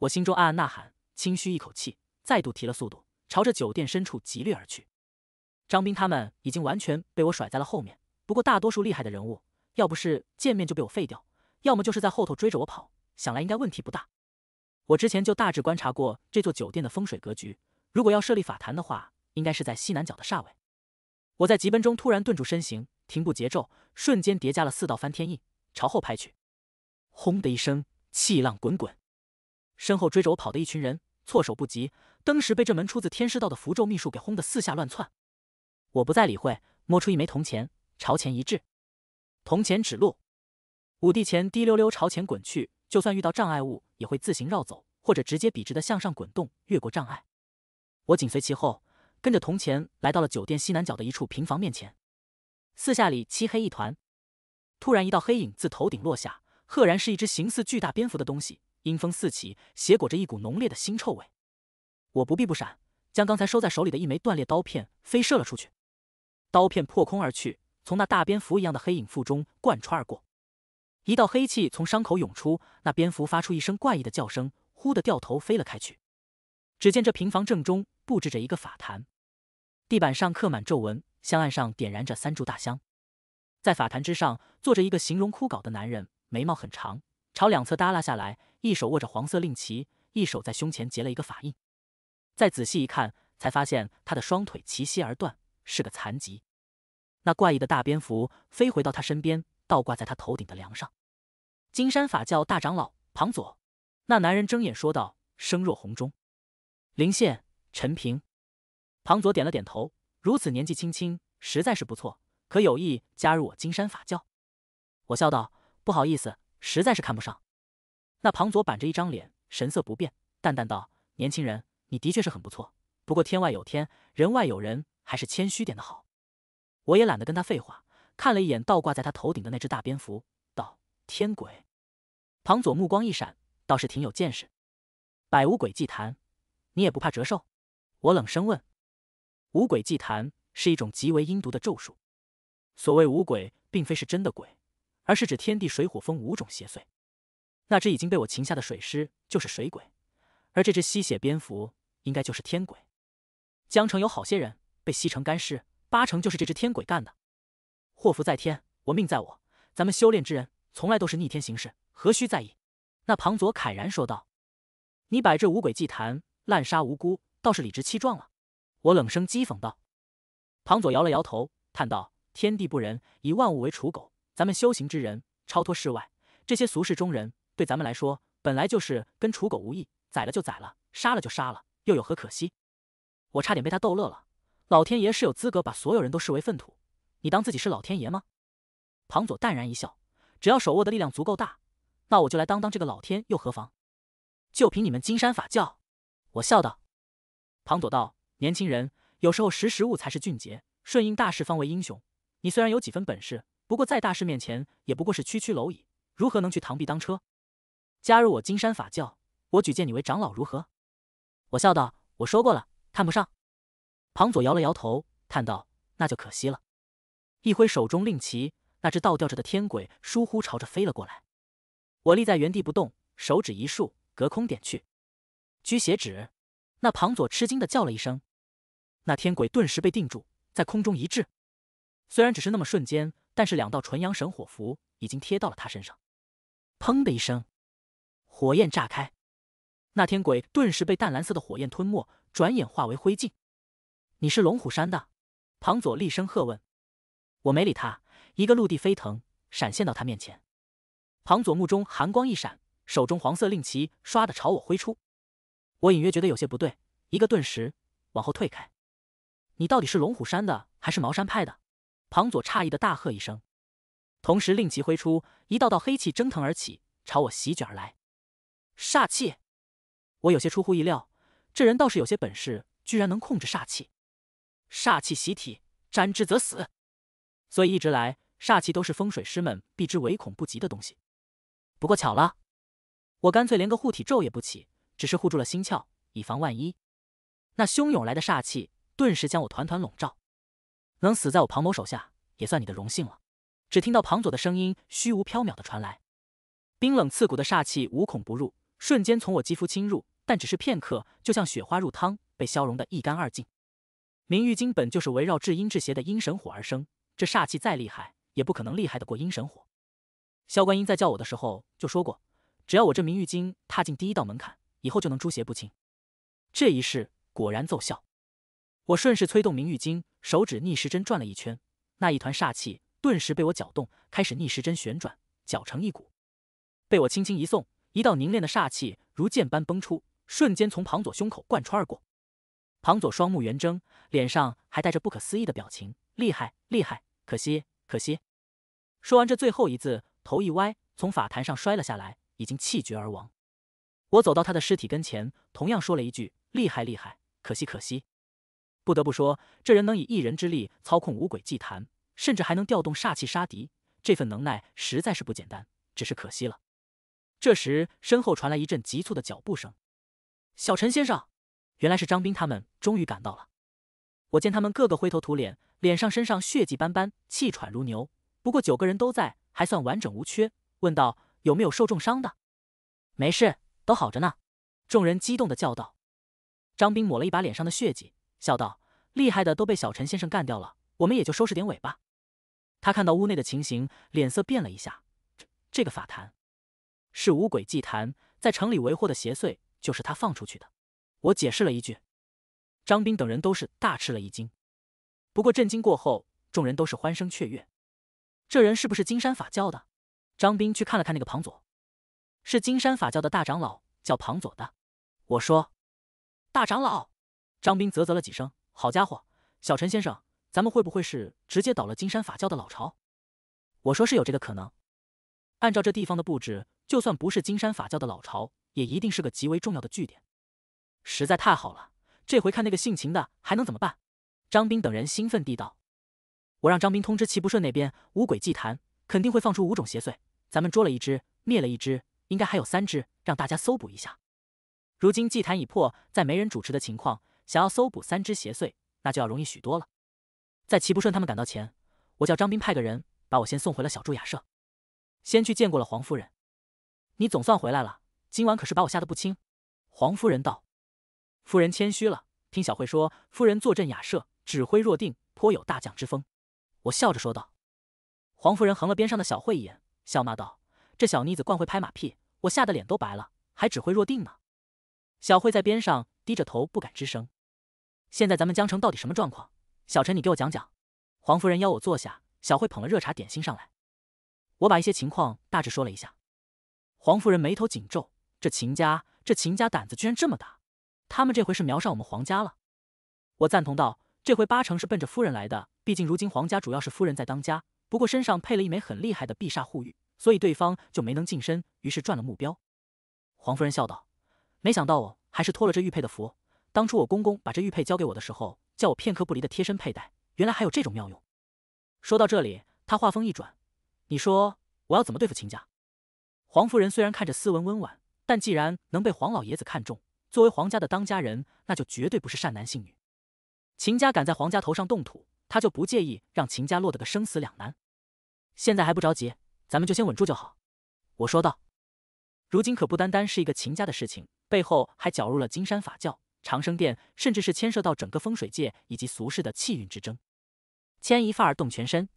我心中暗暗呐喊，轻吁一口气，再度提了速度。朝着酒店深处急掠而去，张斌他们已经完全被我甩在了后面。不过大多数厉害的人物，要不是见面就被我废掉，要么就是在后头追着我跑。想来应该问题不大。我之前就大致观察过这座酒店的风水格局，如果要设立法坛的话，应该是在西南角的煞位。我在疾奔中突然顿住身形，停步节奏，瞬间叠加了四道翻天印，朝后拍去。轰的一声，气浪滚滚，身后追着我跑的一群人措手不及。当时被这门出自天师道的符咒秘术给轰得四下乱窜，我不再理会，摸出一枚铜钱，朝前一掷，铜钱指路，五帝钱滴溜溜朝前滚去，就算遇到障碍物，也会自行绕走，或者直接笔直的向上滚动越过障碍。我紧随其后，跟着铜钱来到了酒店西南角的一处平房面前，四下里漆黑一团，突然一道黑影自头顶落下，赫然是一只形似巨大蝙蝠的东西，阴风四起，携裹着一股浓烈的腥臭味。我不避不闪，将刚才收在手里的一枚断裂刀片飞射了出去。刀片破空而去，从那大蝙蝠一样的黑影腹中贯穿而过。一道黑气从伤口涌出，那蝙蝠发出一声怪异的叫声，忽地掉头飞了开去。只见这平房正中布置着一个法坛，地板上刻满皱纹，香案上点燃着三柱大香。在法坛之上坐着一个形容枯槁的男人，眉毛很长，朝两侧耷拉下来，一手握着黄色令旗，一手在胸前结了一个法印。再仔细一看，才发现他的双腿齐膝而断，是个残疾。那怪异的大蝙蝠飞回到他身边，倒挂在他头顶的梁上。金山法教大长老庞佐，那男人睁眼说道，声若洪钟：“林宪、陈平。”庞佐点了点头，如此年纪轻轻，实在是不错。可有意加入我金山法教？我笑道：“不好意思，实在是看不上。”那庞佐板着一张脸，神色不变，淡淡道：“年轻人。”你的确是很不错，不过天外有天，人外有人，还是谦虚点的好。我也懒得跟他废话，看了一眼倒挂在他头顶的那只大蝙蝠，道：“天鬼。”庞左目光一闪，倒是挺有见识。百无鬼祭坛，你也不怕折寿？我冷声问。无鬼祭坛是一种极为阴毒的咒术，所谓无鬼，并非是真的鬼，而是指天地水火风五种邪祟。那只已经被我擒下的水尸就是水鬼。而这只吸血蝙蝠应该就是天鬼。江城有好些人被吸成干尸，八成就是这只天鬼干的。祸福在天，我命在我。咱们修炼之人从来都是逆天行事，何须在意？那庞佐慨然说道：“你摆这五鬼祭坛，滥杀无辜，倒是理直气壮了。”我冷声讥讽道。庞佐摇了摇头，叹道：“天地不仁，以万物为刍狗。咱们修行之人，超脱世外，这些俗世中人对咱们来说，本来就是跟刍狗无异。”宰了就宰了，杀了就杀了，又有何可惜？我差点被他逗乐了。老天爷是有资格把所有人都视为粪土，你当自己是老天爷吗？庞左淡然一笑，只要手握的力量足够大，那我就来当当这个老天又何妨？就凭你们金山法教，我笑道。庞左道：年轻人，有时候识时务才是俊杰，顺应大势方为英雄。你虽然有几分本事，不过在大势面前也不过是区区蝼蚁，如何能去螳臂当车？加入我金山法教。我举荐你为长老如何？我笑道：“我说过了，看不上。”庞佐摇了摇头，叹道：“那就可惜了。”一挥手中令旗，那只倒吊着的天鬼倏忽朝着飞了过来。我立在原地不动，手指一竖，隔空点去，居邪指。那庞佐吃惊的叫了一声，那天鬼顿时被定住，在空中一滞。虽然只是那么瞬间，但是两道纯阳神火符已经贴到了他身上。砰的一声，火焰炸开。那天鬼顿时被淡蓝色的火焰吞没，转眼化为灰烬。你是龙虎山的？庞佐厉声喝问。我没理他，一个陆地飞腾，闪现到他面前。庞佐目中寒光一闪，手中黄色令旗唰的朝我挥出。我隐约觉得有些不对，一个顿时往后退开。你到底是龙虎山的还是茅山派的？庞佐诧异的大喝一声，同时令旗挥出，一道道黑气蒸腾而起，朝我席卷而来。煞气。我有些出乎意料，这人倒是有些本事，居然能控制煞气。煞气袭体，沾之则死。所以一直来，煞气都是风水师们避之唯恐不及的东西。不过巧了，我干脆连个护体咒也不起，只是护住了心窍，以防万一。那汹涌来的煞气顿时将我团团笼罩。能死在我庞某手下，也算你的荣幸了。只听到庞左的声音虚无缥缈的传来，冰冷刺骨的煞气无孔不入，瞬间从我肌肤侵入。但只是片刻，就像雪花入汤，被消融的一干二净。明玉晶本就是围绕至阴至邪的阴神火而生，这煞气再厉害，也不可能厉害得过阴神火。萧观音在叫我的时候就说过，只要我这明玉晶踏进第一道门槛，以后就能诛邪不侵。这一试果然奏效，我顺势催动明玉晶，手指逆时针转了一圈，那一团煞气顿时被我搅动，开始逆时针旋转，搅成一股。被我轻轻一送，一道凝练的煞气如箭般崩出。瞬间从庞佐胸口贯穿而过，庞佐双目圆睁，脸上还带着不可思议的表情。厉害，厉害！可惜，可惜！说完这最后一字，头一歪，从法坛上摔了下来，已经气绝而亡。我走到他的尸体跟前，同样说了一句：“厉害，厉害！可惜，可惜！”不得不说，这人能以一人之力操控五鬼祭坛，甚至还能调动煞气杀敌，这份能耐实在是不简单。只是可惜了。这时，身后传来一阵急促的脚步声。小陈先生，原来是张斌他们，终于赶到了。我见他们个个灰头土脸，脸上、身上血迹斑斑，气喘如牛。不过九个人都在，还算完整无缺。问道：“有没有受重伤的？”“没事，都好着呢。”众人激动的叫道。张斌抹了一把脸上的血迹，笑道：“厉害的都被小陈先生干掉了，我们也就收拾点尾巴。”他看到屋内的情形，脸色变了一下。这这个法坛，是五鬼祭坛，在城里为祸的邪祟。就是他放出去的，我解释了一句，张斌等人都是大吃了一惊。不过震惊过后，众人都是欢声雀跃。这人是不是金山法教的？张斌去看了看那个庞佐，是金山法教的大长老，叫庞佐的。我说：“大长老。”张斌啧啧了几声：“好家伙，小陈先生，咱们会不会是直接倒了金山法教的老巢？”我说：“是有这个可能。按照这地方的布置，就算不是金山法教的老巢。”也一定是个极为重要的据点，实在太好了！这回看那个姓秦的还能怎么办？张斌等人兴奋地道：“我让张斌通知齐不顺那边，五鬼祭坛肯定会放出五种邪祟，咱们捉了一只，灭了一只，应该还有三只，让大家搜捕一下。”如今祭坛已破，在没人主持的情况，想要搜捕三只邪祟，那就要容易许多了。在齐不顺他们赶到前，我叫张斌派个人把我先送回了小筑雅舍，先去见过了黄夫人。你总算回来了。今晚可是把我吓得不轻，黄夫人道：“夫人谦虚了。听小慧说，夫人坐镇雅舍，指挥若定，颇有大将之风。”我笑着说道。黄夫人横了边上的小慧一眼，笑骂道：“这小妮子惯会拍马屁，我吓得脸都白了，还指挥若定呢？”小慧在边上低着头不敢吱声。现在咱们江城到底什么状况？小陈，你给我讲讲。黄夫人邀我坐下，小慧捧了热茶点心上来。我把一些情况大致说了一下。黄夫人眉头紧皱。这秦家，这秦家胆子居然这么大！他们这回是瞄上我们黄家了。我赞同道：“这回八成是奔着夫人来的，毕竟如今黄家主要是夫人在当家。不过身上配了一枚很厉害的碧煞护玉，所以对方就没能近身，于是赚了目标。”黄夫人笑道：“没想到我还是托了这玉佩的福。当初我公公把这玉佩交给我的时候，叫我片刻不离的贴身佩戴，原来还有这种妙用。”说到这里，她话锋一转：“你说我要怎么对付秦家？”黄夫人虽然看着斯文温婉，但既然能被黄老爷子看中，作为黄家的当家人，那就绝对不是善男信女。秦家敢在黄家头上动土，他就不介意让秦家落得个生死两难。现在还不着急，咱们就先稳住就好。我说道。如今可不单单是一个秦家的事情，背后还搅入了金山法教、长生殿，甚至是牵涉到整个风水界以及俗世的气运之争。牵一发而动全身，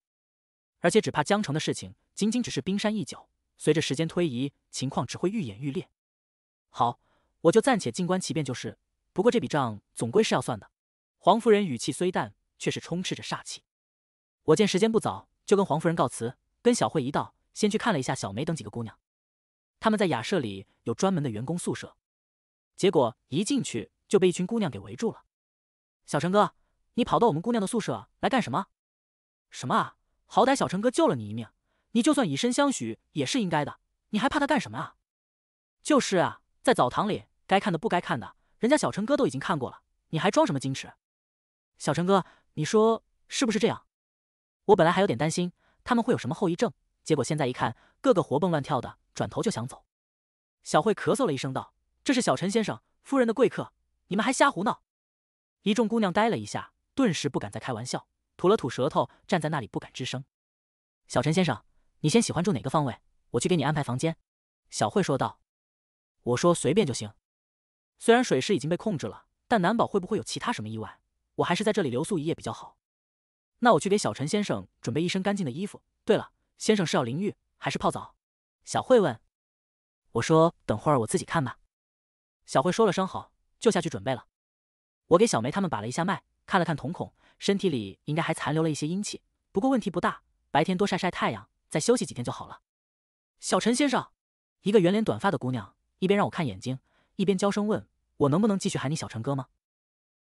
而且只怕江城的事情仅仅只是冰山一角，随着时间推移，情况只会愈演愈烈。好，我就暂且静观其变就是。不过这笔账总归是要算的。黄夫人语气虽淡，却是充斥着煞气。我见时间不早，就跟黄夫人告辞，跟小慧一道先去看了一下小梅等几个姑娘。他们在雅舍里有专门的员工宿舍，结果一进去就被一群姑娘给围住了。小陈哥，你跑到我们姑娘的宿舍来干什么？什么啊！好歹小陈哥救了你一命，你就算以身相许也是应该的。你还怕他干什么啊？就是啊。在澡堂里，该看的不该看的，人家小陈哥都已经看过了，你还装什么矜持？小陈哥，你说是不是这样？我本来还有点担心他们会有什么后遗症，结果现在一看，个个活蹦乱跳的，转头就想走。小慧咳嗽了一声道：“这是小陈先生夫人的贵客，你们还瞎胡闹。”一众姑娘呆了一下，顿时不敢再开玩笑，吐了吐舌头，站在那里不敢吱声。小陈先生，你先喜欢住哪个方位？我去给你安排房间。”小慧说道。我说随便就行，虽然水势已经被控制了，但难保会不会有其他什么意外，我还是在这里留宿一夜比较好。那我去给小陈先生准备一身干净的衣服。对了，先生是要淋浴还是泡澡？小慧问。我说等会儿我自己看吧。小慧说了声好，就下去准备了。我给小梅他们把了一下脉，看了看瞳孔，身体里应该还残留了一些阴气，不过问题不大，白天多晒晒太阳，再休息几天就好了。小陈先生，一个圆脸短发的姑娘。一边让我看眼睛，一边娇声问：“我能不能继续喊你小陈哥吗？”“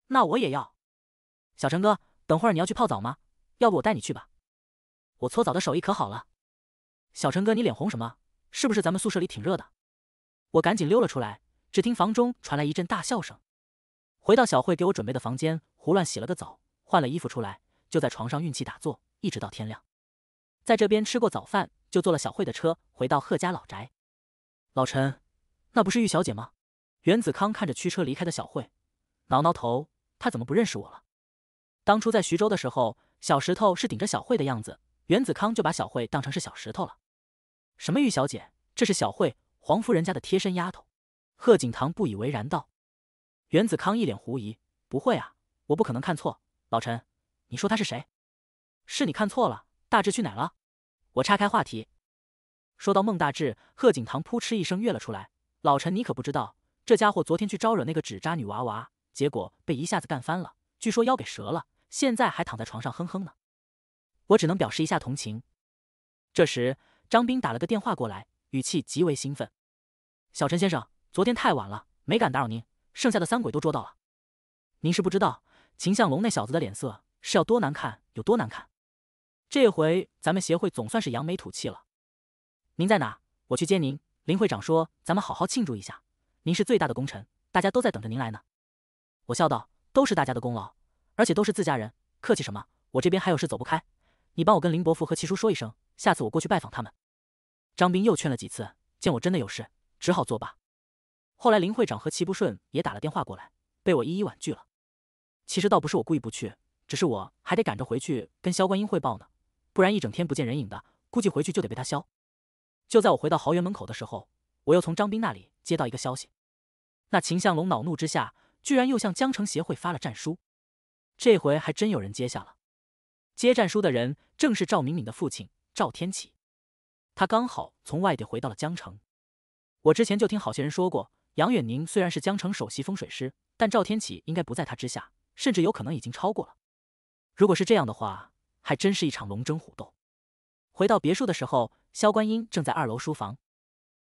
那我也要。”“小陈哥，等会儿你要去泡澡吗？要不我带你去吧，我搓澡的手艺可好了。”“小陈哥，你脸红什么？是不是咱们宿舍里挺热的？”我赶紧溜了出来，只听房中传来一阵大笑声。回到小慧给我准备的房间，胡乱洗了个澡，换了衣服出来，就在床上运气打坐，一直到天亮。在这边吃过早饭，就坐了小慧的车回到贺家老宅。老陈。那不是玉小姐吗？袁子康看着驱车离开的小慧，挠挠头，她怎么不认识我了？当初在徐州的时候，小石头是顶着小慧的样子，袁子康就把小慧当成是小石头了。什么玉小姐？这是小慧，黄夫人家的贴身丫头。贺景棠不以为然道。袁子康一脸狐疑：“不会啊，我不可能看错。老陈，你说她是谁？”“是你看错了。”大志去哪了？我岔开话题，说到孟大志，贺景棠扑哧一声跃了出来。老陈，你可不知道，这家伙昨天去招惹那个纸扎女娃娃，结果被一下子干翻了，据说腰给折了，现在还躺在床上哼哼呢。我只能表示一下同情。这时，张斌打了个电话过来，语气极为兴奋：“小陈先生，昨天太晚了，没敢打扰您。剩下的三鬼都捉到了。您是不知道，秦向龙那小子的脸色是要多难看有多难看。这回咱们协会总算是扬眉吐气了。您在哪？我去接您。”林会长说：“咱们好好庆祝一下，您是最大的功臣，大家都在等着您来呢。”我笑道：“都是大家的功劳，而且都是自家人，客气什么？我这边还有事，走不开。你帮我跟林伯父和齐叔说一声，下次我过去拜访他们。”张斌又劝了几次，见我真的有事，只好作罢。后来林会长和齐不顺也打了电话过来，被我一一婉拒了。其实倒不是我故意不去，只是我还得赶着回去跟萧观音汇报呢，不然一整天不见人影的，估计回去就得被他削。就在我回到豪园门口的时候，我又从张斌那里接到一个消息：那秦向龙恼怒之下，居然又向江城协会发了战书。这回还真有人接下了。接战书的人正是赵敏敏的父亲赵天启，他刚好从外地回到了江城。我之前就听好些人说过，杨远宁虽然是江城首席风水师，但赵天启应该不在他之下，甚至有可能已经超过了。如果是这样的话，还真是一场龙争虎斗。回到别墅的时候。萧观音正在二楼书房，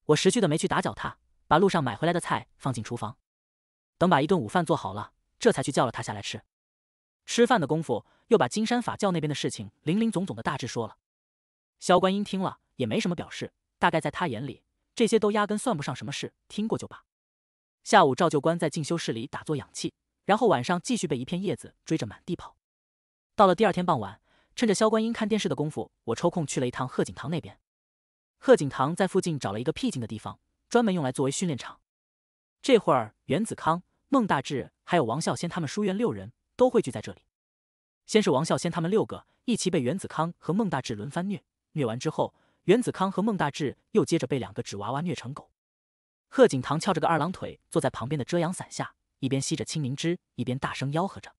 我识趣的没去打搅他，把路上买回来的菜放进厨房，等把一顿午饭做好了，这才去叫了他下来吃。吃饭的功夫，又把金山法教那边的事情零零总总的大致说了。萧观音听了也没什么表示，大概在他眼里，这些都压根算不上什么事，听过就罢。下午赵教官在进修室里打坐养气，然后晚上继续被一片叶子追着满地跑。到了第二天傍晚，趁着萧观音看电视的功夫，我抽空去了一趟贺景堂那边。贺景棠在附近找了一个僻静的地方，专门用来作为训练场。这会儿，袁子康、孟大志还有王孝先他们书院六人都汇聚在这里。先是王孝先他们六个一起被袁子康和孟大志轮番虐，虐完之后，袁子康和孟大志又接着被两个纸娃娃虐成狗。贺景棠翘着个二郎腿坐在旁边的遮阳伞下，一边吸着青柠汁，一边大声吆喝着：“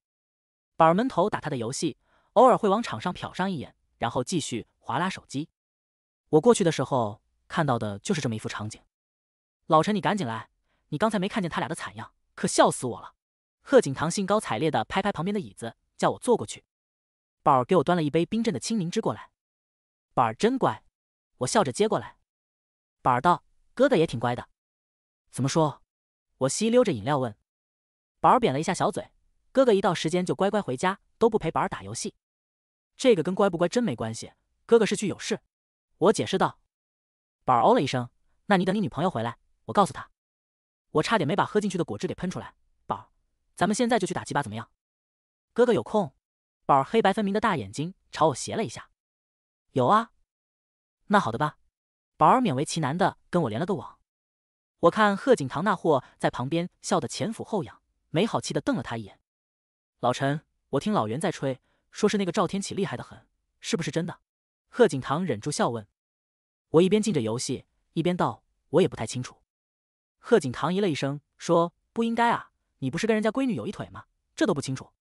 板儿头打他的游戏，偶尔会往场上瞟上一眼，然后继续划拉手机。”我过去的时候看到的就是这么一幅场景。老陈，你赶紧来！你刚才没看见他俩的惨样，可笑死我了。贺景棠兴高采烈的拍拍旁边的椅子，叫我坐过去。宝儿给我端了一杯冰镇的青柠汁过来。宝儿真乖，我笑着接过来。宝儿道：“哥哥也挺乖的。”怎么说？我吸溜着饮料问。宝儿扁了一下小嘴：“哥哥一到时间就乖乖回家，都不陪宝儿打游戏。这个跟乖不乖真没关系。哥哥是去有事。”我解释道：“宝儿哦了一声，那你等你女朋友回来，我告诉她。”我差点没把喝进去的果汁给喷出来。宝儿，咱们现在就去打几把怎么样？哥哥有空。宝儿黑白分明的大眼睛朝我斜了一下。有啊。那好的吧。宝儿勉为其难的跟我连了个网。我看贺景堂那货在旁边笑得前俯后仰，没好气的瞪了他一眼。老陈，我听老袁在吹，说是那个赵天启厉害的很，是不是真的？贺景棠忍住笑问：“我一边进着游戏，一边道，我也不太清楚。”贺景棠咦了一声，说：“不应该啊，你不是跟人家闺女有一腿吗？这都不清楚？”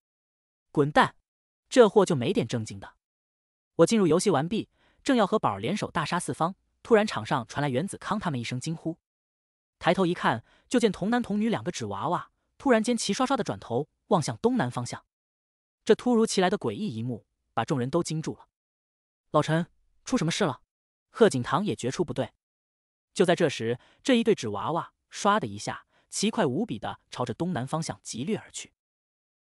滚蛋！这货就没点正经的。我进入游戏完毕，正要和宝儿联手大杀四方，突然场上传来袁子康他们一声惊呼。抬头一看，就见童男童女两个纸娃娃突然间齐刷刷的转头望向东南方向。这突如其来的诡异一幕，把众人都惊住了。老陈，出什么事了？贺景棠也觉出不对。就在这时，这一对纸娃娃唰的一下，奇快无比的朝着东南方向疾掠而去。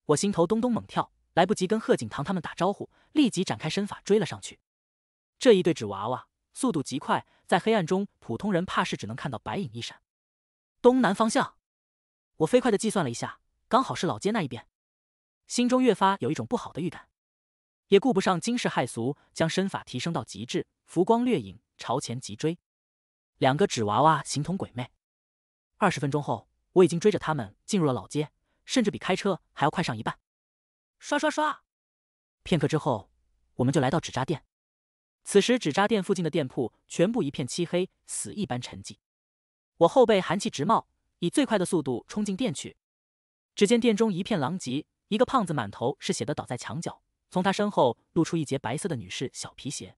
我心头咚咚猛跳，来不及跟贺景棠他们打招呼，立即展开身法追了上去。这一对纸娃娃速度极快，在黑暗中，普通人怕是只能看到白影一闪。东南方向，我飞快的计算了一下，刚好是老街那一边，心中越发有一种不好的预感。也顾不上惊世骇俗，将身法提升到极致，浮光掠影，朝前急追。两个纸娃娃形同鬼魅。二十分钟后，我已经追着他们进入了老街，甚至比开车还要快上一半。刷刷刷！片刻之后，我们就来到纸扎店。此时，纸扎店附近的店铺全部一片漆黑，死一般沉寂。我后背寒气直冒，以最快的速度冲进店去。只见店中一片狼藉，一个胖子满头是血的倒在墙角。从他身后露出一截白色的女士小皮鞋。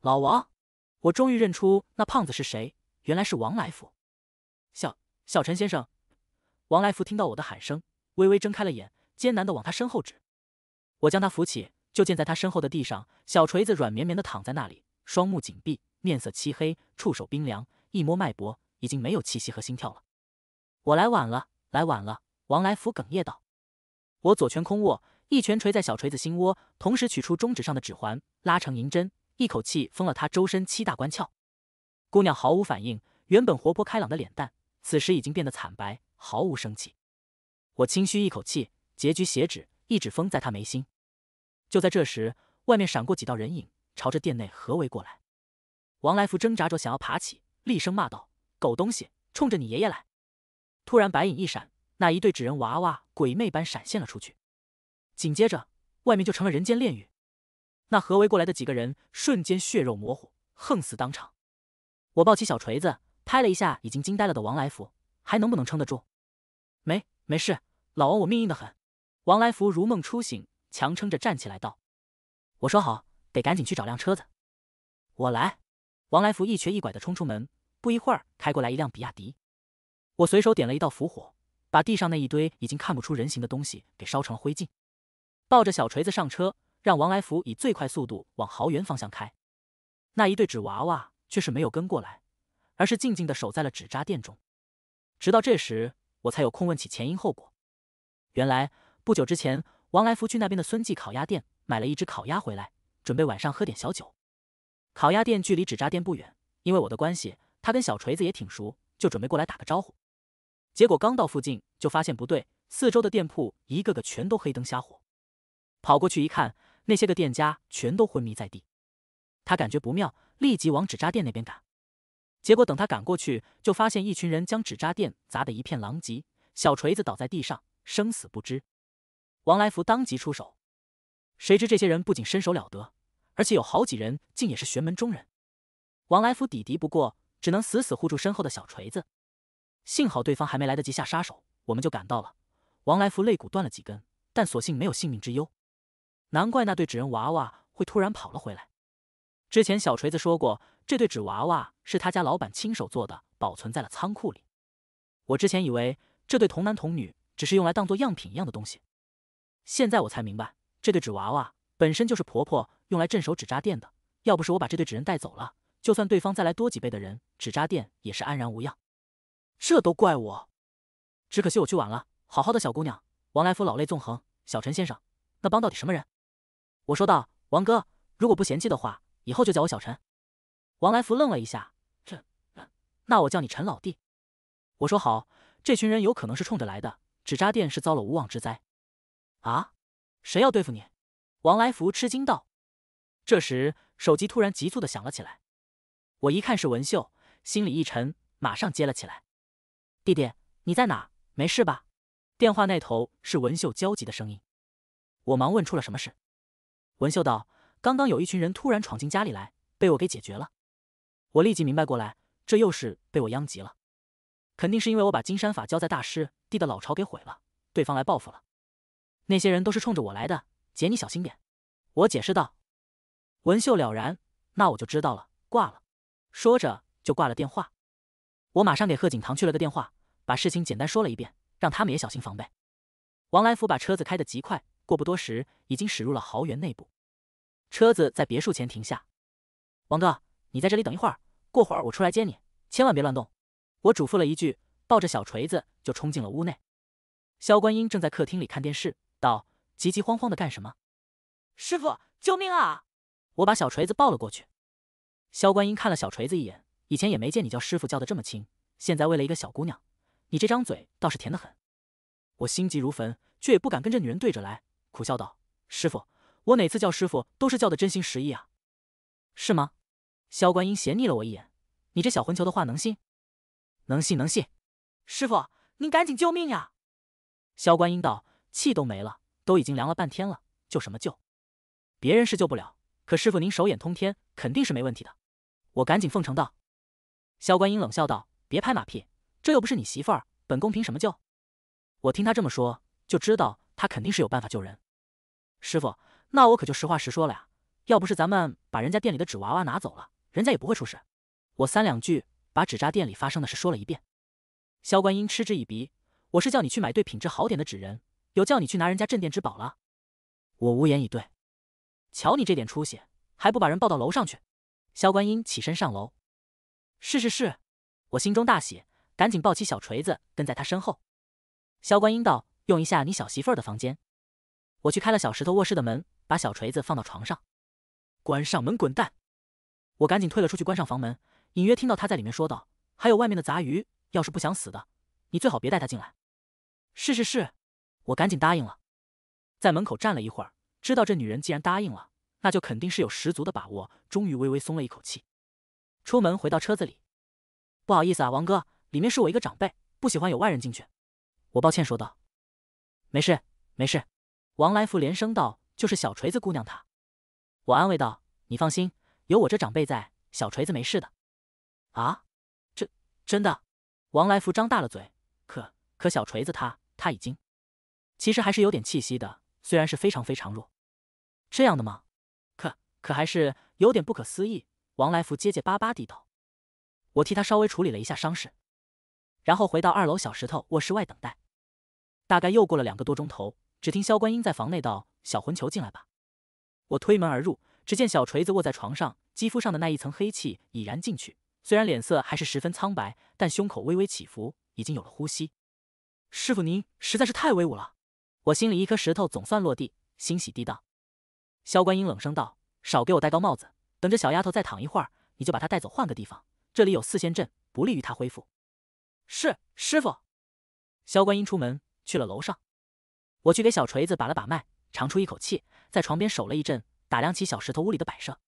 老王，我终于认出那胖子是谁，原来是王来福。小小陈先生，王来福听到我的喊声，微微睁开了眼，艰难地往他身后指。我将他扶起，就见在他身后的地上，小锤子软绵绵地躺在那里，双目紧闭，面色漆黑，触手冰凉，一摸脉搏，已经没有气息和心跳了。我来晚了，来晚了！王来福哽咽道：“我左拳空握。”一拳锤在小锤子心窝，同时取出中指上的指环，拉成银针，一口气封了他周身七大关窍。姑娘毫无反应，原本活泼开朗的脸蛋，此时已经变得惨白，毫无生气。我轻吁一口气，结局血指，一指封在他眉心。就在这时，外面闪过几道人影，朝着殿内合围过来。王来福挣扎着想要爬起，厉声骂道：“狗东西，冲着你爷爷来！”突然白影一闪，那一对纸人娃娃鬼魅般闪现了出去。紧接着，外面就成了人间炼狱。那合围过来的几个人瞬间血肉模糊，横死当场。我抱起小锤子，拍了一下已经惊呆了的王来福：“还能不能撑得住？”“没没事，老王我命硬的很。”王来福如梦初醒，强撑着站起来道：“我说好，得赶紧去找辆车子。”“我来。”王来福一瘸一拐的冲出门，不一会儿开过来一辆比亚迪。我随手点了一道符火，把地上那一堆已经看不出人形的东西给烧成了灰烬。抱着小锤子上车，让王来福以最快速度往豪园方向开。那一对纸娃娃却是没有跟过来，而是静静的守在了纸扎店中。直到这时，我才有空问起前因后果。原来不久之前，王来福去那边的孙记烤鸭店买了一只烤鸭回来，准备晚上喝点小酒。烤鸭店距离纸扎店不远，因为我的关系，他跟小锤子也挺熟，就准备过来打个招呼。结果刚到附近，就发现不对，四周的店铺一个个全都黑灯瞎火。跑过去一看，那些个店家全都昏迷在地。他感觉不妙，立即往纸扎店那边赶。结果等他赶过去，就发现一群人将纸扎店砸得一片狼藉，小锤子倒在地上，生死不知。王来福当即出手，谁知这些人不仅身手了得，而且有好几人竟也是玄门中人。王来福抵敌不过，只能死死护住身后的小锤子。幸好对方还没来得及下杀手，我们就赶到了。王来福肋骨断了几根，但所幸没有性命之忧。难怪那对纸人娃娃会突然跑了回来。之前小锤子说过，这对纸娃娃是他家老板亲手做的，保存在了仓库里。我之前以为这对童男童女只是用来当做样品一样的东西，现在我才明白，这对纸娃娃本身就是婆婆用来镇守纸扎店的。要不是我把这对纸人带走了，就算对方再来多几倍的人，纸扎店也是安然无恙。这都怪我！只可惜我去晚了，好好的小姑娘。王来福老泪纵横。小陈先生，那帮到底什么人？我说道：“王哥，如果不嫌弃的话，以后就叫我小陈。”王来福愣了一下，这……那我叫你陈老弟。我说好。这群人有可能是冲着来的，纸扎店是遭了无妄之灾。啊？谁要对付你？王来福吃惊道。这时手机突然急促的响了起来，我一看是文秀，心里一沉，马上接了起来。“弟弟，你在哪？没事吧？”电话那头是文秀焦急的声音。我忙问：“出了什么事？”文秀道：“刚刚有一群人突然闯进家里来，被我给解决了。”我立即明白过来，这又是被我殃及了，肯定是因为我把金山法教在大师弟的老巢给毁了，对方来报复了。那些人都是冲着我来的，姐你小心点。”我解释道。文秀了然，那我就知道了。挂了，说着就挂了电话。我马上给贺景堂去了个电话，把事情简单说了一遍，让他们也小心防备。王来福把车子开得极快，过不多时，已经驶入了豪园内部。车子在别墅前停下，王哥，你在这里等一会儿，过会儿我出来接你，千万别乱动。我嘱咐了一句，抱着小锤子就冲进了屋内。萧观音正在客厅里看电视，道：“急急慌慌的干什么？”师傅，救命啊！我把小锤子抱了过去。萧观音看了小锤子一眼，以前也没见你叫师傅叫的这么亲，现在为了一个小姑娘，你这张嘴倒是甜得很。我心急如焚，却也不敢跟这女人对着来，苦笑道：“师傅。”我哪次叫师傅都是叫的真心实意啊，是吗？萧观音斜睨了我一眼：“你这小混球的话能信？能信能信。师傅，您赶紧救命呀！”萧观音道：“气都没了，都已经凉了半天了，救什么救？别人是救不了，可师傅您手眼通天，肯定是没问题的。”我赶紧奉承道：“萧观音冷笑道：‘别拍马屁，这又不是你媳妇儿，本宫凭什么救？’我听他这么说，就知道他肯定是有办法救人。师傅。”那我可就实话实说了呀，要不是咱们把人家店里的纸娃娃拿走了，人家也不会出事。我三两句把纸扎店里发生的事说了一遍。萧观音嗤之以鼻：“我是叫你去买对品质好点的纸人，有叫你去拿人家镇店之宝了？”我无言以对。瞧你这点出息，还不把人抱到楼上去？萧观音起身上楼。是是是，我心中大喜，赶紧抱起小锤子跟在他身后。萧观音道：“用一下你小媳妇儿的房间。”我去开了小石头卧室的门。把小锤子放到床上，关上门，滚蛋！我赶紧退了出去，关上房门，隐约听到他在里面说道：“还有外面的杂鱼，要是不想死的，你最好别带他进来。”是是是，我赶紧答应了，在门口站了一会儿，知道这女人既然答应了，那就肯定是有十足的把握，终于微微松了一口气，出门回到车子里，不好意思啊，王哥，里面是我一个长辈，不喜欢有外人进去，我抱歉说道：“没事，没事。”王来福连声道。就是小锤子姑娘，她，我安慰道：“你放心，有我这长辈在，小锤子没事的。”啊，这真的？王来福张大了嘴，可可小锤子他他已经其实还是有点气息的，虽然是非常非常弱，这样的吗？可可还是有点不可思议。王来福结结巴巴地道：“我替他稍微处理了一下伤势，然后回到二楼小石头卧室外等待。大概又过了两个多钟头，只听萧观音在房内道。”小混球进来吧！我推门而入，只见小锤子卧在床上，肌肤上的那一层黑气已然进去，虽然脸色还是十分苍白，但胸口微微起伏，已经有了呼吸。师傅您实在是太威武了！我心里一颗石头总算落地，欣喜地道。萧观音冷声道：“少给我戴高帽子，等着小丫头再躺一会儿，你就把她带走，换个地方。这里有四仙阵，不利于她恢复。”是师傅。萧观音出门去了楼上，我去给小锤子把了把脉。长出一口气，在床边守了一阵，打量起小石头屋里的摆设。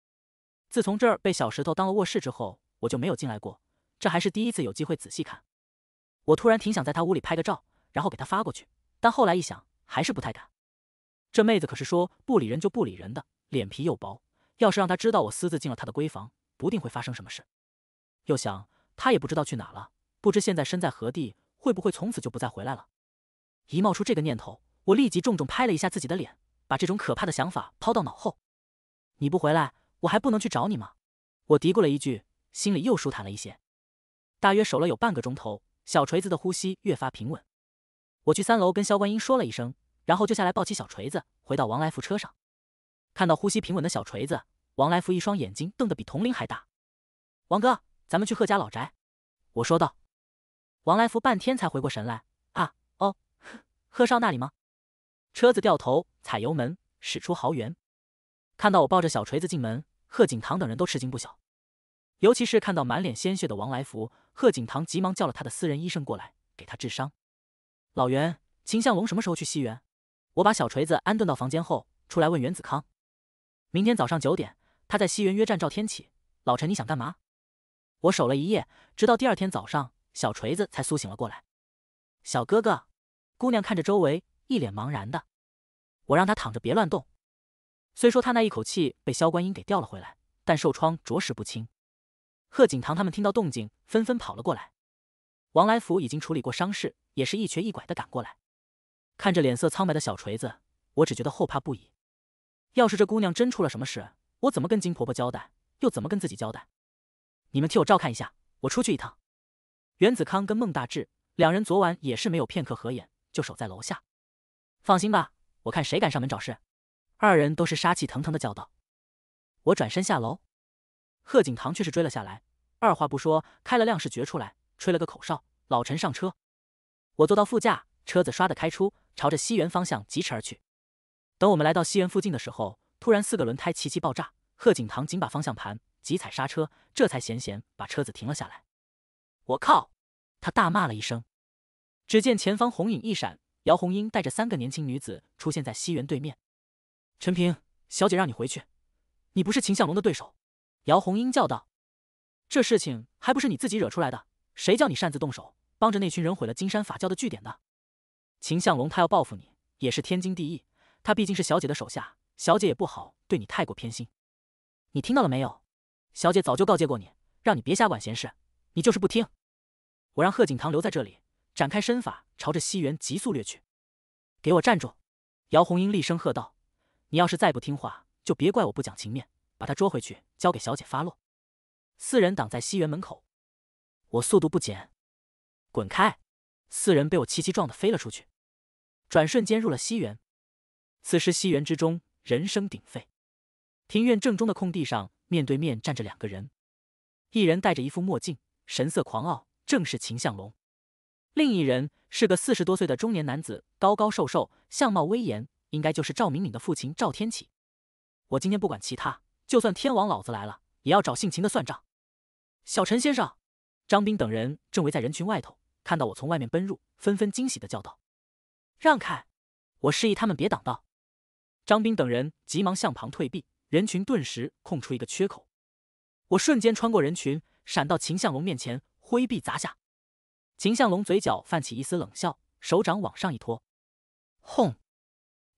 自从这儿被小石头当了卧室之后，我就没有进来过。这还是第一次有机会仔细看。我突然挺想在他屋里拍个照，然后给他发过去。但后来一想，还是不太敢。这妹子可是说不理人就不理人的，脸皮又薄。要是让她知道我私自进了她的闺房，不定会发生什么事。又想，她也不知道去哪了，不知现在身在何地，会不会从此就不再回来了。一冒出这个念头。我立即重重拍了一下自己的脸，把这种可怕的想法抛到脑后。你不回来，我还不能去找你吗？我嘀咕了一句，心里又舒坦了一些。大约守了有半个钟头，小锤子的呼吸越发平稳。我去三楼跟肖观音说了一声，然后就下来抱起小锤子，回到王来福车上。看到呼吸平稳的小锤子，王来福一双眼睛瞪得比铜铃还大。王哥，咱们去贺家老宅。我说道。王来福半天才回过神来。啊，哦，贺少那里吗？车子掉头，踩油门，驶出豪园。看到我抱着小锤子进门，贺景堂等人都吃惊不小。尤其是看到满脸鲜血的王来福，贺景堂急忙叫了他的私人医生过来给他治伤。老袁，秦向龙什么时候去西园？我把小锤子安顿到房间后，出来问袁子康：“明天早上九点，他在西园约战赵天启。老陈，你想干嘛？”我守了一夜，直到第二天早上，小锤子才苏醒了过来。小哥哥，姑娘看着周围。一脸茫然的，我让他躺着别乱动。虽说他那一口气被萧观音给吊了回来，但受创着实不轻。贺景堂他们听到动静，纷纷跑了过来。王来福已经处理过伤势，也是一瘸一拐的赶过来。看着脸色苍白的小锤子，我只觉得后怕不已。要是这姑娘真出了什么事，我怎么跟金婆婆交代？又怎么跟自己交代？你们替我照看一下，我出去一趟。袁子康跟孟大志两人昨晚也是没有片刻合眼，就守在楼下。放心吧，我看谁敢上门找事！二人都是杀气腾腾的叫道。我转身下楼，贺景堂却是追了下来，二话不说开了辆视觉出来，吹了个口哨，老陈上车。我坐到副驾，车子唰的开出，朝着西园方向疾驰而去。等我们来到西园附近的时候，突然四个轮胎齐齐爆炸，贺景堂紧把方向盘，急踩刹车，这才闲闲把车子停了下来。我靠！他大骂了一声。只见前方红影一闪。姚红英带着三个年轻女子出现在西园对面。陈平，小姐让你回去，你不是秦向龙的对手。姚红英叫道：“这事情还不是你自己惹出来的？谁叫你擅自动手，帮着那群人毁了金山法教的据点的？秦向龙他要报复你，也是天经地义。他毕竟是小姐的手下，小姐也不好对你太过偏心。你听到了没有？小姐早就告诫过你，让你别瞎管闲事，你就是不听。我让贺景棠留在这里。”展开身法，朝着西园急速掠去。“给我站住！”姚红英厉声喝道，“你要是再不听话，就别怪我不讲情面，把他捉回去，交给小姐发落。”四人挡在西园门口，我速度不减，滚开！四人被我齐齐撞得飞了出去，转瞬间入了西园。此时西园之中人声鼎沸，庭院正中的空地上，面对面站着两个人，一人戴着一副墨镜，神色狂傲，正是秦向龙。另一人是个四十多岁的中年男子，高高瘦瘦，相貌威严，应该就是赵敏敏的父亲赵天启。我今天不管其他，就算天王老子来了，也要找姓秦的算账。小陈先生，张斌等人正围在人群外头，看到我从外面奔入，纷纷惊喜的叫道：“让开！”我示意他们别挡道，张斌等人急忙向旁退避，人群顿时空出一个缺口。我瞬间穿过人群，闪到秦向龙面前，挥臂砸下。秦向龙嘴角泛起一丝冷笑，手掌往上一托，轰！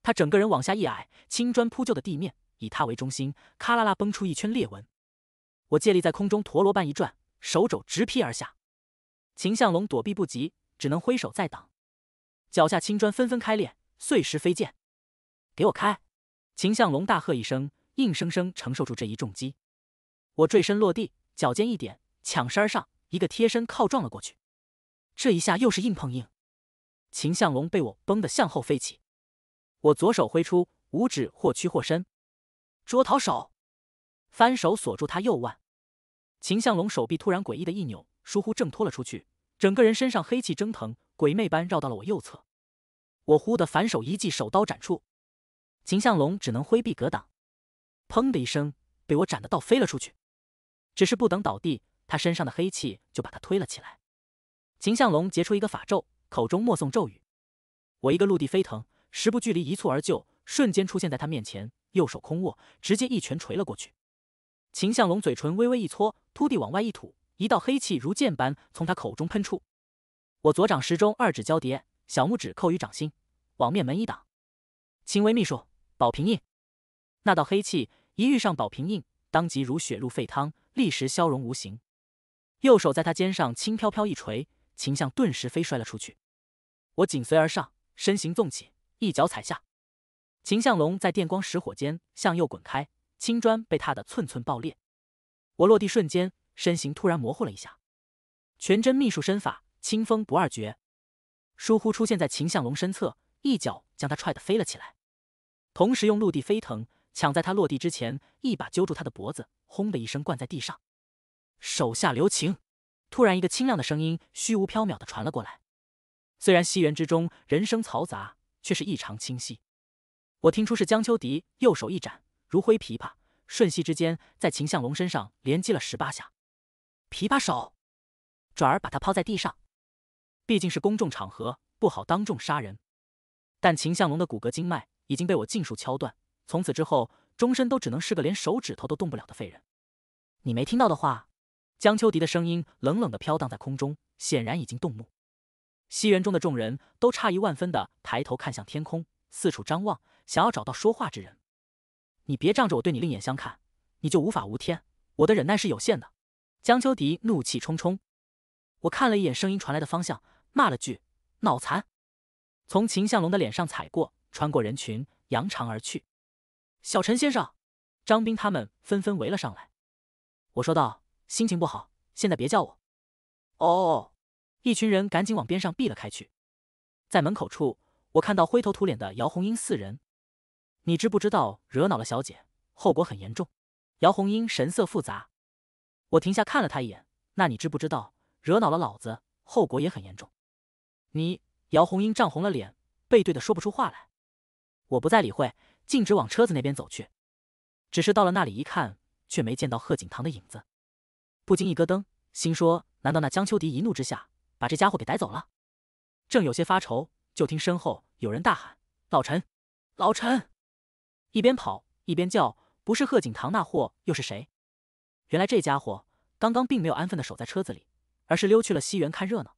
他整个人往下一矮，青砖铺就的地面以他为中心，咔啦啦崩出一圈裂纹。我借力在空中陀螺般一转，手肘直劈而下。秦向龙躲避不及，只能挥手再挡，脚下青砖纷纷开裂，碎石飞溅。给我开！秦向龙大喝一声，硬生生承受住这一重击。我坠身落地，脚尖一点，抢身而上，一个贴身靠撞了过去。这一下又是硬碰硬，秦向龙被我崩得向后飞起。我左手挥出，五指或屈或伸，捉桃手，翻手锁住他右腕。秦向龙手臂突然诡异的一扭，疏忽挣脱了出去，整个人身上黑气蒸腾，鬼魅般绕到了我右侧。我忽的反手一记手刀斩出，秦向龙只能挥臂格挡。砰的一声，被我斩的倒飞了出去。只是不等倒地，他身上的黑气就把他推了起来。秦向龙结出一个法咒，口中默诵咒语。我一个陆地飞腾，十步距离一蹴而就，瞬间出现在他面前。右手空握，直接一拳锤了过去。秦向龙嘴唇微微一搓，突地往外一吐，一道黑气如箭般从他口中喷出。我左掌时中二指交叠，小拇指扣于掌心，往面门一挡。轻微秘术，宝瓶印。那道黑气一遇上宝瓶印，当即如雪入沸汤，立时消融无形。右手在他肩上轻飘飘一锤。秦相顿时飞摔了出去，我紧随而上，身形纵起，一脚踩下。秦相龙在电光石火间向右滚开，青砖被踏得寸寸爆裂。我落地瞬间，身形突然模糊了一下，全真秘术身法，清风不二绝，疏忽出现在秦相龙身侧，一脚将他踹得飞了起来，同时用陆地飞腾抢在他落地之前，一把揪住他的脖子，轰的一声灌在地上，手下留情。突然，一个清亮的声音虚无缥缈的传了过来。虽然西园之中人声嘈杂，却是异常清晰。我听出是江秋迪，右手一展，如挥琵琶，瞬息之间在秦向龙身上连击了十八下。琵琶手，转而把他抛在地上。毕竟是公众场合，不好当众杀人。但秦向龙的骨骼经脉已经被我尽数敲断，从此之后终身都只能是个连手指头都动不了的废人。你没听到的话？江秋迪的声音冷冷的飘荡在空中，显然已经动怒。西园中的众人都诧异万分的抬头看向天空，四处张望，想要找到说话之人。你别仗着我对你另眼相看，你就无法无天！我的忍耐是有限的。江秋迪怒气冲冲。我看了一眼声音传来的方向，骂了句“脑残”，从秦向龙的脸上踩过，穿过人群，扬长而去。小陈先生，张斌他们纷纷围了上来。我说道。心情不好，现在别叫我。哦，一群人赶紧往边上避了开去。在门口处，我看到灰头土脸的姚红英四人。你知不知道惹恼了小姐，后果很严重？姚红英神色复杂。我停下看了她一眼。那你知不知道惹恼了老子，后果也很严重？你，姚红英涨红了脸，背对的说不出话来。我不再理会，径直往车子那边走去。只是到了那里一看，却没见到贺锦堂的影子。不禁一咯噔，心说：难道那江秋迪一怒之下把这家伙给逮走了？正有些发愁，就听身后有人大喊：“老陈，老陈！”一边跑一边叫：“不是贺景堂那货又是谁？”原来这家伙刚刚并没有安分的守在车子里，而是溜去了西园看热闹。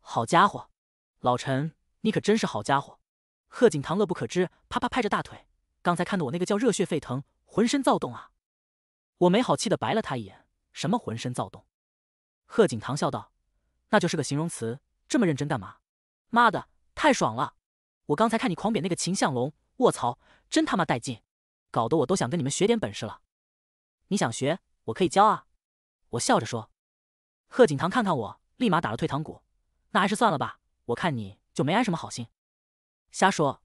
好家伙，老陈，你可真是好家伙！贺景堂乐不可支，啪啪拍着大腿：“刚才看得我那个叫热血沸腾，浑身躁动啊！”我没好气的白了他一眼。什么浑身躁动？贺景棠笑道：“那就是个形容词，这么认真干嘛？”妈的，太爽了！我刚才看你狂扁那个秦向龙，卧槽，真他妈带劲！搞得我都想跟你们学点本事了。你想学，我可以教啊。我笑着说。贺景棠看看我，立马打了退堂鼓：“那还是算了吧，我看你就没安什么好心。”瞎说！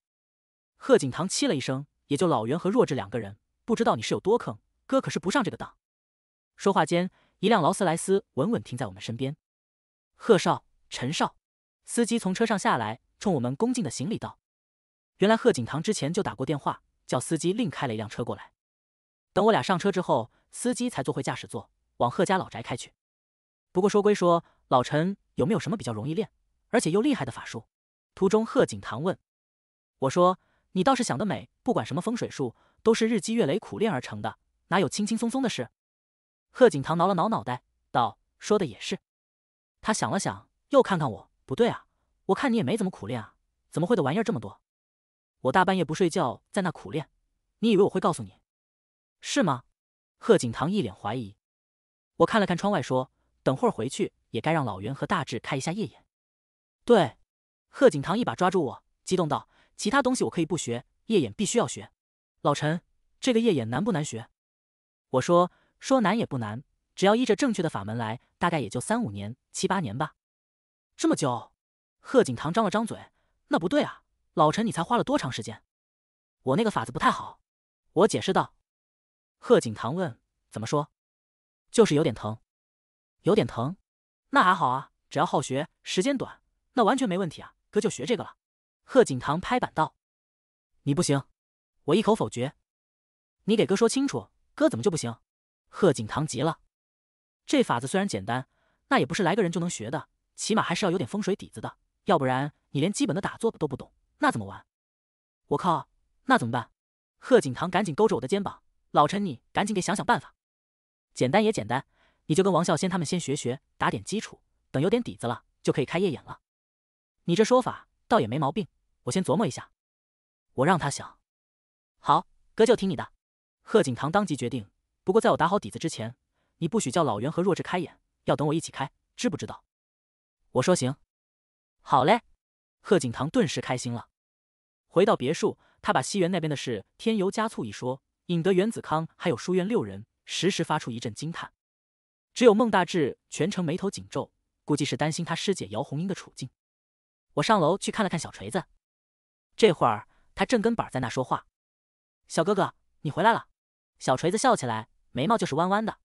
贺景棠气了一声：“也就老袁和弱智两个人，不知道你是有多坑，哥可是不上这个当。”说话间，一辆劳斯莱斯稳稳停在我们身边。贺少、陈少，司机从车上下来，冲我们恭敬的行礼道：“原来贺景堂之前就打过电话，叫司机另开了一辆车过来。”等我俩上车之后，司机才坐回驾驶座，往贺家老宅开去。不过说归说，老陈有没有什么比较容易练，而且又厉害的法术？途中，贺景堂问：“我说，你倒是想得美，不管什么风水术，都是日积月累苦练而成的，哪有轻轻松松的事？”贺景棠挠了挠脑袋，道：“说的也是。”他想了想，又看看我，“不对啊，我看你也没怎么苦练啊，怎么会的玩意儿这么多？”“我大半夜不睡觉在那苦练，你以为我会告诉你？是吗？”贺景棠一脸怀疑。我看了看窗外，说：“等会儿回去也该让老袁和大志开一下夜眼。”“对。”贺景棠一把抓住我，激动道：“其他东西我可以不学，夜眼必须要学。”“老陈，这个夜眼难不难学？”我说。说难也不难，只要依着正确的法门来，大概也就三五年、七八年吧。这么久，贺景棠张了张嘴，那不对啊，老陈你才花了多长时间？我那个法子不太好，我解释道。贺景棠问：“怎么说？”“就是有点疼。”“有点疼？”“那还好啊，只要好学，时间短，那完全没问题啊。”“哥就学这个了。”贺景棠拍板道。“你不行。”我一口否决。“你给哥说清楚，哥怎么就不行？”贺景棠急了，这法子虽然简单，那也不是来个人就能学的，起码还是要有点风水底子的，要不然你连基本的打坐都不懂，那怎么玩？我靠，那怎么办？贺景棠赶紧勾着我的肩膀，老陈，你赶紧给想想办法。简单也简单，你就跟王孝先他们先学学，打点基础，等有点底子了，就可以开夜眼了。你这说法倒也没毛病，我先琢磨一下。我让他想。好，哥就听你的。贺景棠当即决定。不过在我打好底子之前，你不许叫老袁和弱智开眼，要等我一起开，知不知道？我说行，好嘞。贺景堂顿时开心了。回到别墅，他把西园那边的事添油加醋一说，引得袁子康还有书院六人时时发出一阵惊叹。只有孟大志全程眉头紧皱，估计是担心他师姐姚红英的处境。我上楼去看了看小锤子，这会儿他正跟板儿在那说话。小哥哥，你回来了。小锤子笑起来。眉毛就是弯弯的，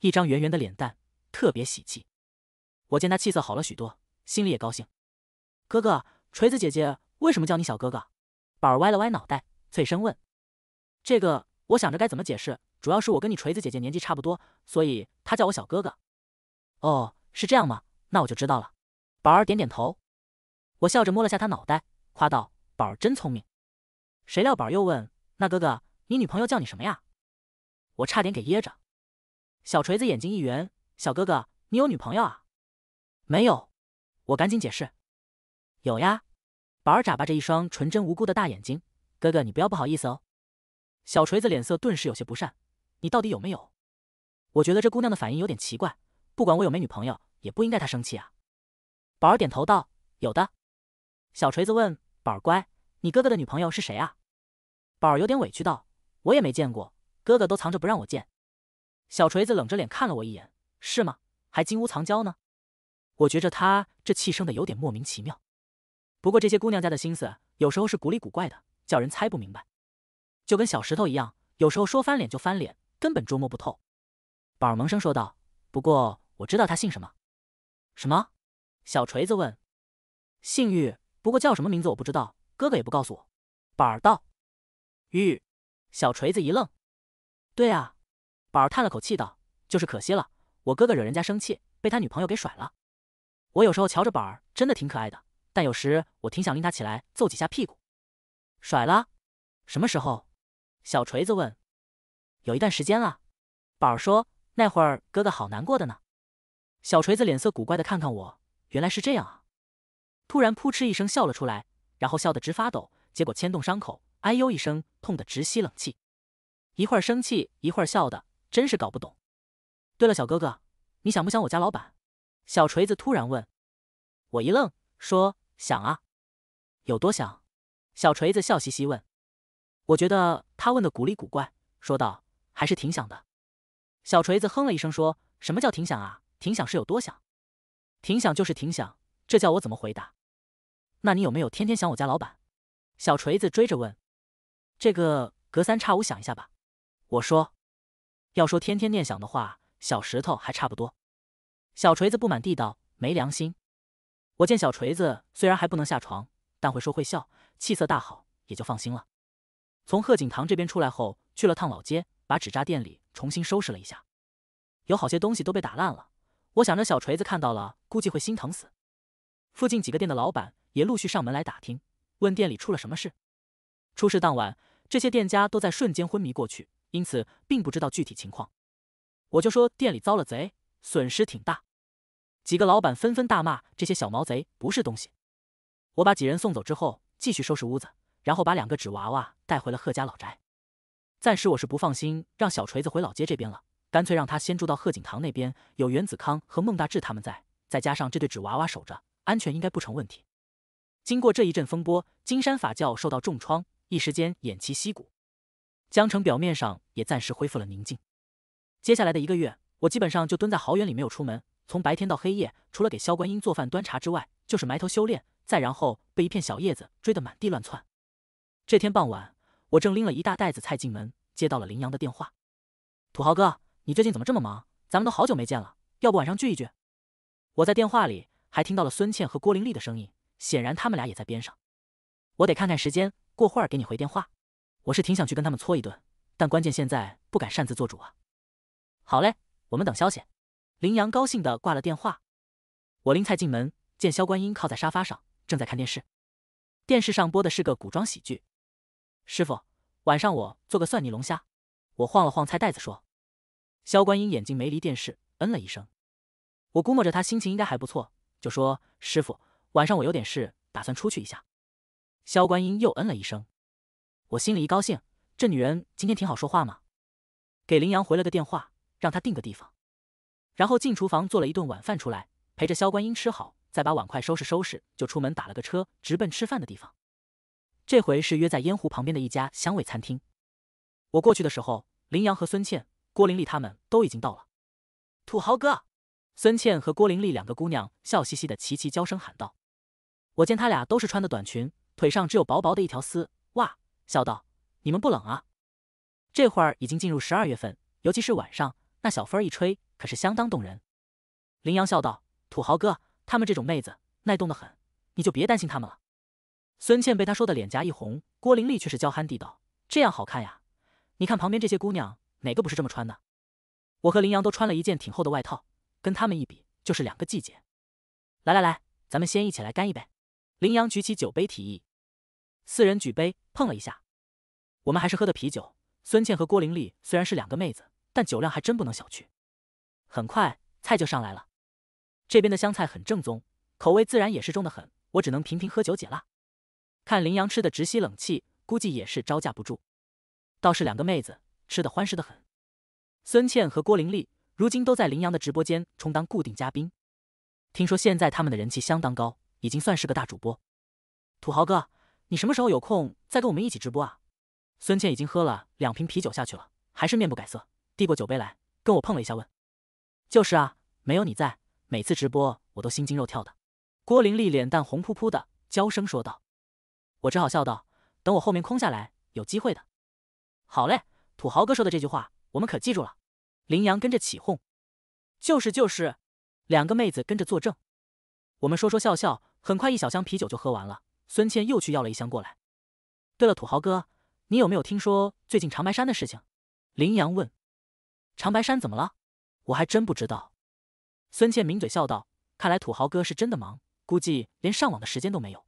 一张圆圆的脸蛋，特别喜气。我见他气色好了许多，心里也高兴。哥哥，锤子姐姐为什么叫你小哥哥？宝儿歪了歪脑袋，脆声问：“这个我想着该怎么解释，主要是我跟你锤子姐姐年纪差不多，所以她叫我小哥哥。”哦，是这样吗？那我就知道了。宝儿点点头，我笑着摸了下他脑袋，夸道：“宝儿真聪明。”谁料宝儿又问：“那哥哥，你女朋友叫你什么呀？”我差点给噎着，小锤子眼睛一圆：“小哥哥，你有女朋友啊？”“没有。”我赶紧解释，“有呀。”宝儿眨巴着一双纯真无辜的大眼睛：“哥哥，你不要不好意思哦。”小锤子脸色顿时有些不善：“你到底有没有？”我觉得这姑娘的反应有点奇怪。不管我有没女朋友，也不应该她生气啊。宝儿点头道：“有的。”小锤子问：“宝儿乖，你哥哥的女朋友是谁啊？”宝儿有点委屈道：“我也没见过。”哥哥都藏着不让我见，小锤子冷着脸看了我一眼，是吗？还金屋藏娇呢？我觉着他这气生的有点莫名其妙。不过这些姑娘家的心思有时候是古里古怪的，叫人猜不明白。就跟小石头一样，有时候说翻脸就翻脸，根本捉摸不透。宝儿萌声说道：“不过我知道他姓什么。”“什么？”小锤子问。“姓玉，不过叫什么名字我不知道，哥哥也不告诉我。”宝儿道。“玉。”小锤子一愣。对啊，宝儿叹了口气道：“就是可惜了，我哥哥惹人家生气，被他女朋友给甩了。我有时候瞧着宝儿真的挺可爱的，但有时我挺想拎他起来揍几下屁股。”甩了？什么时候？小锤子问。“有一段时间了。”宝儿说，“那会儿哥哥好难过的呢。”小锤子脸色古怪的看看我，原来是这样啊！突然扑哧一声笑了出来，然后笑得直发抖，结果牵动伤口，哎呦一声，痛得直吸冷气。一会儿生气，一会儿笑的，真是搞不懂。对了，小哥哥，你想不想我家老板？小锤子突然问。我一愣，说想啊，有多想？小锤子笑嘻嘻问。我觉得他问的古里古怪，说道还是挺想的。小锤子哼了一声说：“什么叫挺想啊？挺想是有多想？挺想就是挺想，这叫我怎么回答？”那你有没有天天想我家老板？小锤子追着问。这个隔三差五想一下吧。我说：“要说天天念想的话，小石头还差不多。”小锤子不满地道：“没良心！”我见小锤子虽然还不能下床，但会说会笑，气色大好，也就放心了。从贺景堂这边出来后，去了趟老街，把纸扎店里重新收拾了一下。有好些东西都被打烂了，我想着小锤子看到了，估计会心疼死。附近几个店的老板也陆续上门来打听，问店里出了什么事。出事当晚，这些店家都在瞬间昏迷过去。因此，并不知道具体情况。我就说店里遭了贼，损失挺大。几个老板纷纷大骂这些小毛贼不是东西。我把几人送走之后，继续收拾屋子，然后把两个纸娃娃带回了贺家老宅。暂时我是不放心让小锤子回老街这边了，干脆让他先住到贺景堂那边，有袁子康和孟大志他们在，再加上这对纸娃娃守着，安全应该不成问题。经过这一阵风波，金山法教受到重创，一时间偃旗息鼓。江城表面上也暂时恢复了宁静。接下来的一个月，我基本上就蹲在豪园里没有出门，从白天到黑夜，除了给萧观音做饭端茶之外，就是埋头修炼，再然后被一片小叶子追得满地乱窜。这天傍晚，我正拎了一大袋子菜进门，接到了林阳的电话：“土豪哥，你最近怎么这么忙？咱们都好久没见了，要不晚上聚一聚？”我在电话里还听到了孙倩和郭玲丽的声音，显然他们俩也在边上。我得看看时间，过会儿给你回电话。我是挺想去跟他们搓一顿，但关键现在不敢擅自做主啊。好嘞，我们等消息。林阳高兴地挂了电话。我拎菜进门，见萧观音靠在沙发上，正在看电视。电视上播的是个古装喜剧。师傅，晚上我做个蒜泥龙虾。我晃了晃菜袋子说。萧观音眼睛没离电视，嗯了一声。我估摸着他心情应该还不错，就说：“师傅，晚上我有点事，打算出去一下。”萧观音又嗯了一声。我心里一高兴，这女人今天挺好说话嘛，给林阳回了个电话，让他定个地方，然后进厨房做了一顿晚饭，出来陪着肖观音吃好，再把碗筷收拾收拾，就出门打了个车，直奔吃饭的地方。这回是约在烟湖旁边的一家湘味餐厅。我过去的时候，林阳和孙倩、郭玲丽他们都已经到了。土豪哥，孙倩和郭玲丽两个姑娘笑嘻嘻的齐齐娇声喊道：“我见他俩都是穿的短裙，腿上只有薄薄的一条丝。”笑道：“你们不冷啊？这会儿已经进入十二月份，尤其是晚上，那小风一吹，可是相当动人。”林阳笑道：“土豪哥，他们这种妹子耐冻得很，你就别担心他们了。”孙倩被他说的脸颊一红，郭玲丽却是娇憨地道：“这样好看呀！你看旁边这些姑娘，哪个不是这么穿的？我和林阳都穿了一件挺厚的外套，跟他们一比，就是两个季节。”来来来，咱们先一起来干一杯！林阳举起酒杯提议。四人举杯碰了一下，我们还是喝的啤酒。孙倩和郭玲丽虽然是两个妹子，但酒量还真不能小觑。很快菜就上来了，这边的香菜很正宗，口味自然也是重的很。我只能频频喝酒解辣。看林阳吃的直吸冷气，估计也是招架不住。倒是两个妹子吃的欢实的很。孙倩和郭玲丽如今都在林阳的直播间充当固定嘉宾，听说现在他们的人气相当高，已经算是个大主播。土豪哥。你什么时候有空再跟我们一起直播啊？孙倩已经喝了两瓶啤酒下去了，还是面不改色，递过酒杯来跟我碰了一下，问：“就是啊，没有你在，每次直播我都心惊肉跳的。”郭玲丽脸蛋红扑扑的，娇声说道。我只好笑道：“等我后面空下来，有机会的。”好嘞，土豪哥说的这句话我们可记住了。林阳跟着起哄：“就是就是。”两个妹子跟着作证。我们说说笑笑，很快一小箱啤酒就喝完了。孙倩又去要了一箱过来。对了，土豪哥，你有没有听说最近长白山的事情？林阳问。长白山怎么了？我还真不知道。孙倩抿嘴笑道：“看来土豪哥是真的忙，估计连上网的时间都没有。”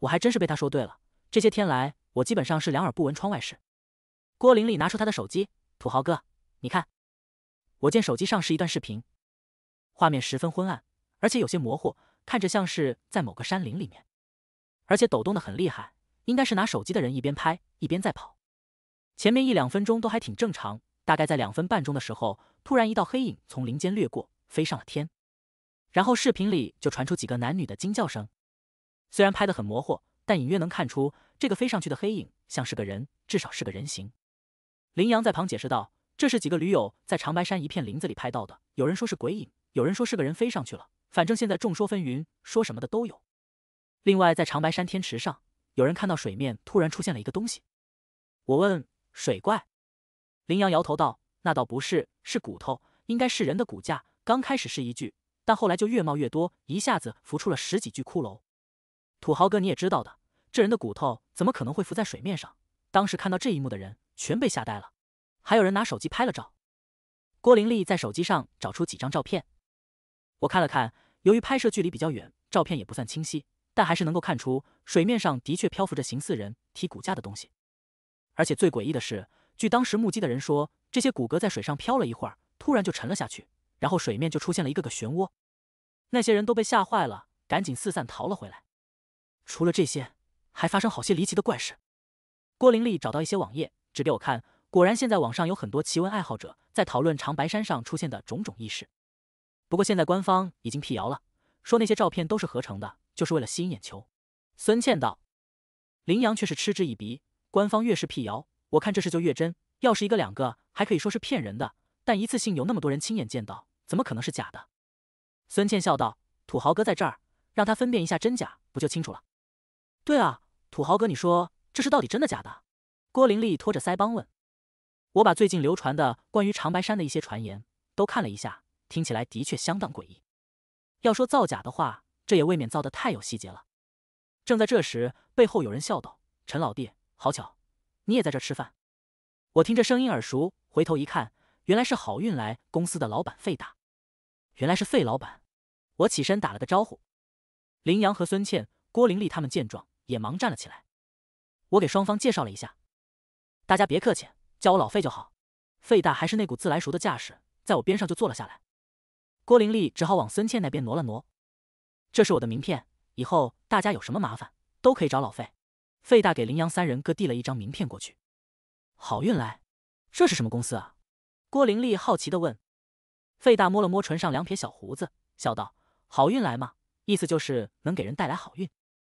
我还真是被他说对了。这些天来，我基本上是两耳不闻窗外事。郭玲丽拿出她的手机：“土豪哥，你看，我见手机上是一段视频，画面十分昏暗，而且有些模糊，看着像是在某个山林里面。”而且抖动的很厉害，应该是拿手机的人一边拍一边在跑。前面一两分钟都还挺正常，大概在两分半钟的时候，突然一道黑影从林间掠过，飞上了天，然后视频里就传出几个男女的惊叫声。虽然拍得很模糊，但隐约能看出这个飞上去的黑影像是个人，至少是个人形。林阳在旁解释道：“这是几个驴友在长白山一片林子里拍到的，有人说是鬼影，有人说是个人飞上去了，反正现在众说纷纭，说什么的都有。”另外，在长白山天池上，有人看到水面突然出现了一个东西。我问水怪，林阳摇头道：“那倒不是，是骨头，应该是人的骨架。刚开始是一具，但后来就越冒越多，一下子浮出了十几具骷髅。”土豪哥，你也知道的，这人的骨头怎么可能会浮在水面上？当时看到这一幕的人全被吓呆了，还有人拿手机拍了照。郭玲丽在手机上找出几张照片，我看了看，由于拍摄距离比较远，照片也不算清晰。但还是能够看出，水面上的确漂浮着形似人体骨架的东西，而且最诡异的是，据当时目击的人说，这些骨骼在水上漂了一会儿，突然就沉了下去，然后水面就出现了一个个漩涡，那些人都被吓坏了，赶紧四散逃了回来。除了这些，还发生好些离奇的怪事。郭玲丽找到一些网页指给我看，果然现在网上有很多奇闻爱好者在讨论长白山上出现的种种异事，不过现在官方已经辟谣了，说那些照片都是合成的。就是为了吸引眼球，孙倩道，林阳却是嗤之以鼻。官方越是辟谣，我看这事就越真。要是一个两个，还可以说是骗人的，但一次性有那么多人亲眼见到，怎么可能是假的？孙倩笑道：“土豪哥在这儿，让他分辨一下真假，不就清楚了？”对啊，土豪哥，你说这事到底真的假的？郭玲丽托着腮帮问：“我把最近流传的关于长白山的一些传言都看了一下，听起来的确相当诡异。要说造假的话。”这也未免造的太有细节了。正在这时，背后有人笑道：“陈老弟，好巧，你也在这吃饭。”我听着声音耳熟，回头一看，原来是好运来公司的老板费大。原来是费老板，我起身打了个招呼。林阳和孙倩、郭玲丽他们见状也忙站了起来。我给双方介绍了一下，大家别客气，叫我老费就好。费大还是那股自来熟的架势，在我边上就坐了下来。郭玲丽只好往孙倩那边挪了挪。这是我的名片，以后大家有什么麻烦都可以找老费。费大给林阳三人各递了一张名片过去。好运来，这是什么公司啊？郭玲丽好奇的问。费大摸了摸唇上两撇小胡子，笑道：“好运来嘛，意思就是能给人带来好运。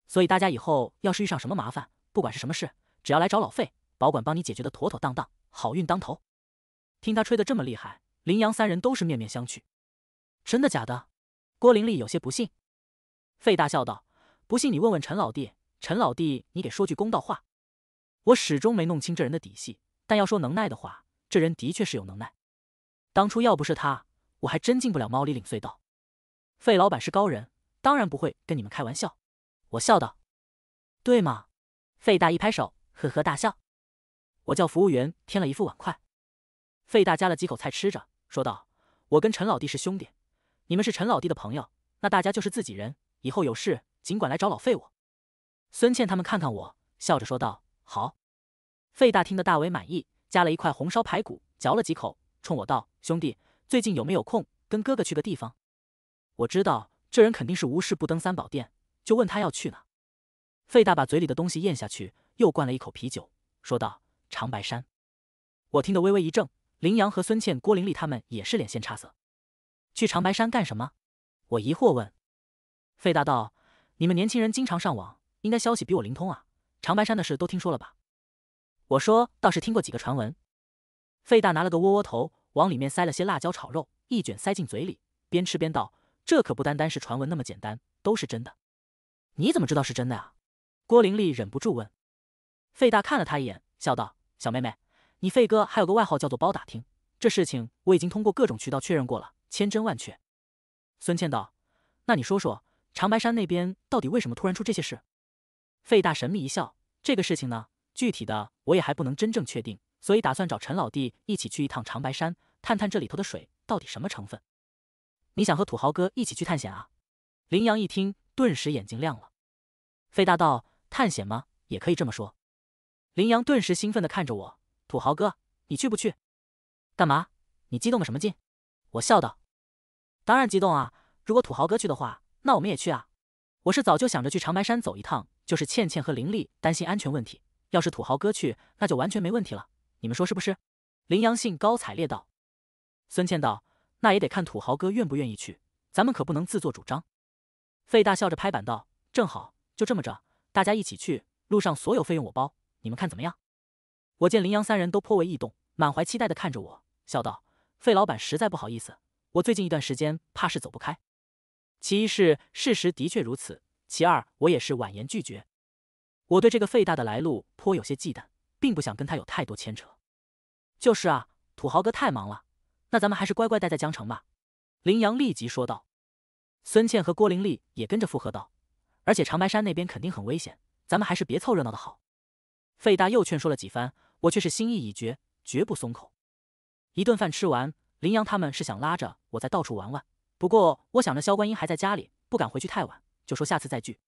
所以大家以后要是遇上什么麻烦，不管是什么事，只要来找老费，保管帮你解决的妥妥当当，好运当头。”听他吹的这么厉害，林阳三人都是面面相觑。真的假的？郭玲丽有些不信。费大笑道：“不信你问问陈老弟。陈老弟，你得说句公道话。我始终没弄清这人的底细，但要说能耐的话，这人的确是有能耐。当初要不是他，我还真进不了猫里岭隧道。费老板是高人，当然不会跟你们开玩笑。”我笑道：“对嘛。”费大一拍手，呵呵大笑。我叫服务员添了一副碗筷。费大夹了几口菜吃着，说道：“我跟陈老弟是兄弟，你们是陈老弟的朋友，那大家就是自己人。”以后有事尽管来找老费我。孙倩他们看看我，笑着说道：“好。”费大听得大为满意，夹了一块红烧排骨，嚼了几口，冲我道：“兄弟，最近有没有空，跟哥哥去个地方？”我知道这人肯定是无事不登三宝殿，就问他要去哪。费大把嘴里的东西咽下去，又灌了一口啤酒，说道：“长白山。”我听得微微一怔，林阳和孙倩、郭玲丽他们也是脸现差色。去长白山干什么？我疑惑问。费大道，你们年轻人经常上网，应该消息比我灵通啊。长白山的事都听说了吧？我说倒是听过几个传闻。费大拿了个窝窝头，往里面塞了些辣椒炒肉，一卷塞进嘴里，边吃边道：“这可不单单是传闻那么简单，都是真的。”你怎么知道是真的啊？郭玲丽忍不住问。费大看了他一眼，笑道：“小妹妹，你费哥还有个外号叫做包打听，这事情我已经通过各种渠道确认过了，千真万确。”孙倩道：“那你说说。”长白山那边到底为什么突然出这些事？费大神秘一笑：“这个事情呢，具体的我也还不能真正确定，所以打算找陈老弟一起去一趟长白山，探探这里头的水到底什么成分。”你想和土豪哥一起去探险啊？林阳一听，顿时眼睛亮了。费大道：“探险吗？也可以这么说。”林阳顿时兴奋的看着我：“土豪哥，你去不去？干嘛？你激动个什么劲？”我笑道：“当然激动啊！如果土豪哥去的话。”那我们也去啊！我是早就想着去长白山走一趟，就是倩倩和林丽担心安全问题，要是土豪哥去，那就完全没问题了。你们说是不是？林阳兴高采烈道。孙倩道：“那也得看土豪哥愿不愿意去，咱们可不能自作主张。”费大笑着拍板道：“正好，就这么着，大家一起去，路上所有费用我包，你们看怎么样？”我见林阳三人都颇为异动，满怀期待的看着我，笑道：“费老板实在不好意思，我最近一段时间怕是走不开。”其一是事实的确如此，其二我也是婉言拒绝。我对这个费大的来路颇有些忌惮，并不想跟他有太多牵扯。就是啊，土豪哥太忙了，那咱们还是乖乖待在江城吧。林阳立即说道。孙倩和郭玲丽也跟着附和道。而且长白山那边肯定很危险，咱们还是别凑热闹的好。费大又劝说了几番，我却是心意已决，绝不松口。一顿饭吃完，林阳他们是想拉着我再到处玩玩。不过我想着萧观音还在家里，不敢回去太晚，就说下次再聚。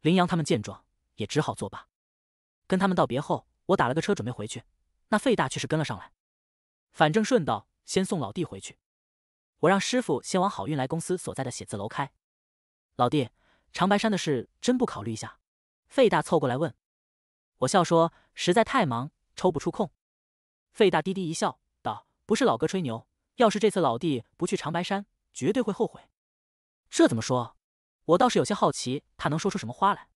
林阳他们见状也只好作罢。跟他们道别后，我打了个车准备回去，那费大却是跟了上来。反正顺道，先送老弟回去。我让师傅先往好运来公司所在的写字楼开。老弟，长白山的事真不考虑一下？费大凑过来问。我笑说实在太忙，抽不出空。费大低低一笑道：“不是老哥吹牛，要是这次老弟不去长白山。”绝对会后悔，这怎么说？我倒是有些好奇，他能说出什么花来。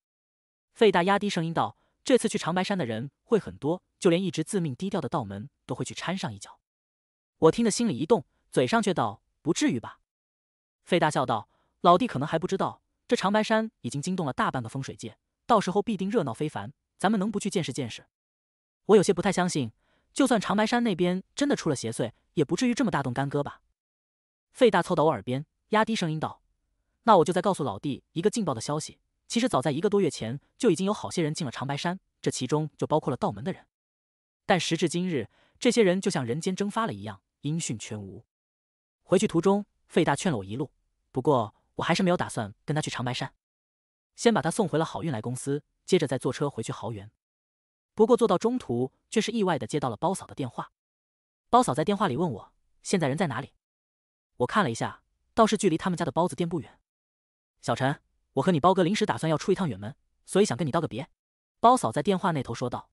费大压低声音道：“这次去长白山的人会很多，就连一直自命低调的道门都会去掺上一脚。”我听得心里一动，嘴上却道：“不至于吧？”费大笑道：“老弟可能还不知道，这长白山已经惊动了大半个风水界，到时候必定热闹非凡，咱们能不去见识见识？”我有些不太相信，就算长白山那边真的出了邪祟，也不至于这么大动干戈吧？费大凑到我耳边，压低声音道：“那我就再告诉老弟一个劲爆的消息。其实早在一个多月前，就已经有好些人进了长白山，这其中就包括了道门的人。但时至今日，这些人就像人间蒸发了一样，音讯全无。”回去途中，费大劝了我一路，不过我还是没有打算跟他去长白山，先把他送回了好运来公司，接着再坐车回去豪园。不过坐到中途，却是意外的接到了包嫂的电话。包嫂在电话里问我：“现在人在哪里？”我看了一下，倒是距离他们家的包子店不远。小陈，我和你包哥临时打算要出一趟远门，所以想跟你道个别。包嫂在电话那头说道。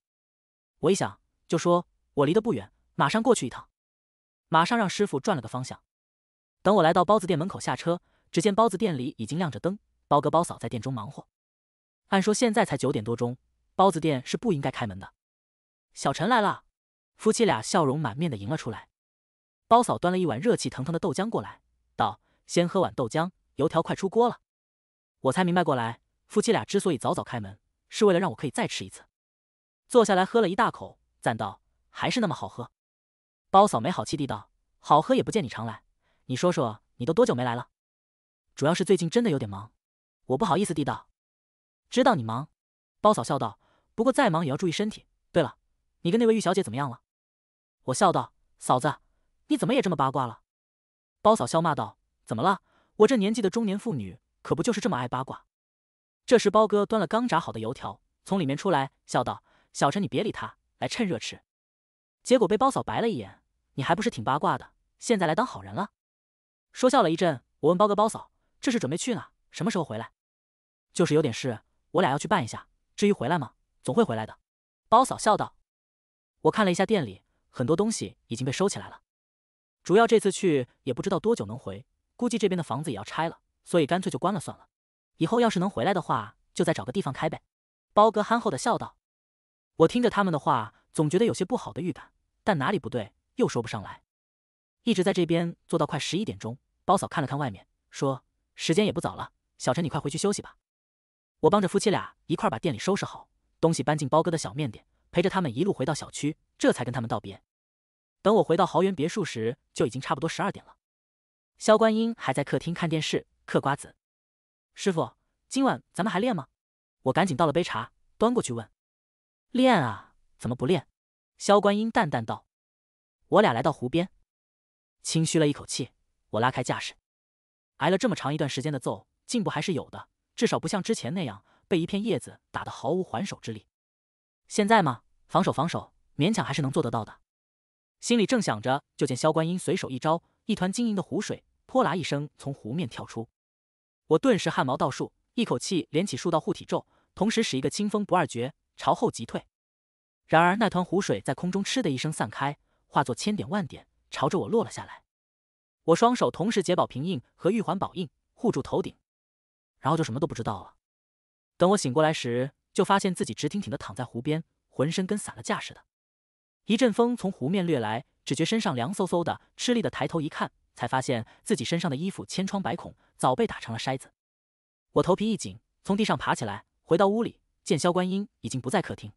我一想，就说我离得不远，马上过去一趟。马上让师傅转了个方向。等我来到包子店门口下车，只见包子店里已经亮着灯，包哥包嫂在店中忙活。按说现在才九点多钟，包子店是不应该开门的。小陈来了，夫妻俩笑容满面的迎了出来。包嫂端了一碗热气腾腾的豆浆过来，道：“先喝碗豆浆，油条快出锅了。”我才明白过来，夫妻俩之所以早早开门，是为了让我可以再吃一次。坐下来喝了一大口，赞道：“还是那么好喝。”包嫂没好气地道：“好喝也不见你常来，你说说，你都多久没来了？”主要是最近真的有点忙，我不好意思地道：“知道你忙。”包嫂笑道：“不过再忙也要注意身体。对了，你跟那位玉小姐怎么样了？”我笑道：“嫂子。”你怎么也这么八卦了？包嫂笑骂道：“怎么了？我这年纪的中年妇女，可不就是这么爱八卦？”这时，包哥端了刚炸好的油条，从里面出来，笑道：“小陈，你别理他，来趁热吃。”结果被包嫂白了一眼：“你还不是挺八卦的？现在来当好人了？”说笑了一阵，我问包哥、包嫂：“这是准备去哪？什么时候回来？”“就是有点事，我俩要去办一下。至于回来吗？总会回来的。”包嫂笑道。我看了一下店里，很多东西已经被收起来了。主要这次去也不知道多久能回，估计这边的房子也要拆了，所以干脆就关了算了。以后要是能回来的话，就再找个地方开呗。包哥憨厚的笑道。我听着他们的话，总觉得有些不好的预感，但哪里不对又说不上来。一直在这边坐到快十一点钟，包嫂看了看外面，说：“时间也不早了，小陈你快回去休息吧。”我帮着夫妻俩一块把店里收拾好，东西搬进包哥的小面店，陪着他们一路回到小区，这才跟他们道别。等我回到豪园别墅时，就已经差不多十二点了。萧观音还在客厅看电视嗑瓜子。师傅，今晚咱们还练吗？我赶紧倒了杯茶，端过去问。练啊，怎么不练？萧观音淡淡道。我俩来到湖边，轻吁了一口气。我拉开架势，挨了这么长一段时间的揍，进步还是有的，至少不像之前那样被一片叶子打得毫无还手之力。现在嘛，防守防守，勉强还是能做得到的。心里正想着，就见萧观音随手一招，一团晶莹的湖水泼啦一声从湖面跳出。我顿时汗毛倒竖，一口气连起数道护体咒，同时使一个清风不二绝朝后急退。然而那团湖水在空中嗤的一声散开，化作千点万点朝着我落了下来。我双手同时解宝瓶印和玉环宝印护住头顶，然后就什么都不知道了。等我醒过来时，就发现自己直挺挺的躺在湖边，浑身跟散了架似的。一阵风从湖面掠来，只觉身上凉飕飕的，吃力的抬头一看，才发现自己身上的衣服千疮百孔，早被打成了筛子。我头皮一紧，从地上爬起来，回到屋里，见萧观音已经不在客厅。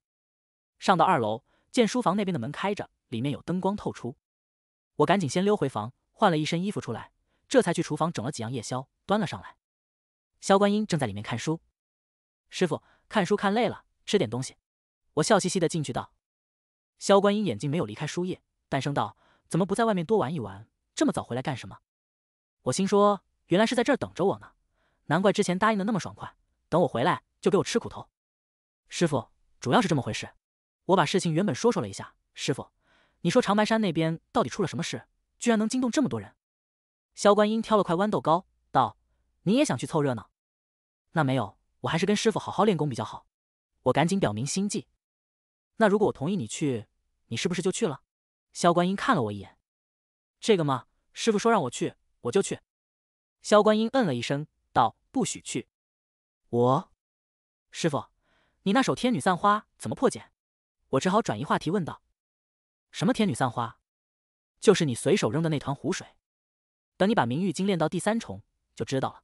上到二楼，见书房那边的门开着，里面有灯光透出。我赶紧先溜回房，换了一身衣服出来，这才去厨房整了几样夜宵，端了上来。萧观音正在里面看书，师傅看书看累了，吃点东西。我笑嘻嘻的进去道。萧观音眼睛没有离开书页，诞声道：“怎么不在外面多玩一玩？这么早回来干什么？”我心说：“原来是在这儿等着我呢，难怪之前答应的那么爽快，等我回来就给我吃苦头。”师傅，主要是这么回事，我把事情原本说说了一下。师傅，你说长白山那边到底出了什么事，居然能惊动这么多人？萧观音挑了块豌豆糕，道：“你也想去凑热闹？那没有，我还是跟师傅好好练功比较好。”我赶紧表明心迹。那如果我同意你去，你是不是就去了？萧观音看了我一眼，这个嘛，师傅说让我去，我就去。萧观音嗯了一声，道：“不许去。”我，师傅，你那手天女散花怎么破茧？我只好转移话题问道：“什么天女散花？就是你随手扔的那团湖水。等你把明玉精炼到第三重，就知道了。”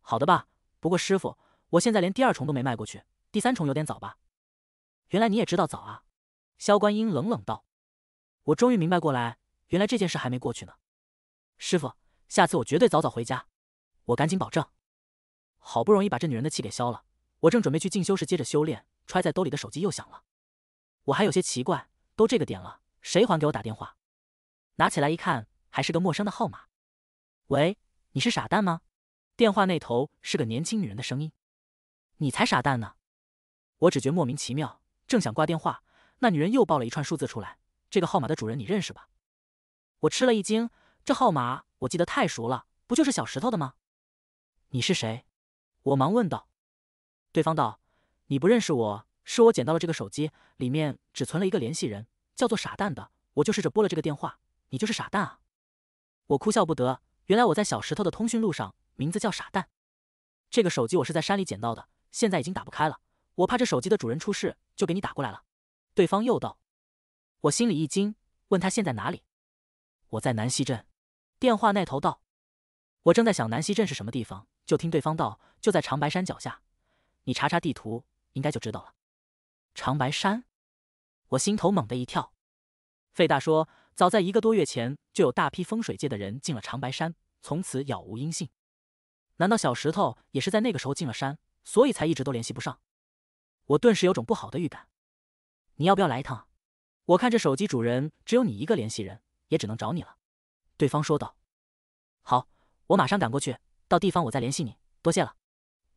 好的吧？不过师傅，我现在连第二重都没迈过去，第三重有点早吧？原来你也知道早啊，萧观音冷冷道：“我终于明白过来，原来这件事还没过去呢。师傅，下次我绝对早早回家。”我赶紧保证。好不容易把这女人的气给消了，我正准备去进修室接着修炼，揣在兜里的手机又响了。我还有些奇怪，都这个点了，谁还给我打电话？拿起来一看，还是个陌生的号码。“喂，你是傻蛋吗？”电话那头是个年轻女人的声音。“你才傻蛋呢！”我只觉莫名其妙。正想挂电话，那女人又报了一串数字出来。这个号码的主人你认识吧？我吃了一惊，这号码我记得太熟了，不就是小石头的吗？你是谁？我忙问道。对方道：“你不认识我，是我捡到了这个手机，里面只存了一个联系人，叫做傻蛋的。我就试着拨了这个电话，你就是傻蛋啊！”我哭笑不得，原来我在小石头的通讯录上名字叫傻蛋。这个手机我是在山里捡到的，现在已经打不开了。我怕这手机的主人出事，就给你打过来了。对方又道，我心里一惊，问他现在哪里？我在南溪镇。电话那头道，我正在想南溪镇是什么地方，就听对方道，就在长白山脚下，你查查地图，应该就知道了。长白山，我心头猛的一跳。费大说，早在一个多月前就有大批风水界的人进了长白山，从此杳无音信。难道小石头也是在那个时候进了山，所以才一直都联系不上？我顿时有种不好的预感，你要不要来一趟？我看这手机主人只有你一个联系人，也只能找你了。对方说道：“好，我马上赶过去，到地方我再联系你。多谢了。”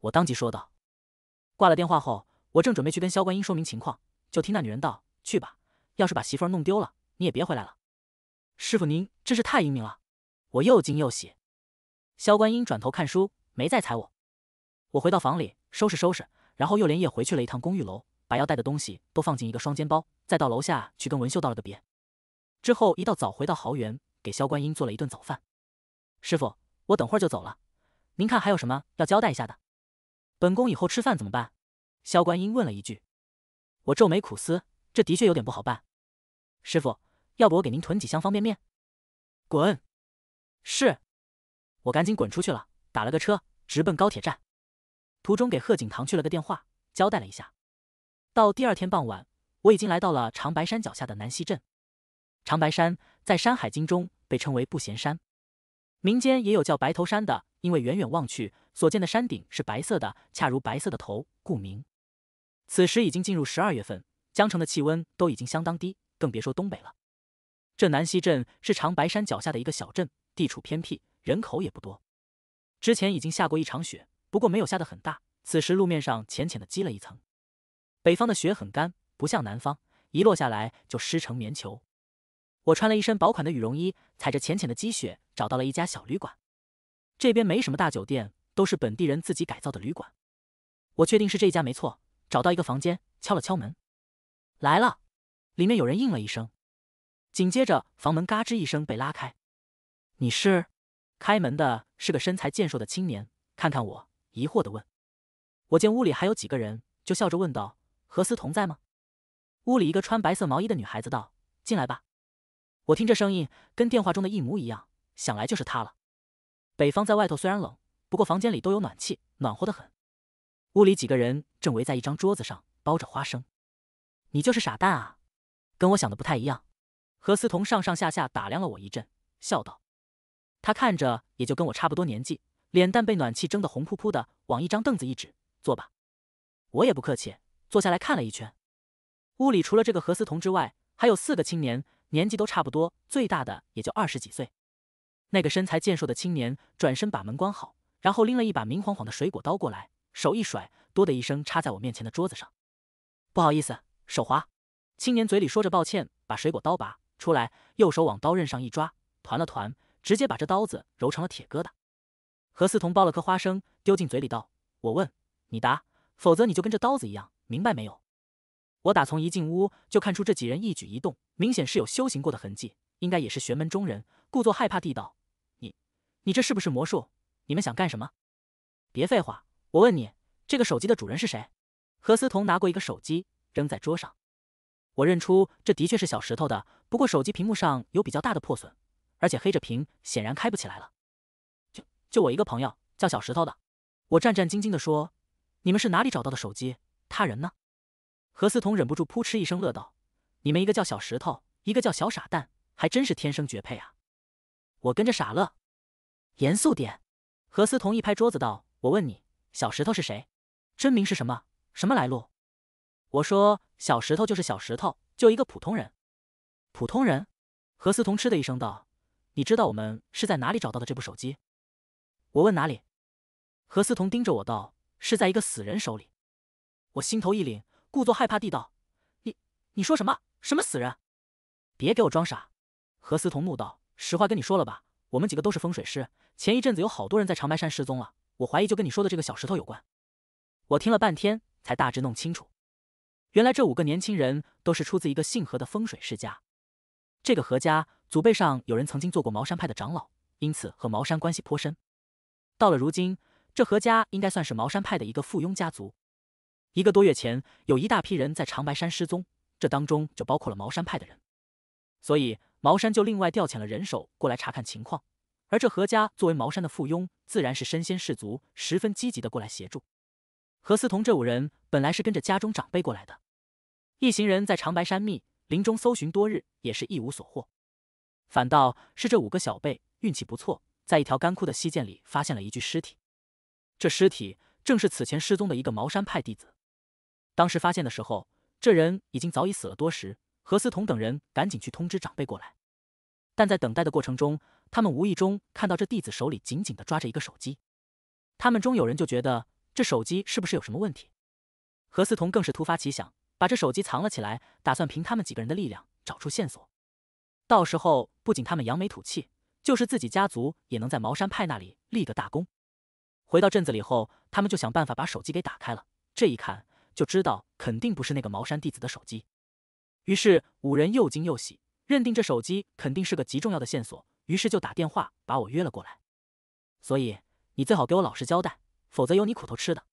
我当即说道。挂了电话后，我正准备去跟肖观音说明情况，就听那女人道：“去吧，要是把媳妇弄丢了，你也别回来了。”师傅您真是太英明了！我又惊又喜。肖观音转头看书，没再睬我。我回到房里收拾收拾。然后又连夜回去了一趟公寓楼，把要带的东西都放进一个双肩包，再到楼下去跟文秀道了个别。之后一到早，回到豪园，给萧观音做了一顿早饭。师傅，我等会儿就走了，您看还有什么要交代一下的？本宫以后吃饭怎么办？萧观音问了一句。我皱眉苦思，这的确有点不好办。师傅，要不我给您囤几箱方便面？滚！是，我赶紧滚出去了，打了个车，直奔高铁站。途中给贺景堂去了个电话，交代了一下。到第二天傍晚，我已经来到了长白山脚下的南溪镇。长白山在《山海经》中被称为不咸山，民间也有叫白头山的，因为远远望去所见的山顶是白色的，恰如白色的头，故名。此时已经进入十二月份，江城的气温都已经相当低，更别说东北了。这南溪镇是长白山脚下的一个小镇，地处偏僻，人口也不多。之前已经下过一场雪。不过没有下得很大，此时路面上浅浅的积了一层。北方的雪很干，不像南方，一落下来就湿成棉球。我穿了一身薄款的羽绒衣，踩着浅浅的积雪，找到了一家小旅馆。这边没什么大酒店，都是本地人自己改造的旅馆。我确定是这一家没错，找到一个房间，敲了敲门。来了，里面有人应了一声，紧接着房门嘎吱一声被拉开。你是？开门的是个身材健硕的青年，看看我。疑惑的问：“我见屋里还有几个人，就笑着问道：何思彤在吗？”屋里一个穿白色毛衣的女孩子道：“进来吧。”我听这声音跟电话中的一模一样，想来就是她了。北方在外头虽然冷，不过房间里都有暖气，暖和的很。屋里几个人正围在一张桌子上剥着花生。“你就是傻蛋啊，跟我想的不太一样。”何思彤上上下下打量了我一阵，笑道：“他看着也就跟我差不多年纪。”脸蛋被暖气蒸得红扑扑的，往一张凳子一指：“坐吧。”我也不客气，坐下来看了一圈。屋里除了这个何思彤之外，还有四个青年，年纪都差不多，最大的也就二十几岁。那个身材健硕的青年转身把门关好，然后拎了一把明晃晃的水果刀过来，手一甩，“哆的一声插在我面前的桌子上。不好意思，手滑。青年嘴里说着抱歉，把水果刀拔出来，右手往刀刃上一抓，团了团，直接把这刀子揉成了铁疙瘩。何思彤剥了颗花生，丢进嘴里道：“我问你答，否则你就跟这刀子一样，明白没有？”我打从一进屋就看出这几人一举一动，明显是有修行过的痕迹，应该也是玄门中人。故作害怕地道：“你，你这是不是魔术？你们想干什么？别废话，我问你，这个手机的主人是谁？”何思彤拿过一个手机，扔在桌上。我认出这的确是小石头的，不过手机屏幕上有比较大的破损，而且黑着屏，显然开不起来了。就我一个朋友叫小石头的，我战战兢兢的说：“你们是哪里找到的手机？他人呢？”何思彤忍不住扑哧一声乐道：“你们一个叫小石头，一个叫小傻蛋，还真是天生绝配啊！”我跟着傻乐，严肃点。何思彤一拍桌子道：“我问你，小石头是谁？真名是什么？什么来路？”我说：“小石头就是小石头，就一个普通人。”普通人，何思彤嗤的一声道：“你知道我们是在哪里找到的这部手机？”我问哪里？何思彤盯着我道：“是在一个死人手里。”我心头一凛，故作害怕地道：“你，你说什么？什么死人？别给我装傻！”何思彤怒道：“实话跟你说了吧，我们几个都是风水师。前一阵子有好多人在长白山失踪了，我怀疑就跟你说的这个小石头有关。”我听了半天才大致弄清楚，原来这五个年轻人都是出自一个姓何的风水世家。这个何家祖辈上有人曾经做过茅山派的长老，因此和茅山关系颇深。到了如今，这何家应该算是茅山派的一个附庸家族。一个多月前，有一大批人在长白山失踪，这当中就包括了茅山派的人，所以茅山就另外调遣了人手过来查看情况。而这何家作为茅山的附庸，自然是身先士卒，十分积极的过来协助。何思彤这五人本来是跟着家中长辈过来的，一行人在长白山密林中搜寻多日，也是一无所获，反倒是这五个小辈运气不错。在一条干枯的溪涧里，发现了一具尸体。这尸体正是此前失踪的一个茅山派弟子。当时发现的时候，这人已经早已死了多时。何思彤等人赶紧去通知长辈过来。但在等待的过程中，他们无意中看到这弟子手里紧紧的抓着一个手机。他们中有人就觉得这手机是不是有什么问题？何思彤更是突发奇想，把这手机藏了起来，打算凭他们几个人的力量找出线索。到时候不仅他们扬眉吐气。就是自己家族也能在茅山派那里立个大功。回到镇子里后，他们就想办法把手机给打开了。这一看就知道肯定不是那个茅山弟子的手机。于是五人又惊又喜，认定这手机肯定是个极重要的线索，于是就打电话把我约了过来。所以你最好给我老实交代，否则有你苦头吃的。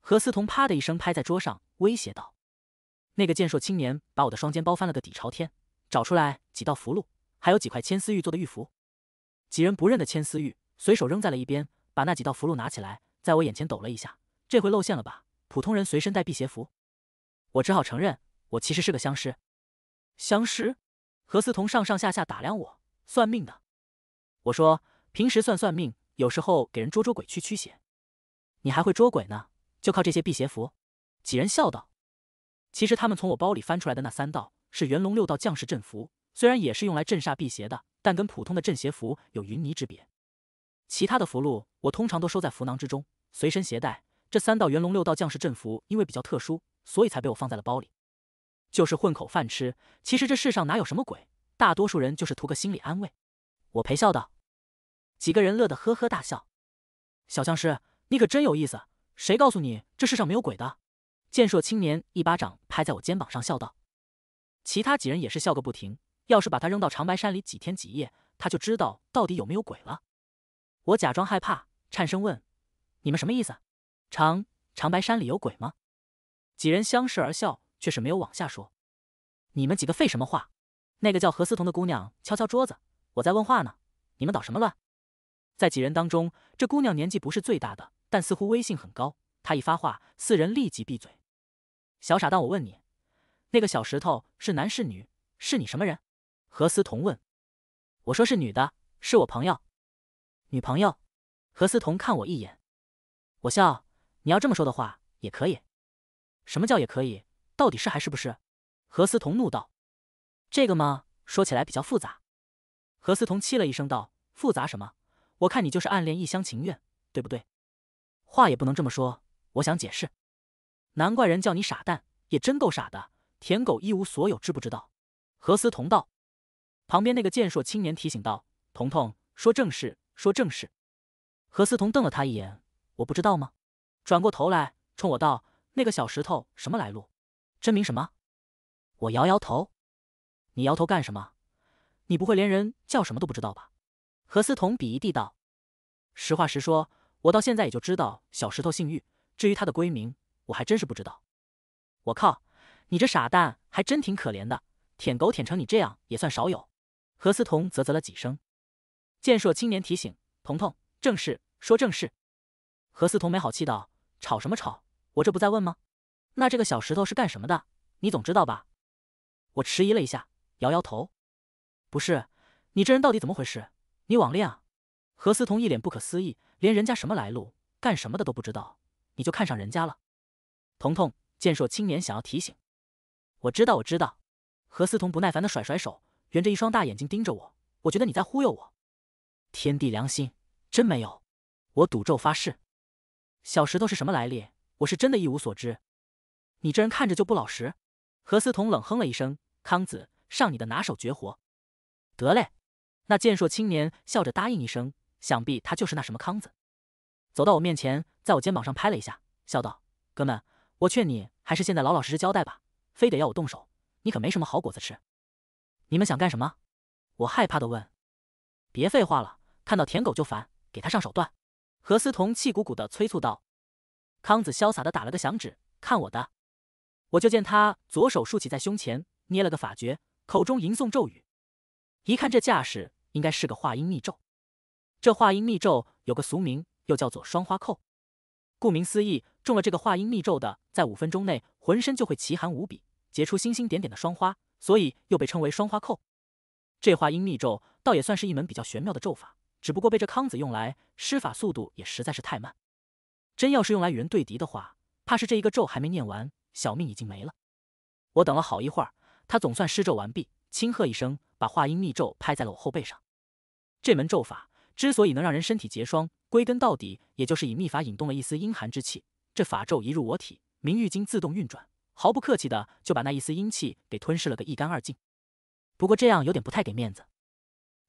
何思彤啪的一声拍在桌上威胁道：“那个健硕青年把我的双肩包翻了个底朝天，找出来几道符箓，还有几块千丝玉做的玉符。”几人不认得千丝玉，随手扔在了一边，把那几道符箓拿起来，在我眼前抖了一下。这回露馅了吧？普通人随身带辟邪符，我只好承认，我其实是个相师。相师？何思彤上上下下打量我，算命的。我说平时算算命，有时候给人捉捉鬼、驱驱邪。你还会捉鬼呢？就靠这些辟邪符？几人笑道。其实他们从我包里翻出来的那三道是元龙六道将士阵符。虽然也是用来镇煞辟邪的，但跟普通的镇邪符有云泥之别。其他的符箓我通常都收在符囊之中，随身携带。这三道元龙六道将士镇符因为比较特殊，所以才被我放在了包里。就是混口饭吃。其实这世上哪有什么鬼？大多数人就是图个心理安慰。我陪笑道。几个人乐得呵呵大笑。小僵尸，你可真有意思。谁告诉你这世上没有鬼的？健硕青年一巴掌拍在我肩膀上，笑道。其他几人也是笑个不停。要是把他扔到长白山里几天几夜，他就知道到底有没有鬼了。我假装害怕，颤声问：“你们什么意思？长长白山里有鬼吗？”几人相视而笑，却是没有往下说。你们几个废什么话？那个叫何思彤的姑娘敲敲桌子：“我在问话呢，你们捣什么乱？”在几人当中，这姑娘年纪不是最大的，但似乎威信很高。她一发话，四人立即闭嘴。小傻蛋，我问你，那个小石头是男是女？是你什么人？何思彤问：“我说是女的，是我朋友，女朋友。”何思彤看我一眼，我笑：“你要这么说的话，也可以。”“什么叫也可以？到底是还是不是？”何思彤怒道：“这个吗？说起来比较复杂。”何思彤气了一声道：“复杂什么？我看你就是暗恋，一厢情愿，对不对？”“话也不能这么说。”我想解释，“难怪人叫你傻蛋，也真够傻的，舔狗一无所有，知不知道？”何思彤道。旁边那个健硕青年提醒道：“彤彤，说正事，说正事。”何思彤瞪了他一眼：“我不知道吗？”转过头来冲我道：“那个小石头什么来路？真名什么？”我摇摇头：“你摇头干什么？你不会连人叫什么都不知道吧？”何思彤鄙夷地道：“实话实说，我到现在也就知道小石头姓玉，至于他的闺名，我还真是不知道。”我靠，你这傻蛋还真挺可怜的，舔狗舔成你这样也算少有。何思彤啧啧了几声，健硕青年提醒：“彤彤，正事说正事。”何思彤没好气道：“吵什么吵？我这不在问吗？那这个小石头是干什么的？你总知道吧？”我迟疑了一下，摇摇头：“不是。”你这人到底怎么回事？你网恋啊？何思彤一脸不可思议，连人家什么来路、干什么的都不知道，你就看上人家了？彤彤，健硕青年想要提醒：“我知道，我知道。”何思彤不耐烦的甩甩手。圆着一双大眼睛盯着我，我觉得你在忽悠我。天地良心，真没有！我赌咒发誓。小石头是什么来历？我是真的一无所知。你这人看着就不老实。何思彤冷哼了一声：“康子，上你的拿手绝活！”得嘞。那健硕青年笑着答应一声：“想必他就是那什么康子。”走到我面前，在我肩膀上拍了一下，笑道：“哥们，我劝你还是现在老老实实交代吧，非得要我动手，你可没什么好果子吃。”你们想干什么？我害怕的问。别废话了，看到舔狗就烦，给他上手段。何思彤气鼓鼓的催促道。康子潇洒的打了个响指，看我的！我就见他左手竖起在胸前，捏了个法诀，口中吟诵咒语。一看这架势，应该是个化阴密咒。这化阴密咒有个俗名，又叫做双花扣。顾名思义，中了这个化阴密咒的，在五分钟内浑身就会奇寒无比，结出星星点点的霜花。所以又被称为双花扣，这化阴秘咒倒也算是一门比较玄妙的咒法，只不过被这康子用来施法速度也实在是太慢，真要是用来与人对敌的话，怕是这一个咒还没念完，小命已经没了。我等了好一会儿，他总算施咒完毕，轻喝一声，把化阴秘咒拍在了我后背上。这门咒法之所以能让人身体结霜，归根到底也就是以秘法引动了一丝阴寒之气，这法咒一入我体，明玉经自动运转。毫不客气的就把那一丝阴气给吞噬了个一干二净，不过这样有点不太给面子。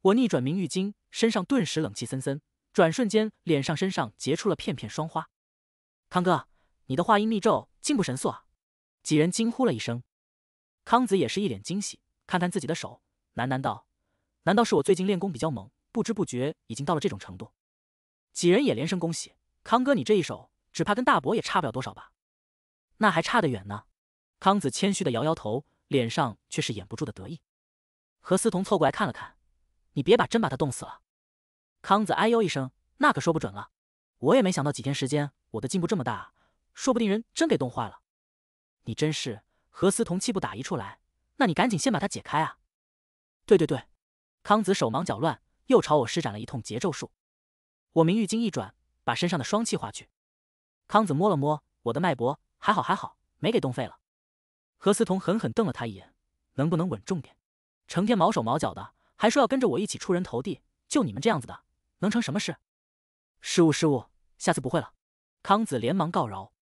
我逆转明玉经，身上顿时冷气森森，转瞬间脸上身上结出了片片霜花。康哥，你的话音密咒进步神速啊！几人惊呼了一声。康子也是一脸惊喜，看看自己的手，喃喃道：“难道是我最近练功比较猛，不知不觉已经到了这种程度？”几人也连声恭喜：“康哥，你这一手，只怕跟大伯也差不了多少吧？”那还差得远呢。康子谦虚的摇摇头，脸上却是掩不住的得意。何思彤凑过来看了看：“你别把真把他冻死了。”康子哎呦一声：“那可说不准了，我也没想到几天时间我的进步这么大，说不定人真给冻坏了。”你真是何思彤气不打一处来：“那你赶紧先把它解开啊！”对对对，康子手忙脚乱，又朝我施展了一通节奏术。我明玉经一转，把身上的霜气化去。康子摸了摸我的脉搏，还好还好，没给冻废了。何思彤狠狠瞪了他一眼，能不能稳重点？成天毛手毛脚的，还说要跟着我一起出人头地，就你们这样子的，能成什么事？失误，失误，下次不会了。康子连忙告饶。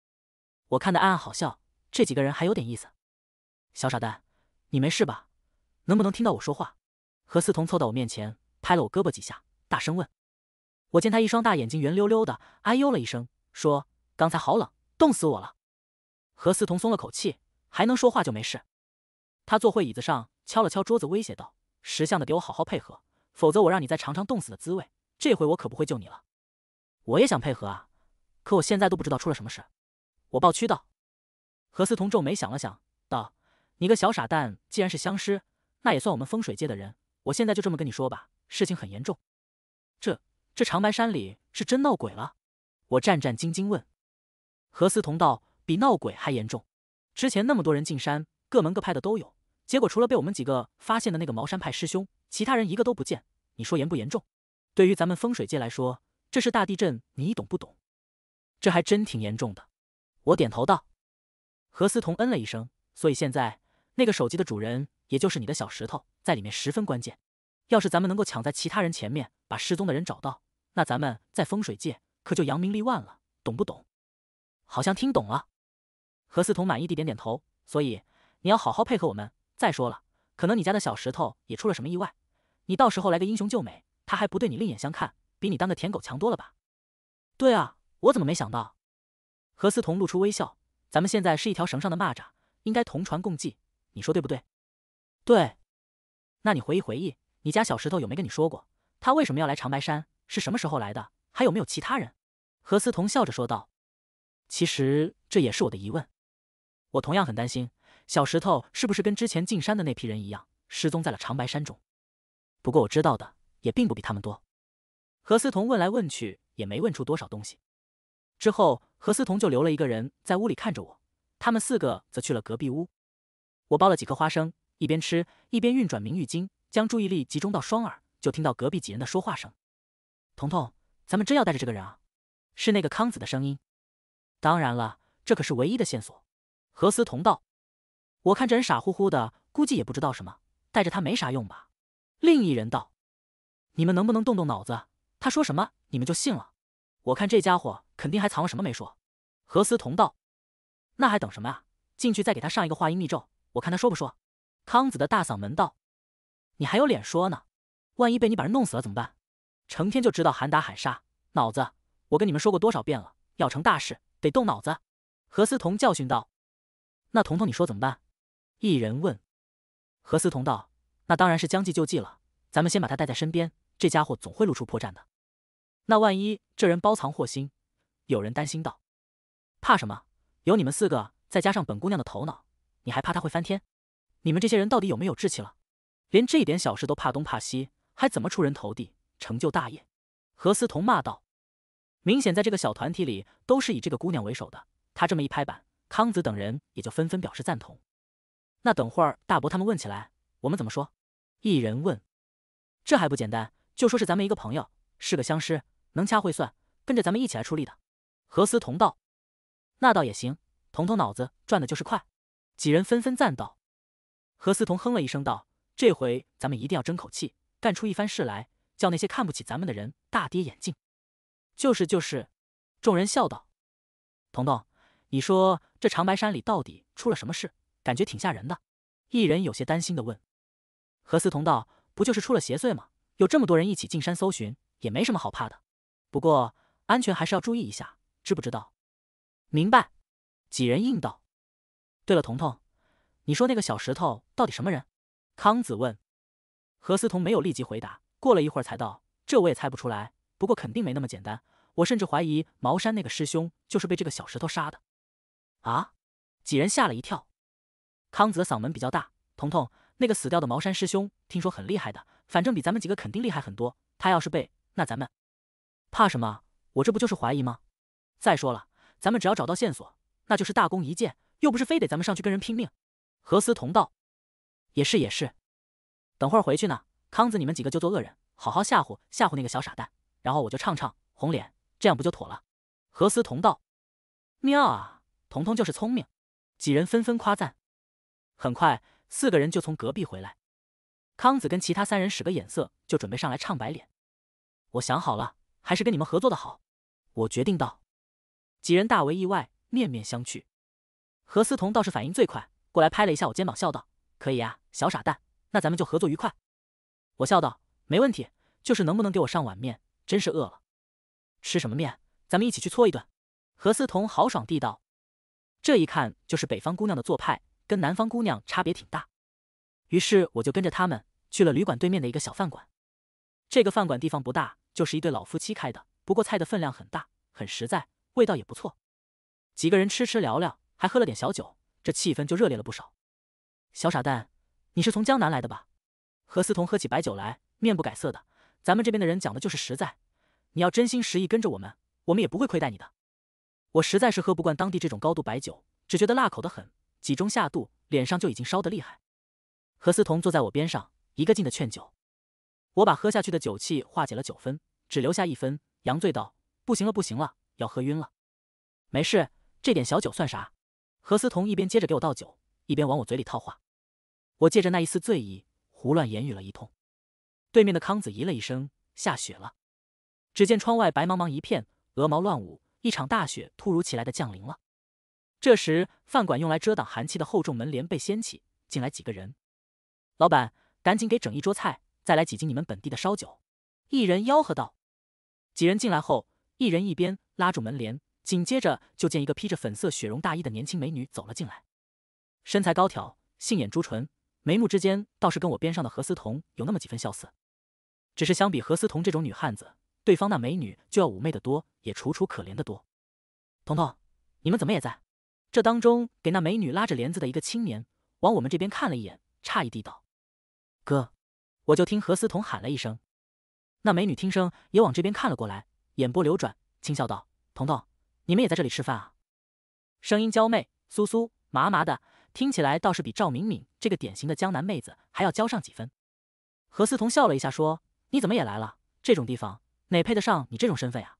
我看得暗暗好笑，这几个人还有点意思。小傻蛋，你没事吧？能不能听到我说话？何思彤凑到我面前，拍了我胳膊几下，大声问。我见他一双大眼睛圆溜溜的，哎呦了一声，说：“刚才好冷，冻死我了。”何思彤松了口气。还能说话就没事。他坐回椅子上，敲了敲桌子，威胁道：“识相的，给我好好配合，否则我让你再尝尝冻死的滋味。这回我可不会救你了。”我也想配合啊，可我现在都不知道出了什么事。我抱屈道。何思彤皱眉想了想，道：“你个小傻蛋，既然是相师，那也算我们风水界的人。我现在就这么跟你说吧，事情很严重。这这长白山里是真闹鬼了？”我战战兢兢问。何思彤道：“比闹鬼还严重。”之前那么多人进山，各门各派的都有，结果除了被我们几个发现的那个茅山派师兄，其他人一个都不见。你说严不严重？对于咱们风水界来说，这是大地震，你懂不懂？这还真挺严重的。我点头道。何思彤嗯了一声。所以现在那个手机的主人，也就是你的小石头，在里面十分关键。要是咱们能够抢在其他人前面把失踪的人找到，那咱们在风水界可就扬名立万了，懂不懂？好像听懂了。何思彤满意地点点头，所以你要好好配合我们。再说了，可能你家的小石头也出了什么意外，你到时候来个英雄救美，他还不对你另眼相看，比你当个舔狗强多了吧？对啊，我怎么没想到？何思彤露出微笑，咱们现在是一条绳上的蚂蚱，应该同船共济，你说对不对？对。那你回忆回忆，你家小石头有没跟你说过，他为什么要来长白山？是什么时候来的？还有没有其他人？何思彤笑着说道：“其实这也是我的疑问。”我同样很担心，小石头是不是跟之前进山的那批人一样失踪在了长白山中？不过我知道的也并不比他们多。何思彤问来问去也没问出多少东西。之后何思彤就留了一个人在屋里看着我，他们四个则去了隔壁屋。我剥了几颗花生，一边吃一边运转明玉经，将注意力集中到双耳，就听到隔壁几人的说话声：“彤彤，咱们真要带着这个人啊？”是那个康子的声音。当然了，这可是唯一的线索。何思彤道：“我看这人傻乎乎的，估计也不知道什么，带着他没啥用吧。”另一人道：“你们能不能动动脑子？他说什么你们就信了？我看这家伙肯定还藏了什么没说。”何思彤道：“那还等什么啊？进去再给他上一个话音秘咒，我看他说不说。”康子的大嗓门道：“你还有脸说呢？万一被你把人弄死了怎么办？成天就知道喊打喊杀，脑子！我跟你们说过多少遍了，要成大事得动脑子。”何思彤教训道。那彤彤，你说怎么办？一人问。何思彤道：“那当然是将计就计了。咱们先把他带在身边，这家伙总会露出破绽的。”那万一这人包藏祸心？有人担心道：“怕什么？有你们四个，再加上本姑娘的头脑，你还怕他会翻天？你们这些人到底有没有志气了？连这点小事都怕东怕西，还怎么出人头地，成就大业？”何思彤骂道：“明显在这个小团体里都是以这个姑娘为首的。她这么一拍板。”康子等人也就纷纷表示赞同。那等会儿大伯他们问起来，我们怎么说？一人问。这还不简单，就说是咱们一个朋友，是个相师，能掐会算，跟着咱们一起来出力的。何思彤道。那倒也行，彤彤脑子转的就是快。几人纷纷赞道。何思彤哼了一声道：“这回咱们一定要争口气，干出一番事来，叫那些看不起咱们的人大跌眼镜。”就是就是。众人笑道：“彤彤，你说。”这长白山里到底出了什么事？感觉挺吓人的。一人有些担心的问：“何思彤道，不就是出了邪祟吗？有这么多人一起进山搜寻，也没什么好怕的。不过安全还是要注意一下，知不知道？”“明白。”几人应道。“对了，彤彤，你说那个小石头到底什么人？”康子问。何思彤没有立即回答，过了一会儿才道：“这我也猜不出来。不过肯定没那么简单。我甚至怀疑茅山那个师兄就是被这个小石头杀的。”啊！几人吓了一跳。康子嗓门比较大，彤彤，那个死掉的茅山师兄，听说很厉害的，反正比咱们几个肯定厉害很多。他要是被，那咱们怕什么？我这不就是怀疑吗？再说了，咱们只要找到线索，那就是大功一件，又不是非得咱们上去跟人拼命。何思彤道：“也是也是，等会儿回去呢，康子你们几个就做恶人，好好吓唬吓唬那个小傻蛋，然后我就唱唱红脸，这样不就妥了？”何思彤道：“妙啊！”彤彤就是聪明，几人纷纷夸赞。很快，四个人就从隔壁回来。康子跟其他三人使个眼色，就准备上来唱白脸。我想好了，还是跟你们合作的好。我决定道。几人大为意外，面面相觑。何思彤倒是反应最快，过来拍了一下我肩膀，笑道：“可以呀，小傻蛋，那咱们就合作愉快。”我笑道：“没问题，就是能不能给我上碗面？真是饿了。”“吃什么面？咱们一起去搓一顿。”何思彤豪爽地道。这一看就是北方姑娘的做派，跟南方姑娘差别挺大。于是我就跟着他们去了旅馆对面的一个小饭馆。这个饭馆地方不大，就是一对老夫妻开的。不过菜的分量很大，很实在，味道也不错。几个人吃吃聊聊，还喝了点小酒，这气氛就热烈了不少。小傻蛋，你是从江南来的吧？何思彤喝起白酒来面不改色的。咱们这边的人讲的就是实在，你要真心实意跟着我们，我们也不会亏待你的。我实在是喝不惯当地这种高度白酒，只觉得辣口的很，几盅下肚，脸上就已经烧得厉害。何思彤坐在我边上，一个劲的劝酒。我把喝下去的酒气化解了九分，只留下一分，佯醉道：“不行了，不行了，要喝晕了。”“没事，这点小酒算啥？”何思彤一边接着给我倒酒，一边往我嘴里套话。我借着那一丝醉意，胡乱言语了一通。对面的康子咦了一声：“下雪了！”只见窗外白茫茫一片，鹅毛乱舞。一场大雪突如其来的降临了。这时，饭馆用来遮挡寒气的厚重门帘被掀起，进来几个人。老板，赶紧给整一桌菜，再来几斤你们本地的烧酒。一人吆喝道。几人进来后，一人一边拉住门帘，紧接着就见一个披着粉色雪绒大衣的年轻美女走了进来。身材高挑，杏眼朱唇，眉目之间倒是跟我边上的何思彤有那么几分相似。只是相比何思彤这种女汉子，对方那美女就要妩媚得多。也楚楚可怜的多，彤彤，你们怎么也在这当中？给那美女拉着帘子的一个青年往我们这边看了一眼，诧异地道：“哥。”我就听何思彤喊了一声，那美女听声也往这边看了过来，眼波流转，轻笑道：“彤彤，你们也在这里吃饭啊？”声音娇媚，酥酥麻麻的，听起来倒是比赵敏敏这个典型的江南妹子还要娇上几分。何思彤笑了一下说：“你怎么也来了？这种地方哪配得上你这种身份啊？”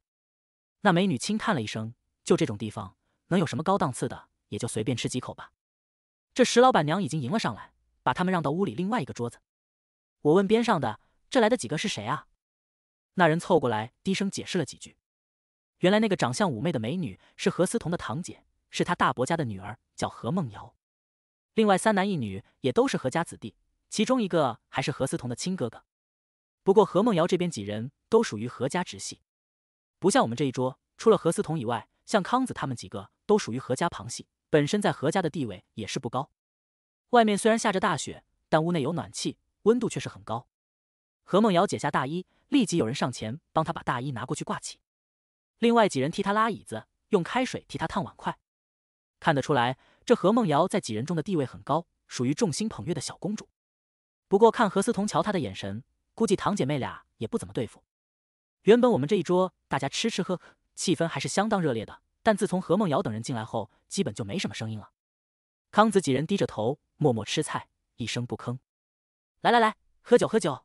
那美女轻叹了一声：“就这种地方，能有什么高档次的？也就随便吃几口吧。”这石老板娘已经迎了上来，把他们让到屋里另外一个桌子。我问边上的：“这来的几个是谁啊？”那人凑过来低声解释了几句：“原来那个长相妩媚的美女是何思彤的堂姐，是她大伯家的女儿，叫何梦瑶。另外三男一女也都是何家子弟，其中一个还是何思彤的亲哥哥。不过何梦瑶这边几人都属于何家直系。”不像我们这一桌，除了何思彤以外，像康子他们几个都属于何家旁系，本身在何家的地位也是不高。外面虽然下着大雪，但屋内有暖气，温度却是很高。何梦瑶解下大衣，立即有人上前帮她把大衣拿过去挂起，另外几人替她拉椅子，用开水替她烫碗筷。看得出来，这何梦瑶在几人中的地位很高，属于众星捧月的小公主。不过看何思彤瞧她的眼神，估计堂姐妹俩也不怎么对付。原本我们这一桌大家吃吃喝喝，气氛还是相当热烈的。但自从何梦瑶等人进来后，基本就没什么声音了。康子几人低着头默默吃菜，一声不吭。来来来，喝酒喝酒！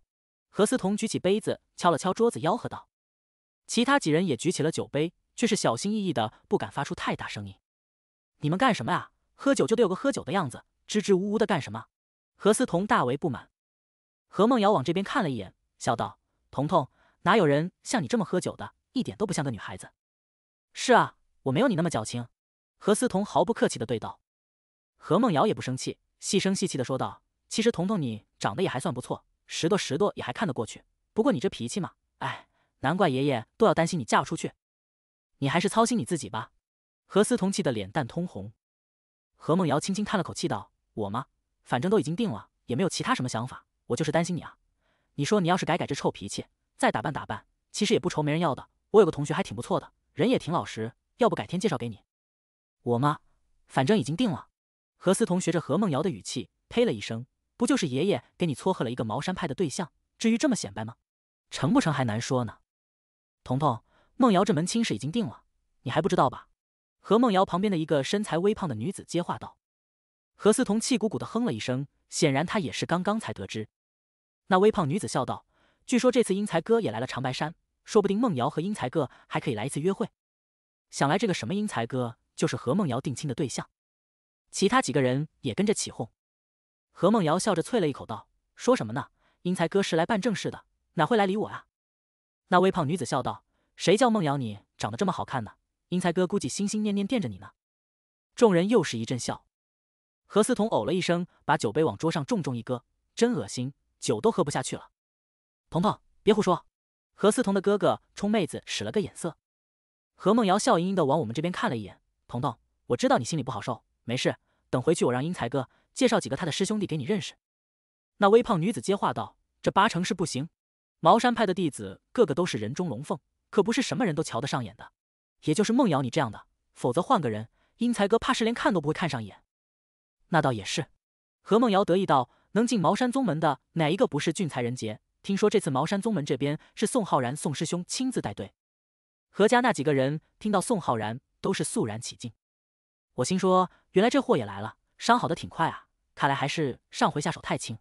何思彤举起杯子，敲了敲桌子，吆喝道：“其他几人也举起了酒杯，却是小心翼翼的，不敢发出太大声音。”“你们干什么啊？喝酒就得有个喝酒的样子，支支吾吾的干什么？”何思彤大为不满。何梦瑶往这边看了一眼，笑道：“彤彤。”哪有人像你这么喝酒的，一点都不像个女孩子。是啊，我没有你那么矫情。何思彤毫不客气的对道。何梦瑶也不生气，细声细气的说道：“其实彤彤，你长得也还算不错，拾掇拾掇也还看得过去。不过你这脾气嘛，哎，难怪爷爷都要担心你嫁不出去。你还是操心你自己吧。”何思彤气得脸蛋通红。何梦瑶轻轻叹了口气道：“我吗？反正都已经定了，也没有其他什么想法。我就是担心你啊。你说你要是改改这臭脾气。”再打扮打扮，其实也不愁没人要的。我有个同学还挺不错的，人也挺老实，要不改天介绍给你？我吗？反正已经定了。何思彤学着何梦瑶的语气，呸了一声：“不就是爷爷给你撮合了一个茅山派的对象，至于这么显摆吗？成不成还难说呢。”彤彤，梦瑶这门亲事已经定了，你还不知道吧？何梦瑶旁边的一个身材微胖的女子接话道。何思彤气鼓鼓的哼了一声，显然她也是刚刚才得知。那微胖女子笑道。据说这次英才哥也来了长白山，说不定梦瑶和英才哥还可以来一次约会。想来这个什么英才哥就是何梦瑶定亲的对象。其他几个人也跟着起哄。何梦瑶笑着啐了一口道：“说什么呢？英才哥是来办正事的，哪会来理我啊？”那微胖女子笑道：“谁叫梦瑶你长得这么好看呢？英才哥估计心心念念惦着你呢。”众人又是一阵笑。何思彤呕了一声，把酒杯往桌上重重一搁：“真恶心，酒都喝不下去了。”彤彤，别胡说！何思彤的哥哥冲妹子使了个眼色，何梦瑶笑盈盈的往我们这边看了一眼。彤彤，我知道你心里不好受，没事，等回去我让英才哥介绍几个他的师兄弟给你认识。那微胖女子接话道：“这八成是不行，茅山派的弟子个个都是人中龙凤，可不是什么人都瞧得上眼的，也就是梦瑶你这样的，否则换个人，英才哥怕是连看都不会看上一眼。”那倒也是，何梦瑶得意道：“能进茅山宗门的哪一个不是俊才人杰？”听说这次茅山宗门这边是宋浩然宋师兄亲自带队，何家那几个人听到宋浩然都是肃然起敬。我心说，原来这货也来了，伤好的挺快啊，看来还是上回下手太轻。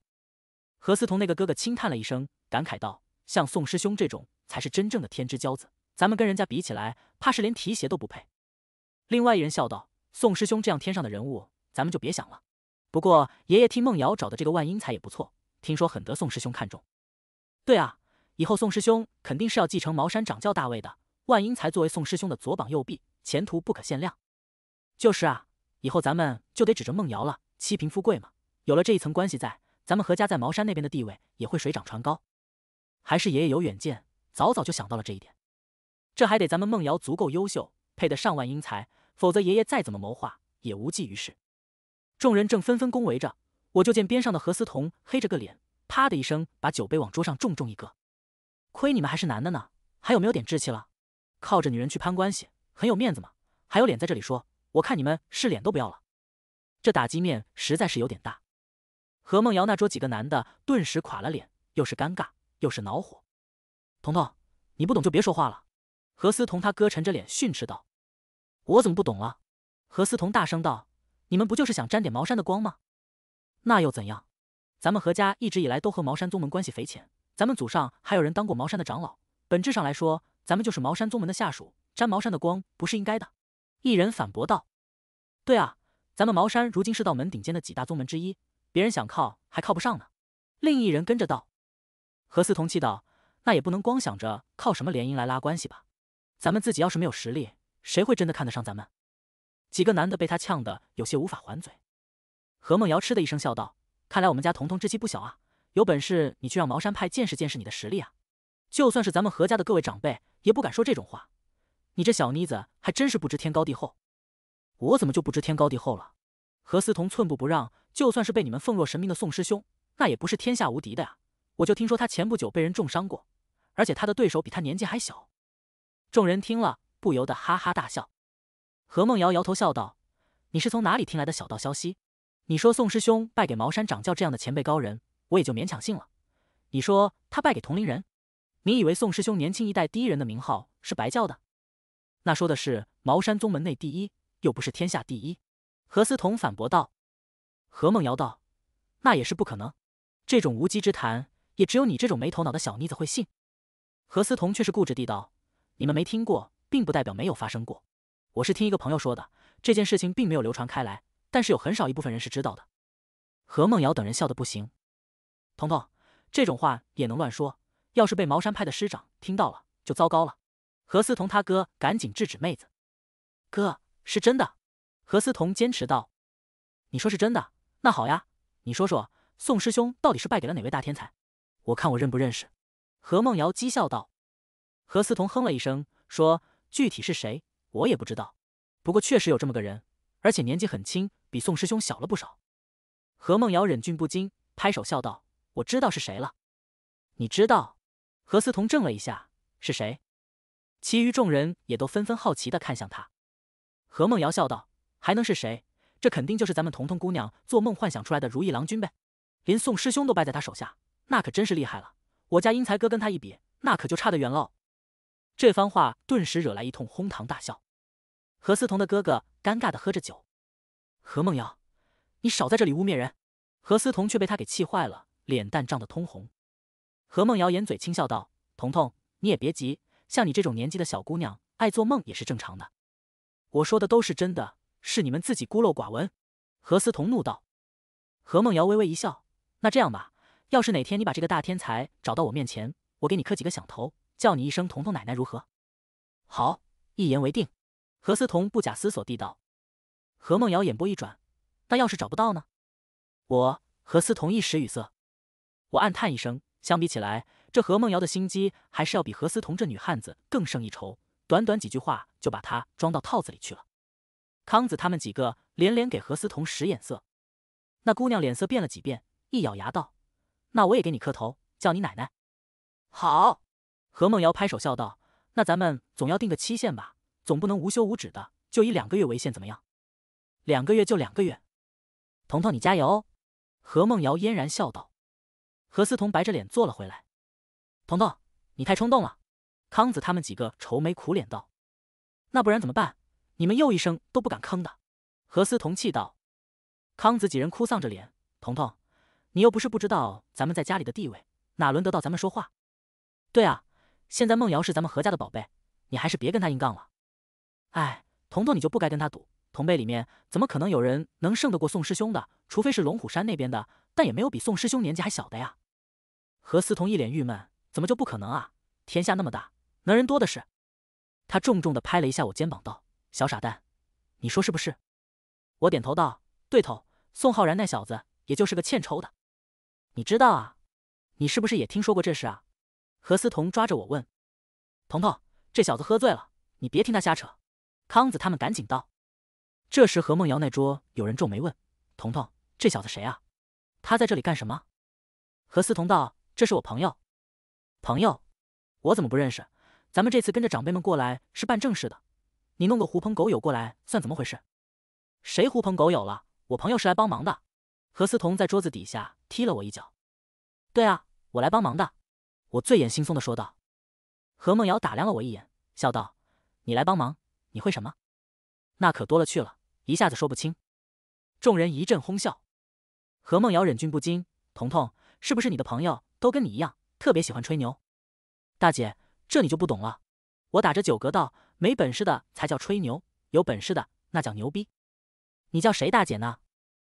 何思彤那个哥哥轻叹了一声，感慨道：“像宋师兄这种，才是真正的天之骄子，咱们跟人家比起来，怕是连提鞋都不配。”另外一人笑道：“宋师兄这样天上的人物，咱们就别想了。不过爷爷替梦瑶找的这个万英才也不错，听说很得宋师兄看重。”对啊，以后宋师兄肯定是要继承茅山掌教大位的。万英才作为宋师兄的左膀右臂，前途不可限量。就是啊，以后咱们就得指着梦瑶了。七贫富贵嘛，有了这一层关系在，咱们何家在茅山那边的地位也会水涨船高。还是爷爷有远见，早早就想到了这一点。这还得咱们梦瑶足够优秀，配得上万英才，否则爷爷再怎么谋划也无济于事。众人正纷纷恭维着，我就见边上的何思彤黑着个脸。啪的一声，把酒杯往桌上重重一搁。亏你们还是男的呢，还有没有点志气了？靠着女人去攀关系，很有面子吗？还有脸在这里说？我看你们是脸都不要了。这打击面实在是有点大。何梦瑶那桌几个男的顿时垮了脸，又是尴尬又是恼火。彤彤，你不懂就别说话了。何思彤他哥沉着脸训斥道：“我怎么不懂了？”何思彤大声道：“你们不就是想沾点茅山的光吗？那又怎样？”咱们何家一直以来都和茅山宗门关系匪浅，咱们祖上还有人当过茅山的长老。本质上来说，咱们就是茅山宗门的下属，沾茅山的光不是应该的。一人反驳道：“对啊，咱们茅山如今是道门顶尖的几大宗门之一，别人想靠还靠不上呢。”另一人跟着道：“何思彤气道，那也不能光想着靠什么联姻来拉关系吧？咱们自己要是没有实力，谁会真的看得上咱们？”几个男的被他呛得有些无法还嘴。何梦瑶嗤的一声笑道。看来我们家童童志气不小啊！有本事你去让茅山派见识见识你的实力啊！就算是咱们何家的各位长辈也不敢说这种话。你这小妮子还真是不知天高地厚。我怎么就不知天高地厚了？何思彤寸步不让，就算是被你们奉若神明的宋师兄，那也不是天下无敌的呀！我就听说他前不久被人重伤过，而且他的对手比他年纪还小。众人听了不由得哈哈大笑。何梦瑶摇头笑道：“你是从哪里听来的小道消息？”你说宋师兄败给茅山掌教这样的前辈高人，我也就勉强信了。你说他败给同龄人，你以为宋师兄年轻一代第一人的名号是白叫的？那说的是茅山宗门内第一，又不是天下第一。何思彤反驳道。何梦瑶道：“那也是不可能。这种无稽之谈，也只有你这种没头脑的小妮子会信。”何思彤却是固执地道：“你们没听过，并不代表没有发生过。我是听一个朋友说的，这件事情并没有流传开来。”但是有很少一部分人是知道的。何梦瑶等人笑得不行。彤彤，这种话也能乱说？要是被茅山派的师长听到了，就糟糕了。何思彤他哥赶紧制止妹子。哥，是真的。何思彤坚持道。你说是真的？那好呀，你说说，宋师兄到底是败给了哪位大天才？我看我认不认识。何梦瑶讥笑道。何思彤哼了一声，说：“具体是谁，我也不知道。不过确实有这么个人，而且年纪很轻。”比宋师兄小了不少，何梦瑶忍俊不禁，拍手笑道：“我知道是谁了。”你知道？何思彤怔了一下，是谁？其余众人也都纷纷好奇的看向他。何梦瑶笑道：“还能是谁？这肯定就是咱们彤彤姑娘做梦幻想出来的如意郎君呗！连宋师兄都败在他手下，那可真是厉害了。我家英才哥跟他一比，那可就差得远了。”这番话顿时惹来一通哄堂大笑。何思彤的哥哥尴尬的喝着酒。何梦瑶，你少在这里污蔑人！何思彤却被他给气坏了，脸蛋涨得通红。何梦瑶掩嘴轻笑道：“彤彤，你也别急，像你这种年纪的小姑娘，爱做梦也是正常的。我说的都是真的，是你们自己孤陋寡闻。”何思彤怒道。何梦瑶微微一笑：“那这样吧，要是哪天你把这个大天才找到我面前，我给你磕几个响头，叫你一声彤彤奶奶，如何？”“好，一言为定。”何思彤不假思索地道。何梦瑶眼波一转，那要是找不到呢？我何思彤一时语塞，我暗叹一声，相比起来，这何梦瑶的心机还是要比何思彤这女汉子更胜一筹。短短几句话就把她装到套子里去了。康子他们几个连连给何思彤使眼色，那姑娘脸色变了几变，一咬牙道：“那我也给你磕头，叫你奶奶。”好，何梦瑶拍手笑道：“那咱们总要定个期限吧，总不能无休无止的，就以两个月为限，怎么样？”两个月就两个月，彤彤，你加油！何梦瑶嫣然笑道。何思彤白着脸坐了回来。彤彤，你太冲动了！康子他们几个愁眉苦脸道：“那不然怎么办？你们又一声都不敢吭的。”何思彤气道：“康子几人哭丧着脸，彤彤，你又不是不知道咱们在家里的地位，哪轮得到咱们说话？对啊，现在梦瑶是咱们何家的宝贝，你还是别跟她硬杠了。哎，彤彤，你就不该跟她赌。”同辈里面，怎么可能有人能胜得过宋师兄的？除非是龙虎山那边的，但也没有比宋师兄年纪还小的呀。何思彤一脸郁闷：“怎么就不可能啊？天下那么大，能人多的是。”他重重的拍了一下我肩膀，道：“小傻蛋，你说是不是？”我点头道：“对头。”宋浩然那小子，也就是个欠抽的。你知道啊？你是不是也听说过这事啊？何思彤抓着我问：“彤彤，这小子喝醉了，你别听他瞎扯。”康子他们赶紧道。这时，何梦瑶那桌有人皱眉问：“彤彤，这小子谁啊？他在这里干什么？”何思彤道：“这是我朋友。”朋友，我怎么不认识？咱们这次跟着长辈们过来是办正事的，你弄个狐朋狗友过来算怎么回事？谁狐朋狗友了？我朋友是来帮忙的。何思彤在桌子底下踢了我一脚。对啊，我来帮忙的。我醉眼惺忪的说道。何梦瑶打量了我一眼，笑道：“你来帮忙，你会什么？”那可多了去了，一下子说不清。众人一阵哄笑，何梦瑶忍俊不禁。彤彤，是不是你的朋友都跟你一样，特别喜欢吹牛？大姐，这你就不懂了。我打着酒嗝道：“没本事的才叫吹牛，有本事的那叫牛逼。”你叫谁大姐呢？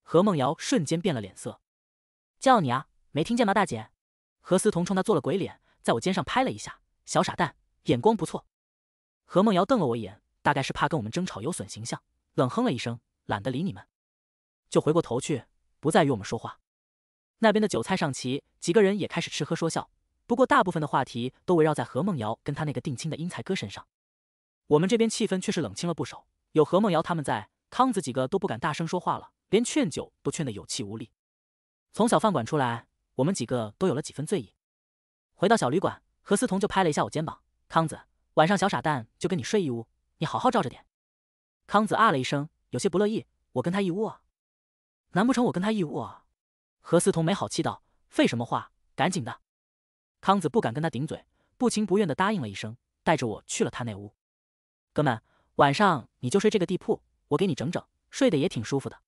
何梦瑶瞬间变了脸色。叫你啊，没听见吗，大姐？何思彤冲她做了鬼脸，在我肩上拍了一下：“小傻蛋，眼光不错。”何梦瑶瞪了我一眼。大概是怕跟我们争吵有损形象，冷哼了一声，懒得理你们，就回过头去，不再与我们说话。那边的酒菜上齐，几个人也开始吃喝说笑，不过大部分的话题都围绕在何梦瑶跟他那个定亲的英才哥身上。我们这边气氛却是冷清了不少，有何梦瑶他们在，康子几个都不敢大声说话了，连劝酒都劝得有气无力。从小饭馆出来，我们几个都有了几分醉意。回到小旅馆，何思彤就拍了一下我肩膀：“康子，晚上小傻蛋就跟你睡一屋。”你好好照着点，康子啊了一声，有些不乐意。我跟他一屋啊，难不成我跟他一屋啊？何思彤没好气道：“废什么话，赶紧的！”康子不敢跟他顶嘴，不情不愿的答应了一声，带着我去了他那屋。哥们，晚上你就睡这个地铺，我给你整整，睡得也挺舒服的。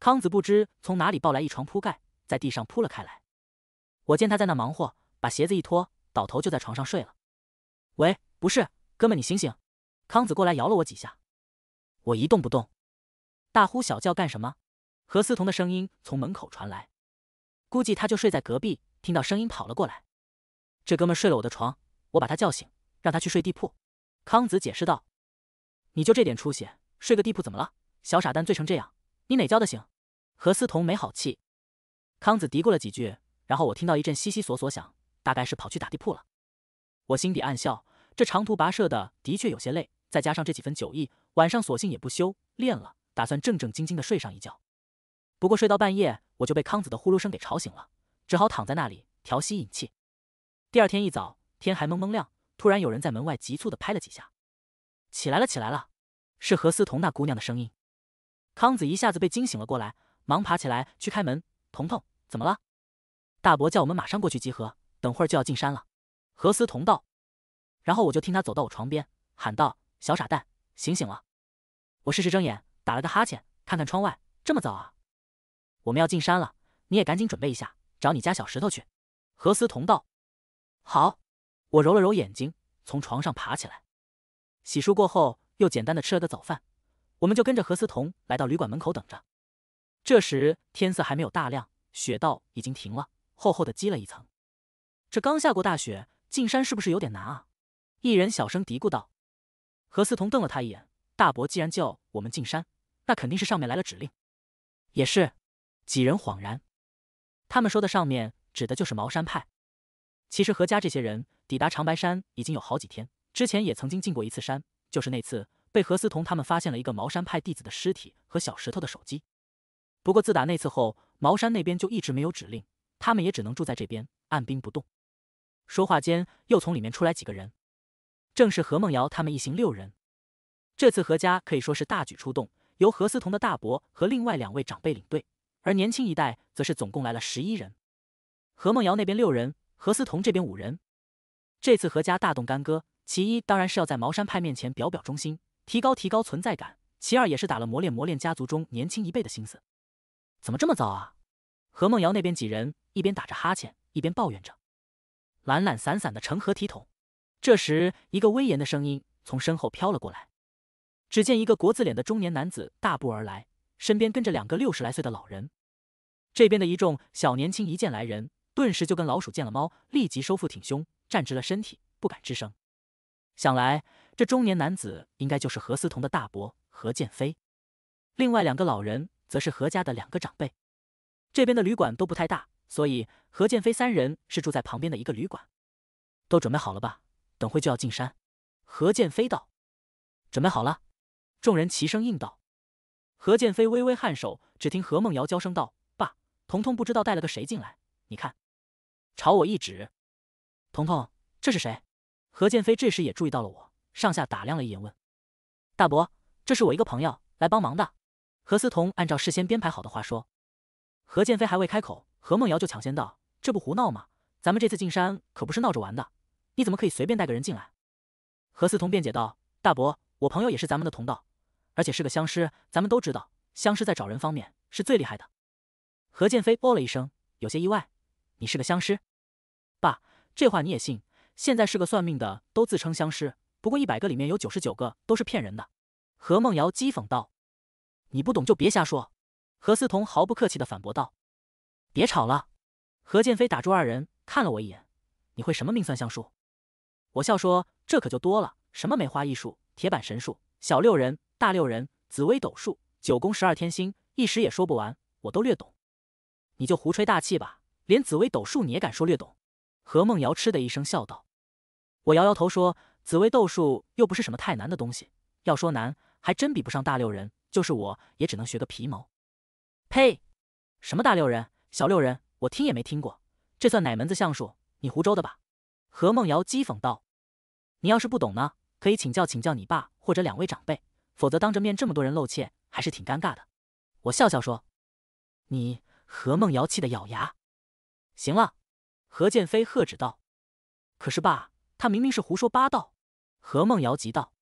康子不知从哪里抱来一床铺盖，在地上铺了开来。我见他在那忙活，把鞋子一脱，倒头就在床上睡了。喂，不是，哥们，你醒醒！康子过来摇了我几下，我一动不动，大呼小叫干什么？何思彤的声音从门口传来，估计他就睡在隔壁，听到声音跑了过来。这哥们睡了我的床，我把他叫醒，让他去睡地铺。康子解释道：“你就这点出息，睡个地铺怎么了？小傻蛋醉成这样，你哪叫得醒？”何思彤没好气。康子嘀咕了几句，然后我听到一阵悉悉索索响，大概是跑去打地铺了。我心底暗笑，这长途跋涉的的确有些累。再加上这几分酒意，晚上索性也不修炼了，打算正正经经的睡上一觉。不过睡到半夜，我就被康子的呼噜声给吵醒了，只好躺在那里调息引气。第二天一早，天还蒙蒙亮，突然有人在门外急促的拍了几下，起来了，起来了，是何思彤那姑娘的声音。康子一下子被惊醒了过来，忙爬起来去开门。彤彤，怎么了？大伯叫我们马上过去集合，等会儿就要进山了。何思彤道。然后我就听他走到我床边，喊道。小傻蛋，醒醒了！我适时睁眼，打了个哈欠，看看窗外，这么早啊？我们要进山了，你也赶紧准备一下，找你家小石头去。何思彤道：“好。”我揉了揉眼睛，从床上爬起来，洗漱过后，又简单的吃了个早饭，我们就跟着何思彤来到旅馆门口等着。这时天色还没有大亮，雪道已经停了，厚厚的积了一层。这刚下过大雪，进山是不是有点难啊？一人小声嘀咕道。何思彤瞪了他一眼：“大伯，既然叫我们进山，那肯定是上面来了指令。”也是，几人恍然，他们说的“上面”指的就是茅山派。其实何家这些人抵达长白山已经有好几天，之前也曾经进过一次山，就是那次被何思彤他们发现了一个茅山派弟子的尸体和小石头的手机。不过自打那次后，茅山那边就一直没有指令，他们也只能住在这边按兵不动。说话间，又从里面出来几个人。正是何梦瑶他们一行六人。这次何家可以说是大举出动，由何思彤的大伯和另外两位长辈领队，而年轻一代则是总共来了十一人。何梦瑶那边六人，何思彤这边五人。这次何家大动干戈，其一当然是要在茅山派面前表表忠心，提高提高存在感；其二也是打了磨练磨练家族中年轻一辈的心思。怎么这么早啊？何梦瑶那边几人一边打着哈欠，一边抱怨着：“懒懒散散的成何体统？”这时，一个威严的声音从身后飘了过来。只见一个国字脸的中年男子大步而来，身边跟着两个六十来岁的老人。这边的一众小年轻一见来人，顿时就跟老鼠见了猫，立即收腹挺胸，站直了身体，不敢吱声。想来这中年男子应该就是何思彤的大伯何建飞，另外两个老人则是何家的两个长辈。这边的旅馆都不太大，所以何建飞三人是住在旁边的一个旅馆。都准备好了吧？等会就要进山，何剑飞道：“准备好了。”众人齐声应道。何剑飞微微颔首，只听何梦瑶娇声道：“爸，彤彤不知道带了个谁进来，你看，朝我一指。”彤彤，这是谁？何剑飞这时也注意到了我，上下打量了一眼，问：“大伯，这是我一个朋友，来帮忙的。”何思彤按照事先编排好的话说。何剑飞还未开口，何梦瑶就抢先道：“这不胡闹吗？咱们这次进山可不是闹着玩的。”你怎么可以随便带个人进来？何思彤辩解道：“大伯，我朋友也是咱们的同道，而且是个相师，咱们都知道，相师在找人方面是最厉害的。”何建飞哦了一声，有些意外：“你是个相师？爸，这话你也信？现在是个算命的都自称相师，不过一百个里面有九十九个都是骗人的。”何梦瑶讥讽道：“你不懂就别瞎说。”何思彤毫不客气地反驳道：“别吵了。”何建飞打住二人，看了我一眼：“你会什么命算相术？”我笑说：“这可就多了，什么梅花易数、铁板神术、小六人、大六人、紫薇斗数、九宫十二天星，一时也说不完，我都略懂。”你就胡吹大气吧，连紫薇斗数你也敢说略懂？何梦瑶嗤的一声笑道。我摇摇头说：“紫薇斗数又不是什么太难的东西，要说难，还真比不上大六人，就是我也只能学个皮毛。”呸！什么大六人、小六人，我听也没听过，这算哪门子相术？你胡诌的吧？”何梦瑶讥讽道。你要是不懂呢，可以请教请教你爸或者两位长辈，否则当着面这么多人露怯，还是挺尴尬的。我笑笑说。你何梦瑶气得咬牙。行了，何剑飞喝止道。可是爸，他明明是胡说八道。何梦瑶急道。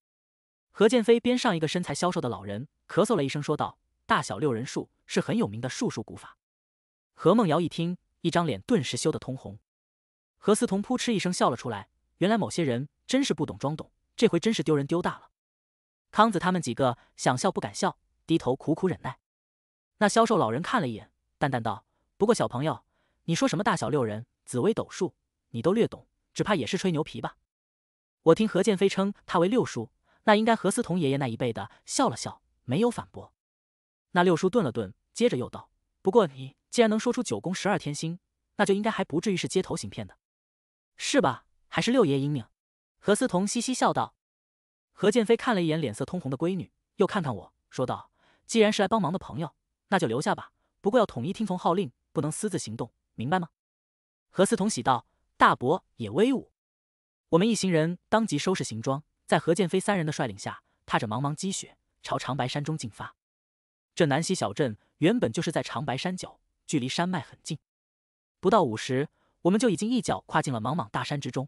何剑飞边上一个身材消瘦的老人咳嗽了一声说道：大小六人术是很有名的术数古法。何梦瑶一听，一张脸顿时羞得通红。何思彤扑哧一声笑了出来。原来某些人。真是不懂装懂，这回真是丢人丢大了。康子他们几个想笑不敢笑，低头苦苦忍耐。那销售老人看了一眼，淡淡道：“不过小朋友，你说什么大小六人紫薇斗数，你都略懂，只怕也是吹牛皮吧？”我听何剑飞称他为六叔，那应该何思彤爷爷那一辈的，笑了笑，没有反驳。那六叔顿了顿，接着又道：“不过你既然能说出九宫十二天星，那就应该还不至于是街头行骗的，是吧？还是六爷英明。”何思彤嘻嘻笑道，何剑飞看了一眼脸色通红的闺女，又看看我说道：“既然是来帮忙的朋友，那就留下吧。不过要统一听从号令，不能私自行动，明白吗？”何思彤喜道：“大伯也威武！”我们一行人当即收拾行装，在何剑飞三人的率领下，踏着茫茫积雪，朝长白山中进发。这南溪小镇原本就是在长白山脚，距离山脉很近，不到午时，我们就已经一脚跨进了茫茫大山之中。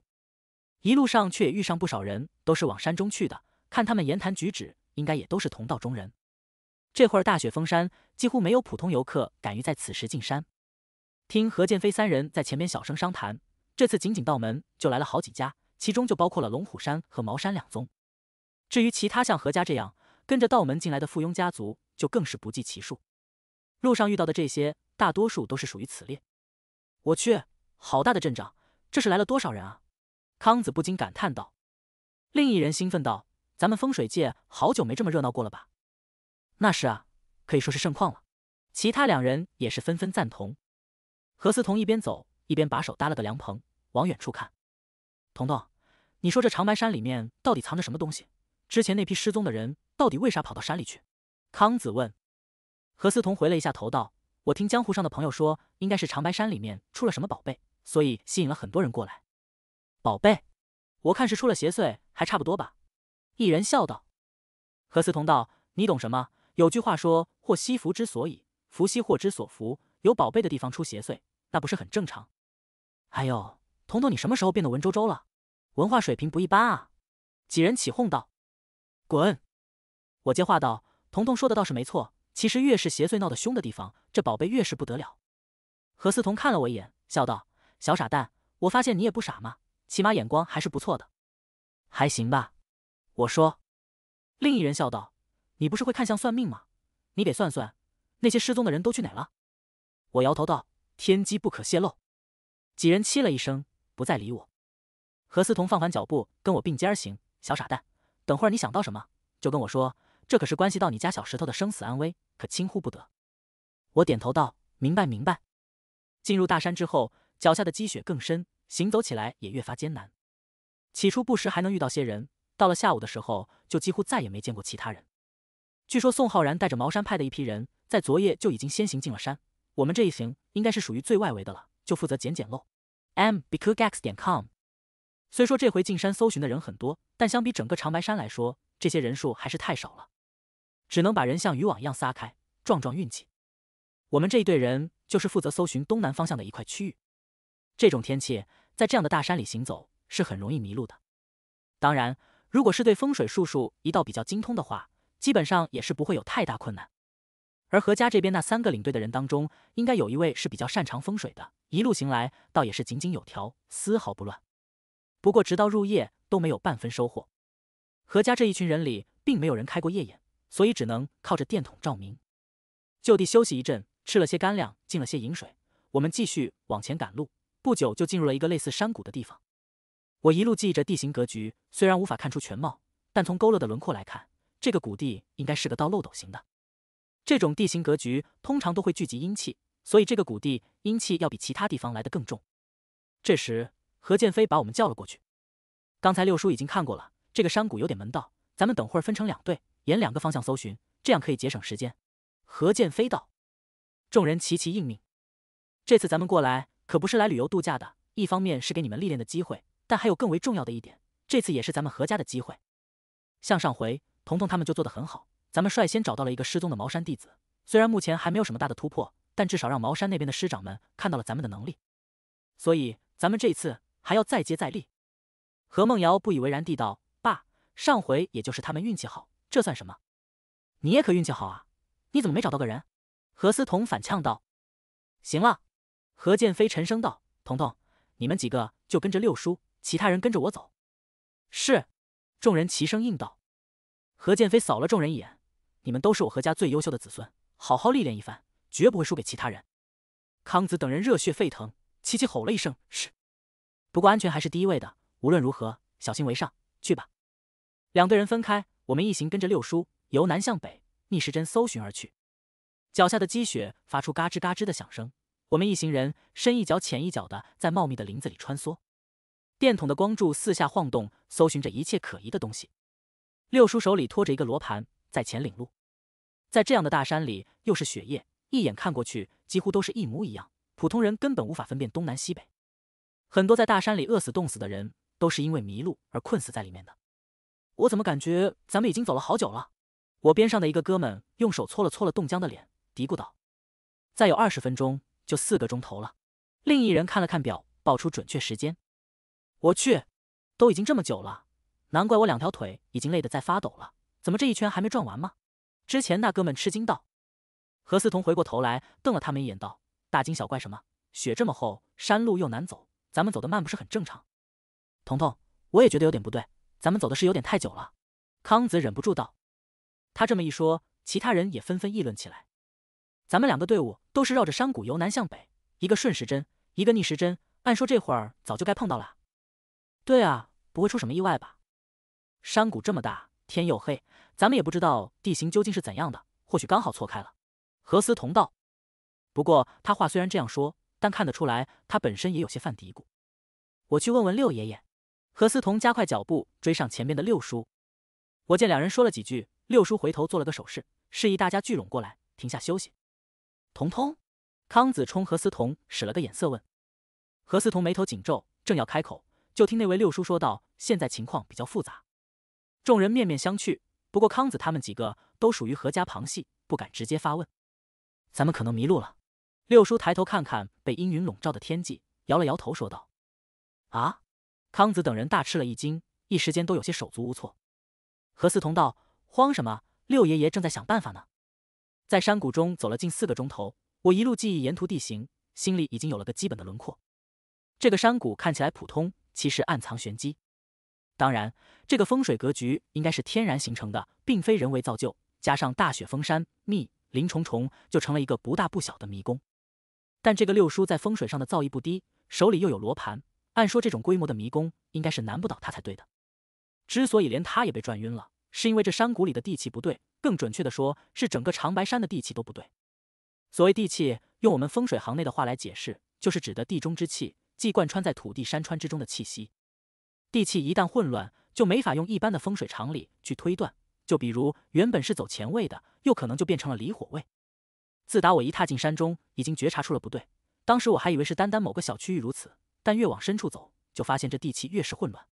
一路上却也遇上不少人，都是往山中去的。看他们言谈举止，应该也都是同道中人。这会儿大雪封山，几乎没有普通游客敢于在此时进山。听何剑飞三人在前面小声商谈，这次仅仅道门就来了好几家，其中就包括了龙虎山和茅山两宗。至于其他像何家这样跟着道门进来的附庸家族，就更是不计其数。路上遇到的这些，大多数都是属于此列。我去，好大的阵仗，这是来了多少人啊？康子不禁感叹道：“另一人兴奋道，咱们风水界好久没这么热闹过了吧？那是啊，可以说是盛况了。其他两人也是纷纷赞同。何思彤一边走一边把手搭了个凉棚，往远处看。彤彤，你说这长白山里面到底藏着什么东西？之前那批失踪的人到底为啥跑到山里去？”康子问。何思彤回了一下头道：“我听江湖上的朋友说，应该是长白山里面出了什么宝贝，所以吸引了很多人过来。”宝贝，我看是出了邪祟，还差不多吧。”一人笑道。何思彤道：“你懂什么？有句话说，祸兮福之所以，福兮祸之所伏。有宝贝的地方出邪祟，那不是很正常？”“哎呦，彤彤，你什么时候变得文绉绉了？文化水平不一般啊！”几人起哄道。“滚！”我接话道：“彤彤说的倒是没错。其实越是邪祟闹得凶的地方，这宝贝越是不得了。”何思彤看了我一眼，笑道：“小傻蛋，我发现你也不傻嘛。”起码眼光还是不错的，还行吧。我说，另一人笑道：“你不是会看相算命吗？你给算算，那些失踪的人都去哪了？”我摇头道：“天机不可泄露。”几人嘁了一声，不再理我。何思彤放缓脚步，跟我并肩行。小傻蛋，等会儿你想到什么就跟我说，这可是关系到你家小石头的生死安危，可轻忽不得。我点头道：“明白，明白。”进入大山之后，脚下的积雪更深。行走起来也越发艰难，起初不时还能遇到些人，到了下午的时候就几乎再也没见过其他人。据说宋浩然带着茅山派的一批人在昨夜就已经先行进了山，我们这一行应该是属于最外围的了，就负责捡捡漏。m.bikugx.com。虽说这回进山搜寻的人很多，但相比整个长白山来说，这些人数还是太少了，只能把人像渔网一样撒开，撞撞运气。我们这一队人就是负责搜寻东南方向的一块区域。这种天气，在这样的大山里行走是很容易迷路的。当然，如果是对风水术数一道比较精通的话，基本上也是不会有太大困难。而何家这边那三个领队的人当中，应该有一位是比较擅长风水的。一路行来，倒也是井井有条，丝毫不乱。不过，直到入夜都没有半分收获。何家这一群人里，并没有人开过夜眼，所以只能靠着电筒照明。就地休息一阵，吃了些干粮，进了些饮水，我们继续往前赶路。不久就进入了一个类似山谷的地方。我一路记忆着地形格局，虽然无法看出全貌，但从勾勒的轮廓来看，这个谷地应该是个倒漏斗形的。这种地形格局通常都会聚集阴气，所以这个谷地阴气要比其他地方来得更重。这时，何剑飞把我们叫了过去。刚才六叔已经看过了，这个山谷有点门道。咱们等会儿分成两队，沿两个方向搜寻，这样可以节省时间。何剑飞道。众人齐齐应命。这次咱们过来。可不是来旅游度假的，一方面是给你们历练的机会，但还有更为重要的一点，这次也是咱们何家的机会。像上回，彤彤他们就做的很好，咱们率先找到了一个失踪的茅山弟子，虽然目前还没有什么大的突破，但至少让茅山那边的师长们看到了咱们的能力。所以，咱们这次还要再接再厉。何梦瑶不以为然地道：“爸，上回也就是他们运气好，这算什么？你也可运气好啊，你怎么没找到个人？”何思彤反呛道：“行了。”何剑飞沉声道：“彤彤，你们几个就跟着六叔，其他人跟着我走。”是。众人齐声应道。何剑飞扫了众人一眼：“你们都是我何家最优秀的子孙，好好历练一番，绝不会输给其他人。”康子等人热血沸腾，齐齐吼了一声：“是！”不过安全还是第一位的，无论如何，小心为上，去吧。两队人分开，我们一行跟着六叔由南向北，逆时针搜寻而去。脚下的积雪发出嘎吱嘎吱的响声。我们一行人深一脚浅一脚的在茂密的林子里穿梭，电筒的光柱四下晃动，搜寻着一切可疑的东西。六叔手里托着一个罗盘，在前领路。在这样的大山里，又是雪夜，一眼看过去几乎都是一模一样，普通人根本无法分辨东南西北。很多在大山里饿死、冻死的人，都是因为迷路而困死在里面的。我怎么感觉咱们已经走了好久了？我边上的一个哥们用手搓了搓了冻僵的脸，嘀咕道：“再有二十分钟。”就四个钟头了，另一人看了看表，报出准确时间。我去，都已经这么久了，难怪我两条腿已经累得在发抖了。怎么这一圈还没转完吗？之前那哥们吃惊道。何思彤回过头来瞪了他们一眼道：“大惊小怪什么？雪这么厚，山路又难走，咱们走得慢不是很正常？”彤彤，我也觉得有点不对，咱们走的是有点太久了。康子忍不住道。他这么一说，其他人也纷纷议论起来。咱们两个队伍都是绕着山谷由南向北，一个顺时针，一个逆时针。按说这会儿早就该碰到了。对啊，不会出什么意外吧？山谷这么大，天又黑，咱们也不知道地形究竟是怎样的，或许刚好错开了。何思彤道。不过他话虽然这样说，但看得出来他本身也有些犯嘀咕。我去问问六爷爷。何思彤加快脚步追上前面的六叔。我见两人说了几句，六叔回头做了个手势，示意大家聚拢过来，停下休息。童童、康子冲何思彤使了个眼色，问何思彤，眉头紧皱，正要开口，就听那位六叔说道：“现在情况比较复杂。”众人面面相觑，不过康子他们几个都属于何家旁系，不敢直接发问。咱们可能迷路了。六叔抬头看看被阴云笼罩的天际，摇了摇头说道：“啊！”康子等人大吃了一惊，一时间都有些手足无措。何思彤道：“慌什么？六爷爷正在想办法呢。”在山谷中走了近四个钟头，我一路记忆沿途地形，心里已经有了个基本的轮廓。这个山谷看起来普通，其实暗藏玄机。当然，这个风水格局应该是天然形成的，并非人为造就。加上大雪封山，密林重重，就成了一个不大不小的迷宫。但这个六叔在风水上的造诣不低，手里又有罗盘，按说这种规模的迷宫应该是难不倒他才对的。之所以连他也被转晕了，是因为这山谷里的地气不对。更准确的说，是整个长白山的地气都不对。所谓地气，用我们风水行内的话来解释，就是指的地中之气，即贯穿在土地山川之中的气息。地气一旦混乱，就没法用一般的风水常理去推断。就比如原本是走前位的，又可能就变成了离火位。自打我一踏进山中，已经觉察出了不对。当时我还以为是单单某个小区域如此，但越往深处走，就发现这地气越是混乱。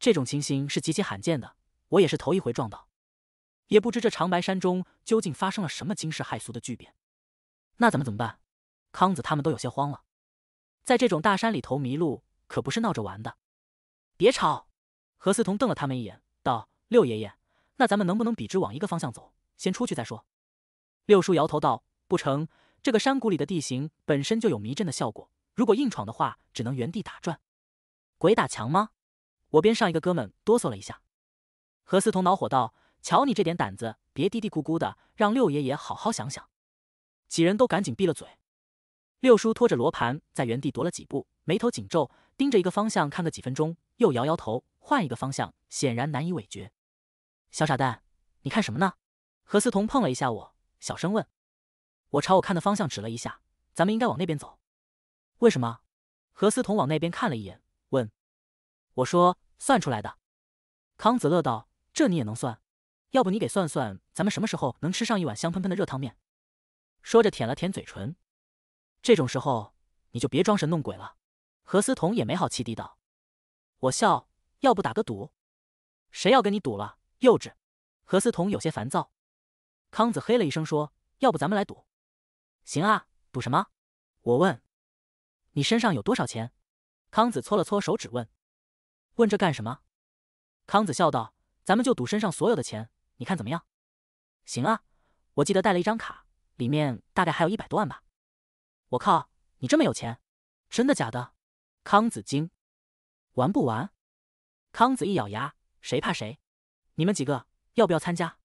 这种情形是极其罕见的，我也是头一回撞到。也不知这长白山中究竟发生了什么惊世骇俗的巨变，那咱们怎么办？康子他们都有些慌了，在这种大山里头迷路可不是闹着玩的。别吵！何思彤瞪了他们一眼，道：“六爷爷，那咱们能不能笔直往一个方向走，先出去再说？”六叔摇头道：“不成，这个山谷里的地形本身就有迷阵的效果，如果硬闯的话，只能原地打转，鬼打墙吗？”我边上一个哥们哆嗦了一下。何思彤恼火道。瞧你这点胆子，别嘀嘀咕咕的，让六爷爷好好想想。几人都赶紧闭了嘴。六叔拖着罗盘在原地踱了几步，眉头紧皱，盯着一个方向看个几分钟，又摇摇头，换一个方向，显然难以尾决。小傻蛋，你看什么呢？何思彤碰了一下我，小声问。我朝我看的方向指了一下，咱们应该往那边走。为什么？何思彤往那边看了一眼，问。我说算出来的。康子乐道，这你也能算？要不你给算算，咱们什么时候能吃上一碗香喷喷的热汤面？说着舔了舔嘴唇。这种时候你就别装神弄鬼了。”何思彤也没好气地道。“我笑，要不打个赌？谁要跟你赌了？幼稚。”何思彤有些烦躁。康子嘿了一声说：“要不咱们来赌？行啊，赌什么？”我问。“你身上有多少钱？”康子搓了搓手指问。“问这干什么？”康子笑道：“咱们就赌身上所有的钱。”你看怎么样？行啊，我记得带了一张卡，里面大概还有一百多万吧。我靠，你这么有钱，真的假的？康子惊，玩不玩？康子一咬牙，谁怕谁？你们几个要不要参加？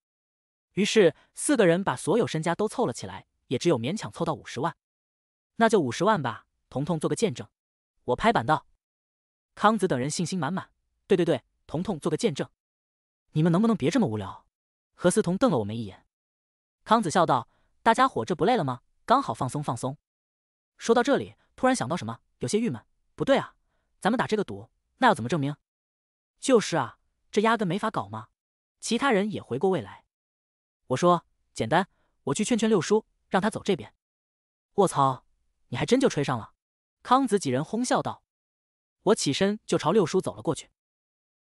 于是四个人把所有身家都凑了起来，也只有勉强凑到五十万。那就五十万吧，童童做个见证。我拍板道。康子等人信心满满。对对对，童童做个见证。你们能不能别这么无聊？何思彤瞪了我们一眼，康子笑道：“大家伙这不累了吗？刚好放松放松。”说到这里，突然想到什么，有些郁闷：“不对啊，咱们打这个赌，那要怎么证明？”“就是啊，这压根没法搞嘛。其他人也回过味来。我说：“简单，我去劝劝六叔，让他走这边。”“卧槽，你还真就吹上了！”康子几人哄笑道。我起身就朝六叔走了过去。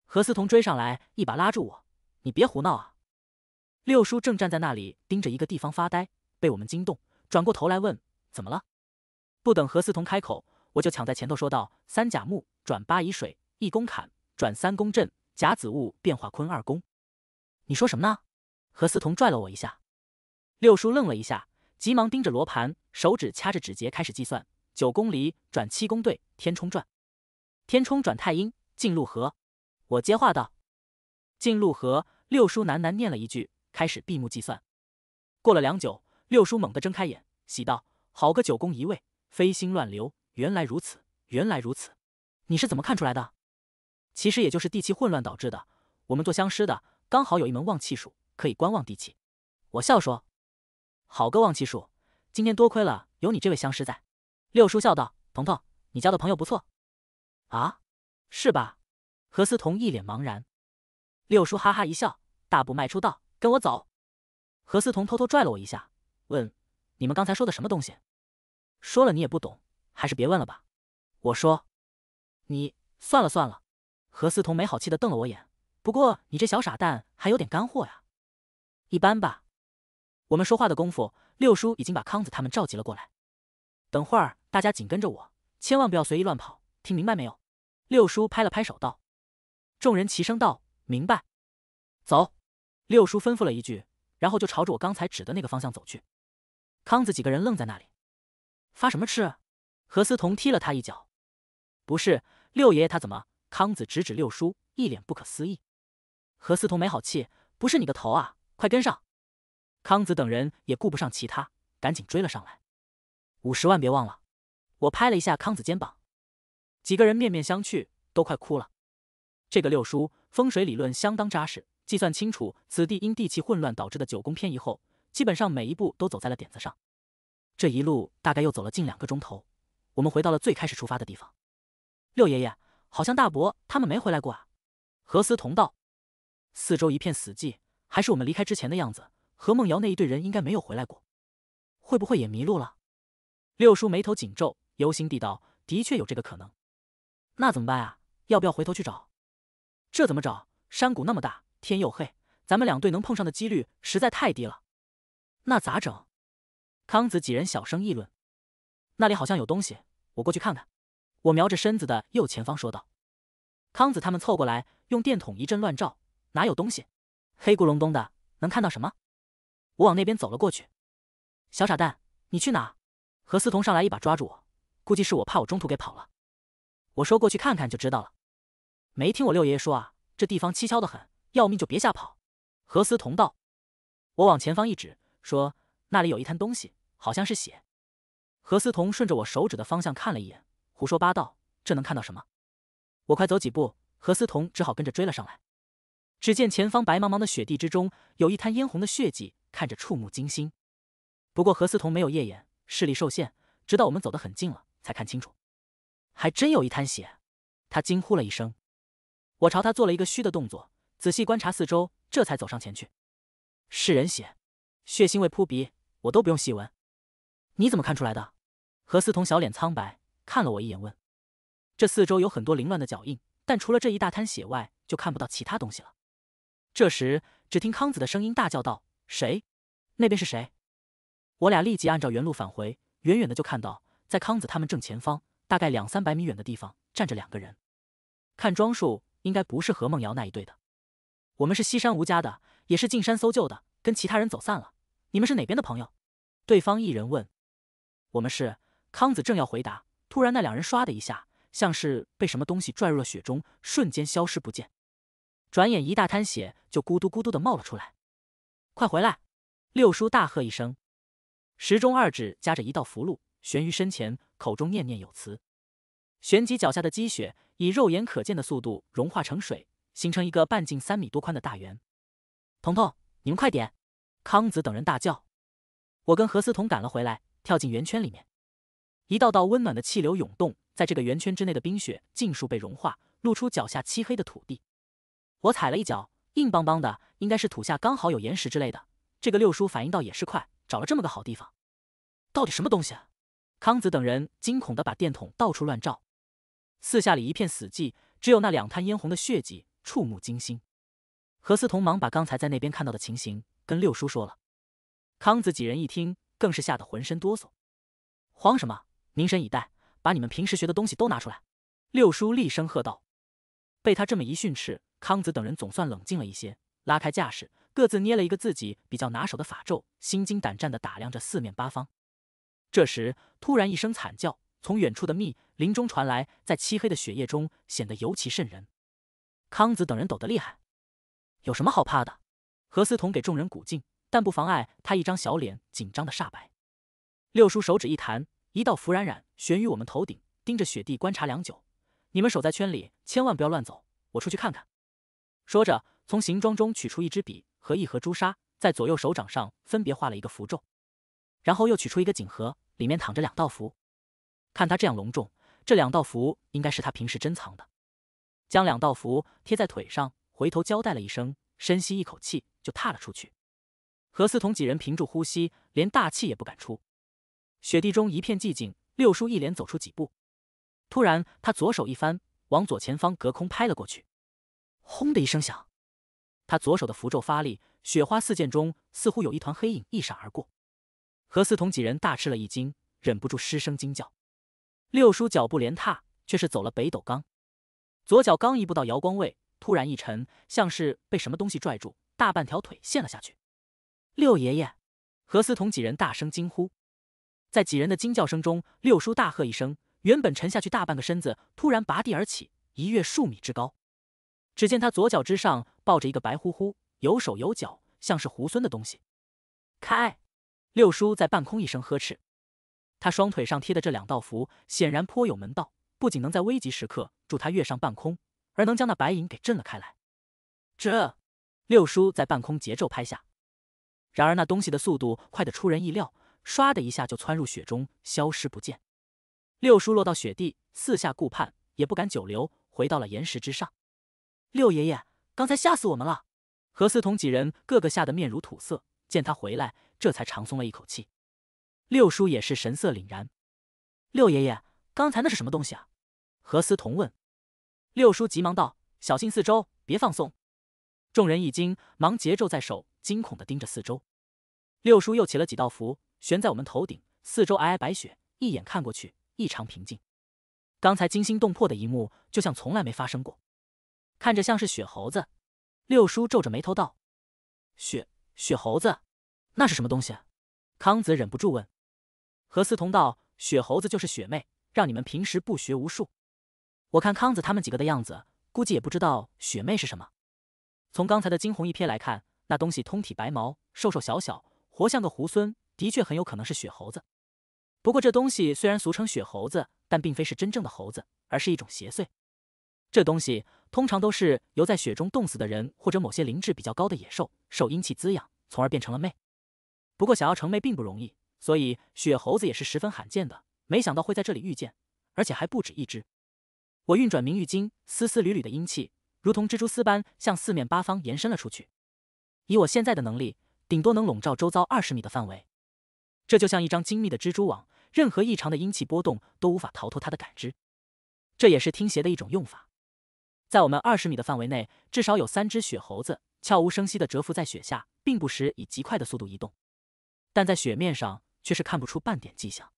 何思彤追上来，一把拉住我：“你别胡闹啊！”六叔正站在那里盯着一个地方发呆，被我们惊动，转过头来问：“怎么了？”不等何思彤开口，我就抢在前头说道：“三甲木转八乙水，一宫坎转三宫震，甲子物变化坤二宫。”你说什么呢？何思彤拽了我一下。六叔愣了一下，急忙盯着罗盘，手指掐着指节开始计算：“九宫离转七宫兑，天冲转天冲转太阴，进入河。”我接话道：“进入河。”六叔喃喃念了一句。开始闭目计算，过了良久，六叔猛地睁开眼，喜道：“好个九宫一位，飞星乱流，原来如此，原来如此！你是怎么看出来的？”“其实也就是地气混乱导致的。我们做相师的，刚好有一门旺气术，可以观望地气。”我笑说：“好个旺气术！今天多亏了有你这位相师在。”六叔笑道：“彤彤，你交的朋友不错啊，是吧？”何思彤一脸茫然。六叔哈哈一笑，大步迈出道。跟我走，何思彤偷偷拽了我一下，问：“你们刚才说的什么东西？”“说了你也不懂，还是别问了吧。”我说：“你算了算了。”何思彤没好气的瞪了我眼。不过你这小傻蛋还有点干货呀？一般吧。我们说话的功夫，六叔已经把康子他们召集了过来。等会儿大家紧跟着我，千万不要随意乱跑，听明白没有？六叔拍了拍手道。众人齐声道：“明白。”走。六叔吩咐了一句，然后就朝着我刚才指的那个方向走去。康子几个人愣在那里，发什么痴？何思彤踢了他一脚。不是六爷爷他怎么？康子直指六叔，一脸不可思议。何思彤没好气：“不是你个头啊！快跟上！”康子等人也顾不上其他，赶紧追了上来。五十万别忘了！我拍了一下康子肩膀，几个人面面相觑，都快哭了。这个六叔风水理论相当扎实。计算清楚此地因地气混乱导致的九宫偏移后，基本上每一步都走在了点子上。这一路大概又走了近两个钟头，我们回到了最开始出发的地方。六爷爷，好像大伯他们没回来过啊。何思彤道：“四周一片死寂，还是我们离开之前的样子。何梦瑶那一队人应该没有回来过，会不会也迷路了？”六叔眉头紧皱，忧心地道：“的确有这个可能。那怎么办啊？要不要回头去找？这怎么找？山谷那么大。”天又黑，咱们两队能碰上的几率实在太低了，那咋整？康子几人小声议论，那里好像有东西，我过去看看。我瞄着身子的右前方说道。康子他们凑过来，用电筒一阵乱照，哪有东西？黑咕隆咚的，能看到什么？我往那边走了过去。小傻蛋，你去哪？何思彤上来一把抓住我，估计是我怕我中途给跑了。我说过去看看就知道了。没听我六爷爷说啊，这地方蹊跷的很。要命就别吓跑，何思彤道。我往前方一指，说：“那里有一滩东西，好像是血。”何思彤顺着我手指的方向看了一眼，胡说八道，这能看到什么？我快走几步，何思彤只好跟着追了上来。只见前方白茫茫的雪地之中，有一滩嫣红的血迹，看着触目惊心。不过何思彤没有夜眼，视力受限，直到我们走得很近了，才看清楚，还真有一滩血。他惊呼了一声，我朝他做了一个虚的动作。仔细观察四周，这才走上前去。是人血，血腥味扑鼻，我都不用细闻。你怎么看出来的？何思彤小脸苍白，看了我一眼，问：“这四周有很多凌乱的脚印，但除了这一大滩血外，就看不到其他东西了。”这时，只听康子的声音大叫道：“谁？那边是谁？”我俩立即按照原路返回，远远的就看到，在康子他们正前方，大概两三百米远的地方站着两个人。看装束，应该不是何梦瑶那一队的。我们是西山吴家的，也是进山搜救的，跟其他人走散了。你们是哪边的朋友？对方一人问。我们是康子，正要回答，突然那两人唰的一下，像是被什么东西拽入了雪中，瞬间消失不见。转眼，一大滩血就咕嘟咕嘟的冒了出来。快回来！六叔大喝一声，石中二指夹着一道符箓，悬于身前，口中念念有词。旋即，脚下的积雪以肉眼可见的速度融化成水。形成一个半径三米多宽的大圆，彤彤，你们快点！康子等人大叫。我跟何思彤赶了回来，跳进圆圈里面。一道道温暖的气流涌动，在这个圆圈之内的冰雪尽数被融化，露出脚下漆黑的土地。我踩了一脚，硬邦邦的，应该是土下刚好有岩石之类的。这个六叔反应倒也是快，找了这么个好地方。到底什么东西啊？康子等人惊恐的把电筒到处乱照。四下里一片死寂，只有那两滩嫣红的血迹。触目惊心，何思彤忙把刚才在那边看到的情形跟六叔说了。康子几人一听，更是吓得浑身哆嗦。慌什么？凝神以待，把你们平时学的东西都拿出来！六叔厉声喝道。被他这么一训斥，康子等人总算冷静了一些，拉开架势，各自捏了一个自己比较拿手的法咒，心惊胆战的打量着四面八方。这时，突然一声惨叫从远处的密林中传来，在漆黑的雪夜中显得尤其瘆人。康子等人抖得厉害，有什么好怕的？何思彤给众人鼓劲，但不妨碍他一张小脸紧张的煞白。六叔手指一弹，一道符冉冉悬于我们头顶，盯着雪地观察良久。你们守在圈里，千万不要乱走。我出去看看。说着，从行装中取出一支笔和一盒朱砂，在左右手掌上分别画了一个符咒，然后又取出一个锦盒，里面躺着两道符。看他这样隆重，这两道符应该是他平时珍藏的。将两道符贴在腿上，回头交代了一声，深吸一口气，就踏了出去。何思彤几人屏住呼吸，连大气也不敢出。雪地中一片寂静。六叔一连走出几步，突然，他左手一翻，往左前方隔空拍了过去。轰的一声响，他左手的符咒发力，雪花四溅中，似乎有一团黑影一闪而过。何思彤几人大吃了一惊，忍不住失声惊叫。六叔脚步连踏，却是走了北斗冈。左脚刚一步到瑶光位，突然一沉，像是被什么东西拽住，大半条腿陷了下去。六爷爷、何思彤几人大声惊呼。在几人的惊叫声中，六叔大喝一声，原本沉下去大半个身子，突然拔地而起，一跃数米之高。只见他左脚之上抱着一个白乎乎、有手有脚、像是猢狲的东西。开！六叔在半空一声呵斥，他双腿上贴的这两道符显然颇有门道。不仅能在危急时刻助他跃上半空，而能将那白影给震了开来。这六叔在半空节奏拍下，然而那东西的速度快得出人意料，唰的一下就窜入雪中消失不见。六叔落到雪地，四下顾盼，也不敢久留，回到了岩石之上。六爷爷，刚才吓死我们了！何思彤几人个个吓得面如土色，见他回来，这才长松了一口气。六叔也是神色凛然。六爷爷，刚才那是什么东西啊？何思彤问：“六叔，急忙道，小心四周，别放松。”众人一惊，忙结皱在手，惊恐的盯着四周。六叔又起了几道符，悬在我们头顶。四周皑皑白雪，一眼看过去，异常平静。刚才惊心动魄的一幕，就像从来没发生过。看着像是雪猴子，六叔皱着眉头道：“雪雪猴子，那是什么东西？”康子忍不住问。何思彤道：“雪猴子就是雪妹，让你们平时不学无术。”我看康子他们几个的样子，估计也不知道雪妹是什么。从刚才的惊鸿一瞥来看，那东西通体白毛，瘦瘦小小，活像个猢狲，的确很有可能是雪猴子。不过这东西虽然俗称雪猴子，但并非是真正的猴子，而是一种邪祟。这东西通常都是由在雪中冻死的人或者某些灵智比较高的野兽受阴气滋养，从而变成了魅。不过想要成魅并不容易，所以雪猴子也是十分罕见的。没想到会在这里遇见，而且还不止一只。我运转明玉经，丝丝缕缕的阴气如同蜘蛛丝般向四面八方延伸了出去。以我现在的能力，顶多能笼罩周遭二十米的范围。这就像一张精密的蜘蛛网，任何异常的阴气波动都无法逃脱它的感知。这也是听邪的一种用法。在我们二十米的范围内，至少有三只雪猴子悄无声息的蛰伏在雪下，并不时以极快的速度移动，但在雪面上却是看不出半点迹象。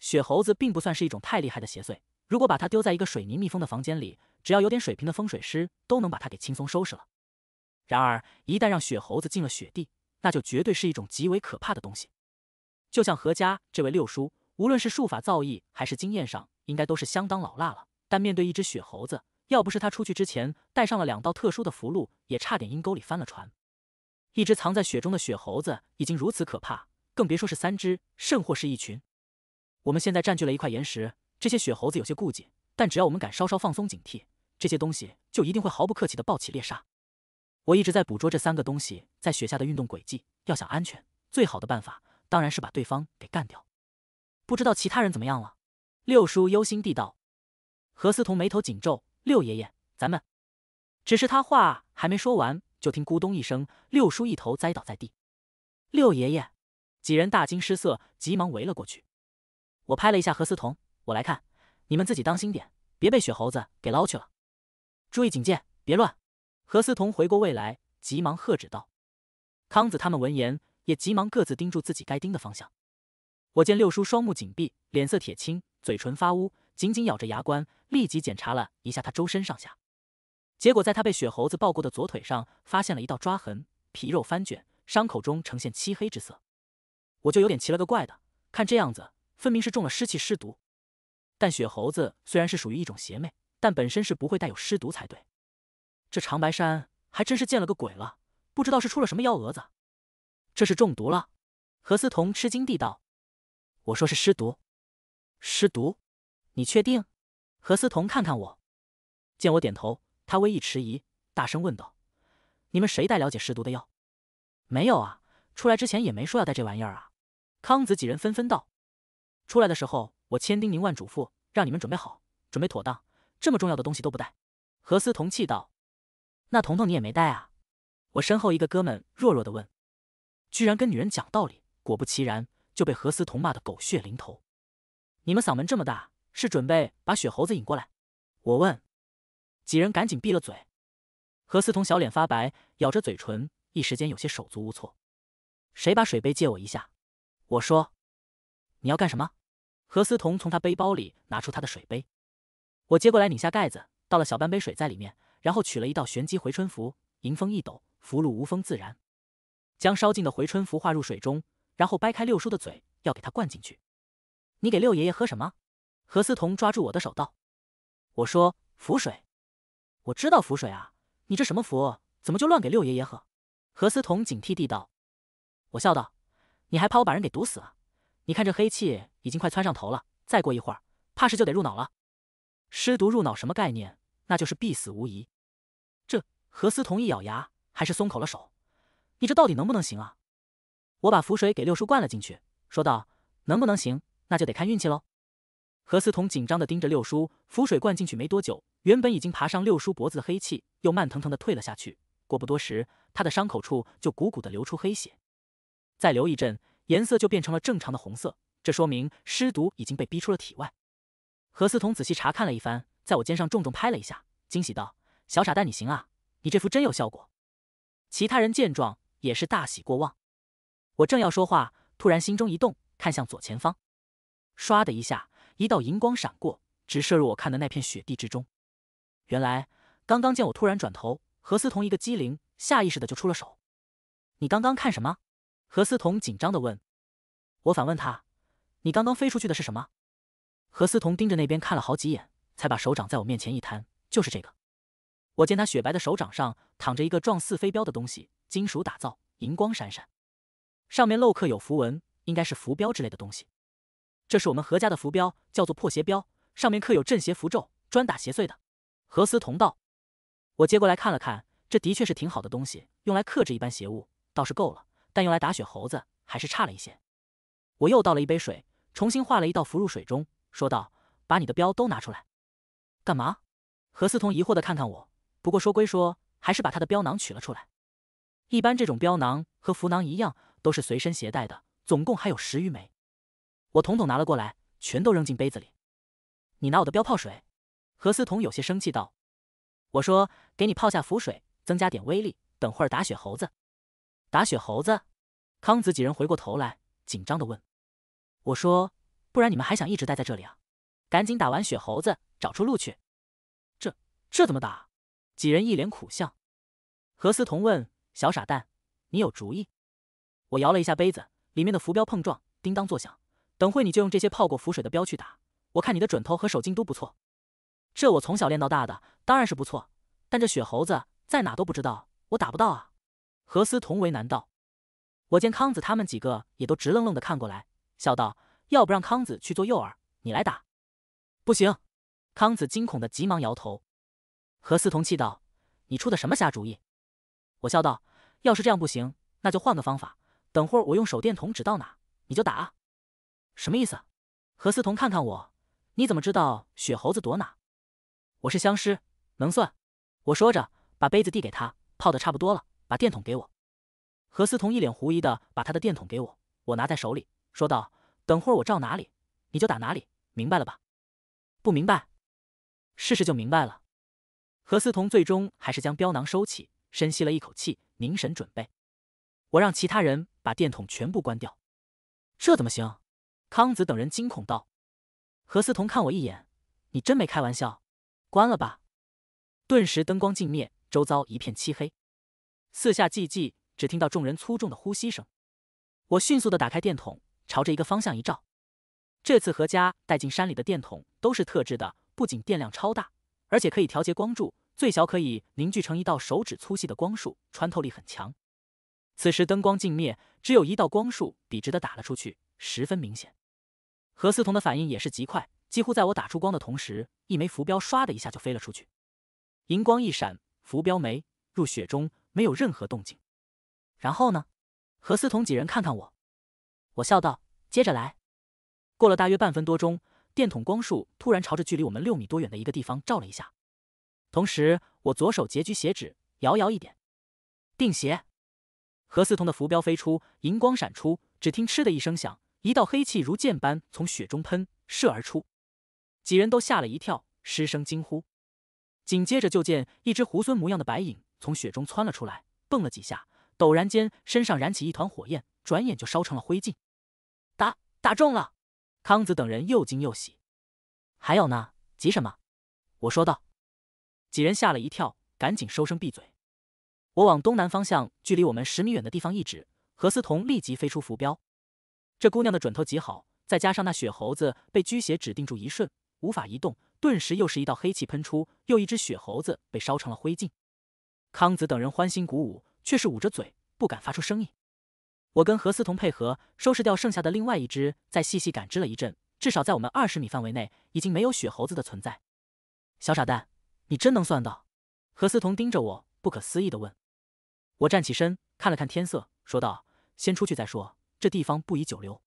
雪猴子并不算是一种太厉害的邪祟。如果把它丢在一个水泥密封的房间里，只要有点水平的风水师都能把它给轻松收拾了。然而，一旦让雪猴子进了雪地，那就绝对是一种极为可怕的东西。就像何家这位六叔，无论是术法造诣还是经验上，应该都是相当老辣了。但面对一只雪猴子，要不是他出去之前带上了两道特殊的符箓，也差点阴沟里翻了船。一只藏在雪中的雪猴子已经如此可怕，更别说是三只，甚或是一群。我们现在占据了一块岩石。这些雪猴子有些顾忌，但只要我们敢稍稍放松警惕，这些东西就一定会毫不客气的暴起猎杀。我一直在捕捉这三个东西在雪下的运动轨迹。要想安全，最好的办法当然是把对方给干掉。不知道其他人怎么样了？六叔忧心地道。何思彤眉头紧皱：“六爷爷，咱们……”只是他话还没说完，就听“咕咚”一声，六叔一头栽倒在地。六爷爷，几人大惊失色，急忙围了过去。我拍了一下何思彤。我来看，你们自己当心点，别被雪猴子给捞去了。注意警戒，别乱！何思彤回过味来，急忙喝止道：“康子他们闻言也急忙各自盯住自己该盯的方向。”我见六叔双目紧闭，脸色铁青，嘴唇发乌，紧紧咬着牙关，立即检查了一下他周身上下，结果在他被雪猴子抱过的左腿上发现了一道抓痕，皮肉翻卷，伤口中呈现漆黑之色。我就有点奇了个怪的，看这样子，分明是中了湿气湿毒。但雪猴子虽然是属于一种邪魅，但本身是不会带有尸毒才对。这长白山还真是见了个鬼了，不知道是出了什么幺蛾子。这是中毒了？何思彤吃惊地道：“我说是尸毒，尸毒，你确定？”何思彤看看我，见我点头，他微一迟疑，大声问道：“你们谁带了解尸毒的药？没有啊，出来之前也没说要带这玩意儿啊。”康子几人纷纷道：“出来的时候。”我千叮咛万嘱咐，让你们准备好，准备妥当。这么重要的东西都不带，何思彤气道：“那彤彤你也没带啊？”我身后一个哥们弱弱的问：“居然跟女人讲道理？”果不其然，就被何思彤骂的狗血淋头。你们嗓门这么大，是准备把雪猴子引过来？我问。几人赶紧闭了嘴。何思彤小脸发白，咬着嘴唇，一时间有些手足无措。谁把水杯借我一下？我说：“你要干什么？”何思彤从他背包里拿出他的水杯，我接过来拧下盖子，倒了小半杯水在里面，然后取了一道玄机回春符，迎风一抖，符箓无风自燃，将烧尽的回春符化入水中，然后掰开六叔的嘴，要给他灌进去。你给六爷爷喝什么？何思彤抓住我的手道。我说符水，我知道符水啊，你这什么符，怎么就乱给六爷爷喝？何思彤警惕地道。我笑道，你还怕我把人给毒死啊？你看这黑气已经快窜上头了，再过一会儿，怕是就得入脑了。尸毒入脑什么概念？那就是必死无疑。这何思彤一咬牙，还是松口了手。你这到底能不能行啊？我把符水给六叔灌了进去，说道：“能不能行，那就得看运气喽。”何思彤紧张的盯着六叔，符水灌进去没多久，原本已经爬上六叔脖子的黑气，又慢腾腾的退了下去。过不多时，他的伤口处就鼓鼓的流出黑血，再流一阵。颜色就变成了正常的红色，这说明尸毒已经被逼出了体外。何思彤仔细查看了一番，在我肩上重重拍了一下，惊喜道：“小傻蛋，你行啊，你这符真有效果。”其他人见状也是大喜过望。我正要说话，突然心中一动，看向左前方，唰的一下，一道银光闪过，直射入我看的那片雪地之中。原来刚刚见我突然转头，何思彤一个机灵，下意识的就出了手：“你刚刚看什么？”何思彤紧张的问，我反问他：“你刚刚飞出去的是什么？”何思彤盯着那边看了好几眼，才把手掌在我面前一摊：“就是这个。”我见他雪白的手掌上躺着一个状似飞镖的东西，金属打造，银光闪闪，上面镂刻有符文，应该是符标之类的东西。这是我们何家的符标，叫做破邪镖，上面刻有镇邪符咒，专打邪祟的。何思彤道。我接过来看了看，这的确是挺好的东西，用来克制一般邪物倒是够了。但用来打雪猴子还是差了一些。我又倒了一杯水，重新画了一道符入水中，说道：“把你的标都拿出来，干嘛？”何思彤疑惑地看看我，不过说归说，还是把他的标囊取了出来。一般这种标囊和符囊一样，都是随身携带的，总共还有十余枚。我统统拿了过来，全都扔进杯子里。你拿我的标泡水？何思彤有些生气道：“我说给你泡下符水，增加点威力，等会儿打雪猴子。”打雪猴子，康子几人回过头来，紧张的问：“我说，不然你们还想一直待在这里啊？赶紧打完雪猴子，找出路去。这这怎么打？”几人一脸苦笑。何思彤问：“小傻蛋，你有主意？”我摇了一下杯子，里面的浮标碰撞，叮当作响。等会你就用这些泡过浮水的标去打。我看你的准头和手劲都不错，这我从小练到大的，当然是不错。但这雪猴子在哪都不知道，我打不到啊。何思彤为难道，我见康子他们几个也都直愣愣的看过来，笑道：“要不让康子去做诱饵，你来打？”不行！康子惊恐的急忙摇头。何思彤气道：“你出的什么瞎主意？”我笑道：“要是这样不行，那就换个方法。等会儿我用手电筒指到哪，你就打什么意思？何思彤看看我，你怎么知道雪猴子躲哪？我是相师，能算。我说着把杯子递给他，泡的差不多了。把电筒给我。何思彤一脸狐疑的把他的电筒给我，我拿在手里，说道：“等会儿我照哪里，你就打哪里，明白了吧？”“不明白，试试就明白了。”何思彤最终还是将标囊收起，深吸了一口气，凝神准备。我让其他人把电筒全部关掉。这怎么行？康子等人惊恐道。何思彤看我一眼：“你真没开玩笑？关了吧。”顿时灯光尽灭，周遭一片漆黑。四下寂寂，只听到众人粗重的呼吸声。我迅速的打开电筒，朝着一个方向一照。这次何家带进山里的电筒都是特制的，不仅电量超大，而且可以调节光柱，最小可以凝聚成一道手指粗细的光束，穿透力很强。此时灯光尽灭，只有一道光束笔直的打了出去，十分明显。何思彤的反应也是极快，几乎在我打出光的同时，一枚浮标唰的一下就飞了出去，银光一闪，浮标没入雪中。没有任何动静，然后呢？何思彤几人看看我，我笑道：“接着来。”过了大约半分多钟，电筒光束突然朝着距离我们六米多远的一个地方照了一下，同时我左手截居血纸，遥遥一点，定邪。何思彤的浮标飞出，银光闪出，只听“嗤”的一声响，一道黑气如箭般从雪中喷射而出，几人都吓了一跳，失声惊呼。紧接着就见一只猢狲模样的白影。从雪中窜了出来，蹦了几下，陡然间身上燃起一团火焰，转眼就烧成了灰烬。打打中了，康子等人又惊又喜。还有呢？急什么？我说道。几人吓了一跳，赶紧收声闭嘴。我往东南方向，距离我们十米远的地方一指，何思彤立即飞出浮标。这姑娘的准头极好，再加上那雪猴子被拘邪指定住一瞬，无法移动，顿时又是一道黑气喷出，又一只雪猴子被烧成了灰烬。康子等人欢欣鼓舞，却是捂着嘴不敢发出声音。我跟何思彤配合，收拾掉剩下的另外一只，再细细感知了一阵，至少在我们二十米范围内已经没有雪猴子的存在。小傻蛋，你真能算到？何思彤盯着我，不可思议的问。我站起身，看了看天色，说道：“先出去再说，这地方不宜久留。”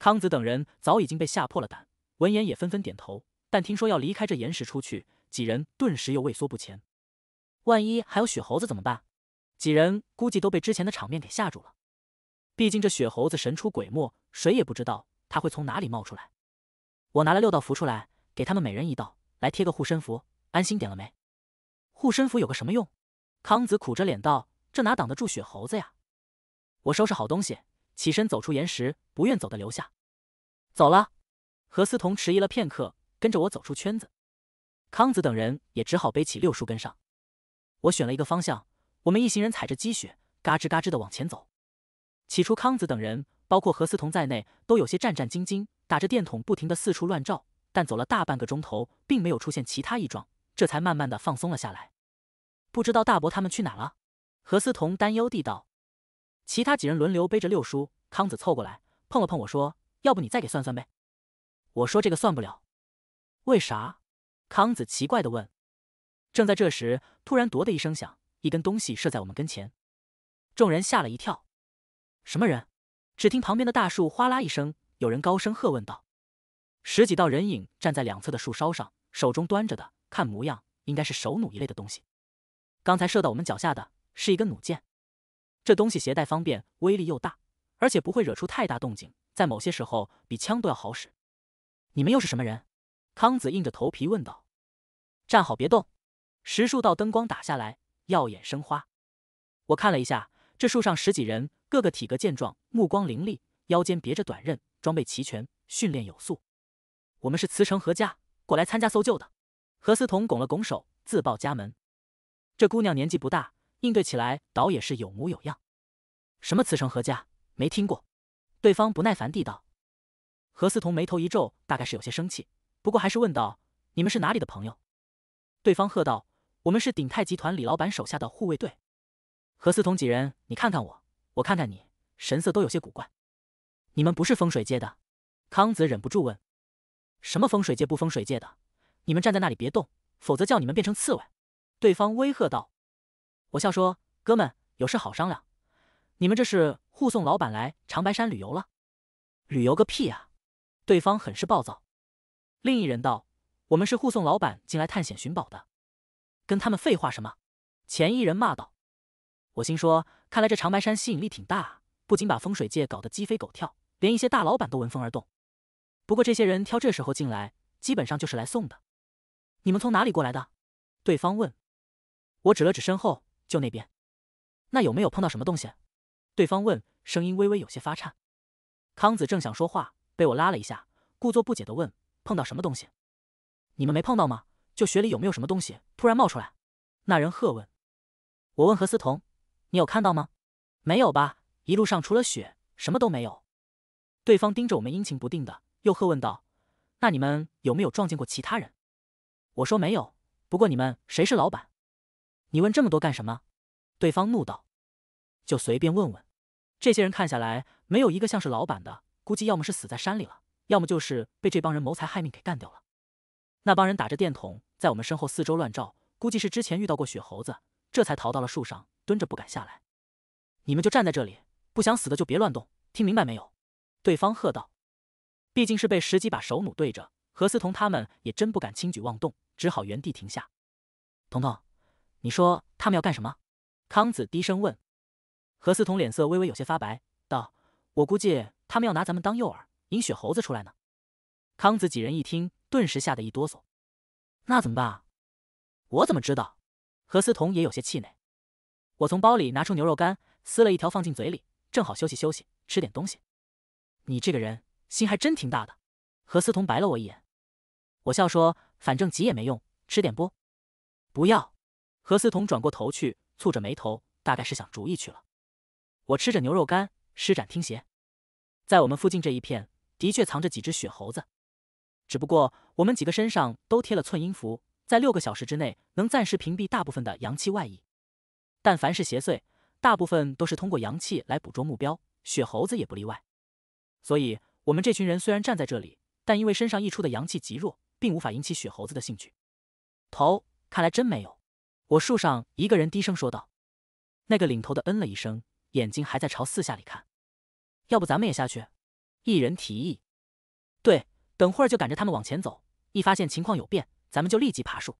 康子等人早已经被吓破了胆，闻言也纷纷点头。但听说要离开这岩石出去，几人顿时又畏缩不前。万一还有雪猴子怎么办？几人估计都被之前的场面给吓住了。毕竟这雪猴子神出鬼没，谁也不知道他会从哪里冒出来。我拿了六道符出来，给他们每人一道，来贴个护身符，安心点了没？护身符有个什么用？康子苦着脸道：“这哪挡得住雪猴子呀！”我收拾好东西，起身走出岩石，不愿走的留下。走了。何思彤迟疑了片刻，跟着我走出圈子。康子等人也只好背起六叔跟上。我选了一个方向，我们一行人踩着积雪，嘎吱嘎吱的往前走。起初，康子等人，包括何思彤在内，都有些战战兢兢，打着电筒，不停的四处乱照。但走了大半个钟头，并没有出现其他异状，这才慢慢的放松了下来。不知道大伯他们去哪了？何思彤担忧地道。其他几人轮流背着六叔，康子凑过来，碰了碰我说：“要不你再给算算呗？”我说：“这个算不了。”为啥？康子奇怪的问。正在这时，突然“夺”的一声响，一根东西射在我们跟前，众人吓了一跳。什么人？只听旁边的大树哗啦一声，有人高声喝问道：“十几道人影站在两侧的树梢上，手中端着的，看模样应该是手弩一类的东西。刚才射到我们脚下的，是一根弩箭。这东西携带方便，威力又大，而且不会惹出太大动静，在某些时候比枪都要好使。你们又是什么人？”康子硬着头皮问道：“站好，别动。”十数道灯光打下来，耀眼生花。我看了一下，这树上十几人，个个体格健壮，目光凌厉，腰间别着短刃，装备齐全，训练有素。我们是慈城何家过来参加搜救的。何思彤拱了拱手，自报家门。这姑娘年纪不大，应对起来倒也是有模有样。什么慈城何家，没听过。对方不耐烦地道。何思彤眉头一皱，大概是有些生气，不过还是问道：“你们是哪里的朋友？”对方喝道。我们是鼎泰集团李老板手下的护卫队，何思彤几人，你看看我，我看看你，神色都有些古怪。你们不是风水界的？康子忍不住问。什么风水界不风水界的？你们站在那里别动，否则叫你们变成刺猬！对方威吓道。我笑说：“哥们，有事好商量。你们这是护送老板来长白山旅游了？旅游个屁呀！”对方很是暴躁。另一人道：“我们是护送老板进来探险寻宝的。”跟他们废话什么？前一人骂道。我心说，看来这长白山吸引力挺大，不仅把风水界搞得鸡飞狗跳，连一些大老板都闻风而动。不过这些人挑这时候进来，基本上就是来送的。你们从哪里过来的？对方问。我指了指身后，就那边。那有没有碰到什么东西？对方问，声音微微有些发颤。康子正想说话，被我拉了一下，故作不解的问：碰到什么东西？你们没碰到吗？就雪里有没有什么东西突然冒出来？那人喝问。我问何思彤：“你有看到吗？”“没有吧。”一路上除了雪，什么都没有。对方盯着我们，阴晴不定的，又喝问道：“那你们有没有撞见过其他人？”我说：“没有。”不过你们谁是老板？你问这么多干什么？”对方怒道：“就随便问问。”这些人看下来，没有一个像是老板的，估计要么是死在山里了，要么就是被这帮人谋财害命给干掉了。那帮人打着电筒。在我们身后四周乱照，估计是之前遇到过雪猴子，这才逃到了树上蹲着不敢下来。你们就站在这里，不想死的就别乱动，听明白没有？对方喝道。毕竟是被十几把手弩对着，何思彤他们也真不敢轻举妄动，只好原地停下。彤彤，你说他们要干什么？康子低声问。何思彤脸色微微有些发白，道：“我估计他们要拿咱们当诱饵，引雪猴子出来呢。”康子几人一听，顿时吓得一哆嗦。那怎么办？我怎么知道？何思彤也有些气馁。我从包里拿出牛肉干，撕了一条放进嘴里，正好休息休息，吃点东西。你这个人心还真挺大的。何思彤白了我一眼。我笑说：“反正急也没用，吃点不？”不要。何思彤转过头去，蹙着眉头，大概是想主意去了。我吃着牛肉干，施展听鞋，在我们附近这一片，的确藏着几只雪猴子。只不过我们几个身上都贴了寸阴符，在六个小时之内能暂时屏蔽大部分的阳气外溢。但凡是邪祟，大部分都是通过阳气来捕捉目标，雪猴子也不例外。所以我们这群人虽然站在这里，但因为身上溢出的阳气极弱，并无法引起雪猴子的兴趣。头，看来真没有。我树上一个人低声说道。那个领头的嗯了一声，眼睛还在朝四下里看。要不咱们也下去？一人提议。对。等会儿就赶着他们往前走，一发现情况有变，咱们就立即爬树。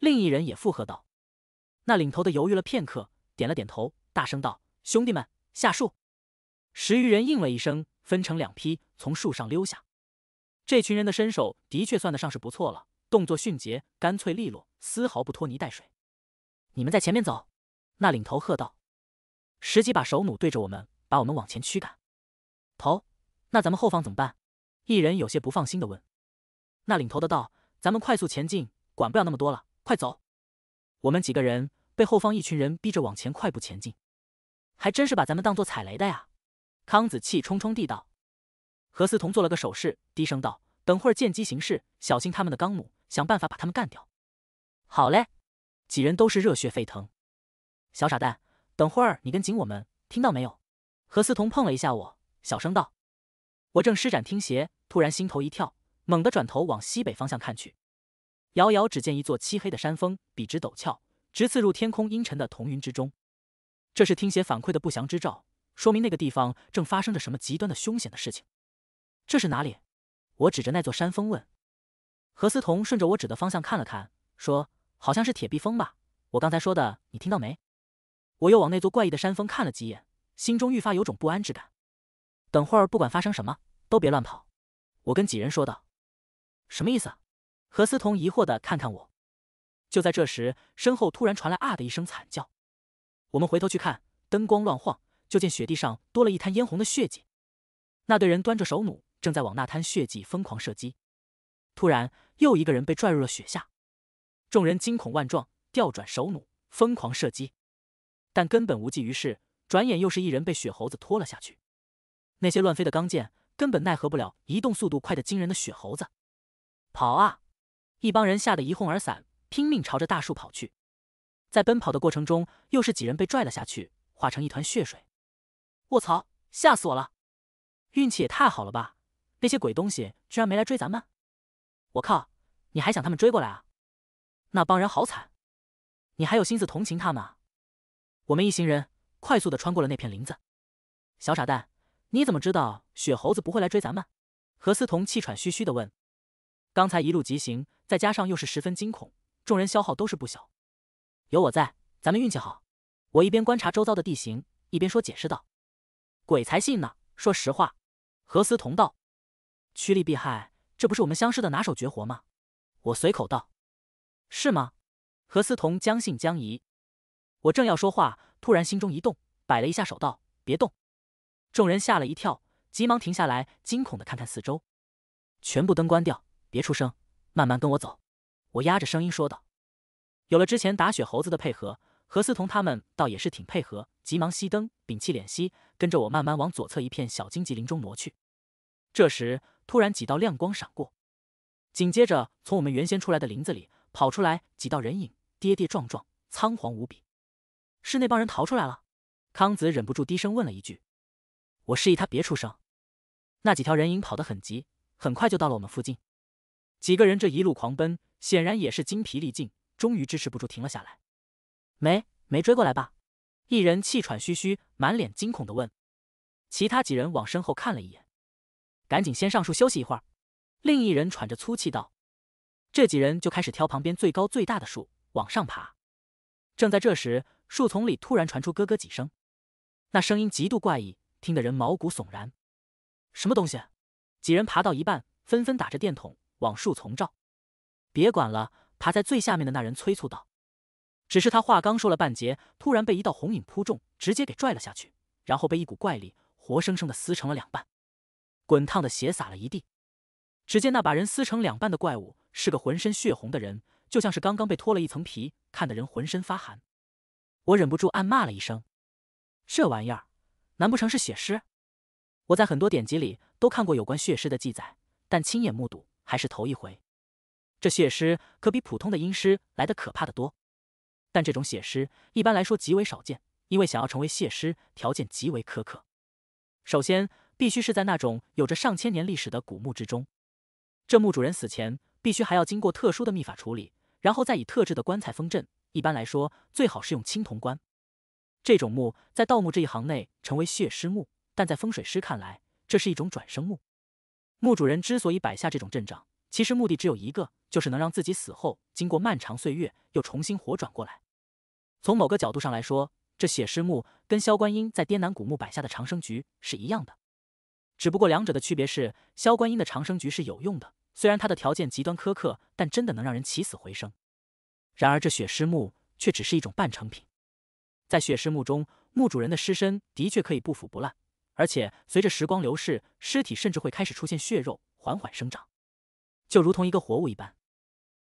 另一人也附和道：“那领头的犹豫了片刻，点了点头，大声道：‘兄弟们，下树！’十余人应了一声，分成两批从树上溜下。这群人的身手的确算得上是不错了，动作迅捷、干脆利落，丝毫不拖泥带水。你们在前面走。”那领头喝道：“十几把手弩对着我们，把我们往前驱赶。头，那咱们后方怎么办？”一人有些不放心的问：“那领头的道，咱们快速前进，管不了那么多了，快走！”我们几个人被后方一群人逼着往前快步前进，还真是把咱们当做踩雷的呀！康子气冲冲地道：“何思彤做了个手势，低声道：‘等会儿见机行事，小心他们的钢弩，想办法把他们干掉。’好嘞！”几人都是热血沸腾。小傻蛋，等会儿你跟紧我们，听到没有？何思彤碰了一下我，小声道：“我正施展听鞋。”突然心头一跳，猛地转头往西北方向看去，遥遥只见一座漆黑的山峰，笔直陡峭，直刺入天空阴沉的彤云之中。这是听写反馈的不祥之兆，说明那个地方正发生着什么极端的凶险的事情。这是哪里？我指着那座山峰问。何思彤顺着我指的方向看了看，说：“好像是铁壁峰吧？我刚才说的你听到没？”我又往那座怪异的山峰看了几眼，心中愈发有种不安之感。等会儿不管发生什么都别乱跑。我跟几人说道：“什么意思？”何思彤疑惑的看看我。就在这时，身后突然传来“啊”的一声惨叫。我们回头去看，灯光乱晃，就见雪地上多了一滩嫣红的血迹。那队人端着手弩，正在往那滩血迹疯狂射击。突然，又一个人被拽入了雪下。众人惊恐万状，调转手弩，疯狂射击，但根本无济于事。转眼又是一人被雪猴子拖了下去。那些乱飞的钢剑。根本奈何不了移动速度快的惊人的血猴子，跑啊！一帮人吓得一哄而散，拼命朝着大树跑去。在奔跑的过程中，又是几人被拽了下去，化成一团血水。卧槽！吓死我了！运气也太好了吧？那些鬼东西居然没来追咱们！我靠！你还想他们追过来啊？那帮人好惨，你还有心思同情他们？我们一行人快速的穿过了那片林子。小傻蛋。你怎么知道雪猴子不会来追咱们？何思彤气喘吁吁的问。刚才一路疾行，再加上又是十分惊恐，众人消耗都是不小。有我在，咱们运气好。我一边观察周遭的地形，一边说解释道：“鬼才信呢！”说实话，何思彤道：“趋利避害，这不是我们相师的拿手绝活吗？”我随口道：“是吗？”何思彤将信将疑。我正要说话，突然心中一动，摆了一下手道：“别动。”众人吓了一跳，急忙停下来，惊恐的看看四周，全部灯关掉，别出声，慢慢跟我走。我压着声音说道。有了之前打雪猴子的配合，何思彤他们倒也是挺配合，急忙熄灯，屏气敛息，跟着我慢慢往左侧一片小荆棘林中挪去。这时，突然几道亮光闪过，紧接着从我们原先出来的林子里跑出来几道人影，跌跌撞撞，仓皇无比。是那帮人逃出来了？康子忍不住低声问了一句。我示意他别出声。那几条人影跑得很急，很快就到了我们附近。几个人这一路狂奔，显然也是精疲力尽，终于支持不住，停了下来。没没追过来吧？一人气喘吁吁，满脸惊恐地问。其他几人往身后看了一眼，赶紧先上树休息一会儿。另一人喘着粗气道：“这几人就开始挑旁边最高最大的树往上爬。”正在这时，树丛里突然传出咯咯几声，那声音极度怪异。听得人毛骨悚然，什么东西？几人爬到一半，纷纷打着电筒往树丛照。别管了，爬在最下面的那人催促道。只是他话刚说了半截，突然被一道红影扑中，直接给拽了下去，然后被一股怪力活生生的撕成了两半，滚烫的血洒了一地。只见那把人撕成两半的怪物是个浑身血红的人，就像是刚刚被脱了一层皮，看得人浑身发寒。我忍不住暗骂了一声：“这玩意儿。”难不成是血尸？我在很多典籍里都看过有关血尸的记载，但亲眼目睹还是头一回。这血尸可比普通的阴尸来的可怕的多。但这种血尸一般来说极为少见，因为想要成为血尸，条件极为苛刻。首先，必须是在那种有着上千年历史的古墓之中。这墓主人死前，必须还要经过特殊的秘法处理，然后再以特制的棺材封镇。一般来说，最好是用青铜棺。这种墓在盗墓这一行内成为血尸墓，但在风水师看来，这是一种转生墓。墓主人之所以摆下这种阵仗，其实目的只有一个，就是能让自己死后经过漫长岁月又重新活转过来。从某个角度上来说，这血尸墓跟萧观音在滇南古墓摆下的长生局是一样的，只不过两者的区别是，萧观音的长生局是有用的，虽然它的条件极端苛刻，但真的能让人起死回生。然而这血尸墓却只是一种半成品。在血尸墓中，墓主人的尸身的确可以不腐不烂，而且随着时光流逝，尸体甚至会开始出现血肉，缓缓生长，就如同一个活物一般。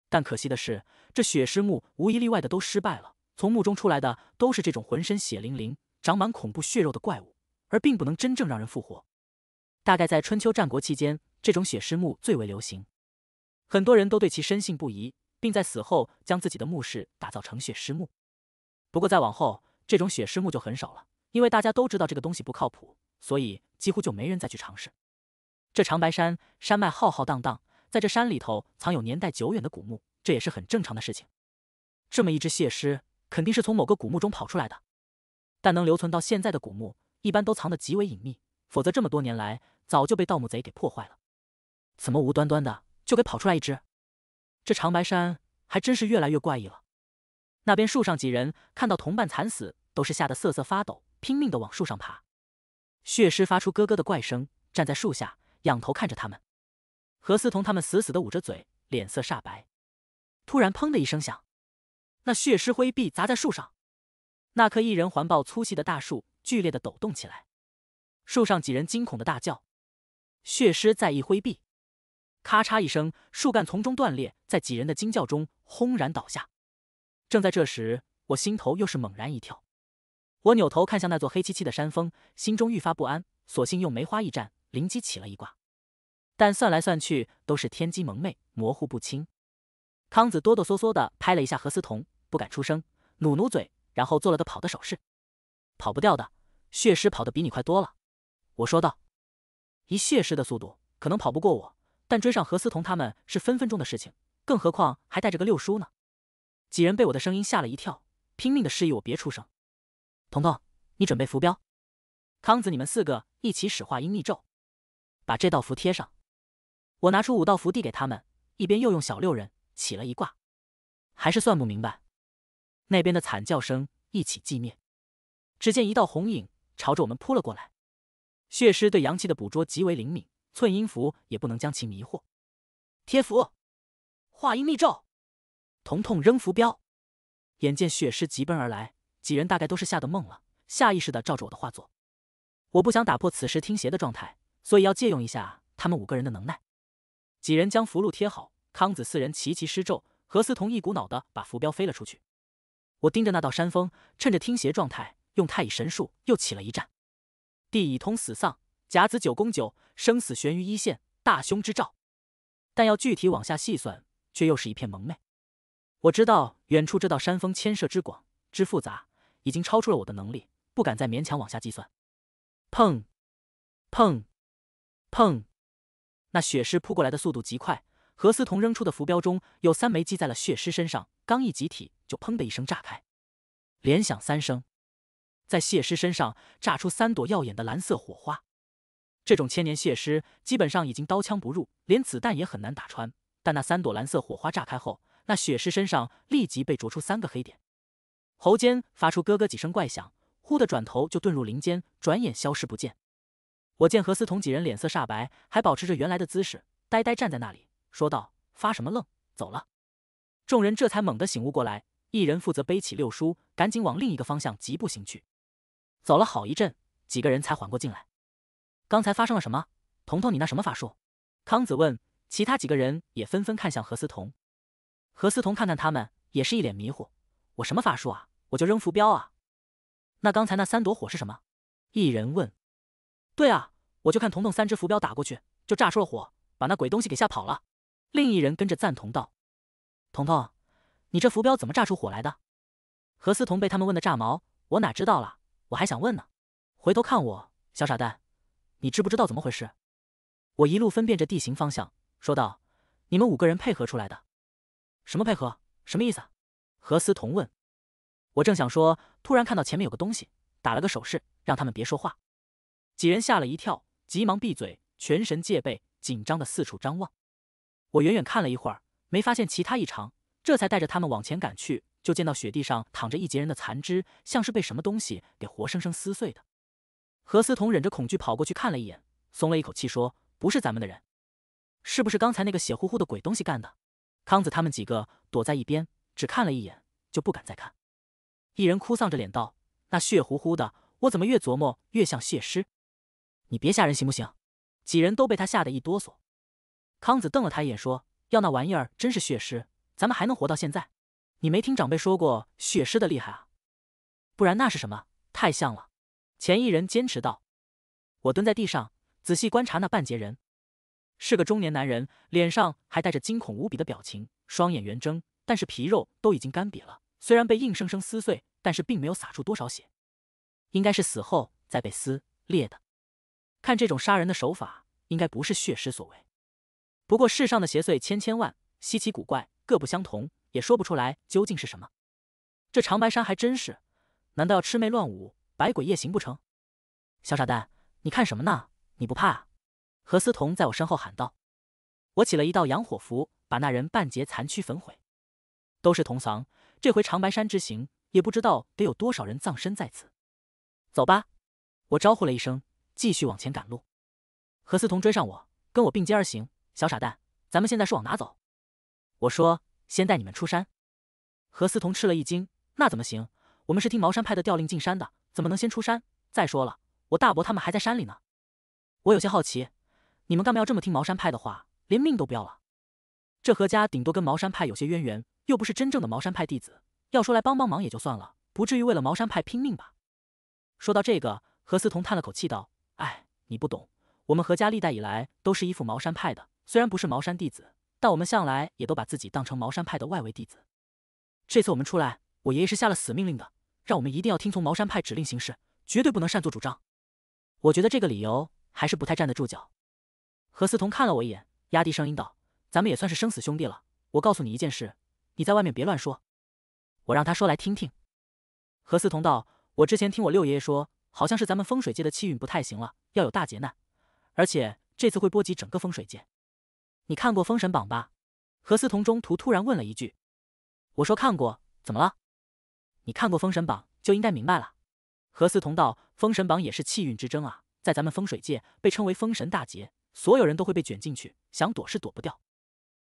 但可惜的是，这血尸墓无一例外的都失败了，从墓中出来的都是这种浑身血淋淋、长满恐怖血肉的怪物，而并不能真正让人复活。大概在春秋战国期间，这种血尸墓最为流行，很多人都对其深信不疑，并在死后将自己的墓室打造成血尸墓。不过再往后，这种血尸墓就很少了，因为大家都知道这个东西不靠谱，所以几乎就没人再去尝试。这长白山山脉浩浩荡荡，在这山里头藏有年代久远的古墓，这也是很正常的事情。这么一只血尸，肯定是从某个古墓中跑出来的。但能留存到现在的古墓，一般都藏得极为隐秘，否则这么多年来早就被盗墓贼给破坏了。怎么无端端的就给跑出来一只？这长白山还真是越来越怪异了。那边树上几人看到同伴惨死，都是吓得瑟瑟发抖，拼命的往树上爬。血尸发出咯咯的怪声，站在树下仰头看着他们。何思彤他们死死的捂着嘴，脸色煞白。突然，砰的一声响，那血尸挥臂砸在树上，那棵一人环抱粗细的大树剧烈的抖动起来。树上几人惊恐的大叫。血尸再一挥臂，咔嚓一声，树干从中断裂，在几人的惊叫中轰然倒下。正在这时，我心头又是猛然一跳，我扭头看向那座黑漆漆的山峰，心中愈发不安，索性用梅花一占，灵机起了一卦，但算来算去都是天机蒙昧，模糊不清。康子哆哆嗦嗦的拍了一下何思彤，不敢出声，努努嘴，然后做了个跑的手势。跑不掉的，血尸跑得比你快多了，我说道。以血尸的速度，可能跑不过我，但追上何思彤他们是分分钟的事情，更何况还带着个六叔呢。几人被我的声音吓了一跳，拼命的示意我别出声。彤彤，你准备浮标。康子，你们四个一起使化阴密咒，把这道符贴上。我拿出五道符递给他们，一边又用小六人起了一卦，还是算不明白。那边的惨叫声一起寂灭，只见一道红影朝着我们扑了过来。血尸对阳气的捕捉极为灵敏，寸阴符也不能将其迷惑。贴符，化阴密咒。彤彤扔浮标，眼见血尸急奔而来，几人大概都是吓得懵了，下意识的照着我的画做。我不想打破此时听邪的状态，所以要借用一下他们五个人的能耐。几人将符箓贴好，康子四人齐齐施咒，何思彤一股脑的把浮标飞了出去。我盯着那道山峰，趁着听邪状态，用太乙神术又起了一战。地已通死丧，甲子九宫九，生死悬于一线，大凶之兆。但要具体往下细算，却又是一片蒙昧。我知道远处这道山峰牵涉之广之复杂，已经超出了我的能力，不敢再勉强往下计算。砰！砰！砰！那血尸扑过来的速度极快，何思彤扔出的浮标中有三枚击在了血尸身上，刚一集体就砰的一声炸开，连响三声，在血尸身上炸出三朵耀眼的蓝色火花。这种千年血尸基本上已经刀枪不入，连子弹也很难打穿，但那三朵蓝色火花炸开后。那雪尸身上立即被啄出三个黑点，喉间发出咯咯几声怪响，忽地转头就遁入林间，转眼消失不见。我见何思彤几人脸色煞白，还保持着原来的姿势，呆呆站在那里，说道：“发什么愣？走了！”众人这才猛地醒悟过来，一人负责背起六叔，赶紧往另一个方向疾步行去。走了好一阵，几个人才缓过劲来。刚才发生了什么？彤彤，你那什么法术？康子问。其他几个人也纷纷看向何思彤。何思彤看看他们，也是一脸迷糊。我什么法术啊？我就扔浮标啊。那刚才那三朵火是什么？一人问。对啊，我就看彤彤三只浮标打过去，就炸出了火，把那鬼东西给吓跑了。另一人跟着赞同道：“彤彤，你这浮标怎么炸出火来的？”何思彤被他们问的炸毛，我哪知道了？我还想问呢。回头看我，小傻蛋，你知不知道怎么回事？我一路分辨着地形方向，说道：“你们五个人配合出来的。”什么配合？什么意思？何思彤问。我正想说，突然看到前面有个东西，打了个手势，让他们别说话。几人吓了一跳，急忙闭嘴，全神戒备，紧张地四处张望。我远远看了一会儿，没发现其他异常，这才带着他们往前赶去。就见到雪地上躺着一截人的残肢，像是被什么东西给活生生撕碎的。何思彤忍着恐惧跑过去看了一眼，松了一口气，说：“不是咱们的人，是不是刚才那个血乎乎的鬼东西干的？”康子他们几个躲在一边，只看了一眼就不敢再看。一人哭丧着脸道：“那血乎乎的，我怎么越琢磨越像血尸？你别吓人行不行？”几人都被他吓得一哆嗦。康子瞪了他一眼说：“要那玩意儿真是血尸，咱们还能活到现在？你没听长辈说过血尸的厉害啊？不然那是什么？太像了。”前一人坚持道：“我蹲在地上仔细观察那半截人。”是个中年男人，脸上还带着惊恐无比的表情，双眼圆睁，但是皮肉都已经干瘪了。虽然被硬生生撕碎，但是并没有洒出多少血，应该是死后再被撕裂的。看这种杀人的手法，应该不是血尸所为。不过世上的邪祟千千万，稀奇古怪，各不相同，也说不出来究竟是什么。这长白山还真是，难道要魑魅乱舞，百鬼夜行不成？小傻蛋，你看什么呢？你不怕啊？何思彤在我身后喊道：“我起了一道阳火符，把那人半截残躯焚毁。都是同丧，这回长白山之行也不知道得有多少人葬身在此。”走吧，我招呼了一声，继续往前赶路。何思彤追上我，跟我并肩而行。“小傻蛋，咱们现在是往哪走？”我说：“先带你们出山。”何思彤吃了一惊：“那怎么行？我们是听茅山派的调令进山的，怎么能先出山？再说了，我大伯他们还在山里呢。”我有些好奇。你们干嘛要这么听茅山派的话，连命都不要了？这何家顶多跟茅山派有些渊源，又不是真正的茅山派弟子。要说来帮帮忙也就算了，不至于为了茅山派拼命吧？说到这个，何思彤叹了口气道：“哎，你不懂，我们何家历代以来都是依附茅山派的，虽然不是茅山弟子，但我们向来也都把自己当成茅山派的外围弟子。这次我们出来，我爷爷是下了死命令的，让我们一定要听从茅山派指令行事，绝对不能擅作主张。我觉得这个理由还是不太站得住脚。”何思彤看了我一眼，压低声音道：“咱们也算是生死兄弟了。我告诉你一件事，你在外面别乱说。我让他说来听听。”何思彤道：“我之前听我六爷爷说，好像是咱们风水界的气运不太行了，要有大劫难，而且这次会波及整个风水界。你看过《封神榜》吧？”何思彤中途突然问了一句：“我说看过，怎么了？你看过《封神榜》就应该明白了。”何思彤道：“《封神榜》也是气运之争啊，在咱们风水界被称为‘封神大劫’。”所有人都会被卷进去，想躲是躲不掉。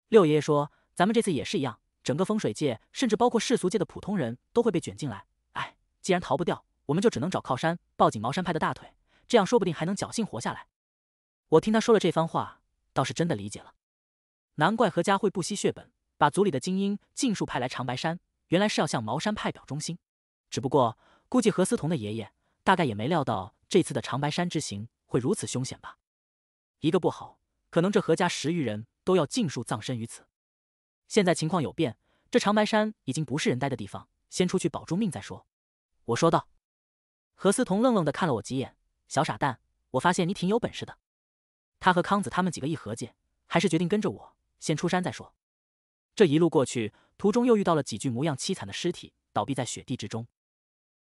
六爷爷说：“咱们这次也是一样，整个风水界，甚至包括世俗界的普通人都会被卷进来。”哎，既然逃不掉，我们就只能找靠山，抱紧茅山派的大腿，这样说不定还能侥幸活下来。我听他说了这番话，倒是真的理解了。难怪何家会不惜血本，把族里的精英尽数派来长白山，原来是要向茅山派表忠心。只不过，估计何思彤的爷爷大概也没料到这次的长白山之行会如此凶险吧。一个不好，可能这何家十余人都要尽数葬身于此。现在情况有变，这长白山已经不是人待的地方，先出去保住命再说。我说道。何思彤愣愣的看了我几眼，小傻蛋，我发现你挺有本事的。他和康子他们几个一合计，还是决定跟着我先出山再说。这一路过去，途中又遇到了几具模样凄惨的尸体，倒闭在雪地之中。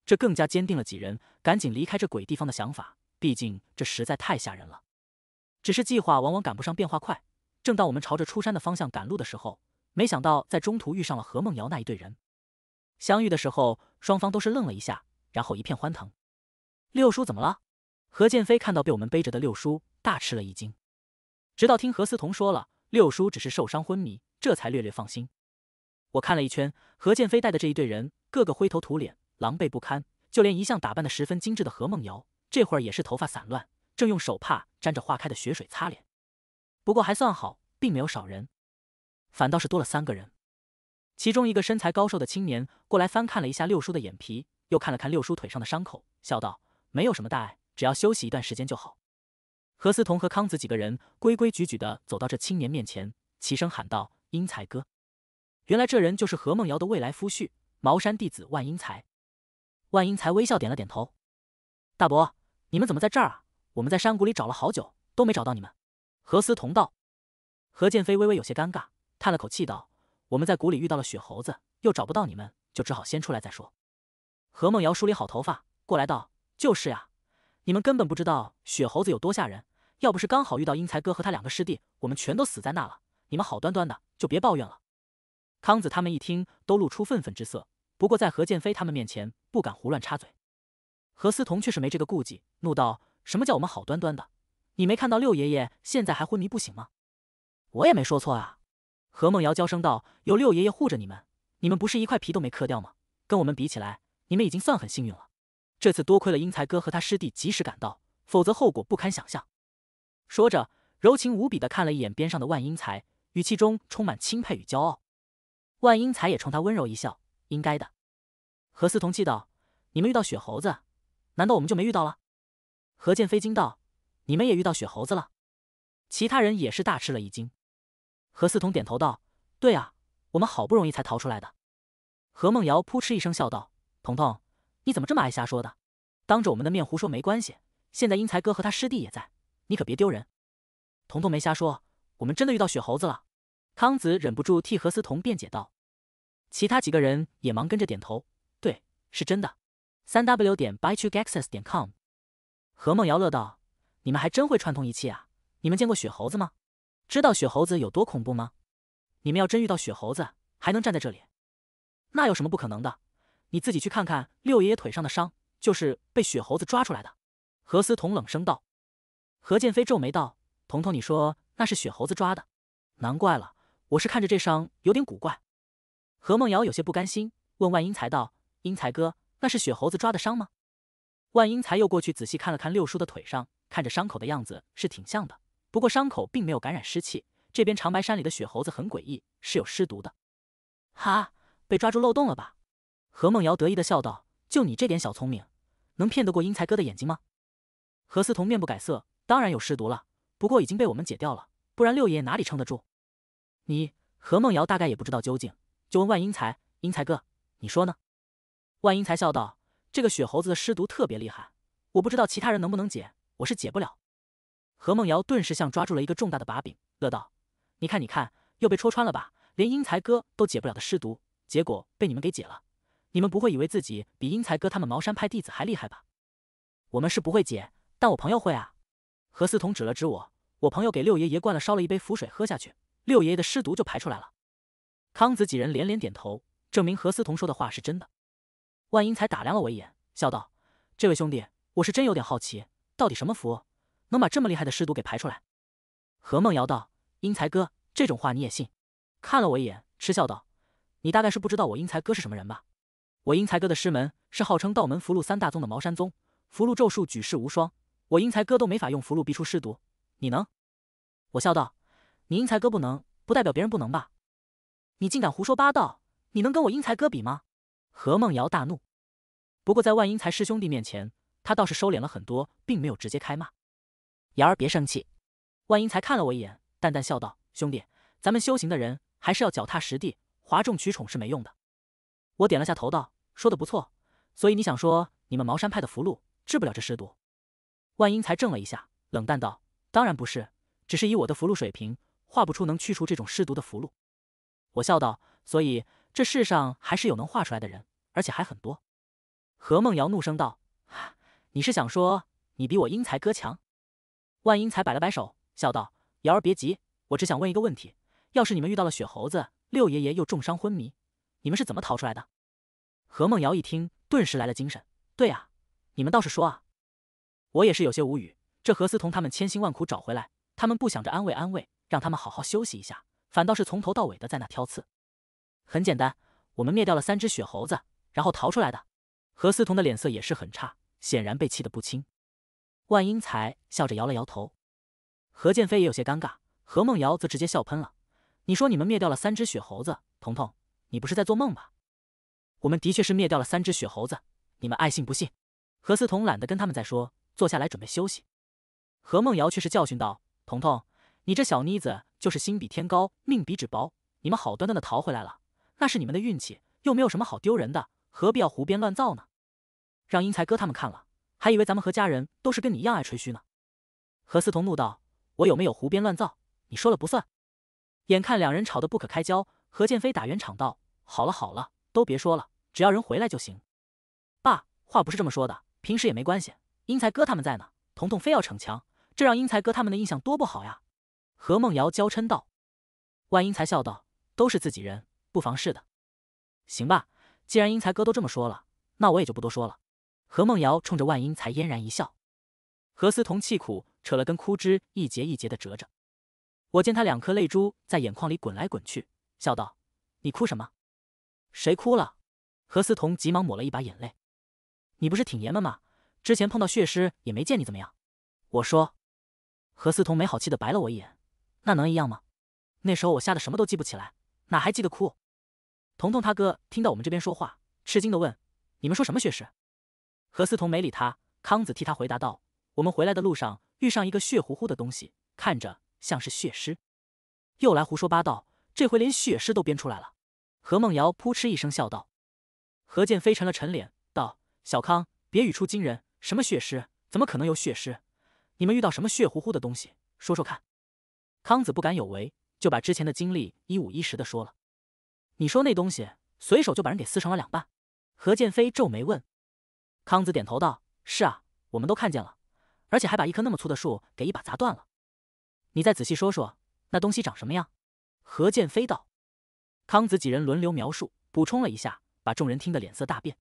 这更加坚定了几人赶紧离开这鬼地方的想法，毕竟这实在太吓人了。只是计划往往赶不上变化快。正当我们朝着出山的方向赶路的时候，没想到在中途遇上了何梦瑶那一队人。相遇的时候，双方都是愣了一下，然后一片欢腾。六叔怎么了？何剑飞看到被我们背着的六叔，大吃了一惊。直到听何思彤说了六叔只是受伤昏迷，这才略略放心。我看了一圈，何剑飞带的这一队人，个个灰头土脸，狼狈不堪。就连一向打扮得十分精致的何梦瑶，这会儿也是头发散乱。正用手帕沾着化开的血水擦脸，不过还算好，并没有少人，反倒是多了三个人。其中一个身材高瘦的青年过来翻看了一下六叔的眼皮，又看了看六叔腿上的伤口，笑道：“没有什么大碍，只要休息一段时间就好。”何思彤和康子几个人规规矩矩的走到这青年面前，齐声喊道：“英才哥！”原来这人就是何梦瑶的未来夫婿，茅山弟子万英才。万英才微笑点了点头：“大伯，你们怎么在这儿啊？”我们在山谷里找了好久，都没找到你们。何思彤道。何剑飞微微有些尴尬，叹了口气道：“我们在谷里遇到了雪猴子，又找不到你们，就只好先出来再说。”何梦瑶梳理好头发，过来道：“就是呀，你们根本不知道雪猴子有多吓人。要不是刚好遇到英才哥和他两个师弟，我们全都死在那了。你们好端端的，就别抱怨了。”康子他们一听，都露出愤愤之色，不过在何剑飞他们面前不敢胡乱插嘴。何思彤却是没这个顾忌，怒道。什么叫我们好端端的？你没看到六爷爷现在还昏迷不醒吗？我也没说错啊！何梦瑶娇声道：“有六爷爷护着你们，你们不是一块皮都没磕掉吗？跟我们比起来，你们已经算很幸运了。这次多亏了英才哥和他师弟及时赶到，否则后果不堪想象。”说着，柔情无比的看了一眼边上的万英才，语气中充满钦佩与骄傲。万英才也冲他温柔一笑：“应该的。”何思彤气道：“你们遇到雪猴子，难道我们就没遇到了？”何剑飞惊道：“你们也遇到雪猴子了？”其他人也是大吃了一惊。何思彤点头道：“对啊，我们好不容易才逃出来的。”何梦瑶扑哧一声笑道：“彤彤，你怎么这么爱瞎说的？当着我们的面胡说没关系。现在英才哥和他师弟也在，你可别丢人。”彤彤没瞎说，我们真的遇到雪猴子了。康子忍不住替何思彤辩解道：“其他几个人也忙跟着点头，对，是真的。”三 w 点 b y t w u g a c c e s s 点 com。何梦瑶乐道：“你们还真会串通一气啊！你们见过雪猴子吗？知道雪猴子有多恐怖吗？你们要真遇到雪猴子，还能站在这里？那有什么不可能的？你自己去看看六爷爷腿上的伤，就是被雪猴子抓出来的。”何思彤冷声道。何剑飞皱眉道：“彤彤，你说那是雪猴子抓的？难怪了，我是看着这伤有点古怪。”何梦瑶有些不甘心，问万英才道：“英才哥，那是雪猴子抓的伤吗？”万英才又过去仔细看了看六叔的腿上，看着伤口的样子是挺像的，不过伤口并没有感染湿气。这边长白山里的雪猴子很诡异，是有尸毒的。哈，被抓住漏洞了吧？何梦瑶得意的笑道：“就你这点小聪明，能骗得过英才哥的眼睛吗？”何思彤面不改色：“当然有尸毒了，不过已经被我们解掉了，不然六爷爷哪里撑得住？”你何梦瑶大概也不知道究竟，就问万英才：“英才哥，你说呢？”万英才笑道。这个雪猴子的尸毒特别厉害，我不知道其他人能不能解，我是解不了。何梦瑶顿时像抓住了一个重大的把柄，乐道：“你看，你看，又被戳穿了吧？连英才哥都解不了的尸毒，结果被你们给解了。你们不会以为自己比英才哥他们茅山派弟子还厉害吧？”“我们是不会解，但我朋友会啊。”何思彤指了指我，“我朋友给六爷爷灌了烧了一杯符水，喝下去，六爷爷的尸毒就排出来了。”康子几人连连点头，证明何思彤说的话是真的。万英才打量了我一眼，笑道：“这位兄弟，我是真有点好奇，到底什么符能把这么厉害的尸毒给排出来？”何梦瑶道：“英才哥，这种话你也信？”看了我一眼，嗤笑道：“你大概是不知道我英才哥是什么人吧？我英才哥的师门是号称道门符箓三大宗的茅山宗，符箓咒术举世无双。我英才哥都没法用符箓逼出尸毒，你能？”我笑道：“你英才哥不能，不代表别人不能吧？你竟敢胡说八道！你能跟我英才哥比吗？”何梦瑶大怒，不过在万英才师兄弟面前，他倒是收敛了很多，并没有直接开骂。瑶儿别生气。万英才看了我一眼，淡淡笑道：“兄弟，咱们修行的人还是要脚踏实地，哗众取宠是没用的。”我点了下头，道：“说的不错，所以你想说你们茅山派的符箓治不了这尸毒？”万英才怔了一下，冷淡道：“当然不是，只是以我的符箓水平，画不出能去除这种尸毒的符箓。”我笑道：“所以这世上还是有能画出来的人。”而且还很多，何梦瑶怒声道：“你是想说你比我英才哥强？”万英才摆了摆手，笑道：“瑶儿别急，我只想问一个问题：，要是你们遇到了雪猴子，六爷爷又重伤昏迷，你们是怎么逃出来的？”何梦瑶一听，顿时来了精神：“对啊，你们倒是说啊！”我也是有些无语，这何思彤他们千辛万苦找回来，他们不想着安慰安慰，让他们好好休息一下，反倒是从头到尾的在那挑刺。很简单，我们灭掉了三只雪猴子。然后逃出来的，何思彤的脸色也是很差，显然被气得不轻。万英才笑着摇了摇头，何建飞也有些尴尬，何梦瑶则直接笑喷了。你说你们灭掉了三只雪猴子，彤彤，你不是在做梦吧？我们的确是灭掉了三只雪猴子，你们爱信不信。何思彤懒得跟他们再说，坐下来准备休息。何梦瑶却是教训道：“彤彤，你这小妮子就是心比天高，命比纸薄。你们好端端的逃回来了，那是你们的运气，又没有什么好丢人的。”何必要胡编乱造呢？让英才哥他们看了，还以为咱们和家人都是跟你一样爱吹嘘呢。何思彤怒道：“我有没有胡编乱造，你说了不算。”眼看两人吵得不可开交，何剑飞打圆场道：“好了好了，都别说了，只要人回来就行。”爸，话不是这么说的，平时也没关系。英才哥他们在呢，彤彤非要逞强，这让英才哥他们的印象多不好呀。何梦瑶娇嗔道：“万英才笑道，都是自己人，不妨事的，行吧。”既然英才哥都这么说了，那我也就不多说了。何梦瑶冲着万英才嫣然一笑。何思彤气苦，扯了根枯枝，一节一节的折着。我见他两颗泪珠在眼眶里滚来滚去，笑道：“你哭什么？谁哭了？”何思彤急忙抹了一把眼泪：“你不是挺爷们吗？之前碰到血尸也没见你怎么样。”我说：“何思彤没好气的白了我一眼：‘那能一样吗？那时候我吓得什么都记不起来，哪还记得哭？’”彤彤他哥听到我们这边说话，吃惊地问：“你们说什么血尸？”何思彤没理他，康子替他回答道：“我们回来的路上遇上一个血乎乎的东西，看着像是血尸。”又来胡说八道，这回连血尸都编出来了。何梦瑶扑哧一声笑道：“何剑飞沉了沉脸，道：‘小康，别语出惊人，什么血尸，怎么可能有血尸？你们遇到什么血乎乎的东西？说说看。’”康子不敢有为，就把之前的经历一五一十的说了。你说那东西随手就把人给撕成了两半，何剑飞皱眉问，康子点头道：“是啊，我们都看见了，而且还把一棵那么粗的树给一把砸断了。”你再仔细说说，那东西长什么样？何剑飞道。康子几人轮流描述，补充了一下，把众人听得脸色大变。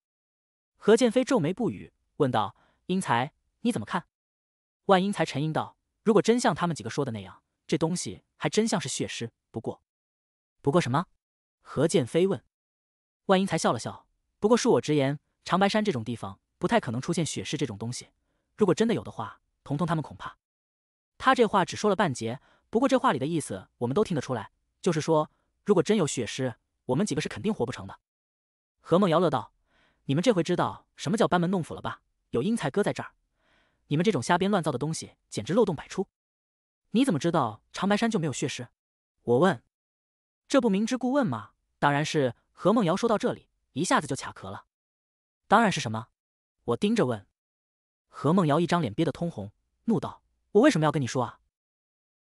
何剑飞皱眉不语，问道：“英才，你怎么看？”万英才沉吟道：“如果真像他们几个说的那样，这东西还真像是血尸。不过，不过什么？”何剑飞问：“万英才笑了笑，不过恕我直言，长白山这种地方不太可能出现血尸这种东西。如果真的有的话，童童他们恐怕……”他这话只说了半截，不过这话里的意思我们都听得出来，就是说，如果真有血尸，我们几个是肯定活不成的。何梦瑶乐道：“你们这回知道什么叫班门弄斧了吧？有英才哥在这儿，你们这种瞎编乱造的东西简直漏洞百出。你怎么知道长白山就没有血尸？”我问：“这不明知故问吗？”当然是何梦瑶。说到这里，一下子就卡壳了。当然是什么？我盯着问。何梦瑶一张脸憋得通红，怒道：“我为什么要跟你说啊？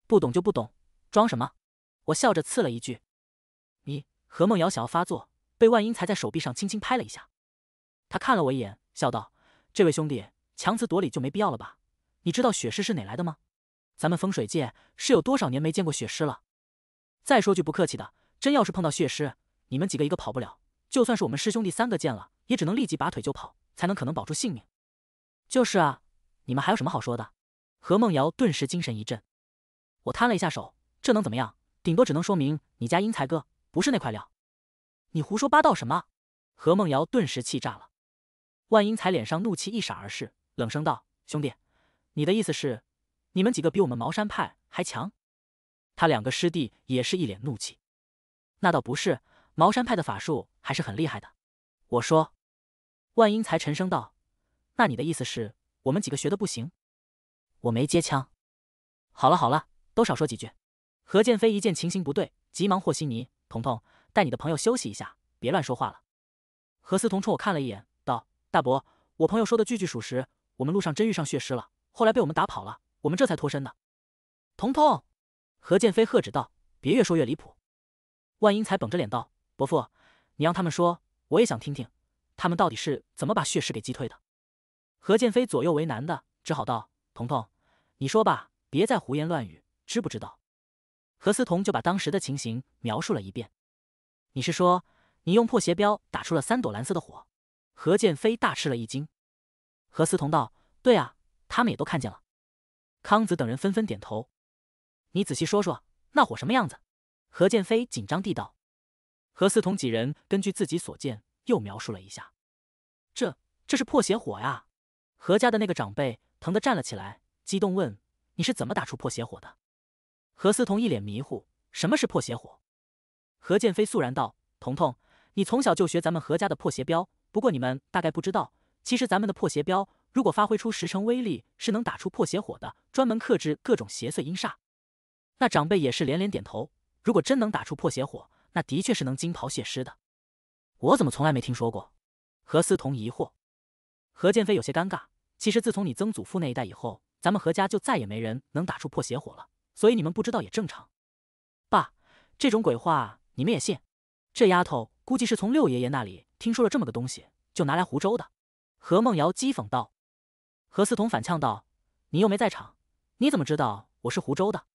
不懂就不懂，装什么？”我笑着刺了一句。你何梦瑶想要发作，被万英才在手臂上轻轻拍了一下。他看了我一眼，笑道：“这位兄弟，强词夺理就没必要了吧？你知道血尸是哪来的吗？咱们风水界是有多少年没见过血尸了？再说句不客气的，真要是碰到血尸。”你们几个一个跑不了，就算是我们师兄弟三个见了，也只能立即拔腿就跑，才能可能保住性命。就是啊，你们还有什么好说的？何梦瑶顿时精神一振。我摊了一下手，这能怎么样？顶多只能说明你家英才哥不是那块料。你胡说八道什么？何梦瑶顿时气炸了。万英才脸上怒气一闪而逝，冷声道：“兄弟，你的意思是，你们几个比我们茅山派还强？”他两个师弟也是一脸怒气。那倒不是。茅山派的法术还是很厉害的，我说。万英才沉声道：“那你的意思是，我们几个学的不行？”我没接枪。好了好了，都少说几句。何剑飞一见情形不对，急忙和稀泥：“彤彤，带你的朋友休息一下，别乱说话了。”何思彤冲我看了一眼，道：“大伯，我朋友说的句句属实，我们路上真遇上血尸了，后来被我们打跑了，我们这才脱身的。”彤彤，何剑飞喝止道：“别越说越离谱。”万英才绷着脸道。伯父，你让他们说，我也想听听，他们到底是怎么把血尸给击退的。何剑飞左右为难的，只好道：“彤彤，你说吧，别再胡言乱语，知不知道？”何思彤就把当时的情形描述了一遍。你是说，你用破鞋镖打出了三朵蓝色的火？何剑飞大吃了一惊。何思彤道：“对啊，他们也都看见了。”康子等人纷纷点头。你仔细说说，那火什么样子？何剑飞紧张地道。何思彤几人根据自己所见，又描述了一下。这这是破邪火呀！何家的那个长辈疼得站了起来，激动问：“你是怎么打出破邪火的？”何思彤一脸迷糊：“什么是破邪火？”何剑飞肃然道：“彤彤，你从小就学咱们何家的破邪镖。不过你们大概不知道，其实咱们的破邪镖如果发挥出十成威力，是能打出破邪火的，专门克制各种邪祟阴煞。”那长辈也是连连点头：“如果真能打出破邪火。”那的确是能金袍血尸的，我怎么从来没听说过？何思彤疑惑。何建飞有些尴尬。其实自从你曾祖父那一代以后，咱们何家就再也没人能打出破邪火了，所以你们不知道也正常。爸，这种鬼话你们也信？这丫头估计是从六爷爷那里听说了这么个东西，就拿来湖州的。何梦瑶讥讽道。何思彤反呛道：“你又没在场，你怎么知道我是湖州的？”